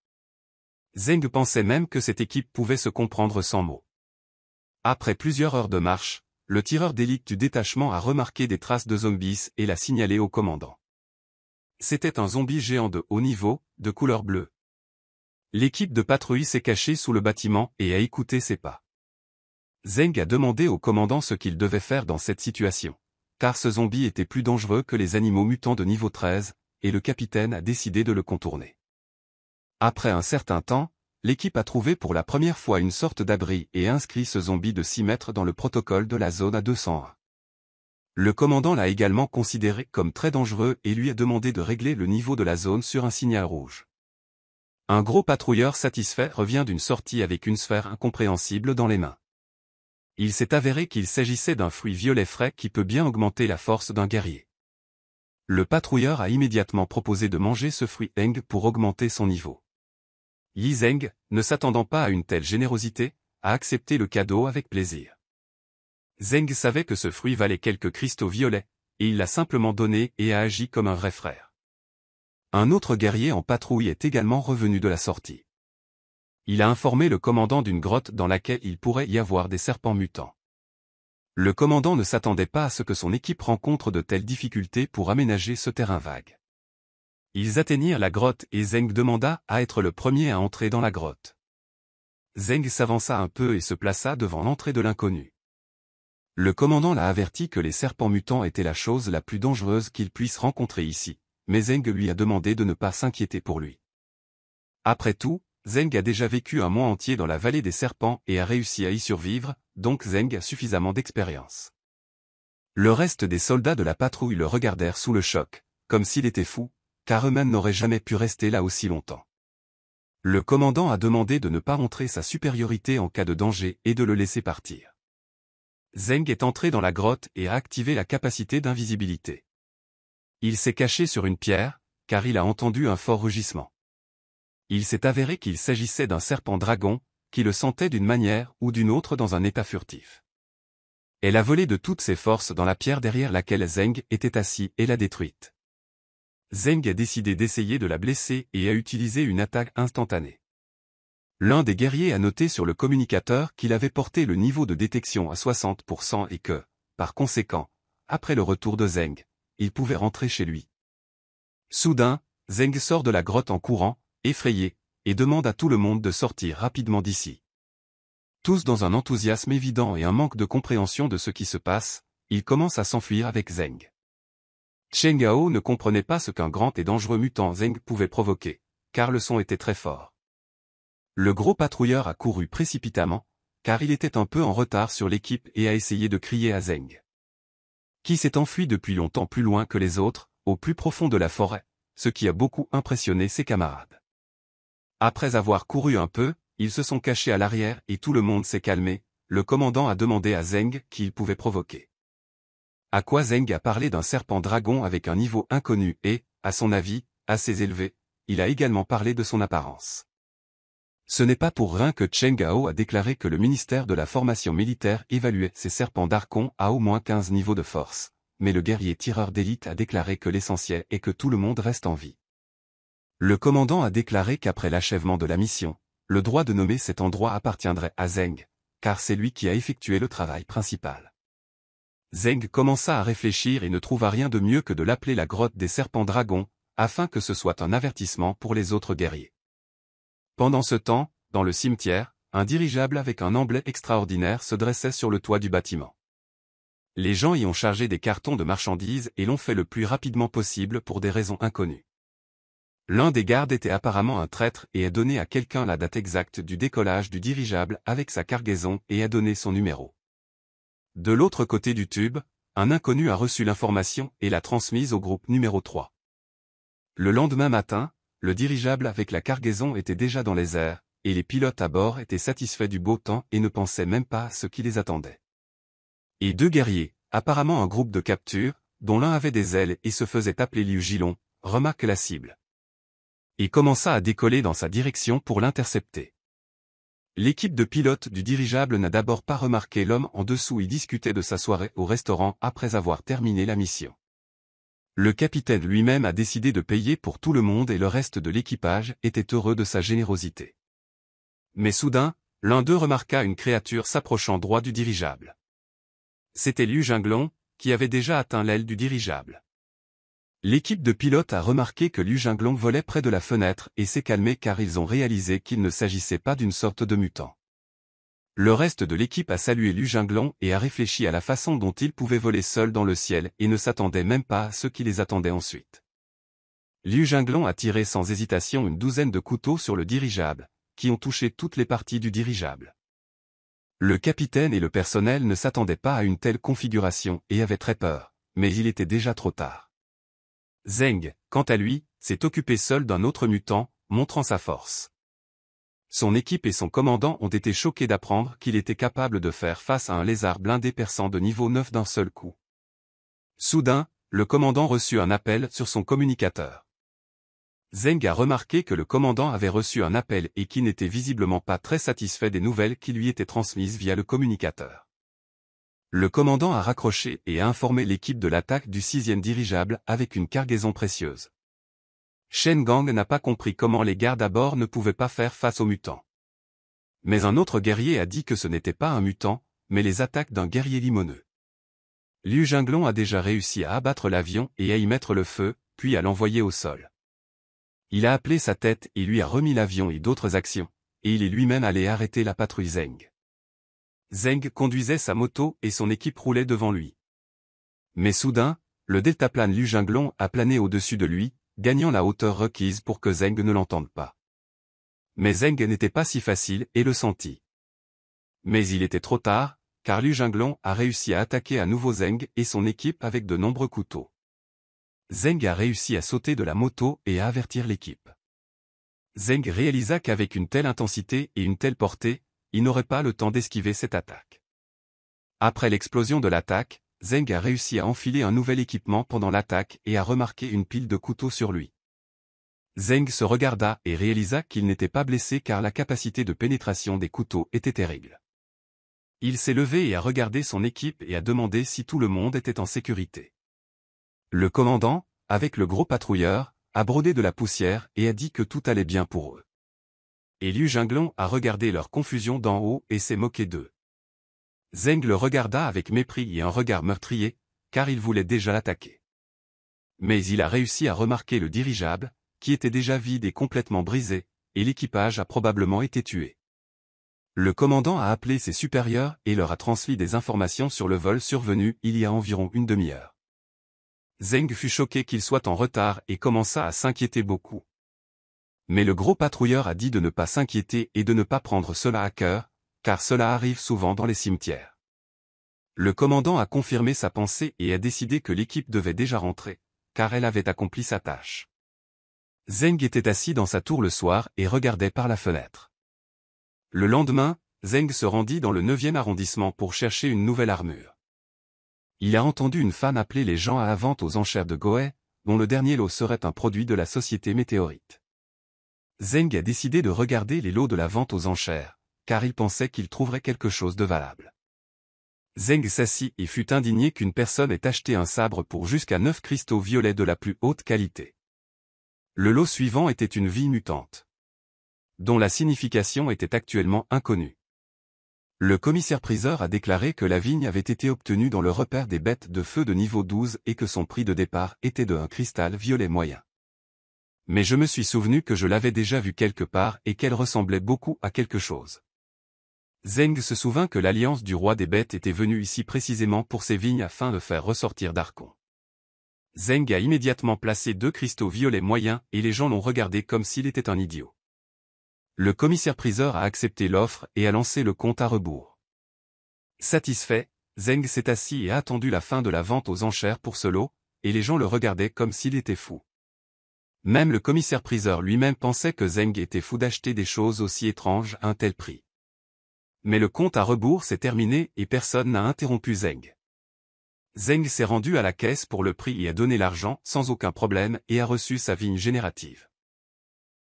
Zeng pensait même que cette équipe pouvait se comprendre sans mots. Après plusieurs heures de marche, le tireur d'élite du détachement a remarqué des traces de zombies et l'a signalé au commandant. C'était un zombie géant de haut niveau, de couleur bleue. L'équipe de patrouille s'est cachée sous le bâtiment et a écouté ses pas. Zeng a demandé au commandant ce qu'il devait faire dans cette situation, car ce zombie était plus dangereux que les animaux mutants de niveau 13, et le capitaine a décidé de le contourner. Après un certain temps, l'équipe a trouvé pour la première fois une sorte d'abri et inscrit ce zombie de 6 mètres dans le protocole de la zone à 201. Le commandant l'a également considéré comme très dangereux et lui a demandé de régler le niveau de la zone sur un signal rouge. Un gros patrouilleur satisfait revient d'une sortie avec une sphère incompréhensible dans les mains. Il s'est avéré qu'il s'agissait d'un fruit violet frais qui peut bien augmenter la force d'un guerrier. Le patrouilleur a immédiatement proposé de manger ce fruit Eng pour augmenter son niveau. Yi Zeng, ne s'attendant pas à une telle générosité, a accepté le cadeau avec plaisir. Zeng savait que ce fruit valait quelques cristaux violets, et il l'a simplement donné et a agi comme un vrai frère. Un autre guerrier en patrouille est également revenu de la sortie. Il a informé le commandant d'une grotte dans laquelle il pourrait y avoir des serpents mutants. Le commandant ne s'attendait pas à ce que son équipe rencontre de telles difficultés pour aménager ce terrain vague. Ils atteignirent la grotte et Zeng demanda à être le premier à entrer dans la grotte. Zeng s'avança un peu et se plaça devant l'entrée de l'inconnu. Le commandant l'a averti que les serpents mutants étaient la chose la plus dangereuse qu'il puisse rencontrer ici, mais Zeng lui a demandé de ne pas s'inquiéter pour lui. Après tout, Zeng a déjà vécu un mois entier dans la vallée des serpents et a réussi à y survivre, donc Zeng a suffisamment d'expérience. Le reste des soldats de la patrouille le regardèrent sous le choc, comme s'il était fou, car eux-mêmes jamais pu rester là aussi longtemps. Le commandant a demandé de ne pas montrer sa supériorité en cas de danger et de le laisser partir. Zeng est entré dans la grotte et a activé la capacité d'invisibilité. Il s'est caché sur une pierre, car il a entendu un fort rugissement il s'est avéré qu'il s'agissait d'un serpent-dragon, qui le sentait d'une manière ou d'une autre dans un état furtif. Elle a volé de toutes ses forces dans la pierre derrière laquelle Zeng était assis et l'a détruite. Zeng a décidé d'essayer de la blesser et a utilisé une attaque instantanée. L'un des guerriers a noté sur le communicateur qu'il avait porté le niveau de détection à 60% et que, par conséquent, après le retour de Zeng, il pouvait rentrer chez lui. Soudain, Zeng sort de la grotte en courant, effrayé, et demande à tout le monde de sortir rapidement d'ici. Tous dans un enthousiasme évident et un manque de compréhension de ce qui se passe, ils commencent à s'enfuir avec Zeng. Cheng Hao ne comprenait pas ce qu'un grand et dangereux mutant Zeng pouvait provoquer, car le son était très fort. Le gros patrouilleur a couru précipitamment, car il était un peu en retard sur l'équipe et a essayé de crier à Zeng. Qui s'est enfui depuis longtemps plus loin que les autres, au plus profond de la forêt, ce qui a beaucoup impressionné ses camarades. Après avoir couru un peu, ils se sont cachés à l'arrière et tout le monde s'est calmé, le commandant a demandé à Zeng qui il pouvait provoquer. À quoi Zeng a parlé d'un serpent dragon avec un niveau inconnu et, à son avis, assez élevé, il a également parlé de son apparence. Ce n'est pas pour rien que Cheng Gao a déclaré que le ministère de la formation militaire évaluait ces serpents d'arcon à au moins 15 niveaux de force, mais le guerrier tireur d'élite a déclaré que l'essentiel est que tout le monde reste en vie. Le commandant a déclaré qu'après l'achèvement de la mission, le droit de nommer cet endroit appartiendrait à Zeng, car c'est lui qui a effectué le travail principal. Zeng commença à réfléchir et ne trouva rien de mieux que de l'appeler la grotte des serpents dragons, afin que ce soit un avertissement pour les autres guerriers. Pendant ce temps, dans le cimetière, un dirigeable avec un emblème extraordinaire se dressait sur le toit du bâtiment. Les gens y ont chargé des cartons de marchandises et l'ont fait le plus rapidement possible pour des raisons inconnues. L'un des gardes était apparemment un traître et a donné à quelqu'un la date exacte du décollage du dirigeable avec sa cargaison et a donné son numéro. De l'autre côté du tube, un inconnu a reçu l'information et l'a transmise au groupe numéro 3. Le lendemain matin, le dirigeable avec la cargaison était déjà dans les airs, et les pilotes à bord étaient satisfaits du beau temps et ne pensaient même pas à ce qui les attendait. Et deux guerriers, apparemment un groupe de capture, dont l'un avait des ailes et se faisait appeler Liu Gilon, remarquent la cible et commença à décoller dans sa direction pour l'intercepter. L'équipe de pilotes du dirigeable n'a d'abord pas remarqué l'homme en dessous et discutait de sa soirée au restaurant après avoir terminé la mission. Le capitaine lui-même a décidé de payer pour tout le monde et le reste de l'équipage était heureux de sa générosité. Mais soudain, l'un d'eux remarqua une créature s'approchant droit du dirigeable. C'était Liu Jinglon, qui avait déjà atteint l'aile du dirigeable. L'équipe de pilotes a remarqué que l'Uginglon volait près de la fenêtre et s'est calmé car ils ont réalisé qu'il ne s'agissait pas d'une sorte de mutant. Le reste de l'équipe a salué Jinglon et a réfléchi à la façon dont il pouvait voler seul dans le ciel et ne s'attendait même pas à ce qui les attendait ensuite. L'Uginglon a tiré sans hésitation une douzaine de couteaux sur le dirigeable, qui ont touché toutes les parties du dirigeable. Le capitaine et le personnel ne s'attendaient pas à une telle configuration et avaient très peur, mais il était déjà trop tard. Zeng, quant à lui, s'est occupé seul d'un autre mutant, montrant sa force. Son équipe et son commandant ont été choqués d'apprendre qu'il était capable de faire face à un lézard blindé perçant de niveau 9 d'un seul coup. Soudain, le commandant reçut un appel sur son communicateur. Zeng a remarqué que le commandant avait reçu un appel et qu'il n'était visiblement pas très satisfait des nouvelles qui lui étaient transmises via le communicateur. Le commandant a raccroché et a informé l'équipe de l'attaque du sixième dirigeable avec une cargaison précieuse. Shen Gang n'a pas compris comment les gardes à bord ne pouvaient pas faire face aux mutants. Mais un autre guerrier a dit que ce n'était pas un mutant, mais les attaques d'un guerrier limoneux. Liu Jinglong a déjà réussi à abattre l'avion et à y mettre le feu, puis à l'envoyer au sol. Il a appelé sa tête et lui a remis l'avion et d'autres actions, et il est lui-même allé arrêter la patrouille Zeng. Zeng conduisait sa moto et son équipe roulait devant lui. Mais soudain, le deltaplane Jinglong a plané au-dessus de lui, gagnant la hauteur requise pour que Zeng ne l'entende pas. Mais Zeng n'était pas si facile et le sentit. Mais il était trop tard, car Lu Jinglon a réussi à attaquer à nouveau Zeng et son équipe avec de nombreux couteaux. Zeng a réussi à sauter de la moto et à avertir l'équipe. Zeng réalisa qu'avec une telle intensité et une telle portée, il n'aurait pas le temps d'esquiver cette attaque. Après l'explosion de l'attaque, Zeng a réussi à enfiler un nouvel équipement pendant l'attaque et a remarqué une pile de couteaux sur lui. Zeng se regarda et réalisa qu'il n'était pas blessé car la capacité de pénétration des couteaux était terrible. Il s'est levé et a regardé son équipe et a demandé si tout le monde était en sécurité. Le commandant, avec le gros patrouilleur, a brodé de la poussière et a dit que tout allait bien pour eux et Liu Jinglong a regardé leur confusion d'en haut et s'est moqué d'eux. Zeng le regarda avec mépris et un regard meurtrier, car il voulait déjà l'attaquer. Mais il a réussi à remarquer le dirigeable, qui était déjà vide et complètement brisé, et l'équipage a probablement été tué. Le commandant a appelé ses supérieurs et leur a transmis des informations sur le vol survenu il y a environ une demi-heure. Zeng fut choqué qu'il soit en retard et commença à s'inquiéter beaucoup. Mais le gros patrouilleur a dit de ne pas s'inquiéter et de ne pas prendre cela à cœur, car cela arrive souvent dans les cimetières. Le commandant a confirmé sa pensée et a décidé que l'équipe devait déjà rentrer, car elle avait accompli sa tâche. Zeng était assis dans sa tour le soir et regardait par la fenêtre. Le lendemain, Zeng se rendit dans le 9e arrondissement pour chercher une nouvelle armure. Il a entendu une femme appeler les gens à la vente aux enchères de Goë, dont le dernier lot serait un produit de la société météorite. Zeng a décidé de regarder les lots de la vente aux enchères, car il pensait qu'il trouverait quelque chose de valable. Zeng s'assit et fut indigné qu'une personne ait acheté un sabre pour jusqu'à 9 cristaux violets de la plus haute qualité. Le lot suivant était une vie mutante, dont la signification était actuellement inconnue. Le commissaire-priseur a déclaré que la vigne avait été obtenue dans le repère des bêtes de feu de niveau 12 et que son prix de départ était de un cristal violet moyen mais je me suis souvenu que je l'avais déjà vue quelque part et qu'elle ressemblait beaucoup à quelque chose. Zeng se souvint que l'alliance du roi des bêtes était venue ici précisément pour ses vignes afin de faire ressortir Darkon. Zeng a immédiatement placé deux cristaux violets moyens et les gens l'ont regardé comme s'il était un idiot. Le commissaire-priseur a accepté l'offre et a lancé le compte à rebours. Satisfait, Zeng s'est assis et a attendu la fin de la vente aux enchères pour ce lot, et les gens le regardaient comme s'il était fou. Même le commissaire-priseur lui-même pensait que Zeng était fou d'acheter des choses aussi étranges à un tel prix. Mais le compte à rebours s'est terminé et personne n'a interrompu Zeng. Zeng s'est rendu à la caisse pour le prix et a donné l'argent sans aucun problème et a reçu sa vigne générative.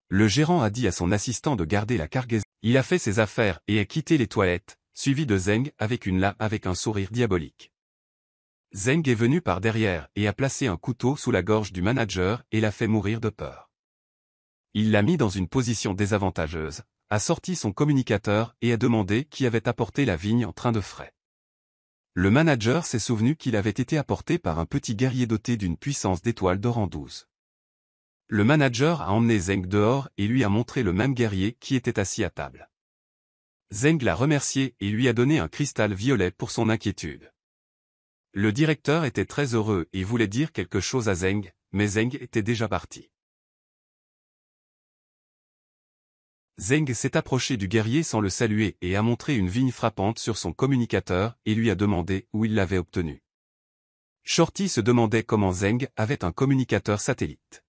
Le gérant a dit à son assistant de garder la cargaison. Il a fait ses affaires et a quitté les toilettes, suivi de Zeng avec une la avec un sourire diabolique. Zeng est venu par derrière et a placé un couteau sous la gorge du manager et l'a fait mourir de peur. Il l'a mis dans une position désavantageuse, a sorti son communicateur et a demandé qui avait apporté la vigne en train de frais. Le manager s'est souvenu qu'il avait été apporté par un petit guerrier doté d'une puissance d'étoile de rang 12. Le manager a emmené Zeng dehors et lui a montré le même guerrier qui était assis à table. Zeng l'a remercié et lui a donné un cristal violet pour son inquiétude. Le directeur était très heureux et voulait dire quelque chose à Zeng, mais Zeng était déjà parti. Zeng s'est approché du guerrier sans le saluer et a montré une vigne frappante sur son communicateur et lui a demandé où il l'avait obtenu. Shorty se demandait comment Zeng avait un communicateur satellite.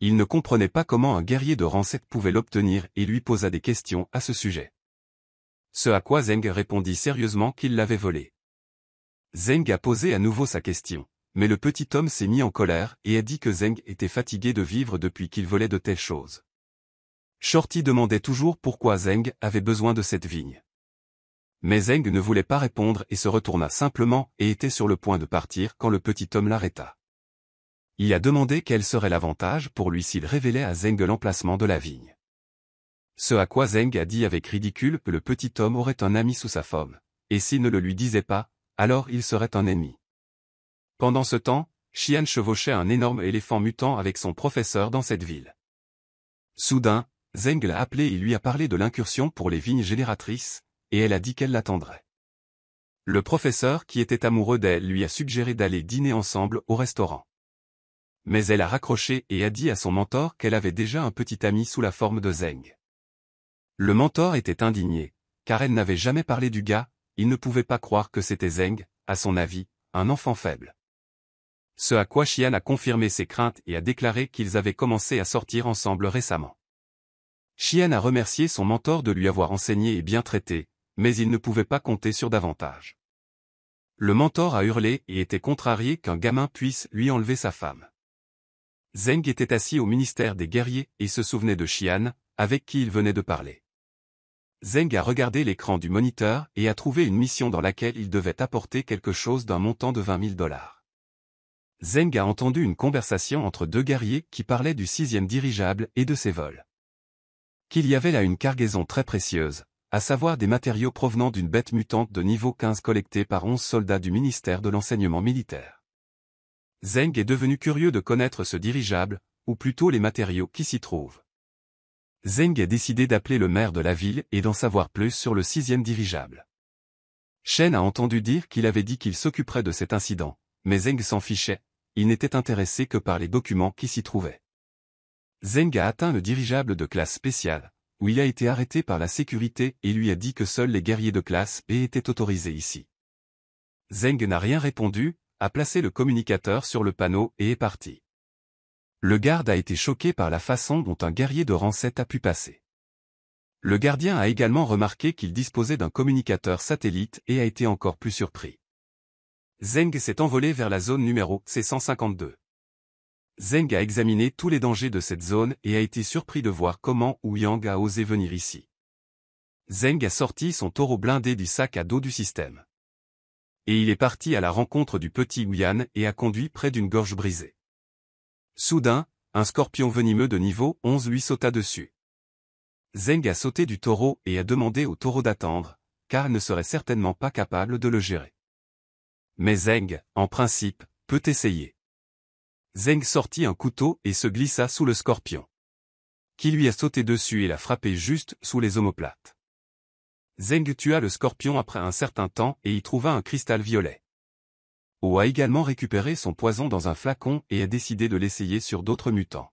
Il ne comprenait pas comment un guerrier de rang pouvait l'obtenir et lui posa des questions à ce sujet. Ce à quoi Zeng répondit sérieusement qu'il l'avait volé. Zeng a posé à nouveau sa question. Mais le petit homme s'est mis en colère et a dit que Zeng était fatigué de vivre depuis qu'il volait de telles choses. Shorty demandait toujours pourquoi Zeng avait besoin de cette vigne. Mais Zeng ne voulait pas répondre et se retourna simplement et était sur le point de partir quand le petit homme l'arrêta. Il a demandé quel serait l'avantage pour lui s'il révélait à Zeng l'emplacement de la vigne. Ce à quoi Zeng a dit avec ridicule que le petit homme aurait un ami sous sa forme, et s'il ne le lui disait pas, alors il serait un ennemi. Pendant ce temps, Xian chevauchait un énorme éléphant mutant avec son professeur dans cette ville. Soudain, Zeng l'a appelé et lui a parlé de l'incursion pour les vignes génératrices, et elle a dit qu'elle l'attendrait. Le professeur qui était amoureux d'elle lui a suggéré d'aller dîner ensemble au restaurant. Mais elle a raccroché et a dit à son mentor qu'elle avait déjà un petit ami sous la forme de Zeng. Le mentor était indigné, car elle n'avait jamais parlé du gars, il ne pouvait pas croire que c'était Zeng, à son avis, un enfant faible. Ce à quoi Xian a confirmé ses craintes et a déclaré qu'ils avaient commencé à sortir ensemble récemment. Xian a remercié son mentor de lui avoir enseigné et bien traité, mais il ne pouvait pas compter sur davantage. Le mentor a hurlé et était contrarié qu'un gamin puisse lui enlever sa femme. Zeng était assis au ministère des guerriers et se souvenait de Xian, avec qui il venait de parler. Zeng a regardé l'écran du moniteur et a trouvé une mission dans laquelle il devait apporter quelque chose d'un montant de 20 000 dollars. Zeng a entendu une conversation entre deux guerriers qui parlaient du sixième dirigeable et de ses vols. Qu'il y avait là une cargaison très précieuse, à savoir des matériaux provenant d'une bête mutante de niveau 15 collectée par onze soldats du ministère de l'enseignement militaire. Zeng est devenu curieux de connaître ce dirigeable, ou plutôt les matériaux qui s'y trouvent. Zeng a décidé d'appeler le maire de la ville et d'en savoir plus sur le sixième dirigeable. Chen a entendu dire qu'il avait dit qu'il s'occuperait de cet incident, mais Zeng s'en fichait, il n'était intéressé que par les documents qui s'y trouvaient. Zeng a atteint le dirigeable de classe spéciale, où il a été arrêté par la sécurité et lui a dit que seuls les guerriers de classe B étaient autorisés ici. Zeng n'a rien répondu, a placé le communicateur sur le panneau et est parti. Le garde a été choqué par la façon dont un guerrier de rang a pu passer. Le gardien a également remarqué qu'il disposait d'un communicateur satellite et a été encore plus surpris. Zeng s'est envolé vers la zone numéro C152. Zeng a examiné tous les dangers de cette zone et a été surpris de voir comment Wu Yang a osé venir ici. Zeng a sorti son taureau blindé du sac à dos du système. Et il est parti à la rencontre du petit Yan et a conduit près d'une gorge brisée. Soudain, un scorpion venimeux de niveau 11 lui sauta dessus. Zeng a sauté du taureau et a demandé au taureau d'attendre, car il ne serait certainement pas capable de le gérer. Mais Zeng, en principe, peut essayer. Zeng sortit un couteau et se glissa sous le scorpion. Qui lui a sauté dessus et l'a frappé juste sous les omoplates. Zeng tua le scorpion après un certain temps et y trouva un cristal violet. Ou a également récupéré son poison dans un flacon et a décidé de l'essayer sur d'autres mutants.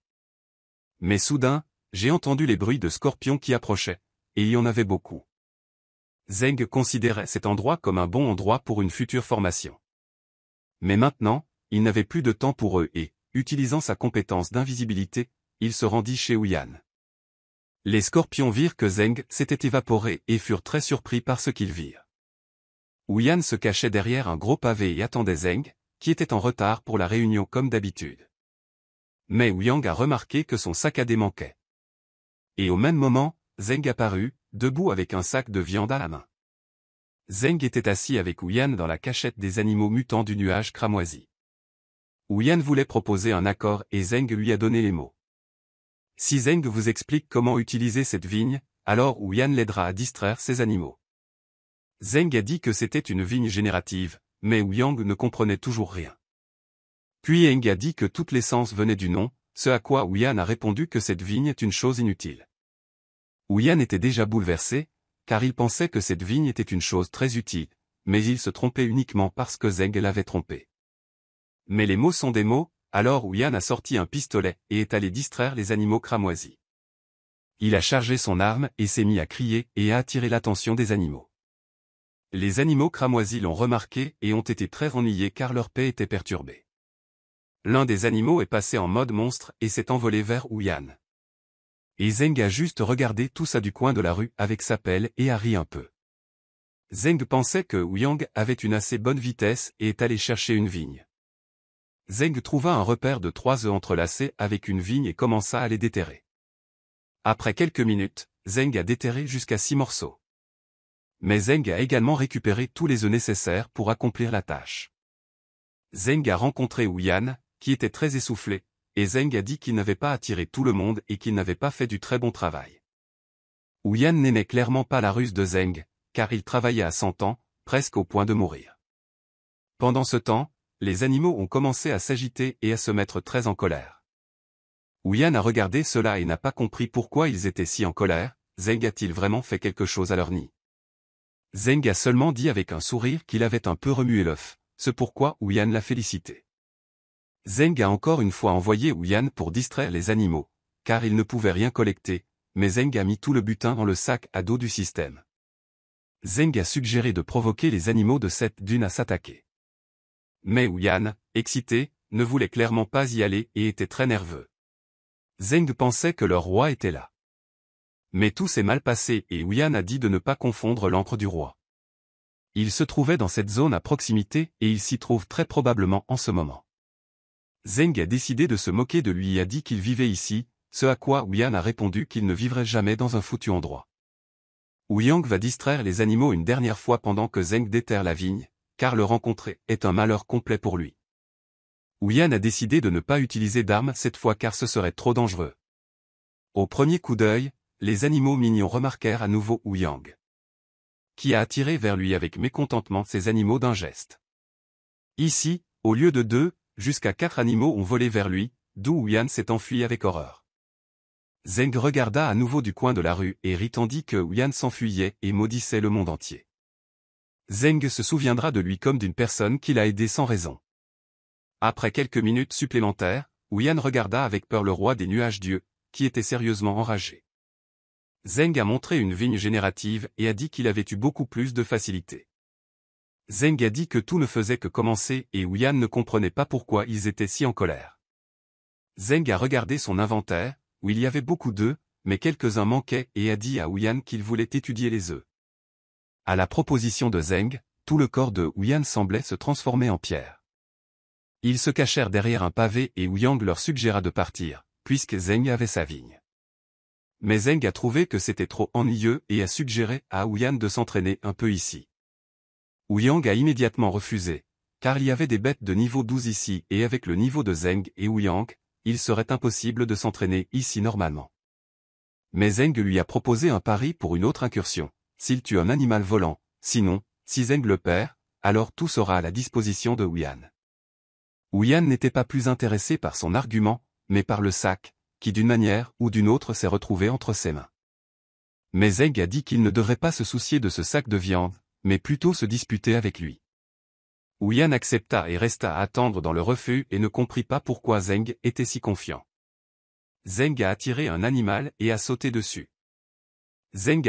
Mais soudain, j'ai entendu les bruits de scorpions qui approchaient, et il y en avait beaucoup. Zeng considérait cet endroit comme un bon endroit pour une future formation. Mais maintenant, il n'avait plus de temps pour eux et, utilisant sa compétence d'invisibilité, il se rendit chez Ouyan. Les scorpions virent que Zeng s'était évaporé et furent très surpris par ce qu'ils virent où se cachait derrière un gros pavé et attendait Zeng, qui était en retard pour la réunion comme d'habitude. Mais Ouyang a remarqué que son sac à dé manquait. Et au même moment, Zeng apparut, debout avec un sac de viande à la main. Zeng était assis avec Ouyan dans la cachette des animaux mutants du nuage cramoisi. Ouyan voulait proposer un accord et Zeng lui a donné les mots. Si Zeng vous explique comment utiliser cette vigne, alors Ouyan l'aidera à distraire ses animaux. Zeng a dit que c'était une vigne générative, mais Wuyang ne comprenait toujours rien. Puis Eng a dit que toute l'essence venait du nom, ce à quoi Wuyan a répondu que cette vigne est une chose inutile. Wuyan était déjà bouleversé, car il pensait que cette vigne était une chose très utile, mais il se trompait uniquement parce que Zeng l'avait trompé. Mais les mots sont des mots, alors Wuyan a sorti un pistolet et est allé distraire les animaux cramoisis. Il a chargé son arme et s'est mis à crier et à attirer l'attention des animaux. Les animaux cramoisis l'ont remarqué et ont été très reniés car leur paix était perturbée. L'un des animaux est passé en mode monstre et s'est envolé vers Ouyan. Et Zeng a juste regardé tout ça du coin de la rue avec sa pelle et a ri un peu. Zeng pensait que Ouyang avait une assez bonne vitesse et est allé chercher une vigne. Zeng trouva un repère de trois œufs entrelacés avec une vigne et commença à les déterrer. Après quelques minutes, Zeng a déterré jusqu'à six morceaux mais Zeng a également récupéré tous les œufs nécessaires pour accomplir la tâche. Zeng a rencontré Yan, qui était très essoufflé, et Zeng a dit qu'il n'avait pas attiré tout le monde et qu'il n'avait pas fait du très bon travail. Wu Yan n'aimait clairement pas la ruse de Zeng, car il travaillait à 100 ans, presque au point de mourir. Pendant ce temps, les animaux ont commencé à s'agiter et à se mettre très en colère. Yan a regardé cela et n'a pas compris pourquoi ils étaient si en colère, Zeng a-t-il vraiment fait quelque chose à leur nid Zeng a seulement dit avec un sourire qu'il avait un peu remué l'œuf, ce pourquoi Ouyan l'a félicité. Zeng a encore une fois envoyé Ouyan pour distraire les animaux, car il ne pouvait rien collecter, mais Zeng a mis tout le butin dans le sac à dos du système. Zeng a suggéré de provoquer les animaux de cette dune à s'attaquer. Mais Ouyan, excité, ne voulait clairement pas y aller et était très nerveux. Zeng pensait que leur roi était là. Mais tout s'est mal passé et Ouyan a dit de ne pas confondre l'encre du roi. Il se trouvait dans cette zone à proximité et il s'y trouve très probablement en ce moment. Zeng a décidé de se moquer de lui et a dit qu'il vivait ici, ce à quoi Ouyan a répondu qu'il ne vivrait jamais dans un foutu endroit. Yang va distraire les animaux une dernière fois pendant que Zeng déterre la vigne, car le rencontrer est un malheur complet pour lui. Yan a décidé de ne pas utiliser d'armes cette fois car ce serait trop dangereux. Au premier coup d'œil, les animaux mignons remarquèrent à nouveau Wu Yang, qui a attiré vers lui avec mécontentement ces animaux d'un geste. Ici, au lieu de deux, jusqu'à quatre animaux ont volé vers lui, d'où Wu s'est enfui avec horreur. Zeng regarda à nouveau du coin de la rue et rit tandis que Wu s'enfuyait et maudissait le monde entier. Zeng se souviendra de lui comme d'une personne qui l'a aidé sans raison. Après quelques minutes supplémentaires, Wu regarda avec peur le roi des nuages dieux, qui était sérieusement enragé. Zeng a montré une vigne générative et a dit qu'il avait eu beaucoup plus de facilité. Zeng a dit que tout ne faisait que commencer et Yan ne comprenait pas pourquoi ils étaient si en colère. Zeng a regardé son inventaire, où il y avait beaucoup d'œufs, mais quelques-uns manquaient et a dit à Yan qu'il voulait étudier les œufs. À la proposition de Zeng, tout le corps de Yan semblait se transformer en pierre. Ils se cachèrent derrière un pavé et yang leur suggéra de partir, puisque Zeng avait sa vigne mais Zeng a trouvé que c'était trop ennuyeux et a suggéré à Ouyan de s'entraîner un peu ici. Ouyang a immédiatement refusé, car il y avait des bêtes de niveau 12 ici et avec le niveau de Zeng et Ouyang, il serait impossible de s'entraîner ici normalement. Mais Zeng lui a proposé un pari pour une autre incursion, s'il tue un animal volant, sinon, si Zeng le perd, alors tout sera à la disposition de Ouyan. Ouyan n'était pas plus intéressé par son argument, mais par le sac, qui d'une manière ou d'une autre s'est retrouvé entre ses mains. Mais Zeng a dit qu'il ne devrait pas se soucier de ce sac de viande, mais plutôt se disputer avec lui. Yan accepta et resta à attendre dans le refus et ne comprit pas pourquoi Zeng était si confiant. Zeng a attiré un animal et a sauté dessus. Zeng